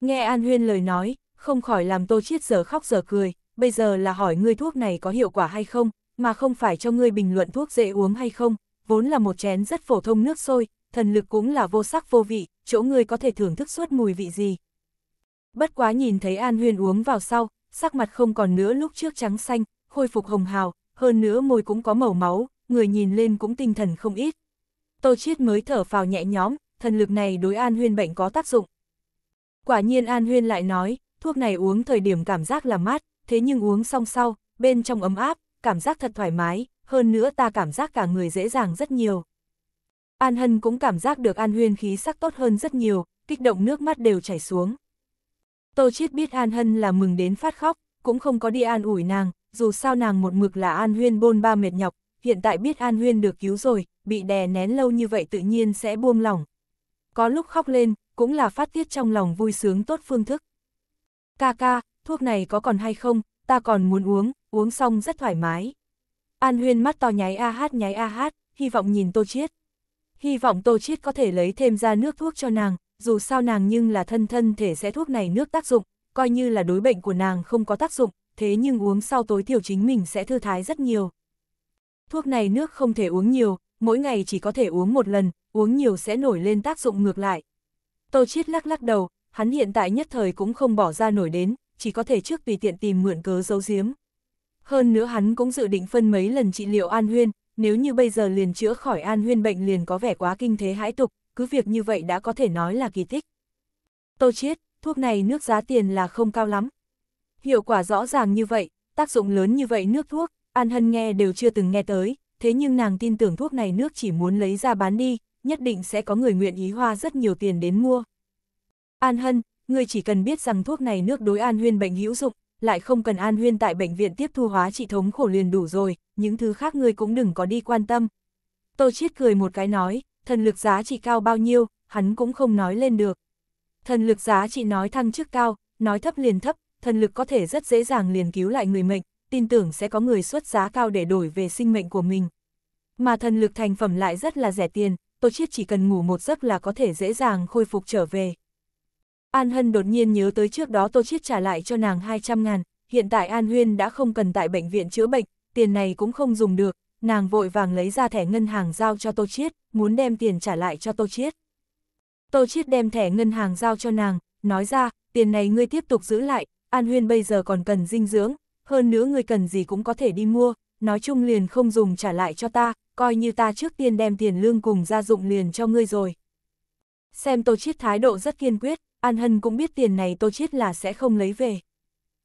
Nghe An Huyên lời nói, không khỏi làm Tô Chiết giờ khóc giờ cười, bây giờ là hỏi ngươi thuốc này có hiệu quả hay không, mà không phải cho ngươi bình luận thuốc dễ uống hay không, vốn là một chén rất phổ thông nước sôi, thần lực cũng là vô sắc vô vị, chỗ ngươi có thể thưởng thức suốt mùi vị gì. Bất quá nhìn thấy An Huyên uống vào sau, sắc mặt không còn nữa lúc trước trắng xanh, khôi phục hồng hào, hơn nữa môi cũng có màu máu, người nhìn lên cũng tinh thần không ít. Tô Chiết mới thở phào nhẹ nhõm, thần lực này đối An Huyên bệnh có tác dụng, Quả nhiên An Huyên lại nói, thuốc này uống thời điểm cảm giác là mát, thế nhưng uống xong sau, bên trong ấm áp, cảm giác thật thoải mái, hơn nữa ta cảm giác cả người dễ dàng rất nhiều. An Hân cũng cảm giác được An Huyên khí sắc tốt hơn rất nhiều, kích động nước mắt đều chảy xuống. Tô Chiết biết An Hân là mừng đến phát khóc, cũng không có đi an ủi nàng, dù sao nàng một mực là An Huyên bôn ba mệt nhọc, hiện tại biết An Huyên được cứu rồi, bị đè nén lâu như vậy tự nhiên sẽ buông lỏng. Có lúc khóc lên, cũng là phát tiết trong lòng vui sướng tốt phương thức. Ca ca, thuốc này có còn hay không, ta còn muốn uống, uống xong rất thoải mái. An Huyên mắt to nháy a hát nháy a hát, hy vọng nhìn Tô Chiết. Hy vọng Tô Chiết có thể lấy thêm ra nước thuốc cho nàng, dù sao nàng nhưng là thân thân thể sẽ thuốc này nước tác dụng, coi như là đối bệnh của nàng không có tác dụng, thế nhưng uống sau tối thiểu chính mình sẽ thư thái rất nhiều. Thuốc này nước không thể uống nhiều, mỗi ngày chỉ có thể uống một lần, uống nhiều sẽ nổi lên tác dụng ngược lại, Tô Chiết lắc lắc đầu, hắn hiện tại nhất thời cũng không bỏ ra nổi đến, chỉ có thể trước tùy tiện tìm mượn cớ giấu giếm. Hơn nữa hắn cũng dự định phân mấy lần trị liệu An Huyên, nếu như bây giờ liền chữa khỏi An Huyên bệnh liền có vẻ quá kinh thế hãi tục, cứ việc như vậy đã có thể nói là kỳ tích. Tô Chiết, thuốc này nước giá tiền là không cao lắm. Hiệu quả rõ ràng như vậy, tác dụng lớn như vậy nước thuốc, An Hân nghe đều chưa từng nghe tới, thế nhưng nàng tin tưởng thuốc này nước chỉ muốn lấy ra bán đi, nhất định sẽ có người nguyện ý hoa rất nhiều tiền đến mua. An Hân, người chỉ cần biết rằng thuốc này nước đối An Huyên bệnh hữu dụng, lại không cần An Huyên tại bệnh viện tiếp thu hóa trị thống khổ liền đủ rồi, những thứ khác ngươi cũng đừng có đi quan tâm. Tô Chiết cười một cái nói, thần lực giá trị cao bao nhiêu, hắn cũng không nói lên được. Thần lực giá trị nói thăng chức cao, nói thấp liền thấp, thần lực có thể rất dễ dàng liền cứu lại người mệnh, tin tưởng sẽ có người xuất giá cao để đổi về sinh mệnh của mình. Mà thần lực thành phẩm lại rất là rẻ tiền, Tô Chiết chỉ cần ngủ một giấc là có thể dễ dàng khôi phục trở về. An Hân đột nhiên nhớ tới trước đó Tô Chiết trả lại cho nàng 200 ngàn, hiện tại An Huyên đã không cần tại bệnh viện chữa bệnh, tiền này cũng không dùng được, nàng vội vàng lấy ra thẻ ngân hàng giao cho Tô Chiết, muốn đem tiền trả lại cho Tô Chiết. Tô Chiết đem thẻ ngân hàng giao cho nàng, nói ra, tiền này ngươi tiếp tục giữ lại, An Huyên bây giờ còn cần dinh dưỡng, hơn nữa ngươi cần gì cũng có thể đi mua, nói chung liền không dùng trả lại cho ta, coi như ta trước tiên đem tiền lương cùng gia dụng liền cho ngươi rồi. Xem Tô Chiết thái độ rất kiên quyết, An Hân cũng biết tiền này Tô Chiết là sẽ không lấy về.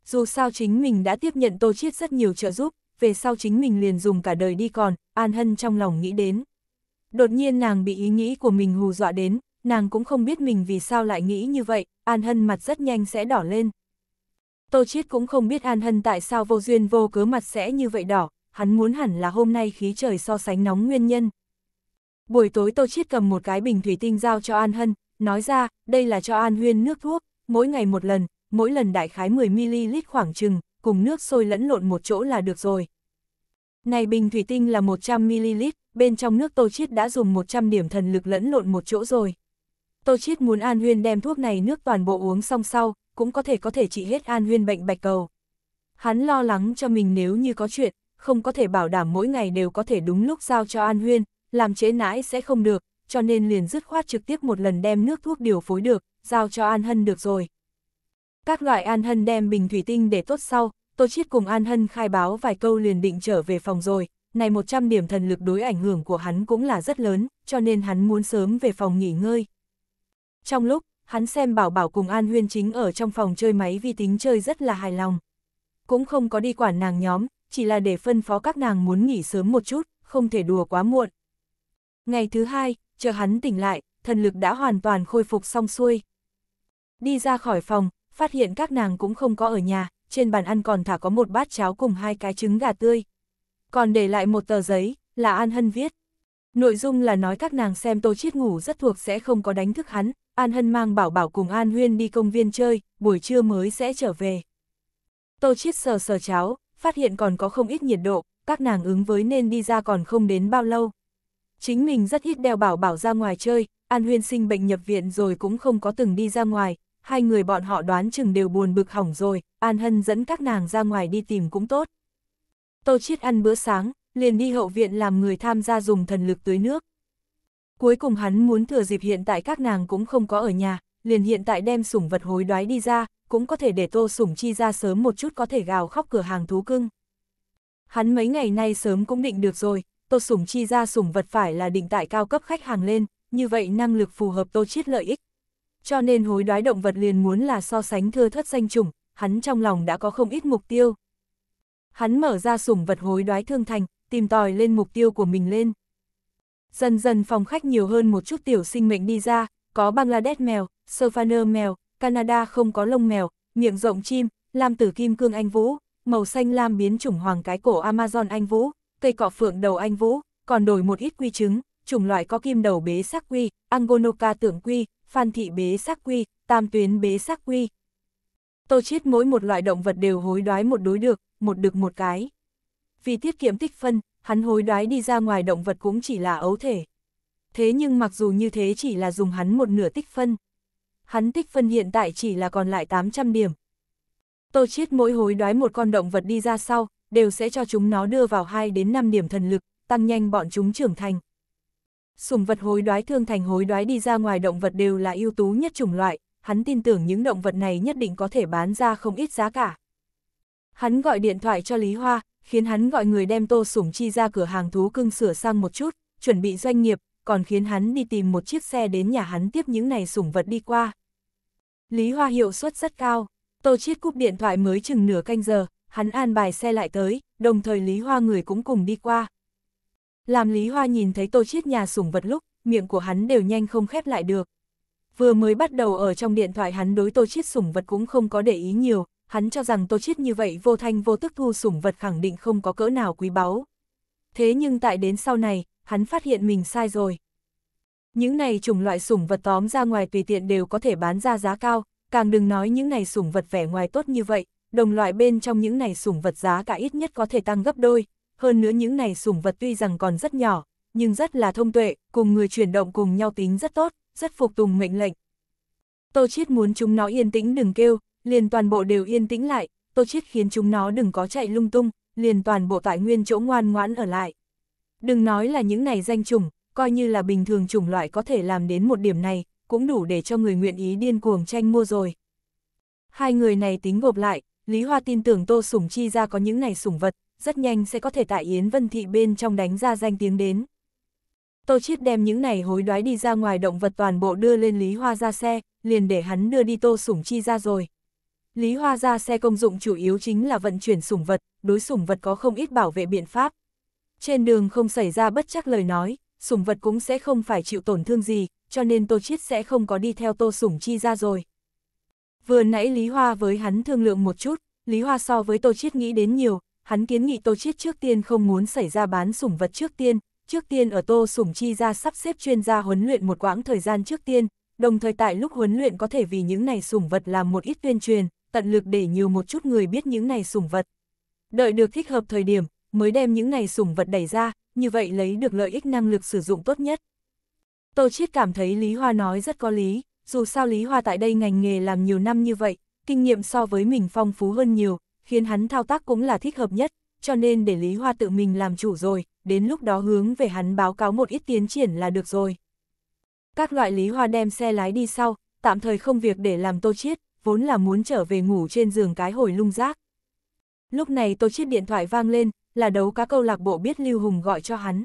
Dù sao chính mình đã tiếp nhận Tô Chiết rất nhiều trợ giúp, về sau chính mình liền dùng cả đời đi còn, An Hân trong lòng nghĩ đến. Đột nhiên nàng bị ý nghĩ của mình hù dọa đến, nàng cũng không biết mình vì sao lại nghĩ như vậy, An Hân mặt rất nhanh sẽ đỏ lên. Tô Chiết cũng không biết An Hân tại sao vô duyên vô cớ mặt sẽ như vậy đỏ, hắn muốn hẳn là hôm nay khí trời so sánh nóng nguyên nhân. Buổi tối Tô Chiết cầm một cái bình thủy tinh giao cho An Hân, nói ra, đây là cho An Huyên nước thuốc, mỗi ngày một lần, mỗi lần đại khái 10ml khoảng chừng, cùng nước sôi lẫn lộn một chỗ là được rồi. Này bình thủy tinh là 100ml, bên trong nước Tô Chiết đã dùng 100 điểm thần lực lẫn lộn một chỗ rồi. Tô Chiết muốn An Huyên đem thuốc này nước toàn bộ uống xong sau, cũng có thể có thể trị hết An Huyên bệnh bạch cầu. Hắn lo lắng cho mình nếu như có chuyện, không có thể bảo đảm mỗi ngày đều có thể đúng lúc giao cho An Huyên, làm chế nãi sẽ không được, cho nên liền dứt khoát trực tiếp một lần đem nước thuốc điều phối được, giao cho An Hân được rồi. Các loại An Hân đem bình thủy tinh để tốt sau, Tô Chiết cùng An Hân khai báo vài câu liền định trở về phòng rồi, này 100 điểm thần lực đối ảnh hưởng của hắn cũng là rất lớn, cho nên hắn muốn sớm về phòng nghỉ ngơi. Trong lúc, hắn xem Bảo Bảo cùng An Huyên chính ở trong phòng chơi máy vi tính chơi rất là hài lòng. Cũng không có đi quản nàng nhóm, chỉ là để phân phó các nàng muốn nghỉ sớm một chút, không thể đùa quá muộn. Ngày thứ hai, chờ hắn tỉnh lại, thần lực đã hoàn toàn khôi phục xong xuôi. Đi ra khỏi phòng, phát hiện các nàng cũng không có ở nhà, trên bàn ăn còn thả có một bát cháo cùng hai cái trứng gà tươi. Còn để lại một tờ giấy, là An Hân viết. Nội dung là nói các nàng xem Tô Chiết ngủ rất thuộc sẽ không có đánh thức hắn, An Hân mang bảo bảo cùng An Huyên đi công viên chơi, buổi trưa mới sẽ trở về. Tô Chiết sờ sờ cháo, phát hiện còn có không ít nhiệt độ, các nàng ứng với nên đi ra còn không đến bao lâu. Chính mình rất ít đeo bảo bảo ra ngoài chơi, An Huyên sinh bệnh nhập viện rồi cũng không có từng đi ra ngoài, hai người bọn họ đoán chừng đều buồn bực hỏng rồi, An Hân dẫn các nàng ra ngoài đi tìm cũng tốt. Tô Chiết ăn bữa sáng, liền đi hậu viện làm người tham gia dùng thần lực tưới nước. Cuối cùng hắn muốn thừa dịp hiện tại các nàng cũng không có ở nhà, liền hiện tại đem sủng vật hối đoái đi ra, cũng có thể để Tô Sủng Chi ra sớm một chút có thể gào khóc cửa hàng thú cưng. Hắn mấy ngày nay sớm cũng định được rồi, Tô Sủng Chi ra sủng vật phải là định tại cao cấp khách hàng lên, như vậy năng lực phù hợp Tô Chiết lợi ích. Cho nên hối đoái động vật liền muốn là so sánh thưa thất danh chủng, hắn trong lòng đã có không ít mục tiêu. Hắn mở ra sủng vật hối đoái thương thành, tìm tòi lên mục tiêu của mình lên. Dần dần phòng khách nhiều hơn một chút tiểu sinh mệnh đi ra, có Bangladesh mèo, Sofaner mèo, Canada không có lông mèo, miệng rộng chim, lam tử kim cương anh vũ, màu xanh lam biến chủng hoàng cái cổ Amazon anh vũ, cây cọ phượng đầu anh vũ, còn đổi một ít quy chứng, chủng loại có kim đầu bế sắc quy, angonoka tượng quy, phan thị bế sắc quy, tam tuyến bế sắc quy. Tô chiết mỗi một loại động vật đều hối đoái một đối được, một được một cái. Vì tiết kiệm tích phân, hắn hối đoái đi ra ngoài động vật cũng chỉ là ấu thể. Thế nhưng mặc dù như thế chỉ là dùng hắn một nửa tích phân hắn tích phân hiện tại chỉ là còn lại 800 điểm. Tô Chiết mỗi hối đoái một con động vật đi ra sau, đều sẽ cho chúng nó đưa vào 2 đến 5 điểm thần lực, tăng nhanh bọn chúng trưởng thành. Sủng vật hối đoái thương thành hối đoái đi ra ngoài động vật đều là ưu tú nhất chủng loại, hắn tin tưởng những động vật này nhất định có thể bán ra không ít giá cả. Hắn gọi điện thoại cho Lý Hoa, khiến hắn gọi người đem Tô Sủng Chi ra cửa hàng thú cưng sửa sang một chút, chuẩn bị doanh nghiệp, còn khiến hắn đi tìm một chiếc xe đến nhà hắn tiếp những này sủng vật đi qua. Lý Hoa hiệu suất rất cao, Tô Chiết cúp điện thoại mới chừng nửa canh giờ, hắn an bài xe lại tới, đồng thời Lý Hoa người cũng cùng đi qua. Làm Lý Hoa nhìn thấy Tô Chiết nhà sủng vật lúc, miệng của hắn đều nhanh không khép lại được. Vừa mới bắt đầu ở trong điện thoại hắn đối Tô Chiết sủng vật cũng không có để ý nhiều, hắn cho rằng Tô Chiết như vậy vô thanh vô tức thu sủng vật khẳng định không có cỡ nào quý báu. Thế nhưng tại đến sau này, hắn phát hiện mình sai rồi. Những này chủng loại sủng vật tóm ra ngoài tùy tiện đều có thể bán ra giá cao, càng đừng nói những này sủng vật vẻ ngoài tốt như vậy, đồng loại bên trong những này sủng vật giá cả ít nhất có thể tăng gấp đôi, hơn nữa những này sủng vật tuy rằng còn rất nhỏ, nhưng rất là thông tuệ, cùng người chuyển động cùng nhau tính rất tốt, rất phục tùng mệnh lệnh. Tô Chiết muốn chúng nó yên tĩnh đừng kêu, liền toàn bộ đều yên tĩnh lại, Tô Chiết khiến chúng nó đừng có chạy lung tung, liền toàn bộ tại nguyên chỗ ngoan ngoãn ở lại. Đừng nói là những này danh trùng, coi như là bình thường chủng loại có thể làm đến một điểm này, cũng đủ để cho người nguyện ý điên cuồng tranh mua rồi. Hai người này tính gộp lại, Lý Hoa tin tưởng Tô Sủng Chi ra có những này sủng vật, rất nhanh sẽ có thể tại Yến Vân Thị bên trong đánh ra danh tiếng đến. Tô Chiết đem những này hối đoái đi ra ngoài động vật toàn bộ đưa lên Lý Hoa ra xe, liền để hắn đưa đi Tô Sủng Chi ra rồi. Lý Hoa ra xe công dụng chủ yếu chính là vận chuyển sủng vật, đối sủng vật có không ít bảo vệ biện pháp. Trên đường không xảy ra bất chắc lời nói, sủng vật cũng sẽ không phải chịu tổn thương gì, cho nên Tô Chiết sẽ không có đi theo Tô Sủng Chi ra rồi. Vừa nãy Lý Hoa với hắn thương lượng một chút, Lý Hoa so với Tô Chiết nghĩ đến nhiều, hắn kiến nghị Tô Chiết trước tiên không muốn xảy ra bán sủng vật trước tiên, trước tiên ở Tô Sủng Chi ra sắp xếp chuyên gia huấn luyện một quãng thời gian trước tiên, đồng thời tại lúc huấn luyện có thể vì những này sủng vật làm một ít tuyên truyền, tận lực để nhiều một chút người biết những này sủng vật. Đợi được thích hợp thời điểm, mới đem những này sủng vật đẩy ra, như vậy lấy được lợi ích năng lực sử dụng tốt nhất. Tô Chiết cảm thấy Lý Hoa nói rất có lý, dù sao Lý Hoa tại đây ngành nghề làm nhiều năm như vậy, kinh nghiệm so với mình phong phú hơn nhiều, khiến hắn thao tác cũng là thích hợp nhất, cho nên để Lý Hoa tự mình làm chủ rồi, đến lúc đó hướng về hắn báo cáo một ít tiến triển là được rồi. Các loại Lý Hoa đem xe lái đi sau, tạm thời không việc để làm Tô Chiết, vốn là muốn trở về ngủ trên giường cái hồi lung rác. Lúc này Tô Chiết điện thoại vang lên, là đấu cá câu lạc bộ biết Lưu Hùng gọi cho hắn.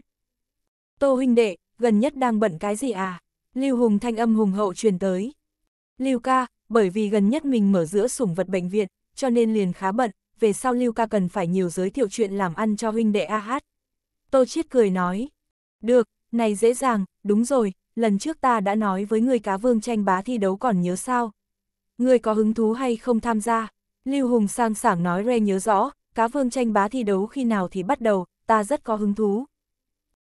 Tô huynh đệ, gần nhất đang bận cái gì à? Lưu Hùng thanh âm hùng hậu truyền tới. Lưu ca, bởi vì gần nhất mình mở giữa sủng vật bệnh viện, cho nên liền khá bận, về sau Lưu ca cần phải nhiều giới thiệu chuyện làm ăn cho huynh đệ a AH. Tô Chiết cười nói. Được, này dễ dàng, đúng rồi, lần trước ta đã nói với người cá vương tranh bá thi đấu còn nhớ sao? Người có hứng thú hay không tham gia? Lưu Hùng sang sảng nói re nhớ rõ, cá vương tranh bá thi đấu khi nào thì bắt đầu, ta rất có hứng thú.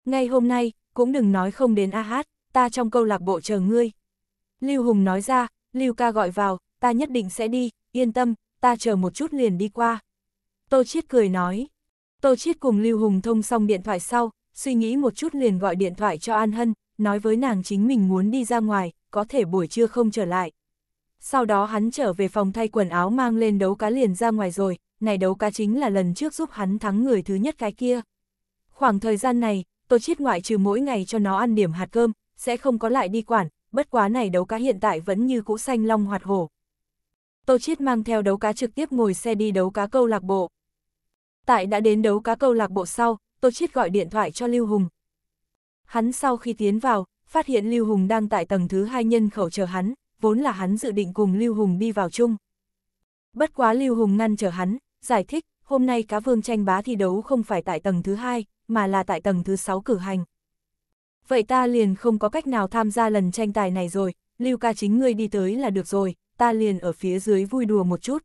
Ngay hôm nay, cũng đừng nói không đến a hát, ta trong câu lạc bộ chờ ngươi. Lưu Hùng nói ra, Lưu ca gọi vào, ta nhất định sẽ đi, yên tâm, ta chờ một chút liền đi qua. Tô Chiết cười nói. Tô Chiết cùng Lưu Hùng thông xong điện thoại sau, suy nghĩ một chút liền gọi điện thoại cho An Hân, nói với nàng chính mình muốn đi ra ngoài, có thể buổi trưa không trở lại sau đó hắn trở về phòng thay quần áo mang lên đấu cá liền ra ngoài rồi, này đấu cá chính là lần trước giúp hắn thắng người thứ nhất cái kia. Khoảng thời gian này, tôi chiết ngoại trừ mỗi ngày cho nó ăn điểm hạt cơm, sẽ không có lại đi quản, bất quá này đấu cá hiện tại vẫn như cũ xanh long hoạt hổ. tôi Chiết mang theo đấu cá trực tiếp ngồi xe đi đấu cá câu lạc bộ. Tại đã đến đấu cá câu lạc bộ sau, tôi Chiết gọi điện thoại cho Lưu Hùng. Hắn sau khi tiến vào, phát hiện Lưu Hùng đang tại tầng thứ hai nhân khẩu chờ hắn, vốn là hắn dự định cùng Lưu Hùng đi vào chung. Bất quá Lưu Hùng ngăn trở hắn, giải thích, hôm nay cá vương tranh bá thi đấu không phải tại tầng thứ hai mà là tại tầng thứ sáu cử hành. Vậy ta liền không có cách nào tham gia lần tranh tài này rồi, Lưu ca chính ngươi đi tới là được rồi, ta liền ở phía dưới vui đùa một chút.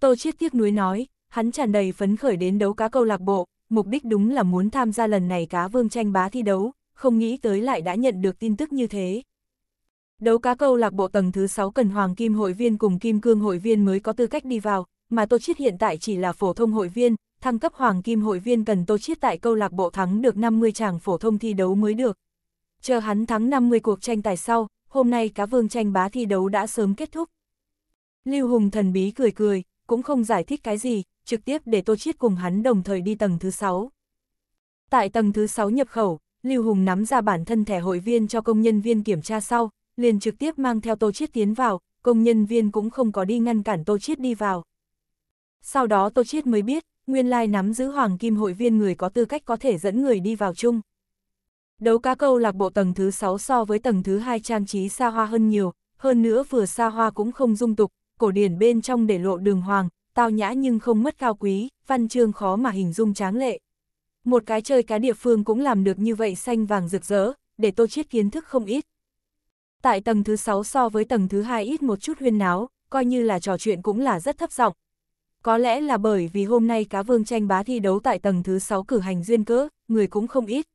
Tô Chiết tiếc núi nói, hắn tràn đầy phấn khởi đến đấu cá câu lạc bộ, mục đích đúng là muốn tham gia lần này cá vương tranh bá thi đấu, không nghĩ tới lại đã nhận được tin tức như thế. Đấu cá câu lạc bộ tầng thứ 6 cần Hoàng Kim hội viên cùng Kim Cương hội viên mới có tư cách đi vào, mà Tô Chiết hiện tại chỉ là phổ thông hội viên, thăng cấp Hoàng Kim hội viên cần Tô Chiết tại câu lạc bộ thắng được 50 chàng phổ thông thi đấu mới được. Chờ hắn thắng 50 cuộc tranh tài sau, hôm nay cá vương tranh bá thi đấu đã sớm kết thúc. Lưu Hùng thần bí cười cười, cũng không giải thích cái gì, trực tiếp để Tô Chiết cùng hắn đồng thời đi tầng thứ 6. Tại tầng thứ 6 nhập khẩu, Lưu Hùng nắm ra bản thân thẻ hội viên cho công nhân viên kiểm tra sau, liền trực tiếp mang theo Tô Chiết tiến vào, công nhân viên cũng không có đi ngăn cản Tô Chiết đi vào. Sau đó Tô Chiết mới biết, nguyên lai nắm giữ Hoàng Kim hội viên người có tư cách có thể dẫn người đi vào chung. Đấu cá câu lạc bộ tầng thứ 6 so với tầng thứ 2 trang trí xa hoa hơn nhiều, hơn nữa vừa xa hoa cũng không dung tục, cổ điển bên trong để lộ đường hoàng, tao nhã nhưng không mất cao quý, văn chương khó mà hình dung tráng lệ. Một cái chơi cá địa phương cũng làm được như vậy xanh vàng rực rỡ, để Tô Chiết kiến thức không ít. Tại tầng thứ 6 so với tầng thứ 2 ít một chút huyên náo, coi như là trò chuyện cũng là rất thấp giọng. Có lẽ là bởi vì hôm nay cá vương tranh bá thi đấu tại tầng thứ 6 cử hành duyên cỡ, người cũng không ít.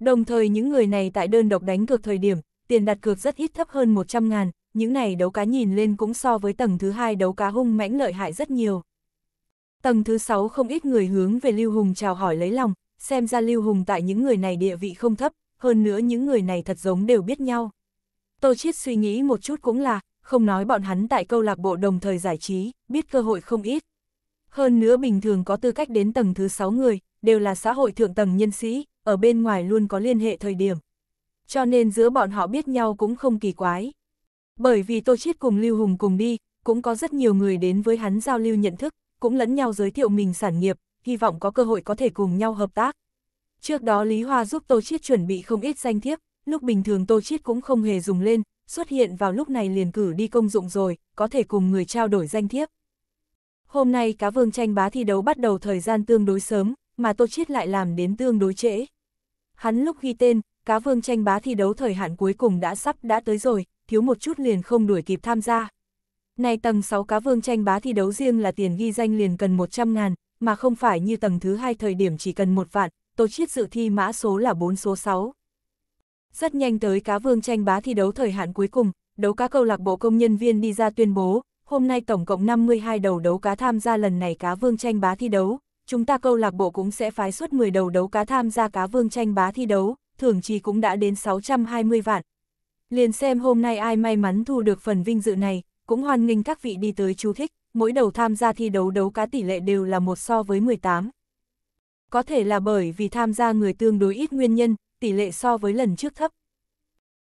Đồng thời những người này tại đơn độc đánh cược thời điểm, tiền đặt cược rất ít thấp hơn 100 ngàn, những này đấu cá nhìn lên cũng so với tầng thứ 2 đấu cá hung mãnh lợi hại rất nhiều. Tầng thứ 6 không ít người hướng về Lưu Hùng chào hỏi lấy lòng, xem ra Lưu Hùng tại những người này địa vị không thấp, hơn nữa những người này thật giống đều biết nhau. Tô Chiết suy nghĩ một chút cũng là, không nói bọn hắn tại câu lạc bộ đồng thời giải trí, biết cơ hội không ít. Hơn nữa bình thường có tư cách đến tầng thứ 6 người, đều là xã hội thượng tầng nhân sĩ, ở bên ngoài luôn có liên hệ thời điểm. Cho nên giữa bọn họ biết nhau cũng không kỳ quái. Bởi vì Tô Chiết cùng Lưu Hùng cùng đi, cũng có rất nhiều người đến với hắn giao lưu nhận thức, cũng lẫn nhau giới thiệu mình sản nghiệp, hy vọng có cơ hội có thể cùng nhau hợp tác. Trước đó Lý Hoa giúp Tô Chiết chuẩn bị không ít danh thiếp, lúc bình thường Tô Chiết cũng không hề dùng lên, xuất hiện vào lúc này liền cử đi công dụng rồi, có thể cùng người trao đổi danh thiếp. Hôm nay cá vương tranh bá thi đấu bắt đầu thời gian tương đối sớm, mà Tô Chiết lại làm đến tương đối trễ. Hắn lúc ghi tên, cá vương tranh bá thi đấu thời hạn cuối cùng đã sắp đã tới rồi, thiếu một chút liền không đuổi kịp tham gia. Này tầng 6 cá vương tranh bá thi đấu riêng là tiền ghi danh liền cần 100 ngàn, mà không phải như tầng thứ hai thời điểm chỉ cần một vạn, Tô Chiết dự thi mã số là 4 số 6. Rất nhanh tới cá vương tranh bá thi đấu thời hạn cuối cùng, đấu cá câu lạc bộ công nhân viên đi ra tuyên bố, hôm nay tổng cộng 52 đầu đấu cá tham gia lần này cá vương tranh bá thi đấu, chúng ta câu lạc bộ cũng sẽ phái suất 10 đầu đấu cá tham gia cá vương tranh bá thi đấu, thưởng chi cũng đã đến 620 vạn. Liền xem hôm nay ai may mắn thu được phần vinh dự này, cũng hoan nghênh các vị đi tới chú thích, mỗi đầu tham gia thi đấu đấu cá tỷ lệ đều là một so với 18. Có thể là bởi vì tham gia người tương đối ít nguyên nhân, tỷ lệ so với lần trước thấp.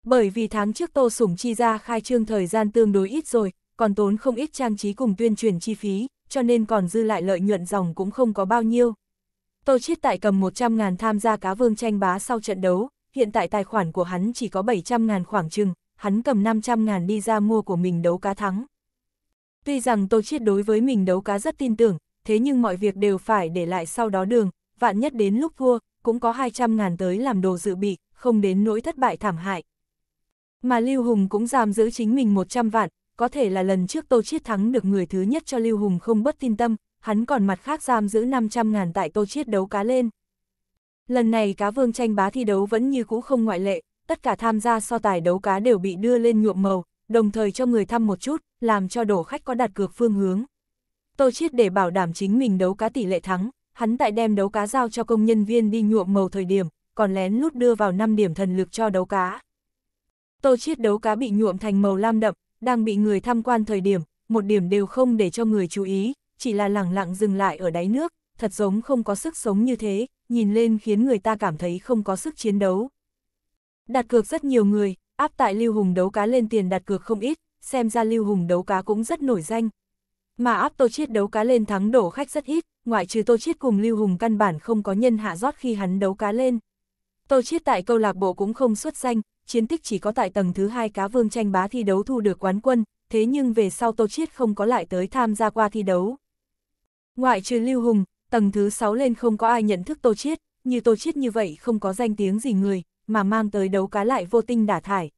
Bởi vì tháng trước Tô Sủng chi ra khai trương thời gian tương đối ít rồi, còn tốn không ít trang trí cùng tuyên truyền chi phí, cho nên còn dư lại lợi nhuận dòng cũng không có bao nhiêu. Tô Chiết tại cầm 100.000 tham gia cá vương tranh bá sau trận đấu, hiện tại tài khoản của hắn chỉ có 700.000 khoảng chừng, hắn cầm 500.000 đi ra mua của mình đấu cá thắng. Tuy rằng Tô Chiết đối với mình đấu cá rất tin tưởng, thế nhưng mọi việc đều phải để lại sau đó đường, vạn nhất đến lúc thua, cũng có 200 ngàn tới làm đồ dự bị, không đến nỗi thất bại thảm hại. Mà Lưu Hùng cũng giam giữ chính mình 100 vạn, có thể là lần trước Tô Chiết thắng được người thứ nhất cho Lưu Hùng không bất tin tâm, hắn còn mặt khác giam giữ 500 ngàn tại Tô Chiết đấu cá lên. Lần này cá vương tranh bá thi đấu vẫn như cũ không ngoại lệ, tất cả tham gia so tài đấu cá đều bị đưa lên nhuộm màu, đồng thời cho người thăm một chút, làm cho đổ khách có đặt cược phương hướng. Tô Chiết để bảo đảm chính mình đấu cá tỷ lệ thắng, hắn tại đem đấu cá giao cho công nhân viên đi nhuộm màu thời điểm, còn lén lút đưa vào 5 điểm thần lực cho đấu cá. Tô chiết đấu cá bị nhuộm thành màu lam đậm, đang bị người tham quan thời điểm, một điểm đều không để cho người chú ý, chỉ là lẳng lặng dừng lại ở đáy nước, thật giống không có sức sống như thế, nhìn lên khiến người ta cảm thấy không có sức chiến đấu. Đặt cược rất nhiều người, áp tại Lưu Hùng đấu cá lên tiền đặt cược không ít, xem ra Lưu Hùng đấu cá cũng rất nổi danh. Mà áp Tô Chiết đấu cá lên thắng đổ khách rất ít, ngoại trừ Tô Chiết cùng Lưu Hùng căn bản không có nhân hạ rót khi hắn đấu cá lên. Tô Chiết tại câu lạc bộ cũng không xuất danh, chiến tích chỉ có tại tầng thứ hai cá vương tranh bá thi đấu thu được quán quân, thế nhưng về sau Tô Chiết không có lại tới tham gia qua thi đấu. Ngoại trừ Lưu Hùng, tầng thứ 6 lên không có ai nhận thức Tô Chiết, như Tô Chiết như vậy không có danh tiếng gì người, mà mang tới đấu cá lại vô tinh đả thải.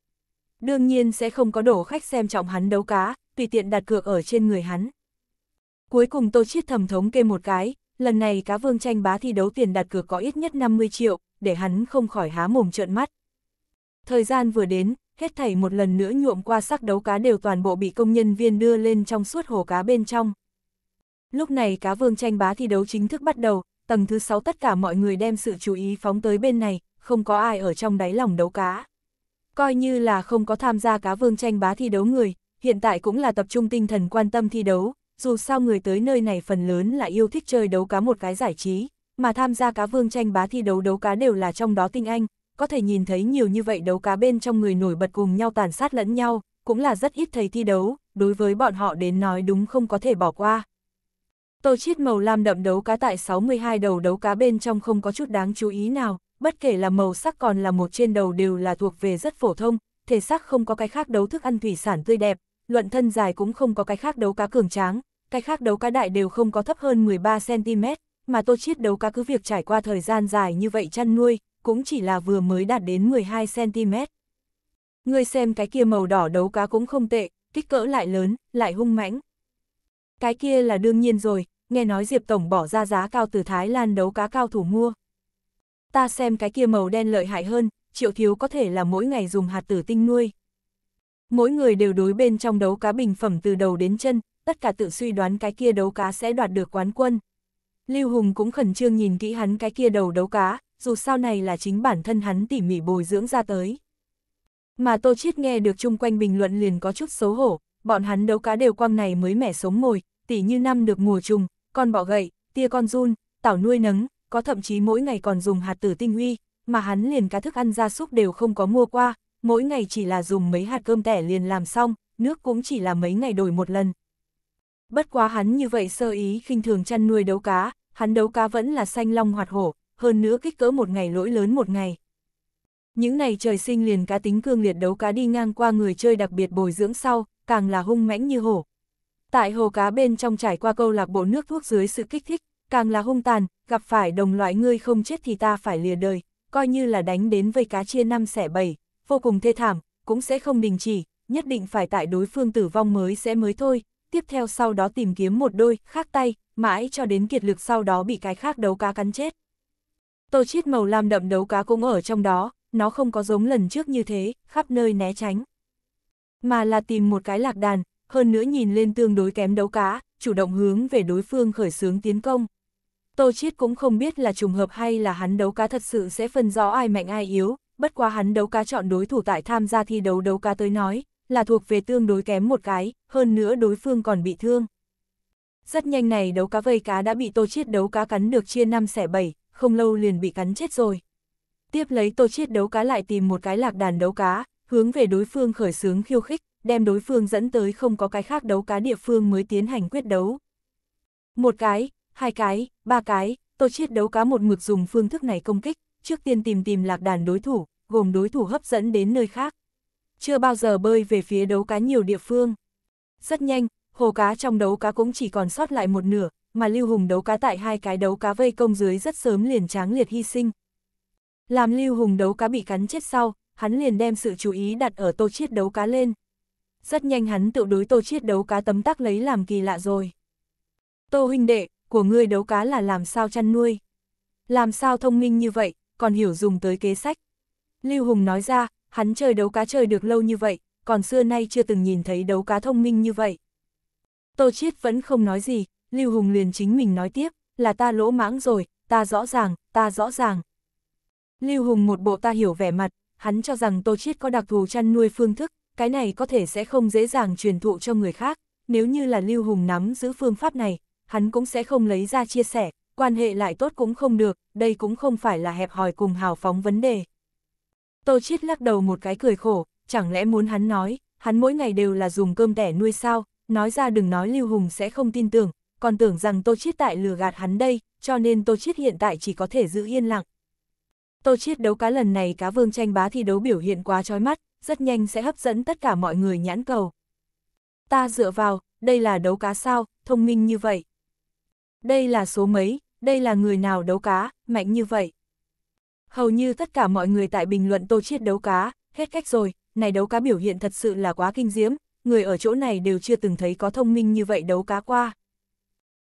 Đương nhiên sẽ không có đổ khách xem trọng hắn đấu cá, tùy tiện đặt cược ở trên người hắn. Cuối cùng Tô Chiết thầm thống kê một cái, lần này cá vương tranh bá thi đấu tiền đặt cược có ít nhất 50 triệu, để hắn không khỏi há mồm trợn mắt. Thời gian vừa đến, hết thảy một lần nữa nhuộm qua sắc đấu cá đều toàn bộ bị công nhân viên đưa lên trong suốt hồ cá bên trong. Lúc này cá vương tranh bá thi đấu chính thức bắt đầu, tầng thứ 6 tất cả mọi người đem sự chú ý phóng tới bên này, không có ai ở trong đáy lòng đấu cá. Coi như là không có tham gia cá vương tranh bá thi đấu người, hiện tại cũng là tập trung tinh thần quan tâm thi đấu, dù sao người tới nơi này phần lớn là yêu thích chơi đấu cá một cái giải trí, mà tham gia cá vương tranh bá thi đấu đấu cá đều là trong đó tinh anh, có thể nhìn thấy nhiều như vậy đấu cá bên trong người nổi bật cùng nhau tàn sát lẫn nhau, cũng là rất ít thầy thi đấu, đối với bọn họ đến nói đúng không có thể bỏ qua. Tô chiết màu lam đậm đấu cá tại 62 đầu đấu cá bên trong không có chút đáng chú ý nào, bất kể là màu sắc còn là một trên đầu đều là thuộc về rất phổ thông, thể xác không có cái khác đấu thức ăn thủy sản tươi đẹp, luận thân dài cũng không có cái khác đấu cá cường tráng, cái khác đấu cá đại đều không có thấp hơn 13cm, mà tô chiết đấu cá cứ việc trải qua thời gian dài như vậy chăn nuôi, cũng chỉ là vừa mới đạt đến 12cm. Người xem cái kia màu đỏ đấu cá cũng không tệ, kích cỡ lại lớn, lại hung mãnh. Cái kia là đương nhiên rồi, nghe nói Diệp Tổng bỏ ra giá cao từ Thái Lan đấu cá cao thủ mua. Ta xem cái kia màu đen lợi hại hơn, triệu thiếu có thể là mỗi ngày dùng hạt tử tinh nuôi. Mỗi người đều đối bên trong đấu cá bình phẩm từ đầu đến chân, tất cả tự suy đoán cái kia đấu cá sẽ đoạt được quán quân. Lưu Hùng cũng khẩn trương nhìn kỹ hắn cái kia đầu đấu cá, dù sao này là chính bản thân hắn tỉ mỉ bồi dưỡng ra tới. Mà Tô Chiết nghe được chung quanh bình luận liền có chút xấu hổ, bọn hắn đấu cá đều quang này mới mẻ sống mồi, tỉ như năm được mùa trùng, con bọ gậy, tia con run, tảo nuôi nấng, có thậm chí mỗi ngày còn dùng hạt tử tinh huy, mà hắn liền cá thức ăn gia súc đều không có mua qua, mỗi ngày chỉ là dùng mấy hạt cơm tẻ liền làm xong, nước cũng chỉ là mấy ngày đổi một lần. Bất quá hắn như vậy sơ ý khinh thường chăn nuôi đấu cá, hắn đấu cá vẫn là xanh long hoạt hổ, hơn nữa kích cỡ một ngày lỗi lớn một ngày. Những này trời sinh liền cá tính cương liệt đấu cá đi ngang qua người chơi đặc biệt bồi dưỡng sau, càng là hung mãnh như hổ. Tại hồ cá bên trong trải qua câu lạc bộ nước thuốc dưới sự kích thích, càng là hung tàn, gặp phải đồng loại ngươi không chết thì ta phải lìa đời, coi như là đánh đến vây cá chia năm xẻ bảy, vô cùng thê thảm, cũng sẽ không đình chỉ, nhất định phải tại đối phương tử vong mới sẽ mới thôi, tiếp theo sau đó tìm kiếm một đôi, khác tay, mãi cho đến kiệt lực sau đó bị cái khác đấu cá cắn chết. Tô chiết màu lam đậm đấu cá cũng ở trong đó, nó không có giống lần trước như thế, khắp nơi né tránh. Mà là tìm một cái lạc đàn, hơn nữa nhìn lên tương đối kém đấu cá, chủ động hướng về đối phương khởi xướng tiến công. Tô Chiết cũng không biết là trùng hợp hay là hắn đấu cá thật sự sẽ phân rõ ai mạnh ai yếu, bất quá hắn đấu cá chọn đối thủ tại tham gia thi đấu đấu cá tới nói, là thuộc về tương đối kém một cái, hơn nữa đối phương còn bị thương. Rất nhanh này đấu cá vây cá đã bị tô chiết đấu cá cắn được chia 5 xẻ 7, không lâu liền bị cắn chết rồi. Tiếp lấy tô chiết đấu cá lại tìm một cái lạc đàn đấu cá, hướng về đối phương khởi sướng khiêu khích, đem đối phương dẫn tới không có cái khác đấu cá địa phương mới tiến hành quyết đấu. Một cái, hai cái, ba cái, tô chiết đấu cá một mực dùng phương thức này công kích, trước tiên tìm tìm lạc đàn đối thủ, gồm đối thủ hấp dẫn đến nơi khác chưa bao giờ bơi về phía đấu cá nhiều địa phương. Rất nhanh, hồ cá trong đấu cá cũng chỉ còn sót lại một nửa, mà Lưu Hùng đấu cá tại hai cái đấu cá vây công dưới rất sớm liền tráng liệt hy sinh. Làm Lưu Hùng đấu cá bị cắn chết sau, hắn liền đem sự chú ý đặt ở tô chiết đấu cá lên. Rất nhanh hắn tự đối tô chiết đấu cá tấm tắc lấy làm kỳ lạ rồi. Tô huynh đệ, của ngươi đấu cá là làm sao chăn nuôi? Làm sao thông minh như vậy, còn hiểu dùng tới kế sách? Lưu Hùng nói ra, hắn chơi đấu cá chơi được lâu như vậy, còn xưa nay chưa từng nhìn thấy đấu cá thông minh như vậy. Tô Chiết vẫn không nói gì, Lưu Hùng liền chính mình nói tiếp, là ta lỗ mãng rồi, ta rõ ràng, ta rõ ràng. Lưu Hùng một bộ ta hiểu vẻ mặt, hắn cho rằng Tô Chiết có đặc thù chăn nuôi phương thức, cái này có thể sẽ không dễ dàng truyền thụ cho người khác, nếu như là Lưu Hùng nắm giữ phương pháp này, hắn cũng sẽ không lấy ra chia sẻ, quan hệ lại tốt cũng không được, đây cũng không phải là hẹp hòi cùng hào phóng vấn đề. Tô Chiết lắc đầu một cái cười khổ, chẳng lẽ muốn hắn nói, hắn mỗi ngày đều là dùng cơm đẻ nuôi sao, nói ra đừng nói Lưu Hùng sẽ không tin tưởng, còn tưởng rằng Tô Chiết tại lừa gạt hắn đây, cho nên Tô Chiết hiện tại chỉ có thể giữ yên lặng. Tô Chiết đấu cá lần này cá vương tranh bá thi đấu biểu hiện quá chói mắt, rất nhanh sẽ hấp dẫn tất cả mọi người nhãn cầu. Ta dựa vào, đây là đấu cá sao, thông minh như vậy. Đây là số mấy, đây là người nào đấu cá, mạnh như vậy. Hầu như tất cả mọi người tại bình luận Tô Chiết đấu cá, hết cách rồi, này đấu cá biểu hiện thật sự là quá kinh diễm, người ở chỗ này đều chưa từng thấy có thông minh như vậy đấu cá qua.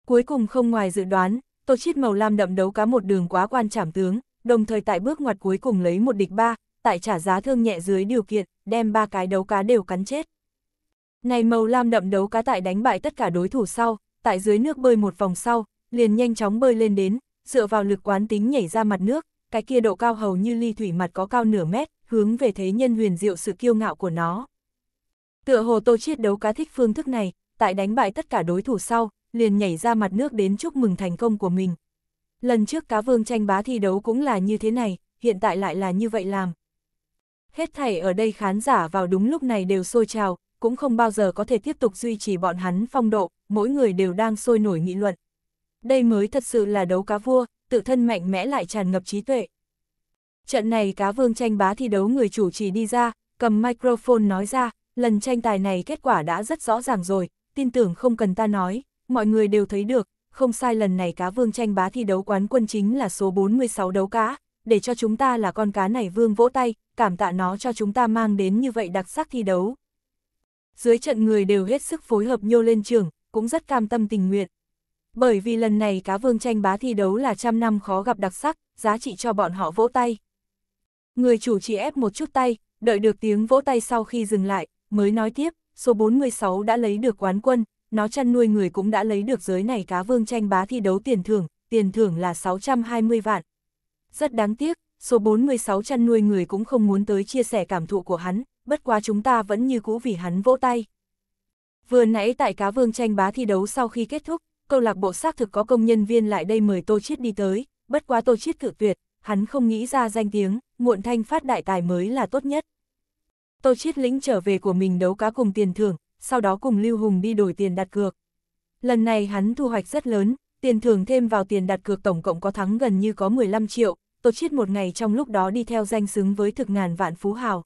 Cuối cùng không ngoài dự đoán, Tô Chiết màu lam đậm đấu cá một đường quá quan trảm tướng, đồng thời tại bước ngoặt cuối cùng lấy một địch ba, tại trả giá thương nhẹ dưới điều kiện, đem ba cái đấu cá đều cắn chết. Này màu lam đậm đấu cá tại đánh bại tất cả đối thủ sau, tại dưới nước bơi một vòng sau, liền nhanh chóng bơi lên đến, dựa vào lực quán tính nhảy ra mặt nước, cái kia độ cao hầu như ly thủy mặt có cao nửa mét, hướng về thế nhân huyền diệu sự kiêu ngạo của nó. Tựa hồ Tô Chiết đấu cá thích phương thức này, tại đánh bại tất cả đối thủ sau, liền nhảy ra mặt nước đến chúc mừng thành công của mình. Lần trước cá vương tranh bá thi đấu cũng là như thế này, hiện tại lại là như vậy làm. Hết thảy ở đây khán giả vào đúng lúc này đều sôi trào, cũng không bao giờ có thể tiếp tục duy trì bọn hắn phong độ, mỗi người đều đang sôi nổi nghị luận. Đây mới thật sự là đấu cá vua, tự thân mạnh mẽ lại tràn ngập trí tuệ. Trận này cá vương tranh bá thi đấu người chủ trì đi ra, cầm microphone nói ra, lần tranh tài này kết quả đã rất rõ ràng rồi, tin tưởng không cần ta nói, mọi người đều thấy được, không sai lần này cá vương tranh bá thi đấu quán quân chính là số 46 đấu cá, để cho chúng ta là con cá này vương vỗ tay, cảm tạ nó cho chúng ta mang đến như vậy đặc sắc thi đấu. Dưới trận người đều hết sức phối hợp nhô lên trường, cũng rất cam tâm tình nguyện, bởi vì lần này cá vương tranh bá thi đấu là trăm năm khó gặp đặc sắc, giá trị cho bọn họ vỗ tay. Người chủ chỉ ép một chút tay, đợi được tiếng vỗ tay sau khi dừng lại, mới nói tiếp, số 46 đã lấy được quán quân, nó chăn nuôi người cũng đã lấy được giới này cá vương tranh bá thi đấu tiền thưởng, tiền thưởng là 620 vạn. Rất đáng tiếc, số 46 chăn nuôi người cũng không muốn tới chia sẻ cảm thụ của hắn, bất quá chúng ta vẫn như cũ vì hắn vỗ tay. Vừa nãy tại cá vương tranh bá thi đấu sau khi kết thúc, câu lạc bộ xác thực có công nhân viên lại đây mời Tô Chiết đi tới, bất quá Tô Chiết cự tuyệt, hắn không nghĩ ra danh tiếng, muộn thanh phát đại tài mới là tốt nhất. Tô Chiết lĩnh trở về của mình đấu cá cùng tiền thưởng, sau đó cùng Lưu Hùng đi đổi tiền đặt cược. Lần này hắn thu hoạch rất lớn, tiền thưởng thêm vào tiền đặt cược tổng cộng có thắng gần như có 15 triệu, Tô Chiết một ngày trong lúc đó đi theo danh xứng với thực ngàn vạn phú hào.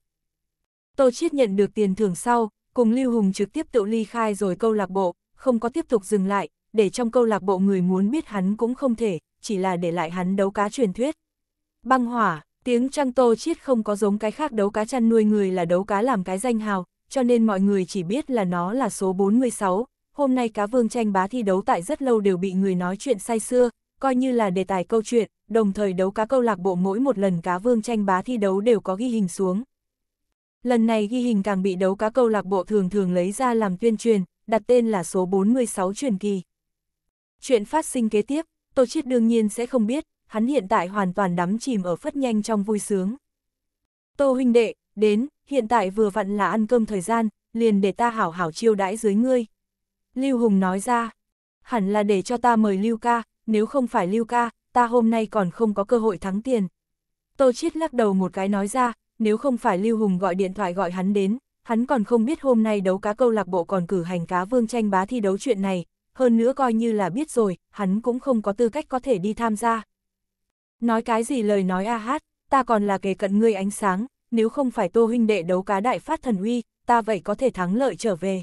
Tô Chiết nhận được tiền thưởng sau, cùng Lưu Hùng trực tiếp tự ly khai rồi câu lạc bộ, không có tiếp tục dừng lại, để trong câu lạc bộ người muốn biết hắn cũng không thể, chỉ là để lại hắn đấu cá truyền thuyết. Băng hỏa, tiếng trăng tô chiết không có giống cái khác đấu cá chăn nuôi người là đấu cá làm cái danh hào, cho nên mọi người chỉ biết là nó là số 46. Hôm nay cá vương tranh bá thi đấu tại rất lâu đều bị người nói chuyện say xưa, coi như là đề tài câu chuyện, đồng thời đấu cá câu lạc bộ mỗi một lần cá vương tranh bá thi đấu đều có ghi hình xuống. Lần này ghi hình càng bị đấu cá câu lạc bộ thường thường lấy ra làm tuyên truyền, đặt tên là số 46 truyền kỳ. Chuyện phát sinh kế tiếp, Tô Chiết đương nhiên sẽ không biết, hắn hiện tại hoàn toàn đắm chìm ở phất nhanh trong vui sướng. Tô huynh đệ, đến, hiện tại vừa vặn là ăn cơm thời gian, liền để ta hảo hảo chiêu đãi dưới ngươi. Lưu Hùng nói ra, hẳn là để cho ta mời Lưu ca, nếu không phải Lưu ca, ta hôm nay còn không có cơ hội thắng tiền. Tô Chiết lắc đầu một cái nói ra, nếu không phải Lưu Hùng gọi điện thoại gọi hắn đến, hắn còn không biết hôm nay đấu cá câu lạc bộ còn cử hành cá vương tranh bá thi đấu chuyện này, hơn nữa coi như là biết rồi, hắn cũng không có tư cách có thể đi tham gia. Nói cái gì lời nói a hát, ta còn là kề cận ngươi ánh sáng, nếu không phải tô huynh đệ đấu cá đại phát thần uy, ta vậy có thể thắng lợi trở về.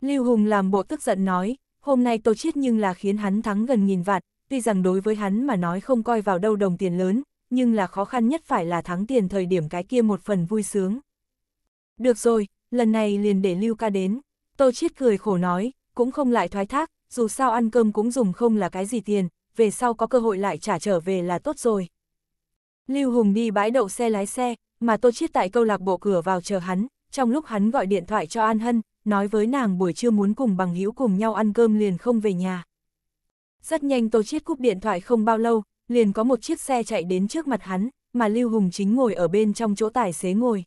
Lưu Hùng làm bộ tức giận nói, hôm nay tô chiết nhưng là khiến hắn thắng gần nghìn vạn, tuy rằng đối với hắn mà nói không coi vào đâu đồng tiền lớn, nhưng là khó khăn nhất phải là thắng tiền thời điểm cái kia một phần vui sướng. Được rồi, lần này liền để Lưu ca đến, tô chiết cười khổ nói, cũng không lại thoái thác, dù sao ăn cơm cũng dùng không là cái gì tiền, về sau có cơ hội lại trả trở về là tốt rồi. Lưu Hùng đi bãi đậu xe lái xe, mà Tô Chiết tại câu lạc bộ cửa vào chờ hắn, trong lúc hắn gọi điện thoại cho An Hân, nói với nàng buổi trưa muốn cùng bằng hữu cùng nhau ăn cơm liền không về nhà. Rất nhanh Tô Chiết cúp điện thoại không bao lâu, liền có một chiếc xe chạy đến trước mặt hắn, mà Lưu Hùng chính ngồi ở bên trong chỗ tài xế ngồi.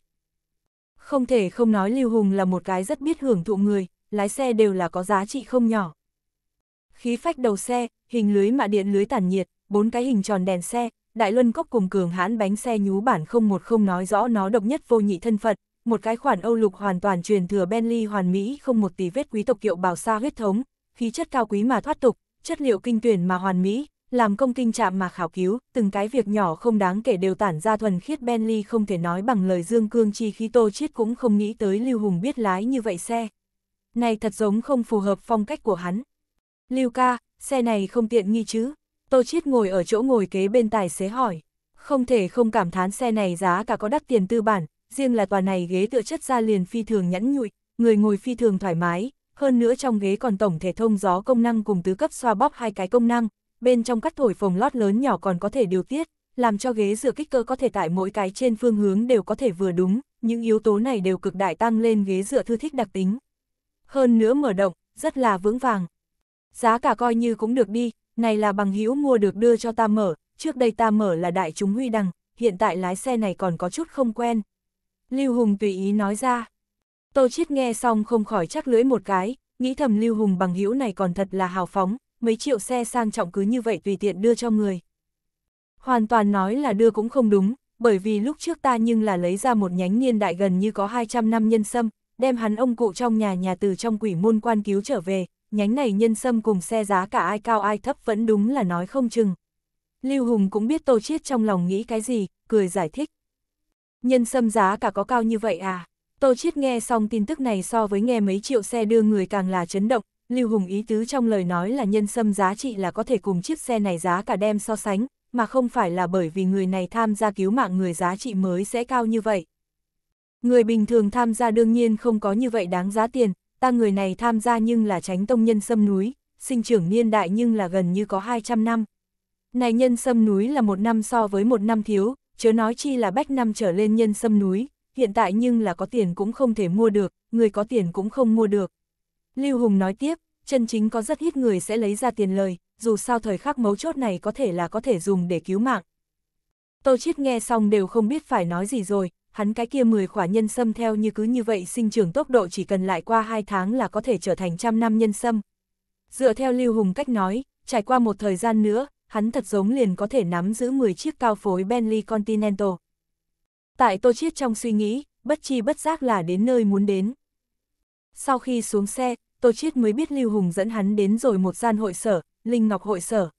Không thể không nói Lưu Hùng là một cái rất biết hưởng thụ người, lái xe đều là có giá trị không nhỏ khí phách đầu xe, hình lưới mạ điện lưới tản nhiệt, bốn cái hình tròn đèn xe, đại luân cốc cùng cường hãn bánh xe nhú bản không một không nói rõ nó độc nhất vô nhị thân phận, một cái khoản Âu lục hoàn toàn truyền thừa Bentley hoàn mỹ không một tí vết quý tộc kiệu bảo xa huyết thống, khí chất cao quý mà thoát tục, chất liệu kinh tuyển mà hoàn mỹ, làm công kinh chạm mà khảo cứu, từng cái việc nhỏ không đáng kể đều tản ra thuần khiết Bentley không thể nói bằng lời dương cương chi khi tô chiết cũng không nghĩ tới Lưu Hùng biết lái như vậy xe. Này thật giống không phù hợp phong cách của hắn. Lưu ca, xe này không tiện nghi chứ? Tô Chiết ngồi ở chỗ ngồi kế bên tài xế hỏi. Không thể không cảm thán xe này giá cả có đắt tiền tư bản, riêng là tòa này ghế tựa chất ra liền phi thường nhẵn nhụi, người ngồi phi thường thoải mái, hơn nữa trong ghế còn tổng thể thông gió công năng cùng tứ cấp xoa bóp hai cái công năng, bên trong cắt thổi phồng lót lớn nhỏ còn có thể điều tiết, làm cho ghế dựa kích cơ có thể tại mỗi cái trên phương hướng đều có thể vừa đúng, những yếu tố này đều cực đại tăng lên ghế dựa thư thích đặc tính. Hơn nữa mở động, rất là vững vàng, Giá cả coi như cũng được đi, này là bằng hữu mua được đưa cho ta mở, trước đây ta mở là đại chúng huy đằng, hiện tại lái xe này còn có chút không quen. Lưu Hùng tùy ý nói ra. Tô Chiết nghe xong không khỏi chắc lưỡi một cái, nghĩ thầm Lưu Hùng bằng hữu này còn thật là hào phóng, mấy triệu xe sang trọng cứ như vậy tùy tiện đưa cho người. Hoàn toàn nói là đưa cũng không đúng, bởi vì lúc trước ta nhưng là lấy ra một nhánh niên đại gần như có 200 năm nhân sâm, đem hắn ông cụ trong nhà nhà từ trong quỷ môn quan cứu trở về, nhánh này nhân sâm cùng xe giá cả ai cao ai thấp vẫn đúng là nói không chừng. Lưu Hùng cũng biết Tô Chiết trong lòng nghĩ cái gì, cười giải thích. Nhân sâm giá cả có cao như vậy à? Tô Chiết nghe xong tin tức này so với nghe mấy triệu xe đưa người càng là chấn động, Lưu Hùng ý tứ trong lời nói là nhân sâm giá trị là có thể cùng chiếc xe này giá cả đem so sánh, mà không phải là bởi vì người này tham gia cứu mạng người giá trị mới sẽ cao như vậy. Người bình thường tham gia đương nhiên không có như vậy đáng giá tiền, ta người này tham gia nhưng là tránh tông nhân sâm núi, sinh trưởng niên đại nhưng là gần như có 200 năm. Này nhân sâm núi là một năm so với một năm thiếu, chớ nói chi là bách năm trở lên nhân sâm núi, hiện tại nhưng là có tiền cũng không thể mua được, người có tiền cũng không mua được. Lưu Hùng nói tiếp, chân chính có rất ít người sẽ lấy ra tiền lời, dù sao thời khắc mấu chốt này có thể là có thể dùng để cứu mạng. Tô Chiết nghe xong đều không biết phải nói gì rồi, hắn cái kia 10 khỏa nhân sâm theo như cứ như vậy sinh trưởng tốc độ chỉ cần lại qua 2 tháng là có thể trở thành trăm năm nhân sâm. Dựa theo Lưu Hùng cách nói, trải qua một thời gian nữa, hắn thật giống liền có thể nắm giữ 10 chiếc cao phối Bentley Continental. Tại Tô Chiết trong suy nghĩ, bất chi bất giác là đến nơi muốn đến. Sau khi xuống xe, Tô Chiết mới biết Lưu Hùng dẫn hắn đến rồi một gian hội sở, Linh Ngọc hội sở.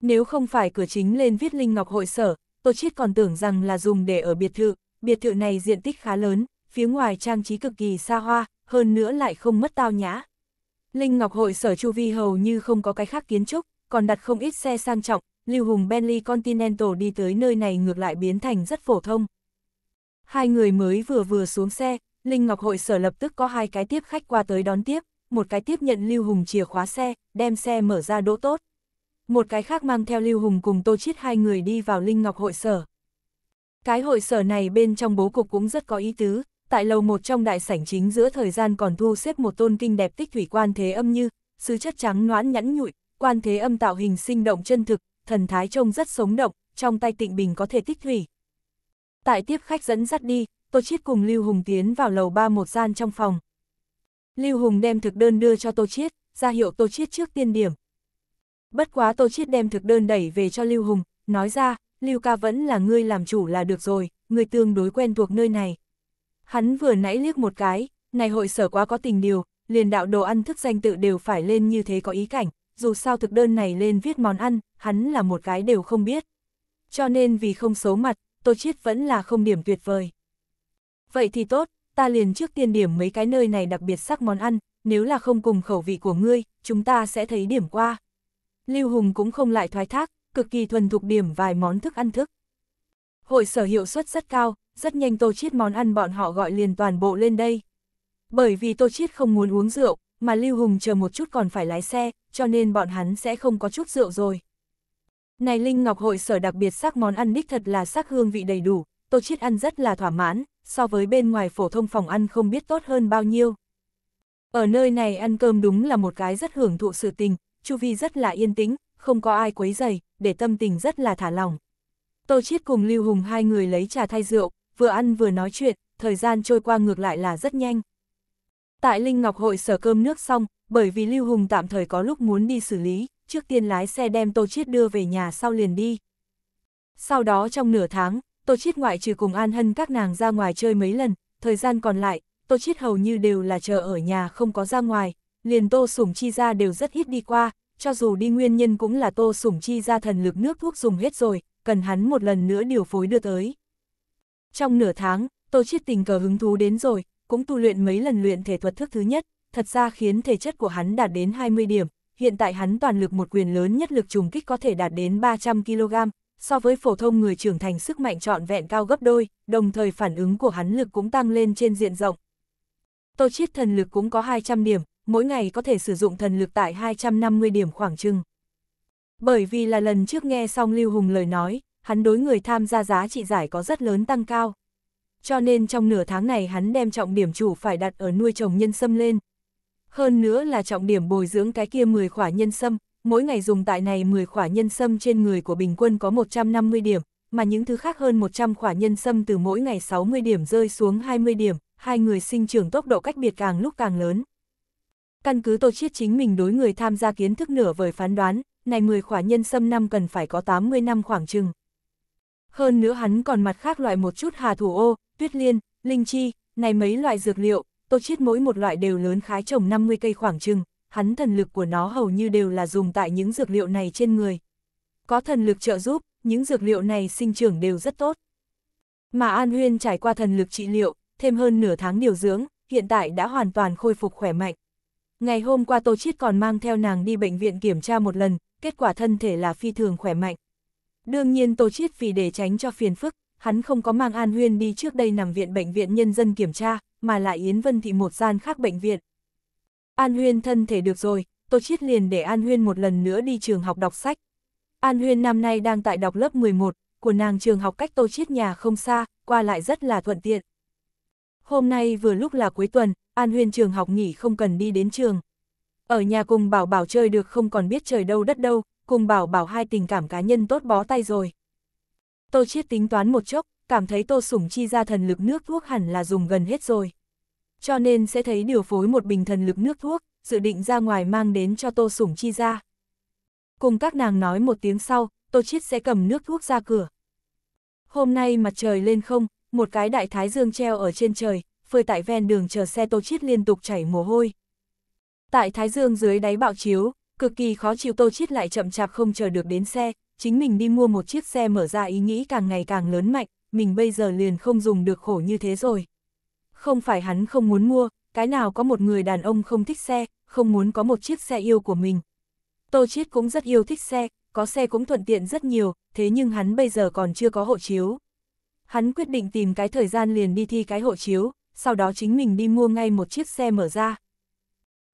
Nếu không phải cửa chính lên viết Linh Ngọc hội sở, Tô Chiết còn tưởng rằng là dùng để ở biệt thự, biệt thự này diện tích khá lớn, phía ngoài trang trí cực kỳ xa hoa, hơn nữa lại không mất tao nhã. Linh Ngọc Hội sở chu vi hầu như không có cái khác kiến trúc, còn đặt không ít xe sang trọng, Lưu Hùng Bentley Continental đi tới nơi này ngược lại biến thành rất phổ thông. Hai người mới vừa vừa xuống xe, Linh Ngọc Hội sở lập tức có hai cái tiếp khách qua tới đón tiếp, một cái tiếp nhận Lưu Hùng chìa khóa xe, đem xe mở ra đỗ tốt. Một cái khác mang theo Lưu Hùng cùng Tô Chiết hai người đi vào Linh Ngọc Hội sở. Cái hội sở này bên trong bố cục cũng rất có ý tứ, tại lầu một trong đại sảnh chính giữa thời gian còn thu xếp một tôn kinh đẹp tích thủy quan thế âm như, sứ chất trắng noãn nhẵn nhụi, quan thế âm tạo hình sinh động chân thực, thần thái trông rất sống động, trong tay tịnh bình có thể tích thủy. Tại tiếp khách dẫn dắt đi, Tô Chiết cùng Lưu Hùng tiến vào lầu ba một gian trong phòng. Lưu Hùng đem thực đơn đưa cho Tô Chiết, ra hiệu Tô Chiết trước tiên điểm. Bất quá Tô Chiết đem thực đơn đẩy về cho Lưu Hùng, nói ra, Lưu Ca vẫn là ngươi làm chủ là được rồi, ngươi tương đối quen thuộc nơi này. Hắn vừa nãy liếc một cái, này hội sở quá có tình điều, liền đạo đồ ăn thức danh tự đều phải lên như thế có ý cảnh, dù sao thực đơn này lên viết món ăn, hắn là một cái đều không biết. Cho nên vì không xấu mặt, Tô Chiết vẫn là không điểm tuyệt vời. Vậy thì tốt, ta liền trước tiên điểm mấy cái nơi này đặc biệt sắc món ăn, nếu là không cùng khẩu vị của ngươi, chúng ta sẽ thấy điểm qua. Lưu Hùng cũng không lại thoái thác, cực kỳ thuần thục điểm vài món thức ăn thức. Hội sở hiệu suất rất cao, rất nhanh Tô Chiết món ăn bọn họ gọi liền toàn bộ lên đây. Bởi vì Tô Chiết không muốn uống rượu, mà Lưu Hùng chờ một chút còn phải lái xe, cho nên bọn hắn sẽ không có chút rượu rồi. Này Linh Ngọc hội sở đặc biệt sắc món ăn đích thật là sắc hương vị đầy đủ, Tô Chiết ăn rất là thỏa mãn, so với bên ngoài phổ thông phòng ăn không biết tốt hơn bao nhiêu. Ở nơi này ăn cơm đúng là một cái rất hưởng thụ sự tình, chu vi rất là yên tĩnh, không có ai quấy dày, để tâm tình rất là thả lỏng. Tô Chiết cùng Lưu Hùng hai người lấy trà thay rượu, vừa ăn vừa nói chuyện, thời gian trôi qua ngược lại là rất nhanh. Tại Linh Ngọc hội sở cơm nước xong, bởi vì Lưu Hùng tạm thời có lúc muốn đi xử lý, trước tiên lái xe đem Tô Chiết đưa về nhà sau liền đi. Sau đó trong nửa tháng, Tô Chiết ngoại trừ cùng An Hân các nàng ra ngoài chơi mấy lần, thời gian còn lại, Tô Chiết hầu như đều là chờ ở nhà không có ra ngoài, liền Tô Sủng Chi ra đều rất ít đi qua, cho dù đi nguyên nhân cũng là Tô Sủng Chi ra thần lực nước thuốc dùng hết rồi, cần hắn một lần nữa điều phối đưa tới. Trong nửa tháng, Tô Chiết tình cờ hứng thú đến rồi, cũng tu luyện mấy lần luyện thể thuật thức thứ nhất, thật ra khiến thể chất của hắn đạt đến 20 điểm, hiện tại hắn toàn lực một quyền lớn nhất lực trùng kích có thể đạt đến 300 kg, so với phổ thông người trưởng thành sức mạnh trọn vẹn cao gấp đôi, đồng thời phản ứng của hắn lực cũng tăng lên trên diện rộng. Tô Chiết thần lực cũng có 200 điểm, mỗi ngày có thể sử dụng thần lực tại 250 điểm khoảng chừng. Bởi vì là lần trước nghe xong Lưu Hùng lời nói, hắn đối người tham gia giá trị giải có rất lớn tăng cao. Cho nên trong nửa tháng này hắn đem trọng điểm chủ phải đặt ở nuôi trồng nhân sâm lên. Hơn nữa là trọng điểm bồi dưỡng cái kia 10 khỏa nhân sâm, mỗi ngày dùng tại này 10 khỏa nhân sâm trên người của bình quân có 150 điểm, mà những thứ khác hơn 100 khỏa nhân sâm từ mỗi ngày 60 điểm rơi xuống 20 điểm, hai người sinh trưởng tốc độ cách biệt càng lúc càng lớn. Căn cứ Tô Chiết chính mình đối người tham gia kiến thức nửa vời phán đoán, này 10 khỏa nhân xâm năm cần phải có 80 năm khoảng chừng. Hơn nữa hắn còn mặt khác loại một chút hà thủ ô, tuyết liên, linh chi, này mấy loại dược liệu, Tô Chiết mỗi một loại đều lớn khái trồng 50 cây khoảng chừng, hắn thần lực của nó hầu như đều là dùng tại những dược liệu này trên người. Có thần lực trợ giúp, những dược liệu này sinh trưởng đều rất tốt. Mà An Huyên trải qua thần lực trị liệu, thêm hơn nửa tháng điều dưỡng, hiện tại đã hoàn toàn khôi phục khỏe mạnh. Ngày hôm qua Tô Chiết còn mang theo nàng đi bệnh viện kiểm tra một lần, kết quả thân thể là phi thường khỏe mạnh. Đương nhiên Tô Chiết vì để tránh cho phiền phức, hắn không có mang An Huyên đi trước đây nằm viện bệnh viện nhân dân kiểm tra, mà lại Yến Vân Thị một gian khác bệnh viện. An Huyên thân thể được rồi, Tô Chiết liền để An Huyên một lần nữa đi trường học đọc sách. An Huyên năm nay đang tại đọc lớp 11, của nàng trường học cách Tô Chiết nhà không xa, qua lại rất là thuận tiện. Hôm nay vừa lúc là cuối tuần, An Huyên trường học nghỉ không cần đi đến trường. Ở nhà cùng Bảo Bảo chơi được không còn biết trời đâu đất đâu, cùng Bảo Bảo hai tình cảm cá nhân tốt bó tay rồi. Tô Chiết tính toán một chốc, cảm thấy Tô Sủng Chi ra thần lực nước thuốc hẳn là dùng gần hết rồi. Cho nên sẽ thấy điều phối một bình thần lực nước thuốc, dự định ra ngoài mang đến cho Tô Sủng Chi ra. Cùng các nàng nói một tiếng sau, Tô Chiết sẽ cầm nước thuốc ra cửa. Hôm nay mặt trời lên không, một cái đại thái dương treo ở trên trời, phơi tại ven đường chờ xe Tô Chiết liên tục chảy mồ hôi. Tại Thái Dương dưới đáy bạo chiếu, cực kỳ khó chịu Tô Chiết lại chậm chạp không chờ được đến xe, chính mình đi mua một chiếc xe mở ra ý nghĩ càng ngày càng lớn mạnh, mình bây giờ liền không dùng được khổ như thế rồi. Không phải hắn không muốn mua, cái nào có một người đàn ông không thích xe, không muốn có một chiếc xe yêu của mình. Tô Chiết cũng rất yêu thích xe, có xe cũng thuận tiện rất nhiều, thế nhưng hắn bây giờ còn chưa có hộ chiếu. Hắn quyết định tìm cái thời gian liền đi thi cái hộ chiếu, sau đó chính mình đi mua ngay một chiếc xe mở ra.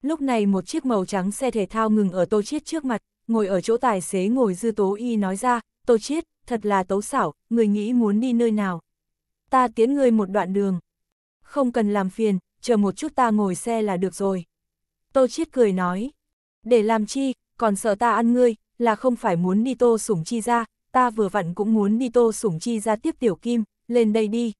Lúc này một chiếc màu trắng xe thể thao ngừng ở Tô Chiết trước mặt, ngồi ở chỗ tài xế ngồi dư tố y nói ra, Tô Chiết, thật là tấu xảo, người nghĩ muốn đi nơi nào. Ta tiến người một đoạn đường. Không cần làm phiền, chờ một chút ta ngồi xe là được rồi. Tô Chiết cười nói, để làm chi, còn sợ ta ăn ngươi, là không phải muốn đi tô sủng chi ra, ta vừa vặn cũng muốn đi tô sủng chi ra tiếp tiểu kim, lên đây đi.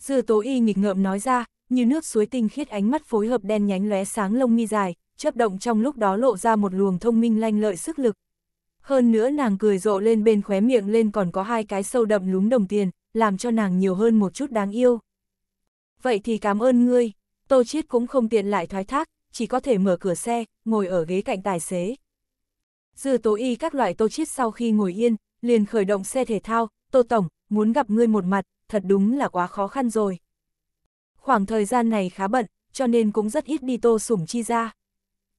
Dư tố y nghịch ngợm nói ra, như nước suối tinh khiết ánh mắt phối hợp đen nhánh lóe sáng lông mi dài, chớp động trong lúc đó lộ ra một luồng thông minh lanh lợi sức lực. Hơn nữa nàng cười rộ lên bên khóe miệng lên còn có hai cái sâu đậm lúm đồng tiền, làm cho nàng nhiều hơn một chút đáng yêu. Vậy thì cảm ơn ngươi, tô chiết cũng không tiện lại thoái thác, chỉ có thể mở cửa xe, ngồi ở ghế cạnh tài xế. Dư tố y các loại tô chiết sau khi ngồi yên, liền khởi động xe thể thao, tô tổng, muốn gặp ngươi một mặt, thật đúng là quá khó khăn rồi. Khoảng thời gian này khá bận, cho nên cũng rất ít đi Tô Sủng Chi ra.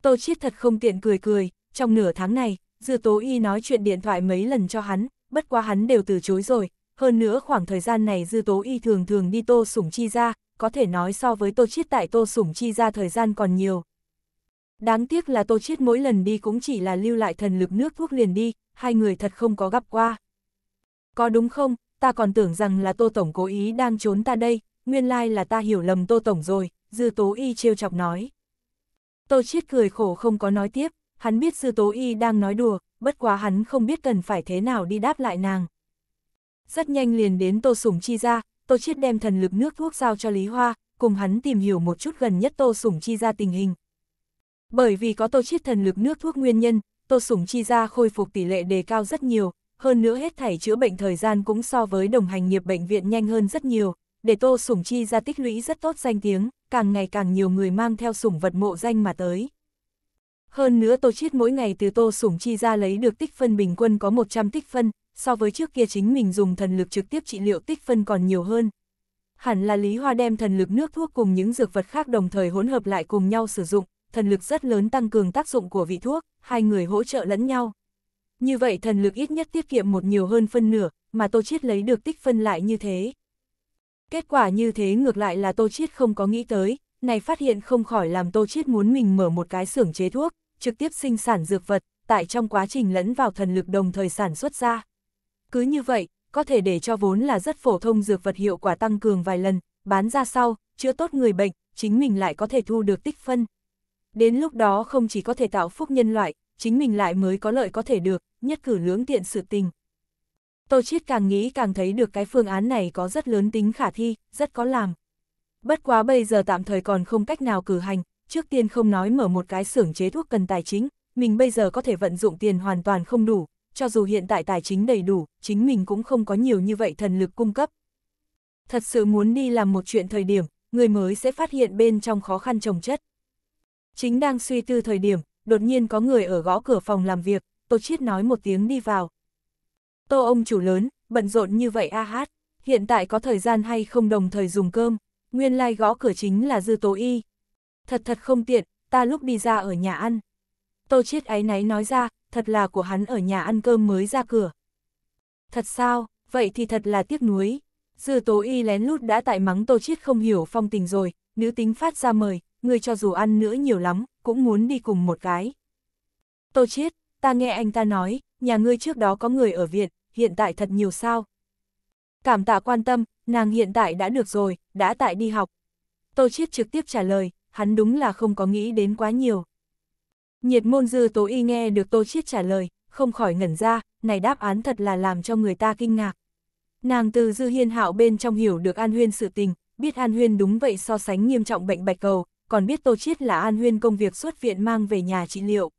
Tô Chiết thật không tiện cười cười, trong nửa tháng này, Dư Tố Y nói chuyện điện thoại mấy lần cho hắn, bất quá hắn đều từ chối rồi. Hơn nữa khoảng thời gian này Dư Tố Y thường thường đi Tô Sủng Chi ra, có thể nói so với Tô Chiết tại Tô Sủng Chi ra thời gian còn nhiều. Đáng tiếc là Tô Chiết mỗi lần đi cũng chỉ là lưu lại thần lực nước thuốc liền đi, hai người thật không có gặp qua. Có đúng không, ta còn tưởng rằng là Tô Tổng cố ý đang trốn ta đây, nguyên lai là ta hiểu lầm Tô Tổng rồi, Dư Tố Y trêu chọc nói. Tô Chiết cười khổ không có nói tiếp, hắn biết Dư Tố Y đang nói đùa, bất quá hắn không biết cần phải thế nào đi đáp lại nàng. Rất nhanh liền đến Tô Sủng Chi ra, Tô Chiết đem thần lực nước thuốc giao cho Lý Hoa, cùng hắn tìm hiểu một chút gần nhất Tô Sủng Chi ra tình hình. Bởi vì có Tô Chiết thần lực nước thuốc nguyên nhân, Tô Sủng Chi ra khôi phục tỷ lệ đề cao rất nhiều, hơn nữa hết thảy chữa bệnh thời gian cũng so với đồng hành nghiệp bệnh viện nhanh hơn rất nhiều, để Tô Sủng Chi ra tích lũy rất tốt danh tiếng, càng ngày càng nhiều người mang theo sủng vật mộ danh mà tới. Hơn nữa Tô Chiết mỗi ngày từ Tô Sủng Chi ra lấy được tích phân bình quân có 100 tích phân, so với trước kia chính mình dùng thần lực trực tiếp trị liệu tích phân còn nhiều hơn. Hẳn là Lý Hoa đem thần lực nước thuốc cùng những dược vật khác đồng thời hỗn hợp lại cùng nhau sử dụng, thần lực rất lớn tăng cường tác dụng của vị thuốc, hai người hỗ trợ lẫn nhau. Như vậy thần lực ít nhất tiết kiệm một nhiều hơn phân nửa, mà Tô Chiết lấy được tích phân lại như thế. Kết quả như thế ngược lại là Tô Chiết không có nghĩ tới, này phát hiện không khỏi làm Tô Chiết muốn mình mở một cái xưởng chế thuốc, trực tiếp sinh sản dược vật, tại trong quá trình lẫn vào thần lực đồng thời sản xuất ra. Cứ như vậy, có thể để cho vốn là rất phổ thông dược vật hiệu quả tăng cường vài lần, bán ra sau, chữa tốt người bệnh, chính mình lại có thể thu được tích phân. Đến lúc đó không chỉ có thể tạo phúc nhân loại, chính mình lại mới có lợi có thể được, nhất cử lưỡng tiện sự tình. Tô Chiết càng nghĩ càng thấy được cái phương án này có rất lớn tính khả thi, rất có làm. Bất quá bây giờ tạm thời còn không cách nào cử hành, trước tiên không nói mở một cái xưởng chế thuốc cần tài chính, mình bây giờ có thể vận dụng tiền hoàn toàn không đủ, cho dù hiện tại tài chính đầy đủ, chính mình cũng không có nhiều như vậy thần lực cung cấp. Thật sự muốn đi làm một chuyện thời điểm, người mới sẽ phát hiện bên trong khó khăn trồng chất. Chính đang suy tư thời điểm, đột nhiên có người ở gõ cửa phòng làm việc, Tô Chiết nói một tiếng đi vào. Tô ông chủ lớn, bận rộn như vậy a hát, hiện tại có thời gian hay không đồng thời dùng cơm, nguyên lai like gõ cửa chính là dư tố y. Thật thật không tiện, ta lúc đi ra ở nhà ăn. Tô Chiết áy náy nói ra, thật là của hắn ở nhà ăn cơm mới ra cửa. Thật sao, vậy thì thật là tiếc nuối. Dư tố y lén lút đã tại mắng Tô Chiết không hiểu phong tình rồi, nữ tính phát ra mời, người cho dù ăn nữa nhiều lắm, cũng muốn đi cùng một cái. Tô Chiết, ta nghe anh ta nói, nhà ngươi trước đó có người ở viện, hiện tại thật nhiều sao. Cảm tạ quan tâm, nàng hiện tại đã được rồi, đã tại đi học. Tô Chiết trực tiếp trả lời, hắn đúng là không có nghĩ đến quá nhiều. Nhiệt môn dư tố y nghe được Tô Chiết trả lời, không khỏi ngẩn ra, này đáp án thật là làm cho người ta kinh ngạc. Nàng từ dư hiên hạo bên trong hiểu được An Huyên sự tình, biết An Huyên đúng vậy so sánh nghiêm trọng bệnh bạch cầu, còn biết Tô Chiết là An Huyên công việc xuất viện mang về nhà trị liệu.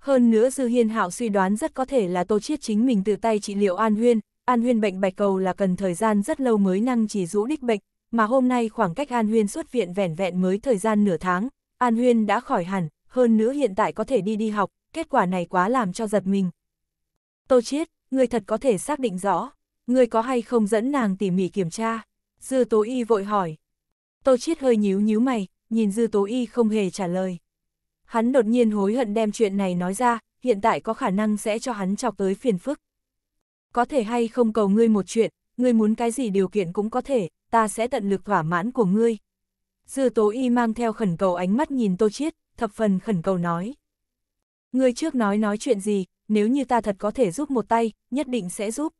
Hơn nữa Dư Hiên Hạo suy đoán rất có thể là Tô Chiết chính mình từ tay trị liệu An Huyên, An Huyên bệnh bạch cầu là cần thời gian rất lâu mới năng chỉ rũ đích bệnh, mà hôm nay khoảng cách An Huyên xuất viện vẻn vẹn mới thời gian nửa tháng, An Huyên đã khỏi hẳn, hơn nữa hiện tại có thể đi đi học, kết quả này quá làm cho giật mình. Tô Chiết, người thật có thể xác định rõ, người có hay không dẫn nàng tỉ mỉ kiểm tra, Dư Tố Y vội hỏi. Tô Chiết hơi nhíu nhíu mày, nhìn Dư Tố Y không hề trả lời. Hắn đột nhiên hối hận đem chuyện này nói ra, hiện tại có khả năng sẽ cho hắn chọc tới phiền phức. Có thể hay không cầu ngươi một chuyện, ngươi muốn cái gì điều kiện cũng có thể, ta sẽ tận lực thỏa mãn của ngươi. Dư Tố Y mang theo khẩn cầu ánh mắt nhìn Tô Chiết, thập phần khẩn cầu nói. Ngươi trước nói nói chuyện gì, nếu như ta thật có thể giúp một tay, nhất định sẽ giúp.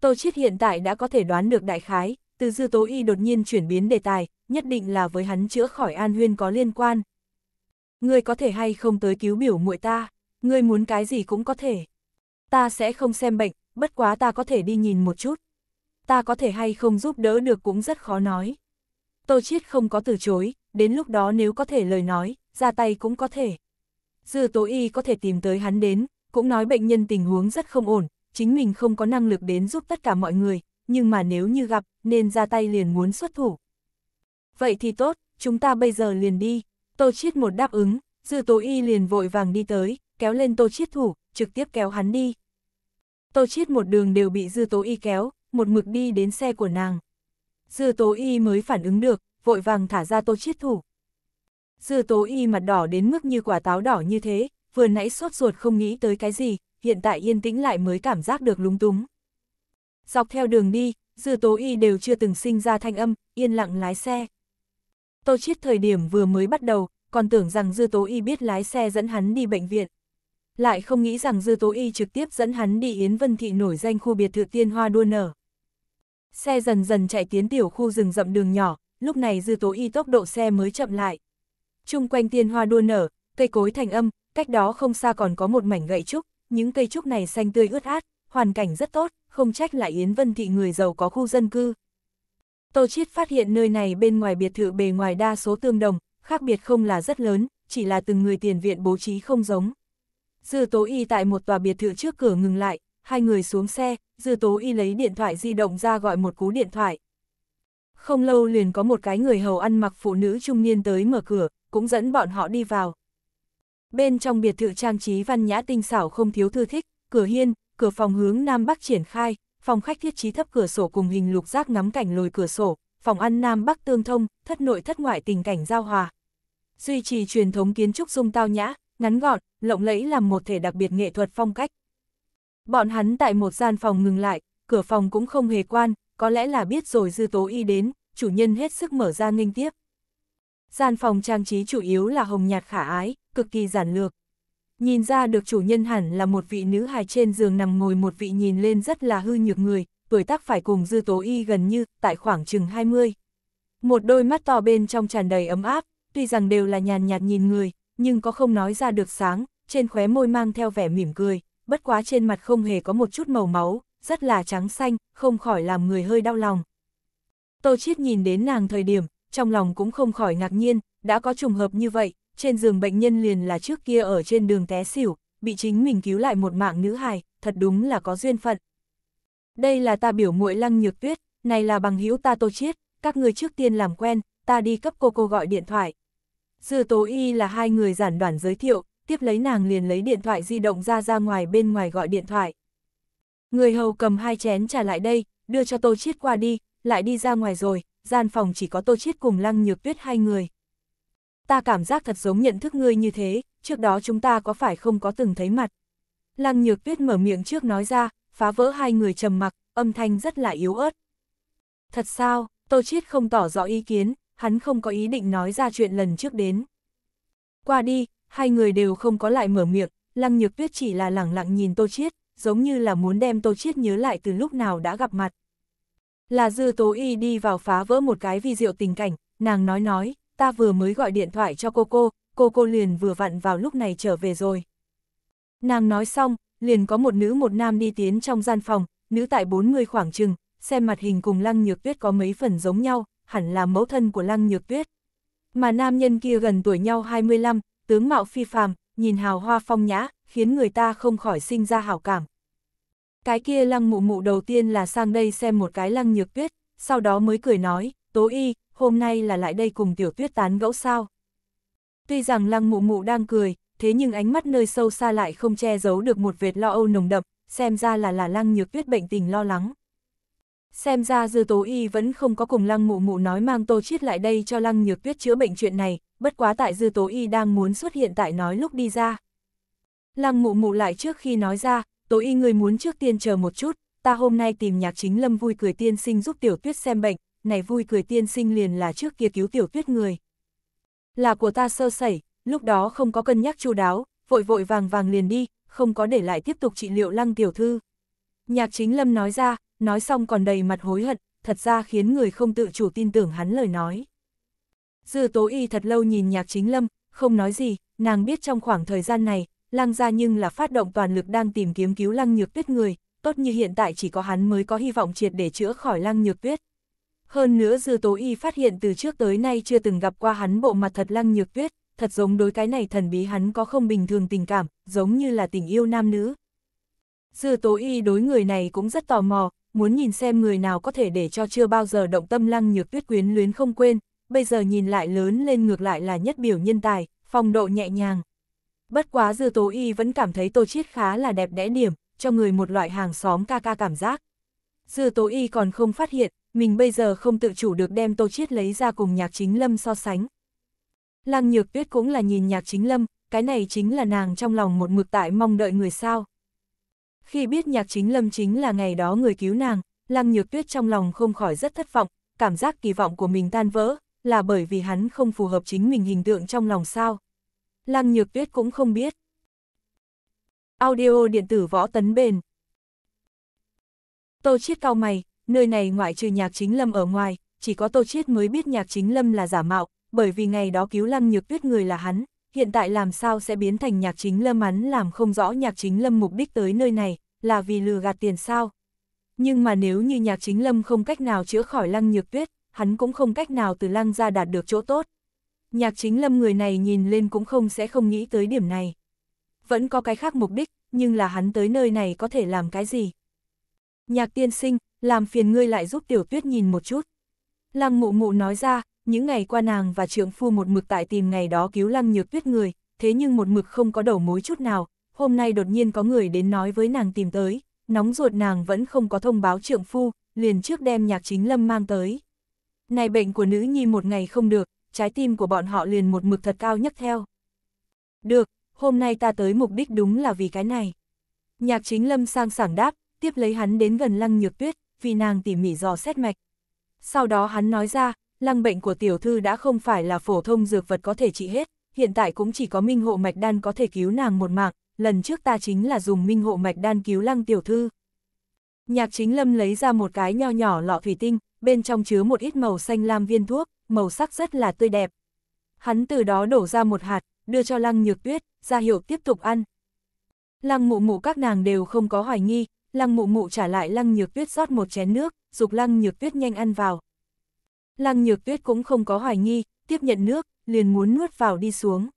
Tô Chiết hiện tại đã có thể đoán được đại khái, từ dư tố y đột nhiên chuyển biến đề tài, nhất định là với hắn chữa khỏi an huyên có liên quan. Ngươi có thể hay không tới cứu biểu muội ta, ngươi muốn cái gì cũng có thể. Ta sẽ không xem bệnh, bất quá ta có thể đi nhìn một chút. Ta có thể hay không giúp đỡ được cũng rất khó nói. Tô Chiết không có từ chối, đến lúc đó nếu có thể lời nói, ra tay cũng có thể. Dư tố y có thể tìm tới hắn đến, cũng nói bệnh nhân tình huống rất không ổn, chính mình không có năng lực đến giúp tất cả mọi người, nhưng mà nếu như gặp, nên ra tay liền muốn xuất thủ. Vậy thì tốt, chúng ta bây giờ liền đi. Tô Chiết một đáp ứng, Dư Tố Y liền vội vàng đi tới, kéo lên Tô Chiết thủ, trực tiếp kéo hắn đi. Tô Chiết một đường đều bị Dư Tố Y kéo, một mực đi đến xe của nàng. Dư Tố Y mới phản ứng được, vội vàng thả ra Tô Chiết thủ. Dư Tố Y mặt đỏ đến mức như quả táo đỏ như thế, vừa nãy sốt ruột không nghĩ tới cái gì, hiện tại yên tĩnh lại mới cảm giác được lúng túng. Dọc theo đường đi, dư tố y đều chưa từng sinh ra thanh âm, yên lặng lái xe. Tô Chiết thời điểm vừa mới bắt đầu, còn tưởng rằng dư tố y biết lái xe dẫn hắn đi bệnh viện. Lại không nghĩ rằng dư tố y trực tiếp dẫn hắn đi Yến Vân Thị nổi danh khu biệt thự tiên hoa đua nở. Xe dần dần chạy tiến tiểu khu rừng rậm đường nhỏ, lúc này dư tố y tốc độ xe mới chậm lại. Trung quanh tiên hoa đua nở, cây cối thành âm, cách đó không xa còn có một mảnh gậy trúc, những cây trúc này xanh tươi ướt át, hoàn cảnh rất tốt không trách lại Yến Vân Thị người giàu có khu dân cư. Tô Chiết phát hiện nơi này bên ngoài biệt thự bề ngoài đa số tương đồng, khác biệt không là rất lớn, chỉ là từng người tiền viện bố trí không giống. Dư Tố Y tại một tòa biệt thự trước cửa ngừng lại, hai người xuống xe, Dư Tố Y lấy điện thoại di động ra gọi một cú điện thoại. Không lâu liền có một cái người hầu ăn mặc phụ nữ trung niên tới mở cửa, cũng dẫn bọn họ đi vào. Bên trong biệt thự trang trí văn nhã tinh xảo không thiếu thư thích, cửa hiên, cửa phòng hướng Nam Bắc triển khai, phòng khách thiết trí thấp cửa sổ cùng hình lục giác ngắm cảnh lồi cửa sổ, phòng ăn Nam Bắc tương thông, thất nội thất ngoại tình cảnh giao hòa. Duy trì truyền thống kiến trúc dung tao nhã, ngắn gọn, lộng lẫy làm một thể đặc biệt nghệ thuật phong cách. Bọn hắn tại một gian phòng ngừng lại, cửa phòng cũng không hề quan, có lẽ là biết rồi dư tố y đến, chủ nhân hết sức mở ra nghênh tiếp. Gian phòng trang trí chủ yếu là hồng nhạt khả ái, cực kỳ giản lược, Nhìn ra được chủ nhân hẳn là một vị nữ hài trên giường nằm ngồi một vị nhìn lên rất là hư nhược người, tuổi tác phải cùng dư tố y gần như, tại khoảng chừng 20. Một đôi mắt to bên trong tràn đầy ấm áp, tuy rằng đều là nhàn nhạt nhìn người, nhưng có không nói ra được sáng, trên khóe môi mang theo vẻ mỉm cười, bất quá trên mặt không hề có một chút màu máu, rất là trắng xanh, không khỏi làm người hơi đau lòng. Tô Chiết nhìn đến nàng thời điểm, trong lòng cũng không khỏi ngạc nhiên, đã có trùng hợp như vậy, trên giường bệnh nhân liền là trước kia ở trên đường té xỉu, bị chính mình cứu lại một mạng nữ hài, thật đúng là có duyên phận. Đây là ta biểu muội Lăng Nhược Tuyết, này là bằng hữu ta Tô Chiết, các người trước tiên làm quen, ta đi cấp cô cô gọi điện thoại. Dư Tố Y là hai người giản đoản giới thiệu, tiếp lấy nàng liền lấy điện thoại di động ra ra ngoài bên ngoài gọi điện thoại. Người hầu cầm hai chén trả lại đây, đưa cho Tô Chiết qua đi, lại đi ra ngoài rồi, gian phòng chỉ có Tô Chiết cùng Lăng Nhược Tuyết hai người ta cảm giác thật giống nhận thức ngươi như thế, trước đó chúng ta có phải không có từng thấy mặt. Lăng nhược tuyết mở miệng trước nói ra, phá vỡ hai người trầm mặc, âm thanh rất là yếu ớt. Thật sao, Tô Chiết không tỏ rõ ý kiến, hắn không có ý định nói ra chuyện lần trước đến. Qua đi, hai người đều không có lại mở miệng, Lăng Nhược Tuyết chỉ là lẳng lặng nhìn Tô Chiết, giống như là muốn đem Tô Chiết nhớ lại từ lúc nào đã gặp mặt. Là Dư Tố Y đi vào phá vỡ một cái vi diệu tình cảnh, nàng nói nói, ta vừa mới gọi điện thoại cho cô cô, cô cô liền vừa vặn vào lúc này trở về rồi. Nàng nói xong, liền có một nữ một nam đi tiến trong gian phòng, nữ tại bốn người khoảng chừng, xem mặt hình cùng Lăng Nhược Tuyết có mấy phần giống nhau, hẳn là mẫu thân của Lăng Nhược Tuyết. Mà nam nhân kia gần tuổi nhau 25, tướng mạo phi phàm, nhìn hào hoa phong nhã, khiến người ta không khỏi sinh ra hảo cảm. Cái kia Lăng Mụ Mụ đầu tiên là sang đây xem một cái Lăng Nhược Tuyết, sau đó mới cười nói, Tố y, hôm nay là lại đây cùng tiểu tuyết tán gẫu sao. Tuy rằng lăng mụ mụ đang cười, thế nhưng ánh mắt nơi sâu xa lại không che giấu được một vệt lo âu nồng đậm, xem ra là là lăng nhược tuyết bệnh tình lo lắng. Xem ra dư tố y vẫn không có cùng lăng mụ mụ nói mang tô chiết lại đây cho lăng nhược tuyết chữa bệnh chuyện này, bất quá tại dư tố y đang muốn xuất hiện tại nói lúc đi ra. Lăng mụ mụ lại trước khi nói ra, tố y người muốn trước tiên chờ một chút, ta hôm nay tìm nhạc chính lâm vui cười tiên sinh giúp tiểu tuyết xem bệnh, này vui cười tiên sinh liền là trước kia cứu tiểu tuyết người. Là của ta sơ sẩy, lúc đó không có cân nhắc chu đáo, vội vội vàng vàng liền đi, không có để lại tiếp tục trị liệu lăng tiểu thư. Nhạc chính lâm nói ra, nói xong còn đầy mặt hối hận, thật ra khiến người không tự chủ tin tưởng hắn lời nói. Dư tố y thật lâu nhìn nhạc chính lâm, không nói gì, nàng biết trong khoảng thời gian này, lăng ra nhưng là phát động toàn lực đang tìm kiếm cứu lăng nhược tuyết người, tốt như hiện tại chỉ có hắn mới có hy vọng triệt để chữa khỏi lăng nhược tuyết. Hơn nữa dư tố y phát hiện từ trước tới nay chưa từng gặp qua hắn bộ mặt thật lăng nhược tuyết, thật giống đối cái này thần bí hắn có không bình thường tình cảm, giống như là tình yêu nam nữ. Dư tố y đối người này cũng rất tò mò, muốn nhìn xem người nào có thể để cho chưa bao giờ động tâm lăng nhược tuyết quyến luyến không quên, bây giờ nhìn lại lớn lên ngược lại là nhất biểu nhân tài, phong độ nhẹ nhàng. Bất quá dư tố y vẫn cảm thấy tô chiết khá là đẹp đẽ điểm, cho người một loại hàng xóm ca ca cảm giác. Dư tố y còn không phát hiện, mình bây giờ không tự chủ được đem Tô Chiết lấy ra cùng nhạc chính lâm so sánh. Lăng nhược tuyết cũng là nhìn nhạc chính lâm, cái này chính là nàng trong lòng một mực tại mong đợi người sao. Khi biết nhạc chính lâm chính là ngày đó người cứu nàng, lăng nhược tuyết trong lòng không khỏi rất thất vọng, cảm giác kỳ vọng của mình tan vỡ, là bởi vì hắn không phù hợp chính mình hình tượng trong lòng sao. Lăng nhược tuyết cũng không biết. Audio điện tử võ tấn bền. Tô chiết cao mày, nơi này ngoại trừ nhạc chính lâm ở ngoài, chỉ có Tô Chiết mới biết nhạc chính lâm là giả mạo, bởi vì ngày đó cứu lăng nhược tuyết người là hắn, hiện tại làm sao sẽ biến thành nhạc chính lâm hắn làm không rõ nhạc chính lâm mục đích tới nơi này, là vì lừa gạt tiền sao. Nhưng mà nếu như nhạc chính lâm không cách nào chữa khỏi lăng nhược tuyết, hắn cũng không cách nào từ lăng ra đạt được chỗ tốt. Nhạc chính lâm người này nhìn lên cũng không sẽ không nghĩ tới điểm này. Vẫn có cái khác mục đích, nhưng là hắn tới nơi này có thể làm cái gì. Nhạc tiên sinh, làm phiền ngươi lại giúp tiểu tuyết nhìn một chút. Lăng mụ mụ nói ra, những ngày qua nàng và trượng phu một mực tại tìm ngày đó cứu lăng nhược tuyết người, thế nhưng một mực không có đầu mối chút nào, hôm nay đột nhiên có người đến nói với nàng tìm tới, nóng ruột nàng vẫn không có thông báo trượng phu, liền trước đem nhạc chính lâm mang tới. Này bệnh của nữ nhi một ngày không được, trái tim của bọn họ liền một mực thật cao nhất theo. Được, hôm nay ta tới mục đích đúng là vì cái này. Nhạc chính lâm sang sảng đáp, tiếp lấy hắn đến gần lăng nhược tuyết, vì nàng tỉ mỉ dò xét mạch. Sau đó hắn nói ra, lăng bệnh của tiểu thư đã không phải là phổ thông dược vật có thể trị hết, hiện tại cũng chỉ có minh hộ mạch đan có thể cứu nàng một mạng, lần trước ta chính là dùng minh hộ mạch đan cứu lăng tiểu thư. Nhạc chính lâm lấy ra một cái nho nhỏ lọ thủy tinh, bên trong chứa một ít màu xanh lam viên thuốc, màu sắc rất là tươi đẹp. Hắn từ đó đổ ra một hạt, đưa cho lăng nhược tuyết, ra hiệu tiếp tục ăn. Lăng mụ mụ các nàng đều không có hoài nghi, lăng mụ mụ trả lại lăng nhược tuyết rót một chén nước, dục lăng nhược tuyết nhanh ăn vào. Lăng nhược tuyết cũng không có hoài nghi, tiếp nhận nước, liền muốn nuốt vào đi xuống.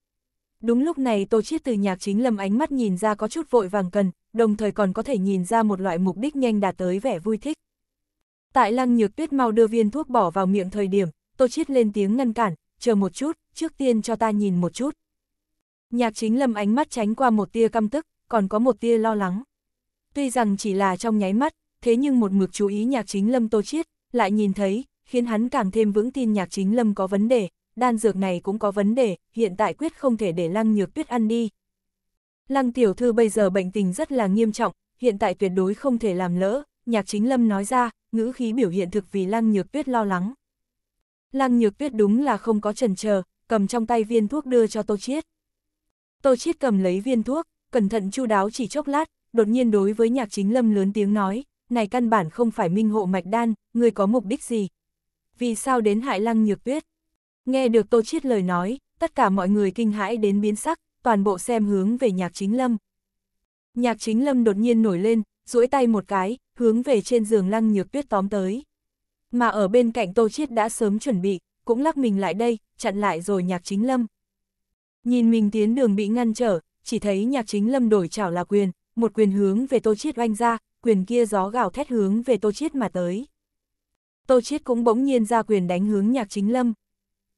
Đúng lúc này Tô Chiết từ nhạc chính lâm ánh mắt nhìn ra có chút vội vàng cần, đồng thời còn có thể nhìn ra một loại mục đích nhanh đạt tới vẻ vui thích. Tại lăng nhược tuyết mau đưa viên thuốc bỏ vào miệng thời điểm, Tô Chiết lên tiếng ngăn cản, chờ một chút, trước tiên cho ta nhìn một chút. Nhạc chính lâm ánh mắt tránh qua một tia căm tức, còn có một tia lo lắng. Tuy rằng chỉ là trong nháy mắt, thế nhưng một mực chú ý nhạc chính lâm tô chiết, lại nhìn thấy, khiến hắn càng thêm vững tin nhạc chính lâm có vấn đề, đan dược này cũng có vấn đề, hiện tại quyết không thể để lăng nhược tuyết ăn đi. Lăng tiểu thư bây giờ bệnh tình rất là nghiêm trọng, hiện tại tuyệt đối không thể làm lỡ, nhạc chính lâm nói ra, ngữ khí biểu hiện thực vì lăng nhược tuyết lo lắng. Lăng nhược tuyết đúng là không có trần chờ cầm trong tay viên thuốc đưa cho tô chiết. Tô chiết cầm lấy viên thuốc, cẩn thận chu đáo chỉ chốc lát, đột nhiên đối với nhạc chính lâm lớn tiếng nói, này căn bản không phải minh hộ mạch đan, người có mục đích gì? Vì sao đến hại lăng nhược tuyết? Nghe được Tô Chiết lời nói, tất cả mọi người kinh hãi đến biến sắc, toàn bộ xem hướng về nhạc chính lâm. Nhạc chính lâm đột nhiên nổi lên, duỗi tay một cái, hướng về trên giường lăng nhược tuyết tóm tới. Mà ở bên cạnh Tô Chiết đã sớm chuẩn bị, cũng lắc mình lại đây, chặn lại rồi nhạc chính lâm. Nhìn mình tiến đường bị ngăn trở, chỉ thấy nhạc chính lâm đổi chảo là quyền, một quyền hướng về Tô Chiết oanh ra, quyền kia gió gào thét hướng về Tô Chiết mà tới. Tô Chiết cũng bỗng nhiên ra quyền đánh hướng Nhạc Chính Lâm.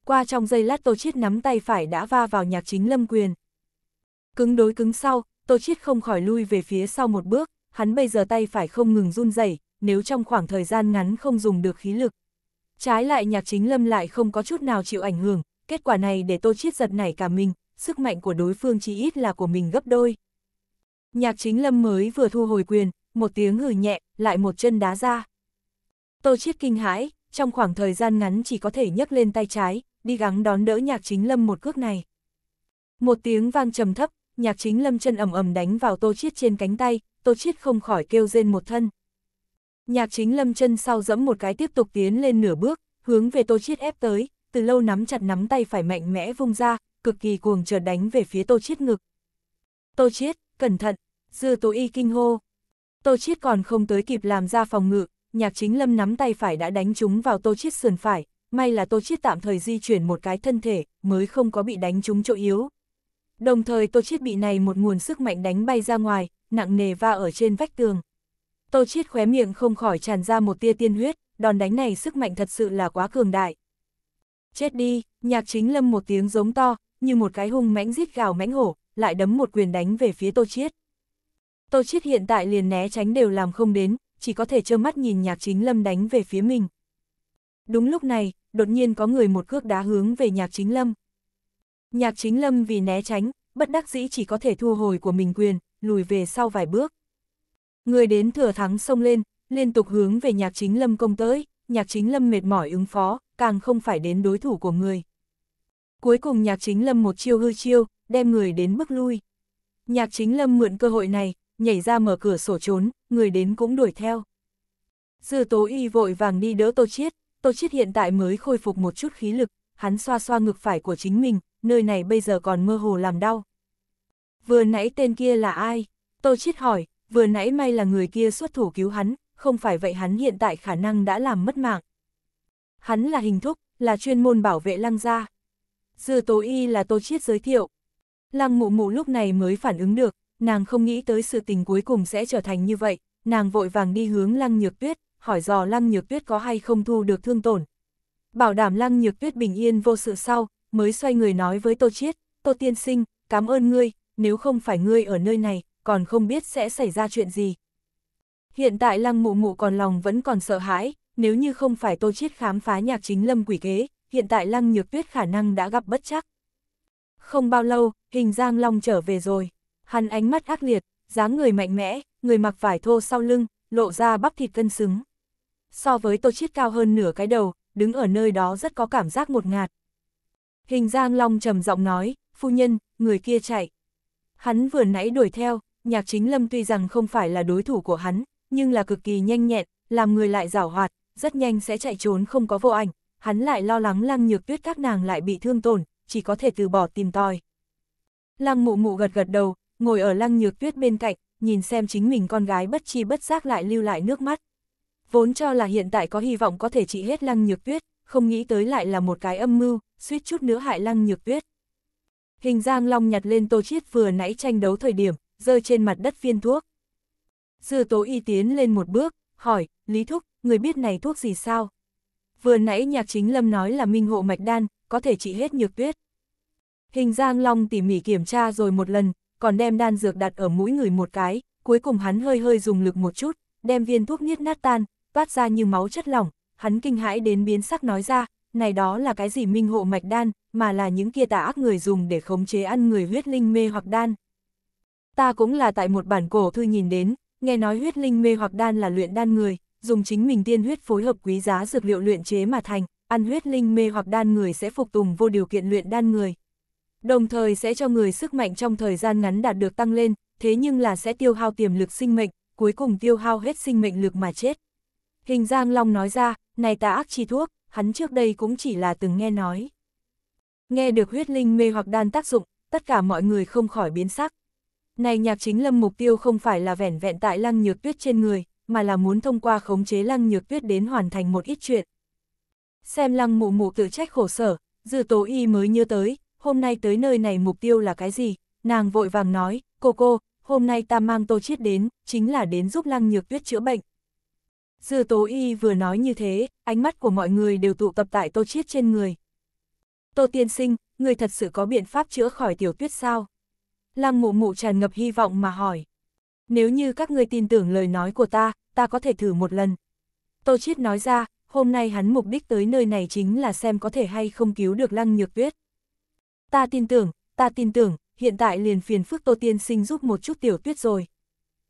Qua trong giây lát Tô Chiết nắm tay phải đã va vào Nhạc Chính Lâm quyền. Cứng đối cứng sau, Tô Chiết không khỏi lui về phía sau một bước, hắn bây giờ tay phải không ngừng run rẩy, nếu trong khoảng thời gian ngắn không dùng được khí lực. Trái lại Nhạc Chính Lâm lại không có chút nào chịu ảnh hưởng, kết quả này để Tô Chiết giật nảy cả mình, sức mạnh của đối phương chỉ ít là của mình gấp đôi. Nhạc chính lâm mới vừa thu hồi quyền, một tiếng hử nhẹ, lại một chân đá ra. Tô Chiết kinh hãi, trong khoảng thời gian ngắn chỉ có thể nhấc lên tay trái, đi gắng đón đỡ nhạc chính lâm một cước này. Một tiếng vang trầm thấp, nhạc chính lâm chân ầm ầm đánh vào Tô Chiết trên cánh tay, Tô Chiết không khỏi kêu rên một thân. Nhạc chính lâm chân sau dẫm một cái tiếp tục tiến lên nửa bước, hướng về Tô Chiết ép tới, từ lâu nắm chặt nắm tay phải mạnh mẽ vung ra, cực kỳ cuồng chợt đánh về phía Tô Chiết ngực. Tô Chiết, cẩn thận, Dư Tố Y kinh hô. Tô Chiết còn không tới kịp làm ra phòng ngự, Nhạc Chính Lâm nắm tay phải đã đánh trúng vào Tô Chiết sườn phải, may là Tô Chiết tạm thời di chuyển một cái thân thể, mới không có bị đánh trúng chỗ yếu. Đồng thời Tô Chiết bị này một nguồn sức mạnh đánh bay ra ngoài, nặng nề va ở trên vách tường. Tô Chiết khóe miệng không khỏi tràn ra một tia tiên huyết, đòn đánh này sức mạnh thật sự là quá cường đại. Chết đi, Nhạc Chính Lâm một tiếng giống to, như một cái hung mãnh giết gào mãnh hổ, lại đấm một quyền đánh về phía Tô Chiết. Tô Chiết hiện tại liền né tránh đều làm không đến, chỉ có thể trơ mắt nhìn nhạc chính lâm đánh về phía mình. Đúng lúc này, đột nhiên có người một cước đá hướng về nhạc chính lâm. Nhạc chính lâm vì né tránh, bất đắc dĩ chỉ có thể thu hồi của mình quyền, lùi về sau vài bước. Người đến thừa thắng xông lên, liên tục hướng về nhạc chính lâm công tới, nhạc chính lâm mệt mỏi ứng phó, càng không phải đến đối thủ của người. Cuối cùng nhạc chính lâm một chiêu hư chiêu, đem người đến bước lui. Nhạc chính lâm mượn cơ hội này, nhảy ra mở cửa sổ trốn, người đến cũng đuổi theo. Dư tố y vội vàng đi đỡ tô chiết, tô chiết hiện tại mới khôi phục một chút khí lực, hắn xoa xoa ngực phải của chính mình, nơi này bây giờ còn mơ hồ làm đau. Vừa nãy tên kia là ai? Tô chiết hỏi, vừa nãy may là người kia xuất thủ cứu hắn, không phải vậy hắn hiện tại khả năng đã làm mất mạng. Hắn là hình thúc, là chuyên môn bảo vệ lăng gia. Dư tố y là tô chiết giới thiệu. Lăng mụ mụ lúc này mới phản ứng được, nàng không nghĩ tới sự tình cuối cùng sẽ trở thành như vậy, nàng vội vàng đi hướng Lăng Nhược Tuyết, hỏi dò Lăng Nhược Tuyết có hay không thu được thương tổn. Bảo đảm Lăng Nhược Tuyết bình yên vô sự sau, mới xoay người nói với Tô Chiết, Tô Tiên Sinh, cảm ơn ngươi, nếu không phải ngươi ở nơi này, còn không biết sẽ xảy ra chuyện gì. Hiện tại Lăng Mụ Mụ còn lòng vẫn còn sợ hãi, nếu như không phải Tô Chiết khám phá nhạc chính lâm quỷ kế, hiện tại Lăng Nhược Tuyết khả năng đã gặp bất chắc. Không bao lâu, hình Giang Long trở về rồi. Hắn ánh mắt ác liệt, dáng người mạnh mẽ, người mặc vải thô sau lưng, lộ ra bắp thịt cân xứng. So với Tô Chiết cao hơn nửa cái đầu, đứng ở nơi đó rất có cảm giác một ngạt. Hình Giang Long trầm giọng nói, phu nhân, người kia chạy. Hắn vừa nãy đuổi theo, nhạc chính lâm tuy rằng không phải là đối thủ của hắn, nhưng là cực kỳ nhanh nhẹn, làm người lại rảo hoạt, rất nhanh sẽ chạy trốn không có vô ảnh, hắn lại lo lắng lăng nhược tuyết các nàng lại bị thương tổn, chỉ có thể từ bỏ tìm tòi. Lăng mụ mụ gật gật đầu, ngồi ở lăng nhược tuyết bên cạnh, nhìn xem chính mình con gái bất chi bất giác lại lưu lại nước mắt. Vốn cho là hiện tại có hy vọng có thể trị hết lăng nhược tuyết, không nghĩ tới lại là một cái âm mưu, suýt chút nữa hại lăng nhược tuyết. Hình Giang Long nhặt lên tô chiết vừa nãy tranh đấu thời điểm, rơi trên mặt đất viên thuốc. sư tố y tiến lên một bước, hỏi, Lý Thúc, người biết này thuốc gì sao? Vừa nãy nhạc chính lâm nói là minh hộ mạch đan, có thể trị hết nhược tuyết. Hình Giang Long tỉ mỉ kiểm tra rồi một lần, còn đem đan dược đặt ở mũi người một cái, cuối cùng hắn hơi hơi dùng lực một chút, đem viên thuốc niết nát tan, toát ra như máu chất lỏng, hắn kinh hãi đến biến sắc nói ra, này đó là cái gì minh hộ mạch đan, mà là những kia tà ác người dùng để khống chế ăn người huyết linh mê hoặc đan. Ta cũng là tại một bản cổ thư nhìn đến, nghe nói huyết linh mê hoặc đan là luyện đan người, dùng chính mình tiên huyết phối hợp quý giá dược liệu luyện chế mà thành, ăn huyết linh mê hoặc đan người sẽ phục tùng vô điều kiện luyện đan người, đồng thời sẽ cho người sức mạnh trong thời gian ngắn đạt được tăng lên, thế nhưng là sẽ tiêu hao tiềm lực sinh mệnh, cuối cùng tiêu hao hết sinh mệnh lực mà chết. Hình Giang Long nói ra, này ta ác chi thuốc, hắn trước đây cũng chỉ là từng nghe nói. Nghe được huyết linh mê hoặc đan tác dụng, tất cả mọi người không khỏi biến sắc. Này nhạc chính lâm mục tiêu không phải là vẻn vẹn tại lăng nhược tuyết trên người, mà là muốn thông qua khống chế lăng nhược tuyết đến hoàn thành một ít chuyện. Xem lăng mụ mụ tự trách khổ sở, dư tố y mới nhớ tới, hôm nay tới nơi này mục tiêu là cái gì? Nàng vội vàng nói, cô cô, hôm nay ta mang tô chiết đến, chính là đến giúp lăng nhược tuyết chữa bệnh. Dư tố y vừa nói như thế, ánh mắt của mọi người đều tụ tập tại tô chiết trên người. Tô tiên sinh, người thật sự có biện pháp chữa khỏi tiểu tuyết sao? Lăng mụ mụ tràn ngập hy vọng mà hỏi. Nếu như các ngươi tin tưởng lời nói của ta, ta có thể thử một lần. Tô chiết nói ra, hôm nay hắn mục đích tới nơi này chính là xem có thể hay không cứu được lăng nhược tuyết. Ta tin tưởng, ta tin tưởng, hiện tại liền phiền phước Tô Tiên sinh giúp một chút tiểu tuyết rồi.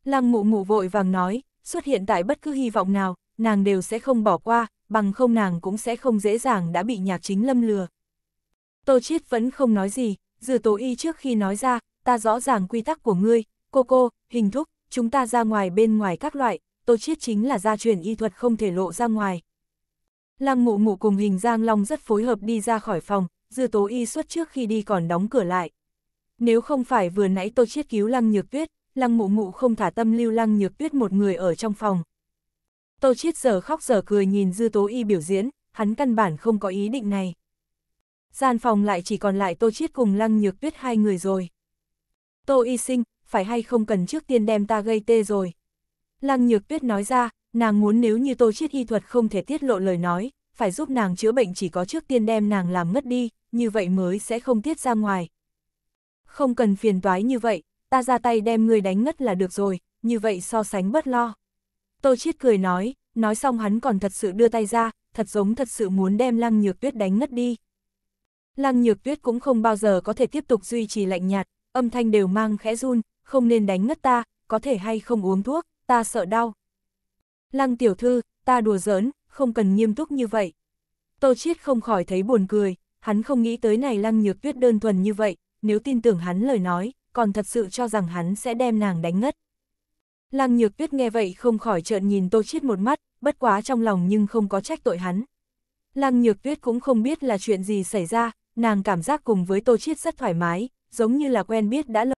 Lăng mụ mụ vội vàng nói, xuất hiện tại bất cứ hy vọng nào, nàng đều sẽ không bỏ qua, bằng không nàng cũng sẽ không dễ dàng đã bị nhạc chính lâm lừa. Tô Chiết vẫn không nói gì, dư tố y trước khi nói ra, ta rõ ràng quy tắc của ngươi, cô cô, hình thúc, chúng ta ra ngoài bên ngoài các loại, Tô Chiết chính là gia truyền y thuật không thể lộ ra ngoài. Lăng mụ mụ cùng hình Giang Long rất phối hợp đi ra khỏi phòng, dư tố y xuất trước khi đi còn đóng cửa lại. Nếu không phải vừa nãy tôi chiết cứu lăng nhược tuyết, lăng mụ mụ không thả tâm lưu lăng nhược tuyết một người ở trong phòng. Tô chiết giờ khóc giờ cười nhìn dư tố y biểu diễn, hắn căn bản không có ý định này. Gian phòng lại chỉ còn lại tô chiết cùng lăng nhược tuyết hai người rồi. Tô y sinh, phải hay không cần trước tiên đem ta gây tê rồi. Lăng nhược tuyết nói ra, nàng muốn nếu như tô chiết y thuật không thể tiết lộ lời nói, phải giúp nàng chữa bệnh chỉ có trước tiên đem nàng làm ngất đi, như vậy mới sẽ không tiết ra ngoài. Không cần phiền toái như vậy, ta ra tay đem người đánh ngất là được rồi, như vậy so sánh bất lo. Tô Chiết cười nói, nói xong hắn còn thật sự đưa tay ra, thật giống thật sự muốn đem Lăng Nhược Tuyết đánh ngất đi. Lăng Nhược Tuyết cũng không bao giờ có thể tiếp tục duy trì lạnh nhạt, âm thanh đều mang khẽ run, không nên đánh ngất ta, có thể hay không uống thuốc, ta sợ đau. Lăng tiểu thư, ta đùa giỡn, không cần nghiêm túc như vậy. Tô Chiết không khỏi thấy buồn cười, hắn không nghĩ tới này lăng nhược tuyết đơn thuần như vậy, nếu tin tưởng hắn lời nói, còn thật sự cho rằng hắn sẽ đem nàng đánh ngất. Lăng nhược tuyết nghe vậy không khỏi trợn nhìn Tô Chiết một mắt, bất quá trong lòng nhưng không có trách tội hắn. Lăng nhược tuyết cũng không biết là chuyện gì xảy ra, nàng cảm giác cùng với Tô Chiết rất thoải mái, giống như là quen biết đã lâu.